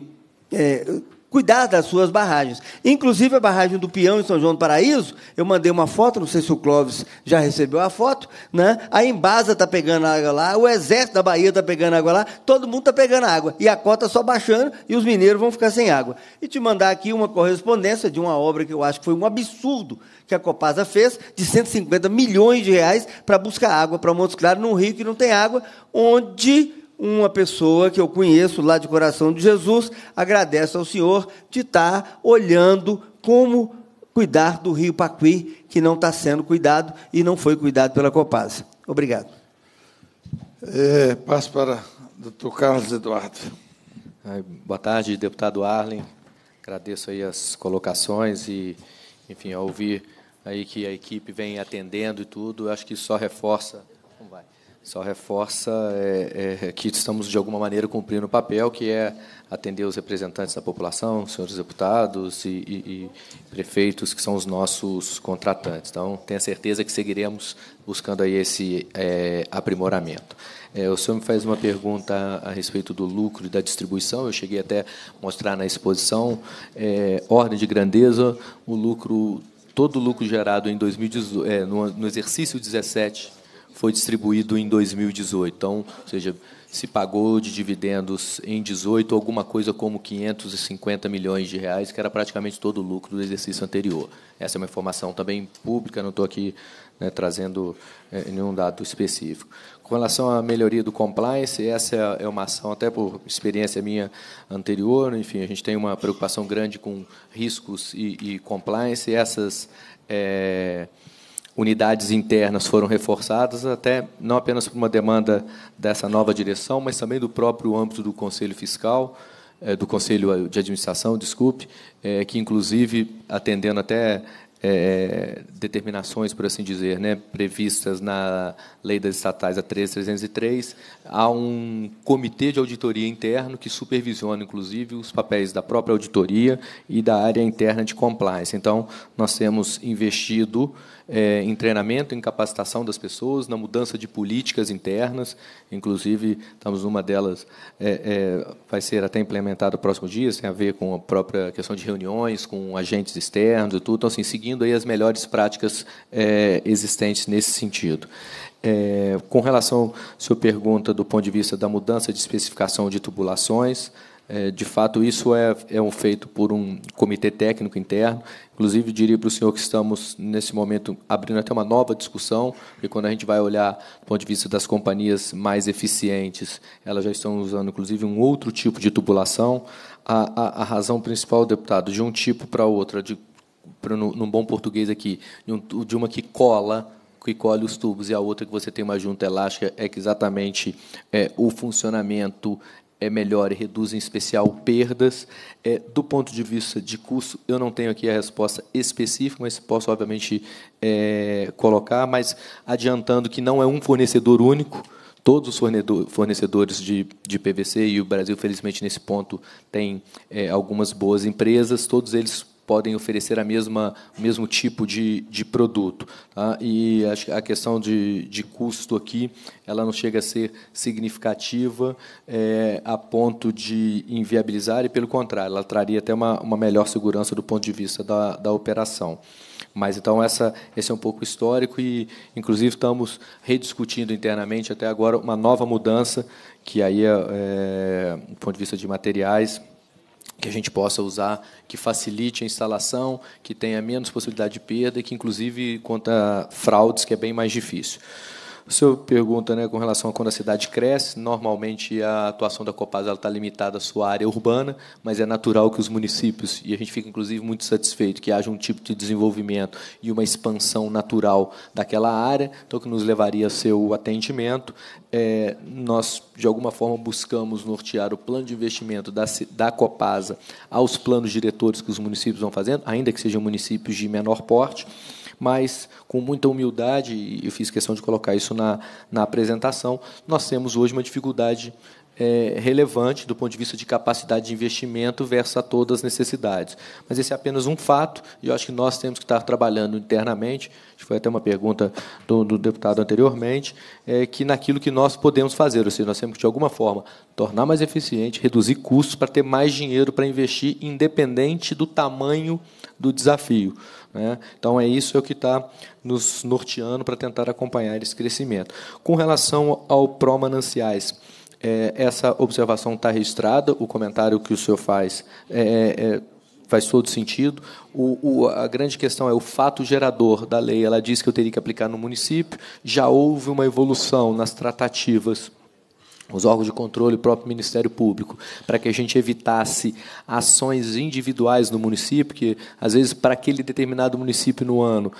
é, cuidar das suas barragens. Inclusive a barragem do Peão em São João do Paraíso, eu mandei uma foto, não sei se o Clóvis já recebeu a foto, né? A Embasa está pegando água lá, o Exército da Bahia está pegando água lá, todo mundo está pegando água. E a cota só baixando e os mineiros vão ficar sem água. E te mandar aqui uma correspondência de uma obra que eu acho que foi um absurdo que a Copasa fez, de 150 milhões de reais para buscar água para Montes Claros, num rio que não tem água, onde uma pessoa que eu conheço lá de Coração de Jesus agradece ao Senhor de estar olhando como cuidar do Rio Pacuí, que não está sendo cuidado e não foi cuidado pela Copasa. Obrigado.
É, passo para
o doutor Carlos
Eduardo. Boa tarde, deputado Arlen. Agradeço aí as colocações e, enfim, ao ouvir aí que a equipe vem atendendo e tudo, acho que só reforça. como vai só reforça é, é, que estamos, de alguma maneira, cumprindo o papel, que é atender os representantes da população, senhores deputados e, e, e prefeitos, que são os nossos contratantes. Então, tenho certeza que seguiremos buscando aí esse é, aprimoramento. É, o senhor me faz uma pergunta a, respeito do lucro e da distribuição. Eu cheguei até a mostrar na exposição. É, ordem de grandeza, o lucro todo o lucro gerado em 2018, é, no, no exercício 17 foi distribuído em 2018. Então, ou seja, se pagou de dividendos em 18 alguma coisa como 550 milhões de reais, que era praticamente todo o lucro do exercício anterior. Essa é uma informação também pública, não estou aqui né, trazendo é, nenhum dado específico. Com relação à melhoria do compliance, essa é, é uma ação, até por experiência minha anterior, enfim, a gente tem uma preocupação grande com riscos e, e compliance, e essas. É, unidades internas foram reforçadas, até não apenas por uma demanda dessa nova direção, mas também do próprio âmbito do Conselho Fiscal, eh, do Conselho de Administração, desculpe, eh, que inclusive atendendo até eh, determinações, por assim dizer, né, previstas na Lei das Estatais, a 13303, há um comitê de auditoria interno que supervisiona, inclusive, os papéis da própria auditoria e da área interna de compliance. Então, nós temos investido é, em treinamento, em capacitação das pessoas, na mudança de políticas internas. Inclusive, estamos numa delas, é, é, vai ser até implementada próximos dias, tem a ver com a própria questão de reuniões, com agentes externos e tudo. Então, assim, seguindo aí as melhores práticas é, existentes nesse sentido. É, com relação à sua pergunta do ponto de vista da mudança de especificação de tubulações, é, de fato, isso é, é um feito por um comitê técnico interno Inclusive, diria para o senhor que estamos, nesse momento, abrindo até uma nova discussão, porque quando a gente vai olhar do ponto de vista das companhias mais eficientes, elas já estão usando, inclusive, um outro tipo de tubulação. A, a, a razão principal, deputado, de um tipo para outro, de, para no, num bom português aqui, de, um, de uma que cola que colhe os tubos e a outra que você tem uma junta elástica é que exatamente é, o funcionamento é melhor e reduz, em especial, perdas. É, do ponto de vista de custo, eu não tenho aqui a resposta específica, mas posso, obviamente, é, colocar, mas adiantando que não é um fornecedor único, todos os fornecedores de, de PVC, e o Brasil, felizmente, nesse ponto, tem é, algumas boas empresas, todos eles podem oferecer a mesma, o mesmo tipo de, de produto. Tá? E a, a questão de, de custo aqui, ela não chega a ser significativa é, a ponto de inviabilizar, e, pelo contrário, ela traria até uma, uma melhor segurança do ponto de vista da, da operação. Mas então essa, esse é um pouco histórico e, inclusive, estamos rediscutindo internamente até agora uma nova mudança que aí, é, é do ponto de vista de materiais, que a gente possa usar, que facilite a instalação, que tenha menos possibilidade de perda e que, inclusive, contra fraudes, que é bem mais difícil. O senhor pergunta né, com relação a quando a cidade cresce, normalmente a atuação da Copasa está limitada à sua área urbana, mas é natural que os municípios, e a gente fica inclusive muito satisfeito que haja um tipo de desenvolvimento e uma expansão natural daquela área, então que nos levaria a seu atendimento. É, nós, de alguma forma, buscamos nortear o plano de investimento da, da Copasa aos planos diretores que os municípios vão fazendo, ainda que sejam municípios de menor porte mas com muita humildade, e eu fiz questão de colocar isso na, na apresentação, nós temos hoje uma dificuldade é, relevante do ponto de vista de capacidade de investimento versus a todas as necessidades. Mas esse é apenas um fato, e eu acho que nós temos que estar trabalhando internamente, foi até uma pergunta do, do deputado anteriormente, é, que naquilo que nós podemos fazer, ou seja, nós temos que, de alguma forma, tornar mais eficiente, reduzir custos para ter mais dinheiro para investir, independente do tamanho do desafio. Né? Então, é isso que está nos norteando para tentar acompanhar esse crescimento. Com relação ao pró-mananciais, é, essa observação está registrada, o comentário que o senhor faz é, é, é, faz todo sentido. O, o, a grande questão é o fato gerador da lei. Ela diz que eu teria que aplicar no município. Já houve uma evolução nas tratativas os órgãos de controle, o próprio Ministério Público, para que a gente evitasse ações individuais no município, que às vezes para aquele determinado município no ano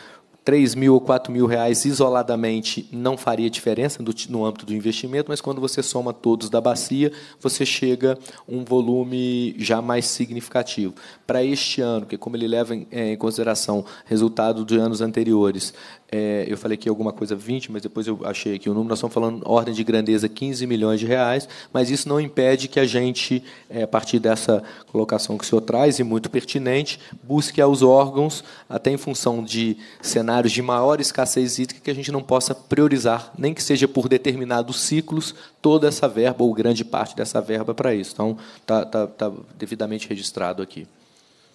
3 mil ou 4 mil reais isoladamente não faria diferença no âmbito do investimento, mas quando você soma todos da bacia, você chega a um volume já mais significativo. Para este ano, que como ele leva é, em, consideração resultado de anos anteriores, é, eu falei aqui alguma coisa 20, mas depois eu achei aqui o número. Nós estamos falando ordem de grandeza 15 milhões de reais, mas isso não impede que a gente, é, a partir dessa colocação que o senhor traz, e muito pertinente, busque aos órgãos, até em função de cenários de maior escassez hídrica, que a gente não possa priorizar, nem que seja por determinados ciclos, toda essa verba ou grande parte dessa verba para isso. Então, está tá, tá devidamente registrado aqui.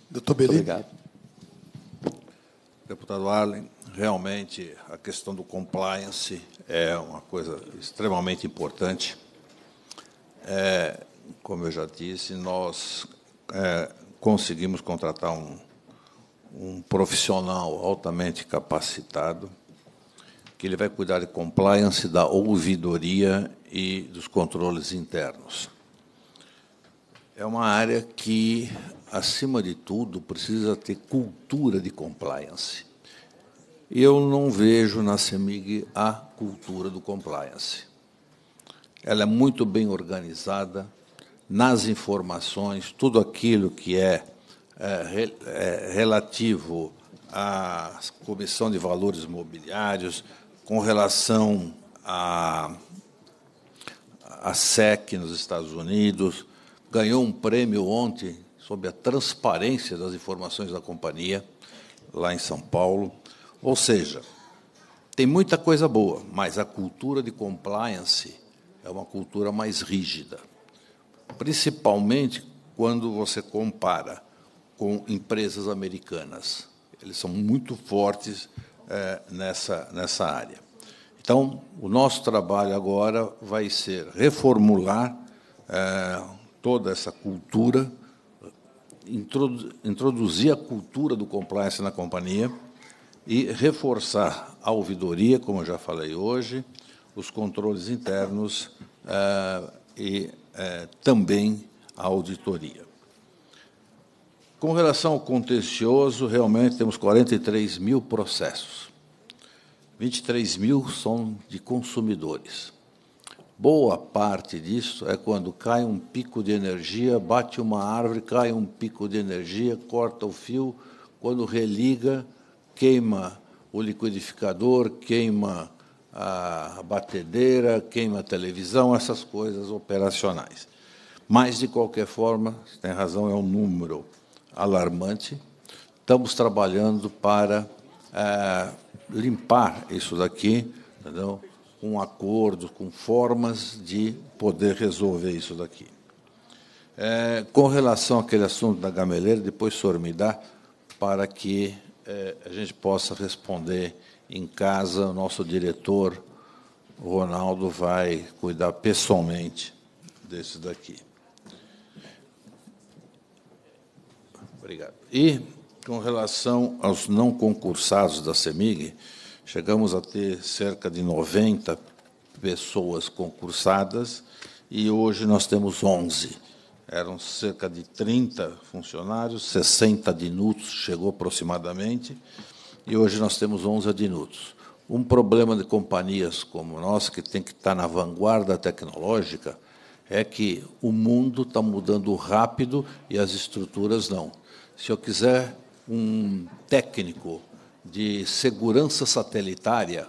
Doutor Beli. Obrigado.
Deputado Arlen realmente a questão do compliance é uma coisa extremamente importante. É, como eu já disse, nós é, conseguimos contratar um, um profissional altamente capacitado que ele vai cuidar de compliance, da ouvidoria e dos controles internos. É uma área que, acima de tudo, precisa ter cultura de compliance eu não vejo na CEMIG a cultura do compliance. Ela é muito bem organizada nas informações, tudo aquilo que é, é, é relativo à Comissão de Valores Mobiliários, com relação à, à SEC nos Estados Unidos, ganhou um prêmio ontem sobre a transparência das informações da companhia, lá em São Paulo. Ou seja, tem muita coisa boa, mas a cultura de compliance é uma cultura mais rígida, principalmente quando você compara com empresas americanas. Eles são muito fortes é, nessa, nessa área. Então, o nosso trabalho agora vai ser reformular é, toda essa cultura, introduzir a cultura do compliance na companhia e reforçar a ouvidoria, como eu já falei hoje, os controles internos eh, e eh, também a auditoria. Com relação ao contencioso, realmente temos 43 mil processos. 23 mil são de consumidores. Boa parte disso é quando cai um pico de energia, bate uma árvore, cai um pico de energia, corta o fio, quando religa, queima o liquidificador, queima a batedeira, queima a televisão, essas coisas operacionais. Mas, de qualquer forma, tem razão, é um número alarmante. Estamos trabalhando para é, limpar isso daqui, entendeu? com acordos, com formas de poder resolver isso daqui. É, com relação àquele assunto da gameleira, depois o senhor me dá para que é, a gente possa responder em casa. O nosso diretor, Ronaldo, vai cuidar pessoalmente desse daqui. Obrigado. E, com relação aos não concursados da CEMIG, chegamos a ter cerca de 90 pessoas concursadas e hoje nós temos 11 eram cerca de 30 funcionários, 60 adnutos chegou aproximadamente, e hoje nós temos 11 adnutos. Um problema de companhias como nós, que tem que estar na vanguarda tecnológica, é que o mundo está mudando rápido e as estruturas não. Se eu quiser um técnico de segurança satelitária,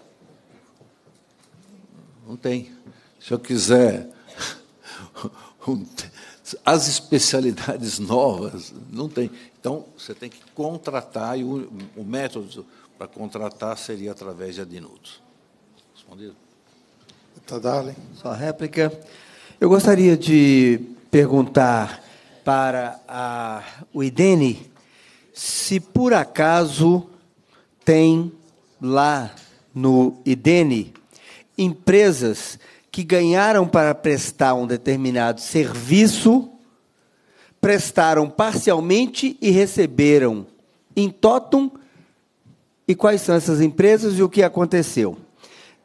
não tem. Se eu quiser *laughs* um, as especialidades *laughs* novas não tem. Então, você tem que contratar, e o, o método para contratar seria através de adinutos. Respondido?
Tadarlin. Só réplica. Eu gostaria de perguntar para a, o Idene se por acaso tem lá no IDENE empresas que ganharam para prestar um determinado serviço, prestaram parcialmente e receberam em totum, e quais são essas empresas e o que aconteceu.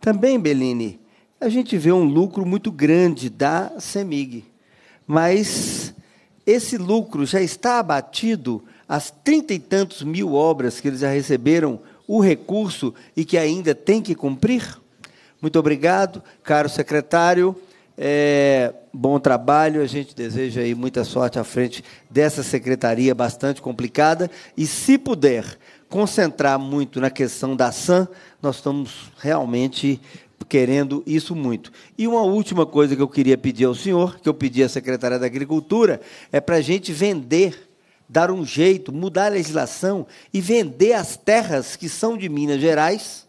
Também, Bellini, a gente vê um lucro muito grande da CEMIG, mas esse lucro já está abatido às trinta e tantos mil obras que eles já receberam o recurso e que ainda tem que cumprir? Muito obrigado, caro secretário. É, bom trabalho, a gente deseja aí muita sorte à frente dessa secretaria bastante complicada e, se puder, concentrar muito na questão da SAM, nós estamos realmente querendo isso muito. E uma última coisa que eu queria pedir ao senhor, que eu pedi à secretária da Agricultura, é para a gente vender, dar um jeito, mudar a legislação e vender as terras que são de Minas Gerais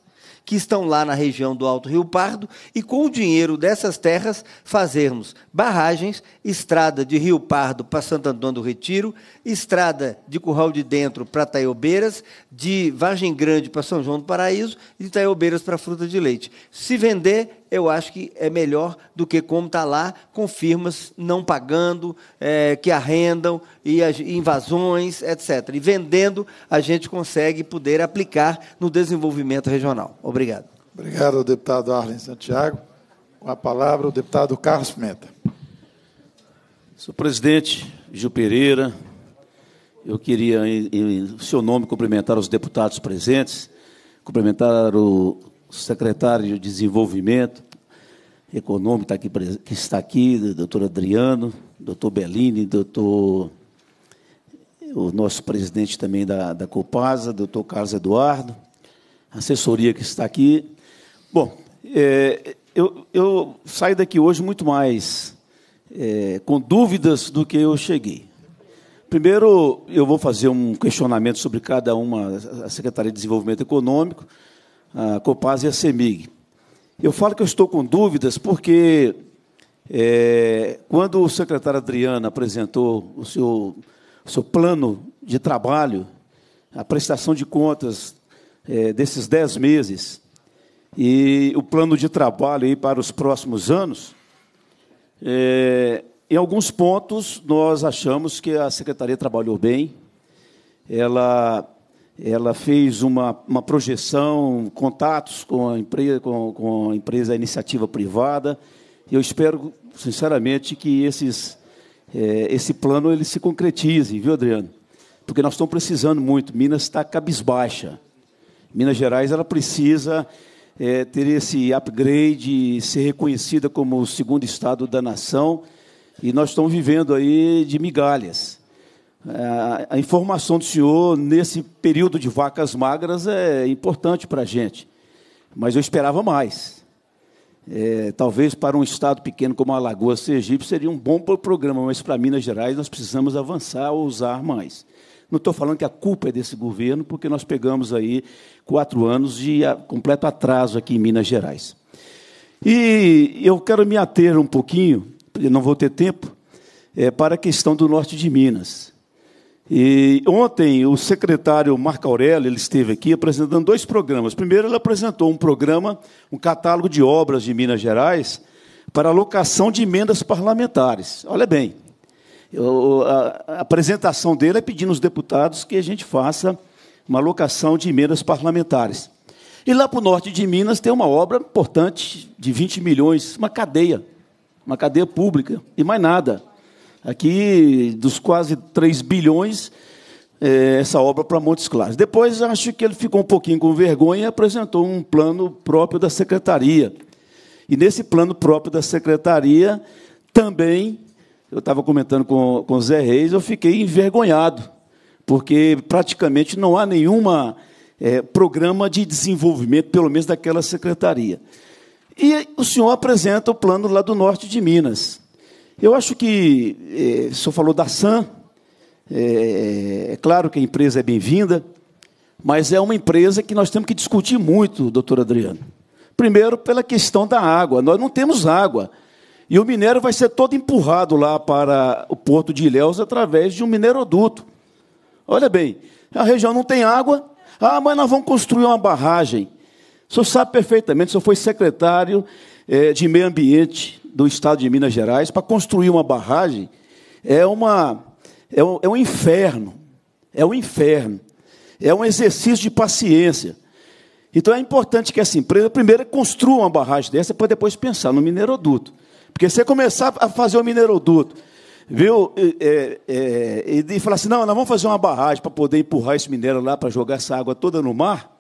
que estão lá na região do Alto Rio Pardo e, com o dinheiro dessas terras, fazermos barragens, estrada de Rio Pardo para Santo Antônio do Retiro, estrada de Curral de Dentro para Taiobeiras, de Vargem Grande para São João do Paraíso e de Taiobeiras para Fruta de Leite. Se vender, eu acho que é melhor do que como está lá, com firmas não pagando, é, que arrendam, e invasões, etc. E vendendo, a gente consegue poder aplicar no desenvolvimento regional. Obrigado.
Obrigado, deputado Arlen Santiago. Com a palavra, o deputado Carlos Pimenta.
Senhor presidente Gil Pereira, eu queria, em, em seu nome, cumprimentar os deputados presentes, cumprimentar o secretário de Desenvolvimento Econômico tá aqui, que está aqui, doutor Adriano, doutor Bellini, doutor o nosso presidente também da, da Copasa, doutor Carlos Eduardo, assessoria que está aqui. Bom, é, eu, eu saio daqui hoje muito mais é, com dúvidas do que eu cheguei. Primeiro, eu vou fazer um questionamento sobre cada uma, a Secretaria de Desenvolvimento Econômico, a Copaz e a CEMIG. Eu falo que eu estou com dúvidas porque é, quando o secretário Adriano apresentou o seu, o seu plano de trabalho, a prestação de contas é, desses dez meses e o plano de trabalho aí para os próximos anos, é, em alguns pontos nós achamos que a secretaria trabalhou bem, ela ela fez uma, uma projeção, contatos com a, empresa, com, com a empresa iniciativa privada. Eu espero, sinceramente, que esses, é, esse plano ele se concretize, viu, Adriano? Porque nós estamos precisando muito. Minas está cabisbaixa. Minas Gerais ela precisa é, ter esse upgrade, ser reconhecida como o segundo estado da nação. E nós estamos vivendo aí de migalhas. É, a informação do senhor nesse período de vacas magras é importante para a gente, mas eu esperava mais. É, talvez para um estado pequeno como a Lagoa Sergipe seria um bom programa, mas para Minas Gerais nós precisamos avançar, ousar mais. Não estou falando que a culpa é desse governo, porque nós pegamos aí quatro anos de completo atraso aqui em Minas Gerais. E eu quero me ater um pouquinho, não vou ter tempo, é, para a questão do norte de Minas. E ontem o secretário Marco Aurélio ele esteve aqui apresentando dois programas. Primeiro, ele apresentou um programa, um catálogo de obras de Minas Gerais para alocação de emendas parlamentares. Olha bem, eu, a, a apresentação dele é pedindo aos deputados que a gente faça uma alocação de emendas parlamentares. E lá para o norte de Minas tem uma obra importante de 20 milhões, uma cadeia, uma cadeia pública, e mais nada. Aqui, dos quase 3 bilhões, é, essa obra para Montes Claros. Depois, acho que ele ficou um pouquinho com vergonha e apresentou um plano próprio da secretaria. E nesse plano próprio da secretaria, também, eu estava comentando com, com o Zé Reis, eu fiquei envergonhado, porque praticamente não há nenhuma é, programa de desenvolvimento, pelo menos daquela secretaria. E o senhor apresenta o plano lá do norte de Minas. Eu acho que, é, o senhor falou da SAM, é, é claro que a empresa é bem-vinda, mas é uma empresa que nós temos que discutir muito, doutor Adriano. Primeiro, pela questão da água. Nós não temos água. E o minério vai ser todo empurrado lá para o porto de Ilhéus através de um mineroduto. Olha bem, a região não tem água. Ah, mas nós vamos construir uma barragem. O senhor sabe perfeitamente, o senhor foi secretário eh, de meio ambiente do estado de Minas Gerais, para construir uma barragem, é, uma, é, um, é um inferno. É um inferno. É um exercício de paciência. Então é importante que essa empresa, primeiro, construa uma barragem dessa para depois pensar no mineroduto. Porque se você começar a fazer o mineroduto, viu, é, é, e falar assim, não, nós vamos fazer uma barragem para poder empurrar esse minério lá, para jogar essa água toda no mar,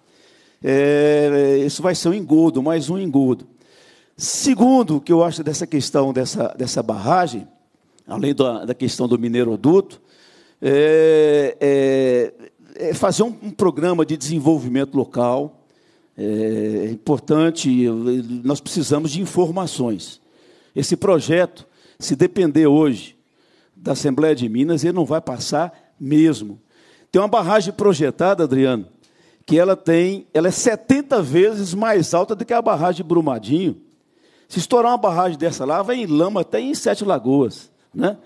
é, isso vai ser um engodo, mais um engodo. Segundo, que eu acho dessa questão dessa, dessa barragem, além da, da questão do mineroduto, é, é, é fazer um, um, programa de desenvolvimento local. É, é importante, nós precisamos de informações. Esse projeto, se depender hoje da Assembleia de Minas, ele não vai passar mesmo. Tem uma barragem projetada, Adriano, que ela tem, ela é 70 vezes mais alta do que a barragem de Brumadinho se estourar uma barragem dessa lá, vai em lama até em Sete Lagoas. Né?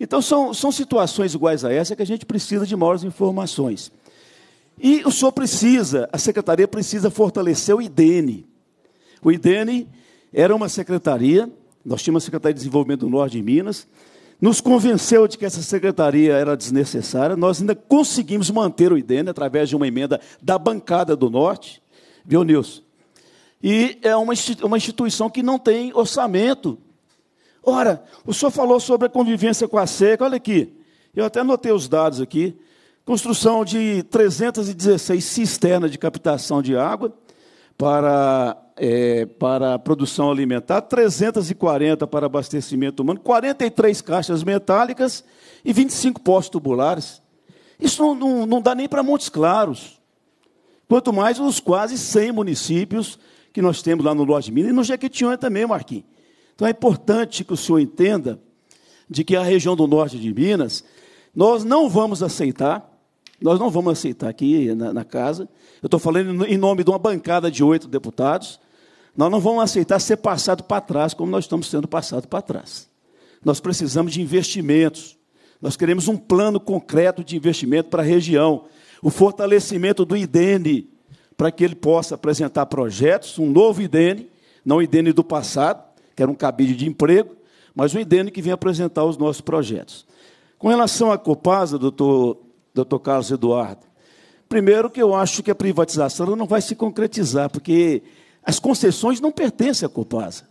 Então, são, são situações iguais a essa que a gente precisa de maiores informações. E o senhor precisa, a secretaria precisa fortalecer o IDENE. O IDENE era uma secretaria, nós tínhamos a Secretaria de Desenvolvimento do Norte de Minas, nos convenceu de que essa secretaria era desnecessária, nós ainda conseguimos manter o IDENE através de uma emenda da bancada do Norte. Viu, Nilson? e é uma instituição que não tem orçamento. Ora, o senhor falou sobre a convivência com a seca, olha aqui, eu até anotei os dados aqui. Construção de 316 cisternas de captação de água para, é, para produção alimentar, 340 para abastecimento humano, 43 caixas metálicas e 25 postos tubulares. Isso não, não, não dá nem para Montes Claros. Quanto mais os quase 100 municípios que nós temos lá no Lorde Minas e no Jequitinhonha também, Marquinhos. Então é importante que o senhor entenda de que a região do norte de Minas, nós não vamos aceitar, nós não vamos aceitar aqui na, na casa, eu estou falando em nome de uma bancada de oito deputados, nós não vamos aceitar ser passado para trás como nós estamos sendo passado para trás. Nós precisamos de investimentos, nós queremos um plano concreto de investimento para a região, o fortalecimento do IDENE, para que ele possa apresentar projetos, um novo IDN, não o IDN do passado, que era um cabide de emprego, mas o IDN que vem apresentar os nossos projetos. Com relação à Copasa, doutor, doutor Carlos Eduardo, primeiro que eu acho que a privatização não vai se concretizar, porque as concessões não pertencem à Copasa.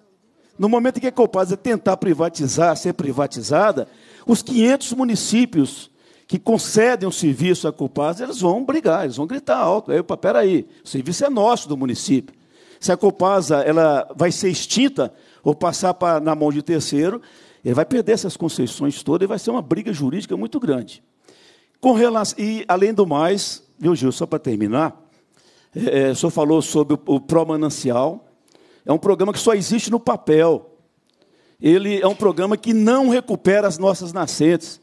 No momento em que a Copasa tentar privatizar, ser privatizada, os 500 municípios que concedem o serviço a culpados, eles vão brigar, eles vão gritar alto. Aí, opa, peraí, o serviço é nosso do município. Se a Copasa ela vai ser extinta ou passar pra, na mão de terceiro, ele vai perder essas concessões todas e vai ser uma briga jurídica muito grande. Com relação, e, além do mais, viu, Gil, só para terminar, é, é, o senhor falou sobre o, o É um programa que só existe no papel. Ele é um programa que não recupera as nossas nascentes.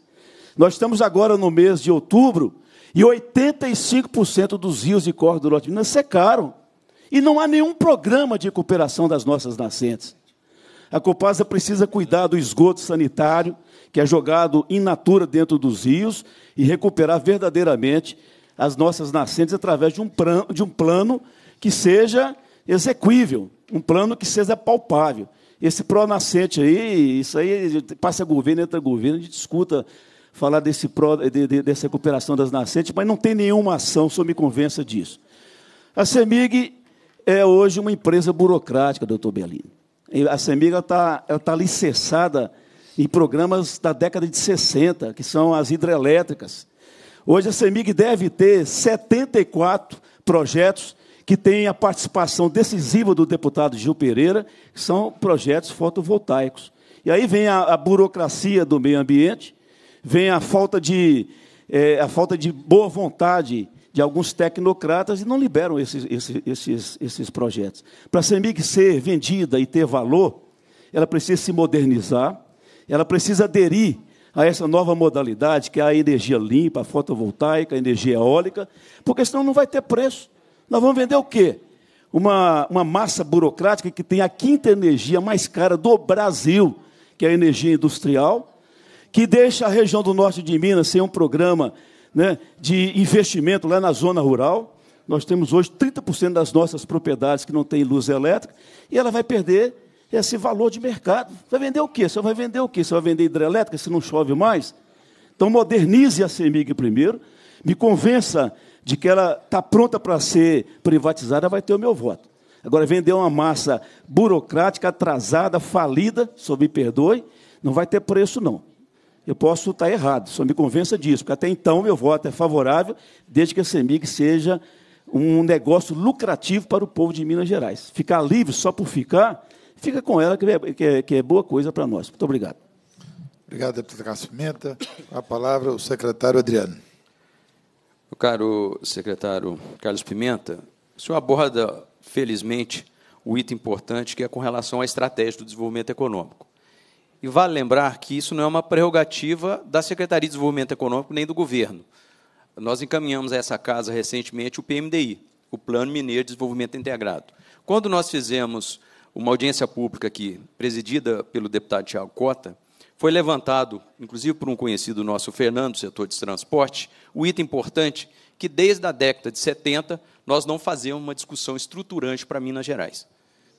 Nós estamos agora no mês de outubro e 85% dos rios e córregos do norte de Minas secaram. E não há nenhum programa de recuperação das nossas nascentes. A Copasa precisa cuidar do esgoto sanitário, que é jogado in natura dentro dos rios, e recuperar verdadeiramente as nossas nascentes através de um, plano, de um plano que seja execuível, um plano que seja palpável. Esse pró-nascente aí, isso aí passa governo, entra governo, a gente discuta falar desse, de, de, dessa recuperação das nascentes, mas não tem nenhuma ação, só me convença disso. A CEMIG é hoje uma empresa burocrática, doutor Bellini. A CEMIG está tá, tá licenciada em programas da década de 60, que são as hidrelétricas. Hoje a CEMIG deve ter 74 projetos que têm a participação decisiva do deputado Gil Pereira, que são projetos fotovoltaicos. E aí vem a, a burocracia do meio ambiente, vem a falta de, é, a falta de boa vontade de alguns tecnocratas e não liberam esses, esses, esses, esses projetos. Para a CEMIG ser vendida e ter valor, ela precisa se modernizar, ela precisa aderir a essa nova modalidade, que é a energia limpa, a fotovoltaica, a energia eólica, porque senão não vai ter preço. Nós vamos vender o quê? Uma, uma massa burocrática que tem a quinta energia mais cara do Brasil, que é a energia industrial, que deixa a região do norte de Minas sem um programa né, de investimento lá na zona rural. Nós temos hoje 30% das nossas propriedades que não têm luz elétrica, e ela vai perder esse valor de mercado. Vai vender o quê? Você vai vender o quê? Você vai vender hidrelétrica se não chove mais? Então, modernize a CEMIG primeiro, me convença de que ela está pronta para ser privatizada, vai ter o meu voto. Agora, vender uma massa burocrática, atrasada, falida, só me perdoe, não vai ter preço, não. Eu posso estar errado, só me convença disso, porque até então meu voto é favorável, desde que a CEMIG seja um negócio lucrativo para o povo de Minas Gerais. Ficar livre só por ficar,
fica com ela, que é, que é, que é boa coisa para nós. Muito obrigado. Obrigado, deputado Carlos Pimenta. A palavra o secretário
Adriano. O caro secretário Carlos Pimenta, o senhor aborda, felizmente, o item importante que é com relação à estratégia do desenvolvimento econômico. E vale lembrar que isso não é uma prerrogativa da Secretaria de Desenvolvimento Econômico nem do governo. Nós encaminhamos a essa casa recentemente o PMDI, o Plano Mineiro de Desenvolvimento Integrado. Quando nós fizemos uma audiência pública aqui, presidida pelo deputado Tiago Cota, foi levantado, inclusive por um conhecido nosso, Fernando, do setor de transporte, o item importante que, desde a década de 70, nós não fazemos uma discussão estruturante para Minas Gerais.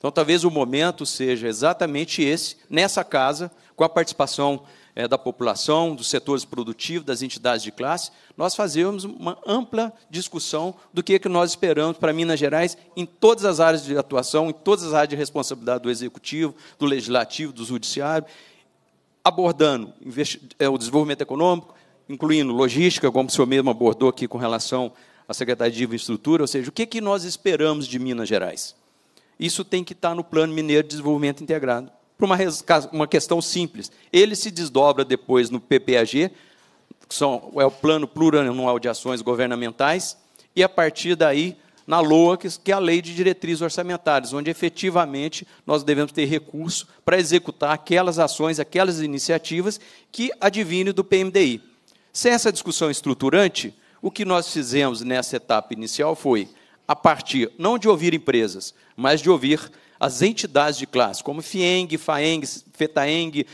Então, talvez o momento seja exatamente esse, nessa casa, com a participação é, da população, dos setores produtivos, das entidades de classe, nós fazemos uma ampla discussão do que, é que nós esperamos para Minas Gerais em todas as áreas de atuação, em todas as áreas de responsabilidade do Executivo, do Legislativo, do Judiciário, abordando eh, o desenvolvimento econômico, incluindo logística, como o senhor mesmo abordou aqui com relação à Secretaria de Infraestrutura, ou seja, o que, é que nós esperamos de Minas Gerais. Isso tem que estar tá no Plano Mineiro de Desenvolvimento Integrado. Por uma, uma questão simples. Ele se desdobra depois no PPAG, que são, é o Plano Plurianual de Ações Governamentais, e a partir daí na LOA, que, é a Lei de Diretrizes Orçamentárias, onde efetivamente nós devemos ter recurso para executar aquelas ações, aquelas iniciativas que advinem do PMDI. Sem essa discussão é estruturante, o que nós fizemos nessa etapa inicial foi, a partir não de ouvir empresas, mas de ouvir as entidades de classe, como FIENG, FAENG, FETAENG,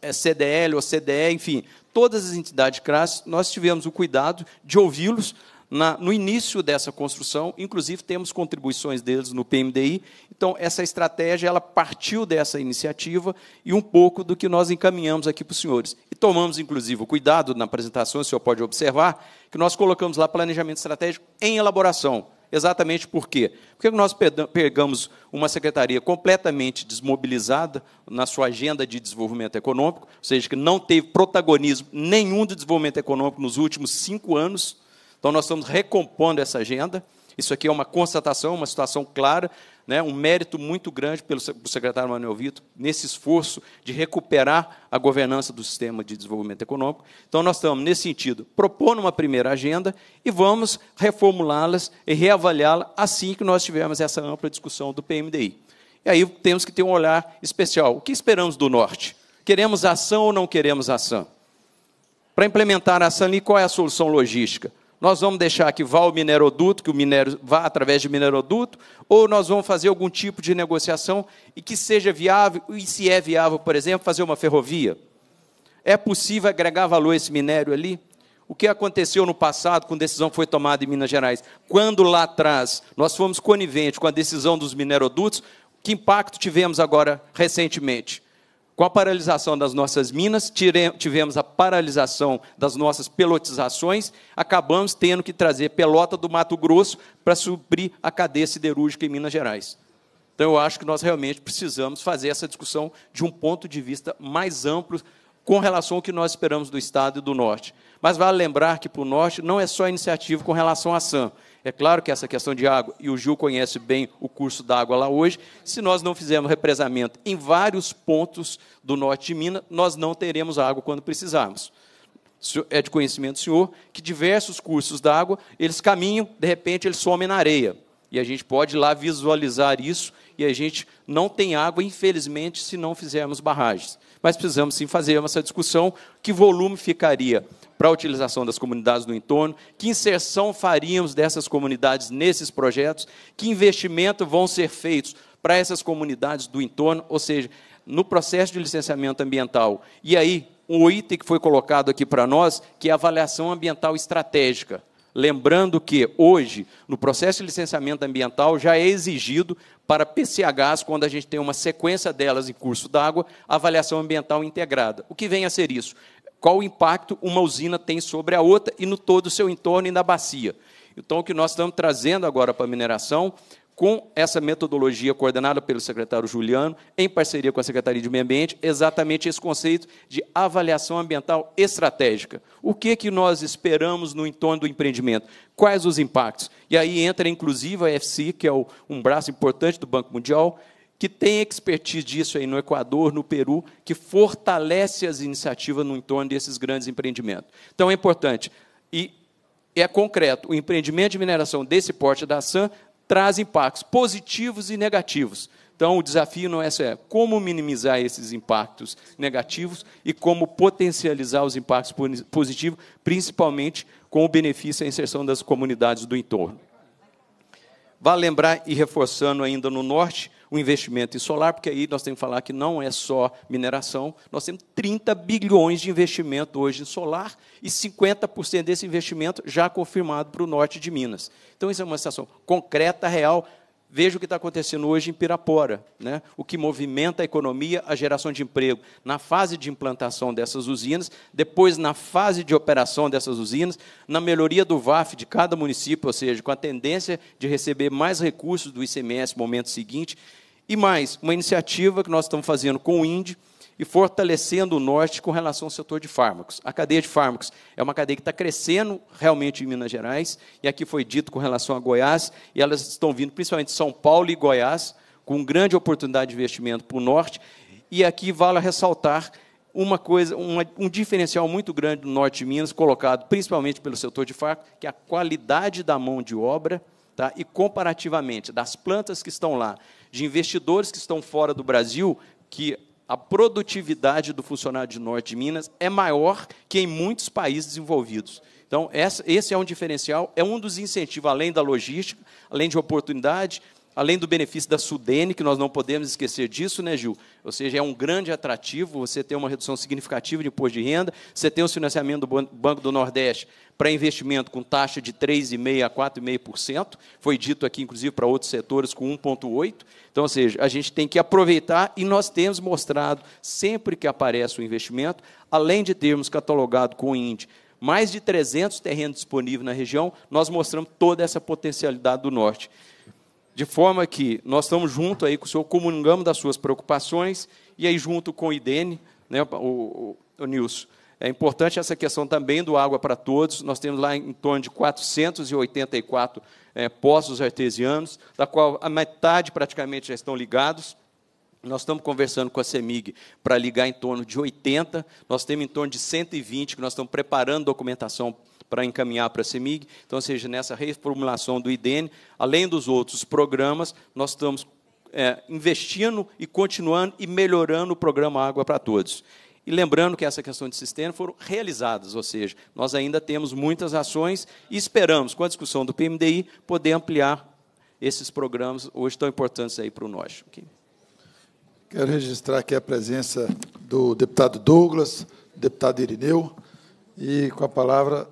eh, CDL ou CDE, enfim, todas as entidades de classe, nós tivemos o cuidado de ouvi-los no início dessa construção, inclusive temos contribuições deles no PMDI. Então, essa estratégia ela partiu dessa iniciativa e um pouco do que nós encaminhamos aqui para os senhores. E tomamos, inclusive, o cuidado na apresentação, o senhor pode observar, que nós colocamos lá planejamento estratégico em elaboração. Exatamente por quê? Porque nós pegamos uma secretaria completamente desmobilizada na sua agenda de desenvolvimento econômico, ou seja, que não teve protagonismo nenhum de desenvolvimento econômico nos últimos cinco anos. Então, nós estamos recompondo essa agenda. Isso aqui é uma constatação, uma situação clara né, um mérito muito grande pelo secretário Manuel Vitor nesse esforço de recuperar a governança do sistema de desenvolvimento econômico. Então, nós estamos, nesse sentido, propondo uma primeira agenda e vamos reformulá-las e reavaliá-la assim que nós tivermos essa ampla discussão do PMDI. E aí temos que ter um olhar especial. O que esperamos do Norte? Queremos ação ou não queremos ação? Para implementar a ação ali, qual é a solução logística? Nós vamos deixar que vá o mineroduto, que o minério vá através de mineroduto, ou nós vamos fazer algum tipo de negociação e que seja viável, e se é viável, por exemplo, fazer uma ferrovia. É possível agregar valor a esse minério ali? O que aconteceu no passado, com decisão que foi tomada em Minas Gerais? Quando lá atrás nós fomos coniventes com a decisão dos minerodutos, que impacto tivemos agora recentemente? Com a paralisação das nossas minas, tivemos a paralisação das nossas pelotizações, acabamos tendo que trazer pelota do Mato Grosso para suprir a cadeia siderúrgica em Minas Gerais. Então, eu acho que nós realmente precisamos fazer essa discussão de um ponto de vista mais amplo com relação ao que nós esperamos do Estado e do Norte. Mas vale lembrar que para o Norte não é só iniciativa com relação à SAM, é claro que essa questão de água, e o Gil conhece bem o curso da água lá hoje, se nós não fizermos represamento em vários pontos do norte de Minas, nós não teremos água quando precisarmos. É de conhecimento do senhor que diversos cursos da água, eles caminham, de repente eles somem na areia. E a gente pode lá visualizar isso, e a gente não tem água, infelizmente, se não fizermos barragens mas precisamos sim fazer essa discussão: que volume ficaria para a utilização das comunidades do entorno, que inserção faríamos dessas comunidades nesses projetos, que investimento vão ser feitos para essas comunidades do entorno, ou seja, no processo de licenciamento ambiental. E aí, um item que foi colocado aqui para nós, que é a avaliação ambiental estratégica. Lembrando que hoje, no processo de licenciamento ambiental, já é exigido para PCHs, quando a gente tem uma sequência delas em curso d'água, avaliação ambiental integrada. O que vem a ser isso? Qual o impacto uma usina tem sobre a outra e no todo o seu entorno e na bacia? Então, o que nós estamos trazendo agora para a mineração com essa metodologia coordenada pelo secretário Juliano, em parceria com a Secretaria de Meio Ambiente, exatamente esse conceito de avaliação ambiental estratégica. O que, que nós esperamos no entorno do empreendimento? Quais os impactos? E aí entra, inclusive, a FCI, que é um braço importante do Banco Mundial, que tem expertise disso aí no Equador, no Peru, que fortalece as iniciativas no entorno desses grandes empreendimentos. Então, é importante. E é concreto. O empreendimento de mineração desse porte da SAM traz impactos positivos e negativos. Então, o desafio não é só é como minimizar esses impactos negativos e como potencializar os impactos positivos, principalmente com o benefício à inserção das comunidades do entorno. Vale lembrar, e reforçando ainda no norte, o investimento em solar, porque aí nós temos que falar que não é só mineração, nós temos 30 bilhões de investimento hoje em solar e 50% desse investimento já confirmado para o norte de Minas. Então, isso é uma situação concreta, real, Veja o que está acontecendo hoje em Pirapora, né? o que movimenta a economia, a geração de emprego na fase de implantação dessas usinas, depois na fase de operação dessas usinas, na melhoria do VAF de cada município, ou seja, com a tendência de receber mais recursos do ICMS no momento seguinte, e mais, uma iniciativa que nós estamos fazendo com o INDE e fortalecendo o norte com relação ao setor de fármacos. A cadeia de fármacos é uma cadeia que está crescendo realmente em Minas Gerais, e aqui foi dito com relação a Goiás, e elas estão vindo principalmente de São Paulo e Goiás, com grande oportunidade de investimento para o norte. E aqui vale ressaltar uma coisa, uma, um diferencial muito grande do norte de Minas, colocado principalmente pelo setor de fármacos, que é a qualidade da mão de obra. Tá? E comparativamente das plantas que estão lá, de investidores que estão fora do Brasil, que a produtividade do funcionário de Norte de Minas é maior que em muitos países desenvolvidos. Então, esse é um diferencial, é um dos incentivos, além da logística, além de oportunidade, além do benefício da Sudene, que nós não podemos esquecer disso, né, Gil? Ou seja, é um grande atrativo, você tem uma redução significativa de imposto de renda, você tem o financiamento do Banco do Nordeste para investimento com taxa de 3,5% a 4,5%, foi dito aqui, inclusive, para outros setores com 1,8%. Então, ou seja, a gente tem que aproveitar e nós temos mostrado, sempre que aparece o investimento, além de termos catalogado com o INDE, mais de 300 terrenos disponíveis na região, nós mostramos toda essa potencialidade do Norte de forma que nós estamos junto aí com o senhor, comungamos das suas preocupações, e aí junto com o IDENE, né, o, o, o Nilson, é importante essa questão também do água para todos. Nós temos lá em torno de 484 é, poços artesianos, da qual a metade praticamente já estão ligados. Nós estamos conversando com a CEMIG para ligar em torno de 80, nós temos em torno de 120 que nós estamos preparando documentação para encaminhar para a CEMIG. Então, ou seja, nessa reformulação do IDN, além dos outros programas, nós estamos é, investindo e continuando e melhorando o programa Água para Todos. E lembrando que essa questão de sistema foram realizadas, ou seja, nós ainda temos muitas ações e esperamos, com a discussão do PMDI, poder ampliar esses programas hoje tão importantes aí para o Nós. Okay?
Quero registrar aqui a presença do deputado Douglas, deputado Irineu, e com a palavra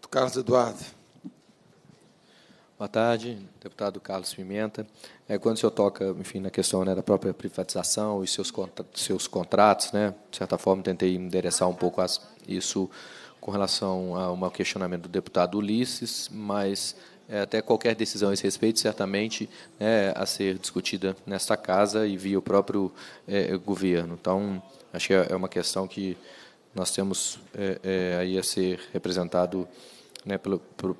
do Carlos Eduardo.
Boa tarde, deputado Carlos Pimenta. É, quando o senhor toca, enfim, na questão né, da própria privatização e seus, contra seus contratos, né, de certa forma, tentei endereçar um pouco as, isso com relação a um questionamento do deputado Ulisses, mas é, até qualquer decisão a esse respeito, certamente, é, a ser discutida nesta casa e via o próprio é, governo. Então, acho que é, é uma questão que nós temos é, é, aí a ser representado né, pelo, pelo,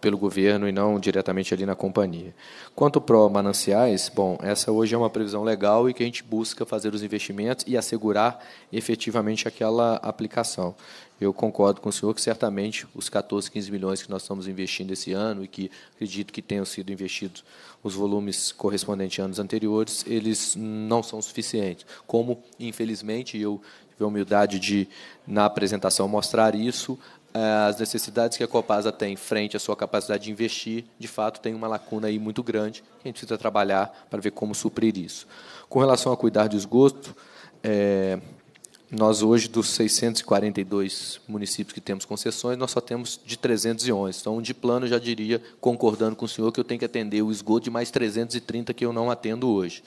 pelo, governo e não diretamente ali na companhia. Quanto pro mananciais, bom, essa hoje é uma previsão legal e que a gente busca fazer os investimentos e assegurar efetivamente aquela aplicação. Eu concordo com o senhor que certamente os 14, 15 milhões que nós estamos investindo esse ano e que acredito que tenham sido investidos os volumes correspondentes a anos anteriores, eles não são suficientes. Como, infelizmente, eu tive a humildade de, na apresentação, mostrar isso. É, as necessidades que a Copasa tem frente à sua capacidade de investir, de fato, tem uma lacuna aí muito grande que a gente precisa trabalhar para ver como suprir isso. Com relação a cuidar do esgoto, é, nós hoje, dos 642 municípios que temos concessões, nós só temos de 311. Então, de plano, já diria, concordando com o senhor, que eu tenho que atender o esgoto de mais 330 que eu não atendo hoje.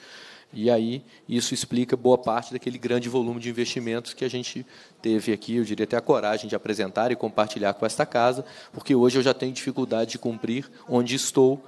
E aí isso explica boa parte daquele grande volume de investimentos que a gente teve aqui, eu diria até a coragem de apresentar e compartilhar com esta casa, porque hoje eu já tenho dificuldade de cumprir onde estou,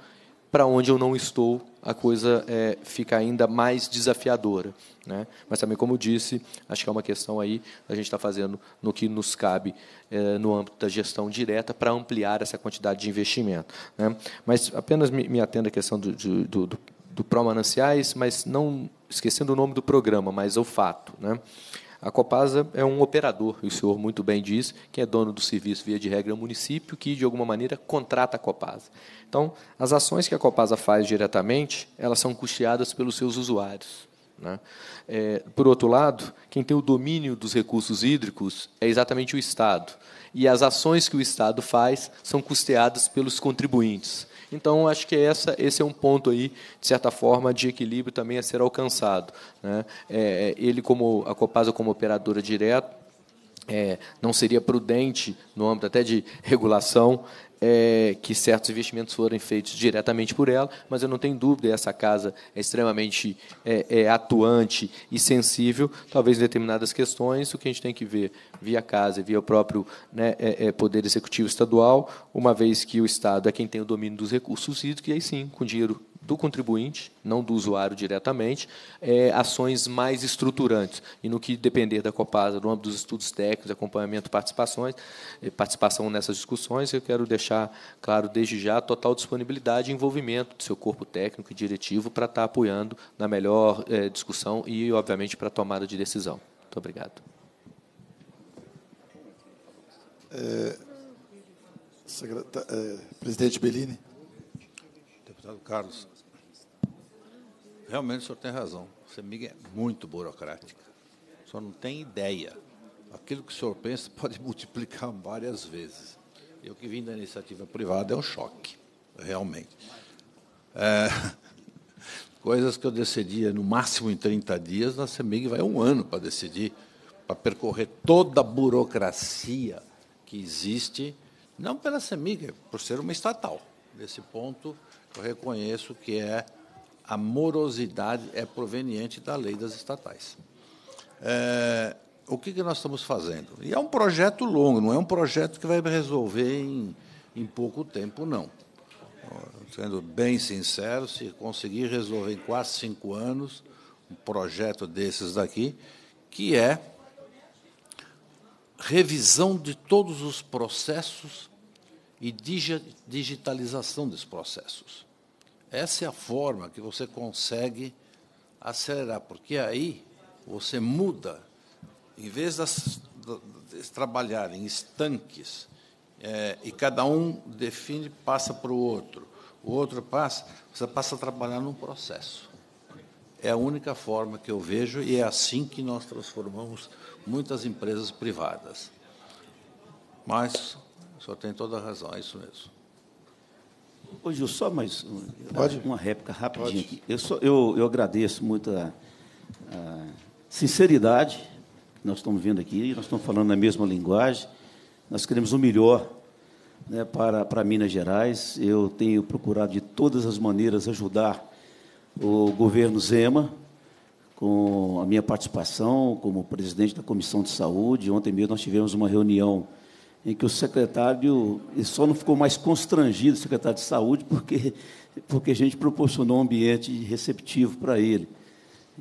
para onde eu não estou, a coisa é, fica ainda mais desafiadora. Né? Mas também, como disse, acho que é uma questão aí, a gente está fazendo no que nos cabe é, no âmbito da gestão direta para ampliar essa quantidade de investimento. Né? Mas apenas me, me atendo à questão do, do, do do Promananciais, mananciais mas não esquecendo o nome do programa, mas é o fato. Né? A Copasa é um operador, e o senhor muito bem diz, que é dono do serviço via de regra é município, que de alguma maneira contrata a Copasa. Então, as ações que a Copasa faz diretamente, elas são custeadas pelos seus usuários. Né? É, por outro lado, quem tem o domínio dos recursos hídricos é exatamente o Estado. E as ações que o Estado faz são custeadas pelos contribuintes. Então, acho que essa, esse é um ponto aí, de certa forma, de equilíbrio também a ser alcançado. Né? É, é ele, como a Copasa, como operadora direta, é, não seria prudente, no âmbito até de regulação, é, que certos investimentos foram feitos diretamente por ela, mas eu não tenho dúvida, essa casa é extremamente é, é atuante e sensível, talvez em determinadas questões, o que a gente tem que ver via casa, via o próprio né, é, é, Poder Executivo Estadual, uma vez que o Estado é quem tem o domínio dos recursos hídricos, e aí sim, com dinheiro do contribuinte, não do usuário diretamente, é, ações mais estruturantes. E no que depender da Copasa, no âmbito dos estudos técnicos, acompanhamento, participações, eh, participação nessas discussões, eu quero deixar claro desde já total disponibilidade e envolvimento do seu corpo técnico e diretivo para estar apoiando na melhor é, discussão e, obviamente, para a tomada de decisão. Muito obrigado.
É, eh, secretar, tá,
presidente Bellini. Deputado Carlos realmente o senhor tem razão. a CEMIG é muito burocrática. O senhor não tem ideia. Aquilo que o senhor pensa *laughs* pode multiplicar várias vezes. Eu que vim da iniciativa privada é um choque, realmente. É, *laughs* coisas que eu decidia no máximo em 30 dias, na CEMIG vai um ano para decidir, para percorrer toda a burocracia que existe, não pela CEMIG, é por ser uma estatal. Nesse ponto, eu reconheço que é a morosidade é proveniente da lei das estatais. É, o que, que nós estamos fazendo? E é um projeto longo, não é um projeto que vai resolver em, em pouco tempo, não. Sendo bem sincero, se conseguir resolver em quase cinco anos um projeto desses daqui, que é revisão de todos os processos e digitalização dos processos. Essa é a forma que você consegue acelerar, porque aí você muda, em vez de trabalhar em estanques, é, e cada um define, passa para o outro, o outro passa, você passa a trabalhar num processo. É a única forma que eu vejo e é assim que nós transformamos muitas empresas privadas. Mas o senhor tem toda a razão, é isso mesmo.
Hoje, só mais uma, Pode? uma réplica rapidinho. Pode. Eu, só, eu, eu agradeço muito a, a sinceridade que nós estamos vendo aqui, nós estamos falando na mesma linguagem, nós queremos o melhor né, para, para Minas Gerais. Eu tenho procurado de todas as maneiras ajudar o governo Zema com a minha participação como presidente da Comissão de Saúde. Ontem mesmo nós tivemos uma reunião em que o secretário só não ficou mais constrangido, o secretário de saúde, porque, porque a gente proporcionou um ambiente receptivo para ele.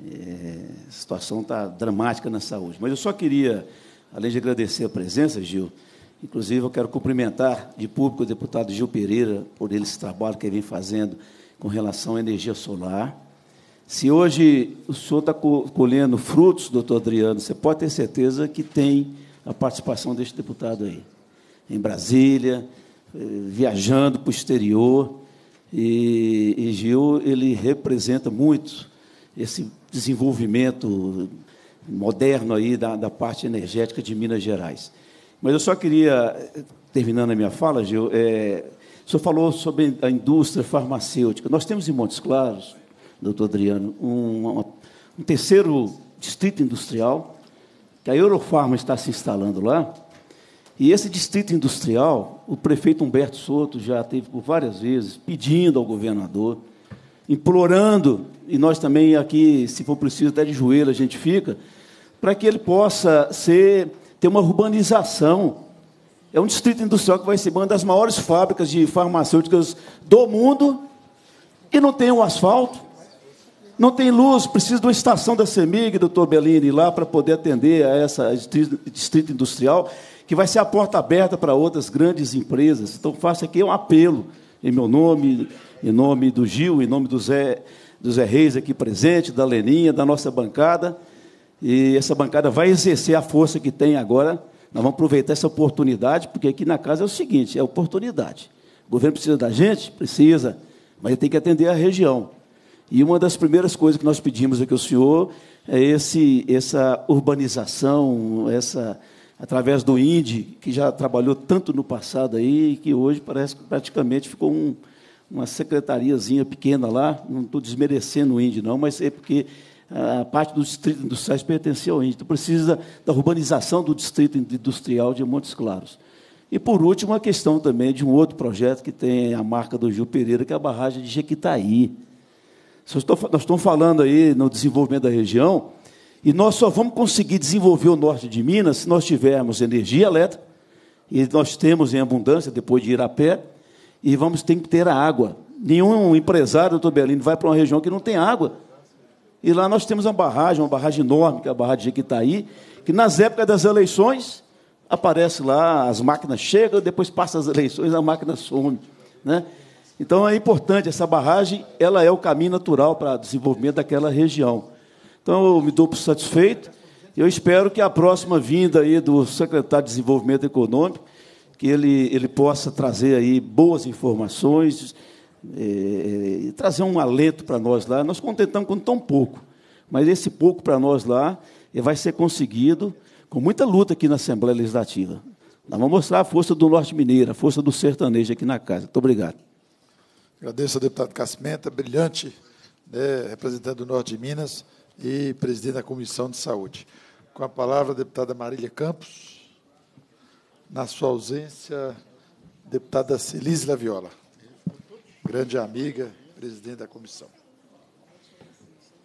É, a situação está dramática na saúde. Mas eu só queria, além de agradecer a presença, Gil, inclusive eu quero cumprimentar de público o deputado Gil Pereira por ele esse trabalho que ele vem fazendo com relação à energia solar. Se hoje o senhor está colhendo frutos, doutor Adriano, você pode ter certeza que tem a participação deste deputado aí em Brasília, eh, viajando para o exterior. E, e Gil ele representa muito esse desenvolvimento moderno aí da, da parte energética de Minas Gerais. Mas eu só queria, terminando a minha fala, Gil, é, o senhor falou sobre a indústria farmacêutica. Nós temos em Montes Claros, doutor Adriano, um, um terceiro distrito industrial, que a Eurofarma está se instalando lá, e esse distrito industrial, o prefeito Humberto Souto já teve por várias vezes pedindo ao governador, implorando, e nós também aqui, se for preciso, até de joelho a gente fica, para que ele possa ser, ter uma urbanização. É um distrito industrial que vai ser uma das maiores fábricas de farmacêuticas do mundo e não tem um asfalto, não tem luz, precisa de uma estação da CEMIG, doutor Bellini, lá para poder atender a esse distrito industrial que vai ser a porta aberta para outras grandes empresas. Então, faço aqui um apelo em meu nome, em nome do Gil, em nome do Zé, do Zé Reis aqui presente, da Leninha, da nossa bancada. E essa bancada vai exercer a força que tem agora. Nós vamos aproveitar essa oportunidade, porque aqui na casa é o seguinte: é oportunidade. O governo precisa da gente? Precisa, mas tem que atender a região. E uma das primeiras coisas que nós pedimos aqui ao senhor é esse, essa urbanização, essa através do INDE, que já trabalhou tanto no passado aí, que hoje parece que praticamente ficou um, uma secretariazinha pequena lá. Não estou desmerecendo o INDE, não, mas é porque ah, a parte dos distritos industriais pertencia ao INDE. Então, precisa da urbanização do distrito industrial de Montes Claros. E, por último, a questão também de um outro projeto que tem a marca do Gil Pereira, que é a barragem de Jequitaí. Nós estamos falando aí no desenvolvimento da região, e nós só vamos conseguir desenvolver o norte de Minas se nós tivermos energia elétrica, e nós temos em abundância depois de ir a pé, e vamos ter que ter a água. Nenhum empresário, doutor Belino, vai para uma região que não tem água. E lá nós temos uma barragem, uma barragem enorme, que é a barragem de Jequitaí, que nas épocas das eleições aparece lá, as máquinas chegam, depois passa as eleições, a máquina some. Né? Então é importante, essa barragem ela é o caminho natural para o desenvolvimento daquela região. Então, eu me dou por satisfeito. eu espero que a próxima vinda aí do secretário de Desenvolvimento Econômico, que ele, ele possa trazer aí boas informações eh, eh, e trazer um alento para nós lá. Nós contentamos com tão pouco, mas esse pouco para nós lá eh, vai ser conseguido com muita luta aqui na Assembleia Legislativa. Nós vamos mostrar a força do Norte Mineiro, a força do sertanejo aqui na casa. Muito obrigado.
Agradeço ao deputado Cassimenta, brilhante né, representante do Norte de Minas e presidente da Comissão de Saúde. Com a palavra, a deputada Marília Campos. Na sua ausência, deputada Celise Laviola, grande amiga, presidente da comissão.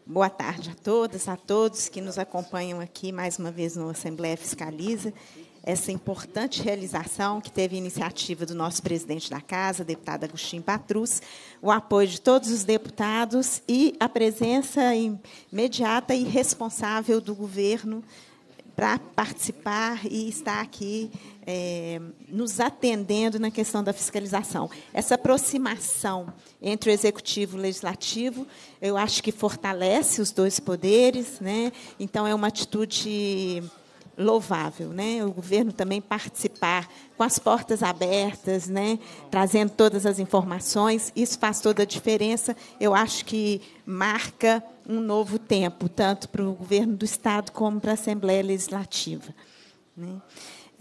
Boa tarde a todas, a todos que nos acompanham aqui mais uma vez no Assembleia Fiscaliza essa importante realização que teve iniciativa do nosso presidente da casa, deputado Agostinho Patrus, o apoio de todos os deputados e a presença imediata e responsável do governo para participar e estar aqui é, nos atendendo na questão da fiscalização. Essa aproximação entre o executivo e o legislativo, eu acho que fortalece os dois poderes, né? Então é uma atitude louvável, né? O governo também participar com as portas abertas, né? Trazendo todas as informações, isso faz toda a diferença. Eu acho que marca um novo tempo, tanto para o governo do estado como para a Assembleia Legislativa. Né?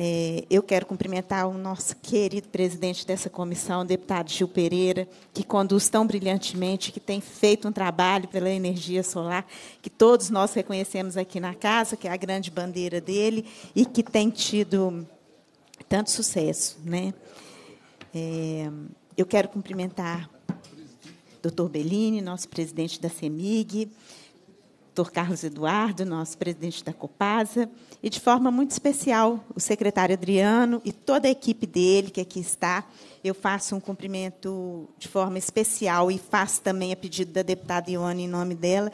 É, eu quero cumprimentar o nosso querido presidente dessa comissão, o deputado Gil Pereira, que conduz tão brilhantemente, que tem feito um trabalho pela energia solar, que todos nós reconhecemos aqui na casa, que é a grande bandeira dele, e que tem tido tanto sucesso. Né? É, eu quero cumprimentar o doutor Bellini, nosso presidente da CEMIG, doutor Carlos Eduardo, nosso presidente da Copasa, e de forma muito especial o secretário Adriano e toda a equipe dele que aqui está. Eu faço um cumprimento de forma especial e faço também a pedido da deputada Ione, em nome dela,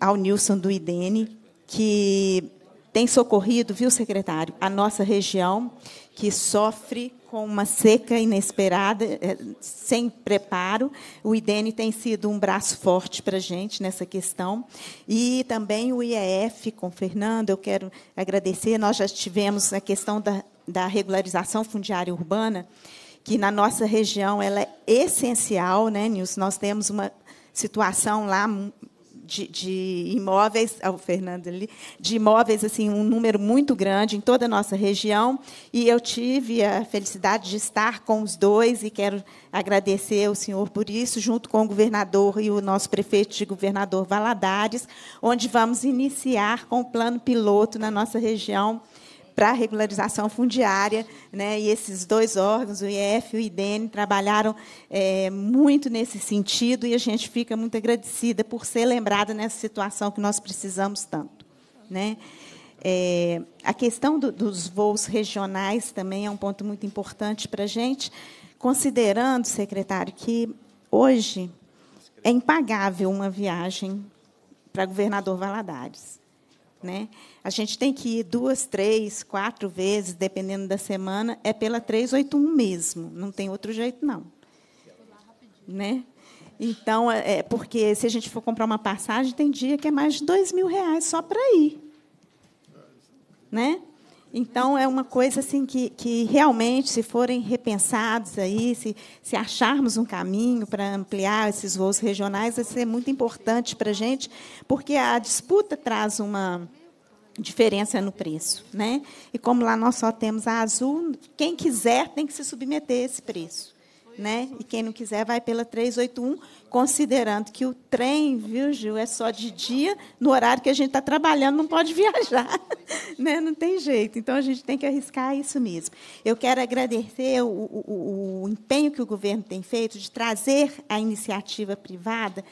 ao Nilson do IDENE, que tem socorrido, viu, secretário, a nossa região que sofre com uma seca inesperada, eh, sem preparo. O IDN tem sido um braço forte para a gente nessa questão. E também o IEF, com o Fernando, eu quero agradecer. Nós já tivemos a questão da, da regularização fundiária urbana, que na nossa região ela é essencial, né, Nós temos uma situação lá de, de imóveis, ao é Fernando ali, de imóveis, assim, um número muito grande em toda a nossa região. E eu tive a felicidade de estar com os dois e quero agradecer ao senhor por isso, junto com o governador e o nosso prefeito de governador Valadares, onde vamos iniciar com o plano piloto na nossa região para regularização fundiária, né? E esses dois órgãos, o IEF e o IDN, trabalharam é, muito nesse sentido e a gente fica muito agradecida por ser lembrada nessa situação que nós precisamos tanto, né? É, a questão do, dos voos regionais também é um ponto muito importante para a gente, considerando, secretário, que hoje é impagável uma viagem para governador Valadares. Né? A gente tem que ir duas, três, quatro vezes, dependendo da semana. É pela 381 mesmo. Não tem outro jeito, não. Né? Então, é, é porque se a gente for comprar uma passagem, tem dia que é mais de dois mil reais só para ir. Né? Então, é uma coisa assim que, que realmente, se forem repensados aí, se, se acharmos um caminho para ampliar esses voos regionais, vai ser muito importante para a gente, porque a disputa traz uma diferença no preço, né? E como lá nós só temos a azul, quem quiser tem que se submeter a esse preço, né? E quem não quiser vai pela 381, considerando que o trem, viu, Gil, é só de dia, no horário que a gente está trabalhando não pode *laughs* viajar, né? Não tem jeito. Então a gente tem que arriscar isso mesmo. Eu quero agradecer o, o, o empenho que o governo tem feito de trazer a iniciativa privada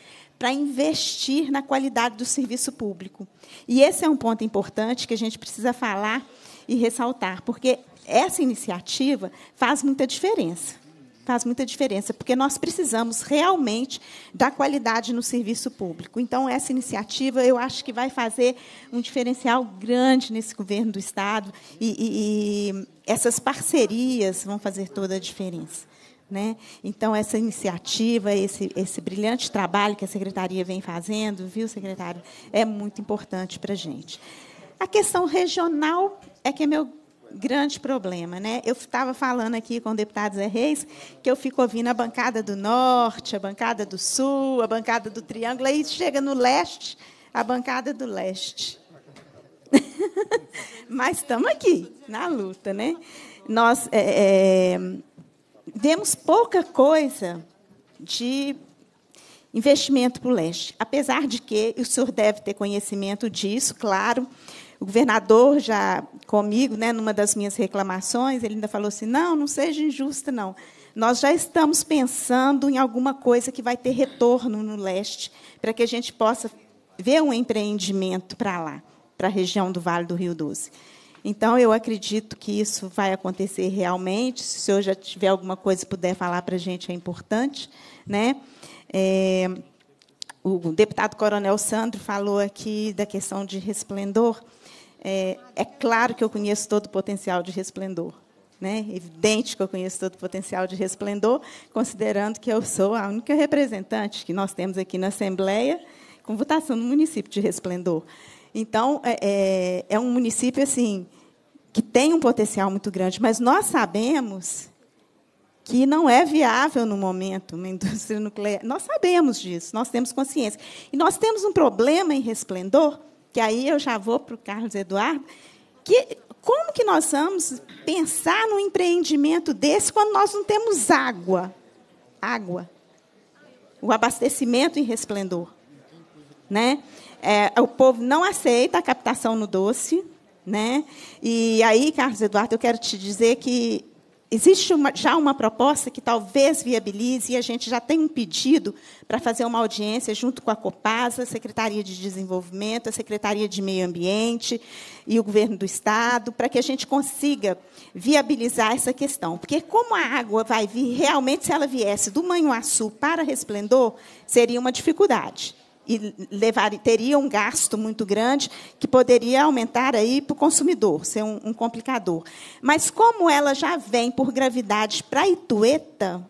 para investir na qualidade do serviço público. E esse é um ponto importante que a gente precisa falar e ressaltar, porque essa iniciativa faz muita diferença. Faz muita diferença, porque nós precisamos realmente da qualidade no serviço público. Então, essa iniciativa eu acho que vai fazer um diferencial grande nesse governo do Estado e, e, e essas parcerias vão fazer toda a diferença. Né? Então, essa iniciativa, esse, esse brilhante trabalho que a secretaria vem fazendo, viu, secretário, é muito importante para a gente. A questão regional é que é meu grande problema. Né? Eu estava falando aqui com o deputado Zé Reis que eu fico ouvindo a bancada do Norte, a bancada do Sul, a bancada do Triângulo, aí chega no Leste, a bancada do Leste. *laughs* Mas estamos aqui, na luta. Né? Nós... É, é, Vemos pouca coisa de investimento para o leste, apesar de que o senhor deve ter conhecimento disso, claro. O governador já comigo, né, numa das minhas reclamações, ele ainda falou assim: não, não seja injusta, não. Nós já estamos pensando em alguma coisa que vai ter retorno no leste, para que a gente possa ver um empreendimento para lá, para a região do Vale do Rio Doce. Então, eu acredito que isso vai acontecer realmente. Se o senhor já tiver alguma coisa e puder falar para a gente, é importante. Né? É, o deputado Coronel Sandro falou aqui da questão de resplendor. É, é claro que eu conheço todo o potencial de resplendor. Né? Evidente que eu conheço todo o potencial de resplendor, considerando que eu sou a única representante que nós temos aqui na Assembleia com votação no município de resplendor. Então, é, é, é um município assim que tem um potencial muito grande, mas nós sabemos que não é viável no momento uma indústria nuclear. Nós sabemos disso, nós temos consciência. E nós temos um problema em resplendor, que aí eu já vou para o Carlos Eduardo, que como que nós vamos pensar num empreendimento desse quando nós não temos água? Água. O abastecimento em resplendor. Né? É, o povo não aceita a captação no doce. Né? E aí, Carlos Eduardo, eu quero te dizer que existe uma, já uma proposta que talvez viabilize, e a gente já tem um pedido para fazer uma audiência junto com a Copasa, a Secretaria de Desenvolvimento, a Secretaria de Meio Ambiente e o Governo do Estado, para que a gente consiga viabilizar essa questão. Porque como a água vai vir, realmente, se ela viesse do Manhuaçu para Resplendor, seria uma dificuldade e levar, teria um gasto muito grande que poderia aumentar aí para o consumidor, ser um, um complicador. Mas como ela já vem por gravidade para Itueta,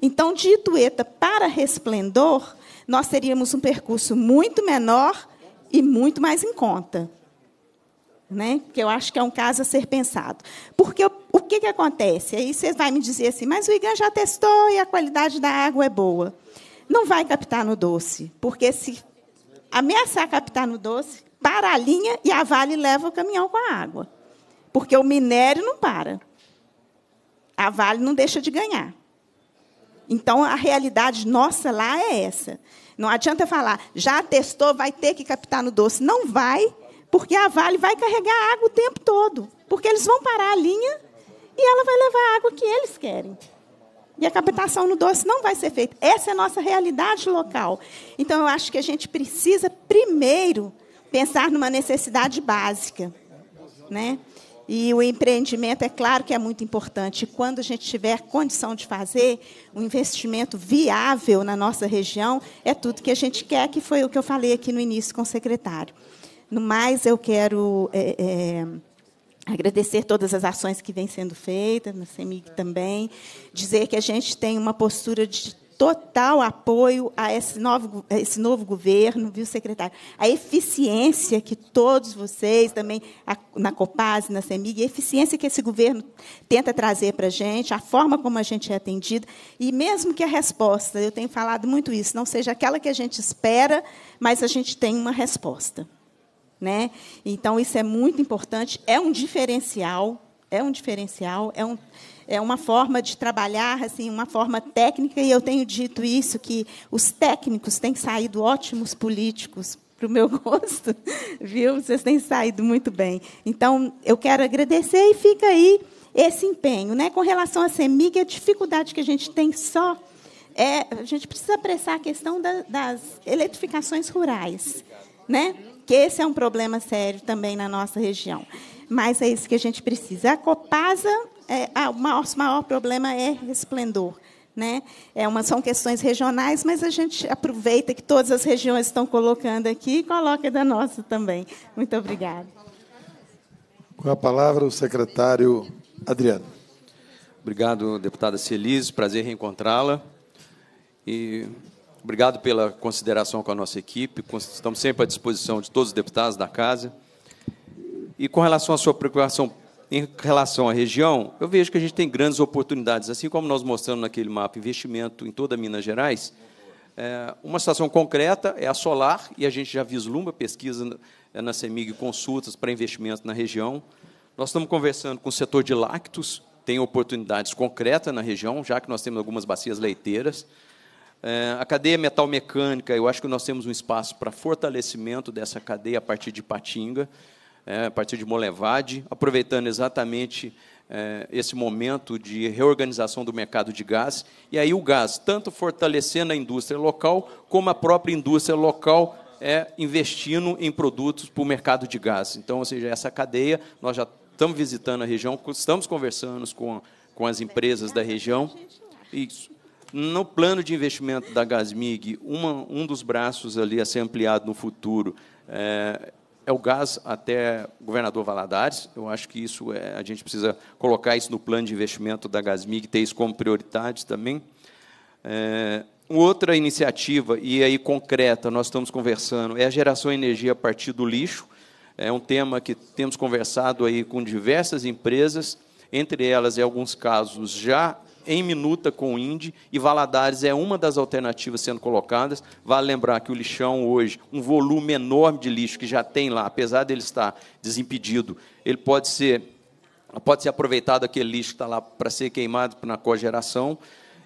então de Itueta para Resplendor, nós teríamos um percurso muito menor e muito mais em conta. Né? Que eu acho que é um caso a ser pensado. Porque o que, que acontece? Aí vocês vão me dizer assim, mas o IGAN já testou e a qualidade da água é boa não vai captar no doce, porque se ameaçar captar no doce, para a linha e a Vale leva o caminhão com a água. Porque o minério não para. A Vale não deixa de ganhar. Então, a realidade nossa lá é essa. Não adianta falar, já testou, vai ter que captar no doce. Não vai, porque a Vale vai carregar água o tempo todo. Porque eles vão parar a linha e ela vai levar a água que eles querem. E a captação no doce não vai ser feita. Essa é a nossa realidade local. Então, eu acho que a gente precisa, primeiro, pensar numa necessidade básica. Né? E o empreendimento, é claro que é muito importante. Quando a gente tiver condição de fazer um investimento viável na nossa região, é tudo que a gente quer, que foi o que eu falei aqui no início com o secretário. No mais, eu quero. É, é, Agradecer todas as ações que vêm sendo feitas, na CEMIG também. Dizer que a gente tem uma postura de total apoio a esse novo, a esse novo governo, viu, secretário? A eficiência que todos vocês, também a, na e na CEMIG, a eficiência que esse governo tenta trazer para a gente, a forma como a gente é atendido, e mesmo que a resposta, eu tenho falado muito isso, não seja aquela que a gente espera, mas a gente tem uma resposta. Né? Então, isso é muito importante, é um diferencial, é um diferencial, é, um, é uma forma de trabalhar, assim, uma forma técnica, e eu tenho dito isso, que os técnicos têm saído ótimos políticos, *laughs* para o meu gosto, *laughs* viu? Vocês têm saído muito bem. Então, eu quero agradecer e fica aí esse empenho. Né? Com relação à CEMIG, a dificuldade que a gente tem só é... A gente precisa apressar a questão da, das eletrificações rurais. Né? que esse é um problema sério também na nossa região. Mas é isso que a gente precisa. A Copasa, é, o maior problema é resplendor. Né? É uma, são questões regionais, mas a gente aproveita que todas as regiões estão colocando aqui e coloca da nossa também. Muito obrigada.
Com a palavra, o secretário Adriano.
Obrigado, deputada Celise. Prazer reencontrá-la. E Obrigado pela consideração com a nossa equipe. Estamos sempre à disposição de todos os deputados da casa. E com relação à sua preocupação em relação à região, eu vejo que a gente tem grandes oportunidades, assim como nós mostramos naquele mapa investimento em toda Minas Gerais. É, uma situação concreta é a solar, e a gente já vislumbra pesquisa na CEMIG é, consultas para investimento na região. Nós estamos conversando com o setor de lácteos, tem oportunidades concretas na região, já que nós temos algumas bacias leiteiras. É, a cadeia metal mecânica, eu acho que nós temos um espaço para fortalecimento dessa cadeia a partir de Patinga, é, a partir de Molevade, aproveitando exatamente é, esse momento de reorganização do mercado de gás. E aí o gás, tanto fortalecendo a indústria local, como a própria indústria local é, investindo em produtos para o mercado de gás. Então, ou seja, essa cadeia, nós já estamos visitando a região, estamos conversando com, com as empresas da região. Isso. No plano de investimento da Gasmig, uma, um dos braços ali a ser ampliado no futuro é, é o gás até governador Valadares. Eu acho que isso é, a gente precisa colocar isso no plano de investimento da Gasmig, ter isso como prioridade também. É, outra iniciativa, e aí concreta, nós estamos conversando, é a geração de energia a partir do lixo. É um tema que temos conversado aí com diversas empresas, entre elas, em alguns casos, já em minuta com o Indy e Valadares é uma das alternativas sendo colocadas. Vale lembrar que o lixão hoje, um volume enorme de lixo que já tem lá, apesar dele estar desimpedido, ele pode ser pode ser aproveitado aquele lixo que está lá para ser queimado na cogeração.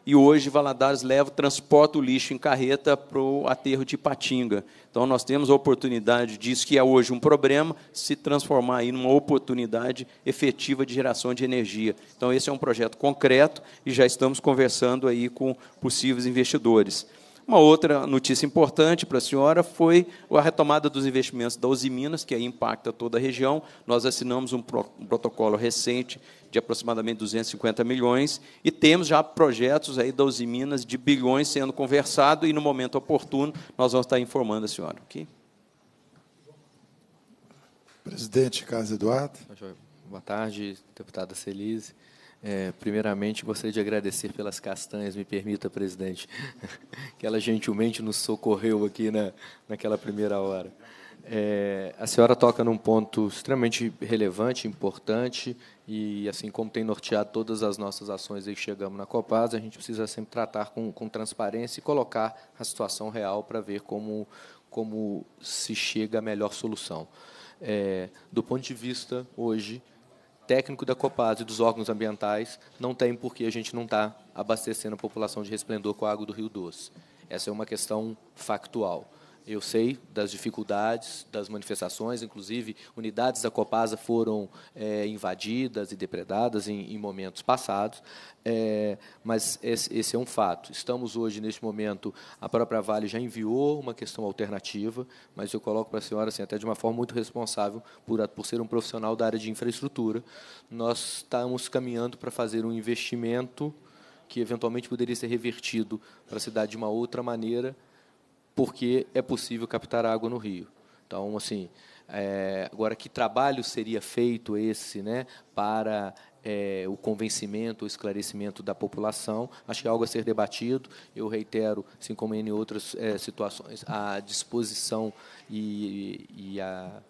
E hoje Valadares leva, transporta o lixo em carreta para o aterro de Patinga. Então nós temos a oportunidade disso que é hoje um problema se transformar em uma oportunidade efetiva de geração de energia. Então esse é um projeto concreto e já estamos conversando aí com possíveis investidores. Uma outra notícia importante para a senhora foi a retomada dos investimentos da Minas, que aí impacta toda a região. Nós assinamos um protocolo recente de aproximadamente 250 milhões, e temos já projetos aí da minas de bilhões sendo conversado, e no momento oportuno nós vamos estar informando a senhora.
Presidente Carlos Eduardo. Boa tarde, deputada Celise. É, primeiramente, gostaria de agradecer pelas castanhas, me permita, presidente, *laughs* que ela gentilmente nos socorreu aqui na, naquela primeira hora. É, a senhora toca num ponto extremamente relevante, importante, e assim como tem norteado todas as nossas ações e que chegamos na Copasa, a gente precisa sempre tratar com, com transparência e colocar a situação real para ver como, como se chega à melhor solução. É, do ponto de vista, hoje, técnico da Copasa e dos órgãos ambientais, não tem por que a gente não estar tá abastecendo a população de resplendor com a água do Rio Doce. Essa é uma questão factual. Eu sei das dificuldades, das manifestações, inclusive unidades da Copasa foram é, invadidas e depredadas em, em momentos passados, é, mas esse, esse, é um fato. Estamos hoje, neste momento, a própria Vale já enviou uma questão alternativa, mas eu coloco para a senhora, assim, até de uma forma muito responsável, por, por ser um profissional da área de infraestrutura, nós estamos caminhando para fazer um investimento que eventualmente poderia ser revertido para a cidade de uma outra maneira, porque é possível captar água no rio. Então, assim, é, agora que trabalho seria feito esse, né, para é, o convencimento, o esclarecimento da população. Acho que é algo a ser debatido. Eu reitero, assim como em outras é, situações, a disposição e, e, a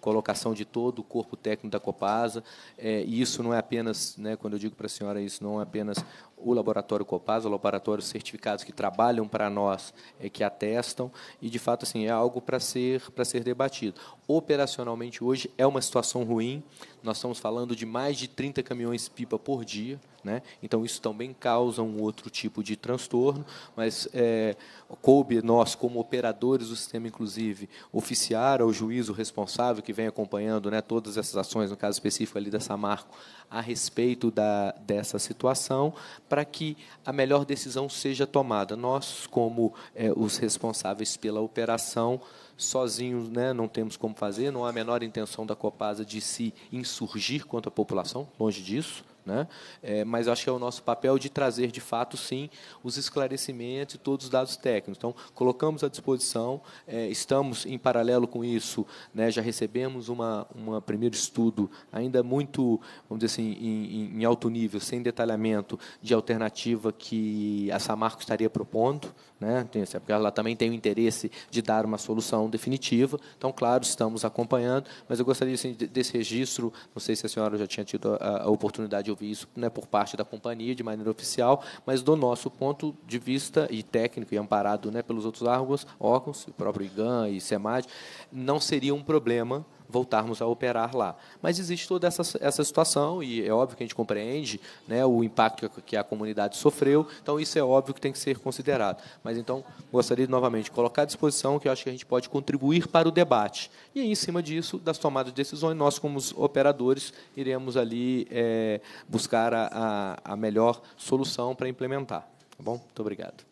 colocação de todo o corpo técnico da Copasa. É, e isso não é apenas, né, quando eu digo para a senhora, isso não é apenas o laboratório Copasa, laboratórios certificados que trabalham para nós, é, que atestam, e de fato assim é algo para ser para ser debatido. Operacionalmente hoje é uma situação ruim. Nós estamos falando de mais de 30 caminhões pipa por dia, né? Então isso também causa um outro tipo de transtorno, mas é, coube nós como operadores do sistema, inclusive, oficiar ao juiz o responsável que vem acompanhando, né, todas essas ações, no caso específico ali da Samarco, a respeito da dessa situação para que a melhor decisão seja tomada. Nós, como é, os responsáveis pela operação, sozinhos né, não temos como fazer, não há a menor intenção da Copasa de se insurgir contra a população, longe disso. Né? É, mas acho que é o nosso papel de trazer, de fato, sim, os esclarecimentos e todos os dados técnicos. Então, colocamos à disposição, é, estamos em paralelo com isso, né, já recebemos uma, uma primeiro estudo, ainda muito, vamos dizer assim, em, em alto nível, sem detalhamento, de alternativa que a Samarco estaria propondo, né? porque ela também tem o interesse de dar uma solução definitiva. Então, claro, estamos acompanhando, mas eu gostaria assim, desse registro, não sei se a senhora já tinha tido a, a oportunidade de isso né, por parte da companhia de maneira oficial, mas do nosso ponto de vista e técnico e amparado né, pelos outros órgãos, órgãos, o próprio IGAN e SEMAD, não seria um problema voltarmos a operar lá. Mas existe toda essa, essa situação, e é óbvio que a gente compreende né, o impacto que a comunidade sofreu, então isso é óbvio que tem que ser considerado. Mas então, gostaria novamente de colocar à disposição que eu acho que a gente pode contribuir para o debate. E em cima disso, das tomadas de decisões, nós, como operadores, iremos ali é, buscar a, a, a melhor solução para implementar. Tá bom? Muito obrigado.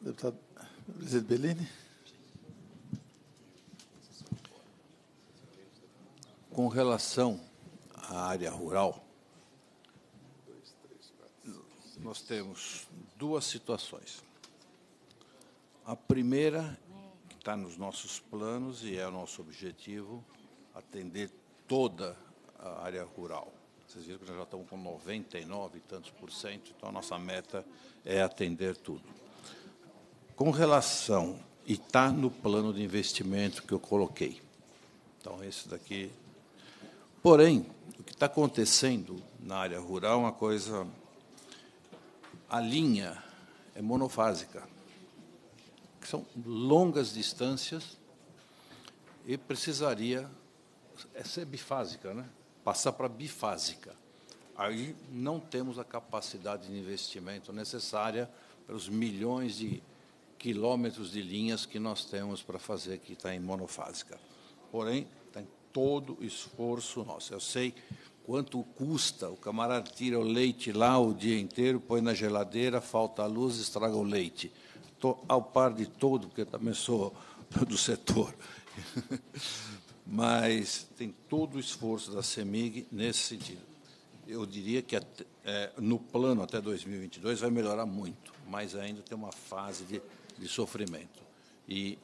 Deputado Luiz Bellini.
Com relação à área rural, nós temos duas situações. A primeira, que está nos nossos planos e é o nosso objetivo, atender toda a área rural. Vocês viram que nós já estamos com 99 e tantos por cento, então a nossa meta é atender tudo. Com relação, e está no plano de investimento que eu coloquei. Então, esse daqui Porém, o que está acontecendo na área rural é uma coisa. A linha é monofásica, que são longas distâncias e precisaria. Essa é bifásica, né? Passar para bifásica. Aí não temos a capacidade de investimento necessária para os milhões de quilômetros de linhas que nós temos para fazer que está em monofásica. Porém, todo esforço nosso. Eu sei quanto custa, o camarada tira o leite lá o dia inteiro, põe na geladeira, falta a luz, estraga o leite. Estou ao par de todo, porque eu também sou *laughs* do setor. *laughs* Mas tem todo o esforço da CEMIG nesse sentido. Eu diria que até, é, no plano até 2022 vai melhorar muito, mas ainda tem uma fase de, de sofrimento. E,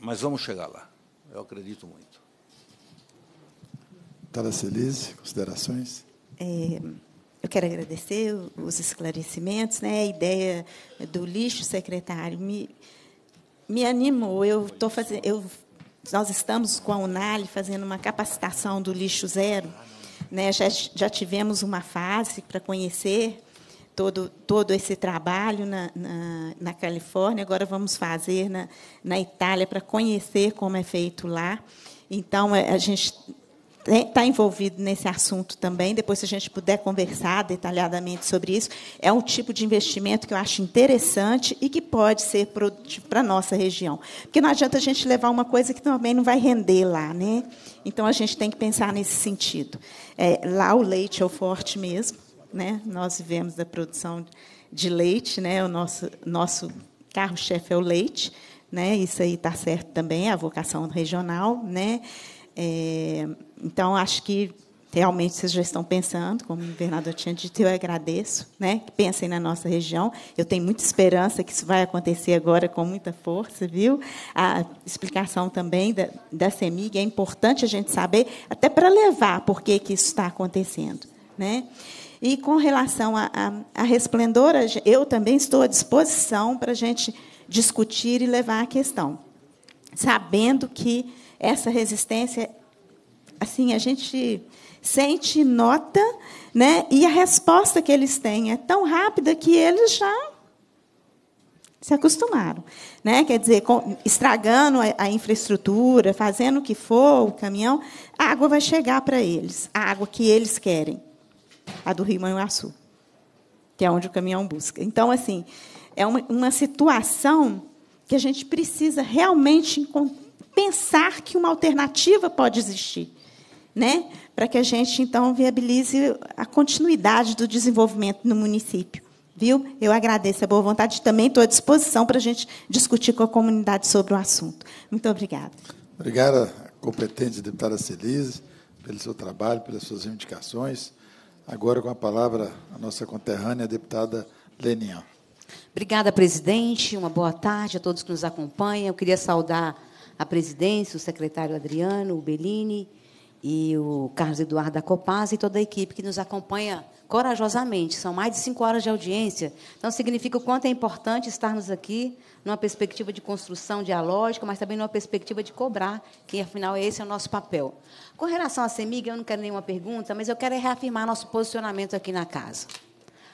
mas vamos chegar lá, eu acredito muito.
Celise, considerações?
É, eu quero agradecer os esclarecimentos, né? A ideia do lixo secretário me me animou. Eu tô fazendo, eu, nós estamos com a Unali fazendo uma capacitação do lixo zero, né? Já, já tivemos uma fase para conhecer todo todo esse trabalho na, na, na, Califórnia. Agora vamos fazer na na Itália para conhecer como é feito lá. Então é, a gente está né, envolvido nesse assunto também. Depois, se a gente puder conversar detalhadamente sobre isso, é um tipo de investimento que eu acho interessante e que pode ser produtivo para a nossa região. Porque não adianta a gente levar uma coisa que também não vai render lá. Né? Então, a gente tem que pensar nesse sentido. É, lá, o leite é o forte mesmo. Né? Nós vivemos da produção de leite, né? o nosso, nosso carro-chefe é o leite. Né? Isso aí está certo também, é a vocação regional. Né? É, então, acho que realmente vocês já estão pensando, como o governador tinha dito, eu agradeço, né? Que pensem na nossa região. Eu tenho muita esperança que isso vai acontecer agora com muita força, viu? A explicação também da, da CEMIG é importante a gente saber, até para levar por que, que isso está acontecendo, né? E com relação à a, a, a resplendor, eu também estou à disposição para a gente discutir e levar a questão, sabendo que essa resistência assim, a gente sente, nota, né? E a resposta que eles têm é tão rápida que eles já se acostumaram, né? Quer dizer, estragando a infraestrutura, fazendo o que for, o caminhão, a água vai chegar para eles, a água que eles querem, a do Rio Manhuaçu, que é onde o caminhão busca. Então, assim, é uma, uma situação que a gente precisa realmente pensar que uma alternativa pode existir né? para que a gente, então, viabilize a continuidade do desenvolvimento no município. Viu? Eu agradeço a boa vontade e também estou à disposição para a gente discutir com a comunidade sobre o assunto. Muito obrigada.
Obrigada, competente deputada Celise, pelo seu trabalho, pelas suas indicações. Agora, com a palavra, a nossa conterrânea, a deputada Lenian.
Obrigada, presidente. Uma boa tarde a todos que nos acompanham. Eu queria saudar a presidência, o secretário Adriano, o Bellini, e o Carlos Eduardo da Copaz e toda a equipe que nos acompanha corajosamente. São mais de cinco horas de audiência. Então, significa o quanto é importante estarmos aqui numa perspectiva de construção dialógica, mas também numa perspectiva de cobrar, que afinal esse é o nosso papel. Com relação à CEMIG, eu não quero nenhuma pergunta, mas eu quero é reafirmar nosso posicionamento aqui na casa.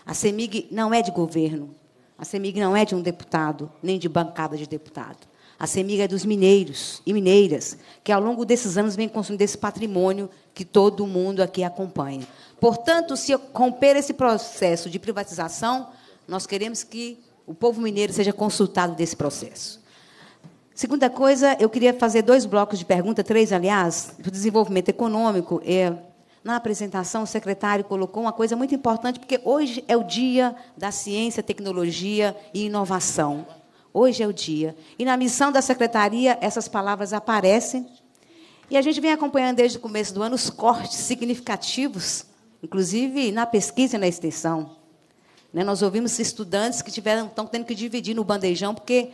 A CEMIG não é de governo, a CEMIG não é de um deputado, nem de bancada de deputado a Semig é dos mineiros e mineiras, que ao longo desses anos vem construindo esse patrimônio que todo mundo aqui acompanha. Portanto, se romper esse processo de privatização, nós queremos que o povo mineiro seja consultado desse processo. Segunda coisa, eu queria fazer dois blocos de pergunta, três, aliás, do desenvolvimento econômico. É, na apresentação, o secretário colocou uma coisa muito importante, porque hoje é o dia da ciência, tecnologia e inovação. Hoje é o dia. E na missão da secretaria, essas palavras aparecem. E a gente vem acompanhando desde o começo do ano os cortes significativos, inclusive na pesquisa e na extensão. Né, nós ouvimos estudantes que tiveram, estão tendo que dividir no bandejão, porque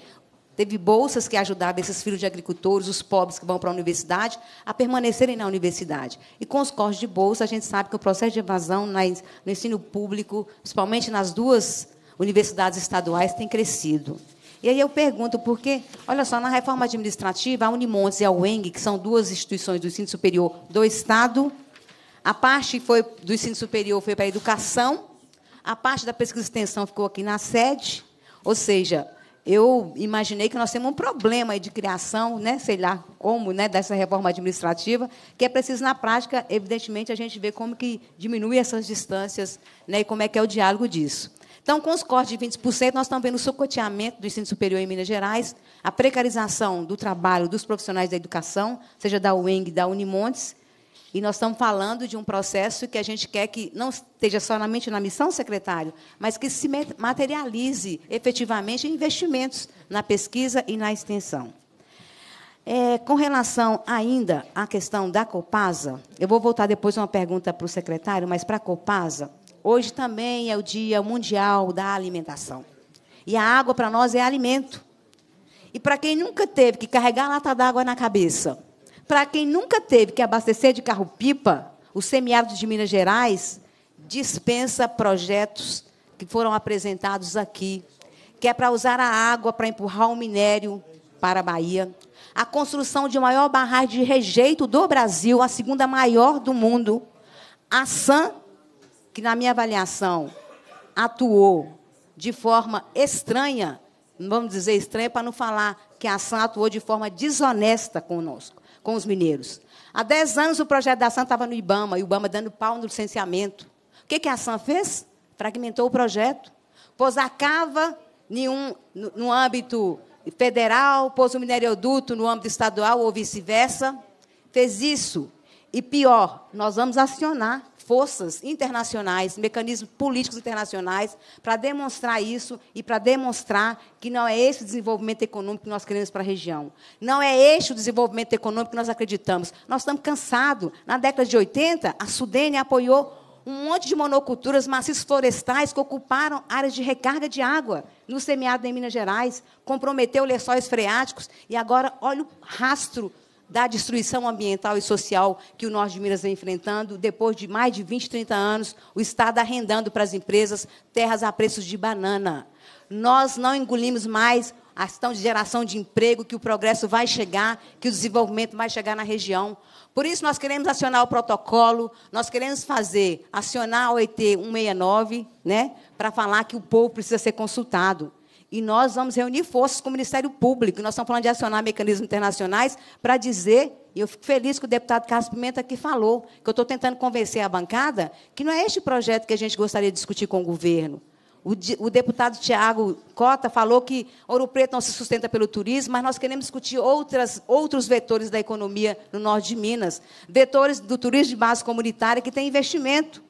teve bolsas que ajudavam esses filhos de agricultores, os pobres que vão para a universidade, a permanecerem na universidade. E com os cortes de bolsa, a gente sabe que o processo de evasão no ensino público, principalmente nas duas universidades estaduais, tem crescido. E aí eu pergunto por quê? Olha só, na reforma administrativa, a Unimontes e a UENG, que são duas instituições do ensino superior do Estado, a parte foi do ensino superior foi para a educação, a parte da pesquisa e extensão ficou aqui na sede, ou seja, eu imaginei que nós temos um problema de criação, né, sei lá como, né, dessa reforma administrativa, que é preciso na prática, evidentemente, a gente ver como que diminui essas distâncias, né, e como é que é o diálogo disso. Então, com os cortes de 20%, nós estamos vendo o sucoteamento do ensino superior em Minas Gerais, a precarização do trabalho dos profissionais da educação, seja da UENG, da Unimontes, e nós estamos falando de um processo que a gente quer que não esteja somente na missão, secretário, mas que se materialize efetivamente em investimentos na pesquisa e na extensão. É, com relação ainda à questão da Copasa, eu vou voltar depois uma pergunta para o secretário, mas para a Copasa, Hoje também é o Dia Mundial da Alimentação. E a água para nós é alimento. E para quem nunca teve que carregar lata d'água na cabeça, para quem nunca teve que abastecer de carro-pipa, o semiárido de Minas Gerais dispensa projetos que foram apresentados aqui, que é para usar a água para empurrar o minério para a Bahia, a construção de maior barragem de rejeito do Brasil, a segunda maior do mundo, a SAM que, na minha avaliação, atuou de forma estranha, vamos dizer estranha para não falar que a ação atuou de forma desonesta conosco, com os mineiros. Há 10 anos o projeto da ação estava no Ibama, e o Ibama dando pau no licenciamento. O que, que a ação fez? Fragmentou o projeto. Pôs a cava nenhum, no, no âmbito federal, pôs o mineroduto no âmbito estadual ou vice-versa. Fez isso. E pior, nós vamos acionar forças internacionais, mecanismos políticos internacionais, para demonstrar isso e para demonstrar que não é esse o desenvolvimento econômico que nós queremos para a região. Não é este o desenvolvimento econômico que nós acreditamos. Nós estamos cansados. Na década de 80, a Sudene apoiou um monte de monoculturas, maciços florestais que ocuparam áreas de recarga de água no semiárido em Minas Gerais, comprometeu lençóis freáticos e agora olha o rastro da destruição ambiental e social que o Norte de Minas vem enfrentando. Depois de mais de 20, 30 anos, o Estado arrendando para as empresas terras a preços de banana. Nós não engolimos mais a questão de geração de emprego, que o progresso vai chegar, que o desenvolvimento vai chegar na região. Por isso, nós queremos acionar o protocolo, nós queremos fazer, acionar a OIT 169, né, para falar que o povo precisa ser consultado. E nós vamos reunir forças com o Ministério Público. Nós estamos falando de acionar mecanismos internacionais para dizer, e eu fico feliz que o deputado Carlos Pimenta aqui falou, que eu estou tentando convencer a bancada que não é este projeto que a gente gostaria de discutir com o governo. O, o deputado Tiago Cota falou que Ouro Preto não se sustenta pelo turismo, mas nós queremos discutir outras, outros vetores da economia no norte de Minas vetores do turismo de base comunitária que tem investimento.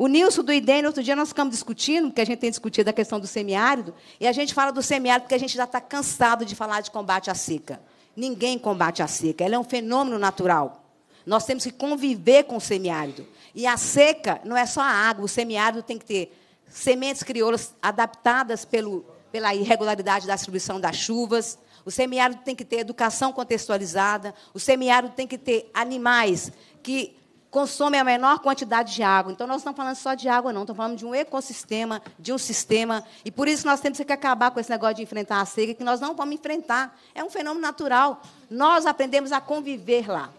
O Nilson do IDEM, outro dia nós ficamos discutindo, porque a gente tem discutido a questão do semiárido, e a gente fala do semiárido porque a gente já está cansado de falar de combate à seca. Ninguém combate a seca, ela é um fenômeno natural. Nós temos que conviver com o semiárido. E a seca não é só a água, o semiárido tem que ter sementes crioulas adaptadas pelo, pela irregularidade da distribuição das chuvas. O semiárido tem que ter educação contextualizada, o semiárido tem que ter animais que consome a menor quantidade de água. Então, nós não estamos falando só de água, não. Estamos falando de um ecossistema, de um sistema. E por isso nós temos que acabar com esse negócio de enfrentar a seca, que nós não vamos enfrentar. É um fenômeno natural. Nós aprendemos a conviver lá.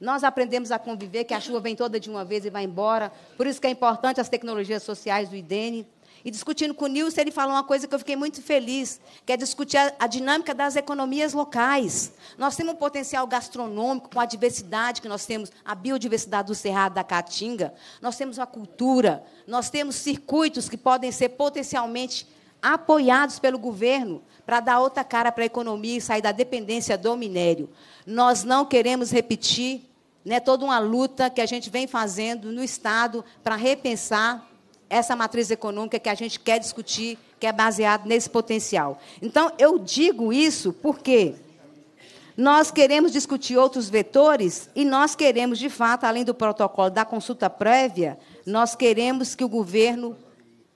Nós aprendemos a conviver, que a chuva vem toda de uma vez e vai embora. Por isso que é importante as tecnologias sociais do IDENE. E discutindo com o Nilson, ele falou uma coisa que eu fiquei muito feliz, que é discutir a, a dinâmica das economias locais. Nós temos um potencial gastronômico com a diversidade que nós temos, a biodiversidade do Cerrado, da Caatinga. Nós temos uma cultura, nós temos circuitos que podem ser potencialmente apoiados pelo governo para dar outra cara para a economia e sair da dependência do minério. Nós não queremos repetir né, toda uma luta que a gente vem fazendo no Estado para repensar essa matriz econômica que a gente quer discutir, que é baseada nesse potencial. Então, eu digo isso porque nós queremos discutir outros vetores e nós queremos, de fato, além do protocolo da consulta prévia, nós queremos que o governo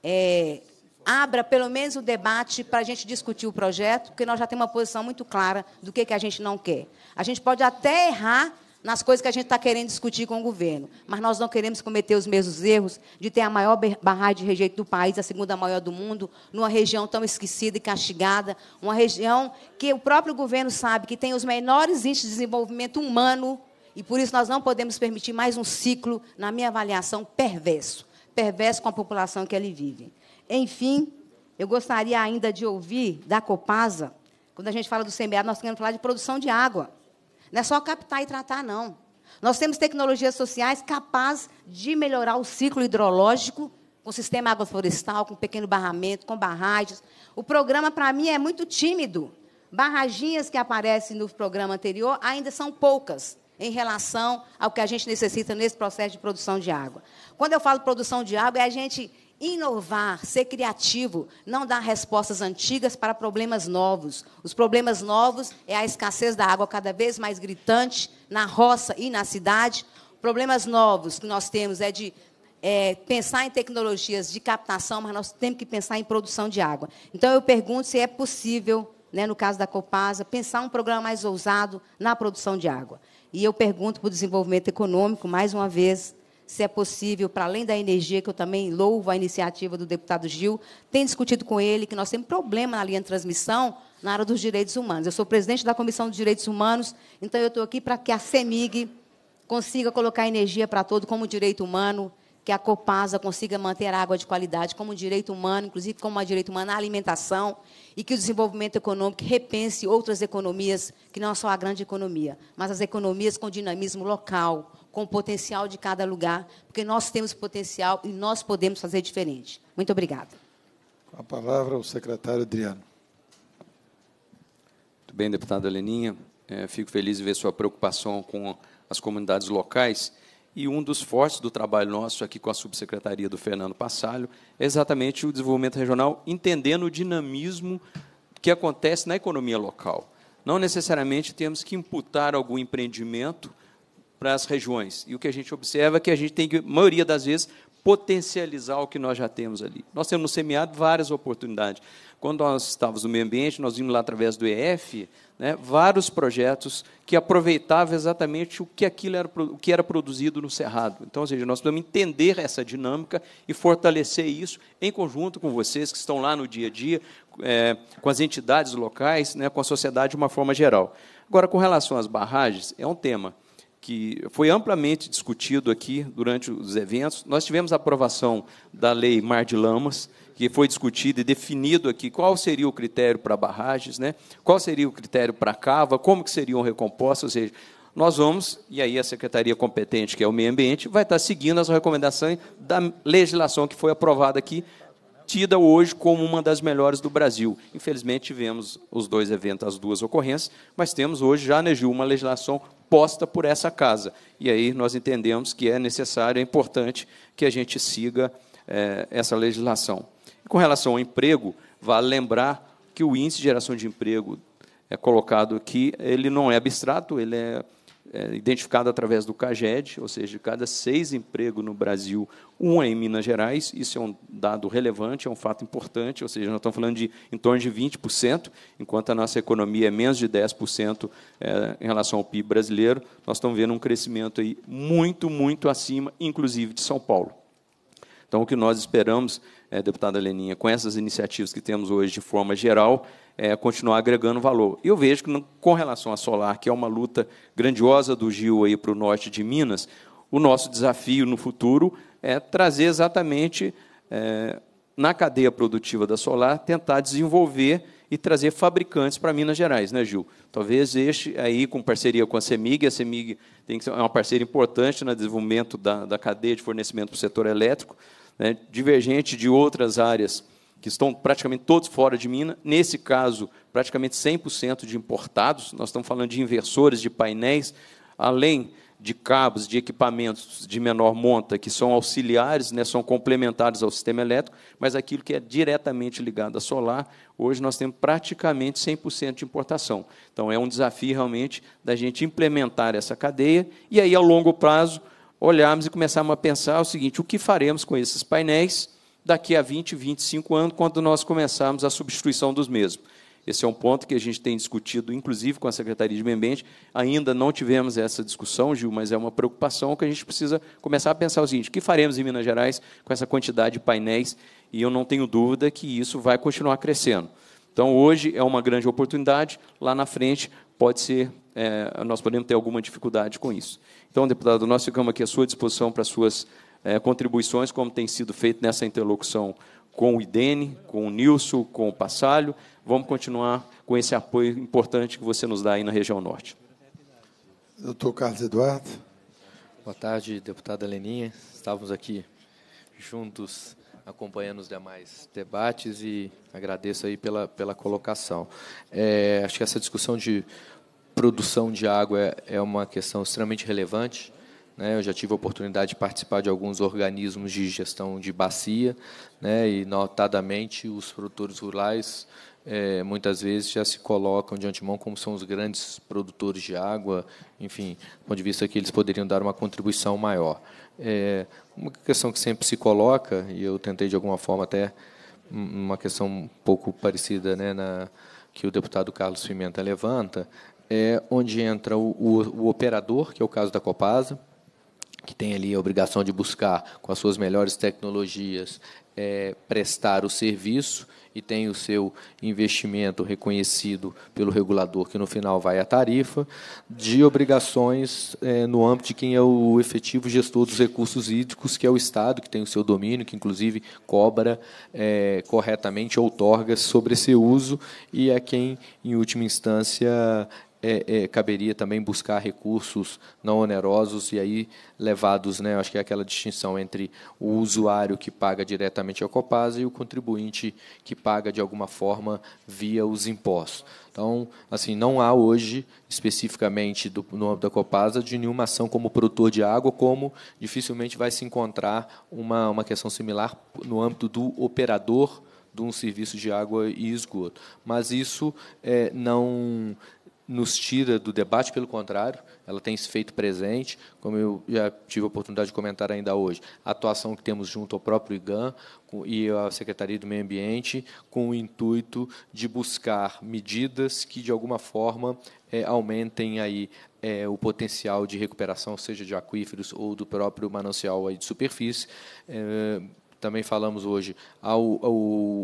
é, abra pelo menos o debate para a gente discutir o projeto, porque nós já temos uma posição muito clara do que, que a gente não quer. A gente pode até errar nas coisas que a gente está querendo discutir com o governo. Mas nós não queremos cometer os mesmos erros de ter a maior barragem de rejeito do país, a segunda maior do mundo, numa região tão esquecida e castigada, uma região que o próprio governo sabe que tem os menores índices de desenvolvimento humano, e por isso nós não podemos permitir mais um ciclo, na minha avaliação, perverso perverso com a população que ali vive. Enfim, eu gostaria ainda de ouvir da Copasa, quando a gente fala do CMA, nós queremos falar de produção de água. Não é só captar e tratar, não. Nós temos tecnologias sociais capazes de melhorar o ciclo hidrológico, com sistema agroflorestal, com pequeno barramento, com barragens. O programa, para mim, é muito tímido. Barraginhas que aparecem no programa anterior ainda são poucas em relação ao que a gente necessita nesse processo de produção de água. Quando eu falo produção de água, é a gente Inovar, ser criativo, não dar respostas antigas para problemas novos. Os problemas novos é a escassez da água cada vez mais gritante na roça e na cidade. Problemas novos que nós temos é de é, pensar em tecnologias de captação, mas nós temos que pensar em produção de água. Então, eu pergunto se é possível, né, no caso da Copasa, pensar um programa mais ousado na produção de água. E eu pergunto para o desenvolvimento econômico, mais uma vez, se é possível, para além da energia, que eu também louvo a iniciativa do deputado Gil, tem discutido com ele que nós temos problema na linha de transmissão na área dos direitos humanos. Eu sou presidente da Comissão de Direitos Humanos, então eu estou aqui para que a CEMIG consiga colocar energia para todo como direito humano, que a Copasa consiga manter a água de qualidade como direito humano, inclusive como direito humano na alimentação, e que o desenvolvimento econômico repense outras economias, que não só a grande economia, mas as economias com dinamismo local, com o potencial de cada lugar, porque nós temos potencial e nós podemos fazer diferente. Muito obrigada.
Com a palavra o secretário Adriano.
Muito bem, deputada Leninha. É, fico feliz de ver sua preocupação com as comunidades locais. E um dos fortes do trabalho nosso aqui com a subsecretaria do Fernando Passalho é exatamente o desenvolvimento regional, entendendo o dinamismo que acontece na economia local. Não necessariamente temos que imputar algum empreendimento para as regiões. E o que a gente observa é que a gente tem que, a maioria das vezes, potencializar o que nós já temos ali. Nós temos no semeado várias oportunidades. Quando nós estávamos no meio ambiente, nós vimos lá através do EF né, vários projetos que aproveitavam exatamente o que aquilo era, o que era produzido no Cerrado. Então, ou seja, nós precisamos entender essa dinâmica e fortalecer isso em conjunto com vocês que estão lá no dia a dia, é, com as entidades locais, né, com a sociedade de uma forma geral. Agora, com relação às barragens, é um tema que foi amplamente discutido aqui durante os eventos. Nós tivemos a aprovação da lei Mar de Lamas, que foi discutido e definido aqui qual seria o critério para barragens, né? qual seria o critério para cava, como que seriam recompostas, ou seja, nós vamos, e aí a secretaria competente, que é o meio ambiente, vai estar seguindo as recomendações da legislação que foi aprovada aqui, tida hoje como uma das melhores do Brasil. Infelizmente, tivemos os dois eventos, as duas ocorrências, mas temos hoje já, Neju, né, uma legislação posta por essa casa. E aí nós entendemos que é necessário, é importante que a gente siga é, essa legislação. com relação ao emprego, vale lembrar que o índice de geração de emprego é colocado aqui, ele não é abstrato, ele é é, identificado através do CAGED, ou seja, de cada seis empregos no Brasil, um é em Minas Gerais. Isso é um dado relevante, é um fato importante, ou seja, nós estamos falando de em torno de 20%, enquanto a nossa economia é menos de 10% é, em relação ao PIB brasileiro, nós estamos vendo um crescimento aí muito, muito acima, inclusive de São Paulo. Então, o que nós esperamos, é, deputada Leninha, com essas iniciativas que temos hoje de forma geral, é, continuar agregando valor. Eu vejo que, com relação à solar, que é uma luta grandiosa do Gil aí para o norte de Minas, o nosso desafio no futuro é trazer exatamente é, na cadeia produtiva da solar, tentar desenvolver e trazer fabricantes para Minas Gerais, né, Gil? Talvez este aí, com parceria com a CEMIG, a CEMIG tem que ser é uma parceira importante no né, desenvolvimento da, da cadeia de fornecimento para o setor elétrico, né, divergente de outras áreas que estão praticamente todos fora de Minas, nesse caso, praticamente 100% de importados, nós estamos falando de inversores, de painéis, além de cabos, de equipamentos de menor monta, que são auxiliares, né, são complementares ao sistema elétrico, mas aquilo que é diretamente ligado à solar, hoje nós temos praticamente 100% de importação. Então, é um desafio realmente da gente implementar essa cadeia e aí, a longo prazo, olharmos e começarmos a pensar o seguinte: o que faremos com esses painéis? daqui a 20, 25 anos, quando nós começarmos a substituição dos mesmos. Esse é um ponto que a gente tem discutido, inclusive com a Secretaria de Meio Ambiente. Ainda não tivemos essa discussão, Gil, mas é uma preocupação que a gente precisa começar a pensar o seguinte: o que faremos em Minas Gerais com essa quantidade de painéis? E eu não tenho dúvida que isso vai continuar crescendo. Então, hoje é uma grande oportunidade, lá na frente pode ser, é, nós podemos ter alguma dificuldade com isso. Então, deputado, nós ficamos aqui à sua disposição para suas é, contribuições, como tem sido feito nessa interlocução com o IDENE, com o Nilson, com o Passalho. Vamos continuar com esse apoio importante que você nos dá aí na região norte.
Doutor Carlos Eduardo. Boa tarde, deputada Leninha. Estávamos aqui juntos acompanhando os demais debates e agradeço aí pela, pela colocação. É, acho que essa discussão de produção de água é, é uma questão extremamente relevante né? Eu já tive a oportunidade de participar de alguns organismos de gestão de bacia, né? e, notadamente, os produtores rurais é, muitas vezes já se colocam de antemão como são os grandes produtores de água, enfim, do ponto de vista que eles poderiam dar uma contribuição maior. É, uma questão que sempre se coloca, e eu tentei de alguma forma até uma questão um pouco parecida né, na, que o deputado Carlos Pimenta levanta, é onde entra o, o, o operador, que é o caso da Copasa, que tem ali a obrigação de buscar, com as suas melhores tecnologias, é, prestar o serviço e tem o seu investimento reconhecido pelo regulador, que no final vai à tarifa, de obrigações é, no âmbito de quem é o efetivo gestor dos recursos hídricos, que é o Estado, que tem o seu domínio, que inclusive cobra é, corretamente outorgas sobre esse uso e é quem, em última instância, é, é, caberia também buscar recursos não onerosos e aí levados, né? Acho que é aquela distinção entre o usuário que paga diretamente ao Copasa e o contribuinte que paga de alguma forma via os impostos. Então, assim, não há hoje, especificamente do, no âmbito da Copasa, de nenhuma ação como produtor de água, como dificilmente vai se encontrar uma, uma questão similar no âmbito do operador de um serviço de água e esgoto. Mas isso é, não nos tira do debate, pelo contrário, ela tem se feito presente, como eu já tive a oportunidade de comentar ainda hoje, a atuação que temos junto ao próprio IGAN e à Secretaria do Meio Ambiente, com o intuito de buscar medidas que, de alguma forma, é, aumentem aí é, o potencial de recuperação, seja de aquíferos ou do próprio manancial aí de superfície. É, também falamos hoje ao, ao,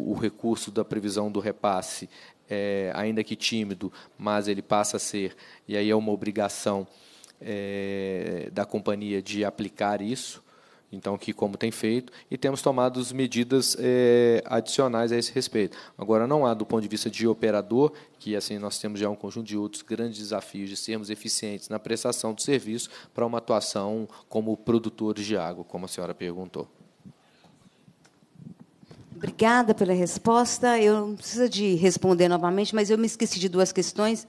ao, recurso da previsão do repasse é, ainda que tímido, mas ele passa a ser, e aí é uma obrigação é, da companhia de aplicar isso, então que como tem feito, e temos tomado medidas é, adicionais a esse respeito. Agora, não há, do ponto de vista de operador, que assim nós temos já um conjunto de outros grandes desafios de sermos eficientes na prestação do serviço para uma atuação como produtores de água, como a senhora perguntou.
Obrigada pela resposta. Eu não preciso de responder novamente, mas eu me esqueci de duas questões.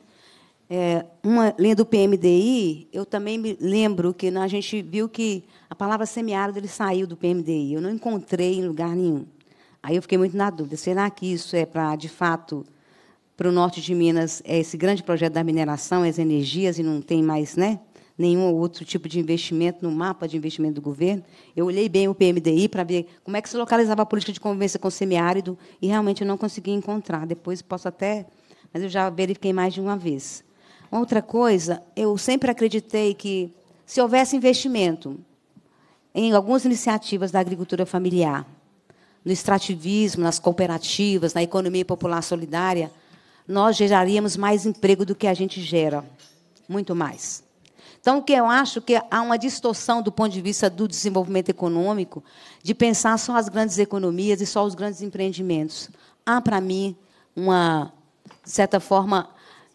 É, uma, lendo o PMDI, eu também me lembro que a gente viu que a palavra semiárido ele saiu do PMDI. Eu não encontrei em lugar nenhum. Aí eu fiquei muito na dúvida. Será que isso é para, de fato, para o norte de Minas, é esse grande projeto da mineração, as energias, e não tem mais, né? nenhum outro tipo de investimento no mapa de investimento do governo. Eu olhei bem o PMDI para ver como é que se localizava a política de convivência com o semiárido e realmente eu não consegui encontrar. Depois posso até, mas eu já verifiquei mais de uma vez. Outra coisa, eu sempre acreditei que se houvesse investimento em algumas iniciativas da agricultura familiar, no extrativismo, nas cooperativas, na economia popular solidária, nós geraríamos mais emprego do que a gente gera, muito mais. Então, que eu acho que há uma distorção do ponto de vista do desenvolvimento econômico, de pensar só as grandes economias e só os grandes empreendimentos. Há, para mim, uma de certa forma,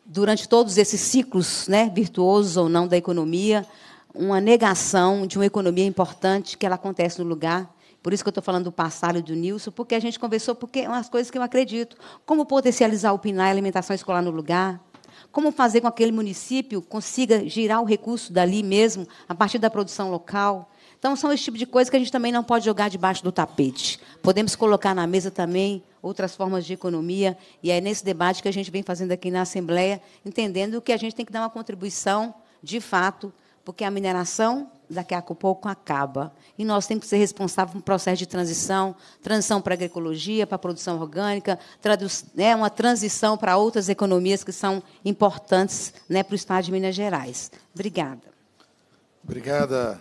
durante todos esses ciclos, né, virtuosos ou não, da economia, uma negação de uma economia importante que ela acontece no lugar. Por isso que eu estou falando do passado e do Nilson, porque a gente conversou porque é umas coisas que eu acredito, como potencializar o PNAE, alimentação escolar no lugar, como fazer com que aquele município consiga girar o recurso dali mesmo, a partir da produção local. Então, são esse tipo de coisa que a gente também não pode jogar debaixo do tapete. Podemos colocar na mesa também outras formas de economia, e é nesse debate que a gente vem fazendo aqui na Assembleia, entendendo que a gente tem que dar uma contribuição, de fato, porque a mineração daqui a pouco acaba. E nós temos que ser responsáveis por um processo de transição, transição para a agroecologia, para a produção orgânica, né, uma transição para outras economias que são importantes né, para o Estado de Minas Gerais. Obrigada.
Obrigada,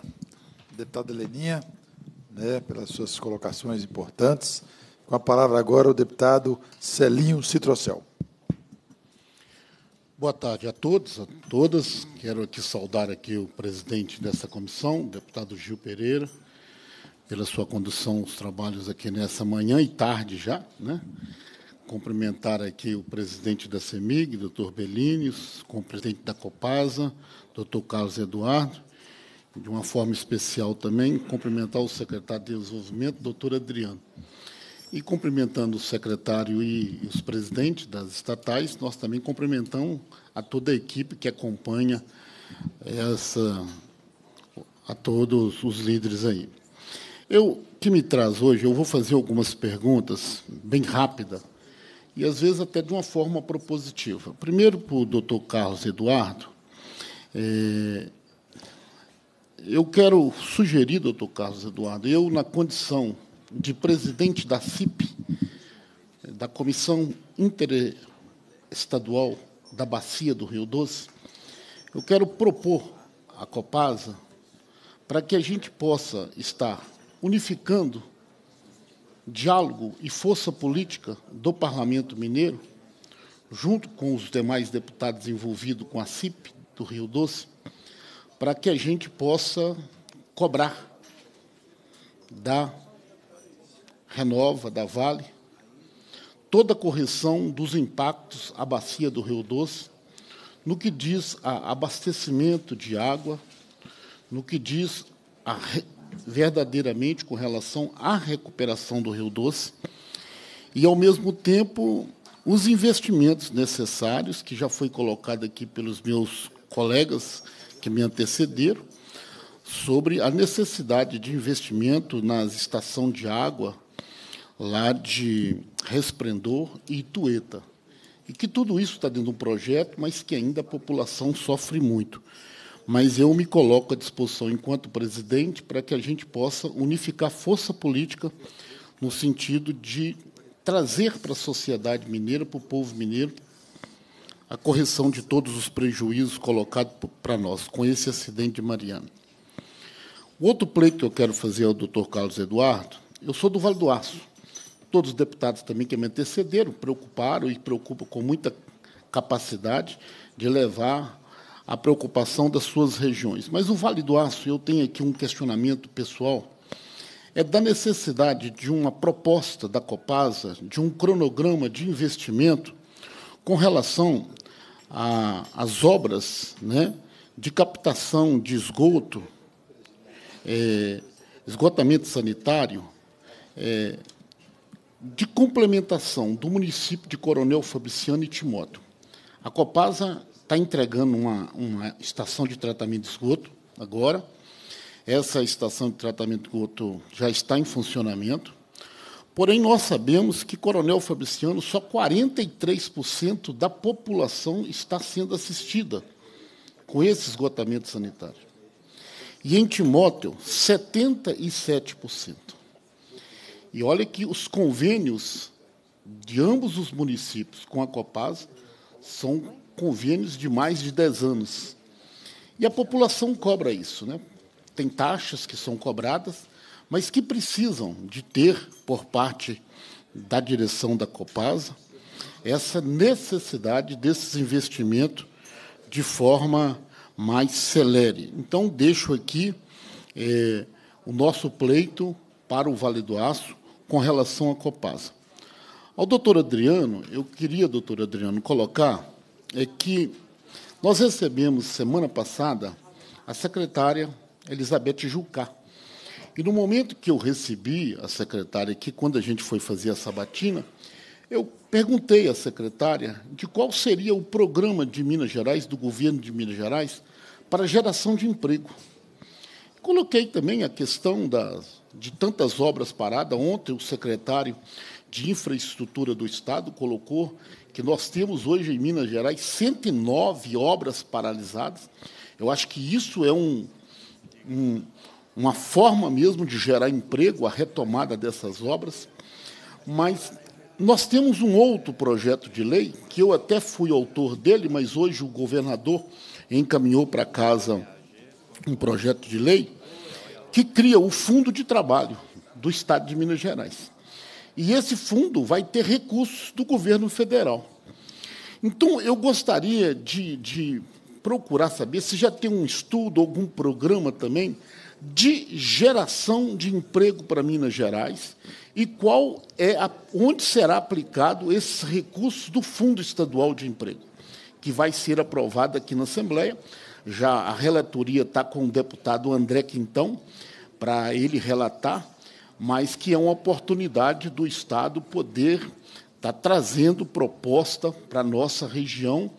deputada Leninha, né, pelas suas colocações importantes. Com a palavra agora o deputado Celinho Citrocel. Boa tarde a todos, a todas. Quero
aqui saudar aqui o presidente dessa comissão, o deputado Gil Pereira, pela sua condução dos trabalhos aqui nessa manhã e tarde já, né? Cumprimentar aqui o presidente da CEMIG, doutor Bellini, com o presidente da Copasa, doutor Carlos Eduardo, de uma forma especial também, cumprimentar o secretário de Desenvolvimento, doutor Adriano. E cumprimentando o secretário e os presidentes das estatais, nós também cumprimentamos a toda a equipe que acompanha essa a todos os líderes aí. Eu que me traz hoje, eu vou fazer algumas perguntas bem rápida e às vezes até de uma forma propositiva. Primeiro para o doutor Carlos Eduardo, é, eu quero sugerir, doutor Carlos Eduardo, eu na condição de presidente da CIP, da Comissão Interestadual da Bacia do Rio Doce, eu quero propor à Copasa para que a gente possa estar unificando diálogo e força política do Parlamento Mineiro, junto com os demais deputados envolvidos com a CIP do Rio Doce, para que a gente possa cobrar da Renova, da Vale, toda a correção dos impactos à bacia do Rio Doce, no que diz a abastecimento de água, no que diz a, verdadeiramente com relação à recuperação do Rio Doce, e, ao mesmo tempo, os investimentos necessários, que já foi colocado aqui pelos meus colegas que me antecederam, sobre a necessidade de investimento na estação de água lá de Resplendor e Itueta. E que tudo isso está dentro de um projeto, mas que ainda a população sofre muito. Mas eu me coloco à disposição, enquanto presidente, para que a gente possa unificar força política no sentido de trazer para a sociedade mineira, para o povo mineiro, a correção de todos os prejuízos colocados para nós com esse acidente de Mariana. O outro pleito que eu quero fazer ao doutor Carlos Eduardo, eu sou do Vale do Aço todos os deputados também que me antecederam, preocuparam e preocupam com muita capacidade de levar a preocupação das suas regiões. Mas o Vale do Aço, eu tenho aqui um questionamento pessoal, é da necessidade de uma proposta da Copasa, de um cronograma de investimento com relação às obras né, de captação de esgoto, é, esgotamento sanitário, é, de complementação do município de Coronel Fabriciano e Timóteo. A Copasa está entregando uma, uma estação de tratamento de esgoto agora. Essa estação de tratamento de esgoto já está em funcionamento. Porém, nós sabemos que, Coronel Fabriciano, só 43% da população está sendo assistida com esse esgotamento sanitário. E em Timóteo, 77%. E olha que os convênios de ambos os municípios com a Copasa são convênios de mais de 10 anos. E a população cobra isso. Né? Tem taxas que são cobradas, mas que precisam de ter, por parte da direção da Copasa, essa necessidade desses investimentos de forma mais celere. Então, deixo aqui é, o nosso pleito para o Vale do Aço, com relação à Copasa. Ao doutor Adriano, eu queria, doutor Adriano, colocar é que nós recebemos semana passada a secretária Elizabeth Jucá. E no momento que eu recebi a secretária aqui, quando a gente foi fazer a sabatina, eu perguntei à secretária de qual seria o programa de Minas Gerais, do governo de Minas Gerais, para geração de emprego. Coloquei também a questão das de tantas obras paradas. Ontem, o secretário de Infraestrutura do Estado colocou que nós temos hoje em Minas Gerais 109 obras paralisadas. Eu acho que isso é um, um, uma forma mesmo de gerar emprego, a retomada dessas obras. Mas nós temos um outro projeto de lei, que eu até fui autor dele, mas hoje o governador encaminhou para casa um projeto de lei que cria o Fundo de Trabalho do Estado de Minas Gerais. E esse fundo vai ter recursos do governo federal. Então, eu gostaria de, de procurar saber se já tem um estudo, algum programa também, de geração de emprego para Minas Gerais e qual é a, onde será aplicado esses recursos do Fundo Estadual de Emprego, que vai ser aprovado aqui na Assembleia já a relatoria está com o deputado André Quintão, para ele relatar, mas que é uma oportunidade do Estado poder estar tá trazendo proposta para a nossa região,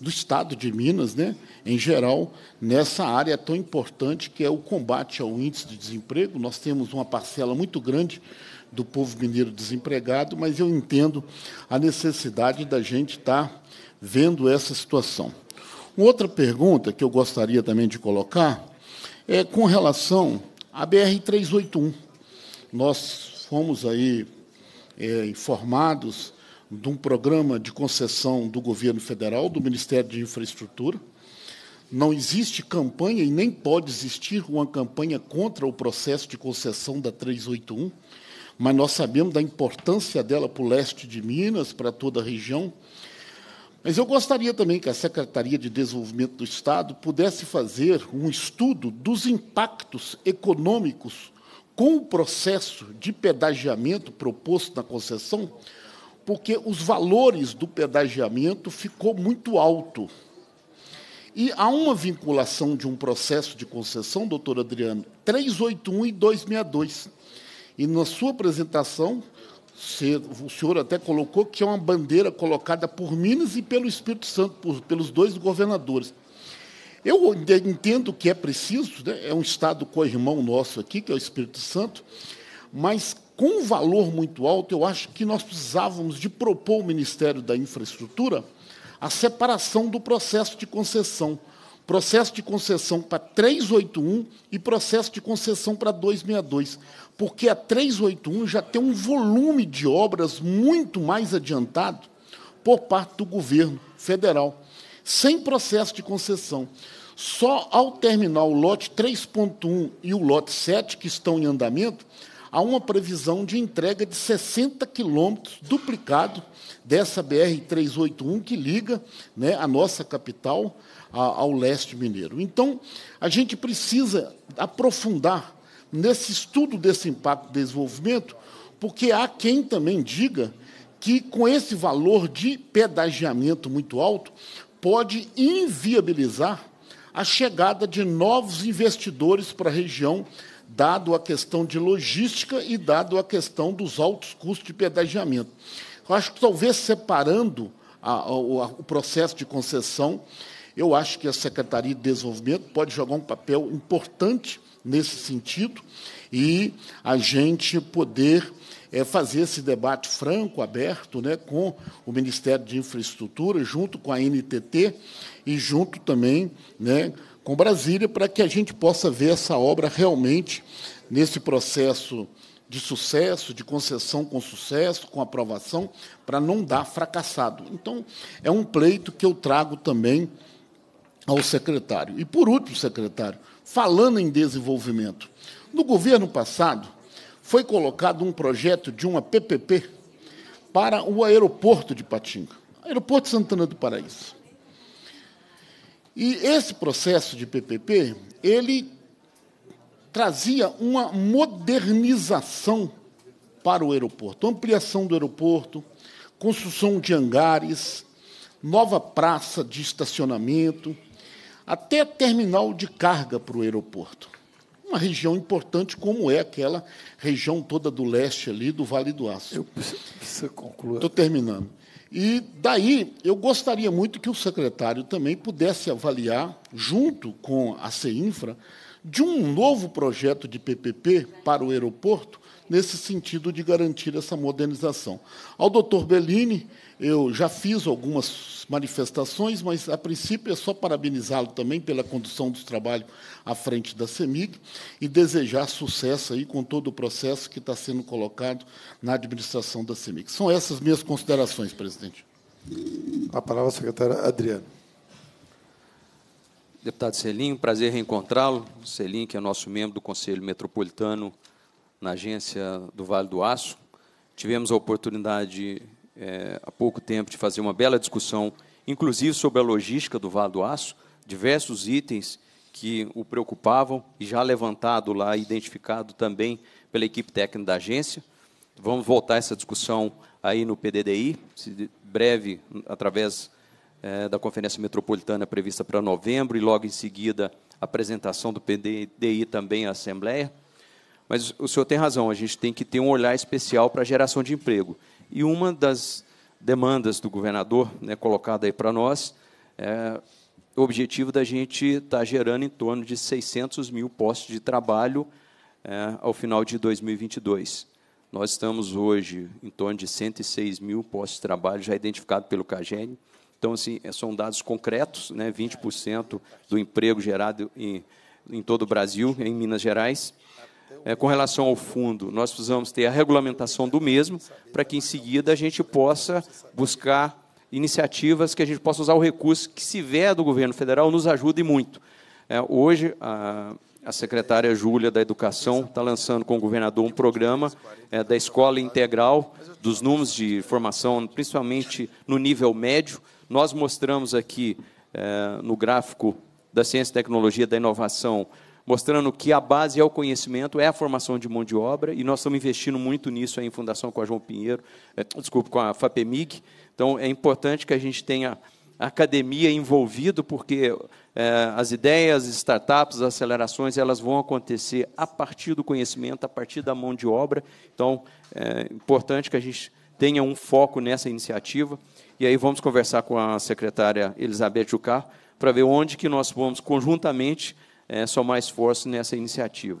do Estado de Minas, né, em geral, nessa área tão importante que é o combate ao índice de desemprego. Nós temos uma parcela muito grande do povo mineiro desempregado, mas eu entendo a necessidade da gente estar tá vendo essa situação. Uma outra pergunta que eu gostaria também de colocar é com relação à BR-381. Nós fomos aí é, informados de um programa de concessão do governo federal, do Ministério de Infraestrutura. Não existe campanha e nem pode existir uma campanha contra o processo de concessão da 381, mas nós sabemos da importância dela para o leste de Minas, para toda a região. Mas eu gostaria também que a Secretaria de Desenvolvimento do Estado pudesse fazer um estudo dos impactos econômicos com o processo de pedagiamento proposto na concessão, porque os valores do pedagiamento ficou muito alto. E há uma vinculação de um processo de concessão, doutor Adriano, 381 e 262. E na sua apresentação, o senhor até colocou que é uma bandeira colocada por Minas e pelo Espírito Santo, por, pelos dois governadores. Eu entendo que é preciso, né? é um Estado co-irmão nosso aqui, que é o Espírito Santo, mas com um valor muito alto, eu acho que nós precisávamos de propor ao Ministério da Infraestrutura a separação do processo de concessão. Processo de concessão para 381 e processo de concessão para 262 porque a 381 já tem um volume de obras muito mais adiantado por parte do governo federal, sem processo de concessão. Só ao terminar o lote 3.1 e o lote 7, que estão em andamento, há uma previsão de entrega de 60 quilômetros duplicado dessa BR-381 que liga né, a nossa capital ao leste mineiro. Então, a gente precisa aprofundar nesse estudo desse impacto de desenvolvimento, porque há quem também diga que, com esse valor de pedagiamento muito alto, pode inviabilizar a chegada de novos investidores para a região, dado a questão de logística e dado a questão dos altos custos de pedagiamento. Eu acho que talvez separando a, a, o processo de concessão, eu acho que a Secretaria de Desenvolvimento pode jogar um papel importante nesse sentido e a gente poder é, fazer esse debate franco, aberto, né, com o Ministério de Infraestrutura, junto com a NTT e junto também né, com Brasília, para que a gente possa ver essa obra realmente nesse processo de sucesso, de concessão com sucesso, com aprovação, para não dar fracassado. Então, é um pleito que eu trago também ao secretário. E, por último, secretário, Falando em desenvolvimento, no governo passado foi colocado um projeto de uma PPP para o aeroporto de Patinga, aeroporto de Santana do Paraíso. E esse processo de PPP, ele trazia uma modernização para o aeroporto, ampliação do aeroporto, construção de hangares, nova praça de estacionamento, até terminal de carga para o aeroporto. Uma região importante como é aquela região toda do leste ali, do Vale do Aço. Eu preciso concluir. Estou terminando. E daí eu gostaria muito que o secretário também pudesse avaliar, junto com a CEINFRA, de um novo projeto de PPP para o aeroporto, nesse sentido de garantir essa modernização. Ao doutor Bellini, eu já fiz algumas manifestações, mas, a princípio, é só parabenizá-lo também pela condução do trabalho à frente da CEMIG e desejar sucesso aí com todo o processo que está sendo colocado na administração da CEMIG. São essas minhas considerações, presidente.
A palavra, secretária Adriana.
Deputado Selim, prazer reencontrá-lo. Selim, que é nosso membro do Conselho Metropolitano na agência do Vale do Aço. Tivemos a oportunidade é, há pouco tempo de fazer uma bela discussão, inclusive sobre a logística do Vale do Aço, diversos itens que o preocupavam e já levantado lá, identificado também pela equipe técnica da agência. Vamos voltar essa discussão aí no PDDI, breve, através é, da Conferência Metropolitana prevista para novembro, e logo em seguida a apresentação do PDDI também à Assembleia. Mas o senhor tem razão, a gente tem que ter um olhar especial para a geração de emprego. E uma das demandas do governador, né, colocada aí para nós, é o objetivo da gente estar tá gerando em torno de 600 mil postos de trabalho é, ao final de 2022. Nós estamos hoje em torno de 106 mil postos de trabalho já identificados pelo CAGEN. Então, assim, é, são dados concretos, né, 20% do emprego gerado em, em todo o Brasil, em Minas Gerais é, com relação ao fundo, nós precisamos ter a regulamentação do mesmo, para que em seguida a gente possa buscar iniciativas que a gente possa usar o recurso que, se vier do governo federal, nos ajude muito. É, hoje, a, a secretária Júlia da Educação está lançando com o governador um programa é, da escola integral, dos números de formação, principalmente no nível médio. Nós mostramos aqui é, no gráfico da ciência, tecnologia da inovação mostrando que a base é o conhecimento, é a formação de mão de obra, e nós estamos investindo muito nisso aí em fundação com a João Pinheiro, é, eh, desculpa, com a FAPEMIG. Então, é importante que a gente tenha a academia envolvido, porque é, as ideias, as startups, as acelerações, elas vão acontecer a partir do conhecimento, a partir da mão de obra. Então, é importante que a gente tenha um foco nessa iniciativa. E aí vamos conversar com a secretária Elizabeth Jucar para ver onde que nós vamos conjuntamente é, somar esforço nessa iniciativa.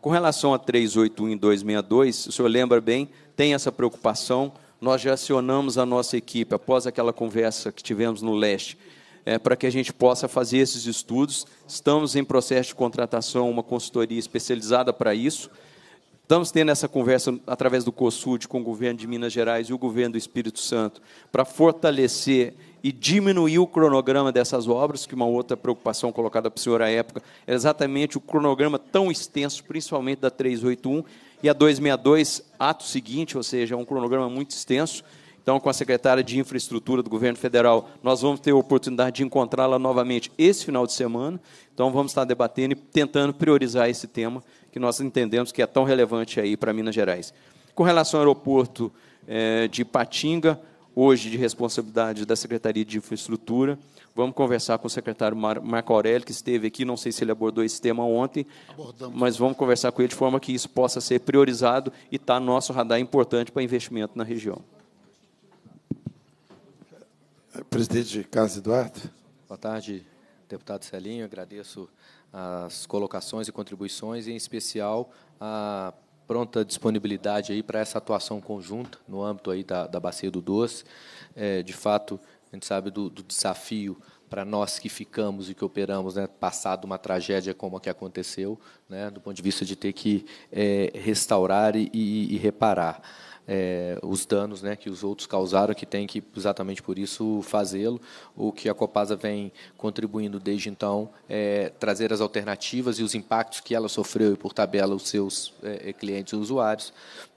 Com relação a 381 e 262, o senhor lembra bem, tem essa preocupação. Nós já acionamos a nossa equipe após aquela conversa que tivemos no leste, é, para que a gente possa fazer esses estudos. Estamos em processo de contratação, uma consultoria especializada para isso. Estamos tendo essa conversa através do COSUD com o governo de Minas Gerais e o governo do Espírito Santo para fortalecer e diminuir o cronograma dessas obras, que uma outra preocupação colocada para o senhor à época era exatamente o cronograma tão extenso, principalmente da 381 e a 262, ato seguinte, ou seja, é um cronograma muito extenso. Então, com a secretária de Infraestrutura do Governo Federal, nós vamos ter a oportunidade de encontrá-la novamente esse final de semana. Então, vamos estar debatendo e tentando priorizar esse tema que nós entendemos que é tão relevante aí para Minas Gerais. Com relação ao aeroporto eh, de Patinga, hoje de responsabilidade da Secretaria de Infraestrutura. Vamos conversar com o secretário Mar Marco Aurélio, que esteve aqui, não sei se ele abordou esse tema ontem, Abordamos. mas vamos conversar com ele de forma que isso possa ser priorizado e está no nosso radar importante para investimento na região.
Presidente Carlos Eduardo.
Boa tarde, deputado Celinho.
Agradeço as colocações e contribuições, e, em especial, a pronta disponibilidade aí para essa atuação conjunta no âmbito aí da, da Bacia do Doce. É, de fato, a gente sabe do, do desafio para nós que ficamos e que operamos, né, passado uma tragédia como a que aconteceu, né, do ponto de vista de ter que é, restaurar e, e, e reparar é, os danos né, que os outros causaram, que tem que, exatamente por isso, fazê-lo. O que a Copasa vem contribuindo desde então é trazer as alternativas e os impactos que ela sofreu e, por tabela, os seus é, clientes e usuários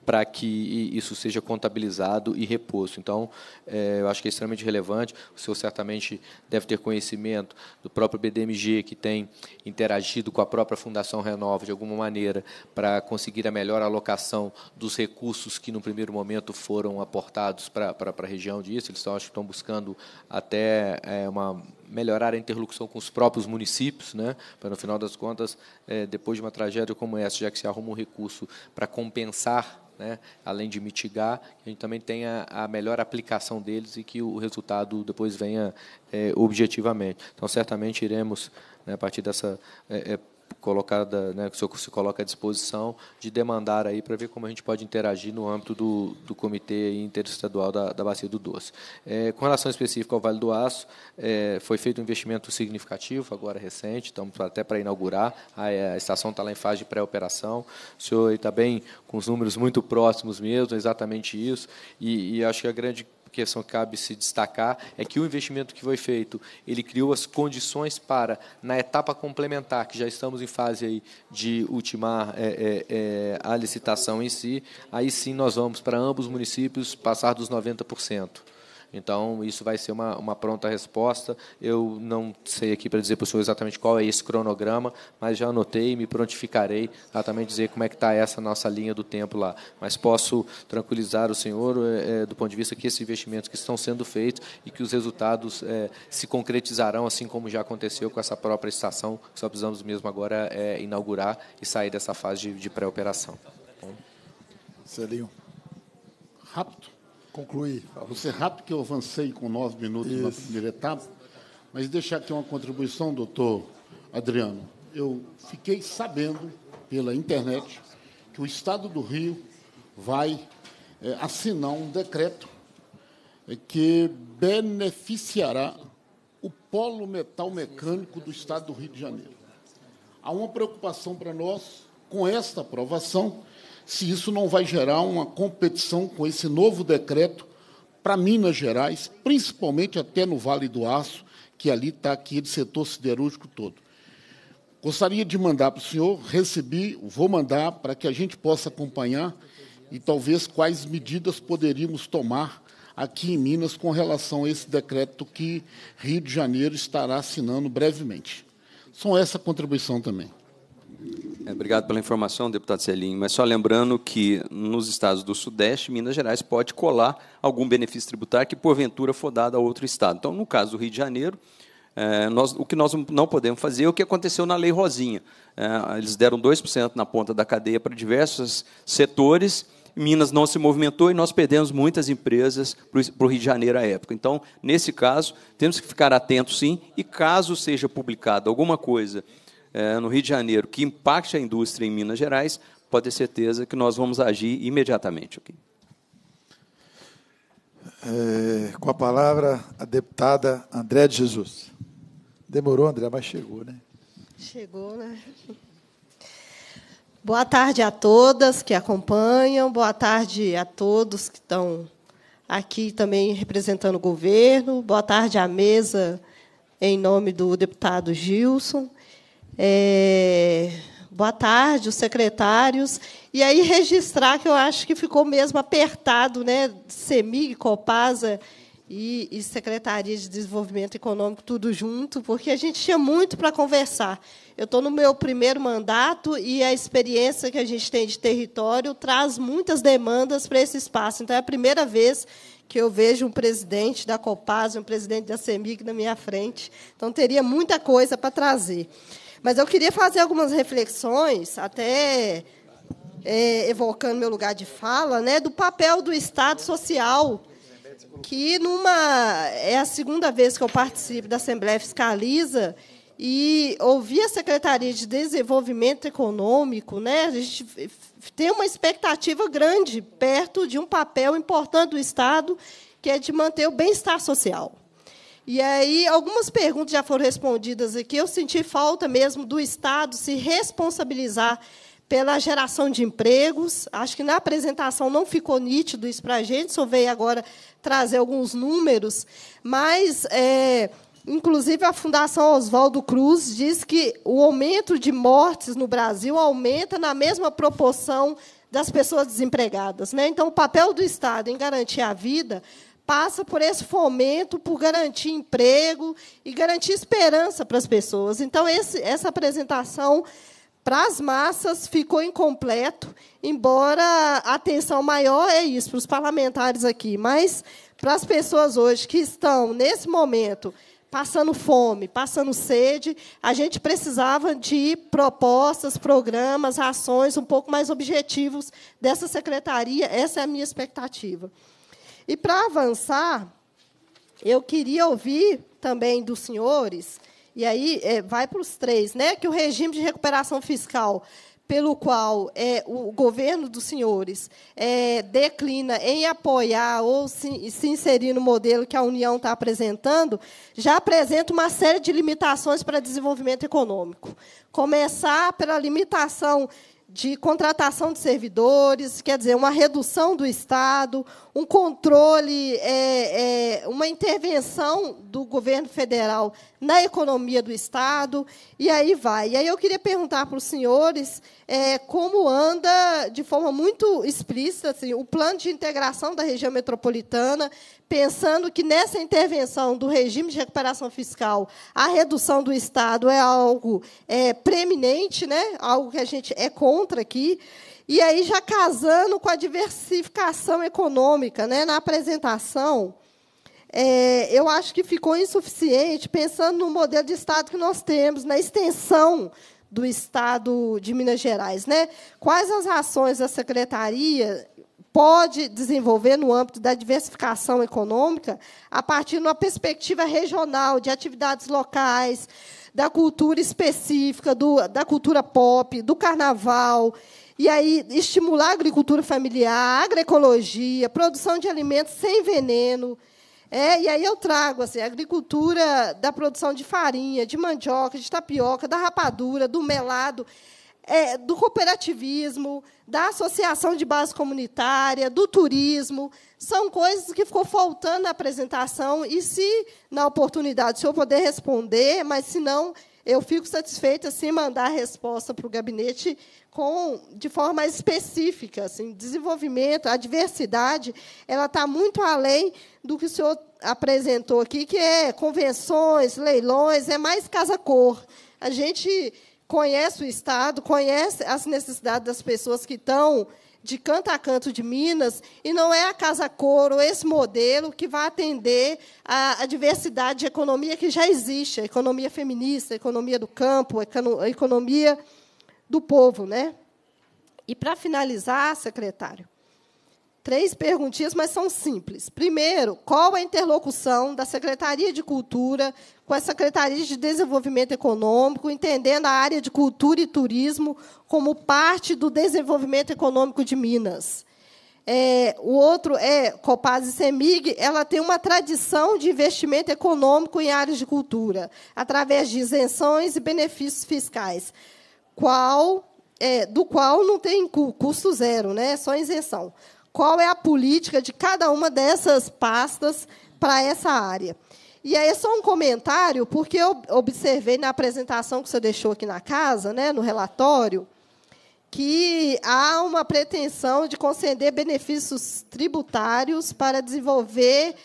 para que isso seja contabilizado e reposto. Então, é, eu acho que é extremamente relevante. O senhor certamente deve ter conhecimento do próprio BDMG, que tem interagido com a própria Fundação Renova, de alguma maneira, para conseguir a melhor alocação dos recursos que, no primeiro momento, foram aportados para, para, para a região disso. Eles estão, acho que estão buscando até é, uma melhorar a interlocução com os próprios municípios, né, para, no final das contas, é, depois de uma tragédia como essa, já que se arruma um recurso para compensar né, além de mitigar, a gente também tenha a melhor aplicação deles e que o resultado depois venha é, objetivamente. Então, certamente iremos, né, a partir dessa é, é colocada, né, que o senhor se coloca à disposição de demandar aí para ver como a gente pode interagir no âmbito do, do Comitê Interestadual da, da Bacia do Doce. É, com relação específica ao Vale do Aço, é, foi feito um investimento significativo, agora recente, estamos até para inaugurar, a, é, a estação está lá em fase de pré-operação, o senhor está bem com os números muito próximos mesmo, exatamente isso, e, e acho que a grande questão que cabe se destacar, é que o investimento que foi feito, ele criou as condições para, na etapa complementar, que já estamos em fase aí de ultimar é, é, é a licitação em si, aí sim nós vamos para ambos os municípios passar dos 90%. Então, isso vai ser uma, uma pronta resposta. Eu não sei aqui para dizer para o senhor exatamente qual é esse cronograma, mas já anotei e me prontificarei a também dizer como é que está essa nossa linha do tempo lá. Mas posso tranquilizar o senhor é, do ponto de vista que esses investimentos que estão sendo feitos e que os resultados é, se concretizarão, assim como já aconteceu com essa própria estação, que só precisamos mesmo agora é, inaugurar e sair dessa fase de, de pré-operação.
Celinho, rápido concluir. Você rápido que eu avancei com nove minutos Isso. na primeira etapa, mas deixar aqui uma contribuição, doutor Adriano. Eu fiquei sabendo pela internet que o Estado do Rio vai é, assinar um decreto é, que beneficiará o polo metal mecânico do Estado do Rio de Janeiro. Há uma preocupação para nós com esta aprovação se isso não vai gerar uma competição com esse novo decreto para Minas Gerais, principalmente até no Vale do Aço, que ali está aquele setor siderúrgico todo. Gostaria de mandar para o senhor, recebi, vou mandar para que a gente possa acompanhar e talvez quais medidas poderíamos tomar aqui em Minas com relação a esse decreto que Rio de Janeiro estará assinando brevemente. Só essa contribuição também.
É, obrigado pela informação, deputado Celim. Mas só lembrando que nos estados do Sudeste, Minas Gerais pode colar algum benefício tributário que porventura for dado a outro estado. Então, no caso do Rio de Janeiro, é, nós, o que nós não podemos fazer é o que aconteceu na Lei Rosinha. É, eles deram 2% na ponta da cadeia para diversos setores. Minas não se movimentou e nós perdemos muitas empresas para o Rio de Janeiro à época. Então, nesse caso, temos que ficar atentos, sim, e caso seja publicada alguma coisa é, no Rio de Janeiro que impacte a indústria em Minas Gerais, pode ter certeza que nós vamos agir imediatamente. Okay?
É, com a palavra, a deputada André de Jesus. Demorou, André, mas chegou, né?
Chegou, né? Boa tarde a todas que acompanham, boa tarde a todos que estão aqui também representando o governo, boa tarde à mesa em nome do deputado Gilson é, boa tarde, os secretários. E aí registrar que eu acho que ficou mesmo apertado, né? Semig, Copasa e, e Secretaria de Desenvolvimento Econômico, tudo junto, porque a gente tinha muito para conversar. Eu estou no meu primeiro mandato e a experiência que a gente tem de território traz muitas demandas para esse espaço. Então, é a primeira vez que eu vejo um presidente da Copasa, um presidente da Semig na minha frente. Então, teria muita coisa para trazer. Mas eu queria fazer algumas reflexões, até é, evocando meu lugar de fala, né, do papel do Estado social, que numa é a segunda vez que eu participo da Assembleia Fiscaliza e ouvi a Secretaria de Desenvolvimento Econômico, né, a gente tem uma expectativa grande perto de um papel importante do Estado, que é de manter o bem-estar social. E aí, algumas perguntas já foram respondidas aqui. Eu senti falta mesmo do Estado se responsabilizar pela geração de empregos. Acho que na apresentação não ficou nítido isso para a gente, só veio agora trazer alguns números. Mas, é, inclusive, a Fundação Oswaldo Cruz diz que o aumento de mortes no Brasil aumenta na mesma proporção das pessoas desempregadas. Né? Então, o papel do Estado em garantir a vida passa por esse fomento, por garantir emprego e garantir esperança para as pessoas. Então, esse, essa apresentação para as massas ficou incompleto, embora a atenção maior é isso, para os parlamentares aqui, mas para as pessoas hoje que estão, nesse momento, passando fome, passando sede, a gente precisava de propostas, programas, ações um pouco mais objetivos dessa secretaria. Essa é a minha expectativa. E para avançar, eu queria ouvir também dos senhores, e aí é, vai para os três, né? Que o regime de recuperação fiscal pelo qual é, o governo dos senhores é, declina em apoiar ou se, se, inserir no modelo que a União está apresentando, já apresenta uma série de limitações para desenvolvimento econômico. Começar pela limitação de contratação de servidores, quer dizer, uma redução do Estado, um controle, é, é, uma intervenção do governo federal na economia do Estado, e aí vai. E aí eu queria perguntar para os senhores é, como anda, de forma muito explícita, assim, o plano de integração da região metropolitana, pensando que nessa intervenção do regime de recuperação fiscal, a redução do Estado é algo é, preeminente, né? algo que a gente é contra aqui. E aí, já casando com a diversificação econômica, né, na apresentação, é, eu acho que ficou insuficiente, pensando no modelo de Estado que nós temos, na extensão do Estado de Minas Gerais. Né? Quais as ações a Secretaria pode desenvolver no âmbito da diversificação econômica a partir de uma perspectiva regional, de atividades locais, da cultura específica, do, da cultura pop, do carnaval, e aí, estimular a agricultura familiar, a agroecologia, produção de alimentos sem veneno. É, e aí eu trago assim, a agricultura da produção de farinha, de mandioca, de tapioca, da rapadura, do melado, é, do cooperativismo, da associação de base comunitária, do turismo. São coisas que ficou faltando na apresentação. E se, na oportunidade, o senhor puder responder, mas se não, eu fico satisfeita se assim, mandar a resposta para o gabinete com, de forma específica. Assim, desenvolvimento, a diversidade, ela está muito além do que o senhor apresentou aqui, que é convenções, leilões, é mais casa-cor. A gente conhece o Estado, conhece as necessidades das pessoas que estão de canto a canto de Minas, e não é a Casa Coro, esse modelo, que vai atender a, a diversidade de economia que já existe, a economia feminista, a economia do campo, a economia do povo. Né? E, para finalizar, secretário, três perguntinhas, mas são simples. Primeiro, qual a interlocução da Secretaria de Cultura com a Secretaria de Desenvolvimento Econômico, entendendo a área de cultura e turismo como parte do desenvolvimento econômico de Minas? É, o outro é Copaz e Semig, ela tem uma tradição de investimento econômico em áreas de cultura, através de isenções e benefícios fiscais, qual, é, do qual não tem custo zero, né? É só isenção qual é a política de cada uma dessas pastas para essa área. E aí é só um comentário, porque eu observei na apresentação que você deixou aqui na casa, né, no relatório, que há uma pretensão de conceder benefícios tributários para desenvolver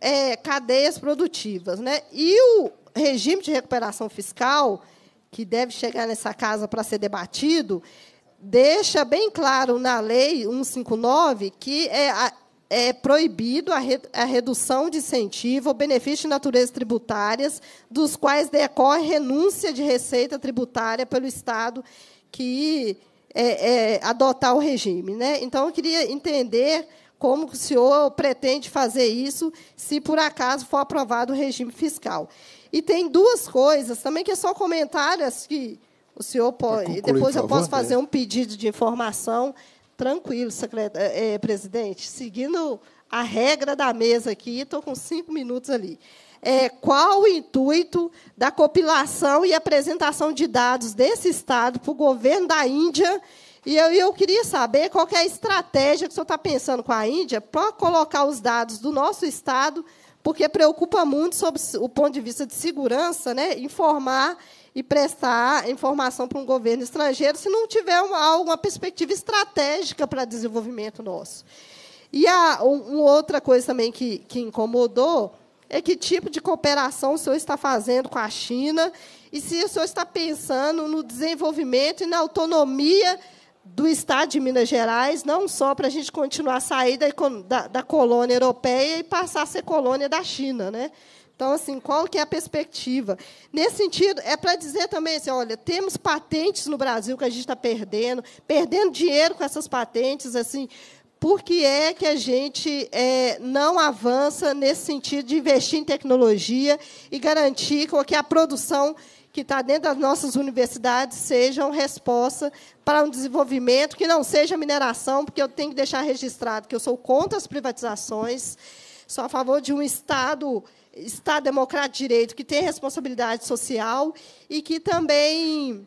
é, cadeias produtivas. Né? E o regime de recuperação fiscal, que deve chegar nessa casa para ser debatido, deixa bem claro na lei 159 que é, é proibido a, re, a redução de incentivo ou benefício de natureza tributárias, dos quais decorre renúncia de receita tributária pelo Estado que é, é, adotar o regime. Né? Então, eu queria entender como o senhor pretende fazer isso se, por acaso, for aprovado o regime fiscal. E tem duas coisas também que é são comentários que o senhor pode. Concluir, depois eu posso fazer um pedido de informação. Tranquilo, secretário, é, é presidente. Seguindo a regra da mesa aqui, estou com cinco minutos ali. É, qual o intuito da compilação e apresentação de dados desse Estado para o governo da Índia? E eu, eu queria saber qual que é a estratégia que o senhor está pensando com a Índia para colocar os dados do nosso Estado, porque preocupa muito, sob o ponto de vista de segurança, né, informar e prestar informação para um governo estrangeiro se não tiver uma, uma perspectiva estratégica para desenvolvimento nosso. E a, um, outra coisa também que, que incomodou é que tipo de cooperação o senhor está fazendo com a China e se o senhor está pensando no desenvolvimento e na autonomia do Estado de Minas Gerais, não só para a gente continuar a sair da, da, da colônia europeia e passar a ser colônia da China. Né? Então, assim, qual que é a perspectiva? Nesse sentido, é para dizer também assim, olha, temos patentes no Brasil que a gente está perdendo, perdendo dinheiro com essas patentes, assim, por que é que a gente é, não avança nesse sentido de investir em tecnologia e garantir que a produção que está dentro das nossas universidades seja uma resposta para um desenvolvimento que não seja mineração, porque eu tenho que deixar registrado que eu sou contra as privatizações, sou a favor de um Estado Estado Democrático de Direito, que tem responsabilidade social e que também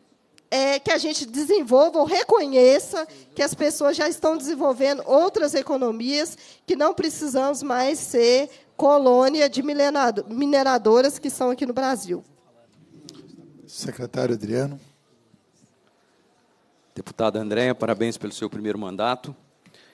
é, que a gente desenvolva ou reconheça que as pessoas já estão desenvolvendo outras economias, que não precisamos mais ser colônia de mineradoras que são aqui no Brasil.
Secretário Adriano.
Deputada Andréia, parabéns pelo seu primeiro mandato.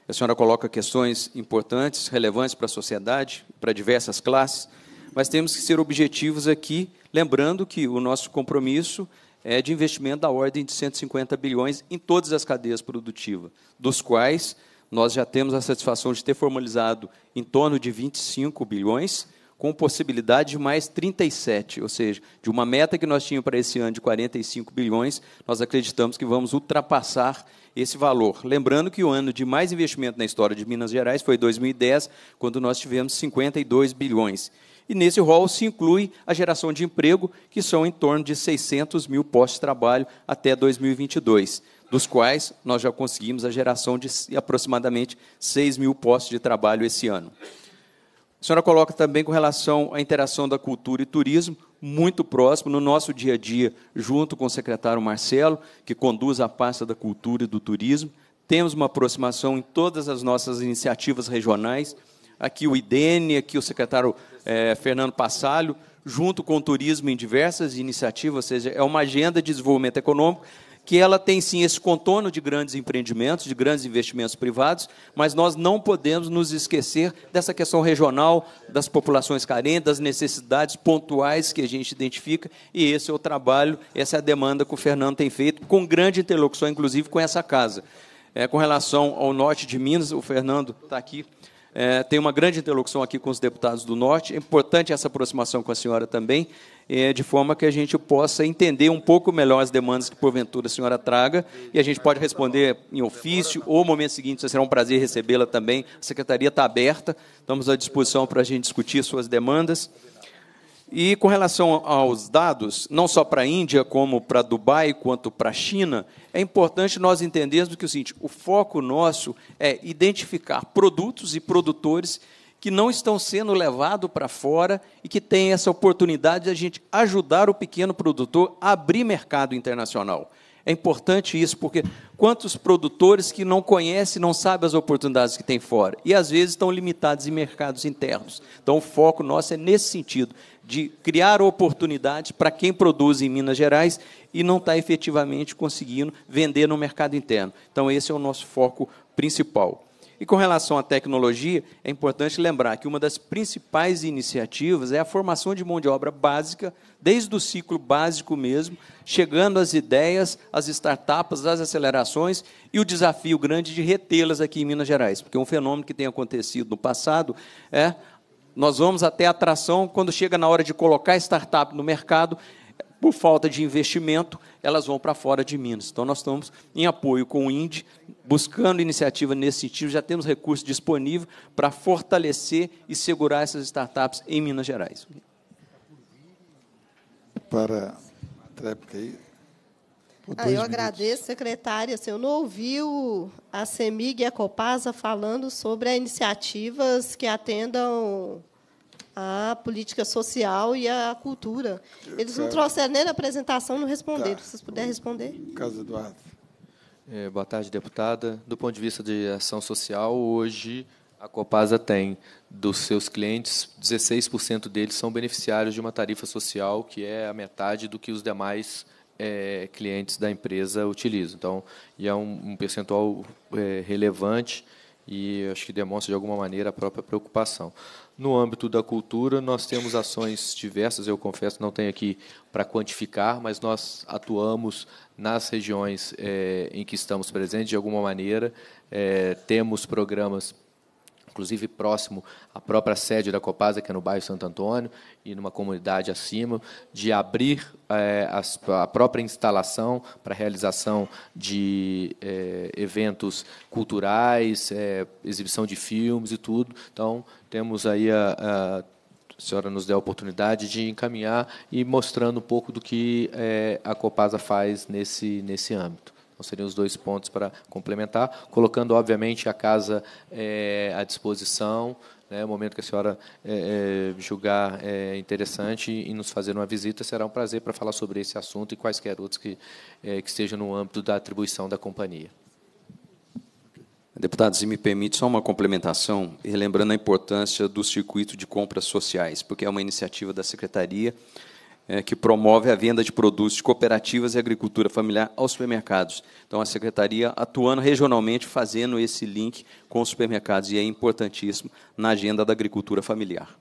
A senhora coloca questões importantes, relevantes para a sociedade, para diversas classes, mas temos que ser objetivos aqui, lembrando que o nosso compromisso é de investimento da ordem de 150 bilhões em todas as cadeias produtivas, dos quais nós já temos a satisfação de ter formalizado em torno de 25 bilhões, com possibilidade de mais 37, ou seja, de uma meta que nós tínhamos para esse ano de 45 bilhões, nós acreditamos que vamos ultrapassar esse valor. Lembrando que o ano de mais investimento na história de Minas Gerais foi 2010, quando nós tivemos 52 bilhões e nesse rol se inclui a geração de emprego, que são em torno de 600 mil postos de trabalho até 2022, dos quais nós já conseguimos a geração de aproximadamente 6 mil postos de trabalho esse ano. A senhora coloca também com relação à interação da cultura e turismo, muito próximo, no nosso dia a dia, junto com o secretário Marcelo, que conduz a pasta da cultura e do turismo. Temos uma aproximação em todas as nossas iniciativas regionais. Aqui o IDENE, aqui o secretário é, Fernando Passalho, junto com o turismo em diversas iniciativas, ou seja, é uma agenda de desenvolvimento econômico que ela tem sim esse contorno de grandes empreendimentos, de grandes investimentos privados, mas nós não podemos nos esquecer dessa questão regional, das populações carentes, das necessidades pontuais que a gente identifica, e esse é o trabalho, essa é a demanda que o Fernando tem feito, com grande interlocução, inclusive, com essa casa. É, com relação ao norte de Minas, o Fernando está aqui, é, tem uma grande interlocução aqui com os deputados do Norte. É importante essa aproximação com a senhora também, é, de forma que a gente possa entender um pouco melhor as demandas que, porventura, a senhora traga e a gente pode responder em ofício ou no momento seguinte. Será um prazer recebê-la também. A secretaria está aberta, estamos à disposição para a gente discutir suas demandas. E com relação aos dados, não só para a Índia, como para Dubai, quanto para a China, é importante nós entendermos que é o seguinte: o foco nosso é identificar produtos e produtores que não estão sendo levados para fora e que têm essa oportunidade de a gente ajudar o pequeno produtor a abrir mercado internacional. É importante isso, porque quantos produtores que não conhecem, não sabem as oportunidades que tem fora, e às vezes estão limitados em mercados internos. Então, o foco nosso é nesse sentido, de criar oportunidades para quem produz em Minas Gerais e não está efetivamente conseguindo vender no mercado interno. Então, esse é o nosso foco principal. E com relação à tecnologia, é importante lembrar que uma das principais iniciativas é a formação de mão de obra básica, desde o ciclo básico mesmo, chegando às ideias, às startups, às acelerações e o desafio grande de retê-las aqui em Minas Gerais, porque um fenômeno que tem acontecido no passado é nós vamos até a atração, quando chega na hora de colocar startup no mercado, por falta de investimento, elas vão para fora de Minas. Então, nós estamos em apoio com o INDE, buscando iniciativa nesse sentido, já temos recursos disponíveis para fortalecer e segurar essas startups em Minas Gerais. Para aí.
Ah, eu minutos. agradeço, secretária. Assim, eu não ouvi o, a CEMIG e a Copasa falando sobre iniciativas que atendam a política social e a cultura. Eles não trouxeram nem na apresentação, não responderam. Tá. Se vocês puderem responder. Caso Eduardo.
É, boa tarde, deputada. Do ponto de vista de ação social, hoje a Copasa tem, dos seus clientes, 16% deles são beneficiários de uma tarifa social, que é a metade do que os demais é, clientes da empresa utilizam. Então, e é um, um percentual é, relevante e acho que demonstra, de alguma maneira, a própria preocupação. No âmbito da cultura, nós temos ações diversas, eu confesso, não tenho aqui para quantificar, mas nós atuamos nas regiões é, em que estamos presentes de alguma maneira, é, temos programas inclusive próximo à própria sede da Copasa, que é no bairro Santo Antônio, e numa comunidade acima, de abrir é, a, própria instalação para realização de é, eventos culturais, é, exibição de filmes e tudo. Então, temos aí a, a senhora nos dê a oportunidade de encaminhar e mostrando um pouco do que é, a Copasa faz nesse, nesse âmbito. Então, seriam os dois pontos para complementar, colocando, obviamente, a casa é, à disposição, né, momento que a senhora é, é julgar é, interessante e nos fazer uma visita, será um prazer para falar sobre esse assunto e quaisquer outros que, é, que estejam no âmbito da atribuição da companhia.
Deputado, se me permite só uma complementação, relembrando a importância do circuito de compras sociais, porque é uma iniciativa da Secretaria é, que promove a venda de produtos de cooperativas e agricultura familiar aos supermercados. Então, a Secretaria atuando regionalmente, fazendo esse link com os supermercados, e é importantíssimo na agenda da agricultura familiar.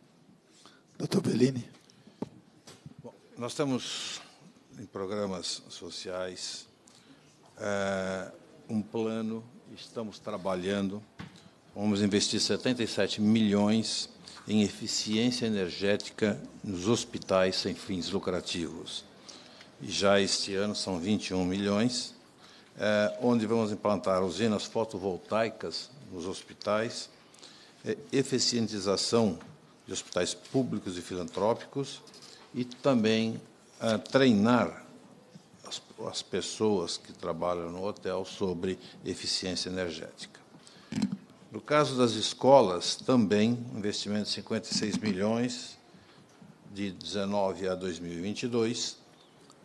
Doutor Bellini.
Bom, nós estamos em programas sociais, é, um plano estamos trabalhando, vamos investir 77 milhões em eficiência energética nos hospitais sem fins lucrativos. E já este ano são 21 milhões, eh, onde vamos implantar usinas fotovoltaicas nos hospitais, eh, eficientização de hospitais públicos e filantrópicos e também eh, treinar as pessoas que trabalham no hotel sobre eficiência energética. No caso das escolas, também investimento de 56 milhões de 19 a 2022,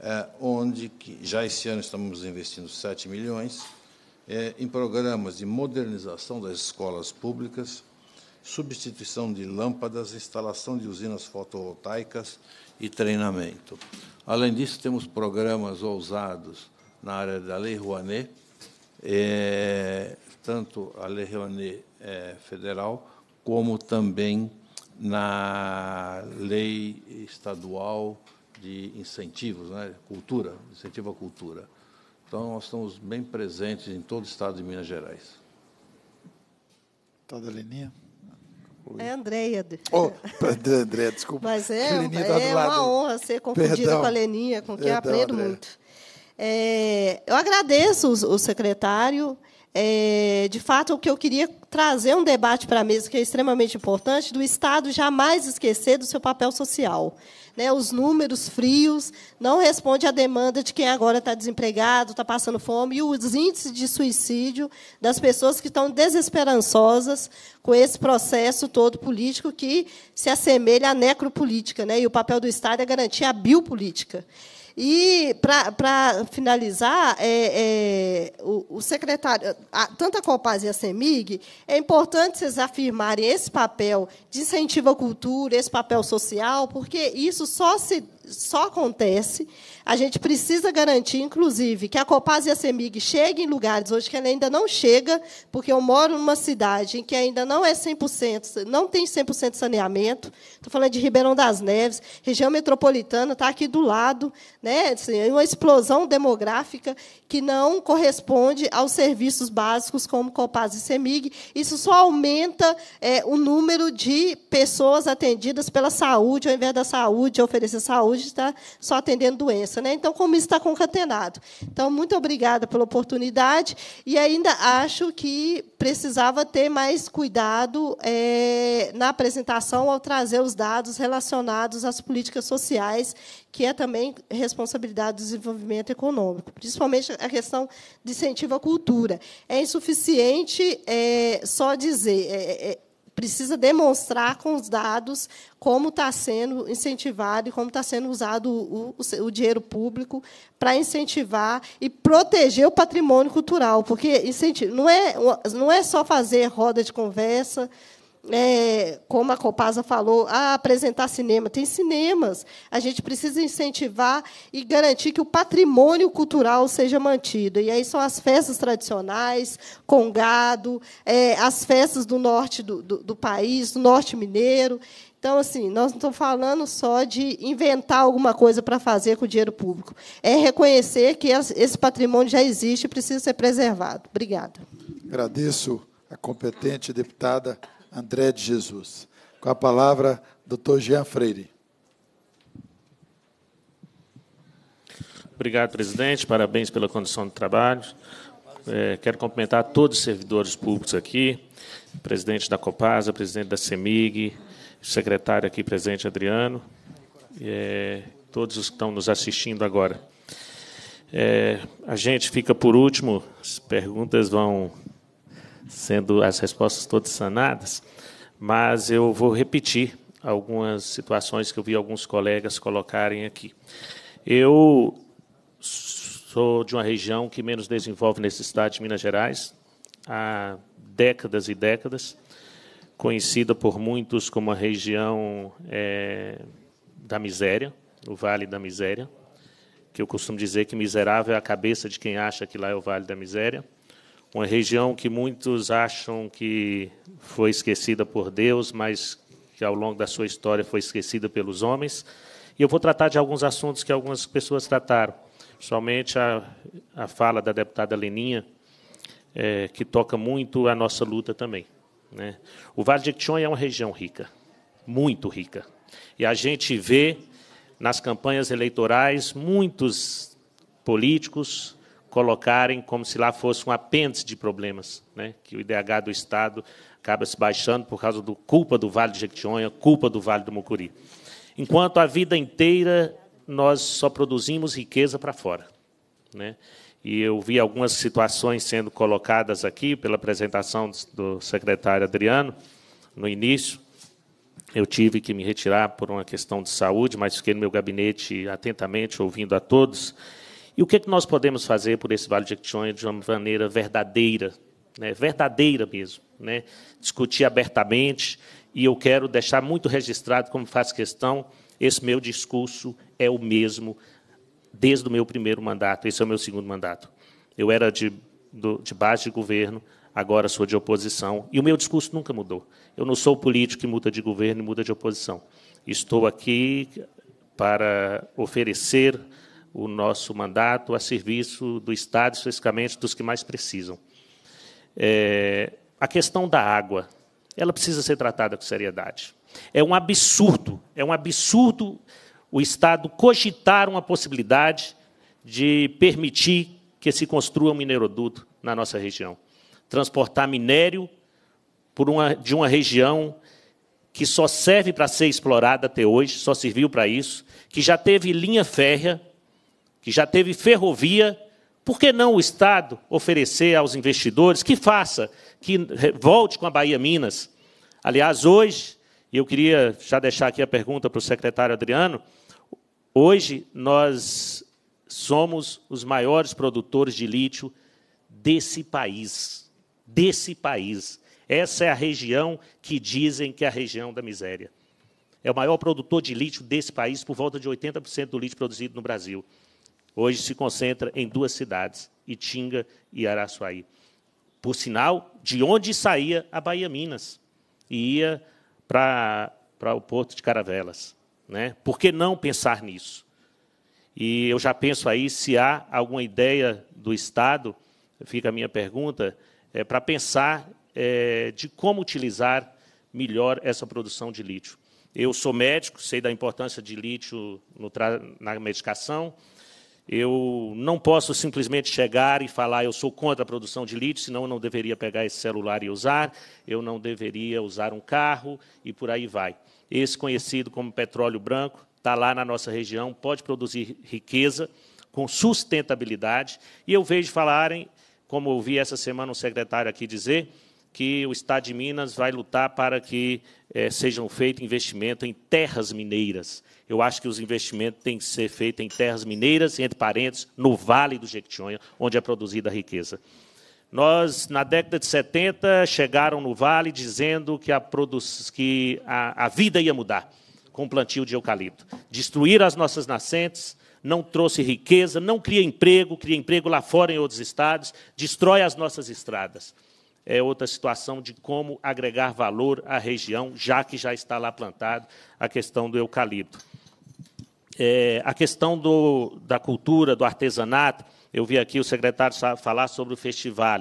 é, onde que, já esse ano estamos investindo 7 milhões é, em programas de modernização das escolas públicas, substituição de lâmpadas, instalação de usinas fotovoltaicas e treinamento. Além disso, temos programas ousados na área da Lei Rouanet, é, tanto a Lei Rouanet é, federal, como também na lei estadual de incentivos, né? cultura, incentivo à cultura. Então, nós estamos bem presentes em todo o estado de Minas Gerais.
Toda a linha.
É
Andréia. Oh,
Andréia, desculpa.
Mas é, tá é uma honra ser confundida Perdão. com a Leninha, com quem Perdão, eu aprendo muito. É, eu agradeço o, o secretário. É, de fato, o que eu queria trazer um debate para a mesa, que é extremamente importante, do Estado jamais esquecer do seu papel social né, os números frios, não responde à demanda de quem agora está desempregado, está passando fome, e os índices de suicídio das pessoas que estão desesperançosas com esse processo todo político que se assemelha à necropolítica. Né, e o papel do Estado é garantir a biopolítica. E, para finalizar, é, é, o, o, secretário, a, tanto a Copaz e a CEMIG, é importante vocês afirmarem esse papel de incentivo à cultura, esse papel social, porque isso só, se, só acontece a gente precisa garantir, inclusive, que a Copasa e a Semig cheguem em lugares hoje que ela ainda não chega, porque eu moro numa cidade em que ainda não é 100%, não tem 100% saneamento. Estou falando de Ribeirão das Neves, região metropolitana, está aqui do lado, né? Assim, é uma explosão demográfica que não corresponde aos serviços básicos como Copasa e Semig. Isso só aumenta é, o número de pessoas atendidas pela saúde, ao invés da saúde oferecer saúde, está só atendendo doenças. Né? Então, como isso está concatenado. Então, muito obrigada pela oportunidade e ainda acho que precisava ter mais cuidado é, na apresentação ao trazer os dados relacionados às políticas sociais, que é também responsabilidade do desenvolvimento econômico, principalmente a questão de incentivo à cultura. É insuficiente é, só dizer, é, é precisa demonstrar com os dados como está sendo incentivado e como está sendo usado o, o, o dinheiro público para incentivar e proteger o patrimônio cultural, porque não é, não é só fazer roda de conversa, é, como a Copasa falou, a apresentar cinema. Tem cinemas. A gente precisa incentivar e garantir que o patrimônio cultural seja mantido. E aí são as festas tradicionais, com gado, é, as festas do norte do, do, do país, do norte mineiro. Então, assim, nós não estamos falando só de inventar alguma coisa para fazer com o dinheiro público. É reconhecer que esse patrimônio já existe e precisa ser preservado. Obrigada.
Agradeço a
competente
deputada André de Jesus. Com a palavra, doutor Jean Freire.
Obrigado, presidente. Parabéns pela condição de trabalho. É, quero cumprimentar todos os servidores públicos aqui, presidente da Copasa, presidente da CEMIG, secretário aqui presente, Adriano, e, é, todos os que estão nos assistindo agora. É, a gente fica por último, as perguntas vão sendo as respostas todas sanadas, mas eu vou repetir algumas situações que eu vi alguns colegas colocarem aqui. Eu sou de uma região que menos desenvolve nesse estado de Minas Gerais, há décadas e décadas, conhecida por muitos como a região é, da miséria, o Vale da Miséria, que eu costumo dizer que miserável é a cabeça de quem acha que lá é o Vale da Miséria uma região que muitos acham que foi esquecida por Deus, mas que ao longo da sua história foi esquecida pelos homens. E eu vou tratar de alguns assuntos que algumas pessoas trataram, somente a, a fala da deputada Leninha, é, que toca muito a nossa luta também. Né? O Vale de Quichon é uma região rica, muito rica. E a gente vê nas campanhas eleitorais muitos políticos, colocarem como se lá fosse um apêndice de problemas, né? que o IDH do Estado acaba se baixando por causa da culpa do Vale de Jequitinhonha, culpa do Vale do Mucuri. Enquanto a vida inteira nós só produzimos riqueza para fora. Né? E eu vi algumas situações sendo colocadas aqui pela apresentação do secretário Adriano no início. Eu tive que me retirar por uma questão de saúde, mas fiquei no meu gabinete atentamente ouvindo a todos. E o que, é que nós podemos fazer por esse Vale de Jequitinhonha de uma maneira verdadeira, né, verdadeira mesmo, né, discutir abertamente, e eu quero deixar muito registrado, como faz questão, esse meu discurso é o mesmo desde o meu primeiro mandato, esse é o meu segundo mandato. Eu era de, do, de base de governo, agora sou de oposição, e o meu discurso nunca mudou. Eu não sou político que muda de governo e muda de oposição. Estou aqui para oferecer o nosso mandato a serviço do Estado, especificamente dos que mais precisam. É, a questão da água, ela precisa ser tratada com seriedade. É um absurdo, é um absurdo o Estado cogitar uma possibilidade de permitir que se construa um mineroduto na nossa região. Transportar minério uma, de uma região que só serve para ser explorada até hoje, só serviu para isso, que já teve linha férrea que já teve ferrovia, por que não o Estado oferecer aos investidores que faça, que volte com a Bahia Minas? Aliás, hoje, e eu queria já deixar aqui a pergunta para o secretário Adriano, hoje nós somos os maiores produtores de lítio desse país. Desse país. Essa é a região que dizem que é a região da miséria. É o maior produtor de lítio desse país, por volta de 80% do lítio produzido no Brasil. Hoje se concentra em duas cidades, Itinga e Araçuaí. Por sinal, de onde saía a Bahia Minas e ia para o porto de Caravelas. Né? Por que não pensar nisso? E eu já penso aí se há alguma ideia do Estado, fica a minha pergunta, é, para pensar é, de como utilizar melhor essa produção de lítio. Eu sou médico, sei da importância de lítio no, na medicação, eu não posso simplesmente chegar e falar eu sou contra a produção de lítio, senão eu não deveria pegar esse celular e usar, eu não deveria usar um carro e por aí vai. Esse conhecido como petróleo branco está lá na nossa região, pode produzir riqueza com sustentabilidade. E eu vejo falarem, como ouvi essa semana um secretário aqui dizer, que o Estado de Minas vai lutar para que é, sejam feitos investimentos em terras mineiras eu acho que os investimentos têm que ser feitos em terras mineiras, entre parênteses, no Vale do Jequitinhonha, onde é produzida a riqueza. Nós, na década de 70, chegaram no Vale dizendo que a, que a, a vida ia mudar com o plantio de eucalipto. Destruir as nossas nascentes, não trouxe riqueza, não cria emprego, cria emprego lá fora em outros estados, destrói as nossas estradas. É outra situação de como agregar valor à região, já que já está lá plantado a questão do eucalipto é, a questão do, da cultura, do artesanato, eu vi aqui o secretário falar sobre o festival.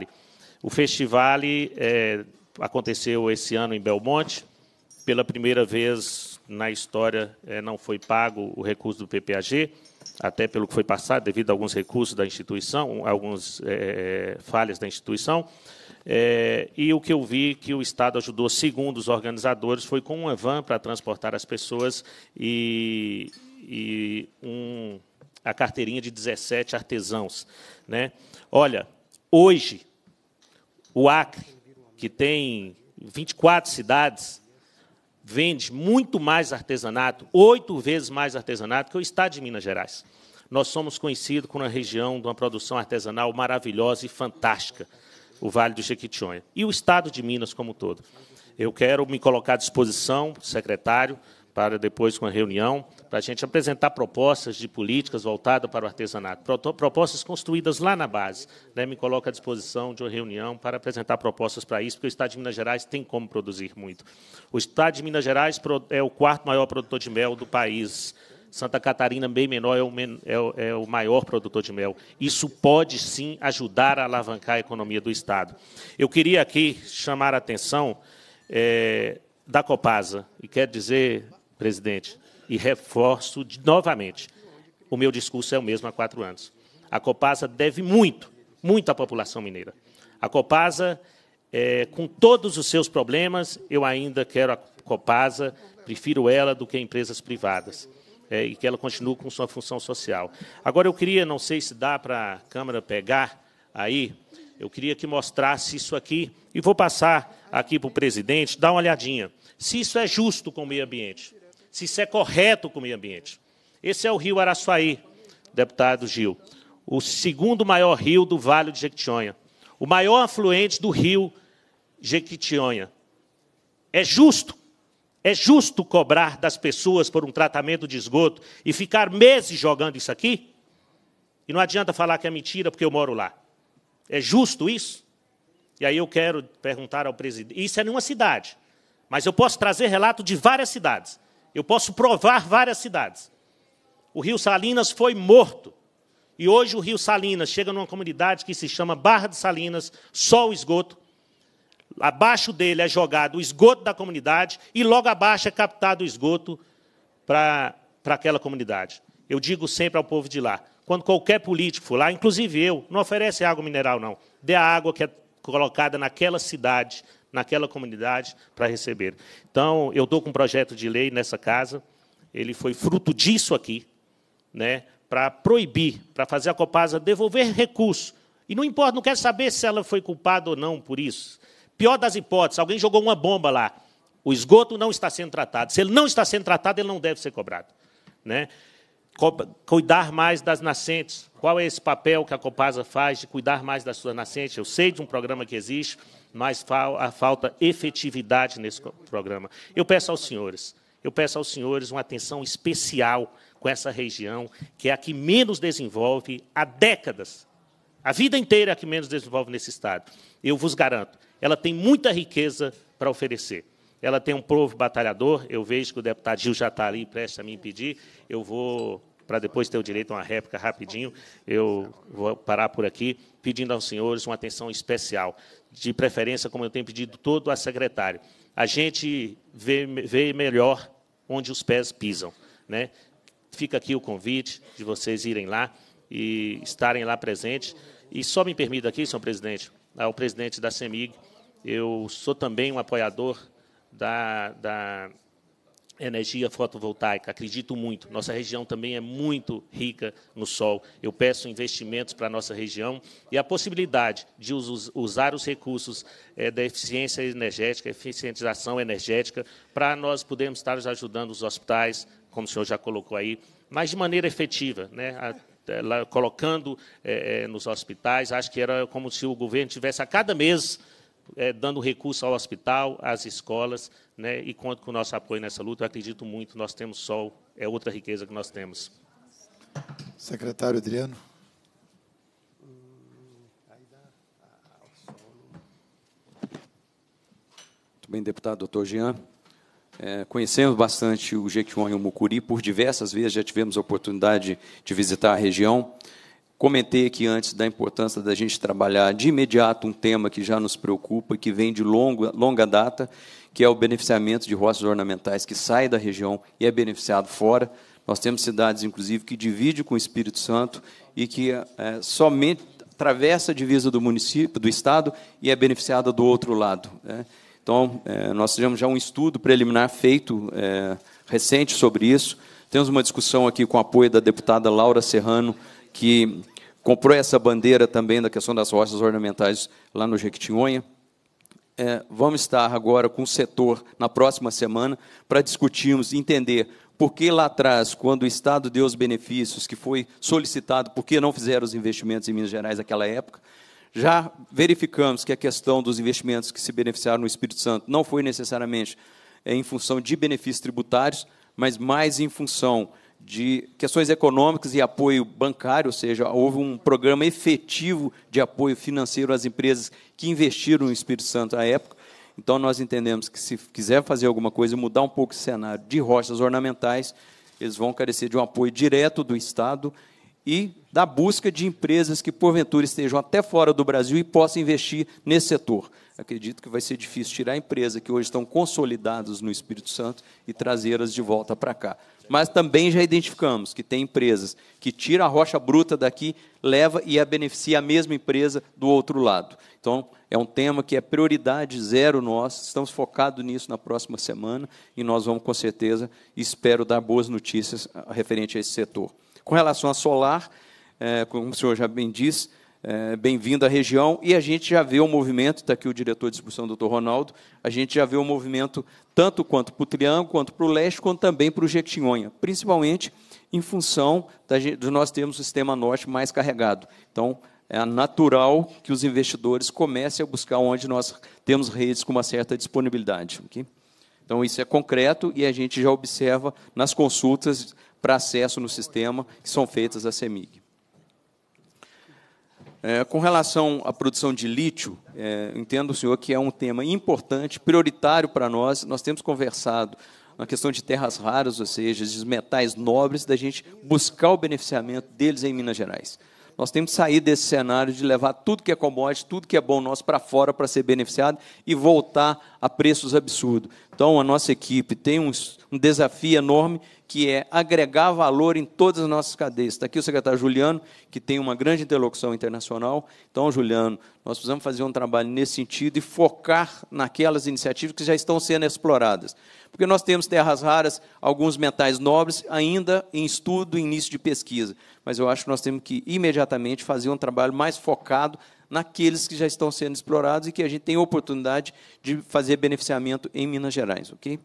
O festival é, aconteceu esse ano em Belmonte, pela primeira vez na história é, não foi pago o recurso do PPAG, até pelo que foi passado, devido a alguns recursos da instituição, algumas é, é, falhas da instituição. É, e o que eu vi que o Estado ajudou, segundo os organizadores, foi com uma van para transportar as pessoas e, e um, a carteirinha de 17 artesãos. Né? Olha, hoje, o Acre, que tem 24 cidades, vende muito mais artesanato, oito vezes mais artesanato que o estado de Minas Gerais. Nós somos conhecidos como uma região de uma produção artesanal maravilhosa e fantástica, o Vale do Jequitinhonha, e o estado de Minas como um todo. Eu quero me colocar à disposição, secretário, para depois uma reunião, para a gente apresentar propostas de políticas voltadas para o artesanato, propostas construídas lá na base. Né? Me coloco à disposição de uma reunião para apresentar propostas para isso, porque o Estado de Minas Gerais tem como produzir muito. O Estado de Minas Gerais é o quarto maior produtor de mel do país. Santa Catarina, bem menor, é o, é, o, é o, maior produtor de mel. Isso pode sim ajudar a alavancar a economia do Estado. Eu queria aqui chamar a atenção é, da Copasa, e quero dizer presidente, e reforço de, novamente: o meu discurso é o mesmo há quatro anos. A Copasa deve muito, muito à população mineira. A Copasa, é, com todos os seus problemas, eu ainda quero a Copasa, prefiro ela do que empresas privadas. É, e que ela continue com sua função social. Agora, eu queria, não sei se dá para a Câmara pegar aí, eu queria que mostrasse isso aqui, e vou passar aqui para o presidente, dá uma olhadinha. Se isso é justo com o meio ambiente, se isso é correto com o meio ambiente. Esse é o rio Araçuaí, deputado Gil, o segundo maior rio do Vale de Jequitinhonha, o maior afluente do rio Jequitinhonha. É justo, é justo cobrar das pessoas por um tratamento de esgoto e ficar meses jogando isso aqui? E não adianta falar que é mentira porque eu moro lá. É justo isso? E aí eu quero perguntar ao presidente. Isso é numa cidade, mas eu posso trazer relato de várias cidades. Eu posso provar várias cidades. O Rio Salinas foi morto. E hoje o Rio Salinas chega numa comunidade que se chama Barra de Salinas, só o esgoto. Abaixo dele é jogado o esgoto da comunidade e logo abaixo é captado o esgoto para aquela comunidade. Eu digo sempre ao povo de lá, quando qualquer político for lá, inclusive eu, não oferece água mineral, não. Dê a água que é colocada naquela cidade, naquela comunidade para receber. Então, eu estou com um projeto de lei nessa casa, ele foi fruto disso aqui, né, para proibir, para fazer a Copasa devolver recursos. E não importa, não quero saber se ela foi culpada ou não por isso. Pior das hipóteses, alguém jogou uma bomba lá. O esgoto não está sendo tratado. Se ele não está sendo tratado, ele não deve ser cobrado. Né? Cuidar mais das nascentes. Qual é esse papel que a Copasa faz de cuidar mais das suas nascentes? Eu sei de um programa que existe, mas falta efetividade nesse programa. Eu peço aos senhores, eu peço aos senhores uma atenção especial com essa região, que é a que menos desenvolve há décadas. A vida inteira é a que menos desenvolve nesse Estado. Eu vos garanto, ela tem muita riqueza para oferecer. Ela tem um povo batalhador, eu vejo que o deputado Gil já está ali, presta a me impedir. Eu vou, para depois ter o direito a uma réplica rapidinho, eu vou parar por aqui, pedindo aos senhores uma atenção especial de preferência, como eu tenho pedido todo a secretário. A gente vê, vê melhor onde os pés pisam. Né? Fica aqui o convite de vocês irem lá e estarem lá presentes. E só me permita aqui, senhor presidente, ao presidente da CEMIG, eu sou também um apoiador da, da energia fotovoltaica, acredito muito. Nossa região também é muito rica no sol. Eu peço investimentos para a nossa região e a possibilidade de usar os recursos eh, da eficiência energética, eficientização energética, para nós podermos estar ajudando os hospitais, como o senhor já colocou aí, mas de maneira efetiva, né? Eh, colocando eh, nos hospitais. Acho que era como se o governo tivesse a cada mês é, dando recurso ao hospital, às escolas, né, e conto com o nosso apoio nessa luta. Eu acredito muito, nós temos sol, é outra riqueza que nós temos.
Secretário Adriano.
Muito bem, deputado doutor Jean. É, conhecemos bastante o Jequitinhonha e o Mucuri, por diversas vezes já tivemos a oportunidade de visitar a região. Comentei aqui antes da importância da gente trabalhar de imediato um tema que já nos preocupa, que vem de longa, longa data, que é o beneficiamento de roças ornamentais que sai da região e é beneficiado fora. Nós temos cidades, inclusive, que dividem com o Espírito Santo e que é, somente atravessa a divisa do município, do estado, e é beneficiada do outro lado. Né? Então, é, nós tivemos já um estudo preliminar feito é, recente sobre isso. Temos uma discussão aqui com o apoio da deputada Laura Serrano que comprou essa bandeira também da questão das rochas ornamentais lá no Jequitinhonha. É, vamos estar agora com o setor na próxima semana para discutirmos, entender por que lá atrás, quando o Estado deu os benefícios que foi solicitado, por que não fizeram os investimentos em Minas Gerais naquela época. Já verificamos que a questão dos investimentos que se beneficiaram no Espírito Santo não foi necessariamente é, em função de benefícios tributários, mas mais em função de questões econômicas e apoio bancário, ou seja, houve um programa efetivo de apoio financeiro às empresas que investiram no Espírito Santo à época. Então, nós entendemos que, se quiser fazer alguma coisa, mudar um pouco o cenário de rochas ornamentais, eles vão carecer de um apoio direto do Estado e da busca de empresas que, porventura, estejam até fora do Brasil e possam investir nesse setor. Acredito que vai ser difícil tirar empresas que hoje estão consolidadas no Espírito Santo e trazê-las de volta para cá. Mas também já identificamos que tem empresas que tiram a rocha bruta daqui, leva e a beneficia a mesma empresa do outro lado. Então, é um tema que é prioridade zero nós, estamos focados nisso na próxima semana e nós vamos, com certeza, espero dar boas notícias ah, referente a esse setor. Com relação a solar, é, como o senhor já bem disse, é, Bem-vindo à região. E a gente já vê o um movimento, está aqui o diretor de distribuição, doutor Ronaldo, a gente já vê o um movimento tanto quanto para o Triângulo, quanto para o Leste, quanto também para o Jequitinhonha, principalmente em função da, de nós termos o sistema norte mais carregado. Então, é natural que os investidores comecem a buscar onde nós temos redes com uma certa disponibilidade. Okay? Então, isso é concreto e a gente já observa nas consultas para acesso no sistema que são feitas à CEMIG. É, com relação à produção de lítio, é, entendo, senhor, que é um tema importante, prioritário para nós. Nós temos conversado na questão de terras raras, ou seja, de metais nobres, da gente buscar o beneficiamento deles em Minas Gerais. Nós temos que sair desse cenário de levar tudo que é commodity, tudo que é bom nosso para fora para ser beneficiado e voltar a preços absurdos. Então, a nossa equipe tem um, um desafio enorme que é agregar valor em todas as nossas cadeias. Está aqui o secretário Juliano, que tem uma grande interlocução internacional. Então, Juliano, nós precisamos fazer um trabalho nesse sentido e focar naquelas iniciativas que já estão sendo exploradas. Porque nós temos terras raras, alguns metais nobres, ainda em estudo, início de pesquisa. Mas eu acho que nós temos que imediatamente fazer um trabalho mais focado naqueles que já estão sendo explorados e que a gente tem a oportunidade de fazer beneficiamento em Minas Gerais, ok?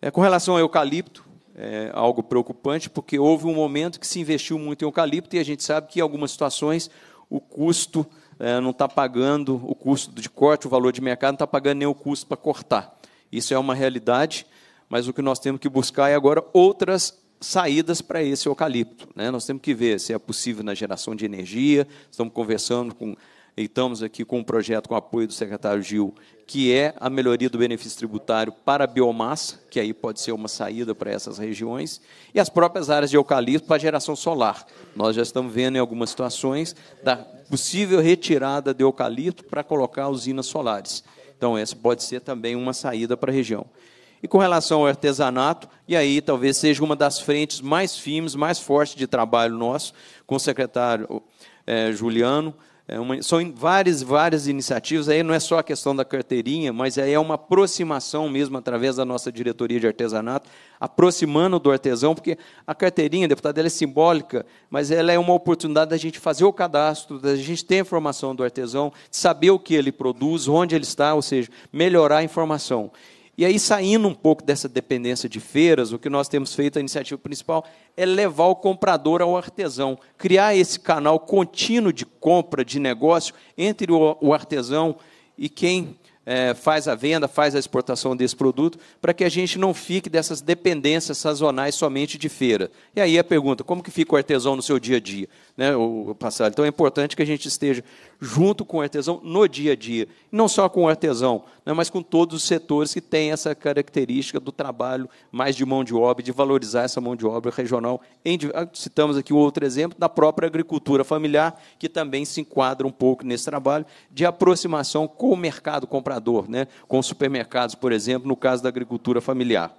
É, com relação ao eucalipto, é, algo preocupante, porque houve um momento que se investiu muito em eucalipto e a gente sabe que em algumas situações o custo é, não está pagando, o custo de corte, o valor de mercado, não está pagando nem o custo para cortar. Isso é uma realidade, mas o que nós temos que buscar é agora outras saídas para esse eucalipto. Né? Nós temos que ver se é possível na geração de energia, estamos conversando com estamos aqui com um projeto com apoio do secretário Gil, que é a melhoria do benefício tributário para a biomassa, que aí pode ser uma saída para essas regiões, e as próprias áreas de eucalipto para a geração solar. Nós já estamos vendo em algumas situações da possível retirada de eucalipto para colocar usinas solares. Então, essa pode ser também uma saída para a região. E com relação ao artesanato, e aí talvez seja uma das frentes mais firmes, mais fortes de trabalho nosso, com o secretário eh, Juliano, é uma, são várias, várias iniciativas, aí não é só a questão da carteirinha, mas aí é uma aproximação mesmo através da nossa diretoria de artesanato, aproximando do artesão, porque a carteirinha, deputada, ela é simbólica, mas ela é uma oportunidade da gente fazer o cadastro, da gente ter a informação do artesão, saber o que ele produz, onde ele está, ou seja, melhorar a informação. E aí, saindo um pouco dessa dependência de feiras, o que nós temos feito, a iniciativa principal, é levar o comprador ao artesão, criar esse canal contínuo de compra, de negócio, entre o artesão e quem é, faz a venda, faz a exportação desse produto, para que a gente não fique dessas dependências sazonais somente de feira. E aí a pergunta, como que fica o artesão no seu dia a dia? né, o passado. Então é importante que a gente esteja junto com o artesão no dia a dia, não só com o artesão, né, mas com todos os setores que têm essa característica do trabalho mais de mão de obra, de valorizar essa mão de obra regional. Em, ah, citamos aqui outro exemplo da própria agricultura familiar, que também se enquadra um pouco nesse trabalho de aproximação com o mercado comprador, né, com os supermercados, por exemplo, no caso da agricultura familiar.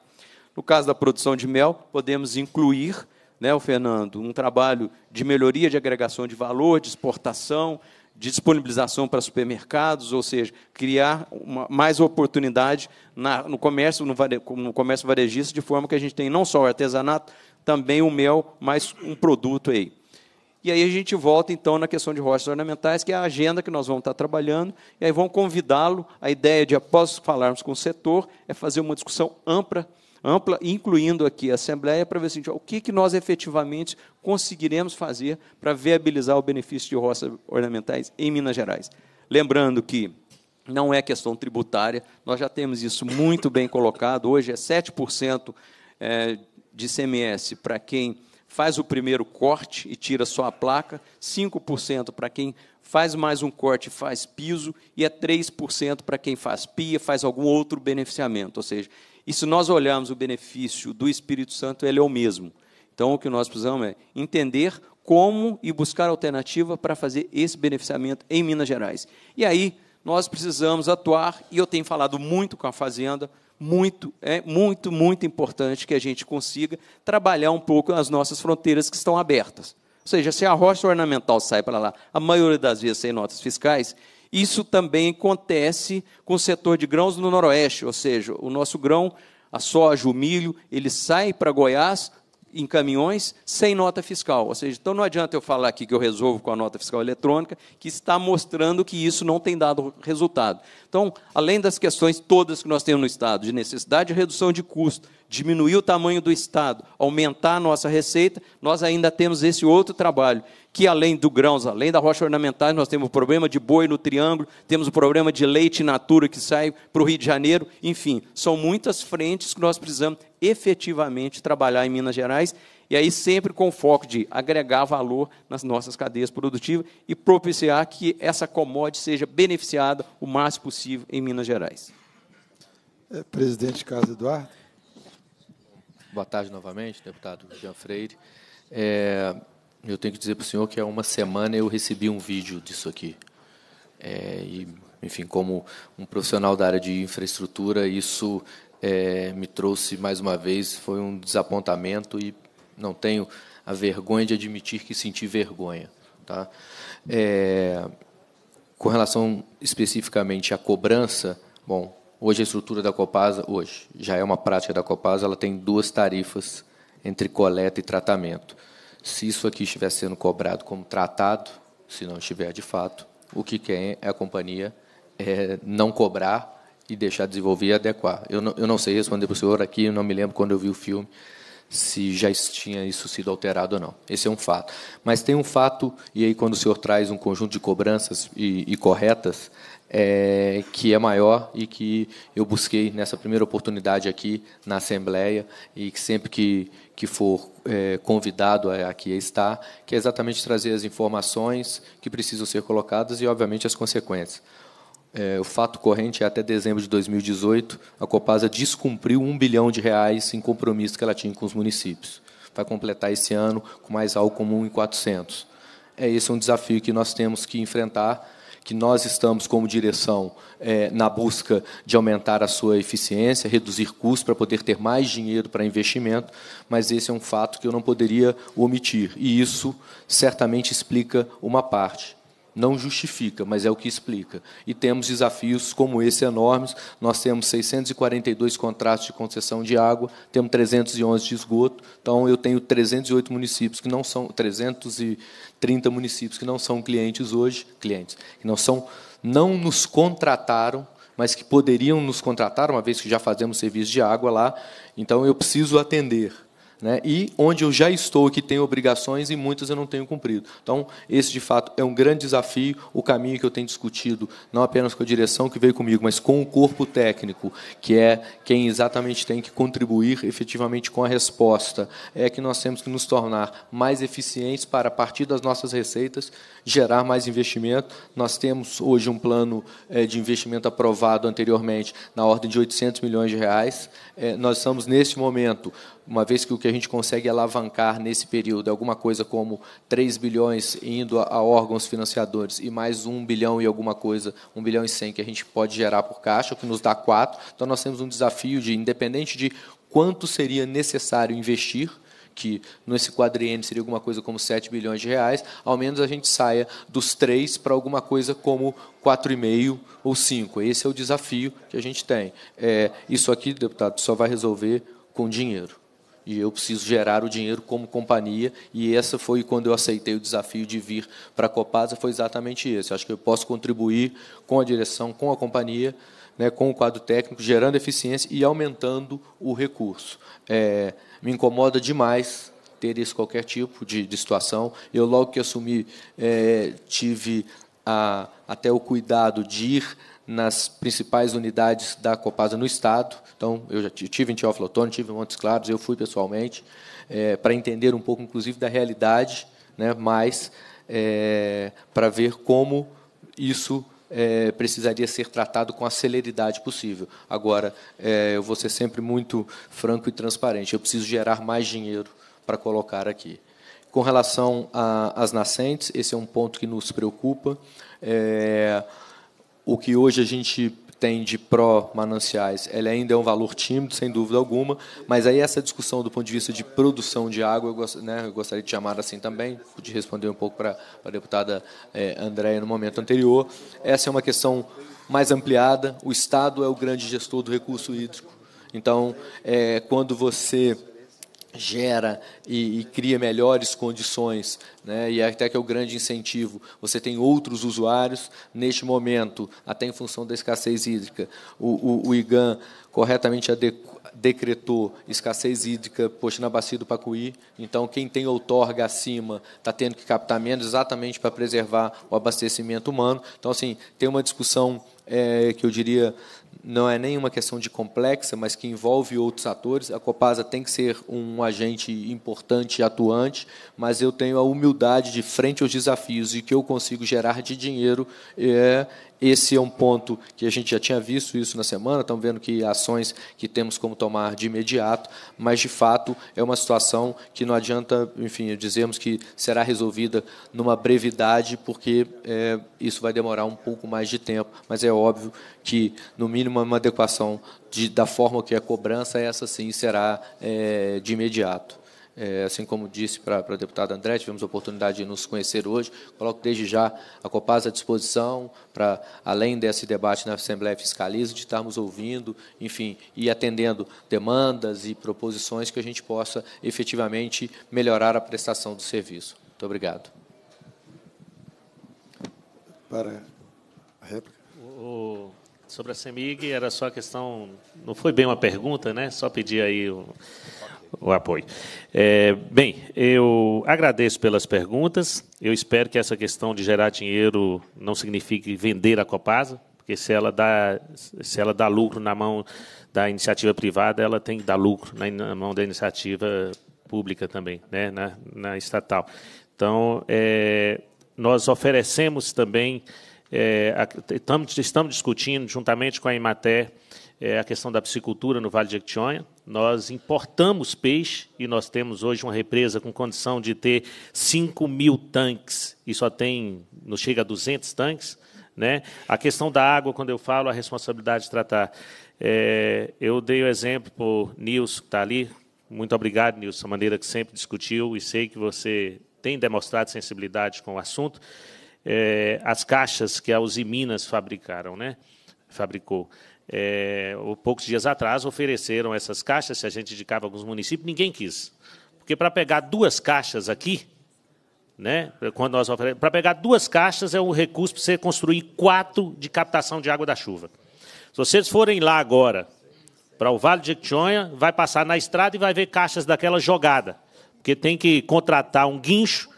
No caso da produção de mel, podemos incluir né, o Fernando, um trabalho de melhoria de agregação de valor, de exportação, de disponibilização para supermercados, ou seja, criar uma, mais oportunidade na, no comércio, no, vare, no comércio varejista, de forma que a gente tem não só o artesanato, também o mel, mas um produto aí. E aí a gente volta então na questão de rochas ornamentais, que é a agenda que nós vamos estar trabalhando, e aí vamos convidá-lo. A ideia de, após falarmos com o setor, é fazer uma discussão ampla ampla, incluindo aqui a Assembleia, para ver assim, o que, nós efetivamente conseguiremos fazer para viabilizar o benefício de roças ornamentais em Minas Gerais. Lembrando que não é questão tributária, nós já temos isso muito bem colocado, hoje é 7% eh, de CMS para quem faz o primeiro corte e tira só a placa, 5% para quem faz mais um corte e faz piso, e é 3% para quem faz pia, faz algum outro beneficiamento. Ou seja, e se nós olharmos o benefício do Espírito Santo, ele é o mesmo. Então, o que nós precisamos é entender como e buscar alternativa para fazer esse beneficiamento em Minas Gerais. E aí, nós precisamos atuar, e eu tenho falado muito com a Fazenda, muito, é muito, muito importante que a gente consiga trabalhar um pouco as nossas fronteiras que estão abertas. Ou seja, se a rocha ornamental sai para lá, a maioria das vezes sem notas fiscais, isso também acontece com o setor de grãos no Noroeste, ou seja, o nosso grão, a soja, o milho, ele sai para Goiás em caminhões sem nota fiscal. Ou seja, então não adianta eu falar aqui que eu resolvo com a nota fiscal eletrônica, que está mostrando que isso não tem dado resultado. Então, além das questões todas que nós temos no Estado, de necessidade de redução de custo, diminuir o tamanho do Estado, aumentar a nossa receita, nós ainda temos esse outro trabalho, que além do grãos, além da rocha ornamental, nós temos o problema de boi no Triângulo, temos o problema de leite natura que sai para o Rio de Janeiro, enfim, são muitas frentes que nós precisamos efetivamente trabalhar em Minas Gerais, e aí sempre com foco de agregar valor nas nossas cadeias produtivas e propiciar que essa commodity seja beneficiada o máximo possível em Minas Gerais.
É, presidente Carlos Eduardo. Boa tarde novamente, deputado Jean Freire. É, eu tenho que dizer para o senhor que há uma semana eu recebi um vídeo disso aqui. É, e, enfim, como um profissional da área de infraestrutura, isso é, me trouxe mais uma vez, foi um desapontamento e não tenho a vergonha de admitir que senti vergonha. Tá? É, com relação especificamente à cobrança, bom, Hoje a estrutura da Copasa, hoje, já é uma prática da Copasa, ela tem duas tarifas entre coleta e tratamento. Se isso aqui estiver sendo cobrado como tratado, se não estiver de fato, o que quer é a companhia é, não cobrar e deixar desenvolver e adequar. Eu não, eu não sei responder para o senhor aqui, eu não me lembro quando eu vi o filme se já tinha isso sido alterado ou não. Esse é um fato. Mas tem um fato, e aí quando o senhor traz um conjunto de cobranças e, e corretas, é, que é maior e que eu busquei nessa primeira oportunidade aqui na Assembleia e que sempre que, que for é, convidado a, aqui estar, que é exatamente trazer as informações que precisam ser colocadas e, obviamente, as consequências. É, o fato corrente é até dezembro de 2018 a Copasa descumpriu um bilhão de reais em compromisso que ela tinha com os municípios. Vai completar esse ano com mais algo comum em 400. É esse é um desafio que nós temos que enfrentar que nós estamos como direção é, na busca de aumentar a sua eficiência, reduzir custos para poder ter mais dinheiro para investimento, mas esse é um fato que eu não poderia omitir. E isso certamente explica uma parte não justifica, mas é o que explica. E temos desafios como esse enormes. Nós temos 642 contratos de concessão de água, temos 311 de esgoto. Então eu tenho 308 municípios que não são 300 e 30 municípios que não são clientes hoje, clientes, que não são, não nos contrataram, mas que poderiam nos contratar, uma vez que já fazemos serviço de água lá, então eu preciso atender né? e onde eu já estou que tenho obrigações e muitas eu não tenho cumprido. Então, esse de fato é um grande desafio, o caminho que eu tenho discutido, não apenas com a direção que veio comigo, mas com o corpo técnico, que é quem exatamente tem que contribuir efetivamente com a resposta, é que nós temos que nos tornar mais eficientes para, a partir das nossas receitas, gerar mais investimento. Nós temos hoje um plano eh, de investimento aprovado anteriormente na ordem de 800 milhões de reais. Eh, nós estamos, neste momento, uma vez que o que a gente consegue alavancar nesse período é alguma coisa como 3 bilhões indo a, órgãos financiadores e mais 1 bilhão e alguma coisa, 1 bilhão e 100 que a gente pode gerar por caixa, o que nos dá 4. Então nós temos um desafio de, independente de quanto seria necessário investir, que nesse quadriênio seria alguma coisa como 7 bilhões de reais, ao menos a gente saia dos 3 para alguma coisa como 4,5 ou 5. Esse é o desafio que a gente tem. É, isso aqui, deputado, só vai resolver com dinheiro e eu preciso gerar o dinheiro como companhia, e essa foi quando eu aceitei o desafio de vir para a Copasa, foi exatamente esse. Acho que eu posso contribuir com a direção, com a companhia, né, com o quadro técnico, gerando eficiência e aumentando o recurso. É, me incomoda demais ter esse qualquer tipo de, de situação. Eu, logo que assumi, é, tive a, até o cuidado de ir nas principais unidades da Copasa no Estado. Então, eu já tive em Teófilo Otônio, tive em Montes Claros, eu fui pessoalmente, é, para entender um pouco, inclusive, da realidade, né, mas é, para ver como isso é, precisaria ser tratado com a celeridade possível. Agora, é, eu vou ser sempre muito franco e transparente, eu preciso gerar mais dinheiro para colocar aqui. Com relação às nascentes, esse é um ponto que nos preocupa. É, o que hoje a gente tem de pró-mananciais, ele ainda é um valor tímido, sem dúvida alguma, mas aí essa discussão do ponto de vista de produção de água, eu, gost, né, eu gostaria de chamar assim também, de responder um pouco para a deputada é, Andréia no momento anterior, essa é uma questão mais ampliada, o Estado é o grande gestor do recurso hídrico, então, é, quando você gera e, e, cria melhores condições, né? e é até que é o grande incentivo. Você tem outros usuários neste momento, até em função da escassez hídrica. O, o, o IGAN corretamente decretou escassez hídrica posto na bacia do Pacuí, então quem tem outorga acima está tendo que captar menos exatamente para preservar o abastecimento humano. Então, assim, tem uma discussão é, que eu diria não é nenhuma questão de complexa, mas que envolve outros atores. A Copasa tem que ser um agente importante e atuante, mas eu tenho a humildade de frente aos desafios e que eu consigo gerar de dinheiro é, esse é um ponto que a gente já tinha visto isso na semana, Estamos vendo que ações que temos como tomar de imediato, mas de fato é uma situação que não adianta, enfim, dizermos que será resolvida numa brevidade, porque é, isso vai demorar um pouco mais de tempo, mas é óbvio que, no mínimo, uma adequação de, da forma que é a cobrança, essa sim será é, de imediato. É, assim como disse para a deputada André, tivemos a oportunidade de nos conhecer hoje. Coloco desde já a Copasa à disposição para, além desse debate na Assembleia Fiscaliza, de estarmos ouvindo, enfim, e atendendo demandas e proposições que a gente possa efetivamente melhorar a prestação do serviço. Muito obrigado.
Para a réplica. O, sobre a CEMIG, era só a questão, não foi bem uma pergunta, né? Só pedir aí o, o apoio. É, bem, eu agradeço pelas perguntas. Eu espero que essa questão de gerar dinheiro não signifique vender a Copasa, porque se ela dá, se ela dá lucro na mão da iniciativa privada, ela tem que dar lucro na, mão da iniciativa pública também, né, na, na estatal. Então, é, nós oferecemos também, é, estamos, estamos discutindo juntamente com a Imater, é a questão da piscicultura no Vale de Jequitinhonha. Nós importamos peixe e nós temos hoje uma represa com condição de ter 5 mil tanques e só tem, não chega a 200 tanques. Né? A questão da água, quando eu falo, a responsabilidade de tratar. É, eu dei o exemplo para Nilson, que está ali. Muito obrigado, Nilson, a maneira que sempre discutiu e sei que você tem demonstrado sensibilidade com o assunto. É, as caixas que a Uzi Minas fabricaram, né? fabricou é, poucos dias atrás, ofereceram essas caixas, se a gente indicava alguns municípios, ninguém quis. Porque para pegar duas caixas aqui, né, quando nós para pegar duas caixas é um recurso para você construir quatro de captação de água da chuva. Se vocês forem lá agora, para o Vale de Jequitinhonha, vai passar na estrada e vai ver caixas daquela jogada. Porque tem que contratar um guincho,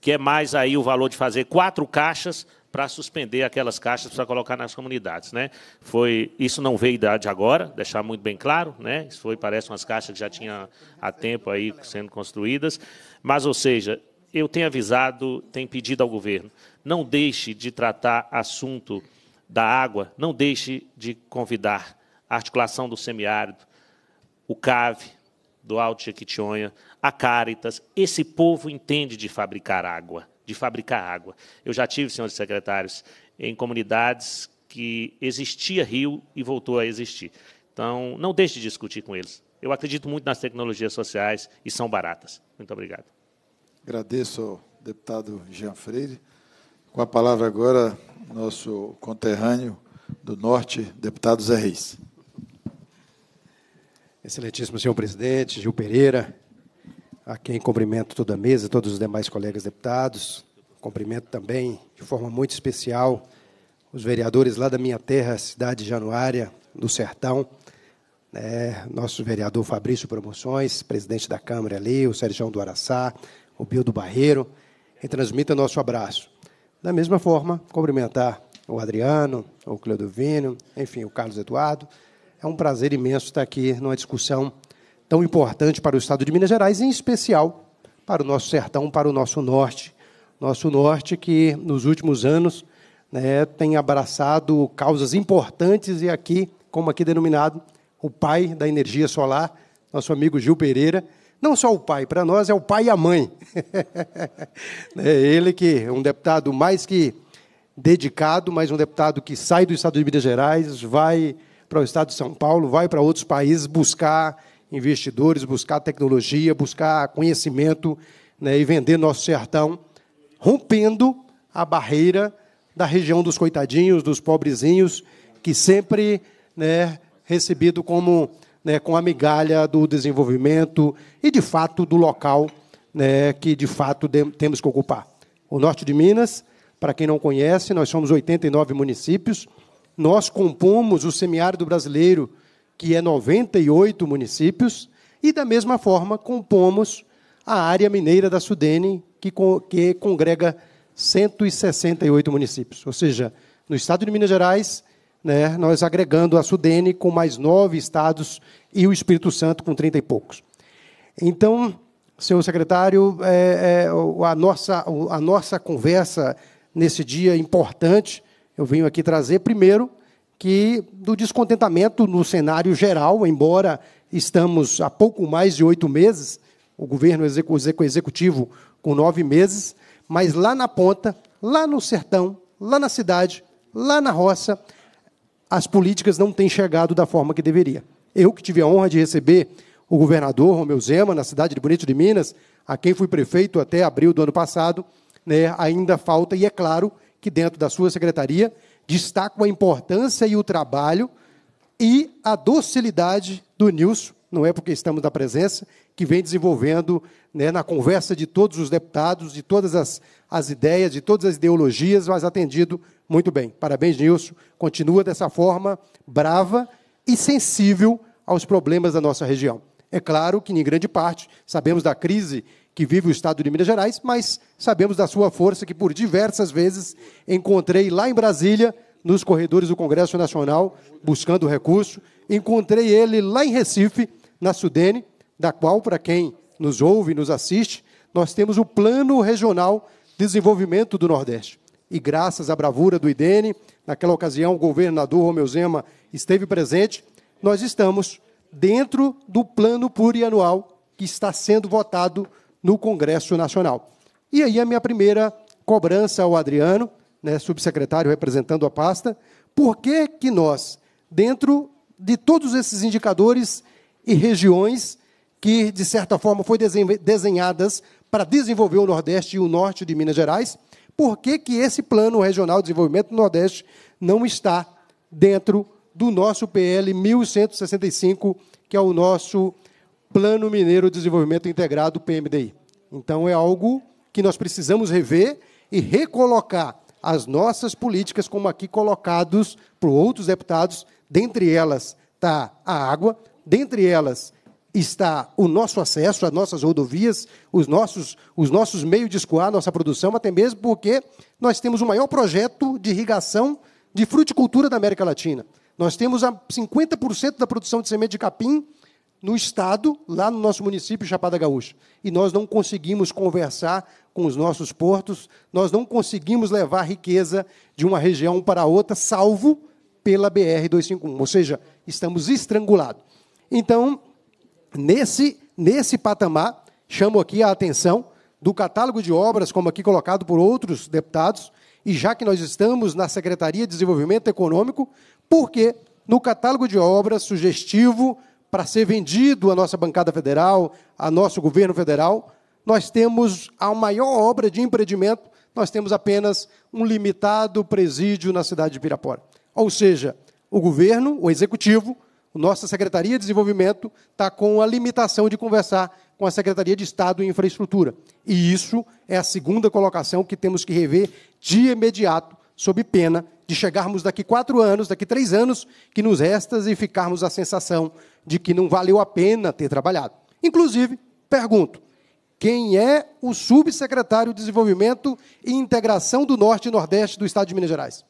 que é mais aí o valor de fazer quatro caixas, para suspender aquelas caixas para colocar nas comunidades, né? Foi isso não veio idade agora, deixar muito bem claro, né? Isso foi parece umas caixas que já tinha há tempo aí sendo construídas, mas ou seja, eu tenho avisado, tenho pedido ao governo, não deixe de tratar assunto da água, não deixe de convidar a articulação do semiárido, o CAV, do Alto Jequitinhonha, a Caritas. Esse povo entende de fabricar água de fabricar água. Eu já tive, senhores secretários, em comunidades que existia rio e voltou a existir. Então, não deixe de discutir com eles. Eu acredito muito nas tecnologias sociais e são baratas. Muito obrigado.
Agradeço ao deputado Jean Freire. Com a palavra agora, nosso conterrâneo do Norte, deputado Zé Reis.
Excelentíssimo senhor presidente, Gil Pereira, a quem cumprimento toda a mesa, todos os demais colegas deputados. Cumprimento também, de forma muito especial, os vereadores lá da minha terra, cidade de Januária, do Sertão. É, nosso vereador Fabrício Promoções, presidente da Câmara ali, o Sérgio do Araçá, o Bildo Barreiro, e transmita nosso abraço. Da mesma forma, cumprimentar o Adriano, o Cleodovino, enfim, o Carlos Eduardo. É um prazer imenso estar aqui numa discussão tão importante para o estado de Minas Gerais, em especial para o nosso sertão, para o nosso norte. Nosso norte que, nos últimos anos, né, tem abraçado causas importantes e aqui, como aqui denominado, o pai da energia solar, nosso amigo Gil Pereira, não só o pai, para nós é o pai e a mãe. *laughs* é ele que é um deputado mais que dedicado, mas um deputado que sai do estado de Minas Gerais, vai para o estado de São Paulo, vai para outros países buscar investidores, buscar tecnologia, buscar conhecimento né, e vender nosso sertão, rompendo a barreira da região dos coitadinhos, dos pobrezinhos, que sempre né, recebido como né, com a migalha do desenvolvimento e de fato do local né, que de fato temos que ocupar. O norte de Minas, para quem não conhece, nós somos 89 municípios. Nós compomos o semiárido brasileiro que é 98 municípios, e da mesma forma compomos a área mineira da Sudene, que, que congrega 168 municípios. Ou seja, no estado de Minas Gerais, né, nós agregando a Sudene com mais nove estados e o Espírito Santo com 30 e poucos. Então, senhor secretário, é, é, a, nossa, a nossa conversa nesse dia importante, eu venho aqui trazer, primeiro, que do descontentamento no cenário geral, embora estamos há pouco mais de oito meses, o governo executivo com nove meses, mas lá na ponta, lá no sertão, lá na cidade, lá na roça, as políticas não têm chegado da forma que deveria. Eu que tive a honra de receber o governador Romeu Zema na cidade de Bonito de Minas, a quem fui prefeito até abril do ano passado, né, ainda falta, e é claro que dentro da sua secretaria Destaco a importância e o trabalho e a docilidade do Nilson, não é porque estamos na presença, que vem desenvolvendo né, na conversa de todos os deputados, de todas as, as ideias, de todas as ideologias, mas atendido muito bem. Parabéns, Nilson. Continua dessa forma brava e sensível aos problemas da nossa região. É claro que, em grande parte, sabemos da crise que vive o estado de Minas Gerais, mas sabemos da sua força que por diversas vezes encontrei lá em Brasília, nos corredores do Congresso Nacional, buscando recurso. Encontrei ele lá em Recife, na Sudene, da qual, para quem nos ouve e nos assiste, nós temos o Plano Regional de Desenvolvimento do Nordeste. E graças à bravura do IDENE, naquela ocasião o governador Romeu Zema esteve presente, nós estamos dentro do plano plurianual que está sendo votado no Congresso Nacional. E aí a minha primeira cobrança ao Adriano, né, subsecretário representando a pasta, por que, que nós, dentro de todos esses indicadores e regiões que, de certa forma, foram desenhadas para desenvolver o Nordeste e o Norte de Minas Gerais, por que, que esse Plano Regional de Desenvolvimento do Nordeste não está dentro do nosso PL 1165, que é o nosso Plano Mineiro de Desenvolvimento Integrado, PMDI. Então, é algo que nós precisamos rever e recolocar as nossas políticas, como aqui colocados por outros deputados, dentre elas está a água, dentre elas está o nosso acesso às nossas rodovias, os nossos, os nossos meios de escoar, nossa produção, até mesmo porque nós temos o maior projeto de irrigação de fruticultura da América Latina. Nós temos 50% da produção de semente de capim no Estado, lá no nosso município, Chapada Gaúcha. E nós não conseguimos conversar com os nossos portos, nós não conseguimos levar riqueza de uma região para outra, salvo pela BR-251. Ou seja, estamos estrangulados. Então, nesse, nesse patamar, chamo aqui a atenção do catálogo de obras, como aqui colocado por outros deputados, e já que nós estamos na Secretaria de Desenvolvimento Econômico, porque no catálogo de obras sugestivo para ser vendido à nossa bancada federal, a nosso governo federal, nós temos a maior obra de empreendimento, nós temos apenas um limitado presídio na cidade de Pirapora. Ou seja, o governo, o executivo, nossa Secretaria de Desenvolvimento está com a limitação de conversar com a Secretaria de Estado e Infraestrutura. E isso é a segunda colocação que temos que rever de imediato sob pena de chegarmos daqui quatro anos, daqui três anos, que nos restas e ficarmos a sensação de que não valeu a pena ter trabalhado. Inclusive, pergunto, quem é o subsecretário de Desenvolvimento e Integração do Norte e Nordeste do Estado de Minas Gerais?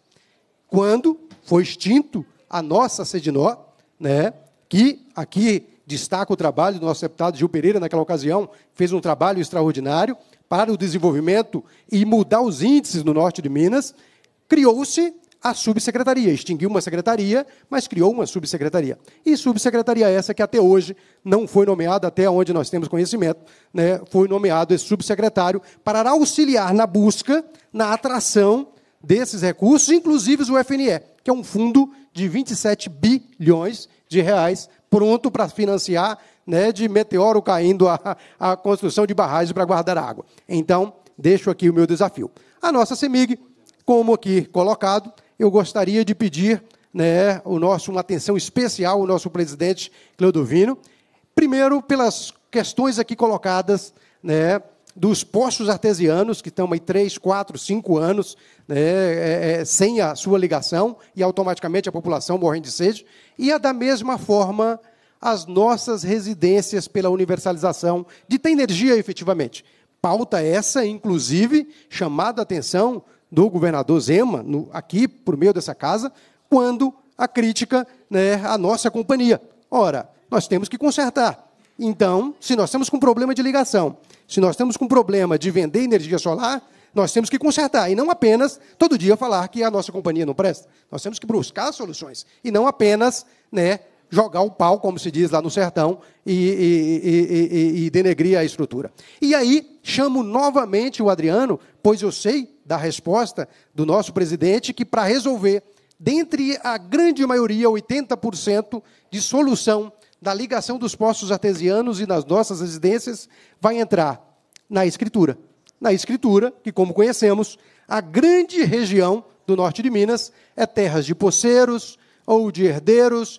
Quando foi extinto a nossa Sedinó, né, que aqui destaca o trabalho do nosso deputado Gil Pereira, naquela ocasião, fez um trabalho extraordinário para o desenvolvimento e mudar os índices no norte de Minas, criou-se a subsecretaria. Extinguiu uma secretaria, mas criou uma subsecretaria. E subsecretaria essa que até hoje não foi nomeada, até onde nós temos conhecimento, né, foi nomeado esse subsecretário para auxiliar na busca, na atração desses recursos, inclusive o FNE, que é um fundo de 27 bilhões de reais pronto para financiar né, de meteoro caindo a, a construção de barragens para guardar água. Então, deixo aqui o meu desafio. A nossa CEMIG como aqui colocado, eu gostaria de pedir né, o nosso, uma atenção especial ao nosso presidente Clodovino, primeiro pelas questões aqui colocadas né, dos poços artesianos, que estão aí três, quatro, cinco anos né, é, é, sem a sua ligação, e automaticamente a população morrendo de sede, e é da mesma forma as nossas residências pela universalização de ter energia efetivamente. Pauta essa, inclusive, chamada a atenção do governador Zema, no, aqui, por meio dessa casa, quando a crítica né, à nossa companhia. Ora, nós temos que consertar. Então, se nós temos com problema de ligação, se nós temos com problema de vender energia solar, nós temos que consertar e não apenas todo dia falar que a nossa companhia não presta. Nós temos que buscar soluções e não apenas né, jogar o pau, como se diz lá no sertão, e, e, e, e denegrir a estrutura. E aí chamo novamente o Adriano, pois eu sei da resposta do nosso presidente que, para resolver, dentre a grande maioria, 80%, de solução da ligação dos postos artesianos e das nossas residências, vai entrar na escritura. Na escritura, que, como conhecemos, a grande região do norte de Minas é terras de poceiros ou de herdeiros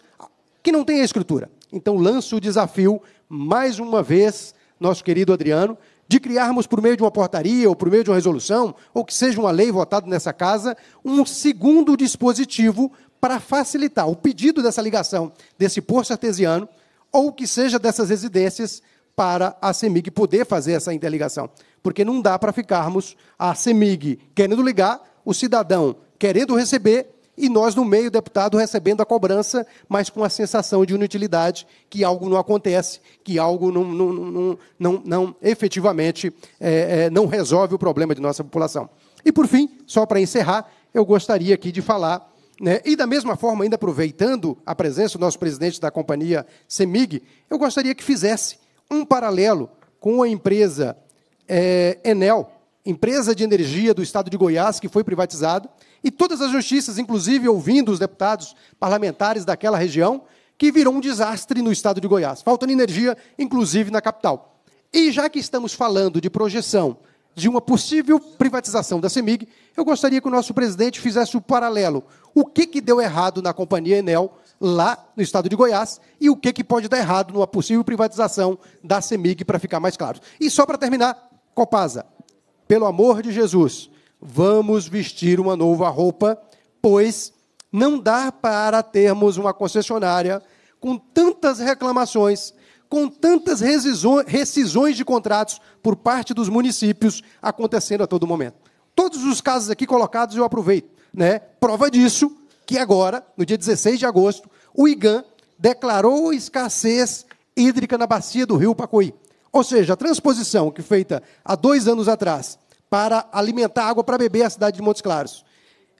que não tem a escritura. Então, lanço o desafio, mais uma vez, nosso querido Adriano, de criarmos, por meio de uma portaria ou por meio de uma resolução, ou que seja uma lei votada nessa casa, um segundo dispositivo para facilitar o pedido dessa ligação desse posto artesiano, ou que seja dessas residências, para a CEMIG poder fazer essa interligação. Porque não dá para ficarmos a CEMIG querendo ligar, o cidadão querendo receber e nós, no meio, deputado, recebendo a cobrança, mas com a sensação de inutilidade, que algo não acontece, que algo não, não, não, não, não efetivamente é, é, não resolve o problema de nossa população. E, por fim, só para encerrar, eu gostaria aqui de falar, né, e da mesma forma, ainda aproveitando a presença do nosso presidente da companhia CEMIG, eu gostaria que fizesse um paralelo com a empresa é, Enel, empresa de energia do estado de Goiás, que foi privatizada, e todas as justiças, inclusive ouvindo os deputados parlamentares daquela região, que virou um desastre no estado de Goiás, faltando energia, inclusive na capital. E já que estamos falando de projeção de uma possível privatização da CEMIG, eu gostaria que o nosso presidente fizesse o um paralelo. O que, que deu errado na companhia Enel lá no estado de Goiás e o que, que pode dar errado numa possível privatização da CEMIG, para ficar mais claro. E só para terminar, Copasa, pelo amor de Jesus, vamos vestir uma nova roupa, pois não dá para termos uma concessionária com tantas reclamações, com tantas rescisões de contratos por parte dos municípios acontecendo a todo momento. Todos os casos aqui colocados eu aproveito. Né? Prova disso que agora, no dia 16 de agosto, o IGAN declarou escassez hídrica na bacia do rio Pacoí. Ou seja, a transposição que feita há dois anos atrás para alimentar água para beber a cidade de Montes Claros.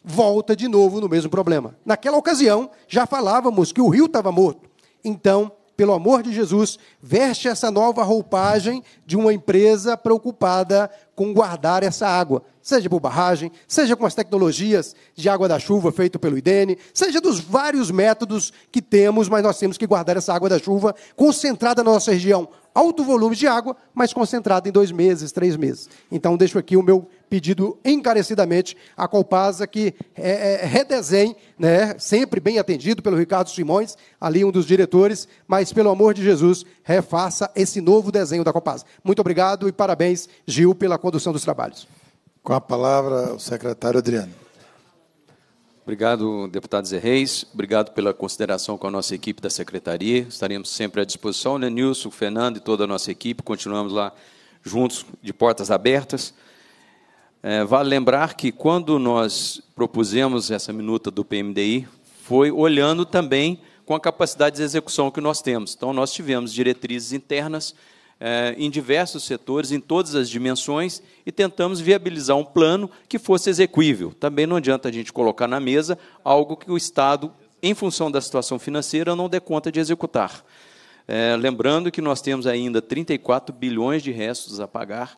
Volta de novo no mesmo problema. Naquela ocasião, já falávamos que o rio estava morto. Então, pelo amor de Jesus, veste essa nova roupagem de uma empresa preocupada com guardar essa água, seja por barragem, seja com as tecnologias de água da chuva feito pelo IDENE, seja dos vários métodos que temos, mas nós temos que guardar essa água da chuva concentrada na nossa região alto volume de água, mas concentrado em dois meses, três meses. Então, deixo aqui o meu pedido encarecidamente à Copasa que é, é, redesenhe, né, sempre bem atendido pelo Ricardo Simões, ali um dos diretores, mas, pelo amor de Jesus, refaça esse novo desenho da Copasa. Muito obrigado e parabéns, Gil, pela condução dos trabalhos. Com a palavra, o secretário Adriano.
Obrigado, deputado Zé Reis. Obrigado pela consideração com a nossa equipe da secretaria. Estaremos sempre à disposição, né, Nilson, Fernando e toda a nossa equipe. Continuamos lá juntos, de portas abertas. É, vale lembrar que quando nós propusemos essa minuta do PMDI, foi olhando também com a capacidade de execução que nós temos. Então, nós tivemos diretrizes internas eh, em diversos setores, em todas as dimensões, e tentamos viabilizar um plano que fosse exequível. Também não adianta a gente colocar na mesa algo que o Estado, em função da situação financeira, não dê conta de executar. Eh, lembrando que nós temos ainda 34 bilhões de restos a pagar.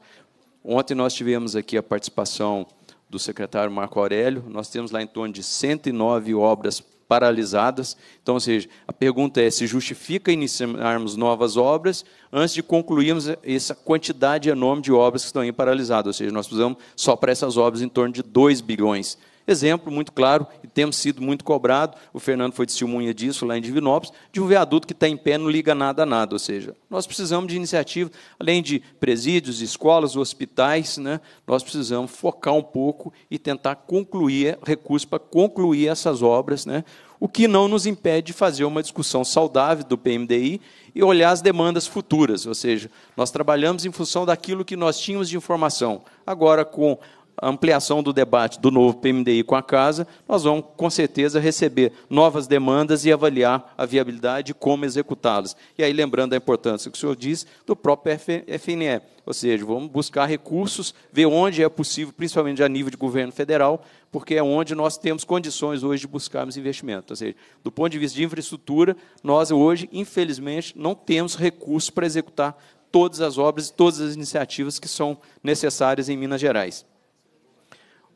Ontem nós tivemos aqui a participação do secretário Marco Aurélio, nós temos lá em torno de 109 obras paralisadas. Então, ou seja, a pergunta é se justifica iniciarmos novas obras antes de concluirmos essa quantidade enorme de obras que estão aí paralisadas. Ou seja, nós precisamos só para essas obras em torno de 2 bilhões Exemplo muito claro, e temos sido muito cobrado, o Fernando foi testemunha disso lá em Divinópolis, de um viaduto que está em pé não liga nada a nada, ou seja, nós precisamos de iniciativa, além de presídios, escolas, hospitais, né, nós precisamos focar um pouco e tentar concluir, recursos para concluir essas obras, né, o que não nos impede de fazer uma discussão saudável do PMDI e olhar as demandas futuras, ou seja, nós trabalhamos em função daquilo que nós tínhamos de informação. Agora, com a ampliação do debate do novo PMDI com a casa, nós vamos com certeza receber novas demandas e avaliar a viabilidade e como executá-las. E aí, lembrando a importância que o senhor diz do próprio FNE, ou seja, vamos buscar recursos, ver onde é possível, principalmente a nível de governo federal, porque é onde nós temos condições hoje de buscarmos investimento. Ou seja, do ponto de vista de infraestrutura, nós hoje, infelizmente, não temos recursos para executar todas as obras e todas as iniciativas que são necessárias em Minas Gerais.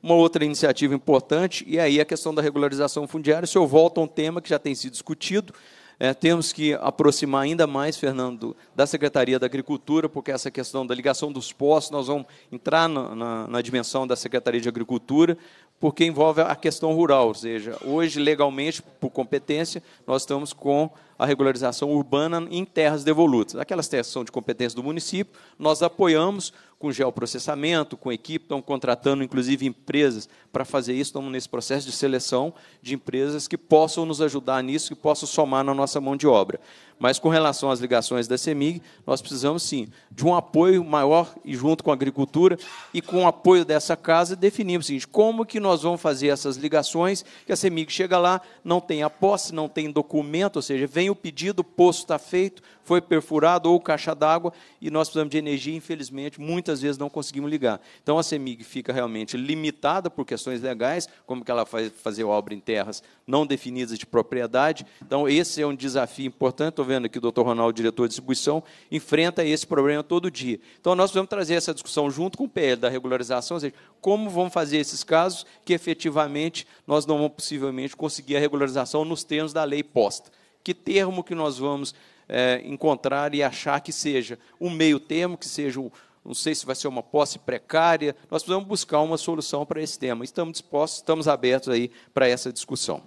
Uma outra iniciativa importante, e aí a questão da regularização fundiária, se eu volto a um tema que já tem sido discutido, é, temos que aproximar ainda mais, Fernando, da Secretaria da Agricultura, porque essa questão da ligação dos postos, nós vamos entrar na, na, na dimensão da Secretaria de Agricultura, porque envolve a questão rural, ou seja, hoje legalmente, por competência, nós estamos com a regularização urbana em terras devolutas. Aquelas terras que são de competência do município, nós apoiamos com geoprocessamento, com equipe, estão contratando inclusive empresas para fazer isso, estamos nesse processo de seleção de empresas que possam nos ajudar nisso, que possam somar na nossa mão de obra. Mas com relação às ligações da CEMIG, nós precisamos sim de um apoio maior e junto com a agricultura e com o apoio dessa casa, definimos o seguinte, como que nós vamos fazer essas ligações, que a CEMIG chega lá, não tem a posse, não tem documento, ou seja, vem o pedido, o posto está feito, foi perfurado ou caixa d'água e nós precisamos de energia, infelizmente, muitas vezes não conseguimos ligar. Então a CEMIG fica realmente limitada por questões legais, como que ela faz fazer obra em terras não definidas de propriedade. Então esse é um desafio importante. Estou vendo aqui o Dr. Ronaldo, diretor de distribuição, enfrenta esse problema todo dia. Então nós vamos trazer essa discussão junto com o PL da regularização, ou seja, como vamos fazer esses casos que efetivamente nós não vamos possivelmente conseguir a regularização nos termos da lei posta. Que termo que nós vamos é, encontrar e achar que seja um meio termo, que seja, não sei se vai ser uma posse precária, nós precisamos buscar uma solução para esse tema. Estamos dispostos, estamos abertos aí para essa discussão.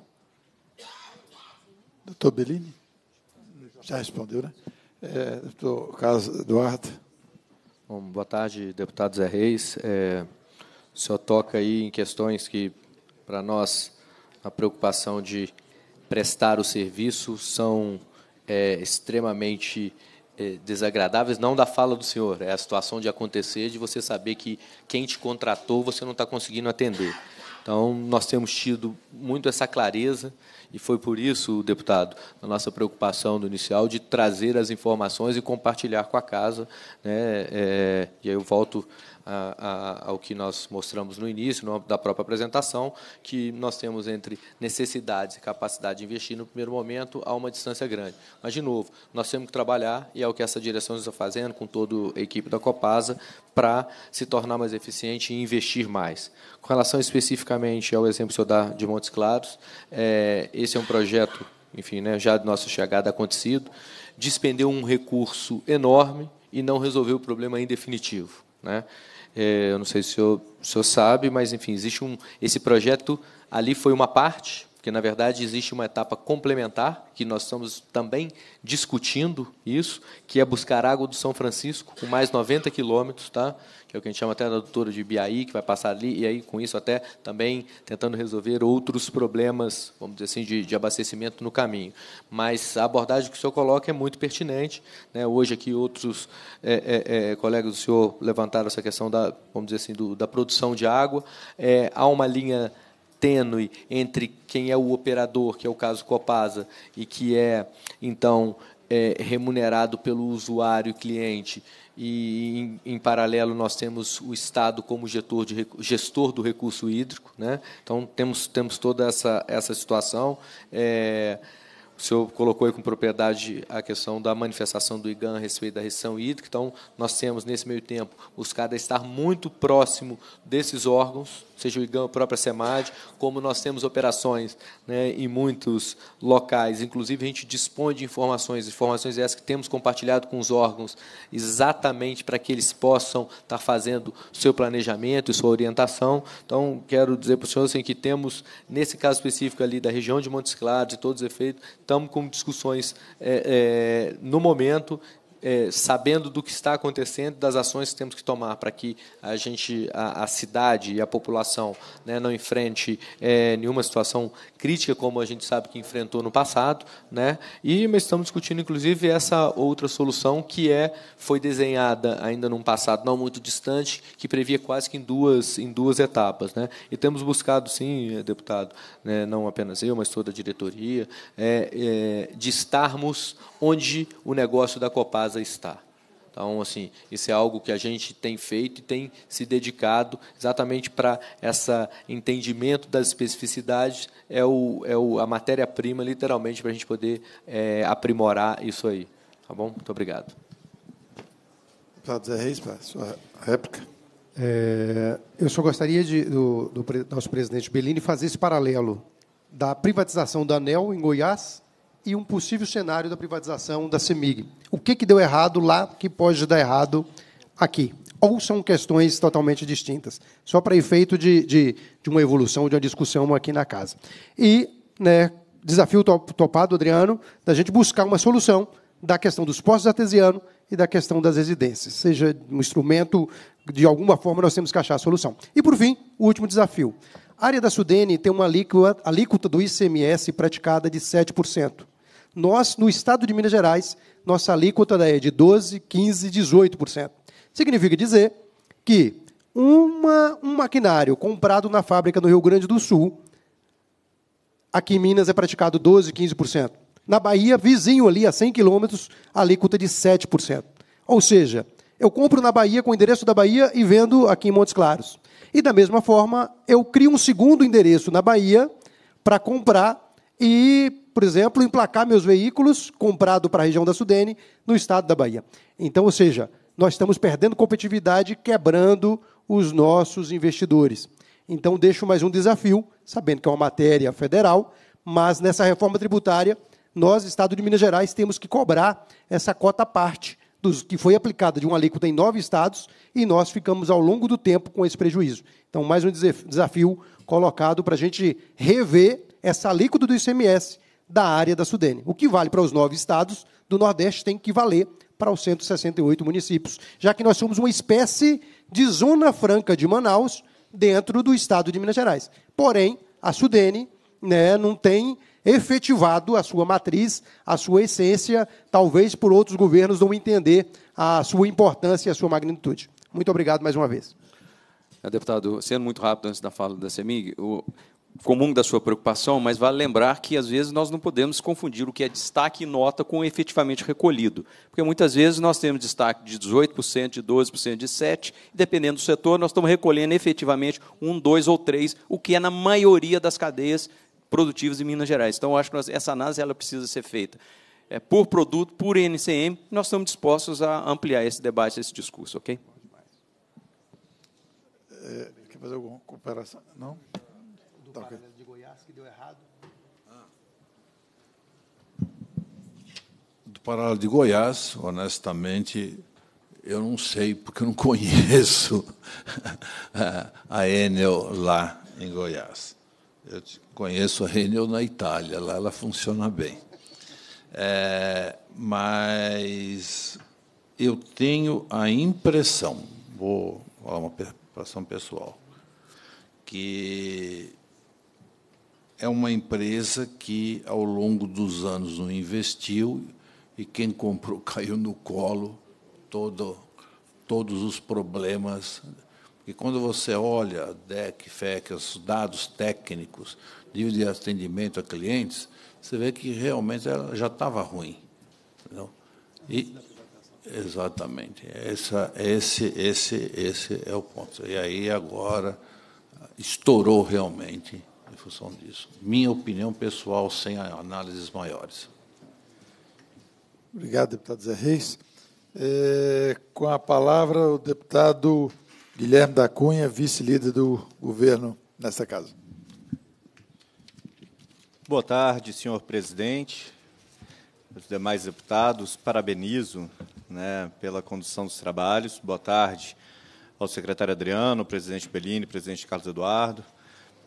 Doutor Bellini? Já respondeu, né? É, doutor Carlos Eduardo.
Bom,
boa tarde,
deputado Zé Reis. É, o senhor toca aí em questões que, para nós, a preocupação de prestar o serviço são é, extremamente é, desagradáveis, não da fala do senhor, é a situação de acontecer, de você saber que quem te contratou você não está conseguindo atender. Então, nós temos tido muito essa clareza, e foi por isso, deputado, a nossa preocupação do inicial de trazer as informações e compartilhar com a casa. Né, é, e aí eu volto ao que nós mostramos no início no, da própria apresentação, que nós temos entre necessidades e capacidade de investir no primeiro momento há uma distância grande. Mas, de novo, nós temos que trabalhar, e é o que essa direção está fazendo com toda a equipe da Copasa, para se tornar mais eficiente e investir mais. Com relação especificamente ao exemplo que o senhor de Montes Claros, é, esse é um projeto, enfim, né, já de nossa chegada acontecido, despendeu um recurso enorme e não resolveu o problema em definitivo. Né? É, eu não sei se o senhor, o senhor sabe, mas enfim, existe um. Esse projeto ali foi uma parte porque na verdade existe uma etapa complementar que nós estamos também discutindo isso, que é buscar água do São Francisco com mais 90 quilômetros, tá? Que é o que a gente chama até da doutora de Biaí, que vai passar ali, e aí com isso até também tentando resolver outros problemas, vamos dizer assim, de, de abastecimento no caminho. Mas a abordagem que o senhor coloca é muito pertinente. Né? Hoje aqui outros é, é, é, colegas do senhor levantaram essa questão da, vamos dizer assim, do, da produção de água. É, há uma linha tênue entre quem é o operador, que é o caso Copasa, e que é, então, é, remunerado pelo usuário e cliente, e em, em, paralelo nós temos o Estado como gestor, de, gestor do recurso hídrico. Né? Então, temos, temos toda essa, essa situação. É, o senhor colocou aí com propriedade a questão da manifestação do IGAN a respeito da restrição hídrica, então nós temos, nesse meio tempo, buscado é estar muito próximo desses órgãos, seja o IGAN, a própria SEMAD, como nós temos operações né, em muitos locais, inclusive a gente dispõe de informações, informações essas que temos compartilhado com os órgãos, exatamente para que eles possam estar fazendo seu planejamento e sua orientação. Então, quero dizer para o senhor assim, que temos, nesse caso específico ali da região de Montes Claros, e todos os efeitos, estamos com discussões é, é, no momento é, sabendo do que está acontecendo, das ações que temos que tomar para que a gente, a, a cidade e a população né, não enfrente é, nenhuma situação crítica como a gente sabe que enfrentou no passado, né? E mas estamos discutindo inclusive essa outra solução que é foi desenhada ainda num passado não muito distante que previa quase que em duas em duas etapas, né? E temos buscado sim, deputado, né, não apenas eu, mas toda a diretoria, é, é, de estarmos onde o negócio da Copasa está. Então, assim, isso é algo que a gente tem feito e tem se dedicado exatamente para esse entendimento das especificidades, é, o, é o, a matéria-prima, literalmente, para a gente poder é, aprimorar isso aí. Tá bom? Muito obrigado.
Deputado Zé Reis, para a sua réplica. É, eu só gostaria de, do, do nosso presidente Bellini fazer esse paralelo da privatização da ANEL em Goiás e um possível cenário da privatização da CEMIG. O que, que deu errado lá que pode dar errado aqui? Ou são questões totalmente distintas, só para efeito de, de, de uma evolução, de uma discussão aqui na casa. E né, desafio topado, Adriano, da gente buscar uma solução da questão dos postos artesianos e da questão das residências. Seja um instrumento, de alguma forma, nós temos que achar a solução. E, por fim, o último desafio. A área da Sudene tem uma alíquota, alíquota do ICMS praticada de 7%. Nós, no estado de Minas Gerais, nossa alíquota é de 12, 15, 18%. Significa dizer que uma, um maquinário comprado na fábrica no Rio Grande do Sul, aqui em Minas é praticado 12, 15%. Na Bahia, vizinho ali, a 100 quilômetros, a alíquota é de 7%. Ou seja, eu compro na Bahia com o endereço da Bahia e vendo aqui em Montes Claros. E da mesma forma, eu crio um segundo endereço na Bahia para comprar e, por exemplo, emplacar meus veículos comprado para a região da Sudene no estado da Bahia. Então, ou seja, nós estamos perdendo competitividade, quebrando os nossos investidores. Então, deixo mais um desafio, sabendo que é uma matéria federal, mas nessa reforma tributária, nós, Estado de Minas Gerais, temos que cobrar essa cota parte dos, que foi aplicada de uma alíquota em nove estados e nós ficamos ao longo do tempo com esse prejuízo. Então, mais um desafio colocado para a gente rever essa alíquota do ICMS da área da Sudene. O que vale para os nove estados do Nordeste tem que valer para os 168 municípios, já que nós somos uma espécie de zona franca de Manaus dentro do estado de Minas Gerais. Porém, a Sudene né, não tem efetivado a sua matriz, a sua essência, talvez por outros governos não entender a sua importância e a sua magnitude. Muito obrigado mais uma vez.
Deputado, sendo muito rápido antes da fala da CEMIG, o, comum da sua preocupação, mas vale lembrar que às vezes nós não podemos confundir o que é destaque e nota com efetivamente recolhido, porque muitas vezes nós temos destaque de 18%, de 12%, de 7%, e dependendo do setor, nós estamos recolhendo efetivamente um, dois ou três, o que é na maioria das cadeias produtivas em Minas Gerais. Então, eu acho que nós, essa análise ela precisa ser feita é, por produto, por NCM, nós estamos dispostos a ampliar esse debate, esse discurso, ok?
É, quer fazer alguma comparação? Não?
tá, paralelo de Goiás que deu errado?
Do paralelo de Goiás, honestamente, eu não sei, porque eu não *laughs* conheço a Enel lá em Goiás. Eu conheço a Enel na Itália, lá ela funciona bem. É, mas eu tenho a impressão, vou falar uma impressão pessoal, que é uma empresa que, ao longo dos anos, não investiu e quem comprou *laughs* caiu no colo todo, todos os problemas. E quando você olha DEC, FEC, os dados técnicos, nível de atendimento a clientes, você vê que realmente ela já estava ruim. Entendeu? E, exatamente. Essa, esse, esse, esse é o ponto. E aí agora estourou realmente em função disso. Minha opinião pessoal, sem análises maiores.
Obrigado, deputado Zé Reis. É, com a palavra, o deputado Guilherme da Cunha, vice-líder do governo nesta casa.
Boa tarde, senhor presidente, os demais deputados. Parabenizo né, pela condução dos trabalhos. Boa tarde ao secretário Adriano, presidente Bellini, presidente Carlos Eduardo,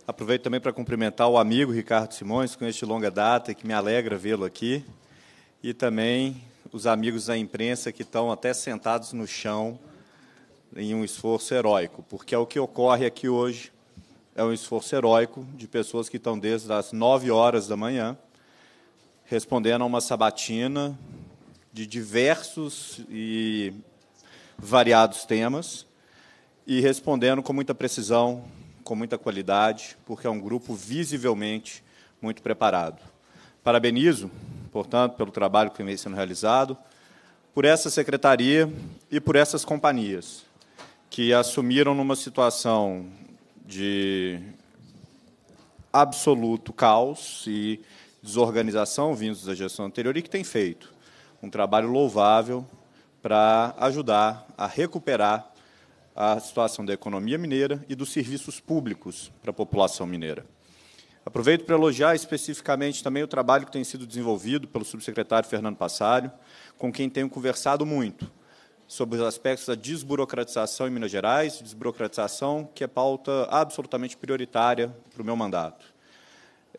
Aproveito também para cumprimentar o amigo Ricardo Simões, com este longa data e que me alegra vê-lo aqui. E também os amigos da imprensa que estão até sentados no chão em um esforço heróico, porque é o que ocorre aqui hoje é um esforço heróico de pessoas que estão desde as 9 horas da manhã respondendo a uma sabatina de diversos e variados temas e respondendo com muita precisão, com muita qualidade, porque é um grupo visivelmente muito preparado. Parabenizo, portanto, pelo trabalho que vem sendo realizado, por essa secretaria e por essas companhias, que assumiram numa situação de absoluto caos e desorganização vindos da gestão anterior e que tem feito um trabalho louvável para ajudar a recuperar a situação da economia mineira e dos serviços públicos para a população mineira. Aproveito para elogiar especificamente também o trabalho que tem sido desenvolvido pelo subsecretário Fernando Passalho, com quem tenho conversado muito sobre os aspectos da desburocratização em Minas Gerais, desburocratização que é pauta absolutamente prioritária para o meu mandato.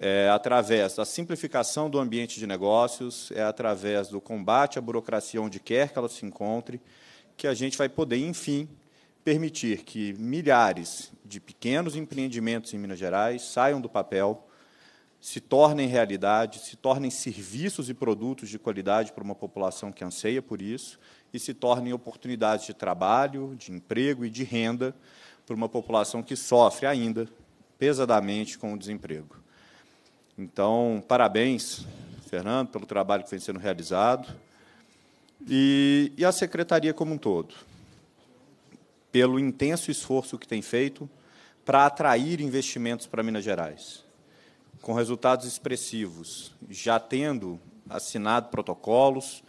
É através da simplificação do ambiente de negócios, é através do combate à burocracia onde quer que ela se encontre, que a gente vai poder, enfim, permitir que milhares de pequenos empreendimentos em Minas Gerais saiam do papel, se tornem realidade, se tornem serviços e produtos de qualidade para uma população que anseia por isso e se tornem oportunidades de trabalho, de emprego e de renda para uma população que sofre ainda pesadamente com o desemprego. Então, parabéns, Fernando, pelo trabalho que vem sendo realizado e, e a secretaria como um todo pelo intenso esforço que tem feito para atrair investimentos para Minas Gerais, com resultados expressivos, já tendo assinado protocolos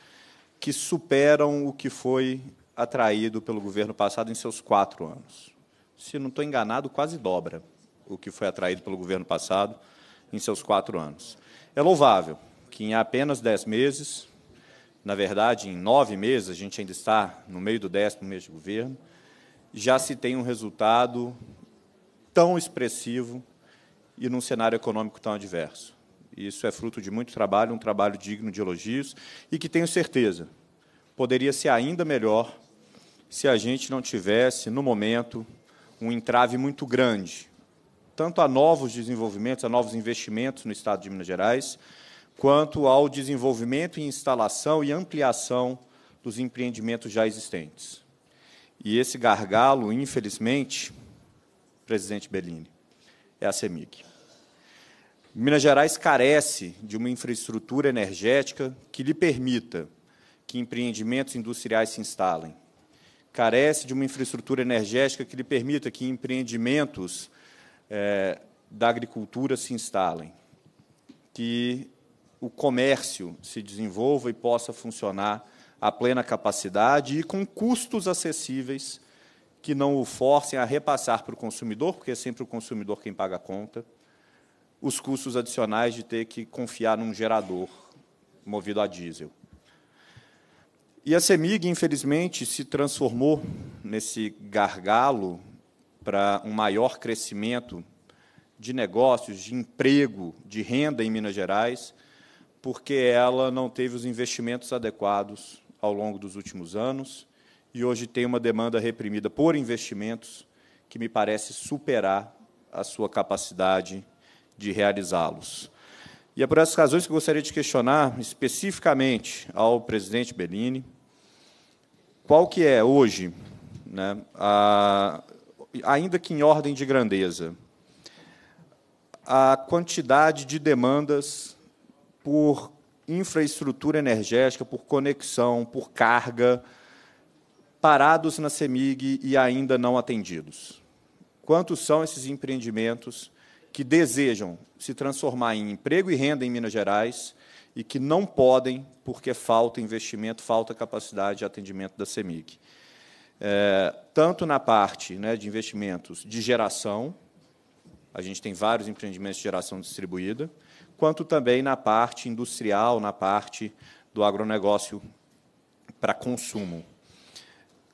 que superam o que foi atraído pelo governo passado em seus quatro anos. Se não estou enganado, quase dobra o que foi atraído pelo governo passado em seus quatro anos. É louvável que em apenas dez meses, na verdade, em nove meses, a gente ainda está no meio do décimo mês de governo, já se tem um resultado tão expressivo e num cenário econômico tão adverso. Isso é fruto de muito trabalho, um trabalho digno de elogios e que tenho certeza poderia ser ainda melhor se a gente não tivesse, no momento, um entrave muito grande, tanto a novos desenvolvimentos, a novos investimentos no Estado de Minas Gerais, quanto ao desenvolvimento e instalação e ampliação dos empreendimentos já existentes. E esse gargalo, infelizmente, presidente Bellini, é a CEMIG. Minas Gerais carece de uma infraestrutura energética que lhe permita que empreendimentos industriais se instalem. Carece de uma infraestrutura energética que lhe permita que empreendimentos é, da agricultura se instalem. Que o comércio se desenvolva e possa funcionar à plena capacidade e com custos acessíveis que não o forcem a repassar para o consumidor, porque é sempre o consumidor quem paga a conta, os custos adicionais de ter que confiar num gerador movido a diesel. E a CEMIG, infelizmente, se transformou nesse gargalo para um maior crescimento de negócios, de emprego, de renda em Minas Gerais, porque ela não teve os investimentos adequados ao longo dos últimos anos e hoje tem uma demanda reprimida por investimentos que me parece superar a sua capacidade de realizá-los. E é por essas razões que eu gostaria de questionar especificamente ao presidente Bellini qual que é hoje, né, a, ainda que em ordem de grandeza, a quantidade de demandas por infraestrutura energética, por conexão, por carga, parados na CEMIG e ainda não atendidos? Quantos são esses empreendimentos que desejam se transformar em emprego e renda em Minas Gerais e que não podem porque falta investimento, falta capacidade de atendimento da CEMIG? É, tanto na parte né, de investimentos de geração, a gente tem vários empreendimentos de geração distribuída, quanto também na parte industrial, na parte do agronegócio para consumo.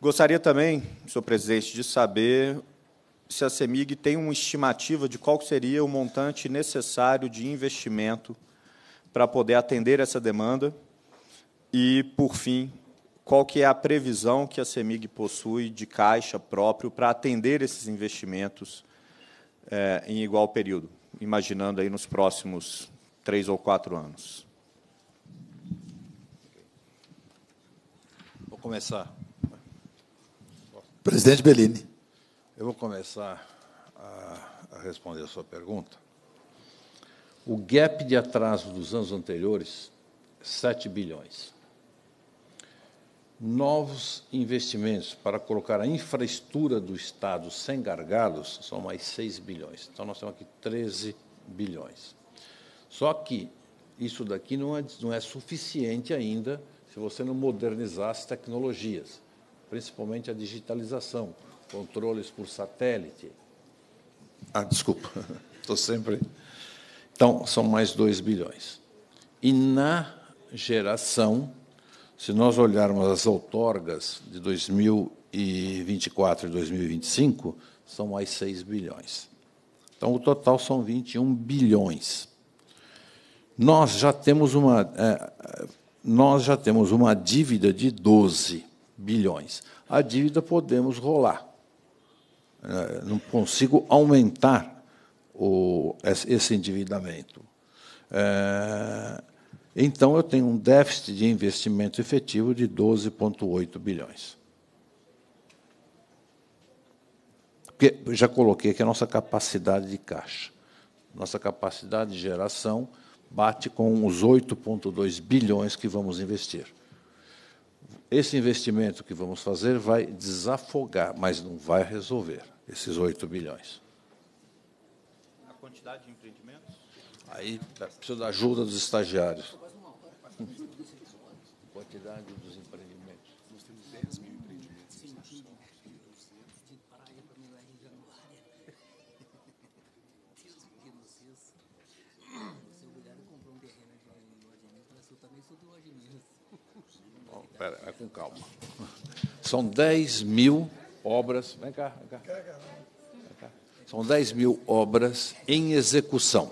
Gostaria também, senhor presidente, de saber se a CEMIG tem uma estimativa de qual seria o montante necessário de investimento para poder atender essa demanda e, por fim, qual que é a previsão que a CEMIG possui de caixa próprio para atender esses investimentos é, em igual período, imaginando aí nos próximos três ou quatro anos.
Vou começar.
Presidente Bellini.
Eu vou começar a, a responder a sua pergunta. O gap de atraso dos anos anteriores, 7 bilhões. Novos investimentos para colocar a infraestrutura do Estado sem gargalos são mais 6 bilhões. Então, nós temos aqui 13 bilhões. Só que isso daqui não é, não é suficiente ainda se você não modernizar as tecnologias, principalmente a digitalização, controles por satélite.
Ah, desculpa, estou *laughs* sempre.
Então, são mais 2 bilhões. E na geração, se nós olharmos as outorgas de 2024 e 2025, são mais 6 bilhões. Então, o total são 21 bilhões nós já temos uma, é, nós já temos uma dívida de 12 bilhões. A dívida podemos rolar. É, não consigo aumentar o, esse endividamento. É, então, eu tenho um déficit de investimento efetivo de 12,8 bilhões. Porque já coloquei que a nossa capacidade de caixa, nossa capacidade de geração bate com os 8,2 bilhões que vamos investir. Esse investimento que vamos fazer vai desafogar, mas não vai resolver esses 8 bilhões.
A quantidade de empreendimentos?
Aí tá, precisa da ajuda dos estagiários. *laughs* Quantidade de com calma. São 10 mil obras. Vem cá, vem cá. São 10 mil obras em execução.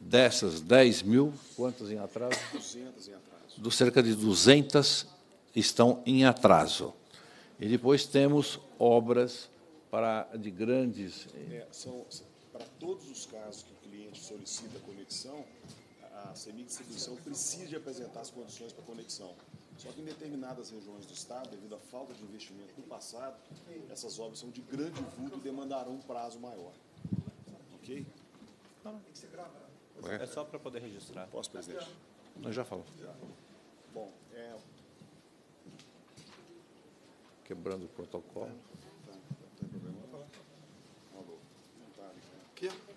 Dessas 10 mil, quantas em atraso? 200 em atraso. Do cerca de 200 estão em atraso. E depois temos obras para, de grandes.
É, são, para todos os casos que o cliente solicita conexão, a semi-distribuição precisa apresentar as condições para conexão. Só que em determinadas regiões do estado, devido à falta de investimento do passado, essas obras são de grande vulto e demandarão um prazo maior. Ok? Não, tem que ser gravado. É só para poder registrar. Posso, presidente?
Não,
já falou.
Bom, é...
Quebrando o protocolo. Não, não, tem problema. Não, não, não, não, não, não,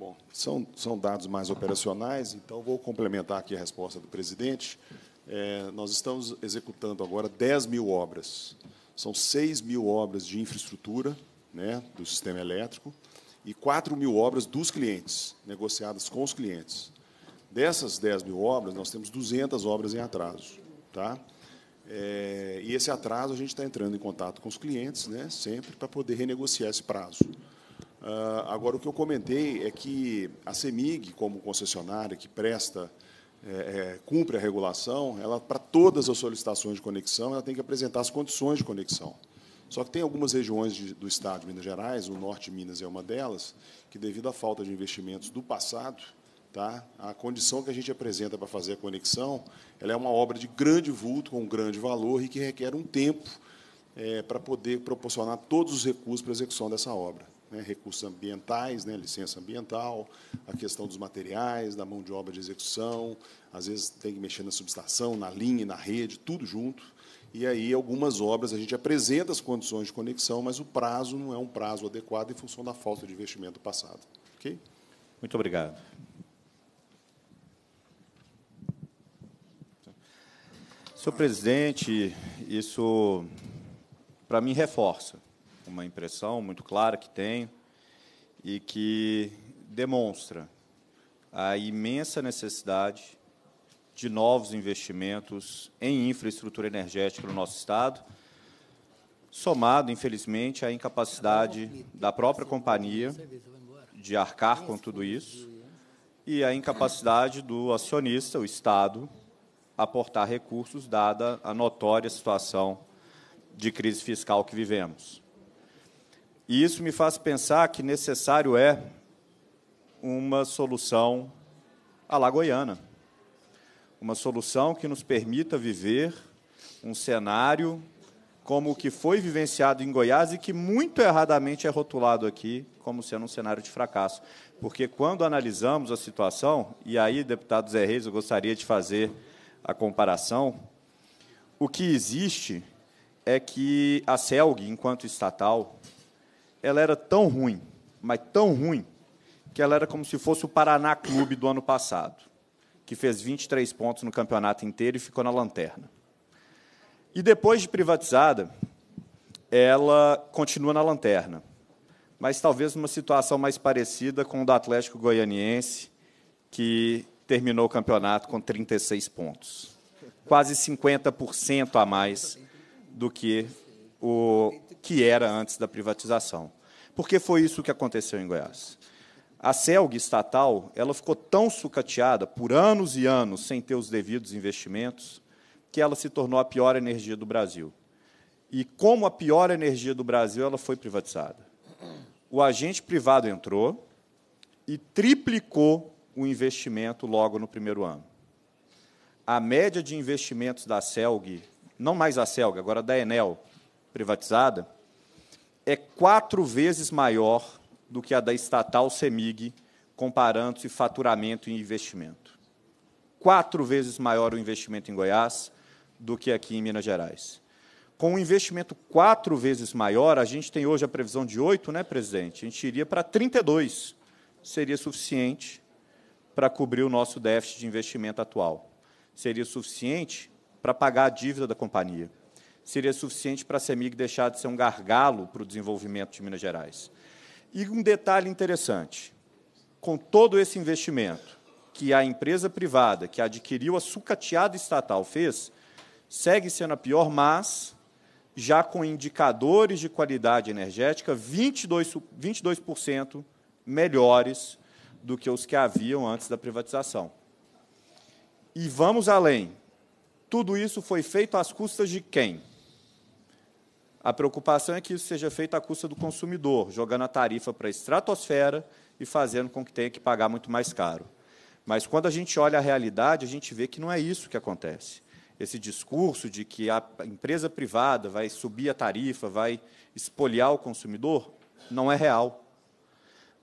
Bom, são, são dados mais operacionais, então vou complementar aqui a resposta do presidente. É, nós estamos executando agora 10 mil obras. São 6 mil obras de infraestrutura né, do sistema elétrico e 4 mil obras dos clientes, negociadas com os clientes. Dessas 10 mil obras, nós temos 200 obras em atraso. Tá? É, e esse atraso a gente está entrando em contato com os clientes né, sempre para poder renegociar esse prazo. Uh, agora, o que eu comentei é que a CEMIG, como concessionária que presta, é, é, cumpre a regulação, ela, para todas as solicitações de conexão, ela tem que apresentar as condições de conexão. Só que tem algumas regiões de, do Estado de Minas Gerais, o Norte de Minas é uma delas, que, devido à falta de investimentos do passado, tá, a condição que a gente apresenta para fazer a conexão ela é uma obra de grande vulto, com um grande valor e que requer um tempo é, para poder proporcionar todos os recursos para a execução dessa obra né, recursos ambientais, né, licença ambiental, a questão dos materiais, da mão de obra de execução, às vezes tem que mexer na subestação, na linha, na rede, tudo junto. E aí, algumas obras, a gente apresenta as condições de conexão, mas o prazo não é um prazo adequado em função da falta de investimento passado. Ok?
Muito obrigado. Senhor presidente, isso, para mim, reforça uma impressão muito clara que tenho e que demonstra a imensa necessidade de novos investimentos em infraestrutura energética no nosso Estado, somado, infelizmente, à incapacidade da própria companhia de arcar com tudo isso e à incapacidade do acionista, o Estado, aportar recursos, dada a notória situação de crise fiscal que vivemos. E isso me faz pensar que necessário é uma solução alagoiana. Uma solução que nos permita viver um cenário como o que foi vivenciado em Goiás e que muito erradamente é rotulado aqui como sendo um cenário de fracasso. Porque quando analisamos a situação, e aí, deputado Zé Reis, eu gostaria de fazer a comparação, o que existe é que a CELG, enquanto estatal, ela era tão ruim, mas tão ruim, que ela era como se fosse o Paraná Clube do ano passado, que fez 23 pontos no campeonato inteiro e ficou na lanterna. E depois de privatizada, ela continua na lanterna, mas talvez numa situação mais parecida com o do Atlético Goianiense, que terminou o campeonato com 36 pontos. Quase 50% a mais do que o que era antes da privatização. Porque foi isso que aconteceu em Goiás. A CELG estatal, ela ficou tão sucateada por anos e anos sem ter os devidos investimentos, que ela se tornou a pior energia do Brasil. E como a pior energia do Brasil, ela foi privatizada. O agente privado entrou e triplicou o investimento logo no primeiro ano. A média de investimentos da CELG, não mais da CELG, agora da Enel, privatizada é quatro vezes maior do que a da estatal CEMIG, comparando-se faturamento e investimento. Quatro vezes maior o investimento em Goiás do que aqui em Minas Gerais. Com um investimento quatro vezes maior, a gente tem hoje a previsão de oito, né, presidente? A gente iria para 32. Seria suficiente para cobrir o nosso déficit de investimento atual. Seria suficiente para pagar a dívida da companhia seria suficiente para a CEMIG deixar de ser um gargalo para o desenvolvimento de Minas Gerais. E um detalhe interessante: com todo esse investimento que a empresa privada que adquiriu a sucateada estatal fez, segue sendo a pior, mas já com indicadores de qualidade energética 22%, 22 melhores do que os que haviam antes da privatização. E vamos além. Tudo isso foi feito às custas de quem? A preocupação é que isso seja feito à custa do consumidor, jogando a tarifa para a estratosfera e fazendo com que tenha que pagar muito mais caro. Mas quando a gente olha a realidade, a gente vê que não é isso que acontece. Esse discurso de que a empresa privada vai subir a tarifa, vai espoliar o consumidor, não é real.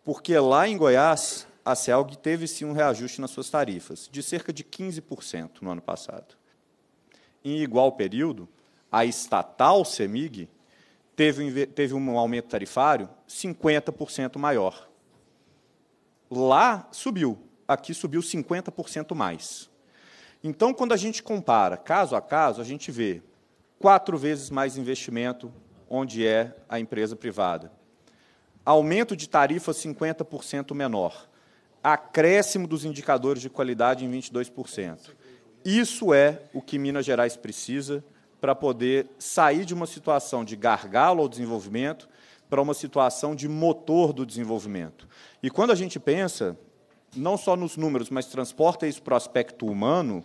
Porque lá em Goiás, a CELG teve sim um reajuste nas suas tarifas, de cerca de 15% no ano passado. Em igual período, a estatal CEMIG teve, teve um aumento tarifário 50% maior. Lá subiu, aqui subiu 50% mais. Então, quando a gente compara caso a caso, a gente vê quatro vezes mais investimento onde é a empresa privada. Aumento de tarifa 50% menor. Acréscimo dos indicadores de qualidade em 22%. Isso é o que Minas Gerais precisa para poder sair de uma situação de gargalo ao desenvolvimento para uma situação de motor do desenvolvimento. E quando a gente pensa, não só nos números, mas transporta isso para o aspecto humano,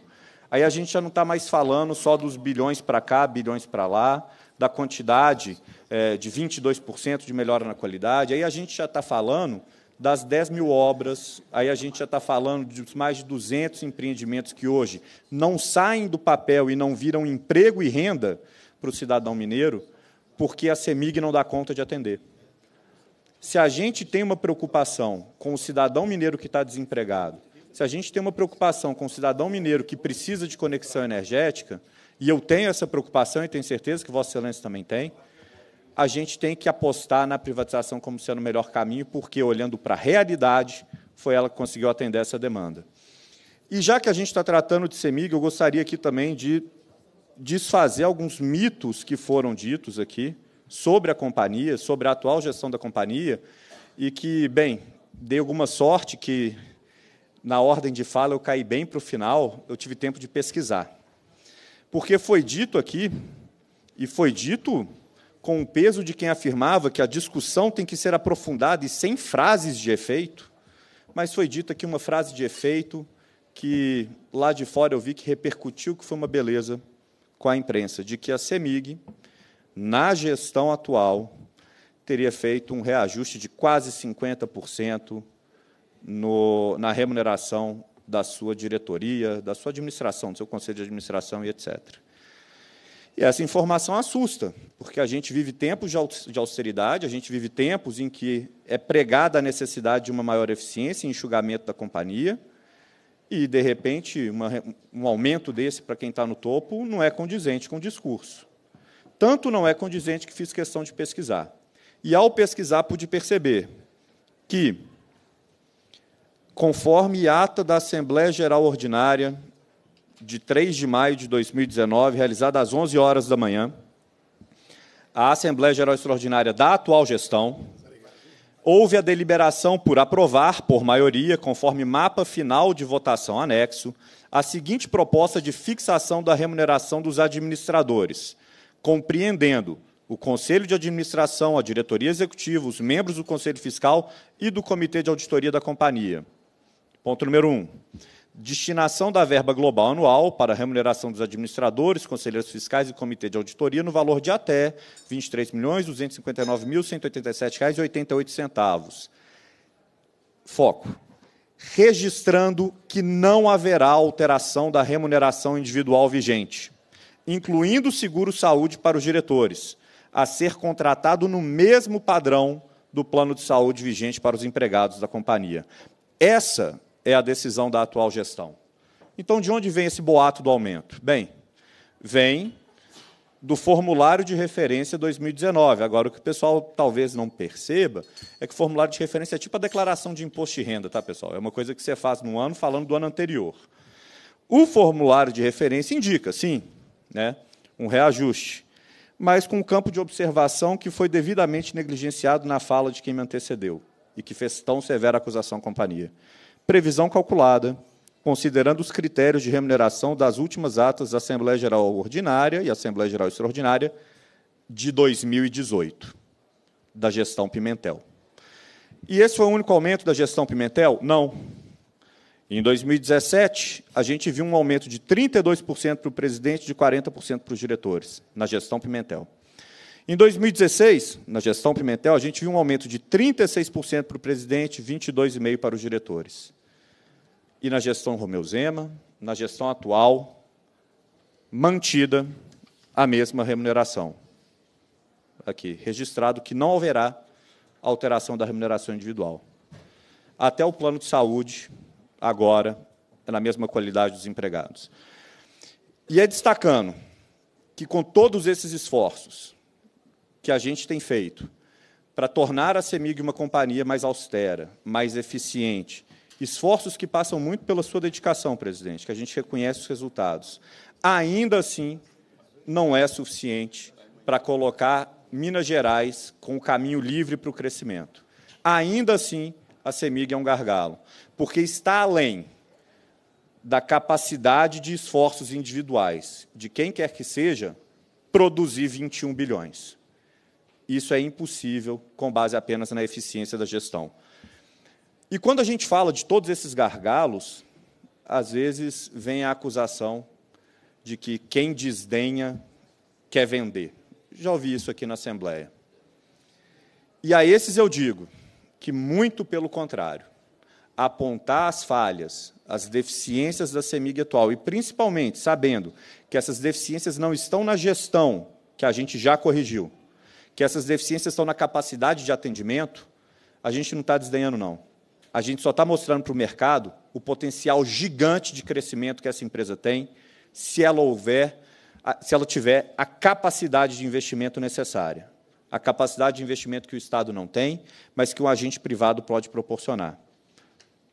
aí a gente já não está mais falando só dos bilhões para cá, bilhões para lá, da quantidade é, de 22% de melhora na qualidade, aí a gente já está falando das 10 mil obras, aí a gente já está falando de mais de 200 empreendimentos que hoje não saem do papel e não viram emprego e renda para o cidadão mineiro, porque a CEMIG não dá conta de atender. Se a gente tem uma preocupação com o cidadão mineiro que está desempregado, se a gente tem uma preocupação com o cidadão mineiro que precisa de conexão energética, e eu tenho essa preocupação e tenho certeza que Vossa Excelência também tem, a gente tem que apostar na privatização como sendo o melhor caminho, porque, olhando para a realidade, foi ela que conseguiu atender essa demanda. E já que a gente está tratando de CEMIG, eu gostaria aqui também de desfazer alguns mitos que foram ditos aqui sobre a companhia, sobre a atual gestão da companhia, e que, bem, dei alguma sorte que, na ordem de fala, eu caí bem para o final, eu tive tempo de pesquisar. Porque foi dito aqui, e foi dito com o peso de quem afirmava que a discussão tem que ser aprofundada e sem frases de efeito, mas foi dita aqui uma frase de efeito que lá de fora eu vi que repercutiu, que foi uma beleza com a imprensa, de que a CEMIG, na gestão atual, teria feito um reajuste de quase 50% no, na remuneração da sua diretoria, da sua administração, do seu conselho de administração e etc. E essa informação assusta, porque a gente vive tempos de austeridade, a gente vive tempos em que é pregada a necessidade de uma maior eficiência e enxugamento da companhia, e, de repente, uma, um aumento desse para quem está no topo não é condizente com o discurso. Tanto não é condizente que fiz questão de pesquisar. E, ao pesquisar, pude perceber que, conforme ata da Assembleia Geral Ordinária, de 3 de maio de 2019, realizada às 11 horas da manhã, a Assembleia Geral Extraordinária da atual gestão, houve a deliberação por aprovar, por maioria, conforme mapa final de votação anexo, a seguinte proposta de fixação da remuneração dos administradores, compreendendo o Conselho de Administração, a Diretoria Executiva, os membros do Conselho Fiscal e do Comitê de Auditoria da Companhia. Ponto número 1. Um, destinação da verba global anual para a remuneração dos administradores, conselheiros fiscais e comitê de auditoria no valor de até R$ 23.259.187,88. Foco. Registrando que não haverá alteração da remuneração individual vigente, incluindo o seguro-saúde para os diretores, a ser contratado no mesmo padrão do plano de saúde vigente para os empregados da companhia. Essa é a decisão da atual gestão. Então, de onde vem esse boato do aumento? Bem, vem do formulário de referência 2019. Agora, o que o pessoal talvez não perceba é que o formulário de referência é tipo a declaração de imposto de renda, tá, pessoal? É uma coisa que você faz no ano falando do ano anterior. O formulário de referência indica, sim, né, um reajuste, mas com um campo de observação que foi devidamente negligenciado na fala de quem me antecedeu e que fez tão severa acusação à companhia previsão calculada, considerando os critérios de remuneração das últimas atas da Assembleia Geral Ordinária e Assembleia Geral Extraordinária de 2018, da gestão Pimentel. E esse foi o único aumento da gestão Pimentel? Não. Em 2017, a gente viu um aumento de 32% para o presidente e de 40% para os diretores, na gestão Pimentel. Em 2016, na gestão Pimentel, a gente viu um aumento de 36% para o presidente e 22,5% para os diretores e na gestão Romeu Zema, na gestão atual, mantida a mesma remuneração. Aqui, registrado que não haverá alteração da remuneração individual. Até o plano de saúde, agora, é na mesma qualidade dos empregados. E é destacando que, com todos esses esforços que a gente tem feito para tornar a CEMIG uma companhia mais austera, mais eficiente, Esforços que passam muito pela sua dedicação, presidente, que a gente reconhece os resultados. Ainda assim, não é suficiente para colocar Minas Gerais com o caminho livre para o crescimento. Ainda assim, a CEMIG é um gargalo, porque está além da capacidade de esforços individuais de quem quer que seja produzir 21 bilhões. Isso é impossível com base apenas na eficiência da gestão. E quando a gente fala de todos esses gargalos, às vezes vem a acusação de que quem desdenha quer vender. Já ouvi isso aqui na Assembleia. E a esses eu digo que, muito pelo contrário, apontar as falhas, as deficiências da CEMIG atual, e principalmente sabendo que essas deficiências não estão na gestão, que a gente já corrigiu, que essas deficiências estão na capacidade de atendimento, a gente não está desdenhando, não a gente só está mostrando para o mercado o potencial gigante de crescimento que essa empresa tem, se ela houver, se ela tiver a capacidade de investimento necessária, a capacidade de investimento que o Estado não tem, mas que um agente privado pode proporcionar.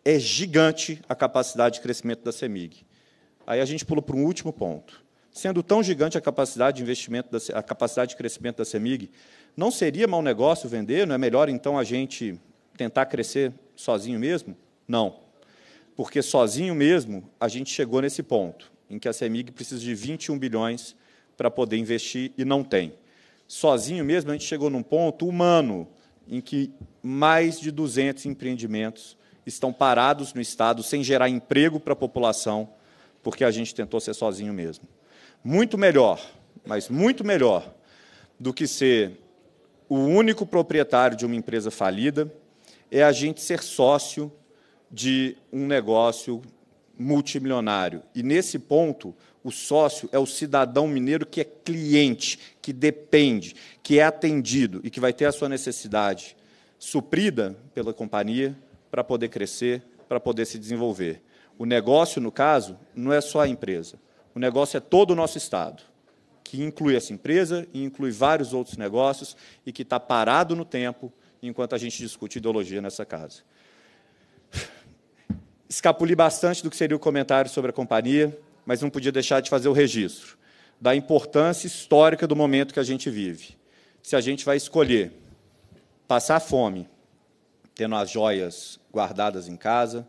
É gigante a capacidade de crescimento da Semig. Aí a gente pula para um último ponto. Sendo tão gigante a capacidade de investimento, da, a capacidade de crescimento da Semig, não seria mau negócio vender? Não é melhor então a gente tentar crescer sozinho mesmo? Não. Porque sozinho mesmo a gente chegou nesse ponto em que a CEMIG precisa de 21 bilhões para poder investir e não tem. Sozinho mesmo a gente chegou num ponto humano em que mais de 200 empreendimentos estão parados no estado sem gerar emprego para a população, porque a gente tentou ser sozinho mesmo. Muito melhor, mas muito melhor do que ser o único proprietário de uma empresa falida, é a gente ser sócio de um negócio multimilionário. E nesse ponto, o sócio é o cidadão mineiro que é cliente, que depende, que é atendido e que vai ter a sua necessidade suprida pela companhia para poder crescer, para poder se desenvolver. O negócio, no caso, não é só a empresa. O negócio é todo o nosso Estado, que inclui essa empresa e inclui vários outros negócios e que está parado no tempo, enquanto a gente discute ideologia nessa casa. Escapuli bastante do que seria o comentário sobre a companhia, mas não podia deixar de fazer o registro da importância histórica do momento que a gente vive. Se a gente vai escolher passar fome tendo as joias guardadas em casa,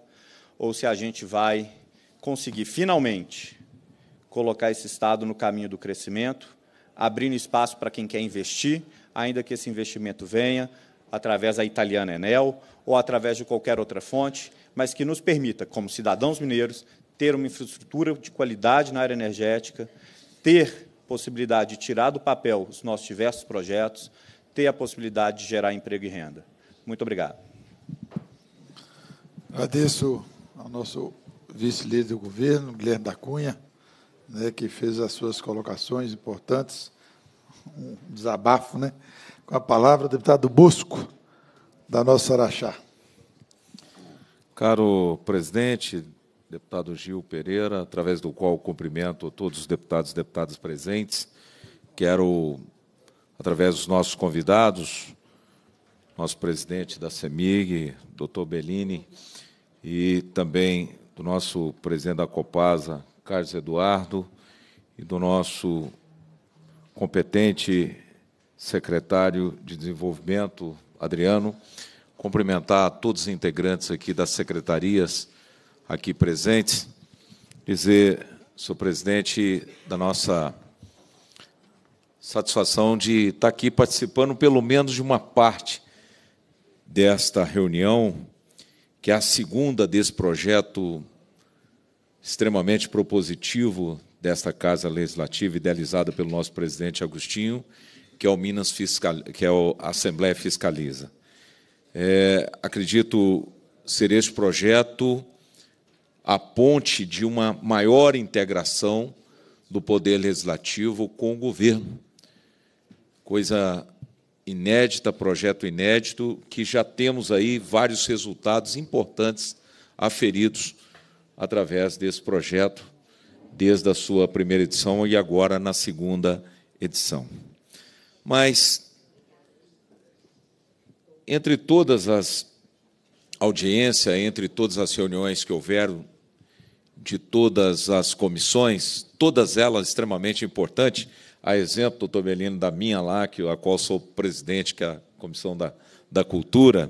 ou se a gente vai conseguir finalmente colocar esse Estado no caminho do crescimento, abrindo espaço para quem quer investir, ainda que esse investimento venha através da italiana Enel ou através de qualquer outra fonte, mas que nos permita, como cidadãos mineiros, ter uma infraestrutura de qualidade na área energética, ter possibilidade de tirar do papel os nossos diversos projetos, ter a possibilidade de gerar emprego e renda. Muito obrigado.
Agradeço ao nosso vice-líder do governo, Guilherme da Cunha, né, que fez as suas colocações importantes, um desabafo, né? Com a palavra, o deputado Busco, da nossa Araxá.
Caro presidente, deputado Gil Pereira, através do qual cumprimento todos os deputados e deputadas presentes, quero, através dos nossos convidados, nosso presidente da CEMIG, doutor Bellini, e também do nosso presidente da Copasa, Carlos Eduardo, e do nosso competente secretário de Desenvolvimento, Adriano, cumprimentar todos os integrantes aqui das secretarias aqui presentes, dizer, sou presidente da nossa satisfação de estar aqui participando pelo menos de uma parte desta reunião, que é a segunda desse projeto extremamente propositivo desta Casa Legislativa, idealizada pelo nosso presidente Agostinho, que é o Minas Fiscal, que é Assembleia Fiscaliza. É, acredito ser este projeto a ponte de uma maior integração do poder legislativo com o governo. Coisa inédita, projeto inédito, que já temos aí vários resultados importantes aferidos através desse projeto, desde a sua primeira edição e agora na segunda edição. Mas, entre todas as audiências, entre todas as reuniões que houveram, de todas as comissões, todas elas extremamente importantes, a exemplo, doutor Melino, da minha lá, a qual sou presidente, que é a Comissão da, da Cultura,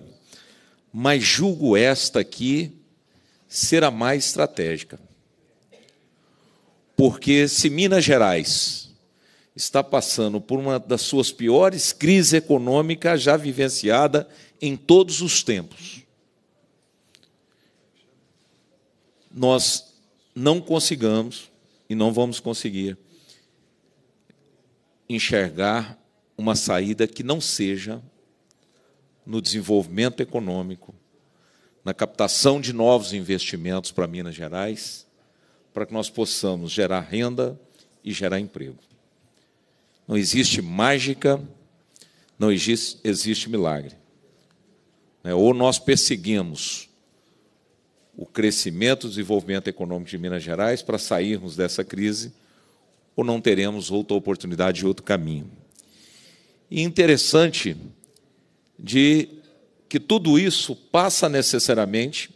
mas julgo esta aqui ser a mais estratégica. Porque se Minas Gerais está passando por uma das suas piores crises econômicas já vivenciada em todos os tempos. Nós não consigamos e não vamos conseguir enxergar uma saída que não seja no desenvolvimento econômico, na captação de novos investimentos para Minas Gerais, para que nós possamos gerar renda e gerar emprego. Não existe mágica, não existe, existe milagre. Né? Ou nós perseguimos o crescimento, o desenvolvimento econômico de Minas Gerais para sairmos dessa crise, ou não teremos outra oportunidade de outro caminho. E interessante de que tudo isso passa necessariamente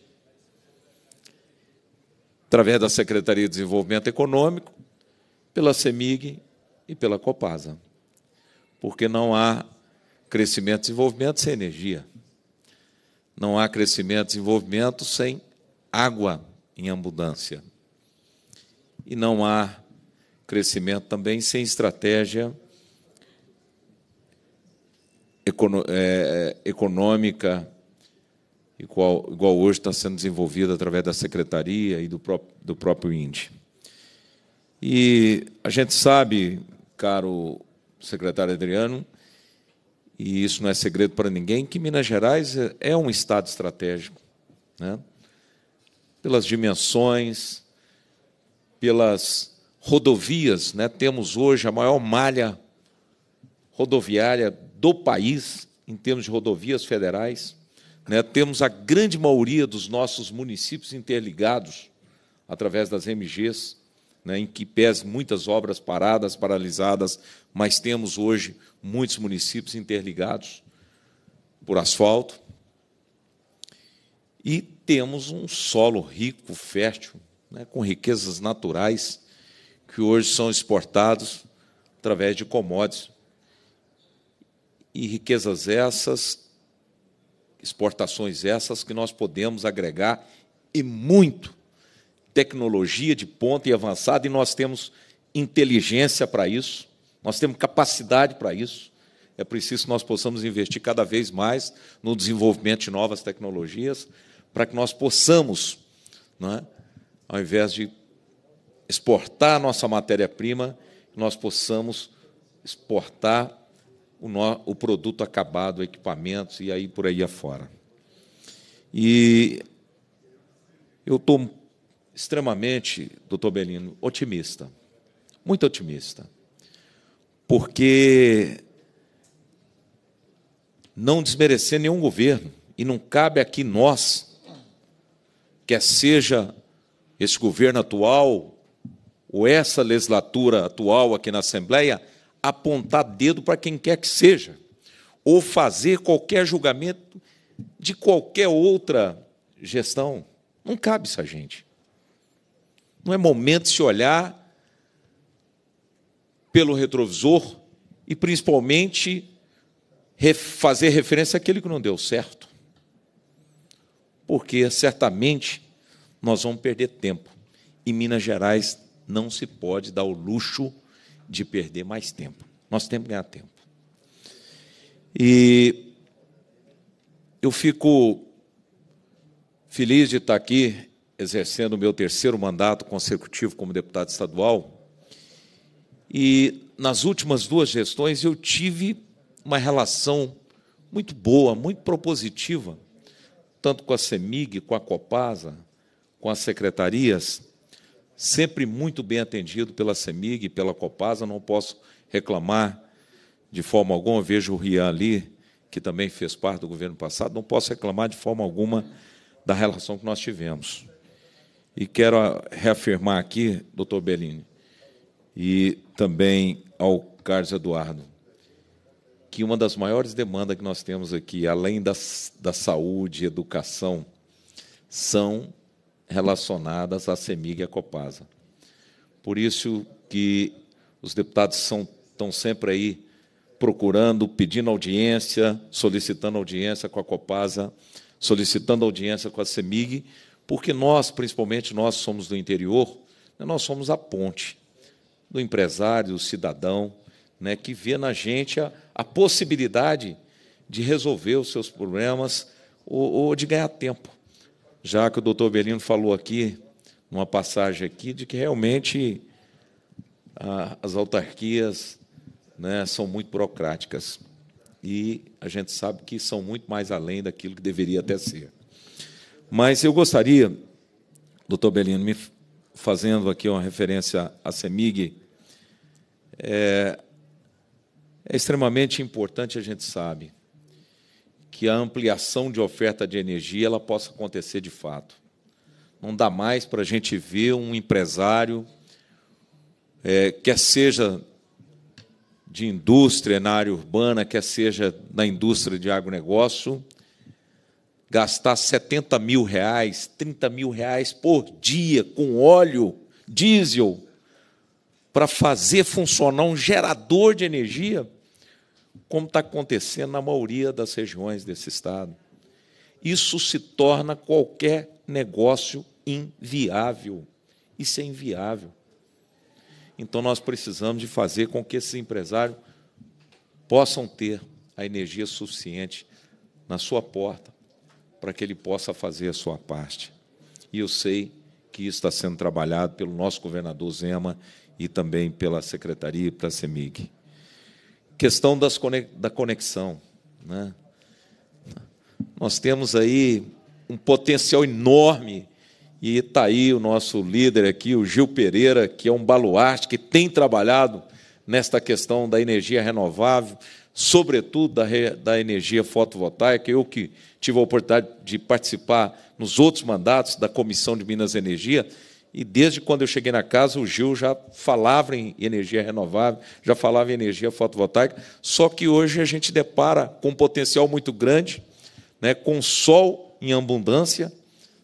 através da Secretaria de Desenvolvimento Econômico, pela CEMIG e pela Copasa. Porque não há crescimento e desenvolvimento sem energia. Não há crescimento e desenvolvimento sem água em abundância. E não há crescimento também sem estratégia é, é, econômica, igual, igual hoje está sendo desenvolvida através da secretaria e do próprio, do próprio INDE. E a gente sabe caro secretário Adriano, e isso não é segredo para ninguém, que Minas Gerais é, é um estado estratégico, né? pelas dimensões, pelas rodovias. Né? Temos hoje a maior malha rodoviária do país, em termos de rodovias federais. Né? Temos a grande maioria dos nossos municípios interligados através das MGs né, em que pés muitas obras paradas, paralisadas, mas temos hoje muitos municípios interligados por asfalto. E temos um solo rico, fértil, né, com riquezas naturais que hoje são exportados através de commodities. E riquezas essas, exportações essas que nós podemos agregar e muito tecnologia de ponta e avançada, e nós temos inteligência para isso, nós temos capacidade para isso. É preciso que nós possamos investir cada vez mais no desenvolvimento de novas tecnologias, para que nós possamos, é? ao invés de exportar a nossa matéria-prima, nós possamos exportar o, no, o produto acabado, equipamentos e aí por aí afora. E eu estou extremamente, doutor Belino, otimista, muito otimista, porque não desmerecer nenhum governo, e não cabe aqui nós, quer seja esse governo atual ou essa legislatura atual aqui na Assembleia, apontar dedo para quem quer que seja, ou fazer qualquer julgamento de qualquer outra gestão. Não cabe isso a gente. Não é momento de se olhar pelo retrovisor e principalmente fazer referência àquele que não deu certo. Porque certamente nós vamos perder tempo. E Minas Gerais não se pode dar o luxo de perder mais tempo. Nós temos que é ganhar tempo.
E
eu fico feliz de estar aqui exercendo o meu terceiro mandato consecutivo como deputado estadual. E nas últimas duas gestões eu tive uma relação muito boa, muito propositiva, tanto com a CEMIG, com a Copasa, com as secretarias, sempre muito bem atendido pela CEMIG, pela Copasa, não posso reclamar de forma alguma, vejo o Rian ali, que também fez parte do governo passado, não posso reclamar de forma alguma da relação que nós tivemos. E quero ah, reafirmar aqui, doutor Bellini, e também ao Carlos Eduardo, que uma das maiores demandas que nós temos aqui, além das, da saúde e educação, são relacionadas à CEMIG e à Copasa. Por isso que os deputados são, estão sempre aí procurando, pedindo audiência, solicitando audiência com a Copasa, solicitando audiência com a CEMIG, porque nós, principalmente nós somos do interior, né, nós somos a ponte do empresário, do cidadão, né, que vê na gente a, a possibilidade de resolver os seus problemas ou, ou de ganhar tempo. Já que o doutor Belino falou aqui, numa passagem aqui, de que realmente a, as autarquias né, são muito burocráticas. E a gente sabe que são muito mais além daquilo que deveria até ser. Mas eu gostaria, doutor Belino, me fazendo aqui uma referência à CEMIG, é, é extremamente importante a gente sabe que a ampliação de oferta de energia ela possa acontecer de fato. Não dá mais para a gente ver um empresário, é, quer seja de indústria na área urbana, quer seja na indústria de agronegócio, gastar 70 mil reais, 30 mil reais por dia com óleo, diesel, para fazer funcionar um gerador de energia, como está acontecendo na maioria das regiões desse estado. Isso se torna qualquer negócio inviável. Isso é inviável. Então nós precisamos de fazer com que esses empresários possam ter a energia suficiente na sua porta para que ele possa fazer a sua parte. E eu sei que isso está sendo trabalhado pelo nosso governador Zema e também pela secretaria e pela CEMIG. Questão das, da conexão. Né? Nós temos aí um potencial enorme e está aí o nosso líder aqui, o Gil Pereira, que é um baluarte, que tem trabalhado nesta questão da energia renovável, sobretudo da, da energia fotovoltaica. Eu que tive a oportunidade de participar nos outros mandatos da Comissão de Minas e Energia, e desde quando eu cheguei na casa, o Gil já falava em energia renovável, já falava em energia fotovoltaica, só que hoje a gente depara com um potencial muito grande, né, com sol em abundância,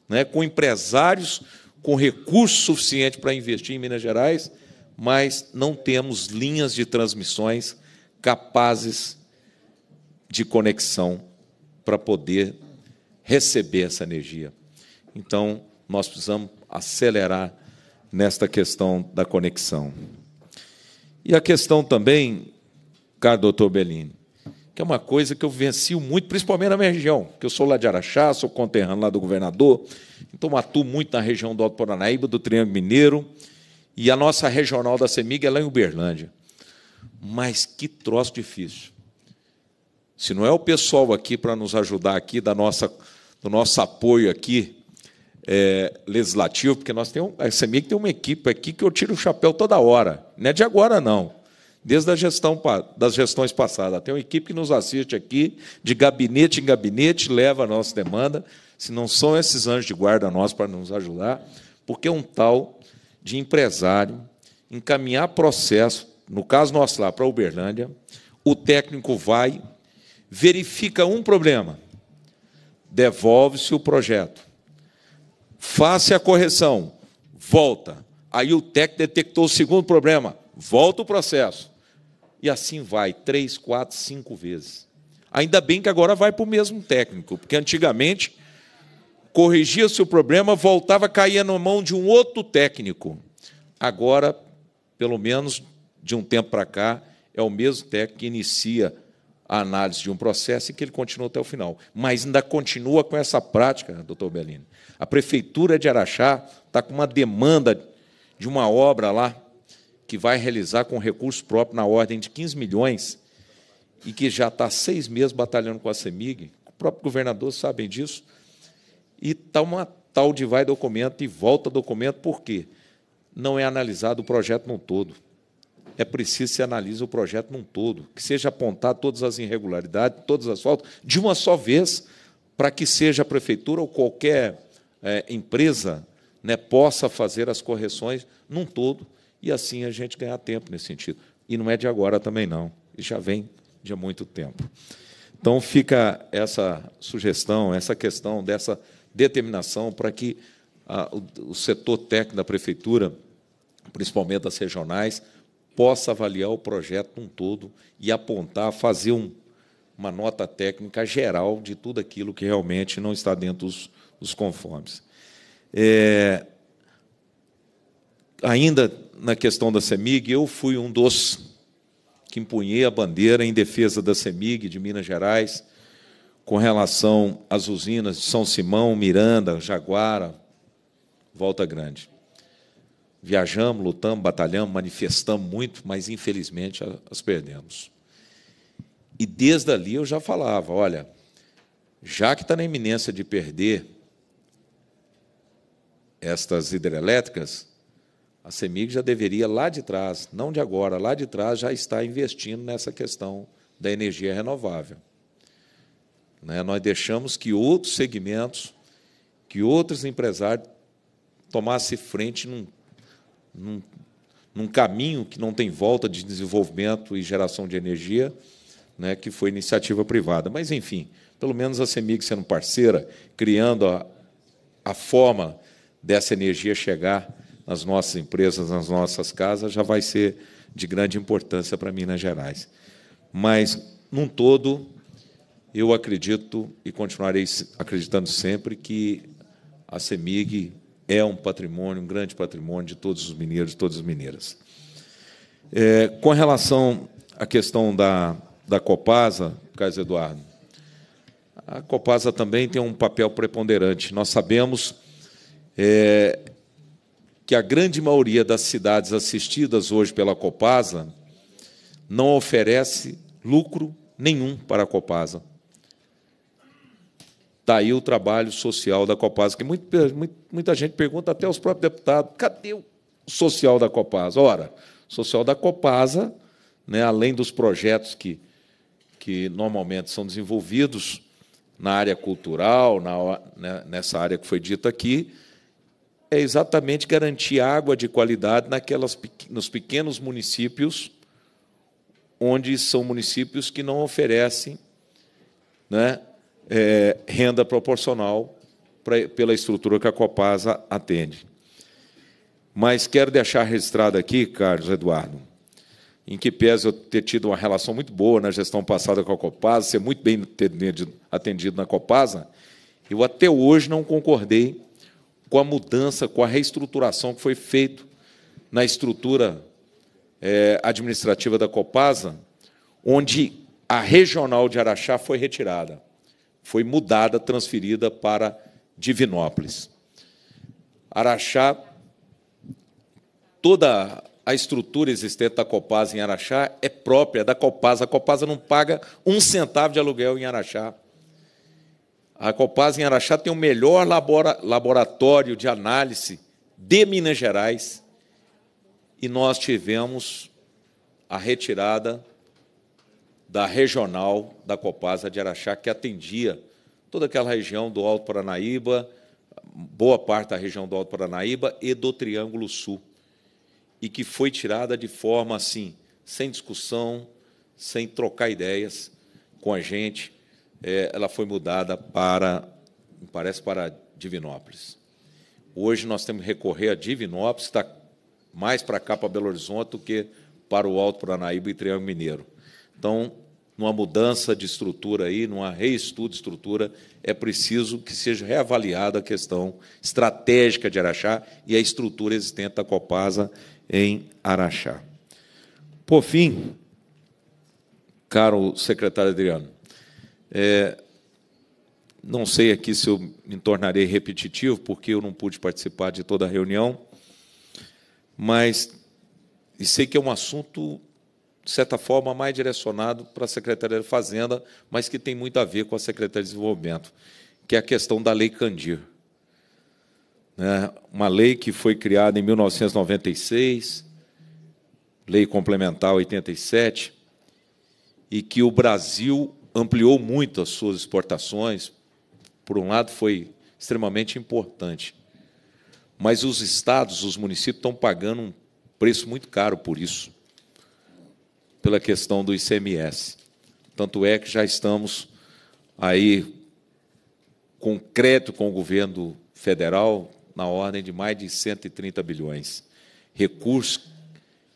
né, com empresários com recurso suficiente para investir em Minas Gerais, mas não temos linhas de transmissões capazes de conexão para poder receber essa energia. Então, nós precisamos acelerar nesta questão da conexão. E a questão também, caro doutor Bellini, que é uma coisa que eu vencio muito, principalmente na minha região, que eu sou lá de Araxá, sou conterrâneo lá do governador, então atuo muito na região do Alto Paranaíba, do Triângulo Mineiro, e a nossa regional da CEMIG é lá em Uberlândia. Mas que troço difícil. Se não é o pessoal aqui para nos ajudar aqui, da nossa, do nosso apoio aqui, é, legislativo, porque nós temos, a CEMIG tem uma equipe aqui que eu tiro o chapéu toda hora. Não é de agora, não. Desde a gestão, das gestões passadas. Tem uma equipe que nos assiste aqui, de gabinete em gabinete, leva a nossa demanda. Se não são esses anjos de guarda nós para nos ajudar, porque é um tal de empresário encaminhar processo no caso nosso lá, para Uberlândia, o técnico vai, verifica um problema, devolve-se o projeto, faça a correção, volta. Aí o técnico detectou o segundo problema, volta o processo. E assim vai, três, quatro, cinco vezes. Ainda bem que agora vai para o mesmo técnico, porque antigamente corrigia-se o problema, voltava, caía na mão de um outro técnico. Agora, pelo menos de um tempo para cá, é o mesmo técnico que inicia a análise de um processo e que ele continua até o final. Mas ainda continua com essa prática, doutor Bellini. A prefeitura de Araxá está com uma demanda de uma obra lá que vai realizar com recurso próprio na ordem de 15 milhões e que já está seis meses batalhando com a CEMIG, o próprio governador sabem disso, e está uma tal de vai documento e volta documento, por quê? Não é analisado o projeto no todo é preciso se analise o projeto num todo, que seja apontar todas as irregularidades, todas as faltas, de uma só vez, para que seja a prefeitura ou qualquer é, empresa né, possa fazer as correções num todo e assim a gente ganhar tempo nesse sentido. E não é de agora também não, já vem de muito tempo. Então fica essa sugestão, essa questão dessa determinação para que a, ah, o, o setor técnico da prefeitura, principalmente das regionais, possa avaliar o projeto um todo e apontar, fazer um, uma nota técnica geral de tudo aquilo que realmente não está dentro dos, dos conformes. É, ainda na questão da CEMIG, eu fui um dos que empunhei a bandeira em defesa da CEMIG de Minas Gerais, com relação às usinas de São Simão, Miranda, Jaguara, Volta Grande. Viajamos, lutamos, batalhamos, manifestamos muito, mas infelizmente as perdemos. E desde ali eu já falava: olha, já que está na iminência de perder estas hidrelétricas, a CEMIG já deveria lá de trás, não de agora, lá de trás já está investindo nessa questão da energia renovável. Né, nós deixamos que outros segmentos, que outros empresários tomassem frente num num, num caminho que não tem volta de desenvolvimento e geração de energia, né, que foi iniciativa privada. Mas, enfim, pelo menos a CEMIG sendo parceira, criando a, a forma dessa energia chegar nas nossas empresas, nas nossas casas, já vai ser de grande importância para Minas Gerais. Mas, num todo, eu acredito e continuarei acreditando sempre que a CEMIG é um patrimônio, um grande patrimônio de todos os mineiros, e todas as mineiras. É, com relação à questão da, da Copasa, Carlos Eduardo, a Copasa também tem um papel preponderante. Nós sabemos é, que a grande maioria das cidades assistidas hoje pela Copasa não oferece lucro nenhum para a Copasa. Está aí o trabalho social da Copasa, que muita, muita gente pergunta, até os próprios deputados, cadê o social da Copasa? Ora, social da Copasa, né, além dos projetos que, que normalmente são desenvolvidos na área cultural, na, né, nessa área que foi dita aqui, é exatamente garantir água de qualidade naquelas, nos pequenos municípios, onde são municípios que não oferecem né, é, renda proporcional pra, pela estrutura que a Copasa atende. Mas quero deixar registrado aqui, Carlos Eduardo, em que pese eu ter tido uma relação muito boa na gestão passada com a Copasa, ser muito bem atendido na Copasa, eu até hoje não concordei com a mudança, com a reestruturação que foi feita na estrutura é, administrativa da Copasa, onde a regional de Araxá foi retirada foi mudada, transferida para Divinópolis. Araxá, toda a estrutura existente da Copasa em Araxá é própria da Copasa. A Copasa não paga um centavo de aluguel em Araxá. A Copasa em Araxá tem o melhor laboratório de análise de Minas Gerais e nós tivemos a retirada da regional da Copasa de Araxá, que atendia toda aquela região do Alto Paranaíba, boa parte da região do Alto Paranaíba e do Triângulo Sul, e que foi tirada de forma assim, sem discussão, sem trocar ideias com a gente, é, ela foi mudada para, me parece, para Divinópolis. Hoje nós temos que recorrer a Divinópolis, está mais para cá, para Belo Horizonte, do que para o Alto Paranaíba e Triângulo Mineiro. Então, numa mudança de estrutura aí, numa reestudo de estrutura, é preciso que seja reavaliada a questão estratégica de Araxá e a estrutura existente da Copasa em Araxá. Por fim, caro secretário Adriano, é, não sei aqui se eu me tornarei repetitivo, porque eu não pude participar de toda a reunião, mas sei que é um assunto de certa forma, mais direcionado para a Secretaria da Fazenda, mas que tem muito a ver com a Secretaria de Desenvolvimento, que é a questão da Lei Candir. Né? Uma lei que foi criada em 1996, Lei Complementar 87, e que o Brasil ampliou muito as suas exportações. Por um lado, foi extremamente importante. Mas os estados, os municípios estão pagando um preço muito caro por isso pela questão do ICMS. Tanto é que já estamos aí com crédito com o governo federal na ordem de mais de 130 bilhões. Recursos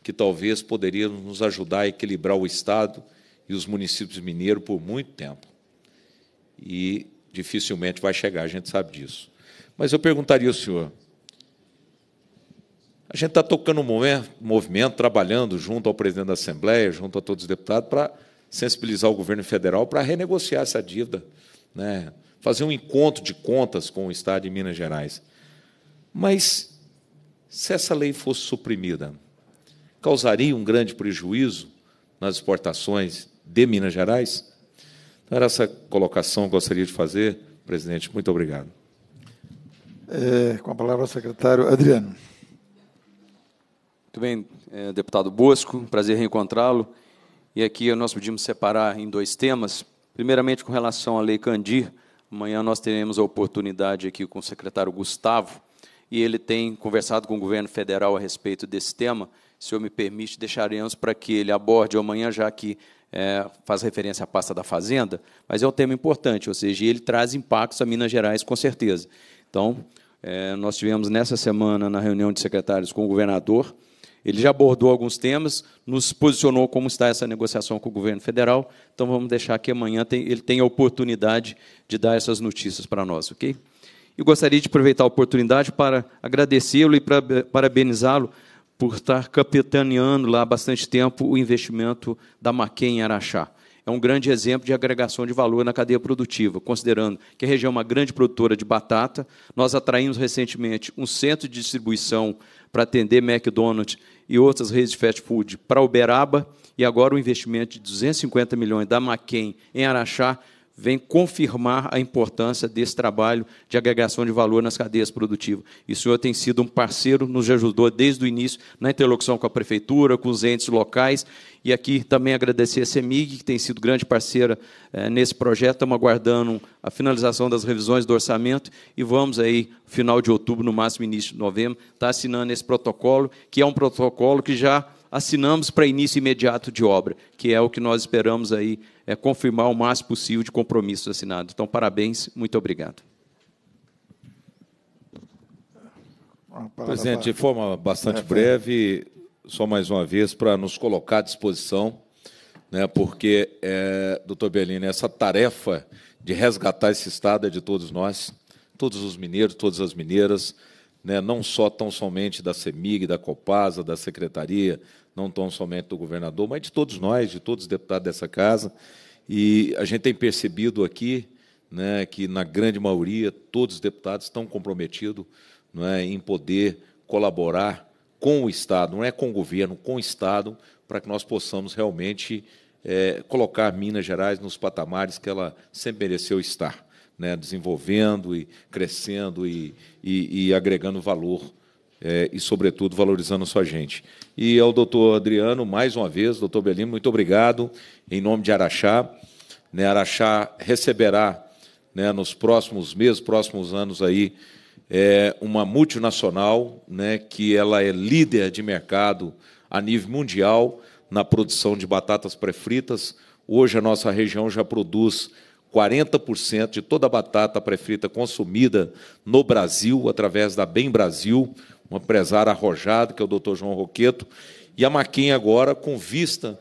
que talvez poderiam nos ajudar a equilibrar o Estado e os municípios mineiros por muito tempo. E dificilmente vai chegar, a gente sabe disso. Mas eu perguntaria ao senhor, a gente está tocando um movimento, trabalhando junto ao presidente da Assembleia, junto a todos os deputados, para sensibilizar o governo federal para renegociar essa dívida, né? fazer um encontro de contas com o Estado de Minas Gerais. Mas, se essa lei fosse suprimida, causaria um grande prejuízo nas exportações de Minas Gerais? Então, era essa colocação que gostaria de fazer, presidente. Muito obrigado.
É, com a palavra, secretário Adriano.
Muito bem, é, deputado Bosco, prazer reencontrá-lo. E aqui nós pudimos separar em dois temas. Primeiramente, com relação à Lei Candir, amanhã nós teremos a oportunidade aqui com o secretário Gustavo, e ele tem conversado com o governo federal a respeito desse tema. Se o senhor me permite, deixaremos para que ele aborde amanhã, já que é, faz referência à pasta da Fazenda, mas é um tema importante, ou seja, ele traz impactos a Minas Gerais, com certeza. Então, é, nós tivemos nessa semana, na reunião de secretários com o governador, ele já abordou alguns temas, nos posicionou como está essa negociação com o governo federal, então vamos deixar que amanhã tem, ele tenha a oportunidade de dar essas notícias para nós, ok? Eu gostaria de aproveitar a oportunidade para agradecê-lo e para, parabenizá-lo por estar capitaneando lá há bastante tempo o investimento da Maquem em Araxá é um grande exemplo de agregação de valor na cadeia produtiva, considerando que a região é uma grande produtora de batata. Nós atraímos recentemente um centro de distribuição para atender McDonald's e outras redes de fast food para Uberaba, e agora o investimento de 250 milhões da Maquem em Araxá vem confirmar a importância desse trabalho de agregação de valor nas cadeias produtivas. E o senhor tem sido um parceiro, nos ajudou desde o início na interlocução com a prefeitura, com os entes locais, e aqui também agradecer a CEMIG, que tem sido grande parceira eh, nesse projeto. Estamos aguardando a finalização das revisões do orçamento e vamos aí, final de outubro, no máximo início de novembro, estar tá assinando esse protocolo, que é um protocolo que já assinamos para início imediato de obra, que é o que nós esperamos aí é, confirmar o máximo possível de compromissos assinados. Então, parabéns, muito obrigado.
Presidente, de forma bastante é, breve,
só mais uma vez, para nos colocar à disposição, né, porque, é, doutor Bellini, essa tarefa de resgatar esse Estado é de todos nós, todos os mineiros, todas as mineiras, né, não só tão somente da CEMIG, da Copasa, da Secretaria, não tão somente do governador, mas de todos nós, de todos os deputados dessa casa. E a gente tem percebido aqui né, que, na grande maioria, todos os deputados estão comprometidos né, em poder colaborar com o Estado, não é com o governo, com o Estado, para que nós possamos realmente é, colocar Minas Gerais nos patamares que ela sempre mereceu estar, né, desenvolvendo e crescendo e, e, e agregando valor é, e, sobretudo, valorizando sua gente. E ao doutor Adriano, mais uma vez, doutor Belino, muito obrigado, em nome de Araxá. Né, Araxá receberá, né, nos próximos meses, próximos anos, aí, é, uma multinacional né, que ela é líder de mercado a nível mundial na produção de batatas pré-fritas. Hoje, a nossa região já produz 40% de toda a batata pré-frita consumida no Brasil, através da Bem Brasil, um empresário arrojado, que é o doutor João Roqueto, e a Maquinha agora com vista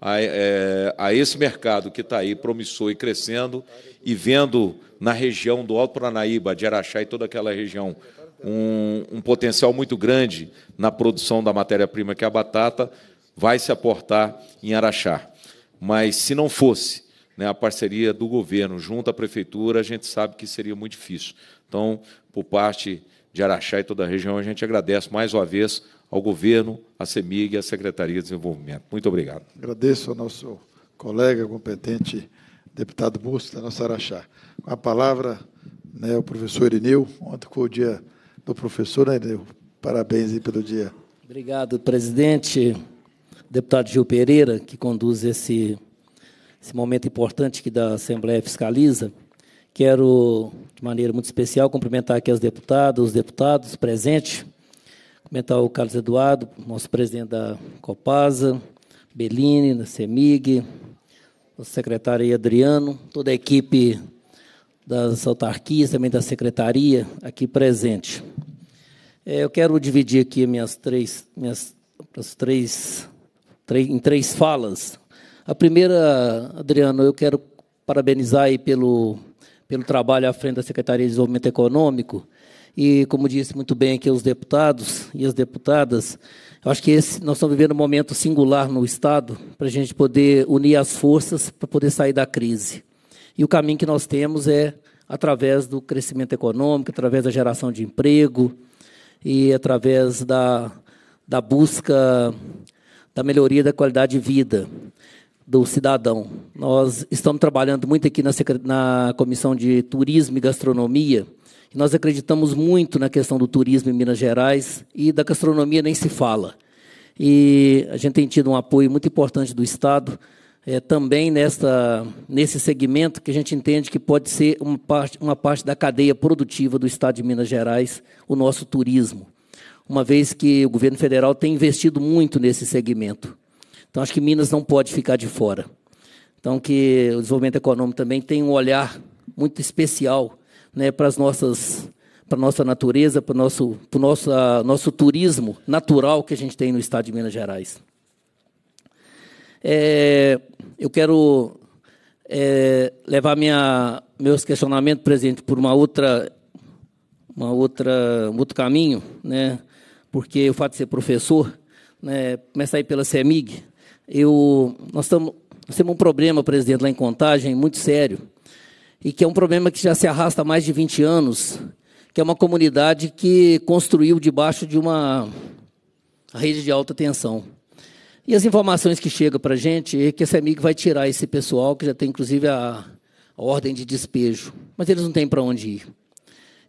a, é, a esse mercado que está aí promissor e crescendo, e vendo na região do Alto Paranaíba, de Araxá e toda aquela região, um, um potencial muito grande na produção da matéria-prima, que é a batata, vai se aportar em Araxá. Mas se não fosse né, a parceria do governo junto à prefeitura, a gente sabe que seria muito difícil. Então, por parte de Araxá e toda a região. A gente agradece mais uma vez ao governo, à CEMIG e à Secretaria de Desenvolvimento. Muito obrigado.
Agradeço ao nosso colega competente, deputado Múcio da nossa Araxá. Com a palavra, né, o professor
Irineu. Ontem foi o dia do professor, né, Irineu? Parabéns aí pelo dia. Obrigado, presidente. Deputado Gil Pereira, que conduz esse, esse momento importante que da Assembleia fiscaliza. Quero, de maneira muito especial, cumprimentar aqui as deputadas, os deputados presentes, cumprimentar o Carlos Eduardo, nosso presidente da Copasa, Bellini, da CEMIG, o secretário Adriano, toda a equipe das autarquias, também da secretaria, aqui presente. É, eu quero dividir aqui minhas três, minhas três, três em três falas. A primeira, Adriano, eu quero parabenizar aí pelo pelo trabalho à frente da Secretaria de Desenvolvimento Econômico. E, como disse muito bem aqui os deputados e as deputadas, eu acho que esse, nós estamos vivendo um momento singular no Estado para a gente poder unir as forças para poder sair da crise. E o caminho que nós temos é através do crescimento econômico, através da geração de emprego e através da, da busca da melhoria da qualidade de vida do cidadão. Nós estamos trabalhando muito aqui na, na Comissão de Turismo e Gastronomia, e nós acreditamos muito na questão do turismo em Minas Gerais e da gastronomia nem se fala. E a gente tem tido um apoio muito importante do Estado é, também nessa nesse segmento que a gente entende que pode ser uma parte, uma parte da cadeia produtiva do Estado de Minas Gerais, o nosso turismo, uma vez que o governo federal tem investido muito nesse segmento. Então, acho que Minas não pode ficar de fora. Então, que o desenvolvimento econômico também tem um olhar muito especial né, para as nossas para nossa natureza, para o nosso, para nosso, uh, nosso turismo natural que a gente tem no estado de Minas Gerais. É, eu quero é, levar minha, meus questionamentos, presidente, por uma outra, uma outra, um outro caminho, né? porque o fato de ser professor, né, começa aí pela CEMIG, eu, nós, tamo, nós temos um problema, presidente, lá em Contagem, muito sério, e que é um problema que já se arrasta há mais de 20 anos, que é uma comunidade que construiu debaixo de uma rede de alta tensão. E as informações que chegam para a gente é que esse amigo vai tirar esse pessoal, que já tem inclusive a, a ordem de despejo, mas eles não têm para onde ir.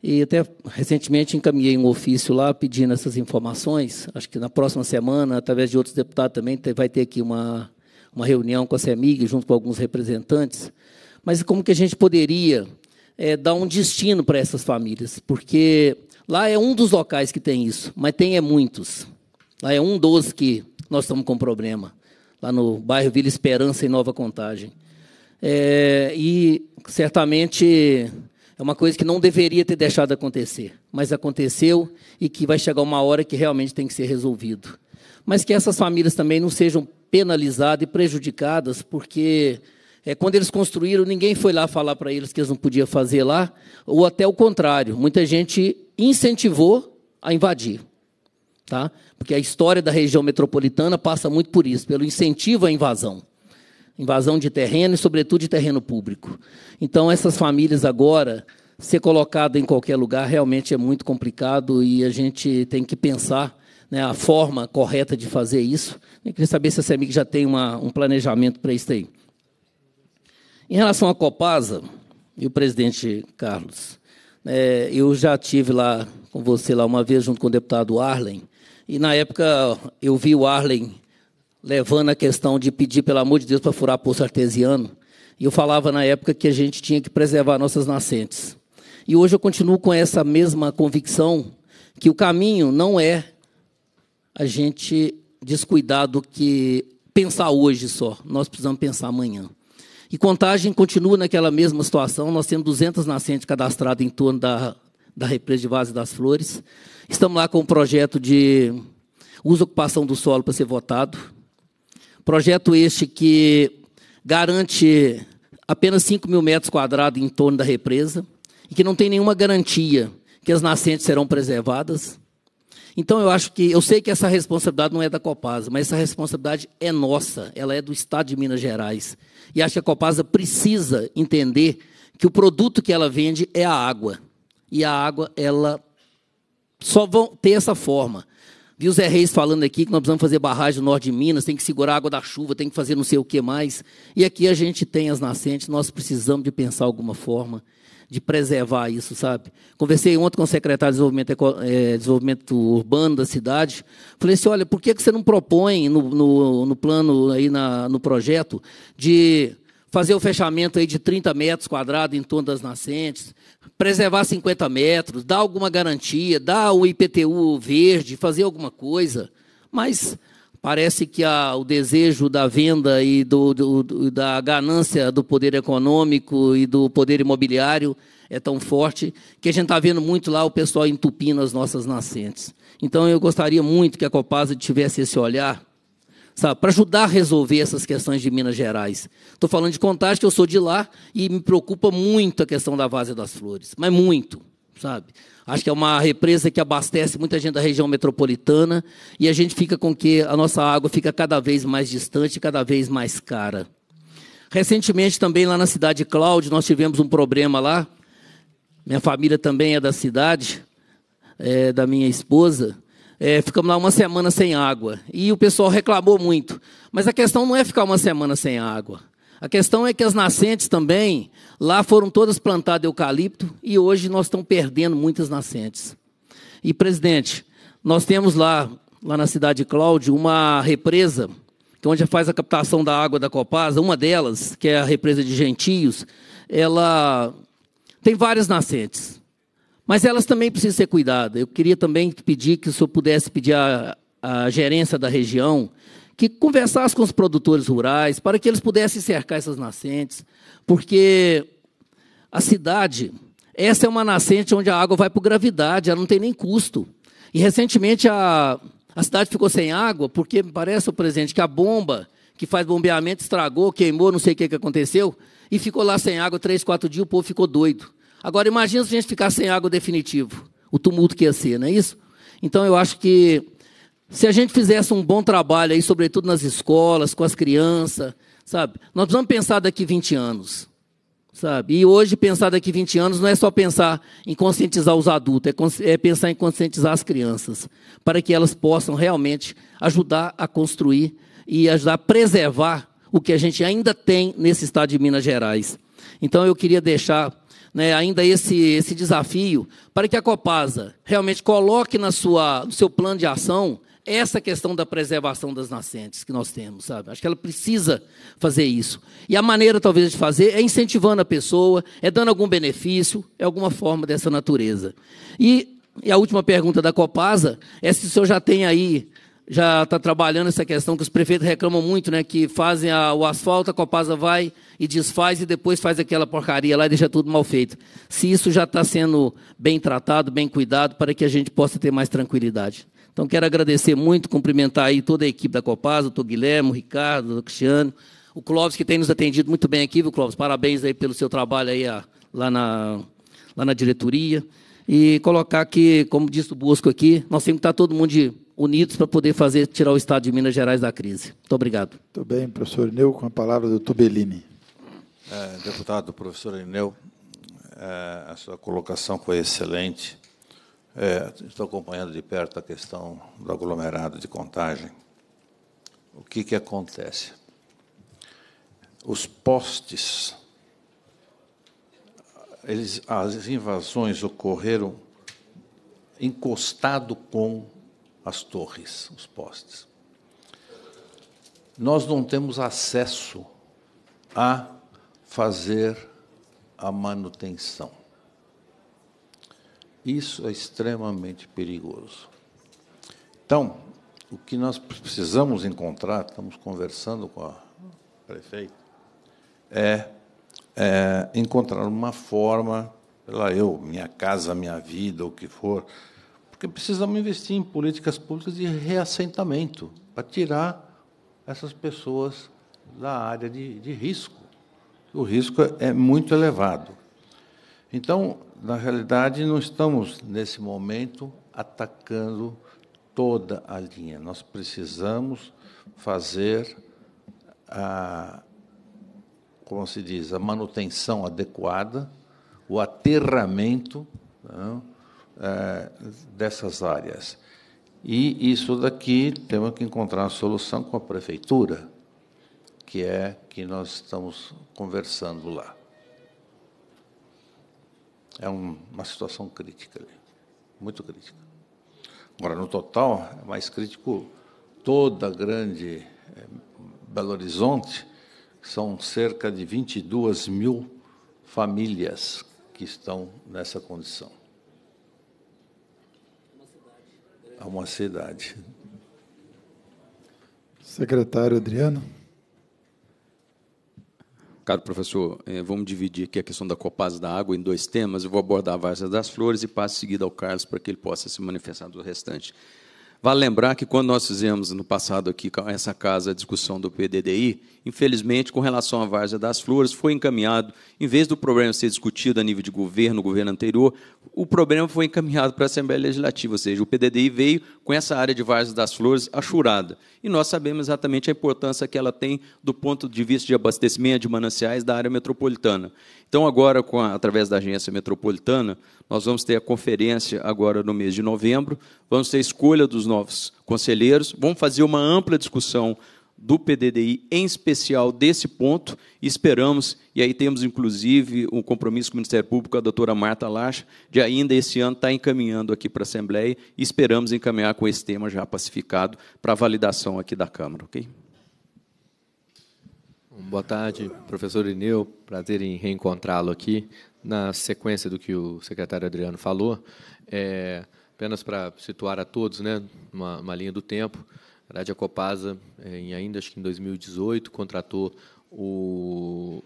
E até recentemente encaminhei um ofício lá pedindo essas informações. Acho que na próxima semana, através de outros deputados também, vai ter aqui uma, uma reunião com a CEMIG, junto com alguns representantes. Mas como que a gente poderia é, dar um destino para essas famílias? Porque lá é um dos locais que tem isso, mas tem é muitos. Lá é um dos que nós estamos com problema. Lá no bairro Vila Esperança, em Nova Contagem. É, e certamente é uma coisa que não deveria ter deixado acontecer, mas aconteceu e que vai chegar uma hora que realmente tem que ser resolvido. Mas que essas famílias também não sejam penalizadas e prejudicadas, porque é, quando eles construíram, ninguém foi lá falar para eles que eles não podiam fazer lá, ou até o contrário, muita gente incentivou a invadir. Tá? Porque a história da região metropolitana passa muito por isso, pelo incentivo à invasão invasão de terreno e, sobretudo, de terreno público. Então, essas famílias agora, ser colocada em qualquer lugar realmente é muito complicado e a gente tem que pensar né, a forma correta de fazer isso. Eu queria saber se a CEMIG já tem uma, um planejamento para isso aí. Em relação à Copasa, e o presidente Carlos, é, eu já tive lá com você lá uma vez junto com o deputado Arlen, e na época eu vi o Arlen levando a questão de pedir, pelo amor de Deus, para furar poço artesiano. E eu falava na época que a gente tinha que preservar nossas nascentes. E hoje eu continuo com essa mesma convicção que o caminho não é a gente descuidar do que pensar hoje só. Nós precisamos pensar amanhã. E contagem continua naquela mesma situação. Nós temos 200 nascentes cadastradas em torno da, da represa de Vaz das Flores. Estamos lá com um projeto de uso ocupação do solo para ser votado. Projeto este que garante apenas 5 mil metros quadrados em torno da represa e que não tem nenhuma garantia que as nascentes serão preservadas. Então eu acho que eu sei que essa responsabilidade não é da Copasa, mas essa responsabilidade é nossa, ela é do Estado de Minas Gerais. E acho que a Copasa precisa entender que o produto que ela vende é a água. E a água ela só vão ter essa forma Vi o Zé Reis falando aqui que nós precisamos fazer barragem no norte de Minas, tem que segurar a água da chuva, tem que fazer não sei o que mais. E aqui a gente tem as nascentes, nós precisamos de pensar alguma forma de preservar isso, sabe? Conversei ontem com o secretário de Desenvolvimento, é, Desenvolvimento Urbano da cidade. Falei assim: olha, por que, que você não propõe no, no, no plano, aí na, no projeto, de fazer o fechamento aí de 30 metros quadrados em torno das nascentes, preservar 50 metros, dar alguma garantia, dar o IPTU verde, fazer alguma coisa. Mas parece que a, o desejo da venda e do, do, da ganância do poder econômico e do poder imobiliário é tão forte que a gente está vendo muito lá o pessoal entupindo as nossas nascentes. Então, eu gostaria muito que a Copasa tivesse esse olhar sabe, para ajudar a resolver essas questões de Minas Gerais. Estou falando de Contagem, que eu sou de lá e me preocupa muito a questão da Várzea das Flores, mas muito, sabe? Acho que é uma represa que abastece muita gente da região metropolitana e a gente fica com que a nossa água fica cada vez mais distante, cada vez mais cara. Recentemente também lá na cidade de Cláudio nós tivemos um problema lá. Minha família também é da cidade, é, da minha esposa. É, ficamos lá uma semana sem água. E o pessoal reclamou muito. Mas a questão não é ficar uma semana sem água. A questão é que as nascentes também, lá foram todas plantadas eucalipto e hoje nós estamos perdendo muitas nascentes. E, presidente, nós temos lá, lá na cidade de Cláudio, uma represa, que é onde faz a captação da água da Copasa, uma delas, que é a represa de Gentios, ela tem várias nascentes. Mas elas também precisam ser cuidadas. Eu queria também pedir que o senhor pudesse pedir à, gerência da região que conversasse com os produtores rurais para que eles pudessem cercar essas nascentes, porque a cidade, essa é uma nascente onde a água vai por gravidade, ela não tem nem custo. E recentemente a, a cidade ficou sem água porque, me parece, presidente, que a bomba que faz bombeamento estragou, queimou, não sei o que, que aconteceu, e ficou lá sem água três, quatro dias, o povo ficou doido. Agora, imagina se a gente ficar sem água definitivo. O tumulto que ia ser, não é isso? Então, eu acho que se a gente fizesse um bom trabalho aí, sobretudo nas escolas, com as crianças, sabe? Nós vamos pensar daqui 20 anos, sabe? E hoje pensar daqui 20 anos não é só pensar em conscientizar os adultos, é, é pensar em conscientizar as crianças, para que elas possam realmente ajudar a construir e ajudar a preservar o que a gente ainda tem nesse estado de Minas Gerais. Então eu queria deixar né, ainda esse, esse desafio para que a Copasa realmente coloque na sua, no seu plano de ação essa questão da preservação das nascentes que nós temos, sabe? Acho que ela precisa fazer isso. E a maneira, talvez, de fazer é incentivando a pessoa, é dando algum benefício, é alguma forma dessa natureza. E, e a última pergunta da Copasa é se o senhor já tem aí já está trabalhando essa questão que os prefeitos reclamam muito, né? Que fazem a, o asfalto, a Copasa vai e desfaz e depois faz aquela porcaria lá e deixa tudo mal feito. Se isso já está sendo bem tratado, bem cuidado, para que a gente possa ter mais tranquilidade. Então, quero agradecer muito, cumprimentar aí toda a equipe da Copasa, o Guilherme, o Ricardo, o Cristiano, o Clóvis, que tem nos atendido muito bem aqui, viu, Clóvis? Parabéns aí pelo seu trabalho aí a, ah, lá, na, lá na diretoria. E colocar que, como disse o Bosco aqui, nós temos que estar todo mundo de unidos para poder fazer tirar o Estado de Minas Gerais da crise. Muito obrigado. Muito bem, professor Neu, com a palavra
do Tubelini.
É, deputado, professor Ineu, é, a sua colocação foi excelente. É, estou acompanhando de perto a questão do aglomerado de contagem. O que, que acontece? Os postes, eles, as invasões ocorreram encostado com as torres, os postes. Nós não temos acesso a fazer a manutenção. Isso é extremamente perigoso. Então, o que nós precisamos encontrar, estamos conversando com a prefeita, é, é encontrar uma forma, pela eu, minha casa, minha vida, o que for, que precisamos investir em políticas públicas de reassentamento, para tirar essas pessoas da área de, de risco. O risco é muito elevado. Então, na realidade, não estamos, nesse momento, atacando toda a linha. Nós precisamos fazer a, como se diz, a manutenção adequada, o aterramento. Não? Né? é, dessas áreas. E isso daqui temos que encontrar a solução com a prefeitura, que é que nós estamos conversando lá. É um, uma situação crítica ali, muito crítica. Agora, no total, é mais crítico toda a grande é, Belo Horizonte, são cerca de 22 mil famílias que estão nessa condição.
a uma cidade. Secretário Adriano.
Caro professor, eh, vamos dividir aqui a questão da Copasa da Água em dois temas. Eu vou abordar a Várzea das Flores e passo seguida ao Carlos para que ele possa se manifestar do restante. Vale lembrar que quando nós fizemos no passado aqui essa casa a discussão do PDDI, infelizmente, com relação à Várzea das Flores, foi encaminhado, em vez do problema ser discutido a nível de governo, governo anterior, o problema foi encaminhado para a Assembleia Legislativa, ou seja, o PDDI veio com essa área de Várzea das Flores achurada. E nós sabemos exatamente a importância que ela tem do ponto de vista de abastecimento de mananciais da área metropolitana. Então, agora, a, através da Agência Metropolitana, nós vamos ter a conferência agora no mês de novembro, vamos ter a escolha dos novos conselheiros, vamos fazer uma ampla discussão do PDDI, em especial desse ponto, e esperamos, e aí temos inclusive um compromisso com o Ministério Público, a doutora Marta Lacha, de ainda esse ano estar tá encaminhando aqui para a Assembleia, e esperamos encaminhar com esse tema já pacificado para a validação aqui da Câmara. ok? Boa tarde, professor Ineu.
Prazer em reencontrá-lo aqui. Na sequência do que o secretário Adriano falou, é, apenas para situar a todos, né, uma, uma linha do tempo, a verdade, Copasa, é, em, ainda acho que em 2018, contratou o,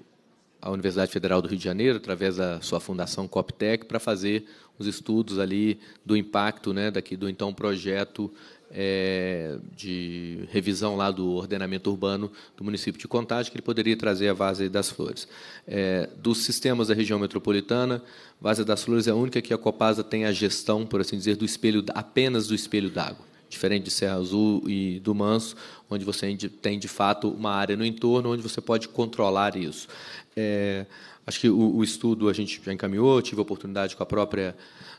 a Universidade Federal do Rio de Janeiro, através da sua fundação Coptec, para fazer os estudos ali do impacto né, daqui do então projeto é, de revisão lá do ordenamento urbano do município de Contagem, que ele poderia trazer a Várzea das Flores. É, dos sistemas da região metropolitana, Várzea das Flores é a única que a Copasa tem a gestão, por assim dizer, do espelho apenas do espelho d'água. Diferente de Serra Azul e do Manso, onde você tem de fato uma área no entorno onde você pode controlar isso. É, acho que o, o estudo a gente já encaminhou, tive a oportunidade com a própria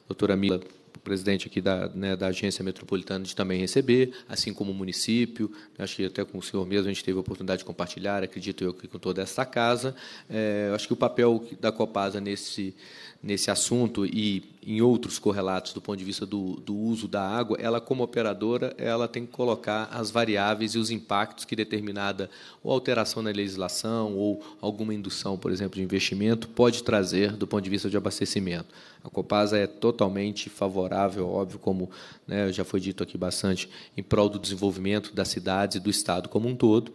doutora Mila presidente aqui da, né, da agência metropolitana de também receber, assim como o município. Acho que até com o senhor mesmo a gente teve a oportunidade de compartilhar, acredito eu que com toda essa casa. É, acho que o papel da Copasa nesse nesse assunto e em outros correlatos do ponto de vista do, do, uso da água, ela como operadora ela tem que colocar as variáveis e os impactos que determinada ou alteração na legislação ou alguma indução, por exemplo, de investimento pode trazer do ponto de vista de abastecimento. A Copasa é totalmente favorável, óbvio, como né, já foi dito aqui bastante, em prol do desenvolvimento das cidades e do Estado como um todo.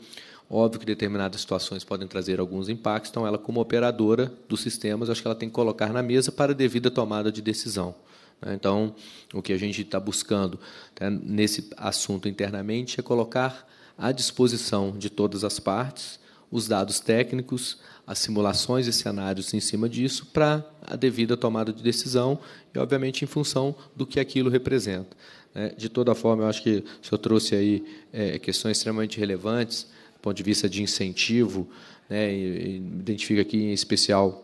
Óbvio que determinadas situações podem trazer alguns impactos, então ela, como operadora dos sistemas, acho que ela tem que colocar na mesa para devida tomada de decisão. Né? Então, o que a gente está buscando né, nesse assunto internamente é colocar à disposição de todas as partes os dados técnicos, as simulações e cenários em cima disso para a devida tomada de decisão e, obviamente, em função do que aquilo representa. Né? De toda forma, eu acho que o senhor trouxe aí eh, questões extremamente relevantes ponto de vista de incentivo, né, identifica aqui em especial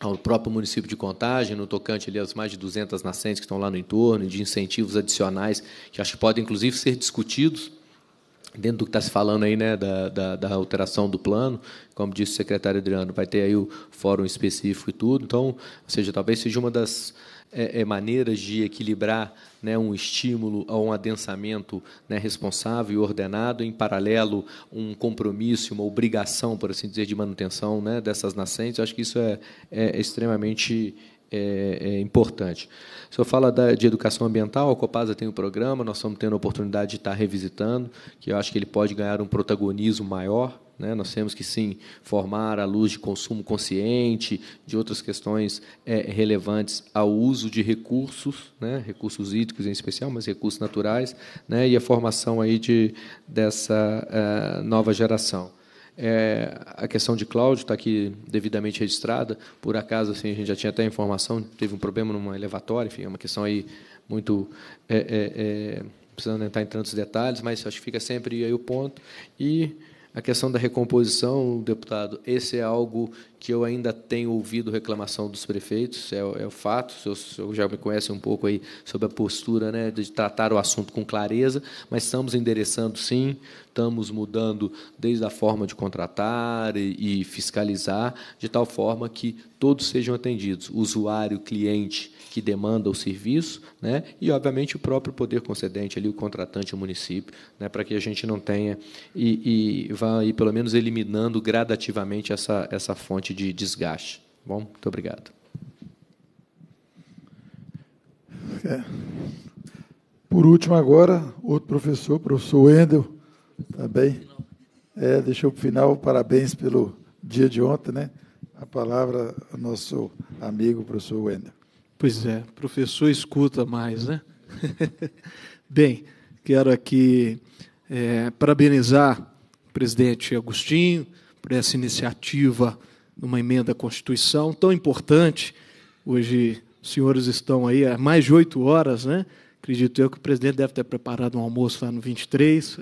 ao próprio município de Contagem, no tocante ali às mais de 200 nascentes que estão lá no entorno, de incentivos adicionais, que acho que podem, inclusive, ser discutidos dentro do que está se falando aí, né, da, da, da, alteração do plano, como disse o secretário Adriano, vai ter aí o fórum específico e tudo, então, ou seja, talvez seja uma das é, é, maneiras de equilibrar né, um estímulo a um adensamento né, responsável e ordenado, em paralelo, um compromisso, uma obrigação, por assim dizer, de manutenção né, dessas nascentes. Eu acho que isso é, é extremamente é, é importante. O senhor fala da, de educação ambiental, a Copasa tem um programa, nós estamos tendo a oportunidade de estar revisitando, que eu acho que ele pode ganhar um protagonismo maior né? Nós temos que sim formar à luz de consumo consciente, de outras questões é, relevantes ao uso de recursos, né? recursos hídricos em especial, mas recursos naturais, né? e a formação aí de, dessa uh, nova geração. É, a questão de Cláudio está aqui devidamente registrada. Por acaso, assim, a gente já tinha até informação, teve um problema numa elevatória, enfim, é uma questão aí muito é, é, é precisando entrar em tantos detalhes, mas acho que fica sempre aí o ponto. E a questão da recomposição, deputado, esse é algo que eu ainda tenho ouvido reclamação dos prefeitos, é, é o fato, o senhor, já me conhece um pouco aí sobre a postura né, de tratar o assunto com clareza, mas estamos endereçando sim, estamos mudando desde a forma de contratar e, e fiscalizar, de tal forma que todos sejam atendidos, usuário, cliente que demanda o serviço, né, e obviamente o próprio poder concedente ali, o contratante, o município, né, para que a gente não tenha e, e vá aí pelo menos eliminando gradativamente essa, essa fonte de desgaste. Bom, muito obrigado.
É. Por último, agora, outro professor, o professor Wendel, Tá bem? É, deixou para o final, parabéns pelo dia de ontem, né? A palavra ao nosso amigo professor Wender. Pois é, professor
escuta mais, né? *laughs* Bem, quero aqui é, parabenizar o presidente Agostinho por essa iniciativa numa emenda à Constituição tão importante. Hoje, os senhores estão aí há mais de oito horas, né? Acredito eu que o presidente deve ter preparado um almoço lá no 23.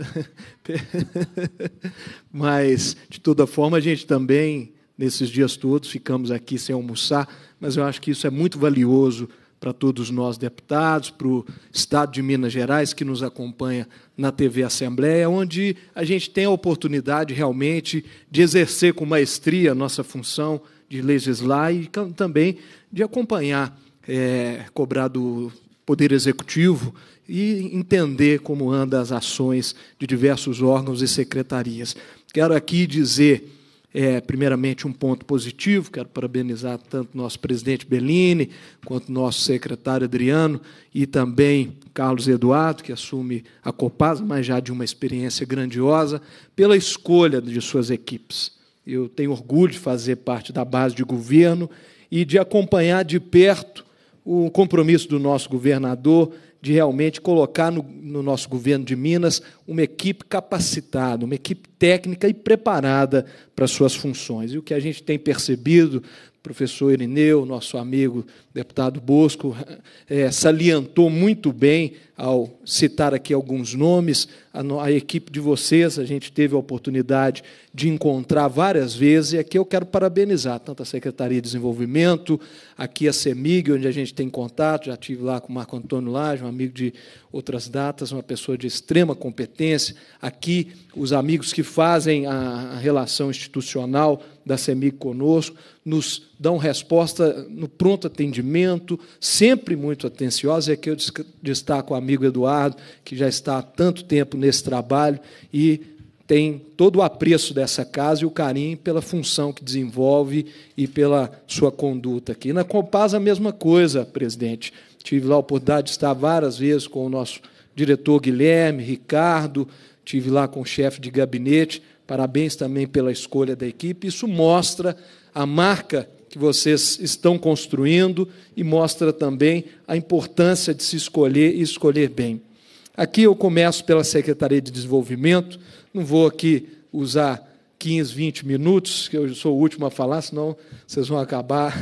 *laughs* mas, de toda forma, a gente também, nesses dias todos, ficamos aqui sem almoçar, mas eu acho que isso é muito valioso para todos nós deputados, para o Estado de Minas Gerais que nos acompanha na TV Assembleia, onde a gente tem a oportunidade realmente de exercer com maestria a nossa função de legislar e também de acompanhar, é, eh, cobrar do poder executivo e entender como andam as ações de diversos órgãos e secretarias. Quero aqui dizer, é, primeiramente, um ponto positivo, quero parabenizar tanto nosso presidente Bellini, quanto nosso secretário Adriano, e também Carlos Eduardo, que assume a Copasa, mas já de uma experiência grandiosa, pela escolha de suas equipes. Eu tenho orgulho de fazer parte da base de governo e de acompanhar de perto o compromisso do nosso governador de realmente colocar no, no, nosso governo de Minas uma equipe capacitada, uma equipe técnica e preparada para suas funções. E o que a gente tem percebido, professor Irineu, nosso amigo deputado Bosco, é, salientou muito bem ao citar aqui alguns nomes, a, a equipe de vocês, a gente teve a oportunidade de encontrar várias vezes, e aqui eu quero parabenizar tanto a Secretaria de Desenvolvimento, aqui a CEMIG, onde a gente tem contato, já tive lá com o Marco Antônio Lage, um amigo de outras datas, uma pessoa de extrema competência, aqui os amigos que fazem a, a relação institucional da CEMIG conosco, nos dão resposta no pronto atendimento, sempre muito atenciosa, e aqui eu destaco o amigo Eduardo, que já está há tanto tempo nesse trabalho e tem todo o apreço dessa casa e o carinho pela função que desenvolve e pela sua conduta aqui. Na Compaz, a mesma coisa, presidente. Tive lá a oportunidade de estar várias vezes com o nosso diretor Guilherme, Ricardo, tive lá com o chefe de gabinete. Parabéns também pela escolha da equipe. Isso mostra a marca que vocês estão construindo e mostra também a importância de se escolher e escolher bem. Aqui eu começo pela Secretaria de Desenvolvimento, não vou aqui usar 15, 20 minutos, que eu sou o último a falar, senão vocês vão acabar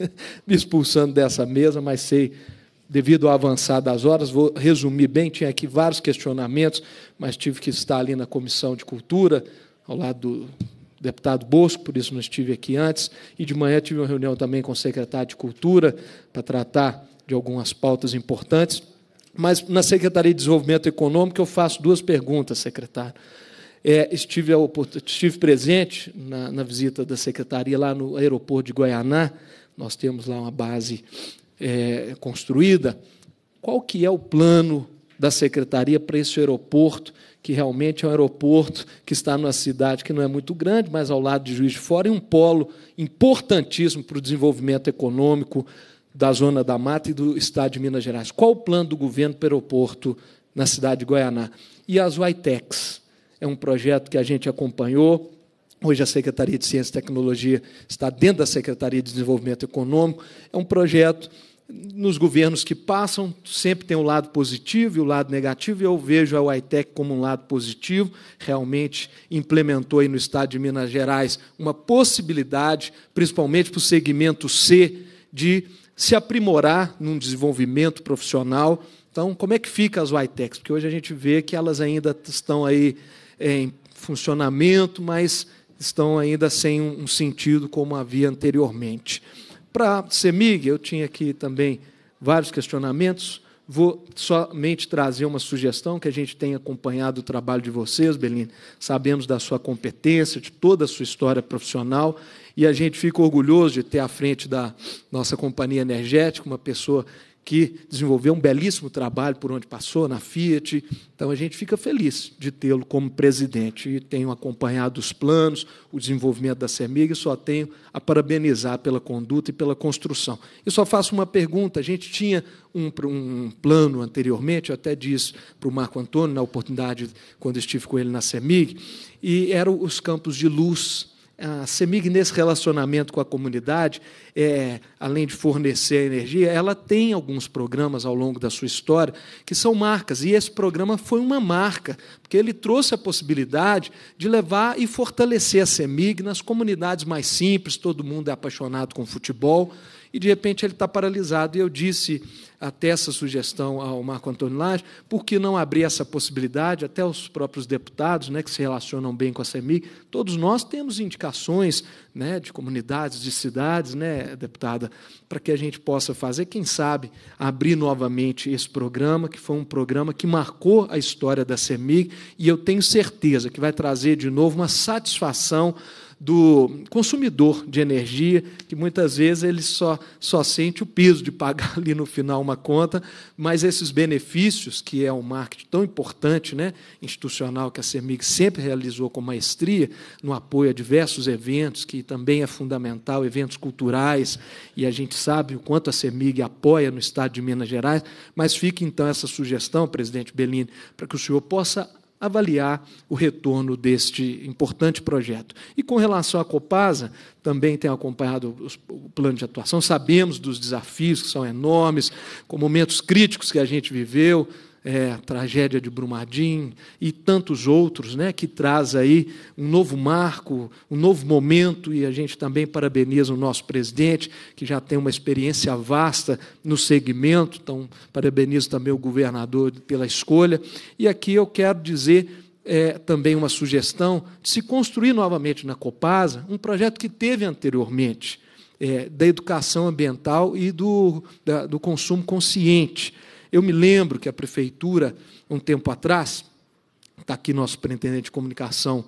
*laughs* me expulsando dessa mesa, mas sei, devido ao avançar das horas, vou resumir bem, tinha aqui vários questionamentos, mas tive que estar ali na Comissão de Cultura, ao lado do deputado Bosco, por isso não estive aqui antes, e de manhã tive uma reunião também com o secretário de Cultura para tratar de algumas pautas importantes mas na Secretaria de Desenvolvimento Econômico eu faço duas perguntas, secretário. É, estive, estive, presente na, na, visita da secretaria lá no aeroporto de Guaianá. Nós temos lá uma base é, construída. Qual que é o plano da secretaria para esse aeroporto, que realmente é um aeroporto que está numa cidade que não é muito grande, mas ao lado de Juiz de Fora, e um polo importantíssimo para o desenvolvimento econômico da zona da mata e do estado de Minas Gerais. Qual o plano do governo para o aeroporto na cidade de Goianá? E as Witex? É um projeto que a gente acompanhou. Hoje a Secretaria de Ciência e Tecnologia está dentro da Secretaria de Desenvolvimento Econômico. É um projeto nos governos que passam, sempre tem o um lado positivo e o um lado negativo, e eu vejo a UITEC como um lado positivo, realmente implementou aí no estado de Minas Gerais uma possibilidade, principalmente para o segmento C, de se aprimorar num desenvolvimento profissional. Então, como é que fica as Whitex? Porque hoje a gente vê que elas ainda estão aí é, em funcionamento, mas estão ainda sem um sentido como havia anteriormente. Para a CEMIG, eu tinha aqui também vários questionamentos. Vou somente trazer uma sugestão que a gente tem acompanhado o trabalho de vocês, Beline. Sabemos da sua competência, de toda a sua história profissional e a gente fica orgulhoso de ter à frente da nossa companhia energética uma pessoa que desenvolveu um belíssimo trabalho por onde passou, na Fiat. Então a gente fica feliz de tê-lo como presidente. E tenho acompanhado os planos, o desenvolvimento da CEMIG, e só tenho a parabenizar pela conduta e pela construção. E só faço uma pergunta: a gente tinha um, um plano anteriormente, eu até disse para o Marco Antônio, na oportunidade, quando estive com ele na CEMIG, e eram os campos de luz a CEMIG, nesse relacionamento com a comunidade, é, além de fornecer energia, ela tem alguns programas ao longo da sua história que são marcas. E esse programa foi uma marca, porque ele trouxe a possibilidade de levar e fortalecer a CEMIG nas comunidades mais simples, todo mundo é apaixonado com futebol e de repente ele está paralisado. E eu disse até essa sugestão ao Marco Antônio Lage, por que não abrir essa possibilidade até os próprios deputados, né, que se relacionam bem com a CEMIG? Todos nós temos indicações, né, de comunidades, de cidades, né, deputada, para que a gente possa fazer, quem sabe, abrir novamente esse programa, que foi um programa que marcou a história da CEMIG, e eu tenho certeza que vai trazer de novo uma satisfação do consumidor de energia, que muitas vezes ele só, só sente o peso de pagar *laughs* ali no final uma conta, mas esses benefícios, que é um marketing tão importante, né, institucional, que a CEMIG sempre realizou com maestria, no apoio a diversos eventos, que também é fundamental, eventos culturais, e a gente sabe o quanto a CEMIG apoia no Estado de Minas Gerais, mas fica então essa sugestão, presidente Bellini, para que o senhor possa avaliar o retorno deste importante projeto. E com relação à Copasa, também tem acompanhado o plano de atuação, sabemos dos desafios que são enormes, com momentos críticos que a gente viveu, é, a tragédia de Brumadinho e tantos outros, né, que traz aí um novo marco, um novo momento, e a gente também parabeniza o nosso presidente, que já tem uma experiência vasta no segmento, então parabenizo também o governador pela escolha. E aqui eu quero dizer é, também uma sugestão de se construir novamente na Copasa um projeto que teve anteriormente, é, da educação ambiental e do, da, do consumo consciente. Eu me lembro que a prefeitura, um tempo atrás, está aqui nosso superintendente de comunicação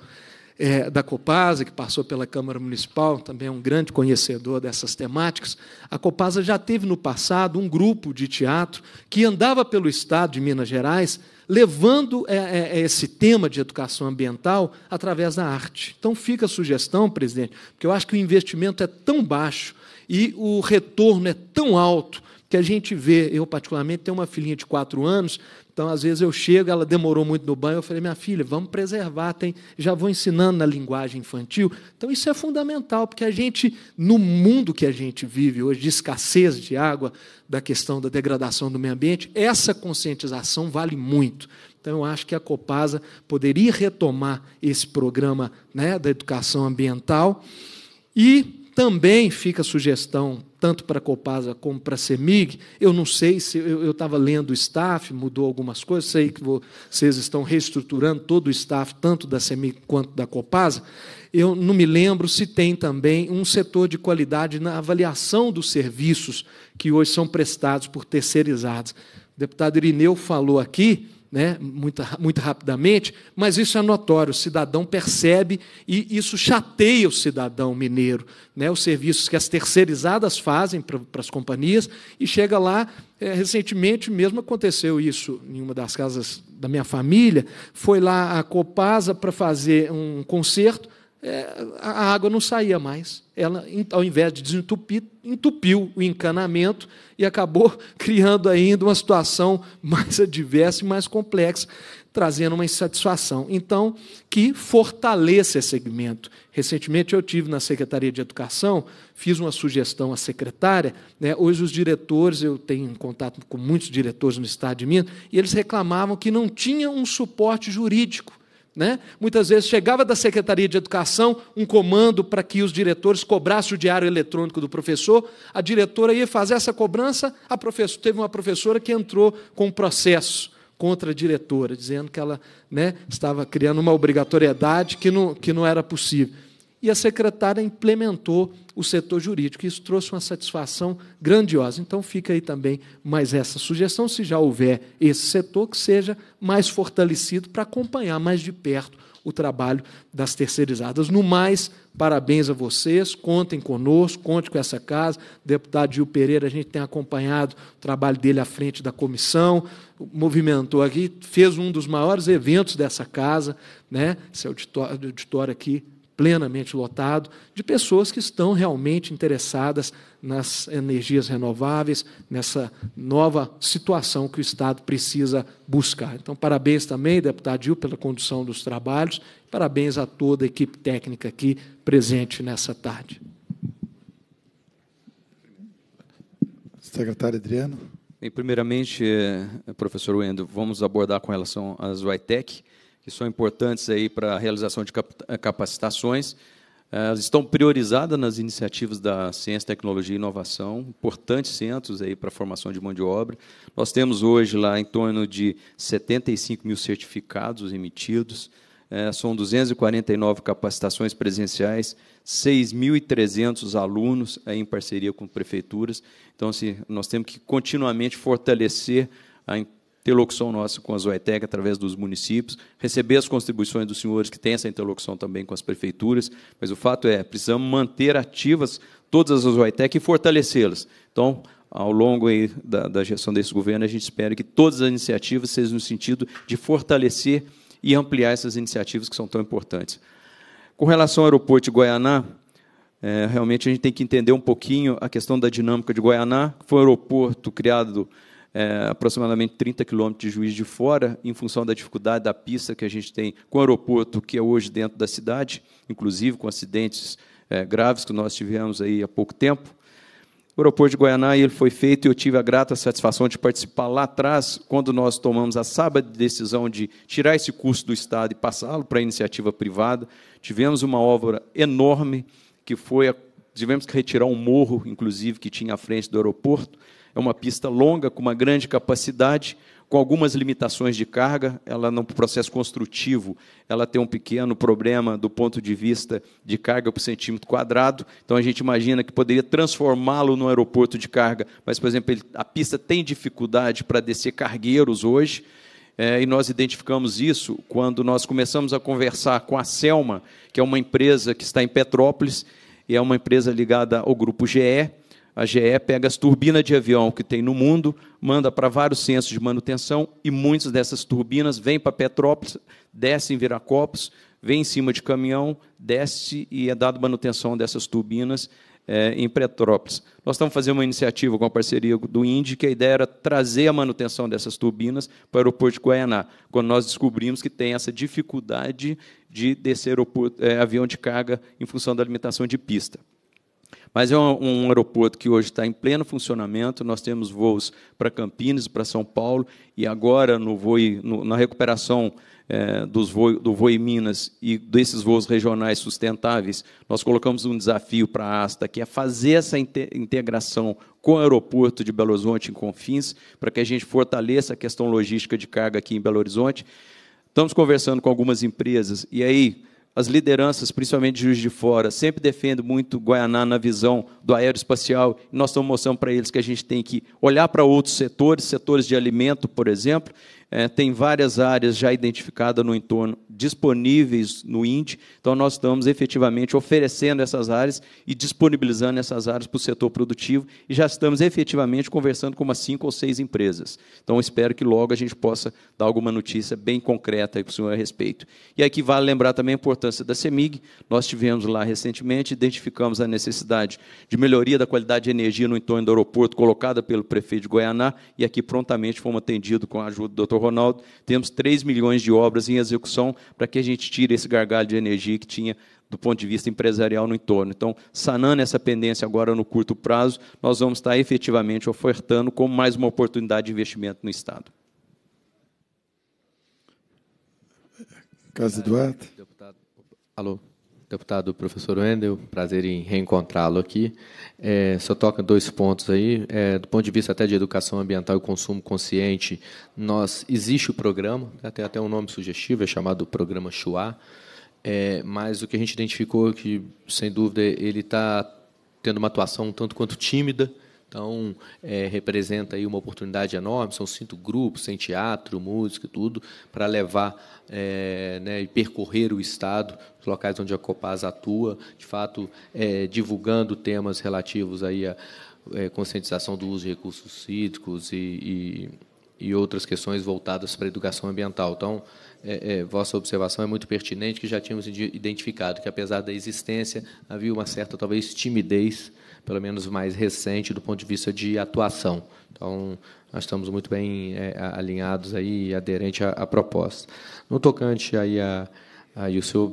é, da Copasa, que passou pela Câmara Municipal, também é um grande conhecedor dessas temáticas. A Copasa já teve no passado um grupo de teatro que andava pelo estado de Minas Gerais levando é, é, é esse tema de educação ambiental através da arte. Então fica a sugestão, presidente, porque eu acho que o investimento é tão baixo e o retorno é tão alto que a gente vê, eu particularmente tenho uma filhinha de quatro anos, então às vezes eu chego, ela demorou muito no banho, eu falei, minha filha, vamos preservar, tem, já vou ensinando na linguagem infantil. Então isso é fundamental, porque a gente, no mundo que a gente vive hoje, de escassez de água, da questão da degradação do meio ambiente, essa conscientização vale muito. Então, eu acho que a Copasa poderia retomar esse programa né, da educação ambiental e também fica a sugestão, tanto para a Copasa como para a CEMIG, eu não sei se eu estava lendo o staff, mudou algumas coisas, sei que vocês estão reestruturando todo o staff, tanto da CEMIG quanto da Copasa. Eu não me lembro se tem também um setor de qualidade na avaliação dos serviços que hoje são prestados por terceirizados. O deputado Irineu falou aqui né, muito, muito rapidamente, mas isso é notório, o cidadão percebe e isso chateia o cidadão mineiro. Né, os serviços que as terceirizadas fazem para as companhias, e chega lá, é, recentemente mesmo aconteceu isso em uma das casas da minha família, foi lá a Copasa para fazer um concerto, é, a água não saía mais. Ela, ao invés de desentupir, entupiu o encanamento e acabou *laughs* criando ainda uma situação *laughs* mais adversa e mais complexa, trazendo uma insatisfação. Então, que fortaleça esse segmento. Recentemente eu tive na Secretaria de Educação, fiz uma sugestão à secretária. Né, hoje os diretores, eu tenho contato com muitos diretores no Estado de Minas, e eles reclamavam que não tinha um suporte jurídico né? Muitas vezes chegava da Secretaria de Educação um comando para que os diretores cobrassem o diário eletrônico do professor. A diretora ia fazer essa cobrança. A professora, teve uma professora que entrou com um processo contra a diretora, dizendo que ela né, estava criando uma obrigatoriedade que não, que não era possível e a secretária implementou o setor jurídico. Isso trouxe uma satisfação grandiosa. Então, fica aí também mais essa sugestão, se já houver esse setor, que seja mais fortalecido para acompanhar mais de perto o trabalho das terceirizadas. No mais, parabéns a vocês, contem conosco, conte com essa casa. Deputado Gil Pereira, a gente tem acompanhado o trabalho dele à frente da comissão, movimentou aqui, fez um dos maiores eventos dessa casa, né? esse auditório, auditório aqui plenamente lotado de pessoas que estão realmente interessadas nas energias renováveis, nessa nova situação que o Estado precisa buscar. Então, parabéns também, deputado Gil, pela condução dos trabalhos, parabéns a toda a equipe técnica aqui presente nessa tarde.
Secretário Adriano. E primeiramente, eh, professor Wendel, vamos abordar com relação às WITEC que são importantes aí para a realização de eh, capacitações, eh, elas estão priorizadas nas iniciativas da ciência, tecnologia e inovação, importantes centros aí para a formação de mão de obra. Nós temos hoje lá em torno de 75 mil certificados emitidos, é, são 249 capacitações presenciais, 6.300 alunos é, em parceria com prefeituras. Então, assim, nós temos que continuamente fortalecer a, interlocução nossa com a Zoetec através dos municípios, receber as contribuições dos senhores que têm essa interlocução também com as prefeituras, mas o fato é, precisamos manter ativas todas as Zoetec e fortalecê-las. Então, ao longo da, da, gestão desse governo, a gente espera que todas as iniciativas sejam no sentido de fortalecer e ampliar essas iniciativas que são tão importantes. Com relação ao aeroporto de Guaianá, é, realmente a gente tem que entender um pouquinho a questão da dinâmica de Guaianá, que foi um aeroporto criado é, aproximadamente 30 quilômetros de Juiz de Fora, em função da dificuldade da pista que a gente tem com o aeroporto, que é hoje dentro da cidade, inclusive com acidentes é, graves que nós tivemos aí há pouco tempo. O aeroporto de Guianá ele foi feito e eu tive a grata satisfação de participar lá atrás, quando nós tomamos a sábado decisão de tirar esse custo do Estado e passá-lo para a iniciativa privada. Tivemos uma obra enorme, que foi a, tivemos que retirar um morro, inclusive, que tinha à frente do aeroporto, é uma pista longa, com uma grande capacidade, com algumas limitações de carga. Ela, no processo construtivo, ela tem um pequeno problema do ponto de vista de carga por centímetro quadrado. Então, a gente imagina que poderia transformá-lo num aeroporto de carga, mas, por exemplo, a pista tem dificuldade para descer cargueiros hoje. É, e nós identificamos isso quando nós começamos a conversar com a Selma, que é uma empresa que está em Petrópolis, e é uma empresa ligada ao grupo GE, a GE pega as turbinas de avião que tem no mundo, manda para vários centros de manutenção e muitas dessas turbinas vêm para Petrópolis, descem em Viracopos, vêm em cima de caminhão, desce e é dado manutenção dessas turbinas é, em Petrópolis. Nós estamos fazendo uma iniciativa com a parceria do INDI, que a ideia era trazer a manutenção dessas turbinas para o aeroporto de Guaianá, quando nós descobrimos que tem essa dificuldade de descer é, avião de carga em função da alimentação de pista. Mas é um, um aeroporto que hoje está em pleno funcionamento. Nós temos voos para Campinas, para São Paulo, e agora no voo, no, na recuperação é, dos voo, do voo em Minas e desses voos regionais sustentáveis, nós colocamos um desafio para a ASTA, que é fazer essa integração com o aeroporto de Belo Horizonte em Confins, para que a gente fortaleça a questão logística de carga aqui em Belo Horizonte. Estamos conversando com algumas empresas, e aí as lideranças, principalmente de Juiz de Fora, sempre defendem muito Guaianá na visão do aeroespacial. Nós estamos mostrando para eles que a gente tem que olhar para outros setores, setores de alimento, por exemplo, é, tem várias áreas já identificadas no entorno, disponíveis no INDE, então nós estamos efetivamente oferecendo essas áreas e disponibilizando essas áreas para o setor produtivo, e já estamos efetivamente conversando com umas cinco ou seis empresas. Então espero que logo a gente possa dar alguma notícia bem concreta para o senhor a respeito. E aqui vale lembrar também a importância da CEMIG, nós tivemos lá recentemente, identificamos a necessidade de melhoria da qualidade de energia no entorno do aeroporto, colocada pelo prefeito de Goiânia, e aqui prontamente fomos atendidos com a ajuda do Dr doutor Ronaldo, temos 3 milhões de obras em execução para que a gente tire esse gargalho de energia que tinha do ponto de vista empresarial no entorno. Então, sanando essa pendência agora no curto prazo, nós vamos estar efetivamente ofertando como mais uma oportunidade de investimento no Estado.
Caso Eduardo.
Deputado. Alô. Deputado professor Wendel, prazer em reencontrá-lo aqui. É, só toca dois pontos aí. É, do ponto de vista até de educação ambiental e consumo consciente, nós existe o programa, até né, até um nome sugestivo, é chamado Programa Chuá, é, mas o que a gente identificou é que, sem dúvida, ele está tendo uma atuação um tanto quanto tímida, então, é, representa aí uma oportunidade enorme, são cinco grupos, sem teatro, música e tudo, para levar é, né, e percorrer o Estado, os locais onde a Copaz atua, de fato, é, divulgando temas relativos aí é, conscientização do uso de recursos hídricos e, e, e outras questões voltadas para a educação ambiental. Então, é, é, vossa observação é muito pertinente, que já tínhamos identificado que, apesar da existência, havia uma certa, talvez, timidez pelo menos mais recente, do ponto de vista de atuação. Então, nós estamos muito bem é, alinhados aí, aderente à, à, proposta. No tocante aí a, a e o senhor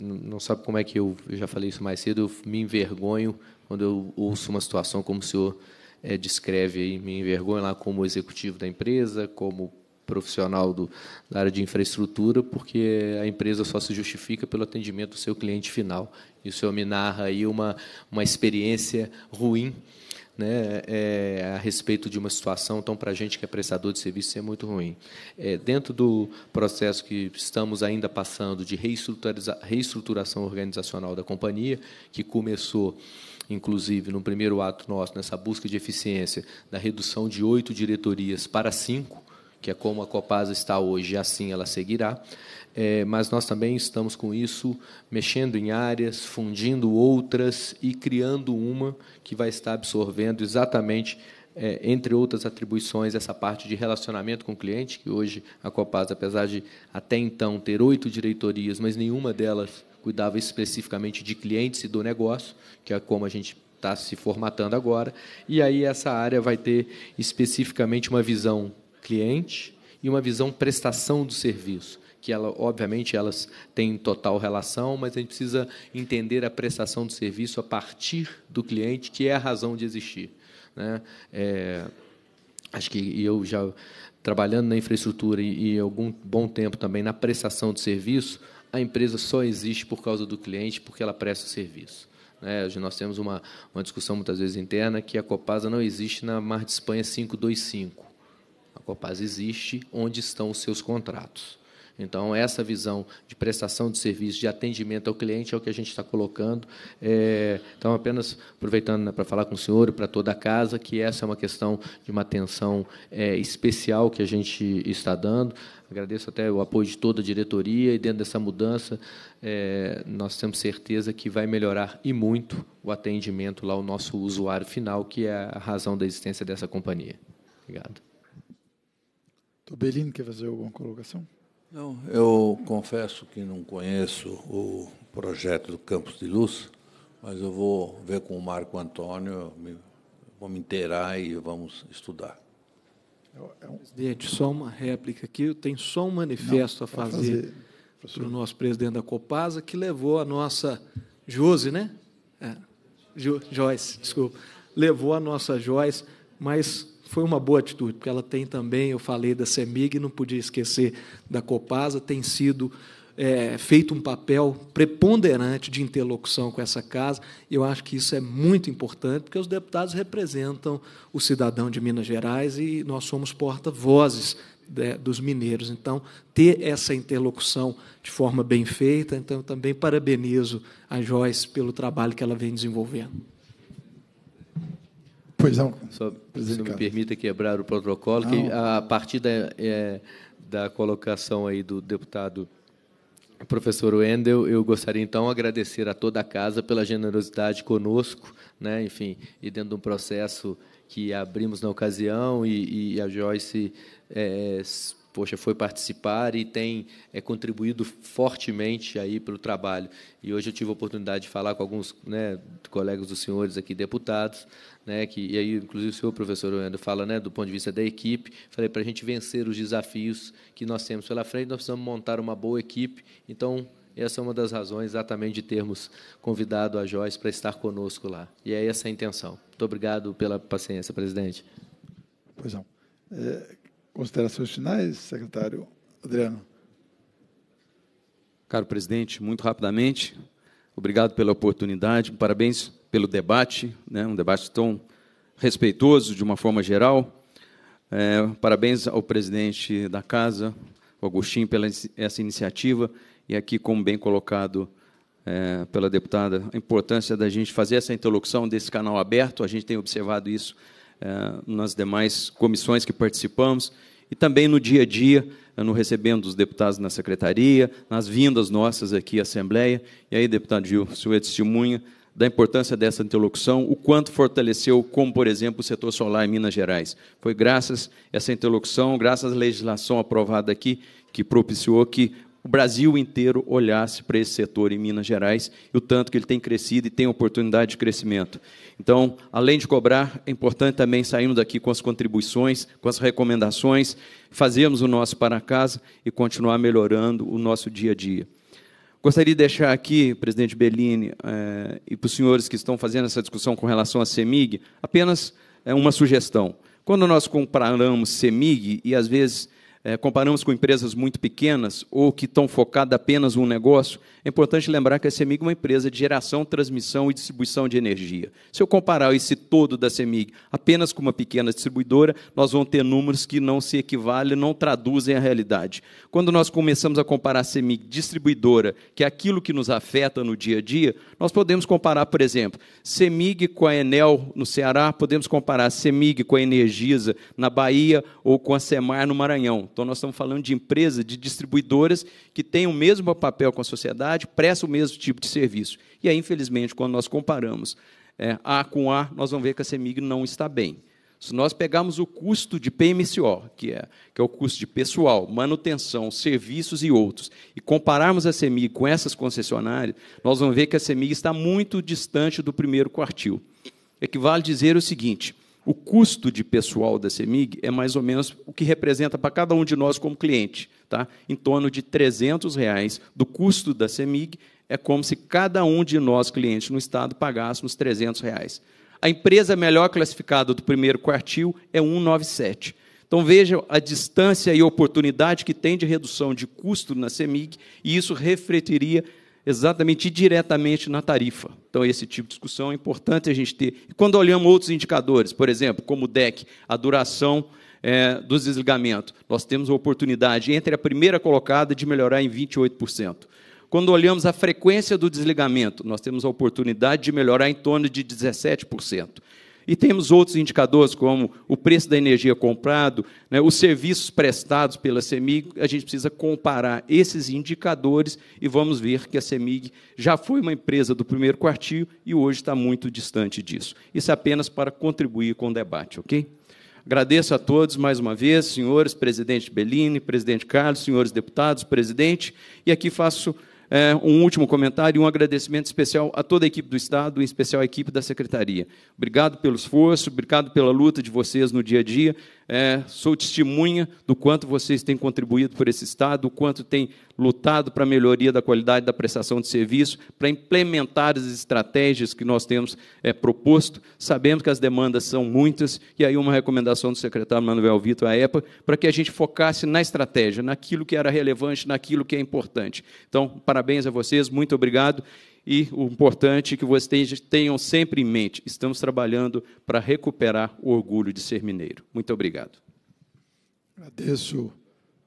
não sabe como é que eu, eu, já falei isso mais cedo, eu me envergonho quando eu ouço uma situação como o senhor é, descreve aí, me envergonho lá como executivo da empresa, como profissional do, da área de infraestrutura, porque a empresa só se justifica pelo atendimento do seu cliente final. E é o senhor me narra aí uma, uma experiência ruim né, é, a respeito de uma situação, então, para a gente que é prestador de serviço, é muito ruim. É, dentro do processo que estamos ainda passando de reestruturação organizacional da companhia, que começou inclusive, no primeiro ato nosso, nessa busca de eficiência, da redução de oito diretorias para cinco, que é como a Copasa está hoje, assim ela seguirá. É, mas nós também estamos com isso mexendo em áreas, fundindo outras e criando uma que vai estar absorvendo exatamente, é, entre outras atribuições, essa parte de relacionamento com o cliente, que hoje a Copasa, apesar de até então ter oito diretorias, mas nenhuma delas cuidava especificamente de clientes e do negócio, que é como a gente está se formatando agora. E aí essa área vai ter especificamente uma visão cliente e uma visão prestação do serviço, que ela, obviamente elas têm total relação, mas a gente precisa entender a prestação do serviço a partir do cliente, que é a razão de existir. Né? É, acho que eu já trabalhando na infraestrutura e, e algum bom tempo também na prestação de serviço, a empresa só existe por causa do cliente, porque ela presta o serviço. Né? hoje nós temos uma, uma discussão muitas vezes interna que a Copasa não existe na Mar de Espanha 525. Copaz existe, onde estão os seus contratos. Então, essa visão de prestação de serviço, de atendimento ao cliente, é o que a gente está colocando. É, então, apenas aproveitando né, para falar com o senhor e para toda a casa, que essa é uma questão de uma atenção é, especial que a gente está dando. Agradeço até o apoio de toda a diretoria e, dentro dessa mudança, é, nós temos certeza que vai melhorar e muito o atendimento lá ao nosso usuário final, que é a razão da existência dessa companhia. Obrigado.
Tobelino quer fazer alguma colocação?
Não, eu confesso que não conheço
o projeto do Campos de Luz, mas eu vou ver com o Marco Antônio, me, vou me inteirar e vamos estudar. É, é um...
Presidente, só uma réplica aqui. Tem só um manifesto não, a fazer para o nosso presidente da Copasa, que levou a nossa Jose, né? É, jo, Joyce, desculpa. Levou a nossa Joyce, mas foi uma boa atitude, porque ela tem também, eu falei da CEMIG, não podia esquecer da Copasa, tem sido é, feito um papel preponderante de interlocução com essa casa, e eu acho que isso é muito importante, porque os deputados representam o cidadão de Minas Gerais e nós somos porta-vozes dos mineiros. Então, ter essa interlocução de forma bem feita, então também parabenizo a Joyce pelo trabalho que ela vem desenvolvendo.
Pois não,
Só, presidente. me permita quebrar o protocolo, não. que a partir da, é, da colocação aí do deputado Professor Wendel, eu gostaria então agradecer a toda a casa pela generosidade conosco, né? enfim, e dentro de um processo que abrimos na ocasião e, e a Joyce é, poxa, foi participar e tem é, contribuído fortemente aí pelo trabalho. E hoje eu tive a oportunidade de falar com alguns né, colegas dos senhores aqui, deputados, né, que, e aí, inclusive, o senhor, professor Oendo fala né, do ponto de vista da equipe. Falei, para a gente vencer os desafios que nós temos pela frente, nós precisamos montar uma boa equipe. Então, essa é uma das razões exatamente de termos convidado a Joyce para estar conosco lá. E é essa a intenção. Muito obrigado pela paciência, presidente.
Pois não. É, Considerações finais, secretário Adriano.
Caro presidente, muito rapidamente, obrigado pela oportunidade, parabéns pelo debate, né, um debate tão respeitoso de uma forma geral. É, parabéns ao presidente da casa, o Agostinho, pela essa iniciativa e aqui, como bem colocado é, pela deputada, a importância da gente fazer essa interlocução desse canal aberto, a gente tem observado isso é, nas demais comissões que participamos e também no dia a dia, no recebendo os deputados na secretaria, nas vindas nossas aqui à Assembleia. E aí, deputado Gil, o senhor é testemunha da importância dessa interlocução, o quanto fortaleceu, como, por exemplo, o setor solar em Minas Gerais. Foi graças a essa interlocução, graças à legislação aprovada aqui, que propiciou que o Brasil inteiro olhasse para esse setor em Minas Gerais e o tanto que ele tem crescido e tem oportunidade de crescimento. Então, além de cobrar, é importante também sairmos daqui com as contribuições, com as recomendações, fazermos o nosso para casa e continuar melhorando o nosso dia a dia. Gostaria de deixar aqui, presidente Bellini, eh, e para os senhores que estão fazendo essa discussão com relação à CEMIG, apenas eh, uma sugestão. Quando nós comparamos CEMIG e, às vezes, é, comparamos com empresas muito pequenas ou que estão focadas apenas um negócio, é importante lembrar que a CEMIG é uma empresa de geração, transmissão e distribuição de energia. Se eu comparar esse todo da CEMIG apenas com uma pequena distribuidora, nós vamos ter números que não se equivalem, não traduzem a realidade. Quando nós começamos a comparar a CEMIG distribuidora, que é aquilo que nos afeta no dia a dia, nós podemos comparar, por exemplo, CEMIG com a Enel no Ceará, podemos comparar a CEMIG com a Energisa na Bahia ou com a Semar no Maranhão então, nós estamos falando de empresas, de distribuidoras que têm o mesmo papel com a sociedade, prestam o mesmo tipo de serviço. E aí, infelizmente, quando nós comparamos é, A com A, nós vamos ver que a CEMIG não está bem. Se nós pegarmos o custo de PMCO, que é, que é o custo de pessoal, manutenção, serviços e outros, e compararmos a CEMIG com essas concessionárias, nós vamos ver que a CEMIG está muito distante do primeiro quartil. Equivale dizer o seguinte: o custo de pessoal da CEMIG é mais ou menos o que representa para cada um de nós como cliente. Tá? Em torno de 300 reais do custo da CEMIG, é como se cada um de nós, clientes no Estado, pagássemos 300 reais. A empresa melhor classificada do primeiro quartil é 197. Então vejam a distância e oportunidade que tem de redução de custo na CEMIG, e isso refletiria exatamente e diretamente na tarifa. Então, esse tipo de discussão é importante a gente ter. E quando olhamos outros indicadores, por exemplo, como o DEC, a duração é, dos desligamentos, nós temos a oportunidade, entre a primeira colocada, de melhorar em 28%. Quando olhamos a frequência do desligamento, nós temos a oportunidade de melhorar em torno de 17%. E temos outros indicadores, como o preço da energia comprado, né, os serviços prestados pela CEMIG. A gente precisa comparar esses indicadores e vamos ver que a CEMIG já foi uma empresa do primeiro quartil e hoje está muito distante disso. Isso é apenas para contribuir com o debate, ok? Agradeço a todos mais uma vez, senhores, presidente Bellini, presidente Carlos, senhores deputados, presidente, e aqui faço é, um último comentário e um agradecimento especial a toda a equipe do Estado, em especial a equipe da Secretaria. Obrigado pelo esforço, obrigado pela luta de vocês no dia a dia. É, sou testemunha do quanto vocês têm contribuído por esse Estado, o quanto têm lutado para a melhoria da qualidade da prestação de serviço, para implementar as estratégias que nós temos é, proposto. Sabemos que as demandas são muitas, e aí uma recomendação do secretário Manuel Vitor à EPA para que a gente focasse na estratégia, naquilo que era relevante, naquilo que é importante. Então, parabéns a vocês, muito obrigado. E o importante é que vocês tenham sempre em mente: estamos trabalhando para recuperar o orgulho de ser mineiro. Muito obrigado.
Agradeço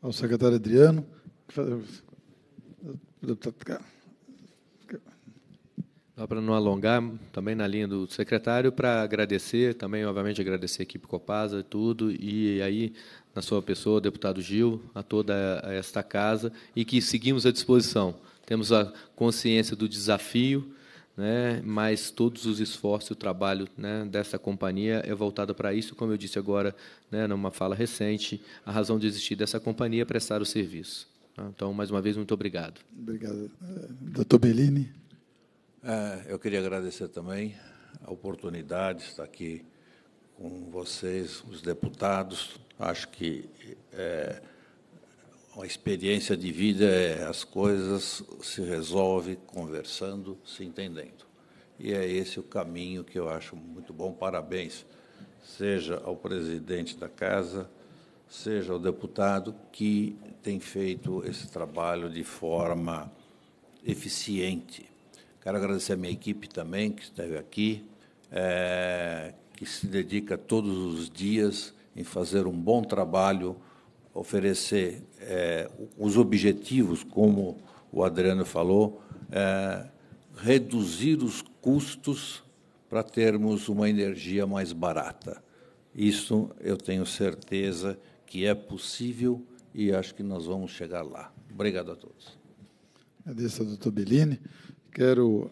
ao secretário Adriano.
Para não alongar, também na linha do secretário, para agradecer, também, obviamente, agradecer a equipe Copasa e tudo, e aí, na sua pessoa, deputado Gil, a toda esta casa, e que seguimos à disposição temos a consciência do desafio, né? mas todos os esforços e o trabalho né, dessa companhia é voltado para isso, como eu disse agora, né, numa fala recente, a razão de existir dessa companhia é prestar o serviço. Então, mais uma vez, muito obrigado.
Obrigado. Eh, doutor Bellini?
É, eu queria agradecer também a oportunidade
de estar aqui com vocês, os deputados. Acho que é, a experiência de vida é as coisas se resolvem conversando, se entendendo. E é esse o caminho que eu acho muito bom. Parabéns, seja ao presidente da casa, seja ao deputado, que tem feito esse trabalho de forma eficiente. Quero agradecer a minha equipe também, que esteve aqui, é, que se dedica todos os dias em fazer um bom trabalho oferecer é, os objetivos, como o Adriano falou, é, reduzir os custos para termos uma energia mais barata. Isso eu tenho certeza que é possível e acho que nós vamos chegar lá. Obrigado a todos.
Agradeço ao doutor Bellini. Quero,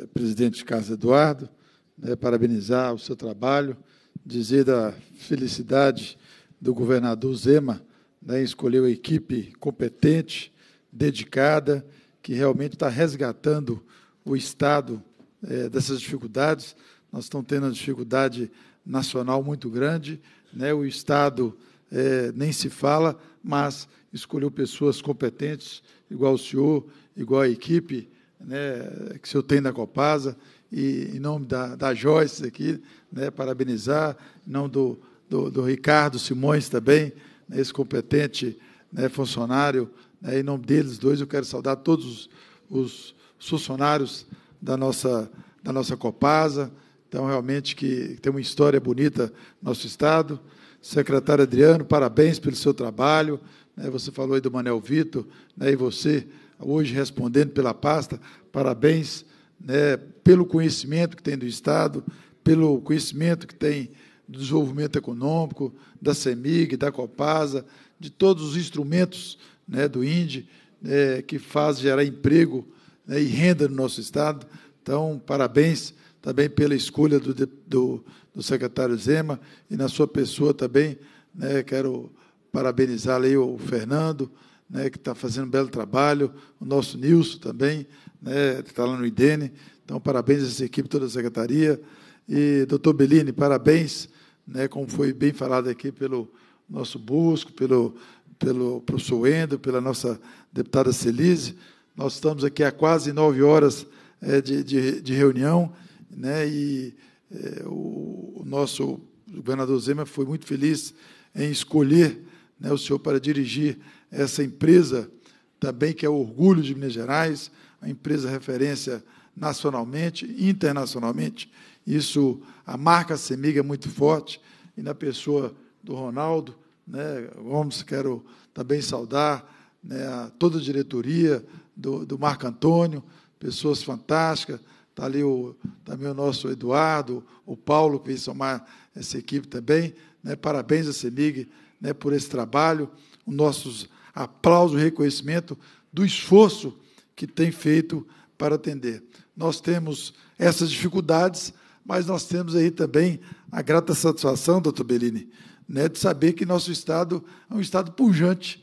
é, presidente casa Eduardo, né, parabenizar o seu trabalho, dizer da felicidade do governador Zema, né, escolheu a equipe competente, dedicada, que realmente está resgatando o Estado é, dessas dificuldades. Nós estamos tendo uma dificuldade nacional muito grande, né, o Estado é, nem se fala, mas escolheu pessoas competentes, igual o senhor, igual a equipe né, que o senhor tem da Copasa, e em nome da, da Joyce aqui, né, parabenizar, em nome do do, do Ricardo Simões também, né, esse competente né, funcionário. Né, em nome deles dois, eu quero saudar todos os, os funcionários da nossa, da nossa Copasa. Então, realmente, que tem uma história bonita no nosso Estado. Secretário Adriano, parabéns pelo seu trabalho. Né, você falou aí do Manel Vitor, né, e você, hoje, respondendo pela pasta, parabéns né, pelo conhecimento que tem do Estado, pelo conhecimento que tem do desenvolvimento econômico, da CEMIG, da Copasa, de todos os instrumentos né, do INDE, é, né, que faz gerar emprego né, e renda no nosso Estado. Então, parabéns também pela escolha do, do, do secretário Zema e na sua pessoa também. Né, quero parabenizar aí o Fernando, né, que está fazendo um belo trabalho, o nosso Nilson também, né, que está lá no IDENE. Então, parabéns a essa equipe, toda a secretaria. E, doutor Bellini, parabéns né, como foi bem falado aqui pelo nosso Busco, pelo, pelo professor Endo, pela nossa deputada Celise, nós estamos aqui há quase nove horas é, de, de, de, reunião, né, e é, o, o, nosso governador Zema foi muito feliz em escolher né, o senhor para dirigir essa empresa também que é o orgulho de Minas Gerais, a empresa referência nacionalmente, internacionalmente isso, a marca Semig é muito forte, e na pessoa do Ronaldo né, vamos quero também saudar né, a toda a diretoria do, do Marco Antônio, pessoas fantásticas, está ali o, também o nosso Eduardo, o Paulo, que veio somar essa equipe também. Né? Parabéns à CEMIG né, por esse trabalho, o nosso aplauso e reconhecimento do esforço que tem feito para atender. Nós temos essas dificuldades, mas nós temos aí também a grata satisfação, doutor Bellini, né, de saber que nosso Estado é um Estado pujante.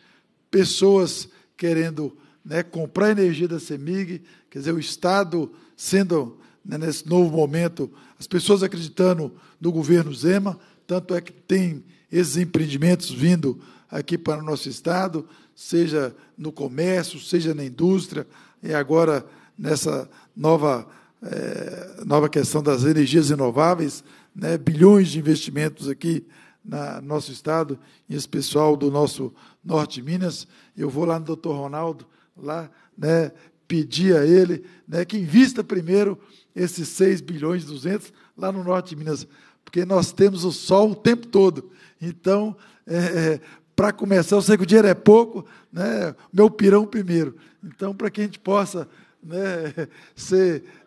Pessoas querendo né, comprar energia da CEMIG, quer dizer, o Estado sendo, né, nesse novo momento, as pessoas acreditando no governo Zema, tanto é que tem esses empreendimentos vindo aqui para o nosso Estado, seja no comércio, seja na indústria, e agora nessa nova é, nova questão das energias renováveis, né, bilhões de investimentos aqui na, no nosso estado, em especial do nosso Norte de Minas. Eu vou lá no doutor Ronaldo, lá, né, pedir a ele né, que invista primeiro esses 6 bilhões e 200 lá no Norte de Minas, porque nós temos o sol o tempo todo. Então, é, é para começar, eu sei que o dinheiro é pouco, né, meu pirão primeiro. Então, para que a gente possa né,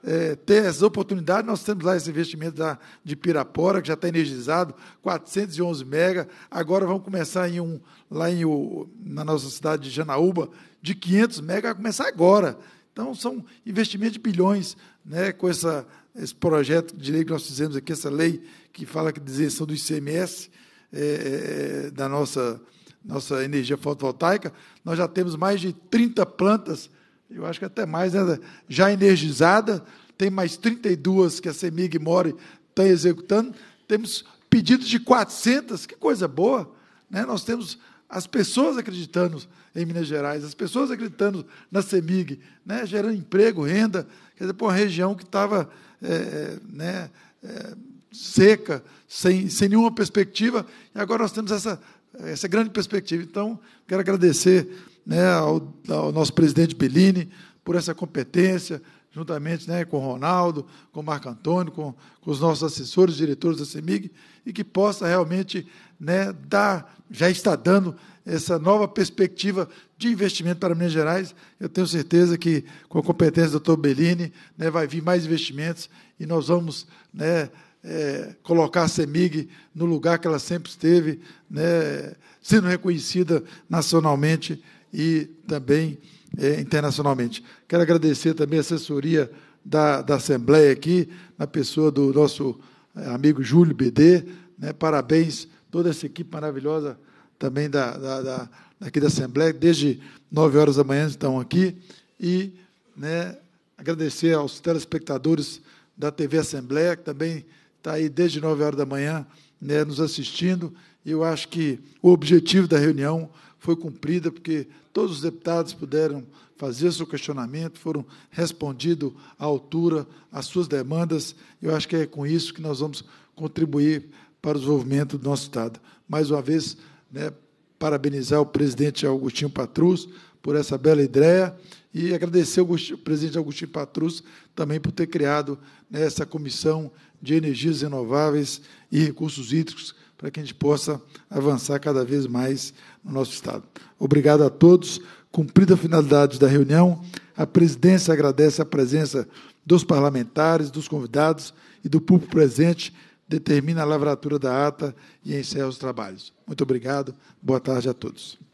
é, ter essas oportunidades. Nós temos lá esse investimento da, de Pirapora, que já está energizado, 411 mega. Agora vamos começar em um, lá em, o, na nossa cidade de Janaúba, de 500 mega, vai começar agora. Então, são investimentos de bilhões né, com essa, esse projeto de lei que nós fizemos aqui, essa lei que fala que isenção do ICMS é, é, é, da nossa, nossa energia fotovoltaica. Nós já temos mais de 30 plantas eu acho que até mais, né? já energizada, tem mais 32 que a CEMIG More está executando, temos pedidos de 400, que coisa boa, né? nós temos as pessoas acreditando em Minas Gerais, as pessoas acreditando na CEMIG, né? gerando emprego, renda, quer dizer, para uma região que estava é, eh, eh, né, é, seca, sem, sem nenhuma perspectiva, e agora nós temos essa, essa grande perspectiva. Então, quero agradecer né, ao, ao nosso presidente Bellini por essa competência, juntamente né, com o Ronaldo, com o Marco Antônio, com, com os nossos assessores, diretores da CEMIG, e que possa realmente né, dar, já está dando essa nova perspectiva de investimento para Minas Gerais. Eu tenho certeza que, com a competência do doutor Bellini, né, vai vir mais investimentos e nós vamos né, é, colocar a CEMIG no lugar que ela sempre esteve, né, sendo reconhecida nacionalmente e também é, internacionalmente. Quero agradecer também a assessoria da, da Assembleia aqui, na pessoa do nosso eh, amigo Júlio BD. Né, parabéns, toda essa equipe maravilhosa também da, da, da, aqui da Assembleia, desde 9 horas da manhã estão aqui. E né, agradecer aos telespectadores da TV Assembleia, que também está aí desde 9 horas da manhã né, nos assistindo. E eu acho que o objetivo da reunião foi cumprida, porque todos os deputados puderam fazer seu questionamento, foram respondidos à altura às suas demandas. Eu acho que é com isso que nós vamos contribuir para o desenvolvimento do nosso Estado. Mais uma vez, né, parabenizar o presidente Augustinho Patrus por essa bela ideia e agradecer ao presidente Augustinho Patrus também por ter criado né, essa comissão de energias renováveis e recursos hídricos para que a gente possa avançar cada vez mais no nosso Estado. Obrigado a todos. Cumprida a finalidade da reunião, a presidência agradece a presença dos parlamentares, dos convidados e do público presente, determina a lavratura da ata e encerra os trabalhos. Muito obrigado. Boa tarde a todos.